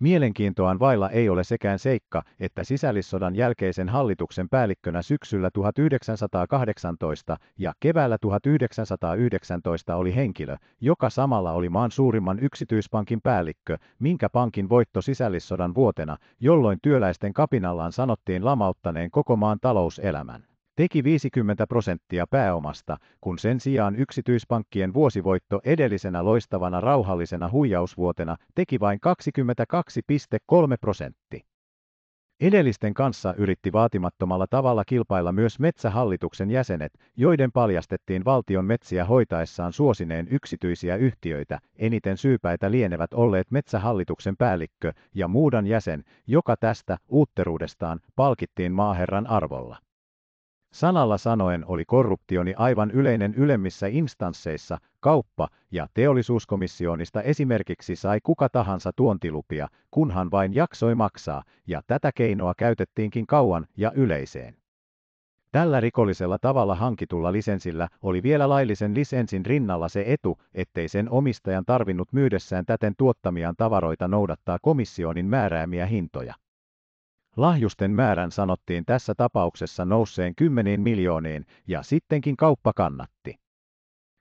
Mielenkiintoaan vailla ei ole sekään seikka, että sisällissodan jälkeisen hallituksen päällikkönä syksyllä 1918 ja keväällä 1919 oli henkilö, joka samalla oli maan suurimman yksityispankin päällikkö, minkä pankin voitto sisällissodan vuotena, jolloin työläisten kapinallaan sanottiin lamauttaneen koko maan talouselämän teki 50 prosenttia pääomasta, kun sen sijaan yksityispankkien vuosivoitto edellisenä loistavana rauhallisena huijausvuotena teki vain 22,3 prosentti. Edellisten kanssa yritti vaatimattomalla tavalla kilpailla myös metsähallituksen jäsenet, joiden paljastettiin valtion metsiä hoitaessaan suosineen yksityisiä yhtiöitä, eniten syypäitä lienevät olleet metsähallituksen päällikkö ja muudan jäsen, joka tästä uutteruudestaan palkittiin maaherran arvolla. Sanalla sanoen oli korruptioni aivan yleinen ylemmissä instansseissa, kauppa- ja teollisuuskomissionista esimerkiksi sai kuka tahansa tuontilupia, kunhan vain jaksoi maksaa, ja tätä keinoa käytettiinkin kauan ja yleiseen. Tällä rikollisella tavalla hankitulla lisenssillä oli vielä laillisen lisenssin rinnalla se etu, ettei sen omistajan tarvinnut myydessään täten tuottamiaan tavaroita noudattaa komissionin määräämiä hintoja. Lahjusten määrän sanottiin tässä tapauksessa nousseen kymmeniin miljooniin ja sittenkin kauppa kannatti.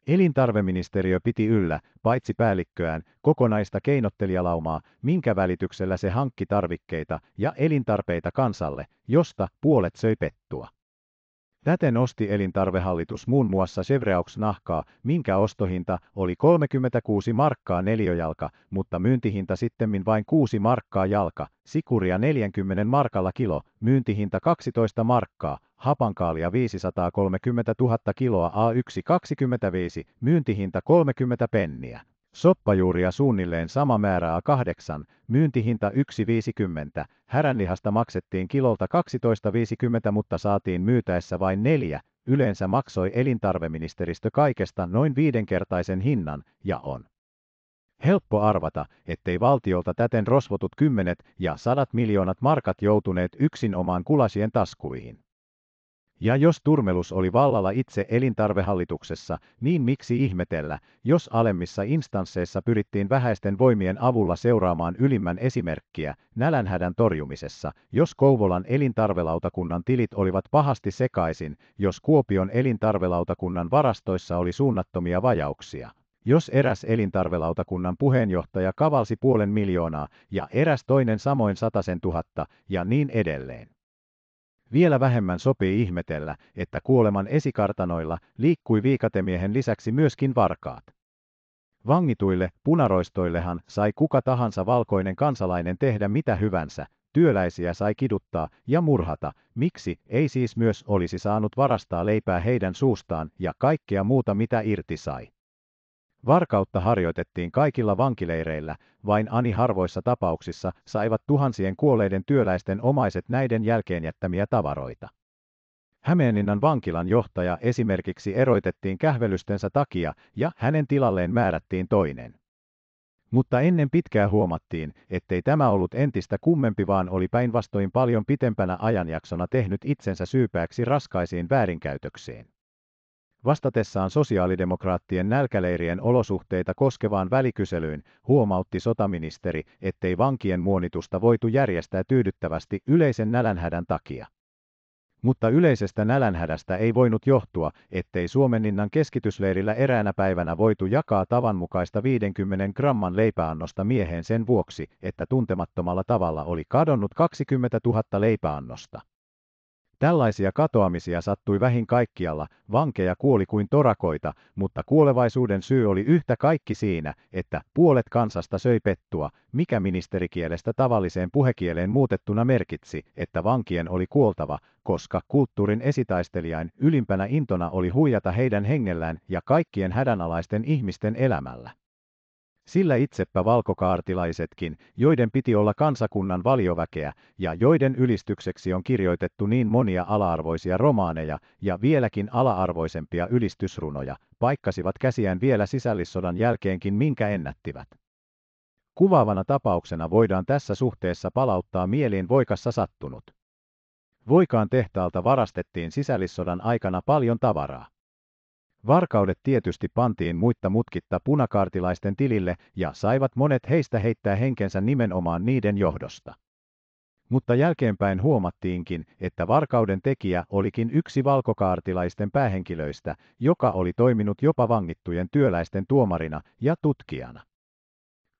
Elintarveministeriö piti yllä, paitsi päällikköään, kokonaista keinottelijalaumaa, minkä välityksellä se hankki tarvikkeita ja elintarpeita kansalle, josta puolet söi pettua. Täten osti elintarvehallitus muun muassa Chevreaux-nahkaa, minkä ostohinta oli 36 markkaa neliöjalka, mutta myyntihinta sittemmin vain 6 markkaa jalka, sikuria 40 markalla kilo, myyntihinta 12 markkaa, hapankaalia 530 000 kiloa A1 25, myyntihinta 30 penniä. Soppajuuria suunnilleen sama määrä A8, myyntihinta 1,50, häränlihasta maksettiin kilolta 12,50 mutta saatiin myytäessä vain neljä, yleensä maksoi elintarveministeristö kaikesta noin viidenkertaisen hinnan, ja on. Helppo arvata, ettei valtiolta täten rosvotut kymmenet ja sadat miljoonat markat joutuneet yksin omaan kulasien taskuihin. Ja jos turmelus oli vallalla itse elintarvehallituksessa, niin miksi ihmetellä, jos alemmissa instansseissa pyrittiin vähäisten voimien avulla seuraamaan ylimmän esimerkkiä nälänhädän torjumisessa, jos Kouvolan elintarvelautakunnan tilit olivat pahasti sekaisin, jos Kuopion elintarvelautakunnan varastoissa oli suunnattomia vajauksia. Jos eräs elintarvelautakunnan puheenjohtaja kavalsi puolen miljoonaa ja eräs toinen samoin sataisen tuhatta ja niin edelleen. Vielä vähemmän sopii ihmetellä, että kuoleman esikartanoilla liikkui viikatemiehen lisäksi myöskin varkaat. Vangituille punaroistoillehan sai kuka tahansa valkoinen kansalainen tehdä mitä hyvänsä, työläisiä sai kiduttaa ja murhata, miksi ei siis myös olisi saanut varastaa leipää heidän suustaan ja kaikkea muuta mitä irti sai. Varkautta harjoitettiin kaikilla vankileireillä, vain ani harvoissa tapauksissa saivat tuhansien kuolleiden työläisten omaiset näiden jälkeen jättämiä tavaroita. Hämeeninnan vankilan johtaja esimerkiksi eroitettiin kähvelystensä takia ja hänen tilalleen määrättiin toinen. Mutta ennen pitkää huomattiin, ettei tämä ollut entistä kummempi vaan oli päinvastoin paljon pitempänä ajanjaksona tehnyt itsensä syypääksi raskaisiin väärinkäytöksiin. Vastatessaan sosiaalidemokraattien nälkäleirien olosuhteita koskevaan välikyselyyn huomautti sotaministeri, ettei vankien muonitusta voitu järjestää tyydyttävästi yleisen nälänhädän takia. Mutta yleisestä nälänhädästä ei voinut johtua, ettei Suomenninnan keskitysleirillä eräänä päivänä voitu jakaa tavanmukaista 50 gramman leipäannosta mieheen sen vuoksi, että tuntemattomalla tavalla oli kadonnut 20 000 leipäannosta. Tällaisia katoamisia sattui vähin kaikkialla, vankeja kuoli kuin torakoita, mutta kuolevaisuuden syy oli yhtä kaikki siinä, että puolet kansasta söi pettua, mikä ministerikielestä tavalliseen puhekieleen muutettuna merkitsi, että vankien oli kuoltava, koska kulttuurin esitaistelijain ylimpänä intona oli huijata heidän hengellään ja kaikkien hädänalaisten ihmisten elämällä. Sillä itsepä valkokaartilaisetkin, joiden piti olla kansakunnan valioväkeä ja joiden ylistykseksi on kirjoitettu niin monia ala-arvoisia romaaneja ja vieläkin ala-arvoisempia ylistysrunoja, paikkasivat käsiään vielä sisällissodan jälkeenkin minkä ennättivät. Kuvaavana tapauksena voidaan tässä suhteessa palauttaa mieliin voikassa sattunut. Voikaan tehtaalta varastettiin sisällissodan aikana paljon tavaraa. Varkaudet tietysti pantiin muitta mutkitta punakaartilaisten tilille ja saivat monet heistä heittää henkensä nimenomaan niiden johdosta. Mutta jälkeenpäin huomattiinkin, että varkauden tekijä olikin yksi valkokaartilaisten päähenkilöistä, joka oli toiminut jopa vangittujen työläisten tuomarina ja tutkijana.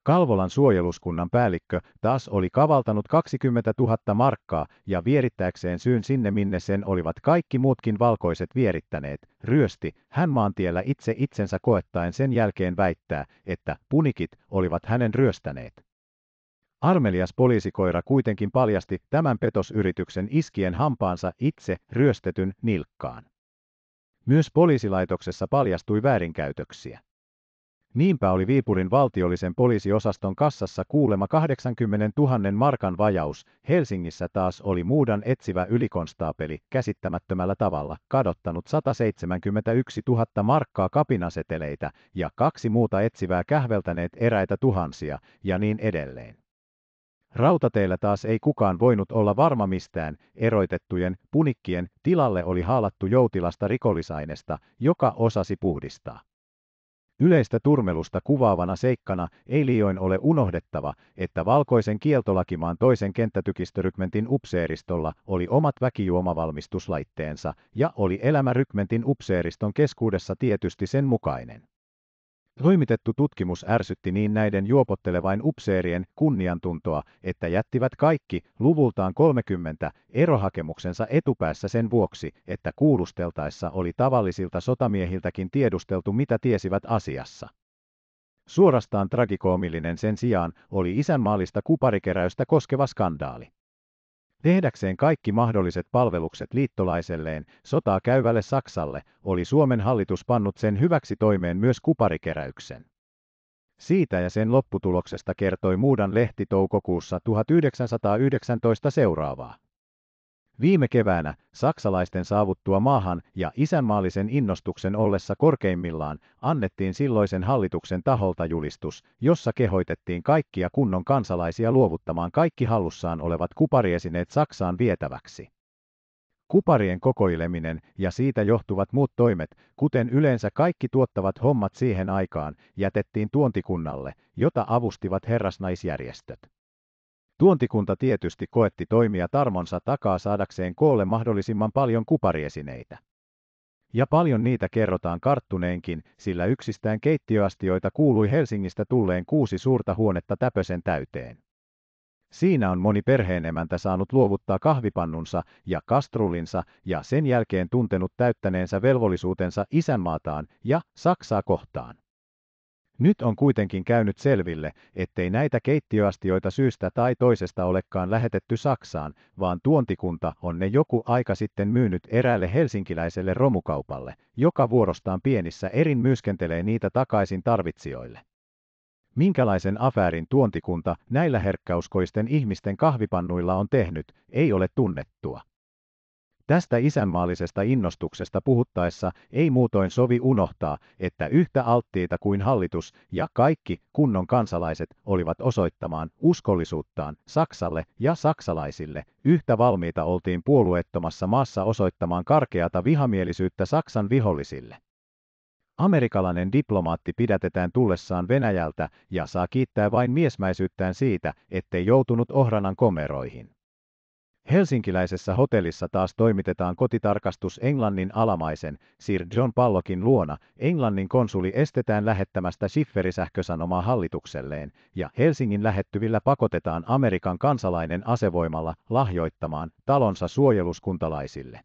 Kalvolan suojeluskunnan päällikkö taas oli kavaltanut 20 000 markkaa ja vierittääkseen syyn sinne minne sen olivat kaikki muutkin valkoiset vierittäneet, ryösti, hän maantiellä itse itsensä koettaen sen jälkeen väittää, että punikit olivat hänen ryöstäneet. Armelias poliisikoira kuitenkin paljasti tämän petosyrityksen iskien hampaansa itse ryöstetyn nilkkaan. Myös poliisilaitoksessa paljastui väärinkäytöksiä. Niinpä oli Viipurin valtiollisen poliisiosaston kassassa kuulema 80 000 markan vajaus, Helsingissä taas oli muudan etsivä ylikonstaapeli käsittämättömällä tavalla kadottanut 171 000 markkaa kapinaseteleitä ja kaksi muuta etsivää kähveltäneet eräitä tuhansia ja niin edelleen. Rautateillä taas ei kukaan voinut olla varma mistään, eroitettujen, punikkien, tilalle oli haalattu joutilasta rikollisainesta, joka osasi puhdistaa. Yleistä turmelusta kuvaavana seikkana ei liioin ole unohdettava, että valkoisen kieltolakimaan toisen kenttätykistörykmentin upseeristolla oli omat väkijuomavalmistuslaitteensa ja oli elämä rykmentin upseeriston keskuudessa tietysti sen mukainen. Ryhmitetty tutkimus ärsytti niin näiden juopottelevain upseerien kunniantuntoa, että jättivät kaikki, luvultaan 30, erohakemuksensa etupäässä sen vuoksi, että kuulusteltaessa oli tavallisilta sotamiehiltäkin tiedusteltu mitä tiesivät asiassa. Suorastaan tragikoomillinen sen sijaan oli isänmaallista kuparikeräystä koskeva skandaali. Tehdäkseen kaikki mahdolliset palvelukset liittolaiselleen sotaa käyvälle Saksalle oli Suomen hallitus pannut sen hyväksi toimeen myös kuparikeräyksen. Siitä ja sen lopputuloksesta kertoi Muudan lehti toukokuussa 1919 seuraavaa. Viime keväänä saksalaisten saavuttua maahan ja isänmaallisen innostuksen ollessa korkeimmillaan annettiin silloisen hallituksen taholta julistus, jossa kehoitettiin kaikkia kunnon kansalaisia luovuttamaan kaikki hallussaan olevat kupariesineet Saksaan vietäväksi. Kuparien kokoileminen ja siitä johtuvat muut toimet, kuten yleensä kaikki tuottavat hommat siihen aikaan, jätettiin tuontikunnalle, jota avustivat herrasnaisjärjestöt. Tuontikunta tietysti koetti toimia tarmonsa takaa saadakseen koolle mahdollisimman paljon kupariesineitä. Ja paljon niitä kerrotaan karttuneenkin, sillä yksistään keittiöastioita kuului Helsingistä tulleen kuusi suurta huonetta täpösen täyteen. Siinä on moni perheenemäntä saanut luovuttaa kahvipannunsa ja kastrulinsa ja sen jälkeen tuntenut täyttäneensä velvollisuutensa isänmaataan ja Saksaa kohtaan. Nyt on kuitenkin käynyt selville, ettei näitä keittiöastioita syystä tai toisesta olekaan lähetetty Saksaan, vaan tuontikunta on ne joku aika sitten myynyt eräälle helsinkiläiselle romukaupalle, joka vuorostaan pienissä erin myyskentelee niitä takaisin tarvitsijoille. Minkälaisen afäärin tuontikunta näillä herkkäuskoisten ihmisten kahvipannuilla on tehnyt, ei ole tunnettua. Tästä isänmaallisesta innostuksesta puhuttaessa ei muutoin sovi unohtaa, että yhtä alttiita kuin hallitus ja kaikki kunnon kansalaiset olivat osoittamaan uskollisuuttaan Saksalle ja saksalaisille, yhtä valmiita oltiin puolueettomassa maassa osoittamaan karkeata vihamielisyyttä Saksan vihollisille. Amerikalainen diplomaatti pidätetään tullessaan Venäjältä ja saa kiittää vain miesmäisyyttään siitä, ettei joutunut ohranan komeroihin. Helsinkiläisessä hotellissa taas toimitetaan kotitarkastus Englannin alamaisen Sir John Pallokin luona, Englannin konsuli estetään lähettämästä Schifferisähkösanomaa hallitukselleen, ja Helsingin lähettyvillä pakotetaan Amerikan kansalainen asevoimalla lahjoittamaan talonsa suojeluskuntalaisille.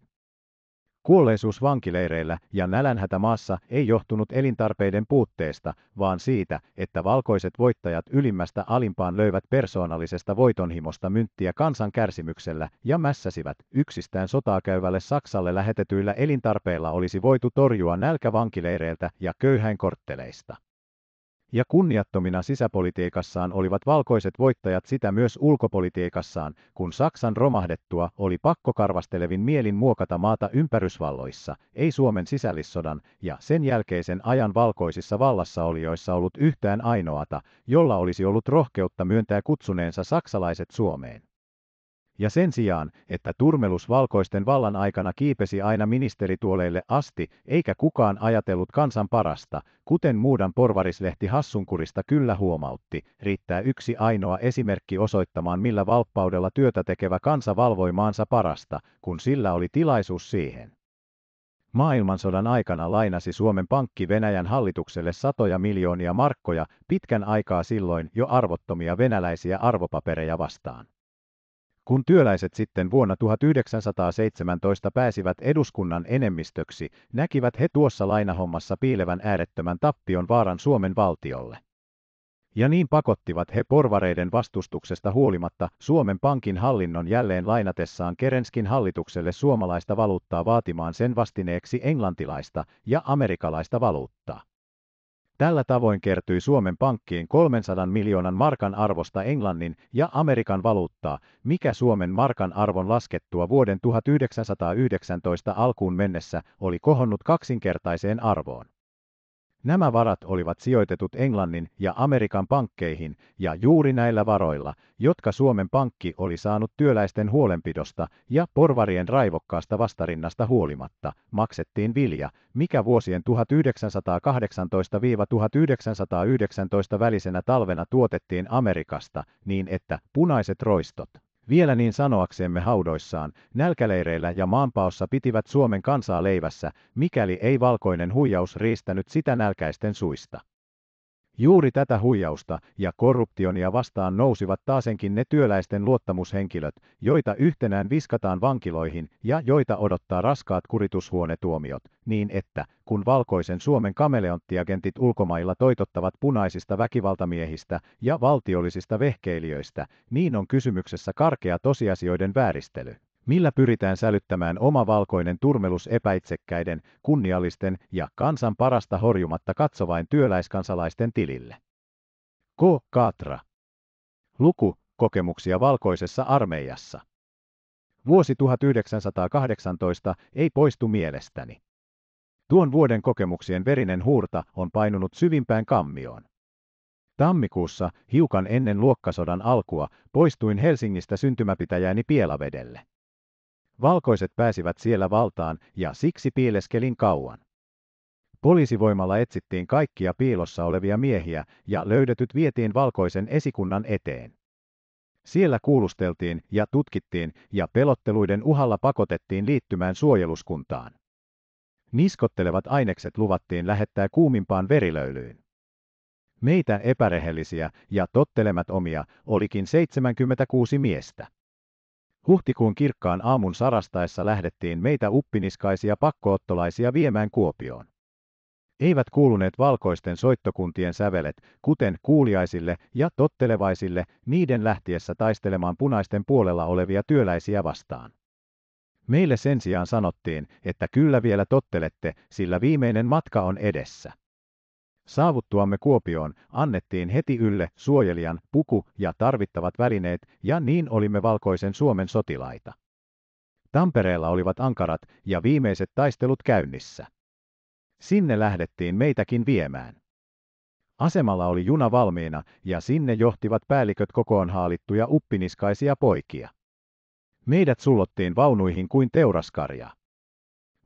Kuolleisuus vankileireillä ja nälänhätä maassa ei johtunut elintarpeiden puutteesta, vaan siitä, että valkoiset voittajat ylimmästä alimpaan löivät persoonallisesta voitonhimosta mynttiä kansan kärsimyksellä ja mässäsivät. Yksistään sotaa käyvälle Saksalle lähetetyillä elintarpeilla olisi voitu torjua nälkä vankileireiltä ja köyhäinkortteleista ja kunniattomina sisäpolitiikassaan olivat valkoiset voittajat sitä myös ulkopolitiikassaan, kun Saksan romahdettua oli pakko karvastelevin mielin muokata maata ympärysvalloissa, ei Suomen sisällissodan ja sen jälkeisen ajan valkoisissa vallassaolijoissa ollut yhtään ainoata, jolla olisi ollut rohkeutta myöntää kutsuneensa saksalaiset Suomeen ja sen sijaan, että turmelus valkoisten vallan aikana kiipesi aina ministerituoleille asti, eikä kukaan ajatellut kansan parasta, kuten muudan porvarislehti Hassunkurista kyllä huomautti, riittää yksi ainoa esimerkki osoittamaan millä valppaudella työtä tekevä kansa valvoi maansa parasta, kun sillä oli tilaisuus siihen. Maailmansodan aikana lainasi Suomen Pankki Venäjän hallitukselle satoja miljoonia markkoja pitkän aikaa silloin jo arvottomia venäläisiä arvopapereja vastaan. Kun työläiset sitten vuonna 1917 pääsivät eduskunnan enemmistöksi, näkivät he tuossa lainahommassa piilevän äärettömän tappion vaaran Suomen valtiolle. Ja niin pakottivat he porvareiden vastustuksesta huolimatta Suomen Pankin hallinnon jälleen lainatessaan Kerenskin hallitukselle suomalaista valuuttaa vaatimaan sen vastineeksi englantilaista ja amerikalaista valuuttaa. Tällä tavoin kertyi Suomen pankkiin 300 miljoonan markan arvosta Englannin ja Amerikan valuuttaa, mikä Suomen markan arvon laskettua vuoden 1919 alkuun mennessä oli kohonnut kaksinkertaiseen arvoon. Nämä varat olivat sijoitetut Englannin ja Amerikan pankkeihin, ja juuri näillä varoilla, jotka Suomen Pankki oli saanut työläisten huolenpidosta ja porvarien raivokkaasta vastarinnasta huolimatta, maksettiin vilja, mikä vuosien 1918-1919 välisenä talvena tuotettiin Amerikasta, niin että punaiset roistot vielä niin sanoaksemme haudoissaan, nälkäleireillä ja maanpaossa pitivät Suomen kansaa leivässä, mikäli ei valkoinen huijaus riistänyt sitä nälkäisten suista. Juuri tätä huijausta ja korruptionia vastaan nousivat taasenkin ne työläisten luottamushenkilöt, joita yhtenään viskataan vankiloihin ja joita odottaa raskaat kuritushuonetuomiot, niin että, kun valkoisen Suomen kameleonttiagentit ulkomailla toitottavat punaisista väkivaltamiehistä ja valtiollisista vehkeilijöistä, niin on kysymyksessä karkea tosiasioiden vääristely millä pyritään sälyttämään oma valkoinen turmelus epäitsekkäiden, kunniallisten ja kansan parasta horjumatta katsovain työläiskansalaisten tilille. K. Katra, Luku, kokemuksia valkoisessa armeijassa. Vuosi 1918 ei poistu mielestäni. Tuon vuoden kokemuksien verinen huurta on painunut syvimpään kammioon. Tammikuussa, hiukan ennen luokkasodan alkua, poistuin Helsingistä syntymäpitäjäni Pielavedelle. Valkoiset pääsivät siellä valtaan ja siksi piileskelin kauan. Poliisivoimalla etsittiin kaikkia piilossa olevia miehiä ja löydetyt vietiin valkoisen esikunnan eteen. Siellä kuulusteltiin ja tutkittiin ja pelotteluiden uhalla pakotettiin liittymään suojeluskuntaan. Niskottelevat ainekset luvattiin lähettää kuumimpaan verilöylyyn. Meitä epärehellisiä ja tottelemat omia olikin 76 miestä. Huhtikuun kirkkaan aamun sarastaessa lähdettiin meitä uppiniskaisia pakkoottolaisia viemään Kuopioon. Eivät kuuluneet valkoisten soittokuntien sävelet, kuten kuuliaisille ja tottelevaisille niiden lähtiessä taistelemaan punaisten puolella olevia työläisiä vastaan. Meille sen sijaan sanottiin, että kyllä vielä tottelette, sillä viimeinen matka on edessä. Saavuttuamme Kuopioon annettiin heti ylle suojelijan, puku ja tarvittavat välineet, ja niin olimme valkoisen Suomen sotilaita. Tampereella olivat ankarat ja viimeiset taistelut käynnissä. Sinne lähdettiin meitäkin viemään. Asemalla oli juna valmiina ja sinne johtivat päälliköt kokoon haalittuja uppiniskaisia poikia. Meidät sullottiin vaunuihin kuin teuraskarjaa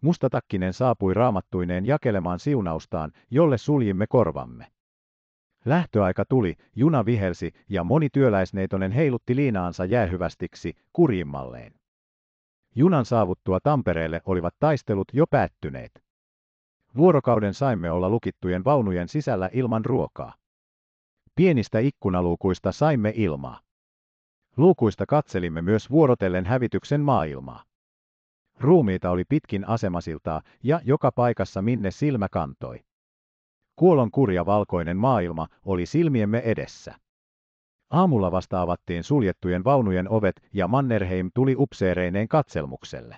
mustatakkinen saapui raamattuineen jakelemaan siunaustaan, jolle suljimme korvamme. Lähtöaika tuli, juna vihelsi ja moni työläisneitonen heilutti liinaansa jäähyvästiksi kurjimmalleen. Junan saavuttua Tampereelle olivat taistelut jo päättyneet. Vuorokauden saimme olla lukittujen vaunujen sisällä ilman ruokaa. Pienistä ikkunaluukuista saimme ilmaa. Luukuista katselimme myös vuorotellen hävityksen maailmaa. Ruumiita oli pitkin asemasiltaa ja joka paikassa minne silmä kantoi. Kuolon kurja valkoinen maailma oli silmiemme edessä. Aamulla vasta avattiin suljettujen vaunujen ovet ja Mannerheim tuli upseereineen katselmukselle.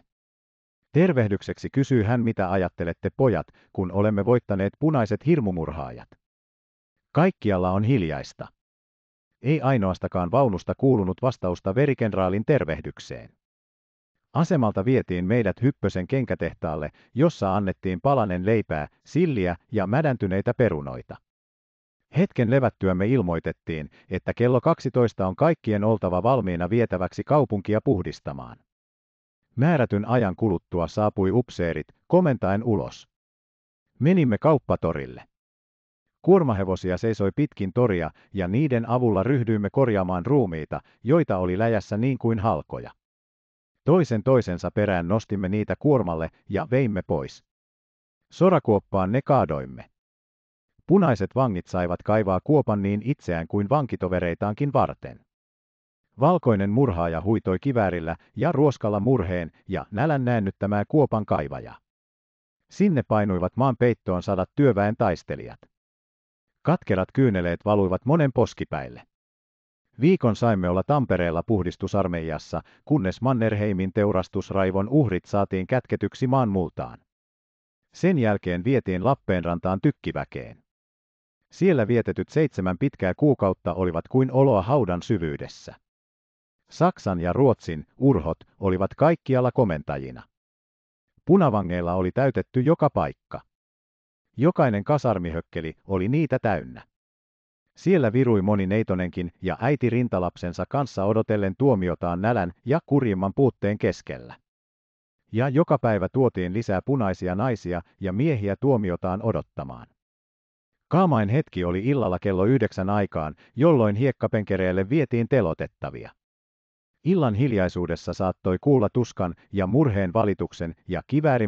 Tervehdykseksi kysyy hän, mitä ajattelette pojat, kun olemme voittaneet punaiset hirmumurhaajat. Kaikkialla on hiljaista. Ei ainoastakaan vaunusta kuulunut vastausta verikenraalin tervehdykseen. Asemalta vietiin meidät Hyppösen kenkätehtaalle, jossa annettiin palanen leipää, silliä ja mädäntyneitä perunoita. Hetken levättyämme ilmoitettiin, että kello 12 on kaikkien oltava valmiina vietäväksi kaupunkia puhdistamaan. Määrätyn ajan kuluttua saapui upseerit, komentaen ulos. Menimme kauppatorille. Kuormahevosia seisoi pitkin toria ja niiden avulla ryhdyimme korjaamaan ruumiita, joita oli läjässä niin kuin halkoja. Toisen toisensa perään nostimme niitä kuormalle ja veimme pois. Sorakuoppaan ne kaadoimme. Punaiset vangit saivat kaivaa kuopan niin itseään kuin vankitovereitaankin varten. Valkoinen murhaaja huitoi kiväärillä ja ruoskalla murheen ja nälän näännyttämää kuopan kaivaja. Sinne painuivat maan peittoon sadat työväen taistelijat. Katkerat kyyneleet valuivat monen poskipäille. Viikon saimme olla Tampereella puhdistusarmeijassa, kunnes Mannerheimin teurastusraivon uhrit saatiin kätketyksi maan multaan. Sen jälkeen vietiin Lappeenrantaan tykkiväkeen. Siellä vietetyt seitsemän pitkää kuukautta olivat kuin oloa haudan syvyydessä. Saksan ja Ruotsin urhot olivat kaikkialla komentajina. Punavangeilla oli täytetty joka paikka. Jokainen kasarmihökkeli oli niitä täynnä. Siellä virui moni neitonenkin ja äiti rintalapsensa kanssa odotellen tuomiotaan nälän ja kurjimman puutteen keskellä. Ja joka päivä tuotiin lisää punaisia naisia ja miehiä tuomiotaan odottamaan. Kaamain hetki oli illalla kello yhdeksän aikaan, jolloin hiekkapenkereelle vietiin telotettavia. Illan hiljaisuudessa saattoi kuulla tuskan ja murheen valituksen ja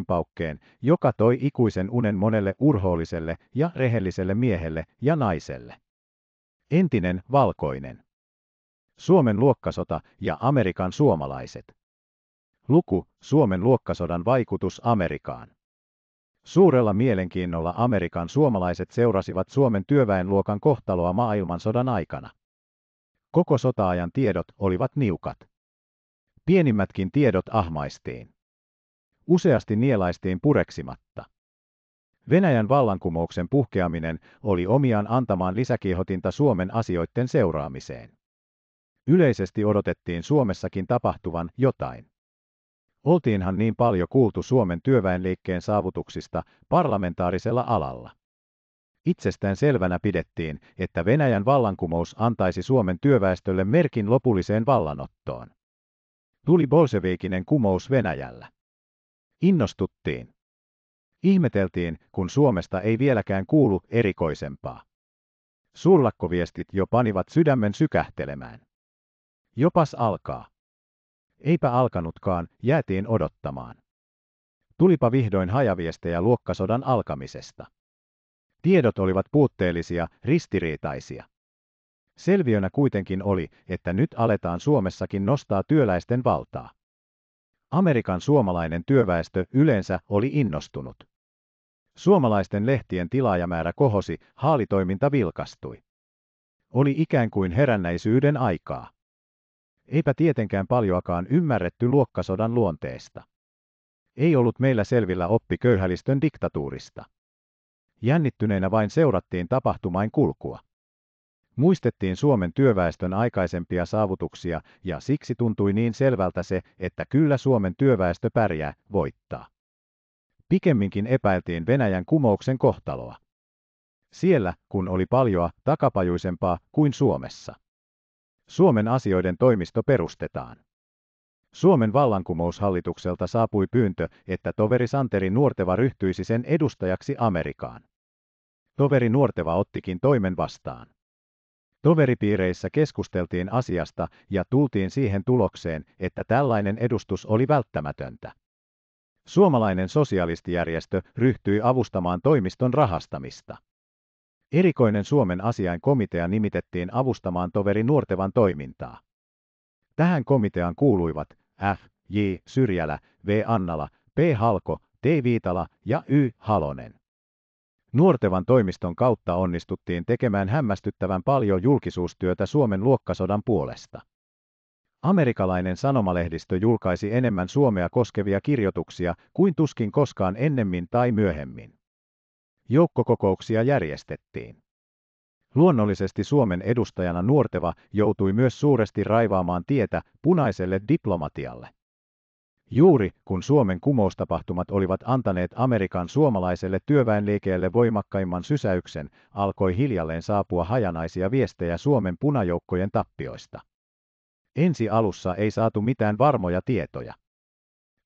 paukkeen, joka toi ikuisen unen monelle urhoolliselle ja rehelliselle miehelle ja naiselle. Entinen valkoinen. Suomen luokkasota ja Amerikan suomalaiset. Luku Suomen luokkasodan vaikutus Amerikaan. Suurella mielenkiinnolla Amerikan suomalaiset seurasivat Suomen työväenluokan kohtaloa maailmansodan aikana. Koko sotaajan tiedot olivat niukat. Pienimmätkin tiedot ahmaistiin. Useasti nielaistiin pureksimatta. Venäjän vallankumouksen puhkeaminen oli omiaan antamaan lisäkiihotinta Suomen asioiden seuraamiseen. Yleisesti odotettiin Suomessakin tapahtuvan jotain. Oltiinhan niin paljon kuultu Suomen työväenliikkeen saavutuksista parlamentaarisella alalla. Itsestään selvänä pidettiin, että Venäjän vallankumous antaisi Suomen työväestölle merkin lopulliseen vallanottoon. Tuli bolseviikinen kumous Venäjällä. Innostuttiin. Ihmeteltiin, kun Suomesta ei vieläkään kuulu erikoisempaa. Suurlakkoviestit jo panivat sydämen sykähtelemään. Jopas alkaa. Eipä alkanutkaan, jäätiin odottamaan. Tulipa vihdoin hajaviestejä luokkasodan alkamisesta. Tiedot olivat puutteellisia, ristiriitaisia. Selviönä kuitenkin oli, että nyt aletaan Suomessakin nostaa työläisten valtaa. Amerikan suomalainen työväestö yleensä oli innostunut. Suomalaisten lehtien tilaajamäärä kohosi, haalitoiminta vilkastui. Oli ikään kuin herännäisyyden aikaa. Eipä tietenkään paljoakaan ymmärretty luokkasodan luonteesta. Ei ollut meillä selvillä oppi köyhälistön diktatuurista. Jännittyneinä vain seurattiin tapahtumain kulkua. Muistettiin Suomen työväestön aikaisempia saavutuksia ja siksi tuntui niin selvältä se, että kyllä Suomen työväestö pärjää, voittaa pikemminkin epäiltiin Venäjän kumouksen kohtaloa. Siellä, kun oli paljoa takapajuisempaa kuin Suomessa. Suomen asioiden toimisto perustetaan. Suomen vallankumoushallitukselta saapui pyyntö, että toveri Santeri Nuorteva ryhtyisi sen edustajaksi Amerikaan. Toveri Nuorteva ottikin toimen vastaan. Toveripiireissä keskusteltiin asiasta ja tultiin siihen tulokseen, että tällainen edustus oli välttämätöntä suomalainen sosialistijärjestö ryhtyi avustamaan toimiston rahastamista. Erikoinen Suomen asiainkomitea nimitettiin avustamaan toveri Nuortevan toimintaa. Tähän komiteaan kuuluivat F. J. Syrjälä, V. Annala, P. Halko, T. Viitala ja Y. Halonen. Nuortevan toimiston kautta onnistuttiin tekemään hämmästyttävän paljon julkisuustyötä Suomen luokkasodan puolesta. Amerikalainen sanomalehdistö julkaisi enemmän Suomea koskevia kirjoituksia kuin tuskin koskaan ennemmin tai myöhemmin. Joukkokokouksia järjestettiin. Luonnollisesti Suomen edustajana Nuorteva joutui myös suuresti raivaamaan tietä punaiselle diplomatialle. Juuri kun Suomen kumoustapahtumat olivat antaneet Amerikan suomalaiselle työväenliikeelle voimakkaimman sysäyksen, alkoi hiljalleen saapua hajanaisia viestejä Suomen punajoukkojen tappioista. Ensi alussa ei saatu mitään varmoja tietoja.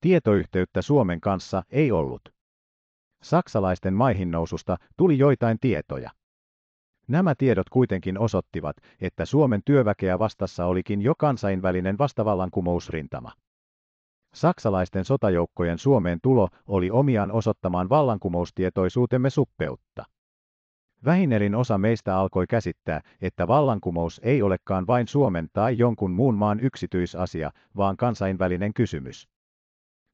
Tietoyhteyttä Suomen kanssa ei ollut. Saksalaisten maihinnoususta tuli joitain tietoja. Nämä tiedot kuitenkin osoittivat, että Suomen työväkeä vastassa olikin jo kansainvälinen vastavallankumousrintama. Saksalaisten sotajoukkojen Suomeen tulo oli omiaan osoittamaan vallankumoustietoisuutemme suppeutta. Vähinelin osa meistä alkoi käsittää, että vallankumous ei olekaan vain Suomen tai jonkun muun maan yksityisasia, vaan kansainvälinen kysymys.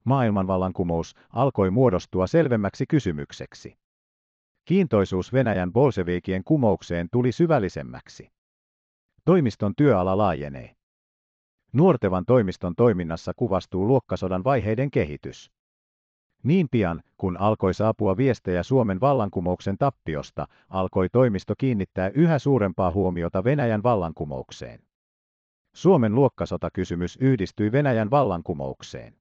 Maailmanvallankumous alkoi muodostua selvemmäksi kysymykseksi. Kiintoisuus Venäjän bolseviikien kumoukseen tuli syvällisemmäksi. Toimiston työala laajenee. Nuortevan toimiston toiminnassa kuvastuu luokkasodan vaiheiden kehitys. Niin pian, kun alkoi saapua viestejä Suomen vallankumouksen tappiosta, alkoi toimisto kiinnittää yhä suurempaa huomiota Venäjän vallankumoukseen. Suomen luokkasotakysymys yhdistyi Venäjän vallankumoukseen.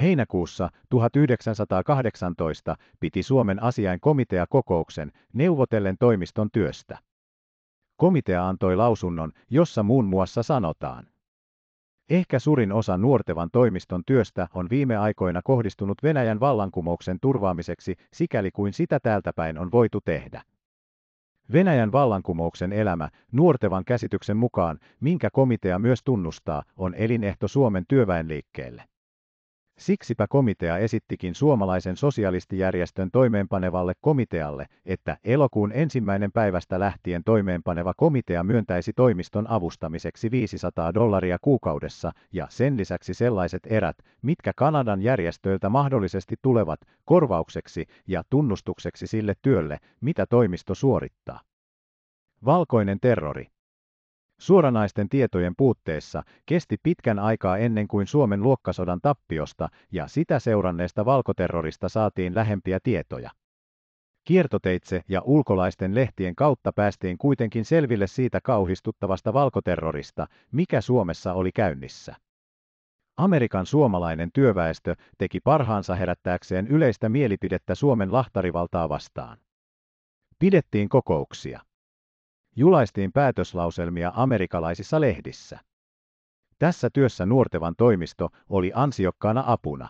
Heinäkuussa 1918 piti Suomen asiainkomitea kokouksen neuvotellen toimiston työstä. Komitea antoi lausunnon, jossa muun muassa sanotaan, Ehkä surin osa nuortevan toimiston työstä on viime aikoina kohdistunut Venäjän vallankumouksen turvaamiseksi, sikäli kuin sitä täältäpäin päin on voitu tehdä. Venäjän vallankumouksen elämä, nuortevan käsityksen mukaan, minkä komitea myös tunnustaa, on elinehto Suomen työväenliikkeelle. Siksipä komitea esittikin suomalaisen sosialistijärjestön toimeenpanevalle komitealle, että elokuun ensimmäinen päivästä lähtien toimeenpaneva komitea myöntäisi toimiston avustamiseksi 500 dollaria kuukaudessa ja sen lisäksi sellaiset erät, mitkä Kanadan järjestöiltä mahdollisesti tulevat korvaukseksi ja tunnustukseksi sille työlle, mitä toimisto suorittaa. Valkoinen terrori Suoranaisten tietojen puutteessa kesti pitkän aikaa ennen kuin Suomen luokkasodan tappiosta ja sitä seuranneesta valkoterrorista saatiin lähempiä tietoja. Kiertoteitse ja ulkolaisten lehtien kautta päästiin kuitenkin selville siitä kauhistuttavasta valkoterrorista, mikä Suomessa oli käynnissä. Amerikan suomalainen työväestö teki parhaansa herättääkseen yleistä mielipidettä Suomen lahtarivaltaa vastaan. Pidettiin kokouksia. Julaistiin päätöslauselmia amerikalaisissa lehdissä. Tässä työssä Nuortevan toimisto oli ansiokkaana apuna.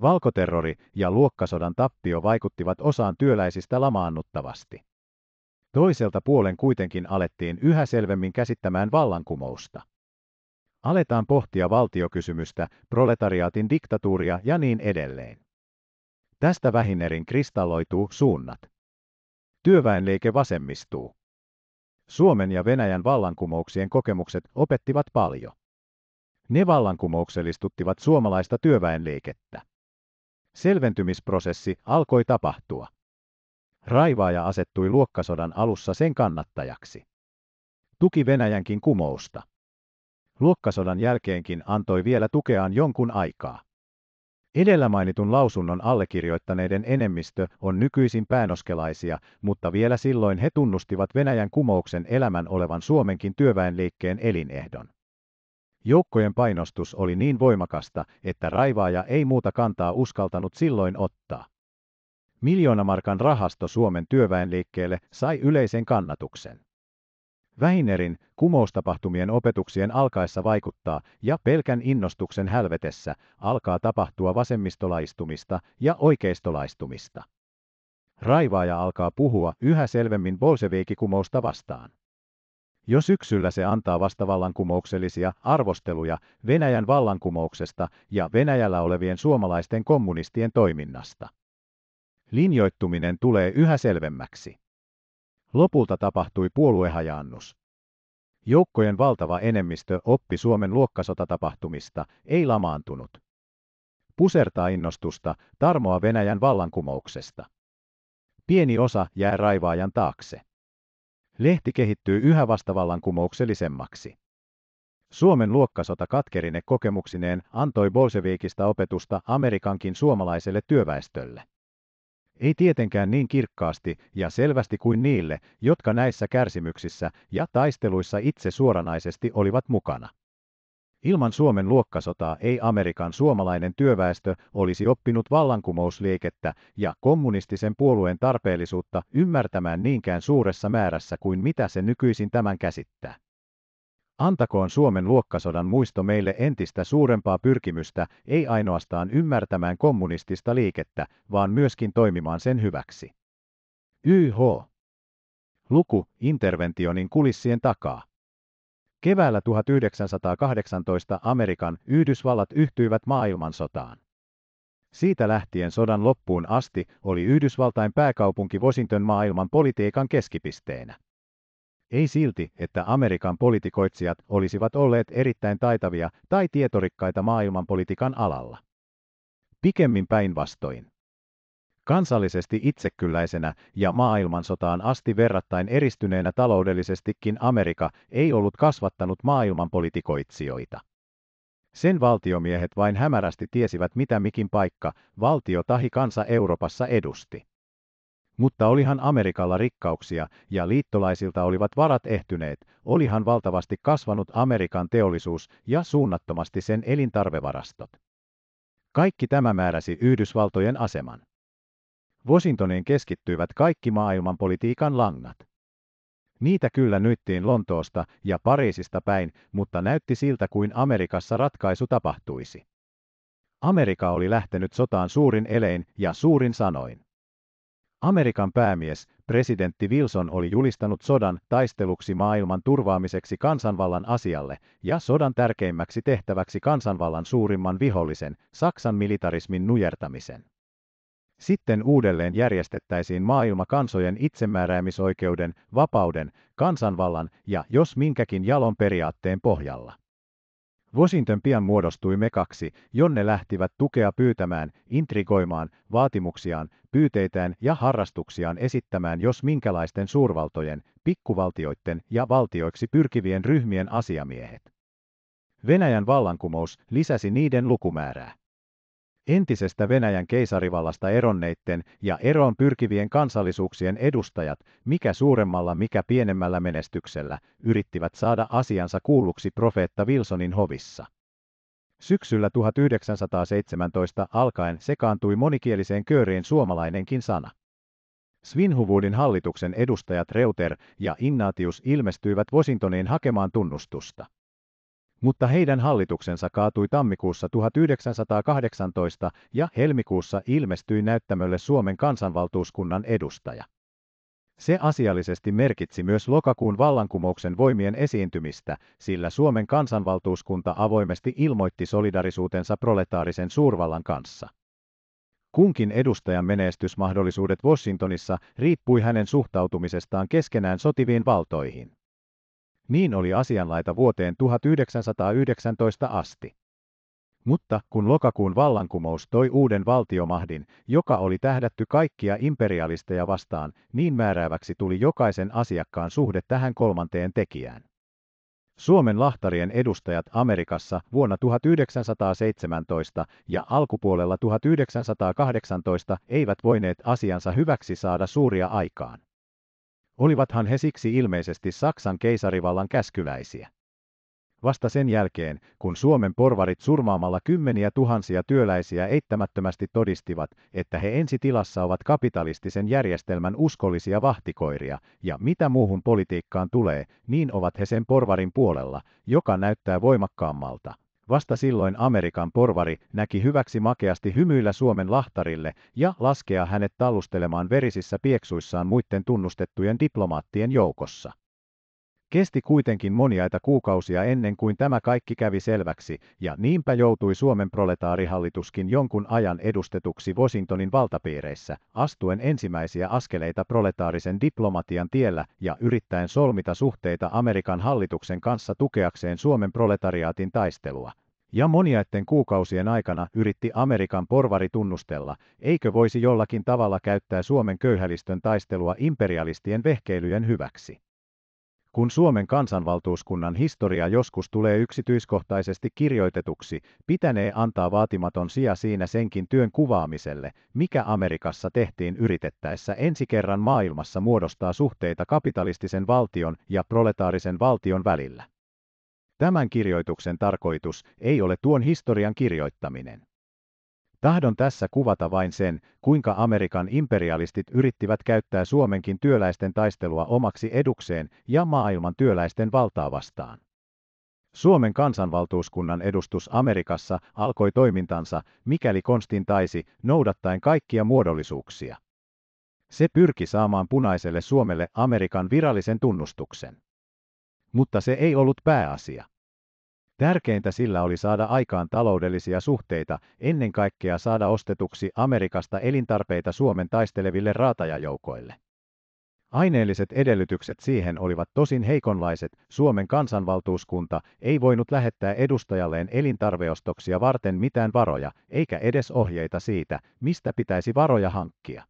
Valkoterrori ja luokkasodan tappio vaikuttivat osaan työläisistä lamaannuttavasti. Toiselta puolen kuitenkin alettiin yhä selvemmin käsittämään vallankumousta. Aletaan pohtia valtiokysymystä, proletariaatin diktatuuria ja niin edelleen. Tästä Vähinerin kristalloituu suunnat. Työväenliike vasemmistuu. Suomen ja Venäjän vallankumouksien kokemukset opettivat paljon. Ne vallankumouksellistuttivat suomalaista työväenliikettä. Selventymisprosessi alkoi tapahtua. Raivaaja asettui luokkasodan alussa sen kannattajaksi. Tuki Venäjänkin kumousta. Luokkasodan jälkeenkin antoi vielä tukeaan jonkun aikaa. Edellä mainitun lausunnon allekirjoittaneiden enemmistö on nykyisin päänoskelaisia, mutta vielä silloin he tunnustivat Venäjän kumouksen elämän olevan Suomenkin työväenliikkeen elinehdon. Joukkojen painostus oli niin voimakasta, että raivaaja ei muuta kantaa uskaltanut silloin ottaa. Miljoonamarkan rahasto Suomen työväenliikkeelle sai yleisen kannatuksen. Väinerin kumoustapahtumien opetuksien alkaessa vaikuttaa ja pelkän innostuksen hälvetessä alkaa tapahtua vasemmistolaistumista ja oikeistolaistumista. Raivaaja alkaa puhua yhä selvemmin bolseviikikumousta vastaan. Jo syksyllä se antaa vastavallankumouksellisia arvosteluja Venäjän vallankumouksesta ja Venäjällä olevien suomalaisten kommunistien toiminnasta. Linjoittuminen tulee yhä selvemmäksi. Lopulta tapahtui puoluehajaannus. Joukkojen valtava enemmistö oppi Suomen luokkasotatapahtumista, ei lamaantunut. Pusertaa innostusta, tarmoa Venäjän vallankumouksesta. Pieni osa jää raivaajan taakse. Lehti kehittyy yhä vastavallankumouksellisemmaksi. Suomen luokkasota katkerine kokemuksineen antoi Bolshevikista opetusta Amerikankin suomalaiselle työväestölle ei tietenkään niin kirkkaasti ja selvästi kuin niille, jotka näissä kärsimyksissä ja taisteluissa itse suoranaisesti olivat mukana. Ilman Suomen luokkasotaa ei Amerikan suomalainen työväestö olisi oppinut vallankumousliikettä ja kommunistisen puolueen tarpeellisuutta ymmärtämään niinkään suuressa määrässä kuin mitä se nykyisin tämän käsittää. Antakoon Suomen luokkasodan muisto meille entistä suurempaa pyrkimystä, ei ainoastaan ymmärtämään kommunistista liikettä, vaan myöskin toimimaan sen hyväksi. YH. Luku interventionin kulissien takaa. Keväällä 1918 Amerikan Yhdysvallat yhtyivät maailmansotaan. Siitä lähtien sodan loppuun asti oli Yhdysvaltain pääkaupunki Washington maailman politiikan keskipisteenä. Ei silti, että Amerikan politikoitsijat olisivat olleet erittäin taitavia tai tietorikkaita maailmanpolitiikan alalla. Pikemmin päinvastoin. Kansallisesti itsekylläisenä ja maailmansotaan asti verrattain eristyneenä taloudellisestikin Amerika ei ollut kasvattanut maailmanpolitikoitsijoita. Sen valtiomiehet vain hämärästi tiesivät mitä mikin paikka, valtio tahi kansa Euroopassa edusti. Mutta olihan Amerikalla rikkauksia, ja liittolaisilta olivat varat ehtyneet, olihan valtavasti kasvanut Amerikan teollisuus ja suunnattomasti sen elintarvevarastot. Kaikki tämä määräsi Yhdysvaltojen aseman. Washingtoniin keskittyivät kaikki maailman politiikan langat. Niitä kyllä nyttiin Lontoosta ja Pariisista päin, mutta näytti siltä kuin Amerikassa ratkaisu tapahtuisi. Amerikka oli lähtenyt sotaan suurin elein ja suurin sanoin. Amerikan päämies, presidentti Wilson oli julistanut sodan taisteluksi maailman turvaamiseksi kansanvallan asialle ja sodan tärkeimmäksi tehtäväksi kansanvallan suurimman vihollisen, Saksan militarismin nujertamisen. Sitten uudelleen järjestettäisiin maailma kansojen itsemääräämisoikeuden, vapauden, kansanvallan ja jos minkäkin jalon periaatteen pohjalla. Washington pian muodostui mekaksi, jonne lähtivät tukea pyytämään, intrigoimaan, vaatimuksiaan, pyyteitään ja harrastuksiaan esittämään jos minkälaisten suurvaltojen, pikkuvaltioiden ja valtioiksi pyrkivien ryhmien asiamiehet. Venäjän vallankumous lisäsi niiden lukumäärää entisestä Venäjän keisarivallasta eronneitten ja eroon pyrkivien kansallisuuksien edustajat, mikä suuremmalla mikä pienemmällä menestyksellä, yrittivät saada asiansa kuulluksi profeetta Wilsonin hovissa. Syksyllä 1917 alkaen sekaantui monikieliseen kööriin suomalainenkin sana. Svinhuvuudin hallituksen edustajat Reuter ja Innaatius ilmestyivät Washingtoniin hakemaan tunnustusta mutta heidän hallituksensa kaatui tammikuussa 1918 ja helmikuussa ilmestyi näyttämölle Suomen kansanvaltuuskunnan edustaja. Se asiallisesti merkitsi myös lokakuun vallankumouksen voimien esiintymistä, sillä Suomen kansanvaltuuskunta avoimesti ilmoitti solidarisuutensa proletaarisen suurvallan kanssa. Kunkin edustajan menestysmahdollisuudet Washingtonissa riippui hänen suhtautumisestaan keskenään sotiviin valtoihin. Niin oli asianlaita vuoteen 1919 asti. Mutta kun lokakuun vallankumous toi uuden valtiomahdin, joka oli tähdätty kaikkia imperialisteja vastaan, niin määrääväksi tuli jokaisen asiakkaan suhde tähän kolmanteen tekijään. Suomen lahtarien edustajat Amerikassa vuonna 1917 ja alkupuolella 1918 eivät voineet asiansa hyväksi saada suuria aikaan. Olivathan he siksi ilmeisesti Saksan keisarivallan käskyläisiä. Vasta sen jälkeen, kun Suomen porvarit surmaamalla kymmeniä tuhansia työläisiä eittämättömästi todistivat, että he ensitilassa ovat kapitalistisen järjestelmän uskollisia vahtikoiria, ja mitä muuhun politiikkaan tulee, niin ovat he sen porvarin puolella, joka näyttää voimakkaammalta. Vasta silloin Amerikan porvari näki hyväksi makeasti hymyillä Suomen lahtarille ja laskea hänet tallustelemaan verisissä pieksuissaan muiden tunnustettujen diplomaattien joukossa. Kesti kuitenkin moniaita kuukausia ennen kuin tämä kaikki kävi selväksi, ja niinpä joutui Suomen proletaarihallituskin jonkun ajan edustetuksi Washingtonin valtapiireissä, astuen ensimmäisiä askeleita proletaarisen diplomatian tiellä ja yrittäen solmita suhteita Amerikan hallituksen kanssa tukeakseen Suomen proletariaatin taistelua ja moniaiden kuukausien aikana yritti Amerikan porvari tunnustella, eikö voisi jollakin tavalla käyttää Suomen köyhälistön taistelua imperialistien vehkeilyjen hyväksi. Kun Suomen kansanvaltuuskunnan historia joskus tulee yksityiskohtaisesti kirjoitetuksi, pitänee antaa vaatimaton sija siinä senkin työn kuvaamiselle, mikä Amerikassa tehtiin yritettäessä ensi kerran maailmassa muodostaa suhteita kapitalistisen valtion ja proletaarisen valtion välillä. Tämän kirjoituksen tarkoitus ei ole tuon historian kirjoittaminen. Tahdon tässä kuvata vain sen, kuinka Amerikan imperialistit yrittivät käyttää Suomenkin työläisten taistelua omaksi edukseen ja maailman työläisten valtaa vastaan. Suomen kansanvaltuuskunnan edustus Amerikassa alkoi toimintansa, mikäli konstin taisi, noudattaen kaikkia muodollisuuksia. Se pyrki saamaan punaiselle Suomelle Amerikan virallisen tunnustuksen. Mutta se ei ollut pääasia. Tärkeintä sillä oli saada aikaan taloudellisia suhteita, ennen kaikkea saada ostetuksi Amerikasta elintarpeita Suomen taisteleville raatajajoukoille. Aineelliset edellytykset siihen olivat tosin heikonlaiset, Suomen kansanvaltuuskunta ei voinut lähettää edustajalleen elintarveostoksia varten mitään varoja, eikä edes ohjeita siitä, mistä pitäisi varoja hankkia.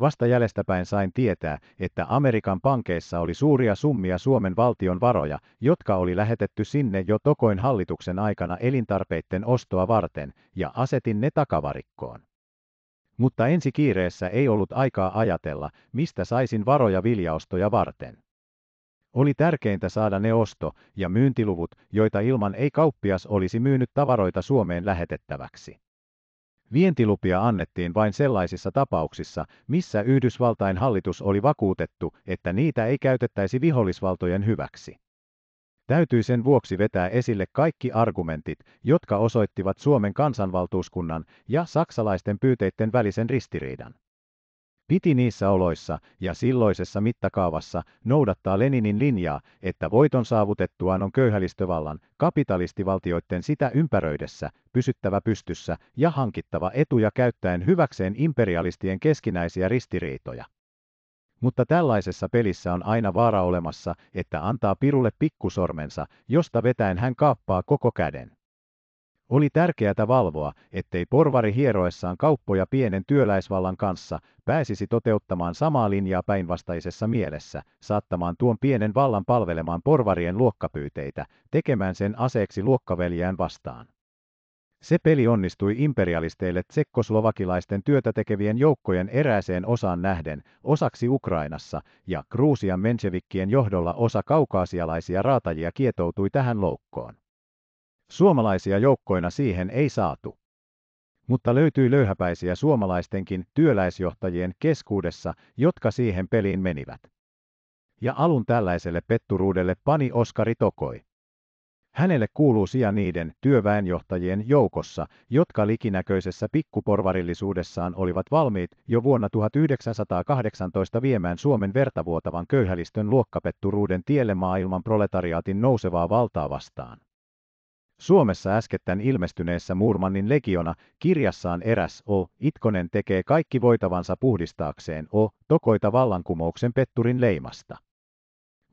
Vasta jäljestäpäin sain tietää, että Amerikan pankeissa oli suuria summia Suomen valtion varoja, jotka oli lähetetty sinne jo Tokoin hallituksen aikana elintarpeitten ostoa varten, ja asetin ne takavarikkoon. Mutta ensi kiireessä ei ollut aikaa ajatella, mistä saisin varoja viljaostoja varten. Oli tärkeintä saada ne osto- ja myyntiluvut, joita ilman ei kauppias olisi myynyt tavaroita Suomeen lähetettäväksi. Vientilupia annettiin vain sellaisissa tapauksissa, missä Yhdysvaltain hallitus oli vakuutettu, että niitä ei käytettäisi vihollisvaltojen hyväksi. Täytyy sen vuoksi vetää esille kaikki argumentit, jotka osoittivat Suomen kansanvaltuuskunnan ja saksalaisten pyyteiden välisen ristiriidan piti niissä oloissa ja silloisessa mittakaavassa noudattaa Leninin linjaa, että voiton saavutettuaan on köyhälistövallan, kapitalistivaltioiden sitä ympäröidessä, pysyttävä pystyssä ja hankittava etuja käyttäen hyväkseen imperialistien keskinäisiä ristiriitoja. Mutta tällaisessa pelissä on aina vaara olemassa, että antaa pirulle pikkusormensa, josta vetäen hän kaappaa koko käden. Oli tärkeää valvoa, ettei porvari hieroessaan kauppoja pienen työläisvallan kanssa pääsisi toteuttamaan samaa linjaa päinvastaisessa mielessä, saattamaan tuon pienen vallan palvelemaan porvarien luokkapyyteitä, tekemään sen aseeksi luokkaveljään vastaan. Se peli onnistui imperialisteille tsekkoslovakilaisten työtä tekevien joukkojen erääseen osaan nähden, osaksi Ukrainassa, ja Gruusian menshevikkien johdolla osa kaukaasialaisia raatajia kietoutui tähän loukkoon. Suomalaisia joukkoina siihen ei saatu. Mutta löytyi löyhäpäisiä suomalaistenkin työläisjohtajien keskuudessa, jotka siihen peliin menivät. Ja alun tällaiselle petturuudelle pani Oskari Tokoi. Hänelle kuuluu sija niiden työväenjohtajien joukossa, jotka likinäköisessä pikkuporvarillisuudessaan olivat valmiit jo vuonna 1918 viemään Suomen vertavuotavan köyhälistön luokkapetturuuden tielle maailman proletariaatin nousevaa valtaa vastaan. Suomessa äskettäin ilmestyneessä Murmannin legiona kirjassaan eräs O. Itkonen tekee kaikki voitavansa puhdistaakseen O. Tokoita vallankumouksen petturin leimasta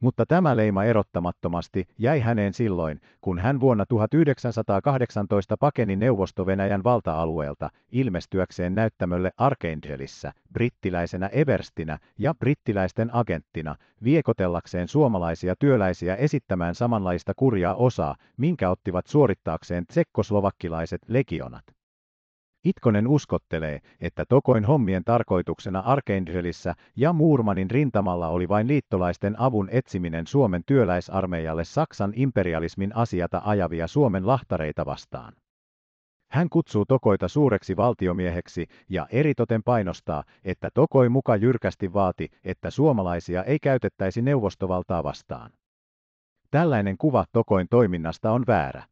mutta tämä leima erottamattomasti jäi häneen silloin, kun hän vuonna 1918 pakeni Neuvosto-Venäjän valta-alueelta ilmestyäkseen näyttämölle Arkangelissä, brittiläisenä everstinä ja brittiläisten agenttina, viekotellakseen suomalaisia työläisiä esittämään samanlaista kurjaa osaa, minkä ottivat suorittaakseen tsekkoslovakkilaiset legionat. Itkonen uskottelee, että Tokoin hommien tarkoituksena Arkangelissä ja Muurmanin rintamalla oli vain liittolaisten avun etsiminen Suomen työläisarmeijalle Saksan imperialismin asiata ajavia Suomen lahtareita vastaan. Hän kutsuu Tokoita suureksi valtiomieheksi ja eritoten painostaa, että Tokoi muka jyrkästi vaati, että suomalaisia ei käytettäisi neuvostovaltaa vastaan. Tällainen kuva Tokoin toiminnasta on väärä.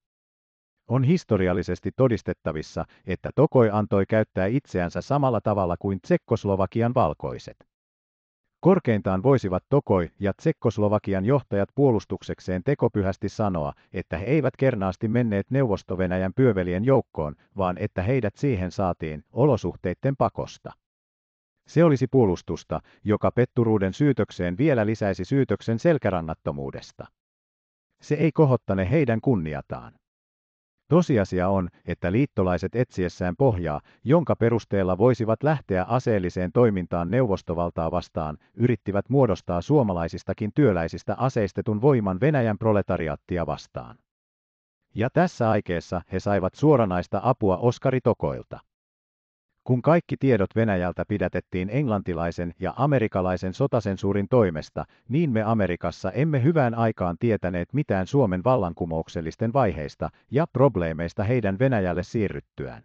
On historiallisesti todistettavissa, että Tokoi antoi käyttää itseänsä samalla tavalla kuin Tsekkoslovakian valkoiset. Korkeintaan voisivat Tokoi ja Tsekkoslovakian johtajat puolustuksekseen tekopyhästi sanoa, että he eivät kernaasti menneet Neuvostovenäjän pyövelien joukkoon, vaan että heidät siihen saatiin olosuhteiden pakosta. Se olisi puolustusta, joka petturuuden syytökseen vielä lisäisi syytöksen selkärannattomuudesta. Se ei kohottane heidän kunniataan. Tosiasia on, että liittolaiset etsiessään pohjaa, jonka perusteella voisivat lähteä aseelliseen toimintaan neuvostovaltaa vastaan, yrittivät muodostaa suomalaisistakin työläisistä aseistetun voiman Venäjän proletariattia vastaan. Ja tässä aikeessa he saivat suoranaista apua Oskari Tokoilta. Kun kaikki tiedot Venäjältä pidätettiin englantilaisen ja amerikalaisen sotasensuurin toimesta, niin me Amerikassa emme hyvään aikaan tietäneet mitään Suomen vallankumouksellisten vaiheista ja probleemeista heidän Venäjälle siirryttyään.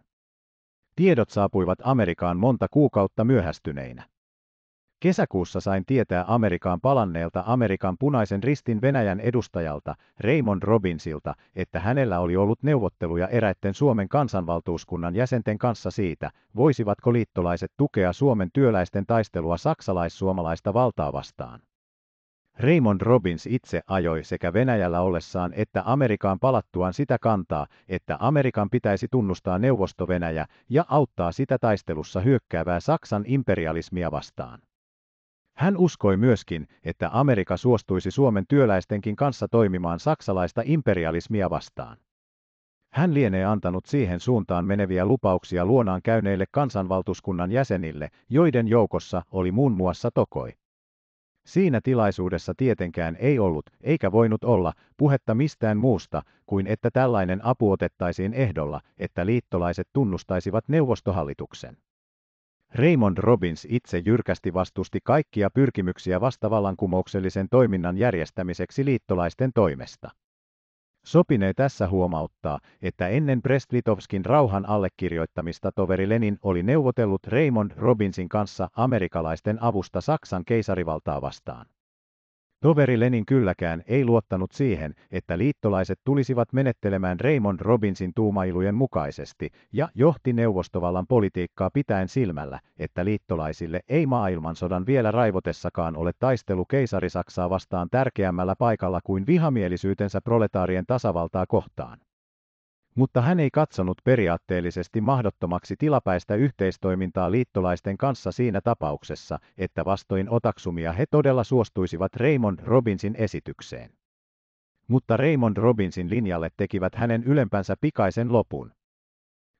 Tiedot saapuivat Amerikaan monta kuukautta myöhästyneinä. Kesäkuussa sain tietää Amerikaan palanneelta Amerikan punaisen ristin Venäjän edustajalta Raymond Robinsilta, että hänellä oli ollut neuvotteluja eräitten Suomen kansanvaltuuskunnan jäsenten kanssa siitä, voisivatko liittolaiset tukea Suomen työläisten taistelua saksalais-suomalaista valtaa vastaan. Raymond Robbins itse ajoi sekä Venäjällä ollessaan että Amerikaan palattuaan sitä kantaa, että Amerikan pitäisi tunnustaa Neuvosto-Venäjä ja auttaa sitä taistelussa hyökkäävää Saksan imperialismia vastaan. Hän uskoi myöskin, että Amerika suostuisi Suomen työläistenkin kanssa toimimaan saksalaista imperialismia vastaan. Hän lienee antanut siihen suuntaan meneviä lupauksia luonaan käyneille kansanvaltuuskunnan jäsenille, joiden joukossa oli muun muassa Tokoi. Siinä tilaisuudessa tietenkään ei ollut, eikä voinut olla, puhetta mistään muusta kuin että tällainen apu otettaisiin ehdolla, että liittolaiset tunnustaisivat neuvostohallituksen. Raymond Robbins itse jyrkästi vastusti kaikkia pyrkimyksiä vastavallankumouksellisen toiminnan järjestämiseksi liittolaisten toimesta. Sopinee tässä huomauttaa, että ennen Brest-Litovskin rauhan allekirjoittamista toveri Lenin oli neuvotellut Raymond Robbinsin kanssa amerikalaisten avusta Saksan keisarivaltaa vastaan. Toveri Lenin kylläkään ei luottanut siihen, että liittolaiset tulisivat menettelemään Raymond Robinsin tuumailujen mukaisesti ja johti neuvostovallan politiikkaa pitäen silmällä, että liittolaisille ei maailmansodan vielä raivotessakaan ole taistelu keisarisaksaa vastaan tärkeämmällä paikalla kuin vihamielisyytensä proletaarien tasavaltaa kohtaan mutta hän ei katsonut periaatteellisesti mahdottomaksi tilapäistä yhteistoimintaa liittolaisten kanssa siinä tapauksessa, että vastoin otaksumia he todella suostuisivat Raymond Robinsin esitykseen. Mutta Raymond Robinsin linjalle tekivät hänen ylempänsä pikaisen lopun.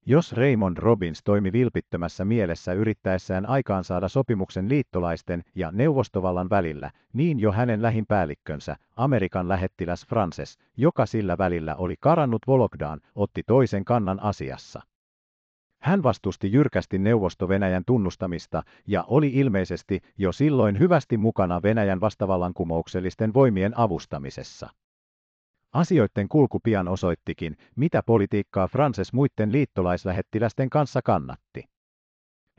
Jos Raymond Robbins toimi vilpittömässä mielessä yrittäessään aikaansaada sopimuksen liittolaisten ja neuvostovallan välillä, niin jo hänen lähimpäällikkönsä, Amerikan lähettiläs Frances, joka sillä välillä oli karannut Vologdaan, otti toisen kannan asiassa. Hän vastusti jyrkästi neuvosto-Venäjän tunnustamista ja oli ilmeisesti jo silloin hyvästi mukana Venäjän vastavallankumouksellisten voimien avustamisessa. Asioiden kulku pian osoittikin, mitä politiikkaa Frances muiden liittolaislähettilästen kanssa kannatti.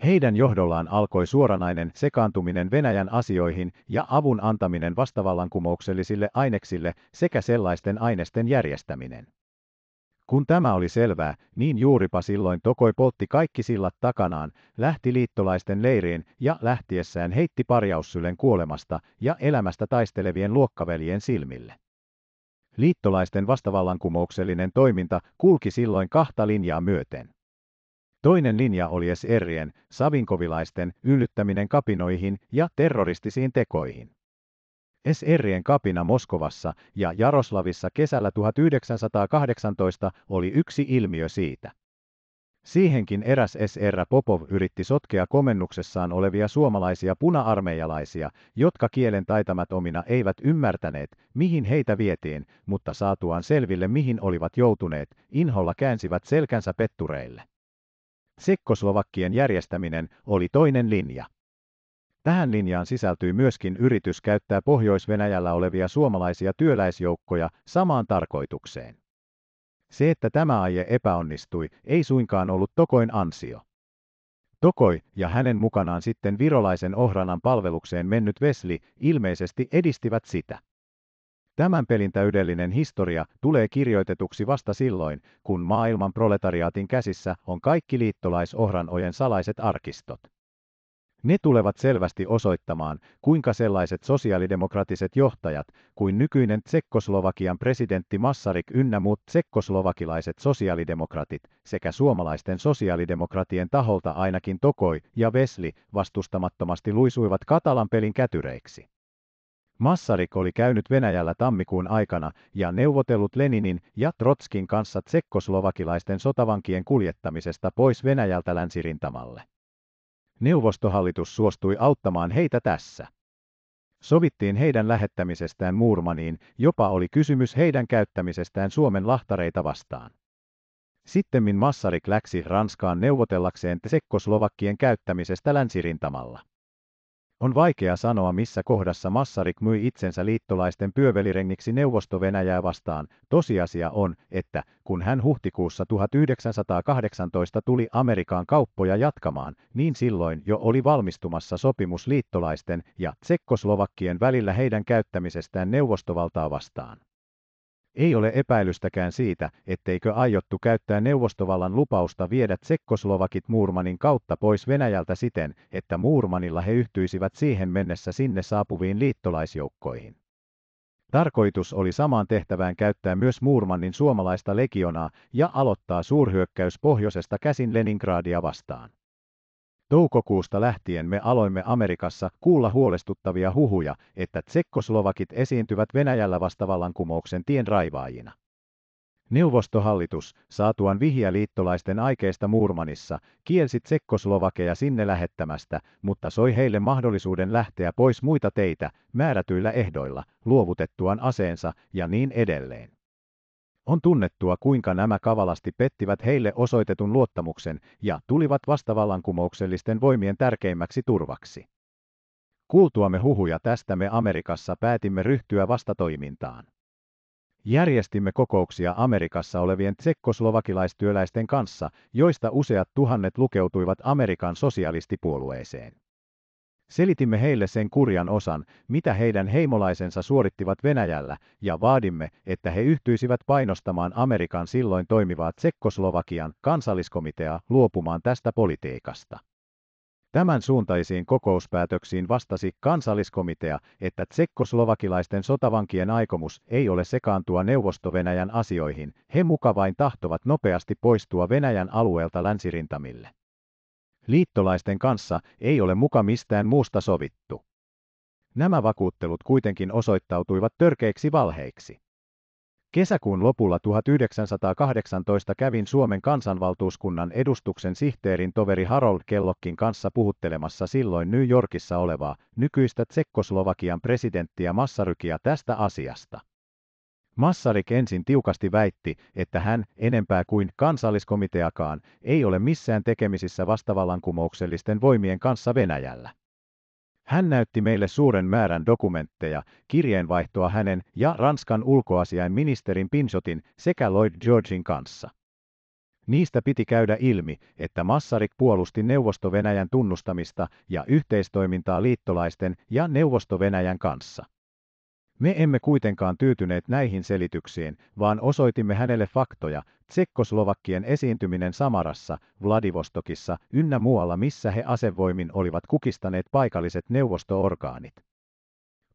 Heidän johdollaan alkoi suoranainen sekaantuminen Venäjän asioihin ja avun antaminen vastavallankumouksellisille aineksille sekä sellaisten ainesten järjestäminen. Kun tämä oli selvää, niin juuripa silloin Tokoi poltti kaikki sillat takanaan, lähti liittolaisten leiriin ja lähtiessään heitti parjaussylen kuolemasta ja elämästä taistelevien luokkaveljen silmille. Liittolaisten vastavallankumouksellinen toiminta kulki silloin kahta linjaa myöten. Toinen linja oli SRien, savinkovilaisten, yllyttäminen kapinoihin ja terroristisiin tekoihin. SRien kapina Moskovassa ja Jaroslavissa kesällä 1918 oli yksi ilmiö siitä. Siihenkin eräs SR Popov yritti sotkea komennuksessaan olevia suomalaisia puna-armeijalaisia, jotka kielen omina eivät ymmärtäneet, mihin heitä vietiin, mutta saatuaan selville mihin olivat joutuneet, inholla käänsivät selkänsä pettureille. Sekkoslovakkien järjestäminen oli toinen linja. Tähän linjaan sisältyi myöskin yritys käyttää Pohjois-Venäjällä olevia suomalaisia työläisjoukkoja samaan tarkoitukseen. Se, että tämä aie epäonnistui, ei suinkaan ollut Tokoin ansio. Tokoi ja hänen mukanaan sitten virolaisen ohranan palvelukseen mennyt Vesli ilmeisesti edistivät sitä. Tämän pelin täydellinen historia tulee kirjoitetuksi vasta silloin, kun maailman proletariaatin käsissä on kaikki liittolaisohranojen salaiset arkistot. Ne tulevat selvästi osoittamaan, kuinka sellaiset sosiaalidemokraattiset johtajat kuin nykyinen Tsekkoslovakian presidentti Massarik ynnä muut tsekkoslovakilaiset sosiaalidemokratit sekä suomalaisten sosiaalidemokratien taholta ainakin Tokoi ja Vesli vastustamattomasti luisuivat Katalan pelin kätyreiksi. Massarik oli käynyt Venäjällä tammikuun aikana ja neuvotellut Leninin ja Trotskin kanssa tsekkoslovakilaisten sotavankien kuljettamisesta pois Venäjältä länsirintamalle. Neuvostohallitus suostui auttamaan heitä tässä. Sovittiin heidän lähettämisestään Muurmaniin, jopa oli kysymys heidän käyttämisestään Suomen lahtareita vastaan. Sittemmin Massarik läksi Ranskaan neuvotellakseen tsekkoslovakkien käyttämisestä länsirintamalla. On vaikea sanoa missä kohdassa Massarik myi itsensä liittolaisten pyövelirengiksi Neuvosto-Venäjää vastaan. Tosiasia on, että kun hän huhtikuussa 1918 tuli Amerikaan kauppoja jatkamaan, niin silloin jo oli valmistumassa sopimus liittolaisten ja tsekkoslovakkien välillä heidän käyttämisestään neuvostovaltaa vastaan. Ei ole epäilystäkään siitä, etteikö aiottu käyttää neuvostovallan lupausta viedä tsekkoslovakit Muurmanin kautta pois Venäjältä siten, että Muurmanilla he yhtyisivät siihen mennessä sinne saapuviin liittolaisjoukkoihin. Tarkoitus oli samaan tehtävään käyttää myös muurmanin suomalaista legionaa ja aloittaa suurhyökkäys pohjoisesta käsin Leningradia vastaan. Toukokuusta lähtien me aloimme Amerikassa kuulla huolestuttavia huhuja, että tsekkoslovakit esiintyvät Venäjällä vastavallankumouksen tien raivaajina. Neuvostohallitus, saatuan vihja liittolaisten aikeista Murmanissa, kielsi tsekkoslovakeja sinne lähettämästä, mutta soi heille mahdollisuuden lähteä pois muita teitä, määrätyillä ehdoilla, luovutettuaan aseensa ja niin edelleen. On tunnettua, kuinka nämä kavalasti pettivät heille osoitetun luottamuksen ja tulivat vastavallankumouksellisten voimien tärkeimmäksi turvaksi. Kuultuamme huhuja tästä me Amerikassa päätimme ryhtyä vastatoimintaan. Järjestimme kokouksia Amerikassa olevien tsekkoslovakilaistyöläisten kanssa, joista useat tuhannet lukeutuivat Amerikan sosialistipuolueeseen. Selitimme heille sen kurjan osan, mitä heidän heimolaisensa suorittivat Venäjällä, ja vaadimme, että he yhtyisivät painostamaan Amerikan silloin toimivaa Tsekkoslovakian kansalliskomitea luopumaan tästä politiikasta. Tämän suuntaisiin kokouspäätöksiin vastasi kansalliskomitea, että tsekkoslovakilaisten sotavankien aikomus ei ole sekaantua Neuvosto-Venäjän asioihin, he mukavain tahtovat nopeasti poistua Venäjän alueelta länsirintamille. Liittolaisten kanssa ei ole muka mistään muusta sovittu. Nämä vakuuttelut kuitenkin osoittautuivat törkeiksi valheiksi. Kesäkuun lopulla 1918 kävin Suomen kansanvaltuuskunnan edustuksen sihteerin toveri Harold Kellokkin kanssa puhuttelemassa silloin New Yorkissa olevaa nykyistä Tsekkoslovakian presidenttiä Massarykia tästä asiasta. Massarik ensin tiukasti väitti, että hän, enempää kuin kansalliskomiteakaan, ei ole missään tekemisissä vastavallankumouksellisten voimien kanssa Venäjällä. Hän näytti meille suuren määrän dokumentteja, kirjeenvaihtoa hänen ja Ranskan ulkoasiain ministerin Pinsotin sekä Lloyd Georgein kanssa. Niistä piti käydä ilmi, että Massarik puolusti Neuvosto-Venäjän tunnustamista ja yhteistoimintaa liittolaisten ja Neuvosto-Venäjän kanssa. Me emme kuitenkaan tyytyneet näihin selityksiin, vaan osoitimme hänelle faktoja, tsekkoslovakkien esiintyminen Samarassa, Vladivostokissa ynnä muualla missä he asevoimin olivat kukistaneet paikalliset neuvostoorgaanit.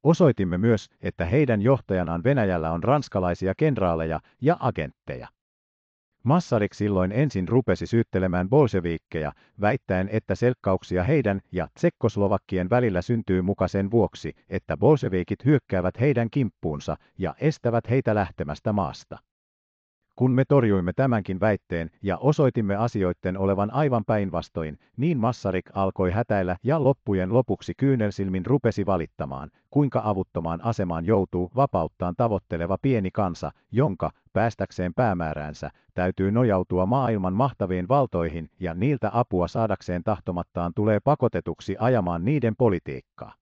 Osoitimme myös, että heidän johtajanaan Venäjällä on ranskalaisia kenraaleja ja agentteja. Massarik silloin ensin rupesi syyttelemään bolseviikkeja, väittäen, että selkkauksia heidän ja tsekkoslovakkien välillä syntyy muka sen vuoksi, että bolseviikit hyökkäävät heidän kimppuunsa ja estävät heitä lähtemästä maasta. Kun me torjuimme tämänkin väitteen ja osoitimme asioiden olevan aivan päinvastoin, niin Massarik alkoi hätäillä ja loppujen lopuksi kyynelsilmin rupesi valittamaan, kuinka avuttomaan asemaan joutuu vapauttaan tavoitteleva pieni kansa, jonka, päästäkseen päämääräänsä, täytyy nojautua maailman mahtaviin valtoihin ja niiltä apua saadakseen tahtomattaan tulee pakotetuksi ajamaan niiden politiikkaa.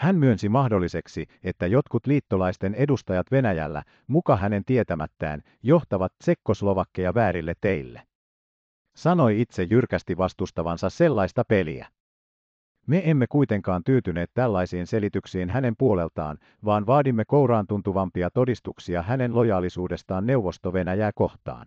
Hän myönsi mahdolliseksi, että jotkut liittolaisten edustajat Venäjällä, muka hänen tietämättään, johtavat tsekkoslovakkeja väärille teille. Sanoi itse jyrkästi vastustavansa sellaista peliä. Me emme kuitenkaan tyytyneet tällaisiin selityksiin hänen puoleltaan, vaan vaadimme kouraan tuntuvampia todistuksia hänen lojaalisuudestaan Neuvosto-Venäjää kohtaan.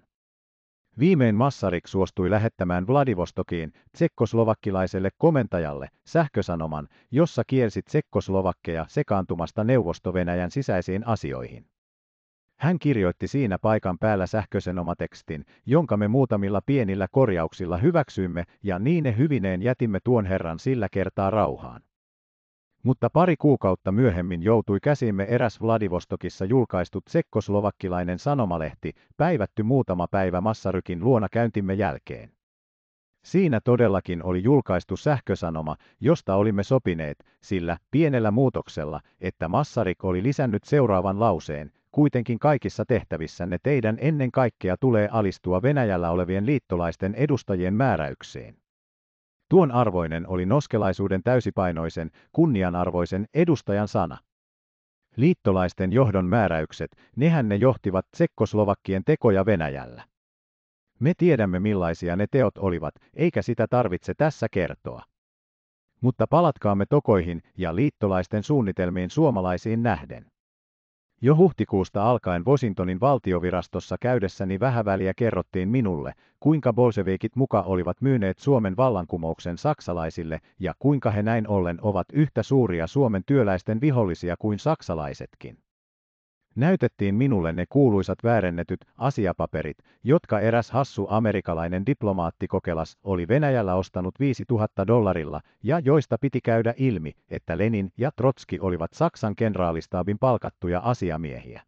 Viimein Massarik suostui lähettämään Vladivostokiin tsekkoslovakkilaiselle komentajalle sähkösanoman, jossa kielsi tsekkoslovakkeja sekaantumasta neuvostovenäjän sisäisiin asioihin. Hän kirjoitti siinä paikan päällä sähköisen omatekstin, jonka me muutamilla pienillä korjauksilla hyväksyimme ja niin ne hyvineen jätimme tuon herran sillä kertaa rauhaan mutta pari kuukautta myöhemmin joutui käsimme eräs Vladivostokissa julkaistu tsekkoslovakkilainen sanomalehti, päivätty muutama päivä Massarykin luona käyntimme jälkeen. Siinä todellakin oli julkaistu sähkösanoma, josta olimme sopineet, sillä pienellä muutoksella, että Massarik oli lisännyt seuraavan lauseen, kuitenkin kaikissa tehtävissänne teidän ennen kaikkea tulee alistua Venäjällä olevien liittolaisten edustajien määräykseen. Tuon arvoinen oli noskelaisuuden täysipainoisen, kunnianarvoisen edustajan sana. Liittolaisten johdon määräykset, nehän ne johtivat tsekkoslovakkien tekoja Venäjällä. Me tiedämme millaisia ne teot olivat, eikä sitä tarvitse tässä kertoa. Mutta palatkaamme tokoihin ja liittolaisten suunnitelmiin suomalaisiin nähden. Jo huhtikuusta alkaen Washingtonin valtiovirastossa käydessäni vähäväliä kerrottiin minulle, kuinka bolsevikit muka olivat myyneet Suomen vallankumouksen saksalaisille ja kuinka he näin ollen ovat yhtä suuria Suomen työläisten vihollisia kuin saksalaisetkin näytettiin minulle ne kuuluisat väärennetyt asiapaperit, jotka eräs hassu amerikalainen diplomaattikokelas oli Venäjällä ostanut 5000 dollarilla ja joista piti käydä ilmi, että Lenin ja Trotski olivat Saksan kenraalistaabin palkattuja asiamiehiä.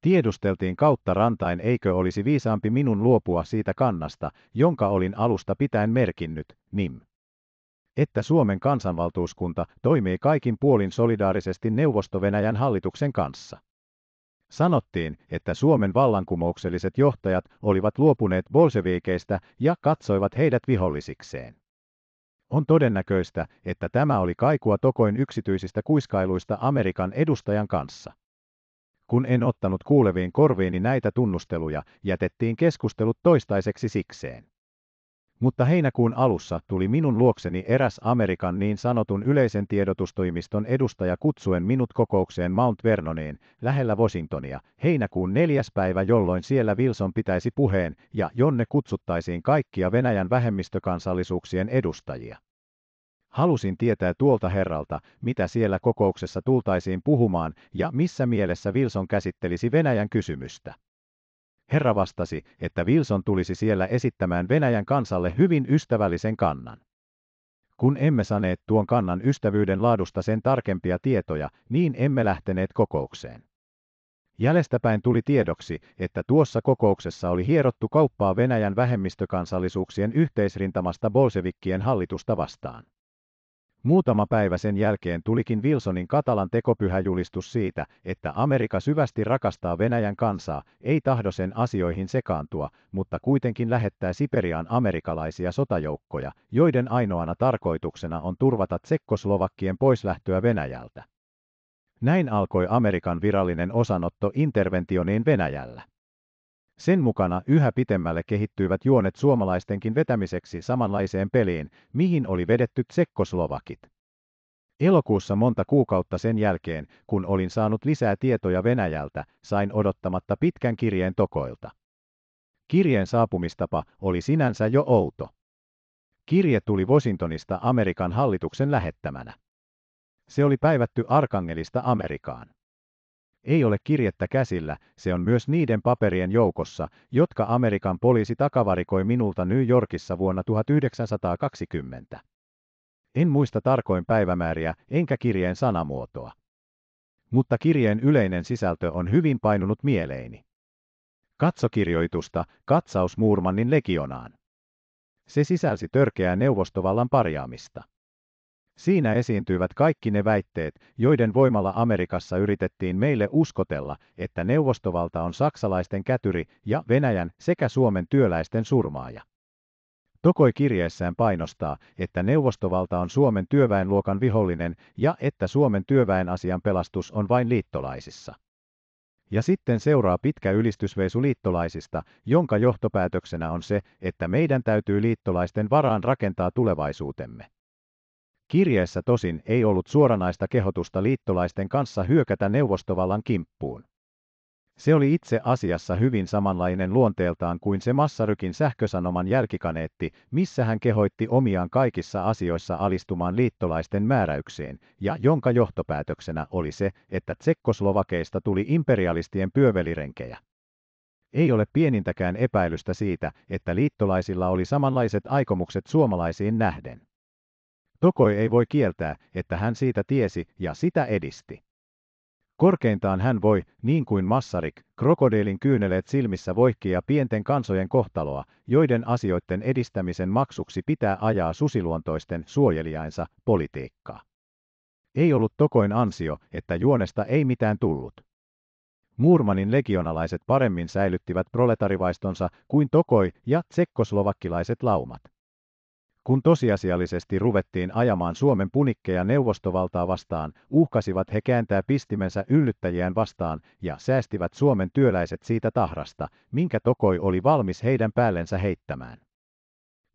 Tiedusteltiin kautta rantain eikö olisi viisaampi minun luopua siitä kannasta, jonka olin alusta pitäen merkinnyt, nim että Suomen kansanvaltuuskunta toimii kaikin puolin solidaarisesti Neuvosto-Venäjän hallituksen kanssa. Sanottiin, että Suomen vallankumoukselliset johtajat olivat luopuneet bolseviikeistä ja katsoivat heidät vihollisikseen. On todennäköistä, että tämä oli kaikua Tokoin yksityisistä kuiskailuista Amerikan edustajan kanssa. Kun en ottanut kuuleviin korviini näitä tunnusteluja, jätettiin keskustelut toistaiseksi sikseen mutta heinäkuun alussa tuli minun luokseni eräs Amerikan niin sanotun yleisen tiedotustoimiston edustaja kutsuen minut kokoukseen Mount Vernoniin, lähellä Washingtonia, heinäkuun neljäs päivä, jolloin siellä Wilson pitäisi puheen ja jonne kutsuttaisiin kaikkia Venäjän vähemmistökansallisuuksien edustajia. Halusin tietää tuolta herralta, mitä siellä kokouksessa tultaisiin puhumaan ja missä mielessä Wilson käsittelisi Venäjän kysymystä. Herra vastasi, että Wilson tulisi siellä esittämään Venäjän kansalle hyvin ystävällisen kannan. Kun emme saneet tuon kannan ystävyyden laadusta sen tarkempia tietoja, niin emme lähteneet kokoukseen. Jälestäpäin tuli tiedoksi, että tuossa kokouksessa oli hierottu kauppaa Venäjän vähemmistökansallisuuksien yhteisrintamasta bolsevikkien hallitusta vastaan. Muutama päivä sen jälkeen tulikin Wilsonin katalan tekopyhäjulistus siitä, että Amerikka syvästi rakastaa Venäjän kansaa, ei tahdo sen asioihin sekaantua, mutta kuitenkin lähettää Siperiaan amerikalaisia sotajoukkoja, joiden ainoana tarkoituksena on turvata tsekkoslovakkien poislähtöä Venäjältä. Näin alkoi Amerikan virallinen osanotto interventioniin Venäjällä. Sen mukana yhä pitemmälle kehittyivät juonet suomalaistenkin vetämiseksi samanlaiseen peliin, mihin oli vedetty tsekkoslovakit. Elokuussa monta kuukautta sen jälkeen, kun olin saanut lisää tietoja Venäjältä, sain odottamatta pitkän kirjeen tokoilta. Kirjeen saapumistapa oli sinänsä jo outo. Kirje tuli Washingtonista Amerikan hallituksen lähettämänä. Se oli päivätty Arkangelista Amerikaan ei ole kirjettä käsillä, se on myös niiden paperien joukossa, jotka Amerikan poliisi takavarikoi minulta New Yorkissa vuonna 1920. En muista tarkoin päivämääriä, enkä kirjeen sanamuotoa. Mutta kirjeen yleinen sisältö on hyvin painunut mieleeni. Katsokirjoitusta, katsaus Muurmannin legionaan. Se sisälsi törkeää neuvostovallan parjaamista. Siinä esiintyivät kaikki ne väitteet, joiden voimalla Amerikassa yritettiin meille uskotella, että neuvostovalta on saksalaisten kätyri ja Venäjän sekä Suomen työläisten surmaaja. Tokoi kirjeessään painostaa, että neuvostovalta on Suomen työväenluokan vihollinen ja että Suomen työväen asian pelastus on vain liittolaisissa. Ja sitten seuraa pitkä ylistysveisu liittolaisista, jonka johtopäätöksenä on se, että meidän täytyy liittolaisten varaan rakentaa tulevaisuutemme. Kirjeessä tosin ei ollut suoranaista kehotusta liittolaisten kanssa hyökätä neuvostovallan kimppuun. Se oli itse asiassa hyvin samanlainen luonteeltaan kuin se Massarykin sähkösanoman jälkikaneetti, missä hän kehoitti omiaan kaikissa asioissa alistumaan liittolaisten määräyksiin, ja jonka johtopäätöksenä oli se, että tsekkoslovakeista tuli imperialistien pyövelirenkejä. Ei ole pienintäkään epäilystä siitä, että liittolaisilla oli samanlaiset aikomukset suomalaisiin nähden. Tokoi ei voi kieltää, että hän siitä tiesi ja sitä edisti. Korkeintaan hän voi, niin kuin Massarik, krokodiilin kyyneleet silmissä voikkia pienten kansojen kohtaloa, joiden asioiden edistämisen maksuksi pitää ajaa susiluontoisten suojelijainsa politiikkaa. Ei ollut tokoin ansio, että juonesta ei mitään tullut. Muurmanin legionalaiset paremmin säilyttivät proletarivaistonsa kuin tokoi ja tsekkoslovakkilaiset laumat. Kun tosiasiallisesti ruvettiin ajamaan Suomen punikkeja neuvostovaltaa vastaan, uhkasivat he kääntää pistimensä yllyttäjien vastaan ja säästivät Suomen työläiset siitä tahrasta, minkä Tokoi oli valmis heidän päällensä heittämään.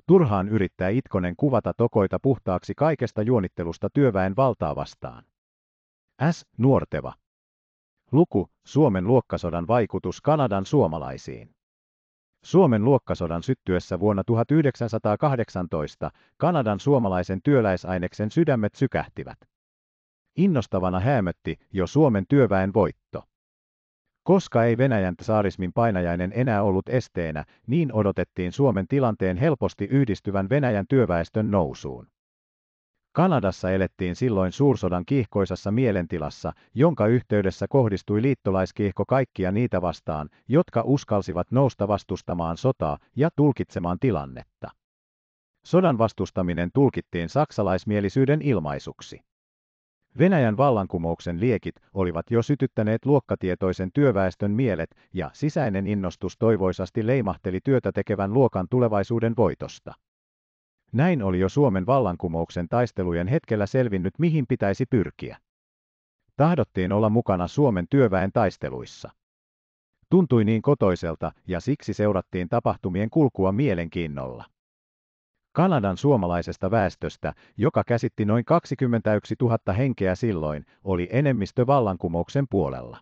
Turhaan yrittää Itkonen kuvata Tokoita puhtaaksi kaikesta juonittelusta työväen valtaa vastaan. S. Nuorteva. Luku, Suomen luokkasodan vaikutus Kanadan suomalaisiin. Suomen luokkasodan syttyessä vuonna 1918 Kanadan suomalaisen työläisaineksen sydämet sykähtivät. Innostavana häämötti jo Suomen työväen voitto. Koska ei Venäjän saarismin painajainen enää ollut esteenä, niin odotettiin Suomen tilanteen helposti yhdistyvän Venäjän työväestön nousuun. Kanadassa elettiin silloin suursodan kiihkoisassa mielentilassa, jonka yhteydessä kohdistui liittolaiskiihko kaikkia niitä vastaan, jotka uskalsivat nousta vastustamaan sotaa ja tulkitsemaan tilannetta. Sodan vastustaminen tulkittiin saksalaismielisyyden ilmaisuksi. Venäjän vallankumouksen liekit olivat jo sytyttäneet luokkatietoisen työväestön mielet ja sisäinen innostus toivoisasti leimahteli työtä tekevän luokan tulevaisuuden voitosta. Näin oli jo Suomen vallankumouksen taistelujen hetkellä selvinnyt mihin pitäisi pyrkiä. Tahdottiin olla mukana Suomen työväen taisteluissa. Tuntui niin kotoiselta ja siksi seurattiin tapahtumien kulkua mielenkiinnolla. Kanadan suomalaisesta väestöstä, joka käsitti noin 21 000 henkeä silloin, oli enemmistö vallankumouksen puolella.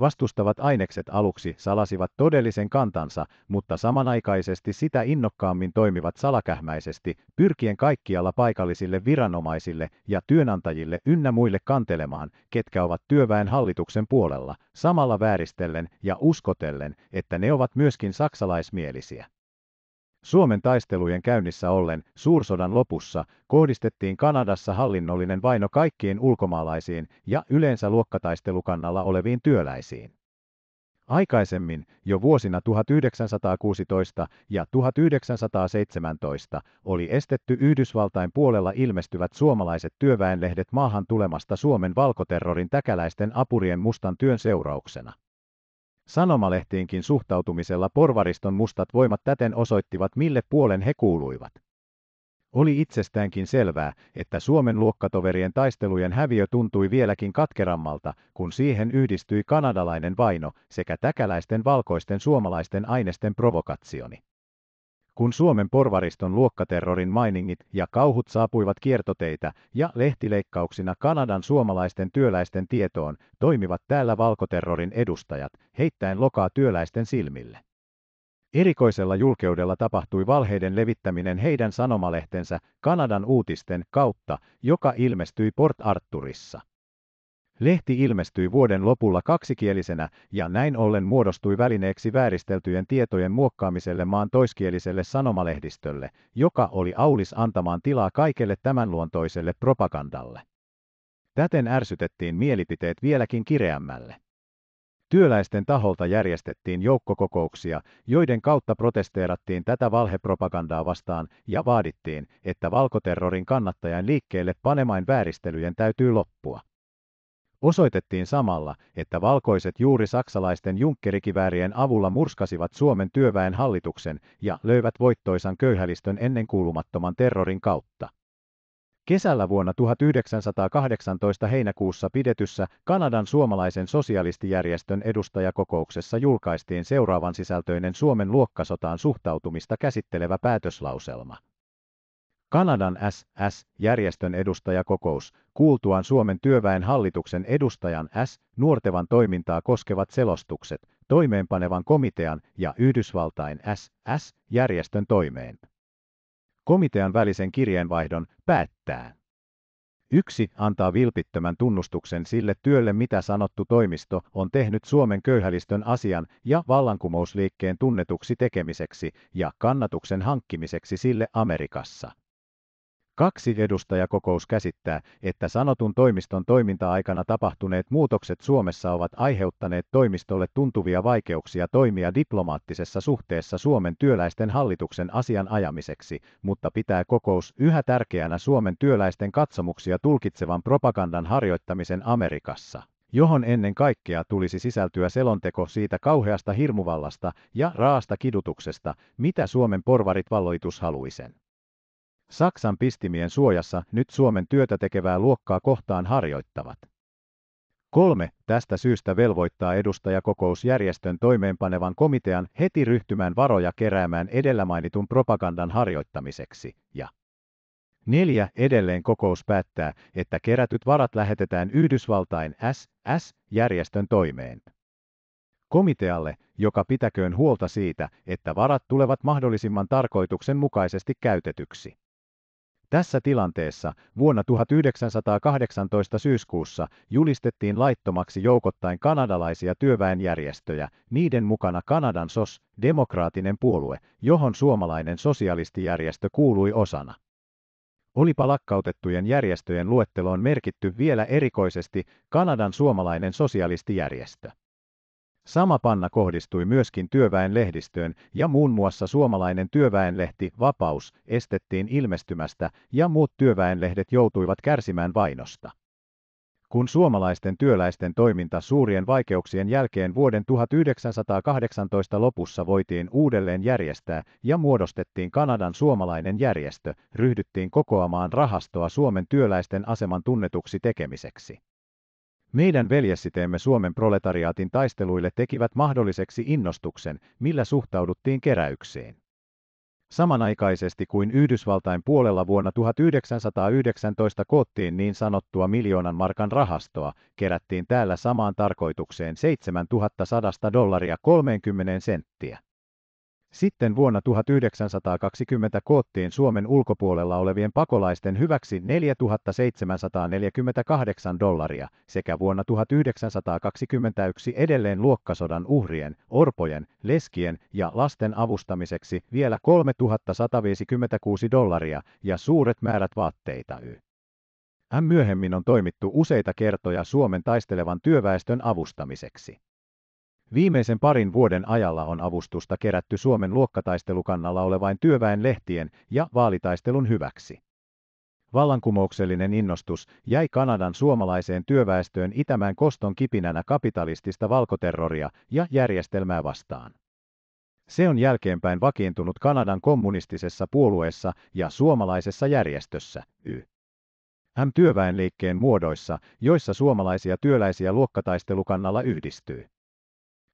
Vastustavat ainekset aluksi salasivat todellisen kantansa, mutta samanaikaisesti sitä innokkaammin toimivat salakähmäisesti, pyrkien kaikkialla paikallisille viranomaisille ja työnantajille ynnä muille kantelemaan, ketkä ovat työväen hallituksen puolella, samalla vääristellen ja uskotellen, että ne ovat myöskin saksalaismielisiä. Suomen taistelujen käynnissä ollen suursodan lopussa kohdistettiin Kanadassa hallinnollinen vaino kaikkiin ulkomaalaisiin ja yleensä luokkataistelukannalla oleviin työläisiin. Aikaisemmin, jo vuosina 1916 ja 1917, oli estetty Yhdysvaltain puolella ilmestyvät suomalaiset työväenlehdet maahan tulemasta Suomen valkoterrorin täkäläisten apurien mustan työn seurauksena. Sanomalehtiinkin suhtautumisella porvariston mustat voimat täten osoittivat mille puolen he kuuluivat. Oli itsestäänkin selvää, että Suomen luokkatoverien taistelujen häviö tuntui vieläkin katkerammalta, kun siihen yhdistyi kanadalainen vaino sekä täkäläisten valkoisten suomalaisten ainesten provokatsioni kun Suomen porvariston luokkaterrorin mainingit ja kauhut saapuivat kiertoteitä ja lehtileikkauksina Kanadan suomalaisten työläisten tietoon, toimivat täällä valkoterrorin edustajat, heittäen lokaa työläisten silmille. Erikoisella julkeudella tapahtui valheiden levittäminen heidän sanomalehtensä Kanadan uutisten kautta, joka ilmestyi Port Arthurissa. Lehti ilmestyi vuoden lopulla kaksikielisenä ja näin ollen muodostui välineeksi vääristeltyjen tietojen muokkaamiselle maan toiskieliselle sanomalehdistölle, joka oli aulis antamaan tilaa kaikelle tämän luontoiselle propagandalle. Täten ärsytettiin mielipiteet vieläkin kireämmälle. Työläisten taholta järjestettiin joukkokokouksia, joiden kautta protesteerattiin tätä valhepropagandaa vastaan ja vaadittiin, että valkoterrorin kannattajan liikkeelle panemain vääristelyjen täytyy loppua. Osoitettiin samalla, että valkoiset juuri saksalaisten junkkerikiväärien avulla murskasivat Suomen työväen hallituksen ja löivät voittoisan köyhälistön ennenkuulumattoman terrorin kautta. Kesällä vuonna 1918 heinäkuussa pidetyssä Kanadan suomalaisen sosialistijärjestön edustajakokouksessa julkaistiin seuraavan sisältöinen Suomen luokkasotaan suhtautumista käsittelevä päätöslauselma. Kanadan SS-järjestön edustajakokous, kuultuaan Suomen työväen hallituksen edustajan S. Nuortevan toimintaa koskevat selostukset, toimeenpanevan komitean ja Yhdysvaltain SS-järjestön toimeen. Komitean välisen kirjeenvaihdon päättää. Yksi Antaa vilpittömän tunnustuksen sille työlle, mitä sanottu toimisto on tehnyt Suomen köyhälistön asian ja vallankumousliikkeen tunnetuksi tekemiseksi ja kannatuksen hankkimiseksi sille Amerikassa. Kaksi edustajakokous käsittää, että sanotun toimiston toiminta-aikana tapahtuneet muutokset Suomessa ovat aiheuttaneet toimistolle tuntuvia vaikeuksia toimia diplomaattisessa suhteessa Suomen työläisten hallituksen asian ajamiseksi, mutta pitää kokous yhä tärkeänä Suomen työläisten katsomuksia tulkitsevan propagandan harjoittamisen Amerikassa johon ennen kaikkea tulisi sisältyä selonteko siitä kauheasta hirmuvallasta ja raasta kidutuksesta, mitä Suomen porvarit valloitus haluisen. Saksan pistimien suojassa nyt Suomen työtä tekevää luokkaa kohtaan harjoittavat. Kolme tästä syystä velvoittaa edustajakokousjärjestön toimeenpanevan komitean heti ryhtymään varoja keräämään edellä mainitun propagandan harjoittamiseksi ja Neljä edelleen kokous päättää, että kerätyt varat lähetetään Yhdysvaltain SS-järjestön toimeen. Komitealle, joka pitäköön huolta siitä, että varat tulevat mahdollisimman tarkoituksenmukaisesti käytetyksi. Tässä tilanteessa vuonna 1918 syyskuussa julistettiin laittomaksi joukottain kanadalaisia työväenjärjestöjä, niiden mukana Kanadan SOS, demokraattinen puolue, johon suomalainen sosialistijärjestö kuului osana. Olipa lakkautettujen järjestöjen luetteloon merkitty vielä erikoisesti Kanadan suomalainen sosialistijärjestö. Sama panna kohdistui myöskin työväenlehdistöön ja muun muassa suomalainen työväenlehti Vapaus estettiin ilmestymästä ja muut työväenlehdet joutuivat kärsimään vainosta. Kun suomalaisten työläisten toiminta suurien vaikeuksien jälkeen vuoden 1918 lopussa voitiin uudelleen järjestää ja muodostettiin Kanadan suomalainen järjestö, ryhdyttiin kokoamaan rahastoa Suomen työläisten aseman tunnetuksi tekemiseksi. Meidän veljessiteemme Suomen proletariaatin taisteluille tekivät mahdolliseksi innostuksen, millä suhtauduttiin keräykseen. Samanaikaisesti kuin Yhdysvaltain puolella vuonna 1919 koottiin niin sanottua miljoonan markan rahastoa, kerättiin täällä samaan tarkoitukseen 7100 dollaria 30 senttiä. Sitten vuonna 1920 koottiin Suomen ulkopuolella olevien pakolaisten hyväksi 4748 dollaria sekä vuonna 1921 edelleen luokkasodan uhrien, orpojen, leskien ja lasten avustamiseksi vielä 3156 dollaria ja suuret määrät vaatteita y. Hän myöhemmin on toimittu useita kertoja Suomen taistelevan työväestön avustamiseksi. Viimeisen parin vuoden ajalla on avustusta kerätty Suomen luokkataistelukannalla olevain työväenlehtien ja vaalitaistelun hyväksi. Vallankumouksellinen innostus jäi Kanadan suomalaiseen työväestöön itämään koston kipinänä kapitalistista valkoterroria ja järjestelmää vastaan. Se on jälkeenpäin vakiintunut Kanadan kommunistisessa puolueessa ja suomalaisessa järjestössä, y. M-työväenliikkeen muodoissa, joissa suomalaisia työläisiä luokkataistelukannalla yhdistyy.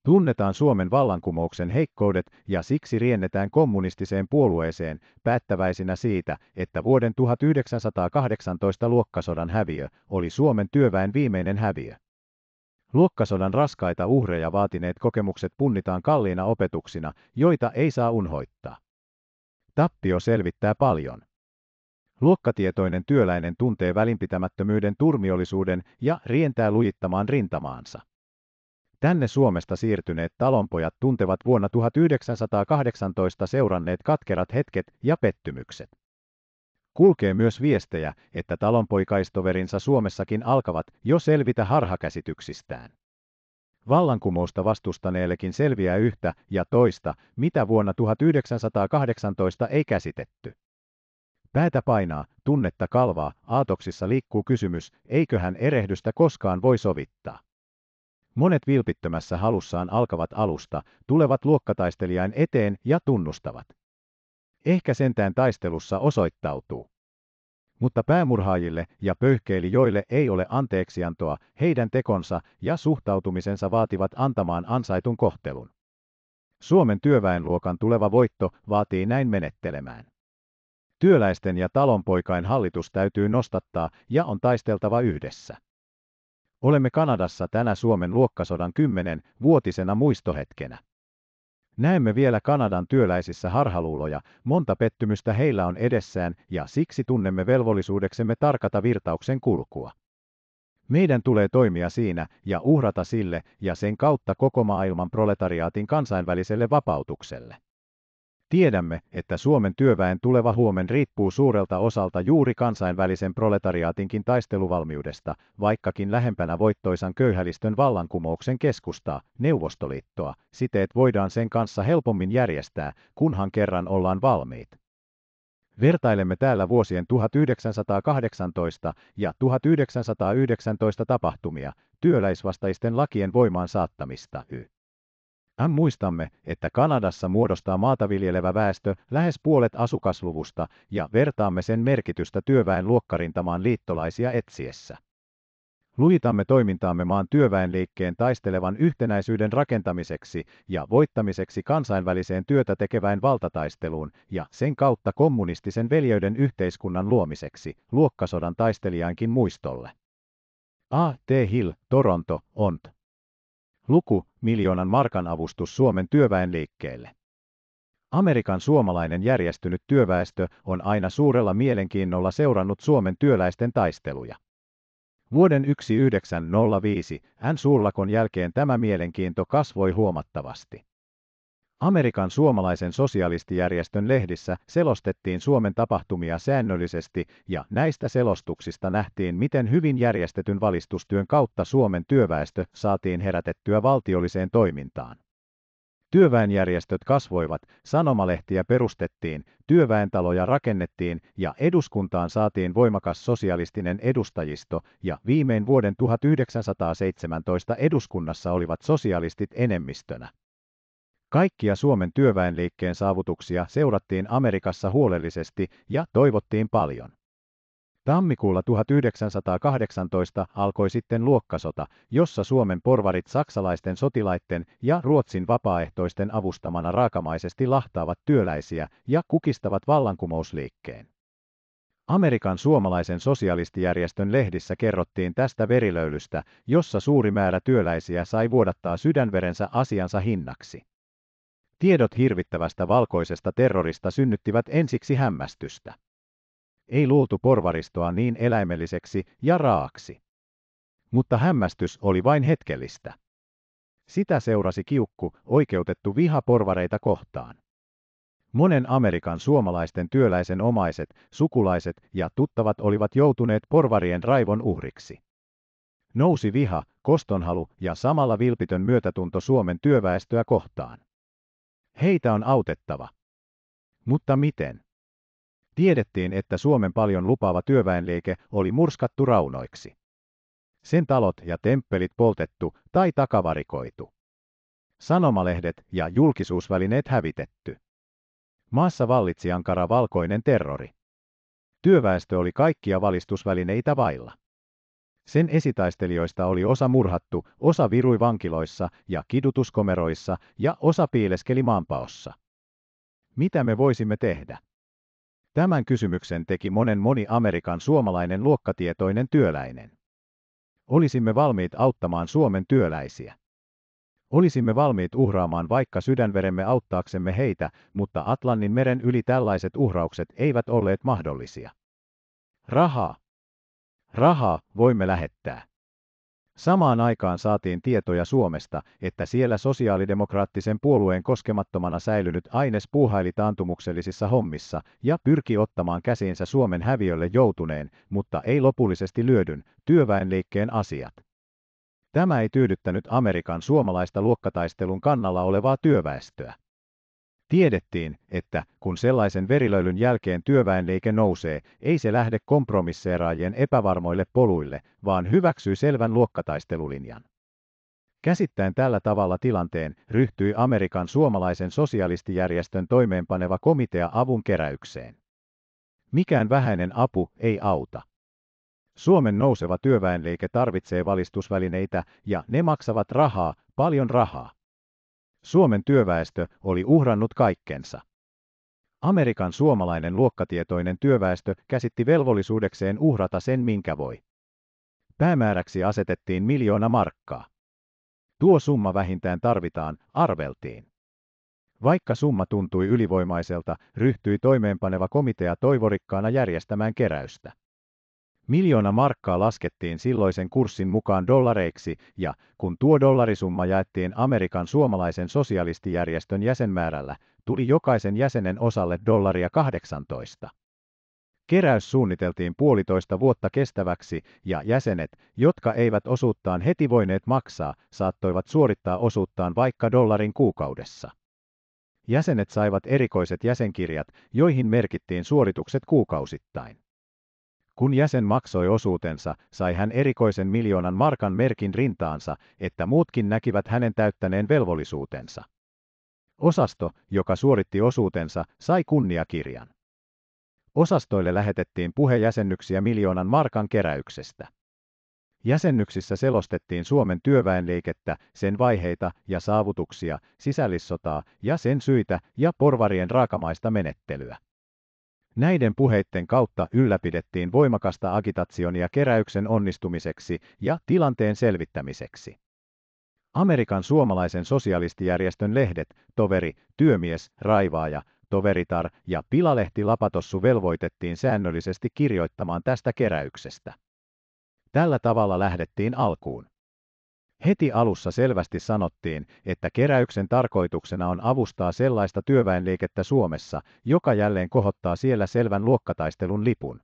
Tunnetaan Suomen vallankumouksen heikkoudet ja siksi riennetään kommunistiseen puolueeseen päättäväisinä siitä, että vuoden 1918 luokkasodan häviö oli Suomen työväen viimeinen häviö. Luokkasodan raskaita uhreja vaatineet kokemukset punnitaan kalliina opetuksina, joita ei saa unhoittaa. Tappio selvittää paljon. Luokkatietoinen työläinen tuntee välinpitämättömyyden turmiollisuuden ja rientää lujittamaan rintamaansa. Tänne Suomesta siirtyneet talonpojat tuntevat vuonna 1918 seuranneet katkerat hetket ja pettymykset. Kulkee myös viestejä, että talonpoikaistoverinsa Suomessakin alkavat jo selvitä harhakäsityksistään. Vallankumousta vastustaneellekin selviää yhtä ja toista, mitä vuonna 1918 ei käsitetty. Päätä painaa, tunnetta kalvaa, aatoksissa liikkuu kysymys, eiköhän erehdystä koskaan voi sovittaa. Monet vilpittömässä halussaan alkavat alusta, tulevat luokkataistelijan eteen ja tunnustavat. Ehkä sentään taistelussa osoittautuu. Mutta päämurhaajille ja pöyhkeilijoille ei ole anteeksiantoa, heidän tekonsa ja suhtautumisensa vaativat antamaan ansaitun kohtelun. Suomen työväenluokan tuleva voitto vaatii näin menettelemään. Työläisten ja talonpoikain hallitus täytyy nostattaa ja on taisteltava yhdessä. Olemme Kanadassa tänä Suomen luokkasodan 10 vuotisena muistohetkenä. Näemme vielä Kanadan työläisissä harhaluuloja, monta pettymystä heillä on edessään ja siksi tunnemme velvollisuudeksemme tarkata virtauksen kulkua. Meidän tulee toimia siinä ja uhrata sille ja sen kautta koko maailman proletariaatin kansainväliselle vapautukselle. Tiedämme, että Suomen työväen tuleva huomen riippuu suurelta osalta juuri kansainvälisen proletariaatinkin taisteluvalmiudesta, vaikkakin lähempänä voittoisan köyhälistön vallankumouksen keskustaa, Neuvostoliittoa, siteet voidaan sen kanssa helpommin järjestää, kunhan kerran ollaan valmiit. Vertailemme täällä vuosien 1918 ja 1919 tapahtumia, työläisvastaisten lakien voimaan saattamista y. Muistamme, että Kanadassa muodostaa maata viljelevä väestö lähes puolet asukasluvusta ja vertaamme sen merkitystä työväen luokkarintamaan liittolaisia etsiessä. Luitamme toimintaamme maan työväenliikkeen taistelevan yhtenäisyyden rakentamiseksi ja voittamiseksi kansainväliseen työtä tekevään valtataisteluun ja sen kautta kommunistisen veljeyden yhteiskunnan luomiseksi luokkasodan taistelijankin muistolle. A. T. Hill, Toronto, Ont. Luku miljoonan markan avustus Suomen työväenliikkeelle. Amerikan suomalainen järjestynyt työväestö on aina suurella mielenkiinnolla seurannut Suomen työläisten taisteluja. Vuoden 1905 N-suurlakon jälkeen tämä mielenkiinto kasvoi huomattavasti. Amerikan suomalaisen sosialistijärjestön lehdissä selostettiin Suomen tapahtumia säännöllisesti ja näistä selostuksista nähtiin, miten hyvin järjestetyn valistustyön kautta Suomen työväestö saatiin herätettyä valtiolliseen toimintaan. Työväenjärjestöt kasvoivat, sanomalehtiä perustettiin, työväentaloja rakennettiin ja eduskuntaan saatiin voimakas sosialistinen edustajisto ja viimein vuoden 1917 eduskunnassa olivat sosialistit enemmistönä. Kaikkia Suomen työväenliikkeen saavutuksia seurattiin Amerikassa huolellisesti ja toivottiin paljon. Tammikuulla 1918 alkoi sitten luokkasota, jossa Suomen porvarit saksalaisten sotilaiden ja Ruotsin vapaaehtoisten avustamana raakamaisesti lahtaavat työläisiä ja kukistavat vallankumousliikkeen. Amerikan suomalaisen sosialistijärjestön lehdissä kerrottiin tästä verilöylystä, jossa suuri määrä työläisiä sai vuodattaa sydänverensä asiansa hinnaksi. Tiedot hirvittävästä valkoisesta terrorista synnyttivät ensiksi hämmästystä. Ei luultu porvaristoa niin eläimelliseksi ja raaksi. Mutta hämmästys oli vain hetkellistä. Sitä seurasi kiukku, oikeutettu viha porvareita kohtaan. Monen Amerikan suomalaisten työläisen omaiset, sukulaiset ja tuttavat olivat joutuneet porvarien raivon uhriksi. Nousi viha, kostonhalu ja samalla vilpitön myötätunto Suomen työväestöä kohtaan. Heitä on autettava. Mutta miten? Tiedettiin, että Suomen paljon lupaava työväenliike oli murskattu raunoiksi. Sen talot ja temppelit poltettu tai takavarikoitu. Sanomalehdet ja julkisuusvälineet hävitetty. Maassa vallitsi ankara valkoinen terrori. Työväestö oli kaikkia valistusvälineitä vailla. Sen esitaistelijoista oli osa murhattu, osa virui vankiloissa ja kidutuskomeroissa ja osa piileskeli maanpaossa. Mitä me voisimme tehdä? Tämän kysymyksen teki monen moni Amerikan suomalainen luokkatietoinen työläinen. Olisimme valmiit auttamaan Suomen työläisiä. Olisimme valmiit uhraamaan vaikka sydänveremme auttaaksemme heitä, mutta Atlannin meren yli tällaiset uhraukset eivät olleet mahdollisia. Rahaa. Rahaa voimme lähettää. Samaan aikaan saatiin tietoja Suomesta, että siellä sosiaalidemokraattisen puolueen koskemattomana säilynyt aines puuhaili taantumuksellisissa hommissa ja pyrki ottamaan käsiinsä Suomen häviölle joutuneen, mutta ei lopullisesti lyödyn, työväenliikkeen asiat. Tämä ei tyydyttänyt Amerikan suomalaista luokkataistelun kannalla olevaa työväestöä. Tiedettiin, että kun sellaisen verilöylyn jälkeen työväenliike nousee, ei se lähde kompromisseeraajien epävarmoille poluille, vaan hyväksyy selvän luokkataistelulinjan. Käsittäen tällä tavalla tilanteen ryhtyi Amerikan suomalaisen sosialistijärjestön toimeenpaneva komitea avun keräykseen. Mikään vähäinen apu ei auta. Suomen nouseva työväenliike tarvitsee valistusvälineitä ja ne maksavat rahaa, paljon rahaa. Suomen työväestö oli uhrannut kaikkensa. Amerikan suomalainen luokkatietoinen työväestö käsitti velvollisuudekseen uhrata sen minkä voi. Päämääräksi asetettiin miljoona markkaa. Tuo summa vähintään tarvitaan, arveltiin. Vaikka summa tuntui ylivoimaiselta, ryhtyi toimeenpaneva komitea toivorikkaana järjestämään keräystä. Miljoona markkaa laskettiin silloisen kurssin mukaan dollareiksi ja, kun tuo dollarisumma jaettiin Amerikan suomalaisen sosialistijärjestön jäsenmäärällä, tuli jokaisen jäsenen osalle dollaria 18. Keräys suunniteltiin puolitoista vuotta kestäväksi ja jäsenet, jotka eivät osuuttaan heti voineet maksaa, saattoivat suorittaa osuuttaan vaikka dollarin kuukaudessa. Jäsenet saivat erikoiset jäsenkirjat, joihin merkittiin suoritukset kuukausittain. Kun jäsen maksoi osuutensa, sai hän erikoisen miljoonan markan merkin rintaansa, että muutkin näkivät hänen täyttäneen velvollisuutensa. Osasto, joka suoritti osuutensa, sai kunniakirjan. Osastoille lähetettiin puhejäsennyksiä miljoonan markan keräyksestä. Jäsennyksissä selostettiin Suomen työväenliikettä, sen vaiheita ja saavutuksia, sisällissotaa ja sen syitä ja porvarien raakamaista menettelyä. Näiden puheitten kautta ylläpidettiin voimakasta agitationia keräyksen onnistumiseksi ja tilanteen selvittämiseksi. Amerikan suomalaisen sosialistijärjestön lehdet Toveri, Työmies, Raivaaja, Toveritar ja Pilalehti Lapatossu velvoitettiin säännöllisesti kirjoittamaan tästä keräyksestä. Tällä tavalla lähdettiin alkuun. Heti alussa selvästi sanottiin, että keräyksen tarkoituksena on avustaa sellaista työväenliikettä Suomessa, joka jälleen kohottaa siellä selvän luokkataistelun lipun.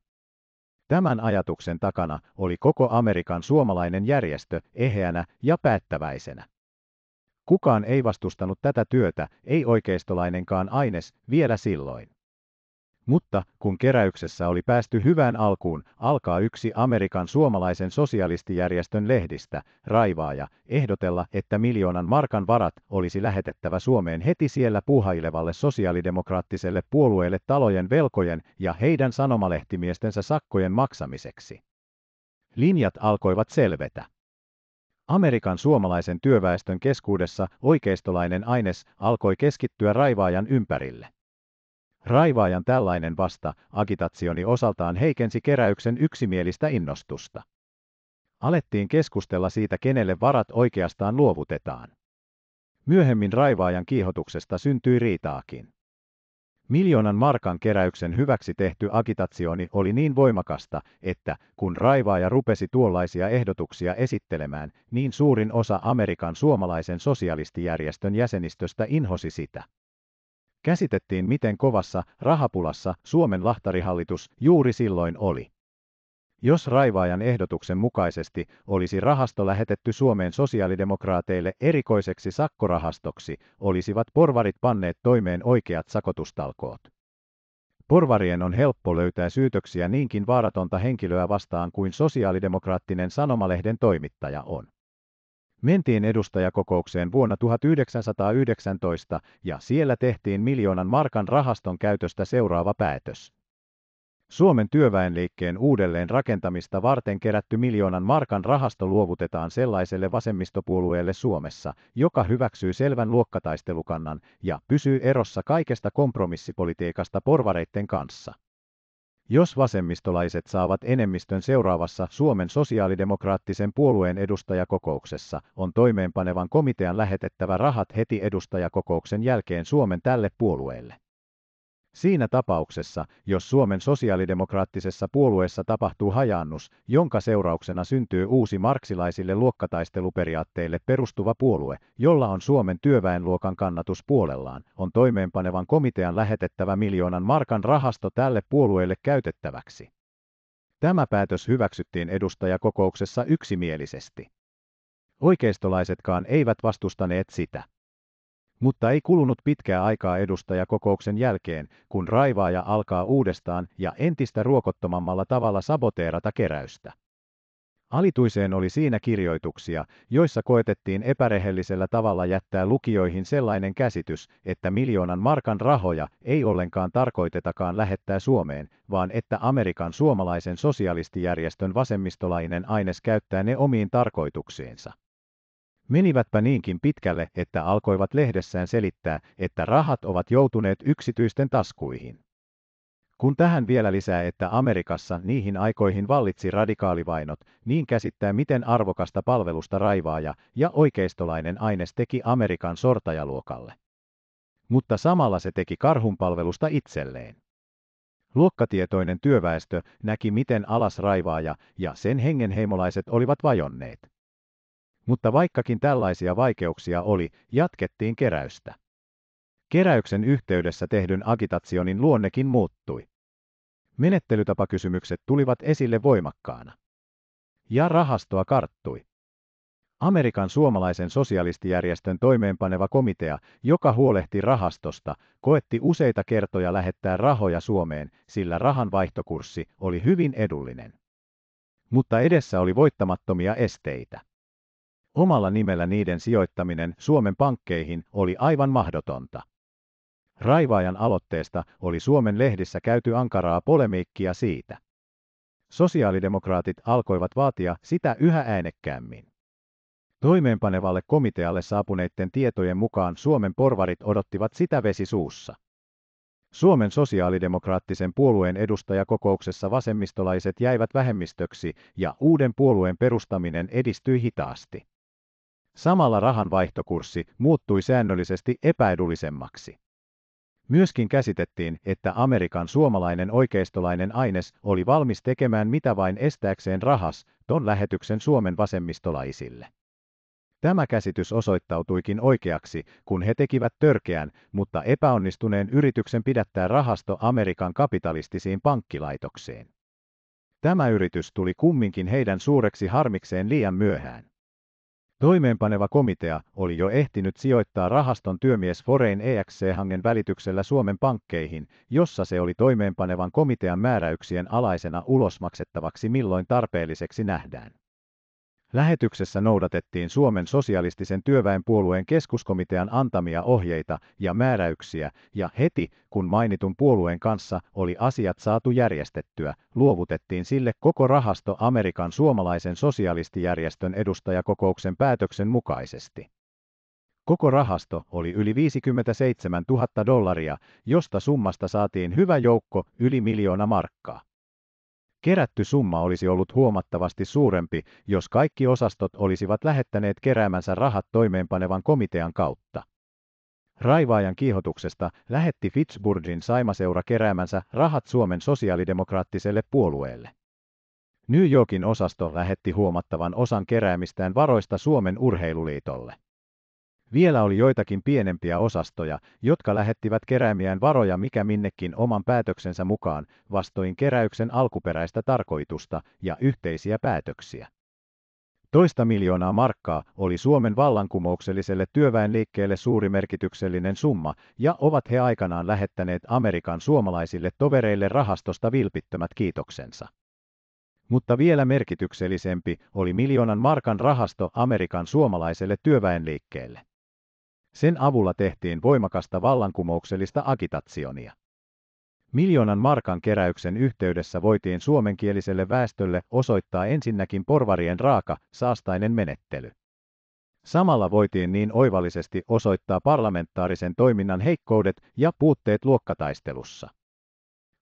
Tämän ajatuksen takana oli koko Amerikan suomalainen järjestö eheänä ja päättäväisenä. Kukaan ei vastustanut tätä työtä, ei oikeistolainenkaan aines vielä silloin mutta kun keräyksessä oli päästy hyvään alkuun, alkaa yksi Amerikan suomalaisen sosialistijärjestön lehdistä, raivaaja, ehdotella, että miljoonan markan varat olisi lähetettävä Suomeen heti siellä puhailevalle sosiaalidemokraattiselle puolueelle talojen velkojen ja heidän sanomalehtimiestensä sakkojen maksamiseksi. Linjat alkoivat selvetä. Amerikan suomalaisen työväestön keskuudessa oikeistolainen aines alkoi keskittyä raivaajan ympärille. Raivaajan tällainen vasta agitatsioni osaltaan heikensi keräyksen yksimielistä innostusta. Alettiin keskustella siitä, kenelle varat oikeastaan luovutetaan. Myöhemmin raivaajan kiihotuksesta syntyi riitaakin. Miljoonan markan keräyksen hyväksi tehty agitatsioni oli niin voimakasta, että kun raivaaja rupesi tuollaisia ehdotuksia esittelemään, niin suurin osa Amerikan suomalaisen sosialistijärjestön jäsenistöstä inhosi sitä käsitettiin miten kovassa rahapulassa Suomen lahtarihallitus juuri silloin oli. Jos raivaajan ehdotuksen mukaisesti olisi rahasto lähetetty Suomeen sosiaalidemokraateille erikoiseksi sakkorahastoksi, olisivat porvarit panneet toimeen oikeat sakotustalkoot. Porvarien on helppo löytää syytöksiä niinkin vaaratonta henkilöä vastaan kuin sosiaalidemokraattinen sanomalehden toimittaja on. Mentiin edustajakokoukseen vuonna 1919 ja siellä tehtiin miljoonan markan rahaston käytöstä seuraava päätös. Suomen työväenliikkeen uudelleen rakentamista varten kerätty miljoonan markan rahasto luovutetaan sellaiselle vasemmistopuolueelle Suomessa, joka hyväksyy selvän luokkataistelukannan ja pysyy erossa kaikesta kompromissipolitiikasta porvareitten kanssa. Jos vasemmistolaiset saavat enemmistön seuraavassa Suomen sosiaalidemokraattisen puolueen edustajakokouksessa, on toimeenpanevan komitean lähetettävä rahat heti edustajakokouksen jälkeen Suomen tälle puolueelle. Siinä tapauksessa, jos Suomen sosiaalidemokraattisessa puolueessa tapahtuu hajaannus, jonka seurauksena syntyy uusi marksilaisille luokkataisteluperiaatteille perustuva puolue, jolla on Suomen työväenluokan kannatus puolellaan, on toimeenpanevan komitean lähetettävä miljoonan markan rahasto tälle puolueelle käytettäväksi. Tämä päätös hyväksyttiin edustajakokouksessa yksimielisesti. Oikeistolaisetkaan eivät vastustaneet sitä. Mutta ei kulunut pitkää aikaa edustajakokouksen jälkeen, kun raivaaja alkaa uudestaan ja entistä ruokottomammalla tavalla saboteerata keräystä. Alituiseen oli siinä kirjoituksia, joissa koetettiin epärehellisellä tavalla jättää lukijoihin sellainen käsitys, että miljoonan markan rahoja ei ollenkaan tarkoitetakaan lähettää Suomeen, vaan että Amerikan suomalaisen sosialistijärjestön vasemmistolainen aines käyttää ne omiin tarkoituksiinsa menivätpä niinkin pitkälle, että alkoivat lehdessään selittää, että rahat ovat joutuneet yksityisten taskuihin. Kun tähän vielä lisää, että Amerikassa niihin aikoihin vallitsi radikaalivainot, niin käsittää miten arvokasta palvelusta raivaaja ja oikeistolainen aines teki Amerikan sortajaluokalle. Mutta samalla se teki karhunpalvelusta itselleen. Luokkatietoinen työväestö näki miten alas raivaaja ja sen hengenheimolaiset olivat vajonneet. Mutta vaikkakin tällaisia vaikeuksia oli, jatkettiin keräystä. Keräyksen yhteydessä tehdyn agitationin luonnekin muuttui. Menettelytapakysymykset tulivat esille voimakkaana. Ja rahastoa karttui. Amerikan suomalaisen sosialistijärjestön toimeenpaneva komitea, joka huolehti rahastosta, koetti useita kertoja lähettää rahoja Suomeen, sillä rahan vaihtokurssi oli hyvin edullinen. Mutta edessä oli voittamattomia esteitä. Omalla nimellä niiden sijoittaminen Suomen pankkeihin oli aivan mahdotonta. Raivaajan aloitteesta oli Suomen lehdissä käyty ankaraa polemiikkia siitä. Sosiaalidemokraatit alkoivat vaatia sitä yhä äänekkäämmin. Toimeenpanevalle komitealle saapuneiden tietojen mukaan Suomen porvarit odottivat sitä vesisuussa. Suomen sosiaalidemokraattisen puolueen edustajakokouksessa vasemmistolaiset jäivät vähemmistöksi ja uuden puolueen perustaminen edistyi hitaasti. Samalla rahan vaihtokurssi muuttui säännöllisesti epäedullisemmaksi. Myöskin käsitettiin, että Amerikan suomalainen oikeistolainen aines oli valmis tekemään mitä vain estääkseen rahas ton lähetyksen Suomen vasemmistolaisille. Tämä käsitys osoittautuikin oikeaksi, kun he tekivät törkeän, mutta epäonnistuneen yrityksen pidättää rahasto Amerikan kapitalistisiin pankkilaitoksiin. Tämä yritys tuli kumminkin heidän suureksi harmikseen liian myöhään. Toimeenpaneva komitea oli jo ehtinyt sijoittaa rahaston työmies Forein EXC-hangen välityksellä Suomen pankkeihin, jossa se oli toimeenpanevan komitean määräyksien alaisena ulosmaksettavaksi milloin tarpeelliseksi nähdään. Lähetyksessä noudatettiin Suomen sosialistisen työväenpuolueen keskuskomitean antamia ohjeita ja määräyksiä, ja heti, kun mainitun puolueen kanssa oli asiat saatu järjestettyä, luovutettiin sille koko rahasto Amerikan suomalaisen sosialistijärjestön edustajakokouksen päätöksen mukaisesti. Koko rahasto oli yli 57 000 dollaria, josta summasta saatiin hyvä joukko yli miljoona markkaa. Kerätty summa olisi ollut huomattavasti suurempi, jos kaikki osastot olisivat lähettäneet keräämänsä rahat toimeenpanevan komitean kautta. Raivaajan kiihotuksesta lähetti Fitzburgin saimaseura keräämänsä rahat Suomen sosiaalidemokraattiselle puolueelle. New Yorkin osasto lähetti huomattavan osan keräämistään varoista Suomen urheiluliitolle. Vielä oli joitakin pienempiä osastoja, jotka lähettivät keräämiään varoja mikä minnekin oman päätöksensä mukaan, vastoin keräyksen alkuperäistä tarkoitusta ja yhteisiä päätöksiä. Toista miljoonaa markkaa oli Suomen vallankumoukselliselle työväenliikkeelle suuri merkityksellinen summa, ja ovat he aikanaan lähettäneet Amerikan suomalaisille tovereille rahastosta vilpittömät kiitoksensa. Mutta vielä merkityksellisempi oli miljoonan markan rahasto Amerikan suomalaiselle työväenliikkeelle. Sen avulla tehtiin voimakasta vallankumouksellista agitationia. Miljoonan markan keräyksen yhteydessä voitiin suomenkieliselle väestölle osoittaa ensinnäkin porvarien raaka, saastainen menettely. Samalla voitiin niin oivallisesti osoittaa parlamentaarisen toiminnan heikkoudet ja puutteet luokkataistelussa.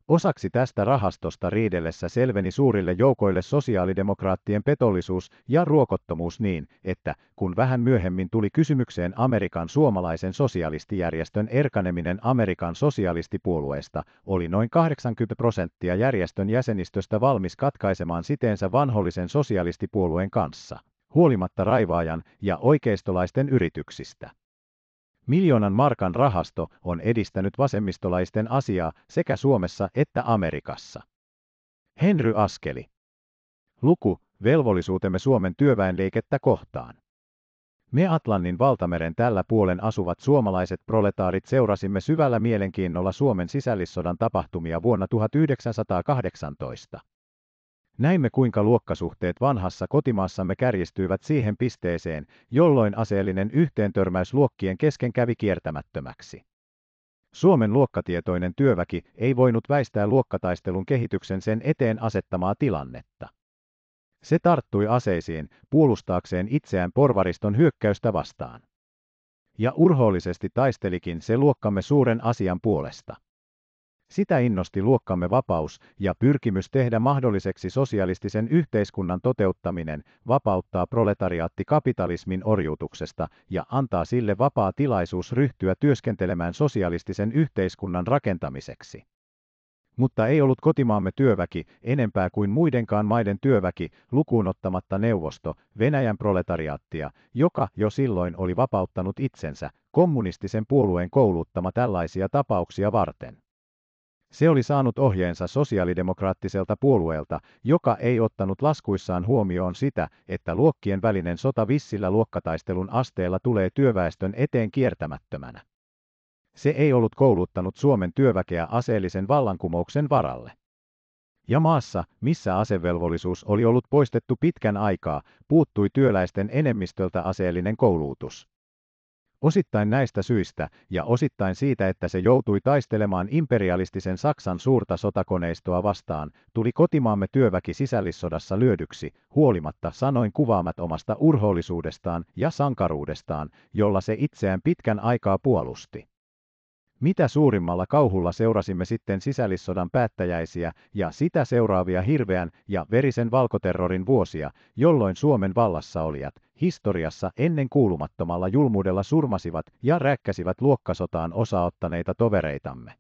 Osaksi tästä rahastosta riidellessä selveni suurille joukoille sosiaalidemokraattien petollisuus ja ruokottomuus niin, että kun vähän myöhemmin tuli kysymykseen Amerikan suomalaisen sosialistijärjestön erkaneminen Amerikan sosialistipuolueesta, oli noin 80 prosenttia järjestön jäsenistöstä valmis katkaisemaan siteensä vanhollisen sosialistipuolueen kanssa, huolimatta raivaajan ja oikeistolaisten yrityksistä. Miljoonan markan rahasto on edistänyt vasemmistolaisten asiaa sekä Suomessa että Amerikassa. Henry Askeli. Luku, velvollisuutemme Suomen työväenliikettä kohtaan. Me Atlannin valtameren tällä puolen asuvat suomalaiset proletaarit seurasimme syvällä mielenkiinnolla Suomen sisällissodan tapahtumia vuonna 1918. Näimme kuinka luokkasuhteet vanhassa kotimaassamme kärjistyivät siihen pisteeseen, jolloin aseellinen yhteentörmäys luokkien kesken kävi kiertämättömäksi. Suomen luokkatietoinen työväki ei voinut väistää luokkataistelun kehityksen sen eteen asettamaa tilannetta. Se tarttui aseisiin puolustaakseen itseään porvariston hyökkäystä vastaan. Ja urhoollisesti taistelikin se luokkamme suuren asian puolesta. Sitä innosti luokkamme vapaus ja pyrkimys tehdä mahdolliseksi sosialistisen yhteiskunnan toteuttaminen vapauttaa proletariaatti kapitalismin orjuutuksesta ja antaa sille vapaa tilaisuus ryhtyä työskentelemään sosialistisen yhteiskunnan rakentamiseksi. Mutta ei ollut kotimaamme työväki enempää kuin muidenkaan maiden työväki, lukuun ottamatta neuvosto, Venäjän proletariaattia, joka jo silloin oli vapauttanut itsensä kommunistisen puolueen kouluttama tällaisia tapauksia varten. Se oli saanut ohjeensa sosiaalidemokraattiselta puolueelta, joka ei ottanut laskuissaan huomioon sitä, että luokkien välinen sota vissillä luokkataistelun asteella tulee työväestön eteen kiertämättömänä. Se ei ollut kouluttanut Suomen työväkeä aseellisen vallankumouksen varalle. Ja maassa, missä asevelvollisuus oli ollut poistettu pitkän aikaa, puuttui työläisten enemmistöltä aseellinen koulutus. Osittain näistä syistä, ja osittain siitä, että se joutui taistelemaan imperialistisen Saksan suurta sotakoneistoa vastaan, tuli kotimaamme työväki sisällissodassa lyödyksi, huolimatta sanoin kuvaamat omasta urhoollisuudestaan ja sankaruudestaan, jolla se itseään pitkän aikaa puolusti. Mitä suurimmalla kauhulla seurasimme sitten sisällissodan päättäjäisiä ja sitä seuraavia hirveän ja verisen valkoterrorin vuosia, jolloin Suomen vallassa olijat historiassa ennen kuulumattomalla julmuudella surmasivat ja räkkäsivät luokkasotaan osaottaneita tovereitamme.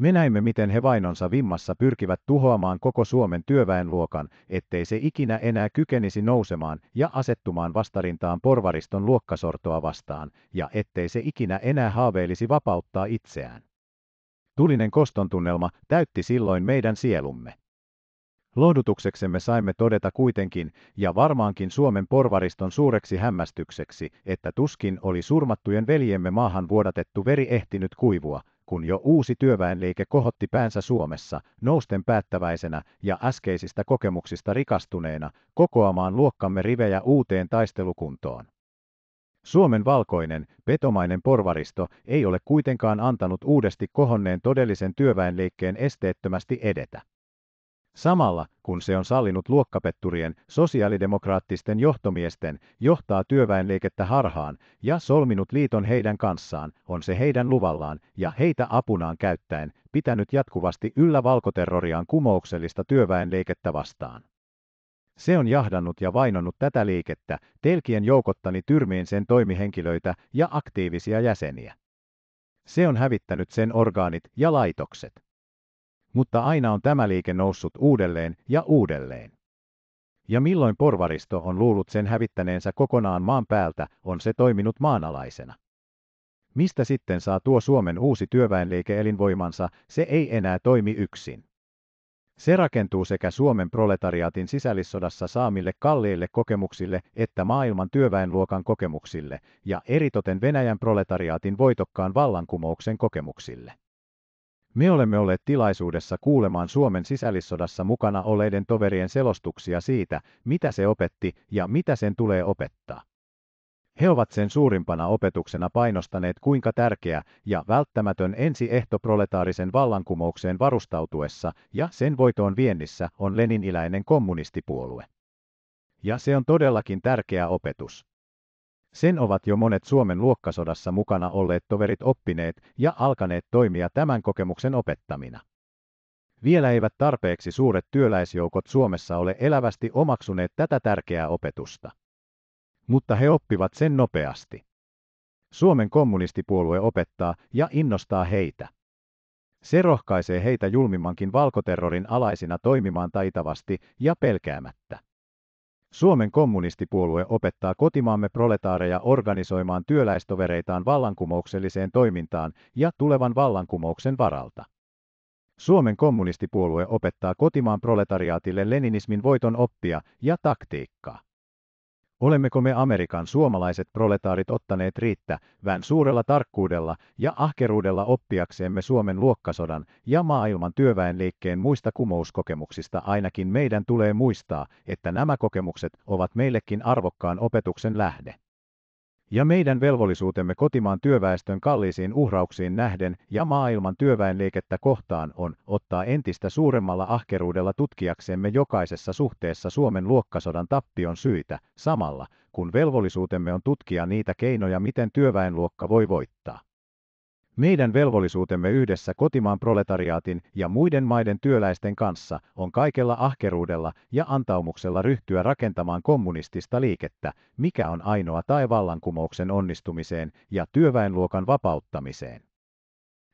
Me näimme, miten he vainonsa vimmassa pyrkivät tuhoamaan koko Suomen työväenluokan, ettei se ikinä enää kykenisi nousemaan ja asettumaan vastarintaan porvariston luokkasortoa vastaan, ja ettei se ikinä enää haaveilisi vapauttaa itseään. Tulinen kostontunnelma täytti silloin meidän sielumme. Lohdutukseksemme saimme todeta kuitenkin, ja varmaankin Suomen porvariston suureksi hämmästykseksi, että tuskin oli surmattujen veljemme maahan vuodatettu veri ehtinyt kuivua, kun jo uusi työväenliike kohotti päänsä Suomessa, nousten päättäväisenä ja äskeisistä kokemuksista rikastuneena kokoamaan luokkamme rivejä uuteen taistelukuntoon. Suomen valkoinen, petomainen porvaristo ei ole kuitenkaan antanut uudesti kohonneen todellisen työväenliikkeen esteettömästi edetä. Samalla, kun se on sallinut luokkapetturien, sosiaalidemokraattisten johtomiesten, johtaa työväenliikettä harhaan ja solminut liiton heidän kanssaan, on se heidän luvallaan ja heitä apunaan käyttäen pitänyt jatkuvasti yllä valkoterroriaan kumouksellista työväenliikettä vastaan. Se on jahdannut ja vainonnut tätä liikettä, telkien joukottani tyrmiin sen toimihenkilöitä ja aktiivisia jäseniä. Se on hävittänyt sen orgaanit ja laitokset mutta aina on tämä liike noussut uudelleen ja uudelleen. Ja milloin porvaristo on luullut sen hävittäneensä kokonaan maan päältä, on se toiminut maanalaisena. Mistä sitten saa tuo Suomen uusi työväenliike elinvoimansa, se ei enää toimi yksin. Se rakentuu sekä Suomen proletariaatin sisällissodassa saamille kalliille kokemuksille että maailman työväenluokan kokemuksille ja eritoten Venäjän proletariaatin voitokkaan vallankumouksen kokemuksille. Me olemme olleet tilaisuudessa kuulemaan Suomen sisällissodassa mukana oleiden toverien selostuksia siitä, mitä se opetti ja mitä sen tulee opettaa. He ovat sen suurimpana opetuksena painostaneet kuinka tärkeä ja välttämätön ensiehto proletaarisen vallankumoukseen varustautuessa ja sen voitoon viennissä on leniniläinen kommunistipuolue. Ja se on todellakin tärkeä opetus. Sen ovat jo monet Suomen luokkasodassa mukana olleet toverit oppineet ja alkaneet toimia tämän kokemuksen opettamina. Vielä eivät tarpeeksi suuret työläisjoukot Suomessa ole elävästi omaksuneet tätä tärkeää opetusta. Mutta he oppivat sen nopeasti. Suomen kommunistipuolue opettaa ja innostaa heitä. Se rohkaisee heitä julmimmankin valkoterrorin alaisina toimimaan taitavasti ja pelkäämättä. Suomen kommunistipuolue opettaa kotimaamme proletaareja organisoimaan työläistovereitaan vallankumoukselliseen toimintaan ja tulevan vallankumouksen varalta. Suomen kommunistipuolue opettaa kotimaan proletariaatille leninismin voiton oppia ja taktiikkaa. Olemmeko me Amerikan suomalaiset proletaarit ottaneet riittävän suurella tarkkuudella ja ahkeruudella oppiaksemme Suomen luokkasodan ja maailman työväenliikkeen muista kumouskokemuksista ainakin meidän tulee muistaa, että nämä kokemukset ovat meillekin arvokkaan opetuksen lähde ja meidän velvollisuutemme kotimaan työväestön kalliisiin uhrauksiin nähden ja maailman työväenliikettä kohtaan on ottaa entistä suuremmalla ahkeruudella tutkijaksemme jokaisessa suhteessa Suomen luokkasodan tappion syitä, samalla kun velvollisuutemme on tutkia niitä keinoja, miten työväenluokka voi voittaa. Meidän velvollisuutemme yhdessä kotimaan proletariaatin ja muiden maiden työläisten kanssa on kaikella ahkeruudella ja antaumuksella ryhtyä rakentamaan kommunistista liikettä, mikä on ainoa tai vallankumouksen onnistumiseen ja työväenluokan vapauttamiseen.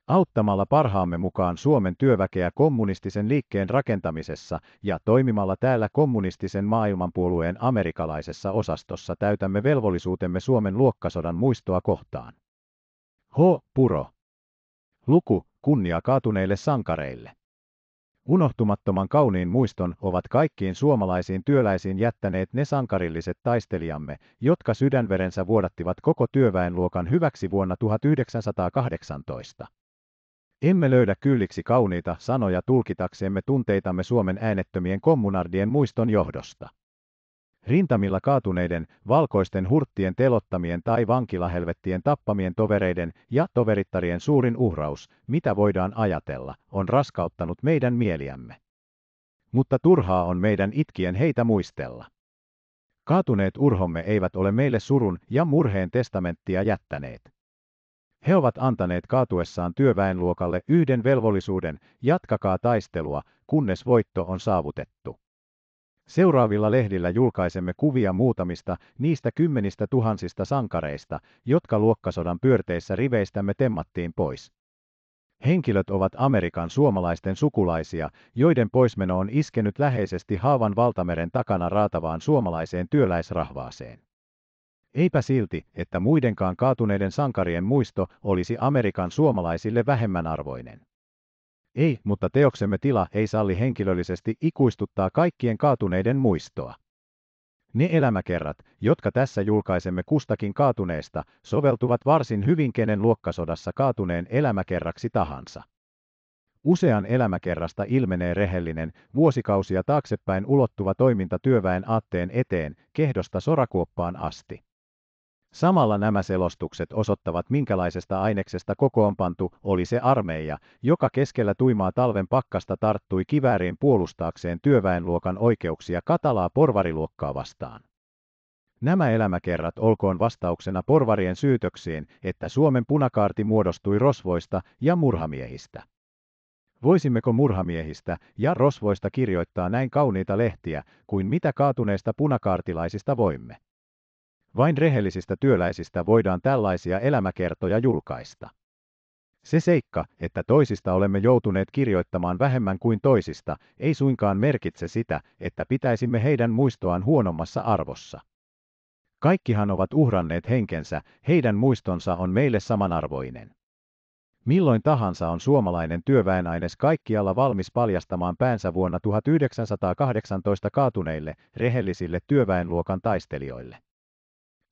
Auttamalla parhaamme mukaan Suomen työväkeä kommunistisen liikkeen rakentamisessa ja toimimalla täällä kommunistisen maailmanpuolueen amerikalaisessa osastossa täytämme velvollisuutemme Suomen luokkasodan muistoa kohtaan. H. Puro Luku, kunnia kaatuneille sankareille. Unohtumattoman kauniin muiston ovat kaikkiin suomalaisiin työläisiin jättäneet ne sankarilliset taistelijamme, jotka sydänverensä vuodattivat koko työväenluokan hyväksi vuonna 1918. Emme löydä kylliksi kauniita sanoja tulkitaksemme tunteitamme Suomen äänettömien kommunardien muiston johdosta rintamilla kaatuneiden, valkoisten hurttien telottamien tai vankilahelvettien tappamien tovereiden ja toverittarien suurin uhraus, mitä voidaan ajatella, on raskauttanut meidän mieliämme. Mutta turhaa on meidän itkien heitä muistella. Kaatuneet urhomme eivät ole meille surun ja murheen testamenttia jättäneet. He ovat antaneet kaatuessaan työväenluokalle yhden velvollisuuden, jatkakaa taistelua, kunnes voitto on saavutettu. Seuraavilla lehdillä julkaisemme kuvia muutamista niistä kymmenistä tuhansista sankareista, jotka luokkasodan pyörteissä riveistämme temmattiin pois. Henkilöt ovat Amerikan suomalaisten sukulaisia, joiden poismeno on iskenyt läheisesti haavan valtameren takana raatavaan suomalaiseen työläisrahvaaseen. Eipä silti, että muidenkaan kaatuneiden sankarien muisto olisi Amerikan suomalaisille vähemmän arvoinen. Ei, mutta teoksemme tila ei salli henkilöllisesti ikuistuttaa kaikkien kaatuneiden muistoa. Ne elämäkerrat, jotka tässä julkaisemme kustakin kaatuneesta, soveltuvat varsin hyvin kenen luokkasodassa kaatuneen elämäkerraksi tahansa. Usean elämäkerrasta ilmenee rehellinen, vuosikausia taaksepäin ulottuva toiminta työväen aatteen eteen, kehdosta sorakuoppaan asti. Samalla nämä selostukset osoittavat minkälaisesta aineksesta kokoonpantu oli se armeija, joka keskellä tuimaa talven pakkasta tarttui kivääriin puolustaakseen työväenluokan oikeuksia katalaa porvariluokkaa vastaan. Nämä elämäkerrat olkoon vastauksena porvarien syytöksiin, että Suomen punakaarti muodostui rosvoista ja murhamiehistä. Voisimmeko murhamiehistä ja rosvoista kirjoittaa näin kauniita lehtiä kuin mitä kaatuneista punakaartilaisista voimme? Vain rehellisistä työläisistä voidaan tällaisia elämäkertoja julkaista. Se seikka, että toisista olemme joutuneet kirjoittamaan vähemmän kuin toisista, ei suinkaan merkitse sitä, että pitäisimme heidän muistoaan huonommassa arvossa. Kaikkihan ovat uhranneet henkensä, heidän muistonsa on meille samanarvoinen. Milloin tahansa on suomalainen työväenaines kaikkialla valmis paljastamaan päänsä vuonna 1918 kaatuneille, rehellisille työväenluokan taistelijoille.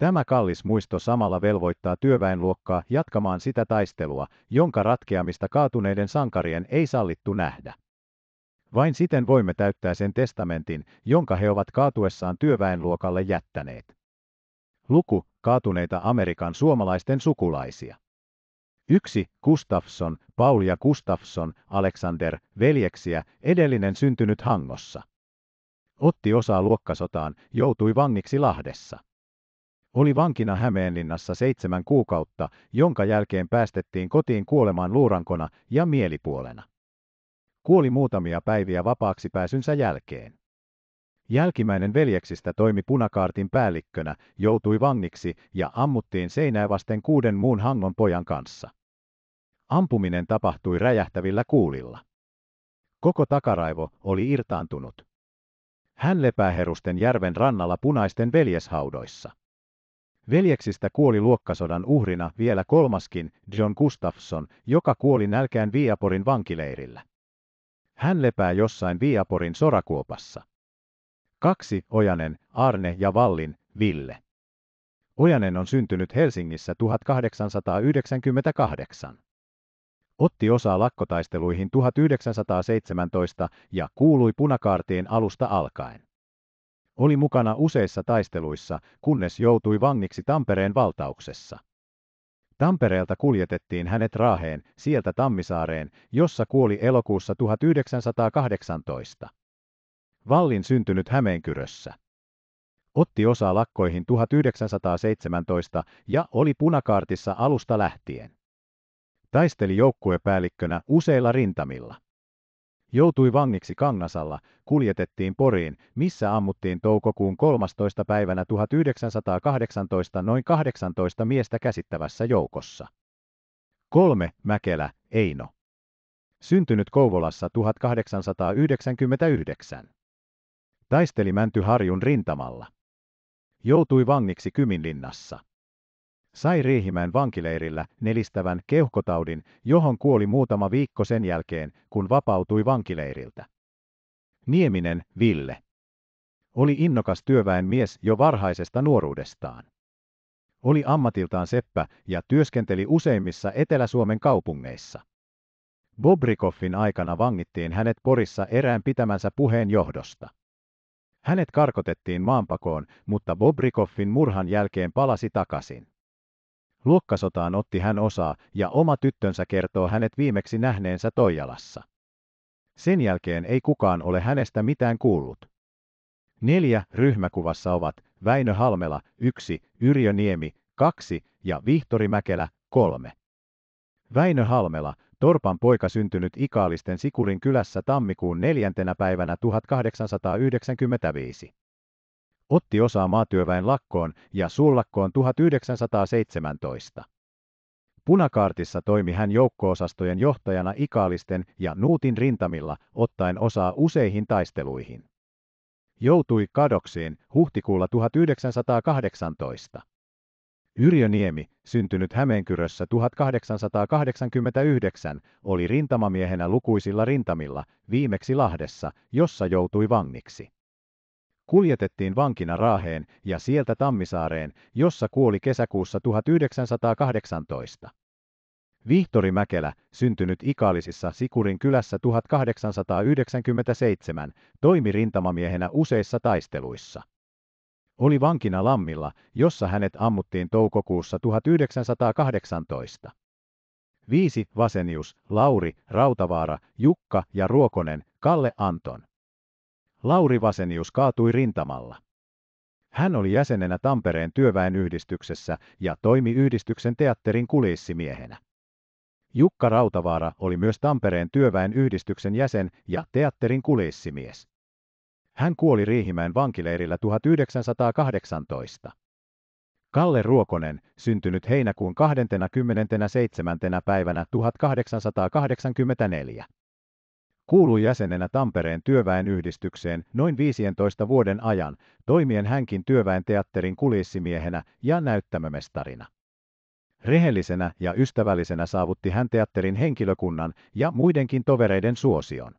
Tämä kallis muisto samalla velvoittaa työväenluokkaa jatkamaan sitä taistelua, jonka ratkeamista kaatuneiden sankarien ei sallittu nähdä. Vain siten voimme täyttää sen testamentin, jonka he ovat kaatuessaan työväenluokalle jättäneet. Luku kaatuneita Amerikan suomalaisten sukulaisia. 1. Gustafsson, Paul ja Gustafsson, Alexander, veljeksiä, edellinen syntynyt Hangossa. Otti osaa luokkasotaan, joutui vangiksi Lahdessa oli vankina Hämeenlinnassa seitsemän kuukautta, jonka jälkeen päästettiin kotiin kuolemaan luurankona ja mielipuolena. Kuoli muutamia päiviä vapaaksi pääsynsä jälkeen. Jälkimmäinen veljeksistä toimi punakaartin päällikkönä, joutui vangiksi ja ammuttiin seinää vasten kuuden muun hangon pojan kanssa. Ampuminen tapahtui räjähtävillä kuulilla. Koko takaraivo oli irtaantunut. Hän lepää Herusten järven rannalla punaisten veljeshaudoissa. Veljeksistä kuoli luokkasodan uhrina vielä kolmaskin, John Gustafsson, joka kuoli nälkään Viaporin vankileirillä. Hän lepää jossain Viaporin sorakuopassa. Kaksi Ojanen, Arne ja Vallin, Ville. Ojanen on syntynyt Helsingissä 1898. Otti osaa lakkotaisteluihin 1917 ja kuului punakaartiin alusta alkaen. Oli mukana useissa taisteluissa, kunnes joutui vangiksi Tampereen valtauksessa. Tampereelta kuljetettiin hänet Raaheen, sieltä Tammisaareen, jossa kuoli elokuussa 1918. Vallin syntynyt Hämeenkyrössä. Otti osaa lakkoihin 1917 ja oli punakaartissa alusta lähtien. Taisteli joukkuepäällikkönä useilla rintamilla joutui vangiksi Kangasalla, kuljetettiin Poriin, missä ammuttiin toukokuun 13. päivänä 1918 noin 18 miestä käsittävässä joukossa. 3. Mäkelä, Eino. Syntynyt Kouvolassa 1899. Taisteli Mäntyharjun rintamalla. Joutui vangiksi Kyminlinnassa sai Riihimäen vankileirillä nelistävän keuhkotaudin, johon kuoli muutama viikko sen jälkeen, kun vapautui vankileiriltä. Nieminen Ville oli innokas työväen mies jo varhaisesta nuoruudestaan. Oli ammatiltaan seppä ja työskenteli useimmissa Etelä-Suomen kaupungeissa. Bobrikoffin aikana vangittiin hänet Porissa erään pitämänsä puheen johdosta. Hänet karkotettiin maanpakoon, mutta Bobrikoffin murhan jälkeen palasi takaisin. Luokkasotaan otti hän osaa ja oma tyttönsä kertoo hänet viimeksi nähneensä Toijalassa. Sen jälkeen ei kukaan ole hänestä mitään kuullut. Neljä ryhmäkuvassa ovat Väinö Halmela yksi, Yrjö Niemi kaksi ja Vihtori Mäkelä kolme. Väinö Halmela, Torpan poika syntynyt Ikaalisten Sikurin kylässä tammikuun neljäntenä päivänä 1895 otti osaa maatyöväen lakkoon ja suullakkoon 1917. Punakaartissa toimi hän joukkoosastojen johtajana Ikaalisten ja Nuutin rintamilla, ottaen osaa useihin taisteluihin. Joutui kadoksiin huhtikuulla 1918. Yrjö Niemi, syntynyt Hämeenkyrössä 1889, oli rintamamiehenä lukuisilla rintamilla, viimeksi Lahdessa, jossa joutui vangiksi kuljetettiin vankina Raaheen ja sieltä Tammisaareen, jossa kuoli kesäkuussa 1918. Vihtori Mäkelä, syntynyt Ikaalisissa Sikurin kylässä 1897, toimi rintamamiehenä useissa taisteluissa. Oli vankina Lammilla, jossa hänet ammuttiin toukokuussa 1918. Viisi Vasenius, Lauri, Rautavaara, Jukka ja Ruokonen, Kalle Anton. Lauri Vasenius kaatui rintamalla. Hän oli jäsenenä Tampereen työväenyhdistyksessä ja toimi yhdistyksen teatterin kulissimiehenä. Jukka Rautavaara oli myös Tampereen työväen yhdistyksen jäsen ja teatterin kulissimies. Hän kuoli Riihimäen vankileirillä 1918. Kalle Ruokonen, syntynyt heinäkuun 27. päivänä 1884. Kuului jäsenenä Tampereen työväenyhdistykseen noin 15 vuoden ajan, toimien hänkin työväen teatterin kulissimiehenä ja näyttämömestarina. Rehellisenä ja ystävällisenä saavutti hän teatterin henkilökunnan ja muidenkin tovereiden suosion.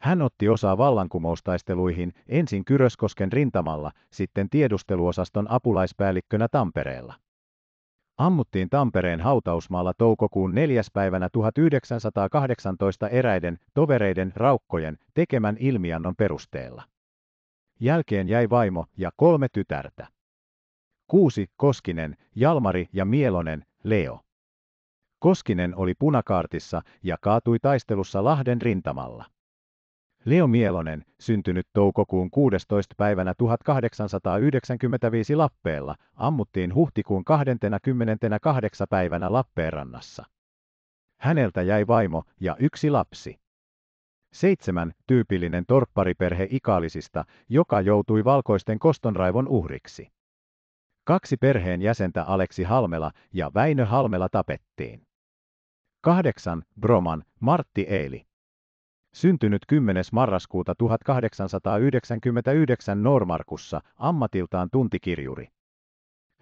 Hän otti osaa vallankumoustaisteluihin ensin Kyröskosken rintamalla, sitten tiedusteluosaston apulaispäällikkönä Tampereella ammuttiin Tampereen hautausmaalla toukokuun neljäs päivänä 1918 eräiden tovereiden raukkojen tekemän ilmiannon perusteella. Jälkeen jäi vaimo ja kolme tytärtä. Kuusi Koskinen, Jalmari ja Mielonen, Leo. Koskinen oli punakaartissa ja kaatui taistelussa Lahden rintamalla. Leo Mielonen, syntynyt toukokuun 16. päivänä 1895 Lappeella, ammuttiin huhtikuun 28. päivänä Lappeenrannassa. Häneltä jäi vaimo ja yksi lapsi. Seitsemän tyypillinen torppariperhe Ikaalisista, joka joutui valkoisten kostonraivon uhriksi. Kaksi perheen jäsentä Aleksi Halmela ja Väinö Halmela tapettiin. Kahdeksan Broman Martti Eili syntynyt 10. marraskuuta 1899 Normarkussa, ammatiltaan tuntikirjuri.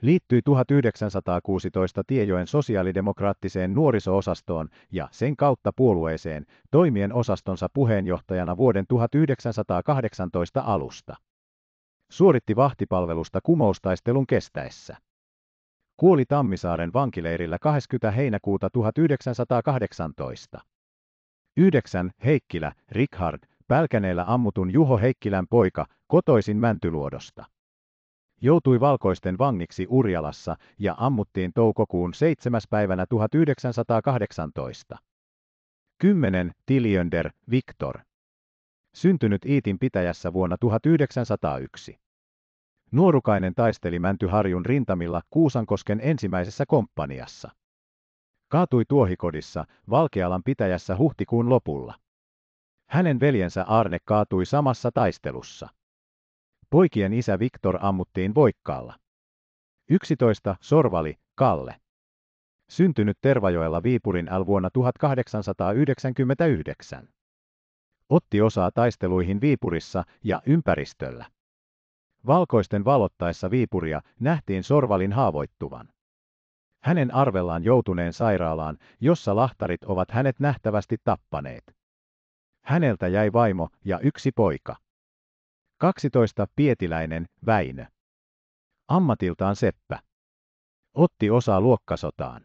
Liittyi 1916 Tiejoen sosiaalidemokraattiseen nuoriso-osastoon ja sen kautta puolueeseen toimien osastonsa puheenjohtajana vuoden 1918 alusta. Suoritti vahtipalvelusta kumoustaistelun kestäessä. Kuoli Tammisaaren vankileirillä 20. heinäkuuta 1918. 9. Heikkilä, Richard, pälkäneellä ammutun Juho Heikkilän poika, kotoisin Mäntyluodosta. Joutui valkoisten vangiksi Urjalassa ja ammuttiin toukokuun 7. päivänä 1918. 10. Tiljönder, Viktor. Syntynyt Iitin pitäjässä vuonna 1901. Nuorukainen taisteli Mäntyharjun rintamilla Kuusankosken ensimmäisessä komppaniassa kaatui tuohikodissa Valkealan pitäjässä huhtikuun lopulla. Hänen veljensä Arne kaatui samassa taistelussa. Poikien isä Viktor ammuttiin voikkaalla. 11. Sorvali, Kalle. Syntynyt Tervajoella Viipurin L vuonna 1899. Otti osaa taisteluihin Viipurissa ja ympäristöllä. Valkoisten valottaessa Viipuria nähtiin Sorvalin haavoittuvan hänen arvellaan joutuneen sairaalaan, jossa lahtarit ovat hänet nähtävästi tappaneet. Häneltä jäi vaimo ja yksi poika. 12. Pietiläinen Väinö. Ammatiltaan seppä. Otti osaa luokkasotaan.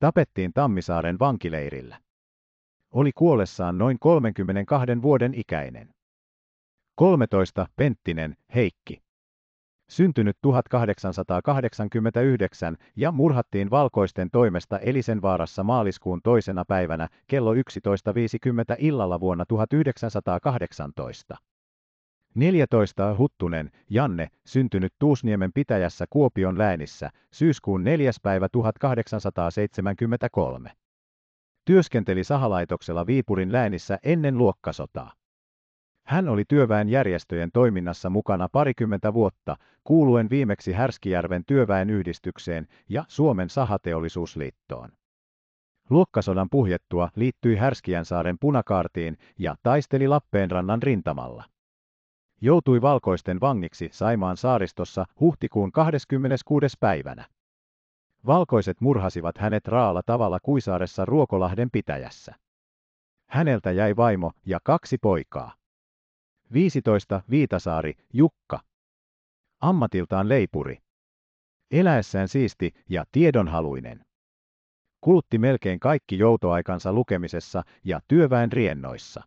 Tapettiin Tammisaaren vankileirillä. Oli kuollessaan noin 32 vuoden ikäinen. 13. Penttinen Heikki syntynyt 1889 ja murhattiin valkoisten toimesta Elisenvaarassa maaliskuun toisena päivänä kello 11.50 illalla vuonna 1918. 14. Huttunen, Janne, syntynyt Tuusniemen pitäjässä Kuopion läänissä, syyskuun 4. päivä 1873. Työskenteli sahalaitoksella Viipurin läänissä ennen luokkasotaa. Hän oli työväenjärjestöjen toiminnassa mukana parikymmentä vuotta, kuuluen viimeksi Härskijärven työväenyhdistykseen ja Suomen sahateollisuusliittoon. Luokkasodan puhjettua liittyi saaren punakaartiin ja taisteli Lappeenrannan rintamalla. Joutui valkoisten vangiksi Saimaan saaristossa huhtikuun 26. päivänä. Valkoiset murhasivat hänet raalla tavalla Kuisaaressa Ruokolahden pitäjässä. Häneltä jäi vaimo ja kaksi poikaa. 15 Viitasaari, Jukka. Ammatiltaan leipuri. Eläessään siisti ja tiedonhaluinen. Kulutti melkein kaikki joutoaikansa lukemisessa ja työväen riennoissa.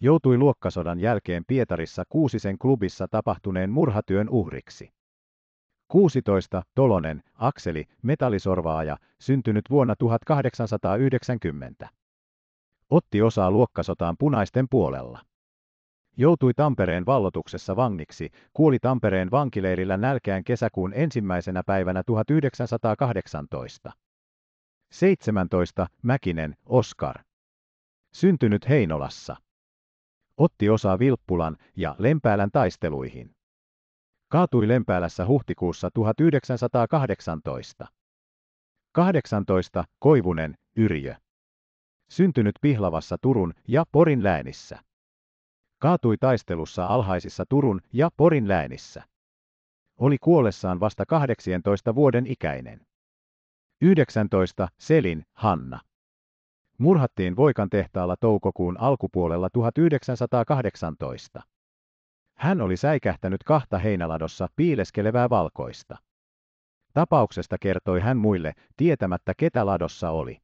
Joutui luokkasodan jälkeen Pietarissa Kuusisen klubissa tapahtuneen murhatyön uhriksi. 16. Tolonen, Akseli, metallisorvaaja, syntynyt vuonna 1890. Otti osaa luokkasotaan punaisten puolella joutui Tampereen vallotuksessa vangiksi, kuoli Tampereen vankileirillä nälkään kesäkuun ensimmäisenä päivänä 1918. 17. Mäkinen, Oskar. Syntynyt Heinolassa. Otti osaa Vilppulan ja Lempäälän taisteluihin. Kaatui Lempäälässä huhtikuussa 1918. 18. Koivunen, Yrjö. Syntynyt Pihlavassa Turun ja Porin läänissä kaatui taistelussa alhaisissa Turun ja Porin läänissä. Oli kuollessaan vasta 18 vuoden ikäinen. 19. Selin, Hanna. Murhattiin Voikan tehtaalla toukokuun alkupuolella 1918. Hän oli säikähtänyt kahta heinäladossa piileskelevää valkoista. Tapauksesta kertoi hän muille, tietämättä ketä ladossa oli.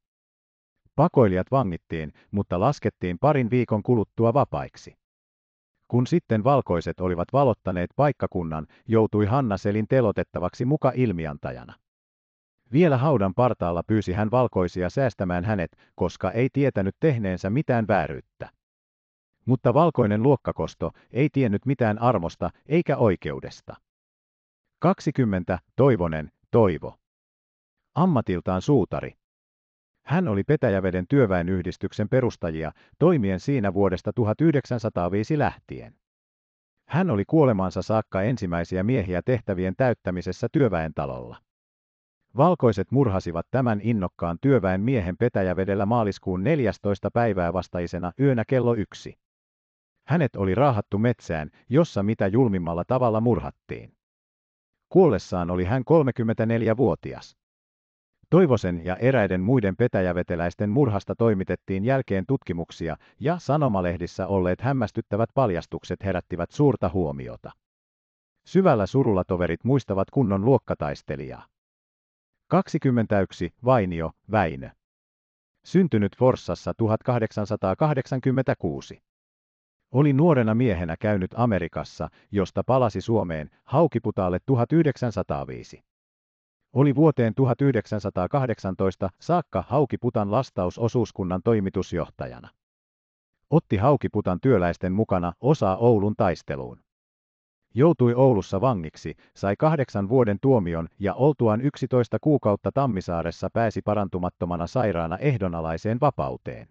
Pakoilijat vangittiin, mutta laskettiin parin viikon kuluttua vapaiksi. Kun sitten valkoiset olivat valottaneet paikkakunnan, joutui Hannaselin telotettavaksi muka ilmiantajana. Vielä haudan partaalla pyysi hän valkoisia säästämään hänet, koska ei tietänyt tehneensä mitään vääryyttä. Mutta valkoinen luokkakosto ei tiennyt mitään armosta eikä oikeudesta. 20. Toivonen, Toivo. Ammatiltaan suutari, hän oli Petäjäveden työväenyhdistyksen perustajia, toimien siinä vuodesta 1905 lähtien. Hän oli kuolemansa saakka ensimmäisiä miehiä tehtävien täyttämisessä työväen talolla. Valkoiset murhasivat tämän innokkaan työväen miehen Petäjävedellä maaliskuun 14. päivää vastaisena yönä kello yksi. Hänet oli raahattu metsään, jossa mitä julmimmalla tavalla murhattiin. Kuollessaan oli hän 34-vuotias. Toivosen ja eräiden muiden petäjäveteläisten murhasta toimitettiin jälkeen tutkimuksia ja sanomalehdissä olleet hämmästyttävät paljastukset herättivät suurta huomiota. Syvällä surulla toverit muistavat kunnon luokkataistelijaa. 21. Vainio Väinö. Syntynyt Forssassa 1886. Oli nuorena miehenä käynyt Amerikassa, josta palasi Suomeen Haukiputaalle 1905. Oli vuoteen 1918 saakka Haukiputan lastausosuuskunnan toimitusjohtajana. Otti Haukiputan työläisten mukana osaa Oulun taisteluun. Joutui Oulussa vangiksi, sai kahdeksan vuoden tuomion ja oltuaan 11 kuukautta Tammisaaressa pääsi parantumattomana sairaana ehdonalaiseen vapauteen.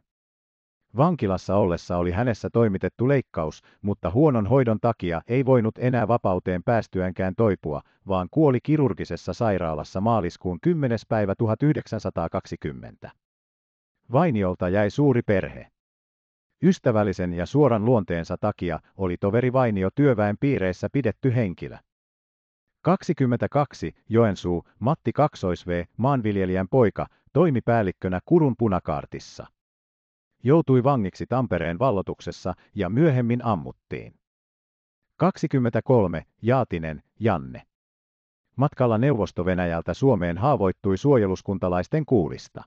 Vankilassa ollessa oli hänessä toimitettu leikkaus, mutta huonon hoidon takia ei voinut enää vapauteen päästyäänkään toipua, vaan kuoli kirurgisessa sairaalassa maaliskuun 10. päivä 1920. Vainiolta jäi suuri perhe. Ystävällisen ja suoran luonteensa takia oli toveri Vainio työväen piireissä pidetty henkilö. 22. Joensuu, Matti Kaksois V, maanviljelijän poika, toimi päällikkönä Kurun punakaartissa joutui vangiksi Tampereen vallotuksessa ja myöhemmin ammuttiin. 23. Jaatinen, Janne. Matkalla Neuvosto-Venäjältä Suomeen haavoittui suojeluskuntalaisten kuulista.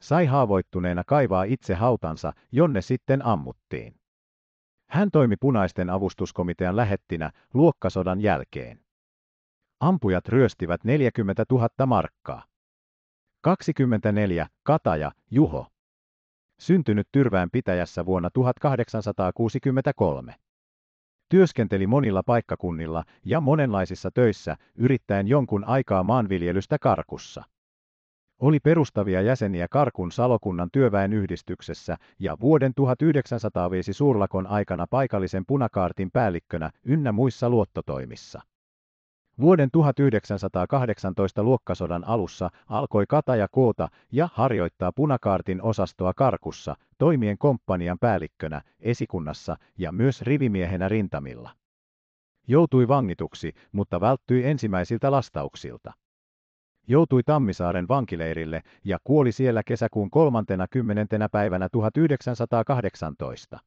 Sai haavoittuneena kaivaa itse hautansa, jonne sitten ammuttiin. Hän toimi punaisten avustuskomitean lähettinä luokkasodan jälkeen. Ampujat ryöstivät 40 000 markkaa. 24. Kataja, Juho syntynyt Tyrvään pitäjässä vuonna 1863. Työskenteli monilla paikkakunnilla ja monenlaisissa töissä, yrittäen jonkun aikaa maanviljelystä karkussa. Oli perustavia jäseniä Karkun salokunnan yhdistyksessä ja vuoden 1905 suurlakon aikana paikallisen punakaartin päällikkönä ynnä muissa luottotoimissa. Vuoden 1918 luokkasodan alussa alkoi Kataja koota ja harjoittaa punakaartin osastoa Karkussa, toimien komppanian päällikkönä, esikunnassa ja myös rivimiehenä rintamilla. Joutui vangituksi, mutta välttyi ensimmäisiltä lastauksilta. Joutui Tammisaaren vankileirille ja kuoli siellä kesäkuun 30. päivänä 1918.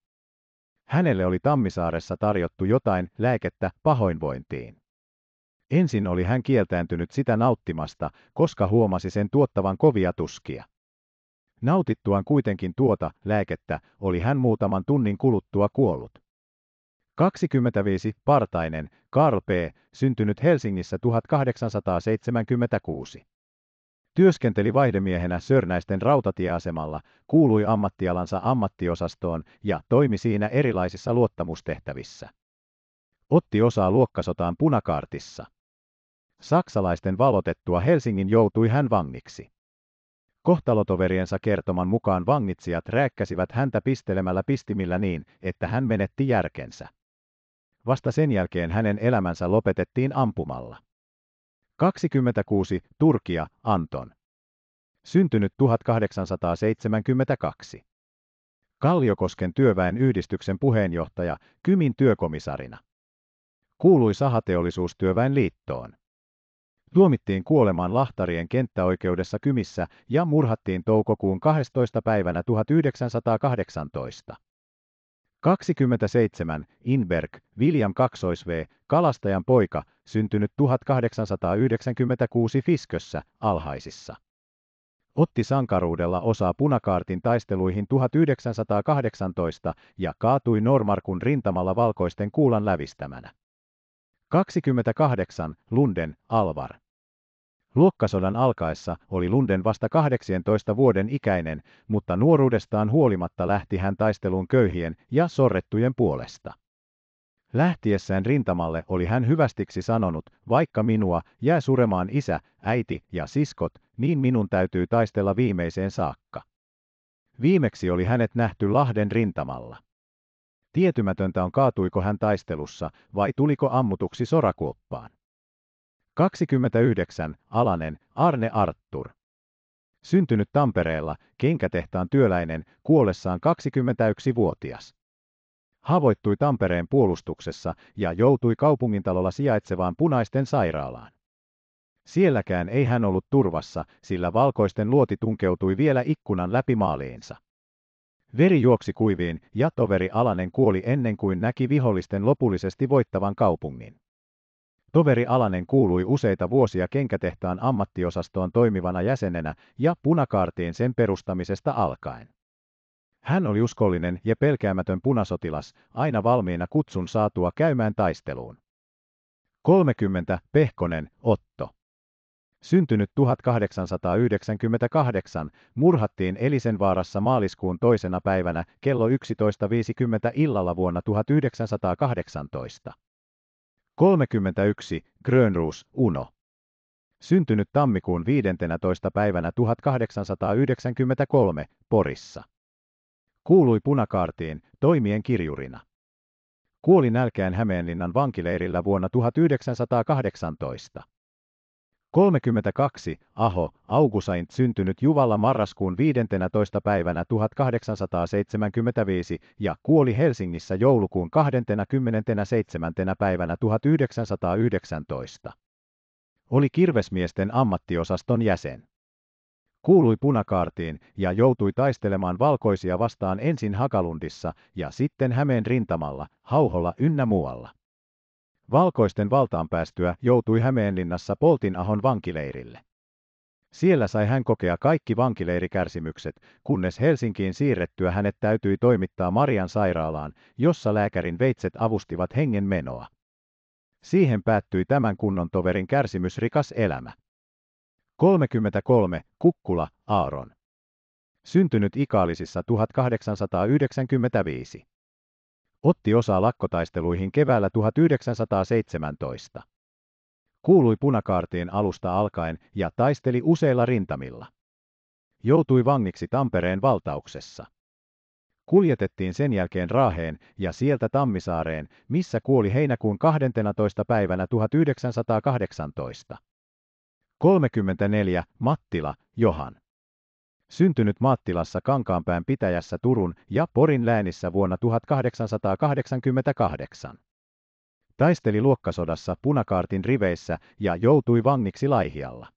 Hänelle oli Tammisaaressa tarjottu jotain lääkettä pahoinvointiin. Ensin oli hän kieltäytynyt sitä nauttimasta, koska huomasi sen tuottavan kovia tuskia. Nautittuaan kuitenkin tuota lääkettä oli hän muutaman tunnin kuluttua kuollut. 25. Partainen, Karl P., syntynyt Helsingissä 1876. Työskenteli vaihdemiehenä Sörnäisten rautatieasemalla, kuului ammattialansa ammattiosastoon ja toimi siinä erilaisissa luottamustehtävissä. Otti osaa luokkasotaan punakaartissa. Saksalaisten valotettua Helsingin joutui hän vangiksi. Kohtalotoveriensa kertoman mukaan vangitsijat rääkkäsivät häntä pistelemällä pistimillä niin, että hän menetti järkensä. Vasta sen jälkeen hänen elämänsä lopetettiin ampumalla. 26. Turkia, Anton. Syntynyt 1872. Kalliokosken työväen yhdistyksen puheenjohtaja, Kymin työkomisarina. Kuului sahateollisuustyöväen liittoon tuomittiin kuolemaan Lahtarien kenttäoikeudessa Kymissä ja murhattiin toukokuun 12. päivänä 1918. 27. Inberg, William 2V, kalastajan poika, syntynyt 1896 Fiskössä, alhaisissa. Otti sankaruudella osaa punakaartin taisteluihin 1918 ja kaatui Normarkun rintamalla valkoisten kuulan lävistämänä. 28. Lunden, Alvar. Luokkasodan alkaessa oli Lunden vasta 18 vuoden ikäinen, mutta nuoruudestaan huolimatta lähti hän taisteluun köyhien ja sorrettujen puolesta. Lähtiessään rintamalle oli hän hyvästiksi sanonut, vaikka minua jää suremaan isä, äiti ja siskot, niin minun täytyy taistella viimeiseen saakka. Viimeksi oli hänet nähty Lahden rintamalla. Tietymätöntä on kaatuiko hän taistelussa vai tuliko ammutuksi sorakuoppaan. 29. Alanen, Arne Arttur. Syntynyt Tampereella, kenkätehtaan työläinen, kuollessaan 21-vuotias. Havoittui Tampereen puolustuksessa ja joutui kaupungintalolla sijaitsevaan punaisten sairaalaan. Sielläkään ei hän ollut turvassa, sillä valkoisten luoti tunkeutui vielä ikkunan läpi maaliinsa. Veri juoksi kuiviin ja toveri Alanen kuoli ennen kuin näki vihollisten lopullisesti voittavan kaupungin. Toveri Alanen kuului useita vuosia kenkätehtaan ammattiosastoon toimivana jäsenenä ja punakaartiin sen perustamisesta alkaen. Hän oli uskollinen ja pelkäämätön punasotilas, aina valmiina kutsun saatua käymään taisteluun. 30. Pehkonen, Otto syntynyt 1898, murhattiin Elisenvaarassa maaliskuun toisena päivänä kello 11.50 illalla vuonna 1918. 31. Grönruus Uno syntynyt tammikuun 15. päivänä 1893 Porissa. Kuului punakaartiin toimien kirjurina. Kuoli nälkään Hämeenlinnan vankileirillä vuonna 1918. 32. Aho, Augusaint syntynyt Juvalla marraskuun 15. päivänä 1875 ja kuoli Helsingissä joulukuun 27. päivänä 1919. Oli kirvesmiesten ammattiosaston jäsen. Kuului punakaartiin ja joutui taistelemaan valkoisia vastaan ensin Hakalundissa ja sitten Hämeen rintamalla, Hauholla ynnä muualla. Valkoisten valtaan päästyä joutui Hämeenlinnassa Poltinahon vankileirille. Siellä sai hän kokea kaikki vankileirikärsimykset, kunnes Helsinkiin siirrettyä hänet täytyi toimittaa Marian sairaalaan, jossa lääkärin veitset avustivat hengen menoa. Siihen päättyi tämän kunnon toverin kärsimysrikas elämä. 33. Kukkula, Aaron. Syntynyt Ikaalisissa 1895 otti osaa lakkotaisteluihin keväällä 1917. Kuului punakaartien alusta alkaen ja taisteli useilla rintamilla. Joutui vangiksi Tampereen valtauksessa. Kuljetettiin sen jälkeen Raaheen ja sieltä Tammisaareen, missä kuoli heinäkuun 12. päivänä 1918. 34. Mattila, Johan syntynyt Mattilassa Kankaanpään pitäjässä Turun ja Porin läänissä vuonna 1888. Taisteli luokkasodassa punakaartin riveissä ja joutui vangiksi Laihialla.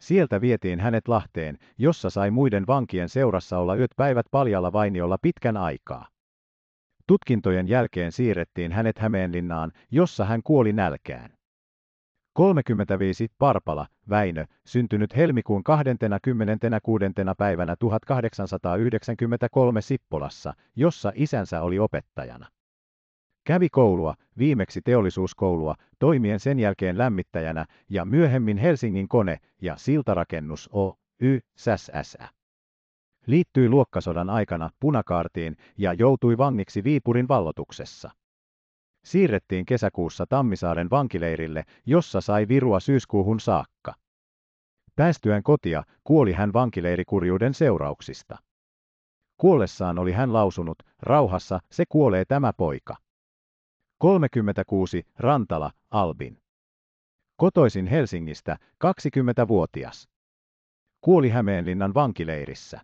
Sieltä vietiin hänet Lahteen, jossa sai muiden vankien seurassa olla yöt päivät paljalla vainiolla pitkän aikaa. Tutkintojen jälkeen siirrettiin hänet Hämeenlinnaan, jossa hän kuoli nälkään. 35 Parpala, Väinö, syntynyt helmikuun 26. päivänä 1893 Sippolassa, jossa isänsä oli opettajana. Kävi koulua, viimeksi teollisuuskoulua, toimien sen jälkeen lämmittäjänä ja myöhemmin Helsingin kone- ja siltarakennus Oy SSä. Liittyi luokkasodan aikana punakaartiin ja joutui vangiksi Viipurin vallotuksessa siirrettiin kesäkuussa Tammisaaren vankileirille, jossa sai virua syyskuuhun saakka. Päästyään kotia kuoli hän vankileirikurjuuden seurauksista. Kuollessaan oli hän lausunut, rauhassa se kuolee tämä poika. 36 Rantala, Albin. Kotoisin Helsingistä, 20-vuotias. Kuoli Hämeenlinnan vankileirissä.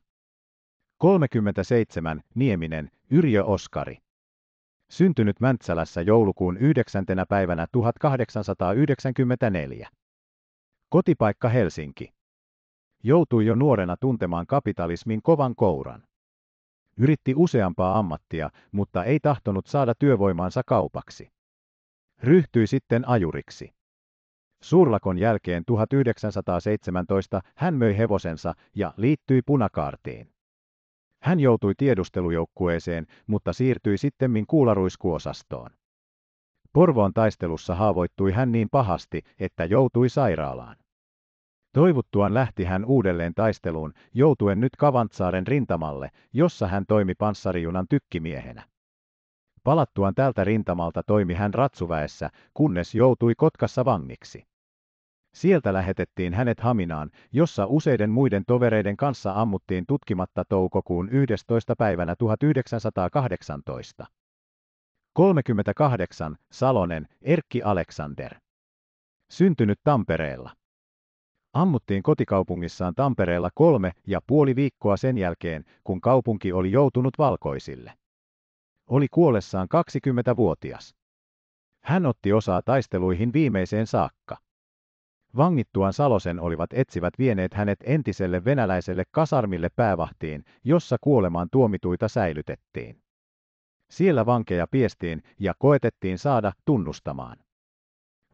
37 Nieminen, Yrjö Oskari syntynyt Mäntsälässä joulukuun 9. päivänä 1894. Kotipaikka Helsinki. Joutui jo nuorena tuntemaan kapitalismin kovan kouran. Yritti useampaa ammattia, mutta ei tahtonut saada työvoimaansa kaupaksi. Ryhtyi sitten ajuriksi. Suurlakon jälkeen 1917 hän möi hevosensa ja liittyi punakaartiin. Hän joutui tiedustelujoukkueeseen, mutta siirtyi sittemmin kuularuiskuosastoon. Porvoon taistelussa haavoittui hän niin pahasti, että joutui sairaalaan. Toivuttuaan lähti hän uudelleen taisteluun, joutuen nyt Kavantsaaren rintamalle, jossa hän toimi panssarijunan tykkimiehenä. Palattuaan tältä rintamalta toimi hän ratsuväessä, kunnes joutui Kotkassa vangiksi. Sieltä lähetettiin hänet Haminaan, jossa useiden muiden tovereiden kanssa ammuttiin tutkimatta toukokuun 11. päivänä 1918. 38. Salonen, Erkki Aleksander. Syntynyt Tampereella. Ammuttiin kotikaupungissaan Tampereella kolme ja puoli viikkoa sen jälkeen, kun kaupunki oli joutunut valkoisille. Oli kuollessaan 20-vuotias. Hän otti osaa taisteluihin viimeiseen saakka. Vangittuaan Salosen olivat etsivät vieneet hänet entiselle venäläiselle kasarmille päävahtiin, jossa kuolemaan tuomituita säilytettiin. Siellä vankeja piestiin ja koetettiin saada tunnustamaan.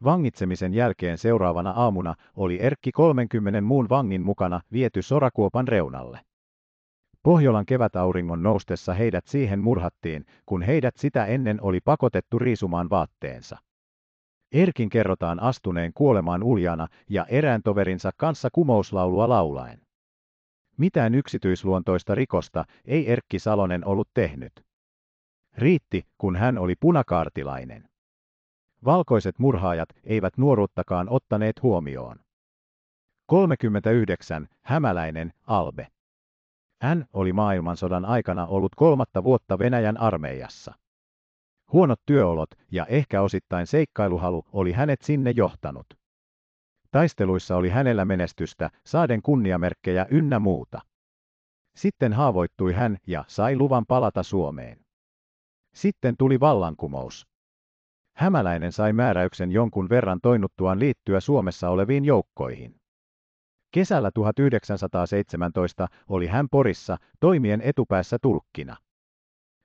Vangitsemisen jälkeen seuraavana aamuna oli Erkki 30 muun vangin mukana viety sorakuopan reunalle. Pohjolan kevätauringon noustessa heidät siihen murhattiin, kun heidät sitä ennen oli pakotettu riisumaan vaatteensa. Erkin kerrotaan astuneen kuolemaan uljana ja erään toverinsa kanssa kumouslaulua laulaen. Mitään yksityisluontoista rikosta ei Erkki Salonen ollut tehnyt. Riitti, kun hän oli punakaartilainen. Valkoiset murhaajat eivät nuoruuttakaan ottaneet huomioon. 39. Hämäläinen Albe. Hän oli maailmansodan aikana ollut kolmatta vuotta Venäjän armeijassa. Huonot työolot ja ehkä osittain seikkailuhalu oli hänet sinne johtanut. Taisteluissa oli hänellä menestystä, saaden kunniamerkkejä ynnä muuta. Sitten haavoittui hän ja sai luvan palata Suomeen. Sitten tuli vallankumous. Hämäläinen sai määräyksen jonkun verran toinuttuaan liittyä Suomessa oleviin joukkoihin. Kesällä 1917 oli hän Porissa toimien etupäässä tulkkina.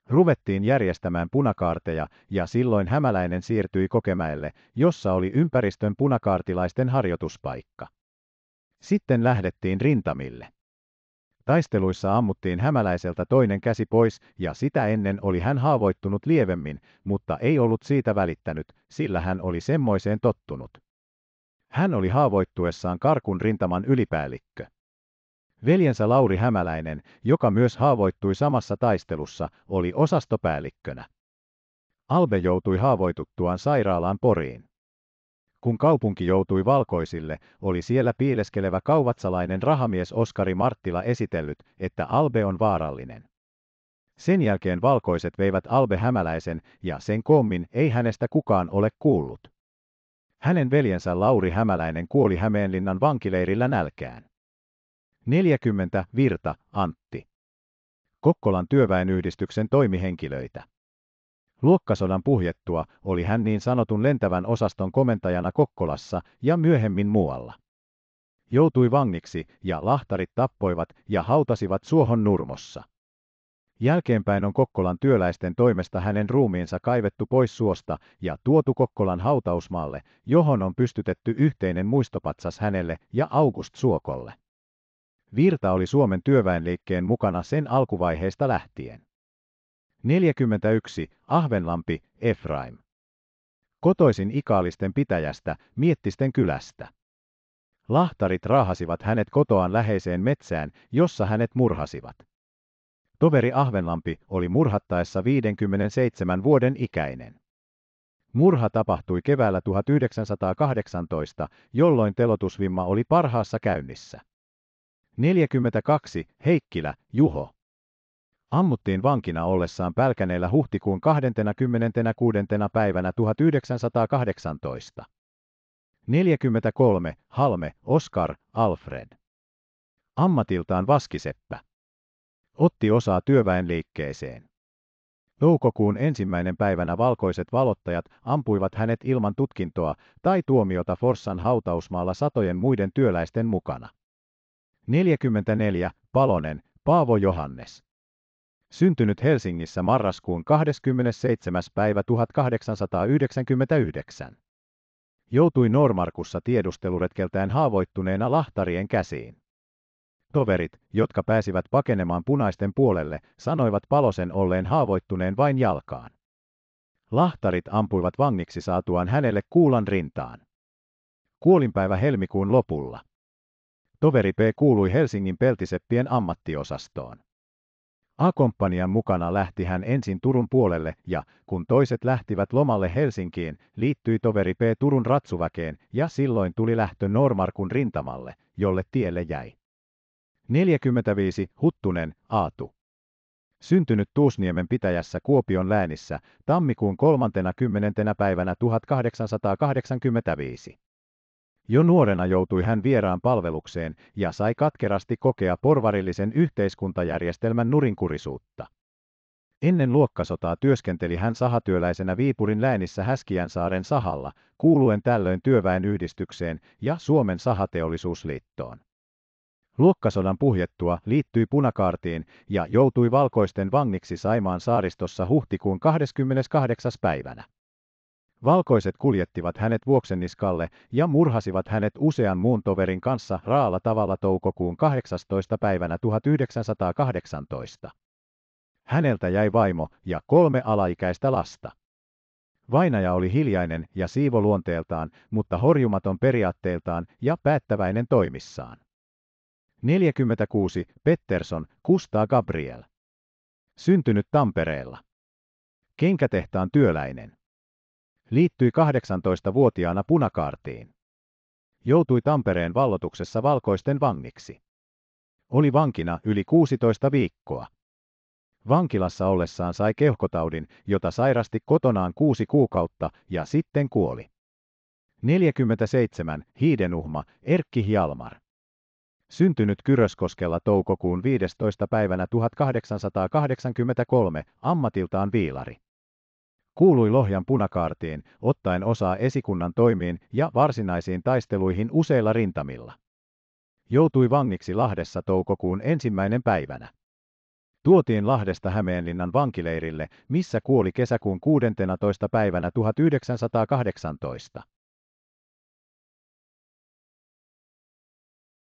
Ruvettiin järjestämään punakaarteja ja silloin Hämäläinen siirtyi Kokemäelle, jossa oli ympäristön punakaartilaisten harjoituspaikka. Sitten lähdettiin rintamille. Taisteluissa ammuttiin hämäläiseltä toinen käsi pois ja sitä ennen oli hän haavoittunut lievemmin, mutta ei ollut siitä välittänyt, sillä hän oli semmoiseen tottunut. Hän oli haavoittuessaan karkun rintaman ylipäällikkö. Veljensä Lauri Hämäläinen, joka myös haavoittui samassa taistelussa, oli osastopäällikkönä. Albe joutui haavoituttuaan sairaalaan Poriin. Kun kaupunki joutui valkoisille, oli siellä piileskelevä kauvatsalainen rahamies Oskari Marttila esitellyt, että Albe on vaarallinen. Sen jälkeen valkoiset veivät Albe Hämäläisen, ja sen kommin ei hänestä kukaan ole kuullut. Hänen veljensä Lauri Hämäläinen kuoli Hämeenlinnan vankileirillä nälkään. 40 Virta, Antti. Kokkolan työväenyhdistyksen toimihenkilöitä. Luokkasodan puhjettua oli hän niin sanotun lentävän osaston komentajana Kokkolassa ja myöhemmin muualla. Joutui vangiksi ja lahtarit tappoivat ja hautasivat suohon nurmossa. Jälkeenpäin on Kokkolan työläisten toimesta hänen ruumiinsa kaivettu pois suosta ja tuotu Kokkolan hautausmaalle, johon on pystytetty yhteinen muistopatsas hänelle ja August Suokolle. Virta oli Suomen työväenliikkeen mukana sen alkuvaiheesta lähtien. 41. Ahvenlampi, Efraim. Kotoisin ikaalisten pitäjästä, miettisten kylästä. Lahtarit raahasivat hänet kotoaan läheiseen metsään, jossa hänet murhasivat. Toveri Ahvenlampi oli murhattaessa 57 vuoden ikäinen. Murha tapahtui keväällä 1918, jolloin telotusvimma oli parhaassa käynnissä. 42, Heikkilä, Juho. Ammuttiin vankina ollessaan Pälkäneellä huhtikuun 26. päivänä 1918. 43, Halme, Oskar, Alfred. Ammatiltaan vaskiseppä. Otti osaa työväenliikkeeseen. Toukokuun ensimmäinen päivänä valkoiset valottajat ampuivat hänet ilman tutkintoa tai tuomiota Forssan hautausmaalla satojen muiden työläisten mukana. 44, Palonen, Paavo Johannes. Syntynyt Helsingissä marraskuun 27. päivä 1899. Joutui Normarkussa tiedusteluretkeltään haavoittuneena lahtarien käsiin. Toverit, jotka pääsivät pakenemaan punaisten puolelle, sanoivat Palosen olleen haavoittuneen vain jalkaan. Lahtarit ampuivat vangiksi saatuaan hänelle kuulan rintaan. Kuolinpäivä helmikuun lopulla. Toveri P kuului Helsingin peltiseppien ammattiosastoon. A-komppanian mukana lähti hän ensin Turun puolelle ja, kun toiset lähtivät lomalle Helsinkiin, liittyi toveri P Turun ratsuväkeen ja silloin tuli lähtö Normarkun rintamalle, jolle tielle jäi. 45. Huttunen, Aatu. Syntynyt Tuusniemen pitäjässä Kuopion läänissä tammikuun 30. päivänä 1885. Jo nuorena joutui hän vieraan palvelukseen ja sai katkerasti kokea porvarillisen yhteiskuntajärjestelmän nurinkurisuutta. Ennen luokkasotaa työskenteli hän sahatyöläisenä Viipurin läänissä saaren sahalla, kuuluen tällöin työväenyhdistykseen ja Suomen sahateollisuusliittoon. Luokkasodan puhjettua liittyi punakaartiin ja joutui valkoisten vangiksi Saimaan saaristossa huhtikuun 28. päivänä. Valkoiset kuljettivat hänet vuoksenniskalle ja murhasivat hänet usean muun toverin kanssa raalla tavalla toukokuun 18. päivänä 1918. Häneltä jäi vaimo ja kolme alaikäistä lasta. Vainaja oli hiljainen ja siivoluonteeltaan, mutta horjumaton periaatteeltaan ja päättäväinen toimissaan. 46. Pettersson, Kustaa Gabriel. Syntynyt Tampereella. Kenkätehtaan työläinen. Liittyi 18-vuotiaana punakaartiin. Joutui Tampereen vallotuksessa valkoisten vangiksi. Oli vankina yli 16 viikkoa. Vankilassa ollessaan sai keuhkotaudin, jota sairasti kotonaan kuusi kuukautta ja sitten kuoli. 47. Hiidenuhma Erkki Hjalmar. Syntynyt Kyröskoskella toukokuun 15. päivänä 1883, ammatiltaan viilari kuului Lohjan punakaartiin, ottaen osaa esikunnan toimiin ja varsinaisiin taisteluihin useilla rintamilla. Joutui vangiksi Lahdessa toukokuun ensimmäinen päivänä. Tuotiin Lahdesta Hämeenlinnan vankileirille, missä kuoli kesäkuun 16. päivänä 1918.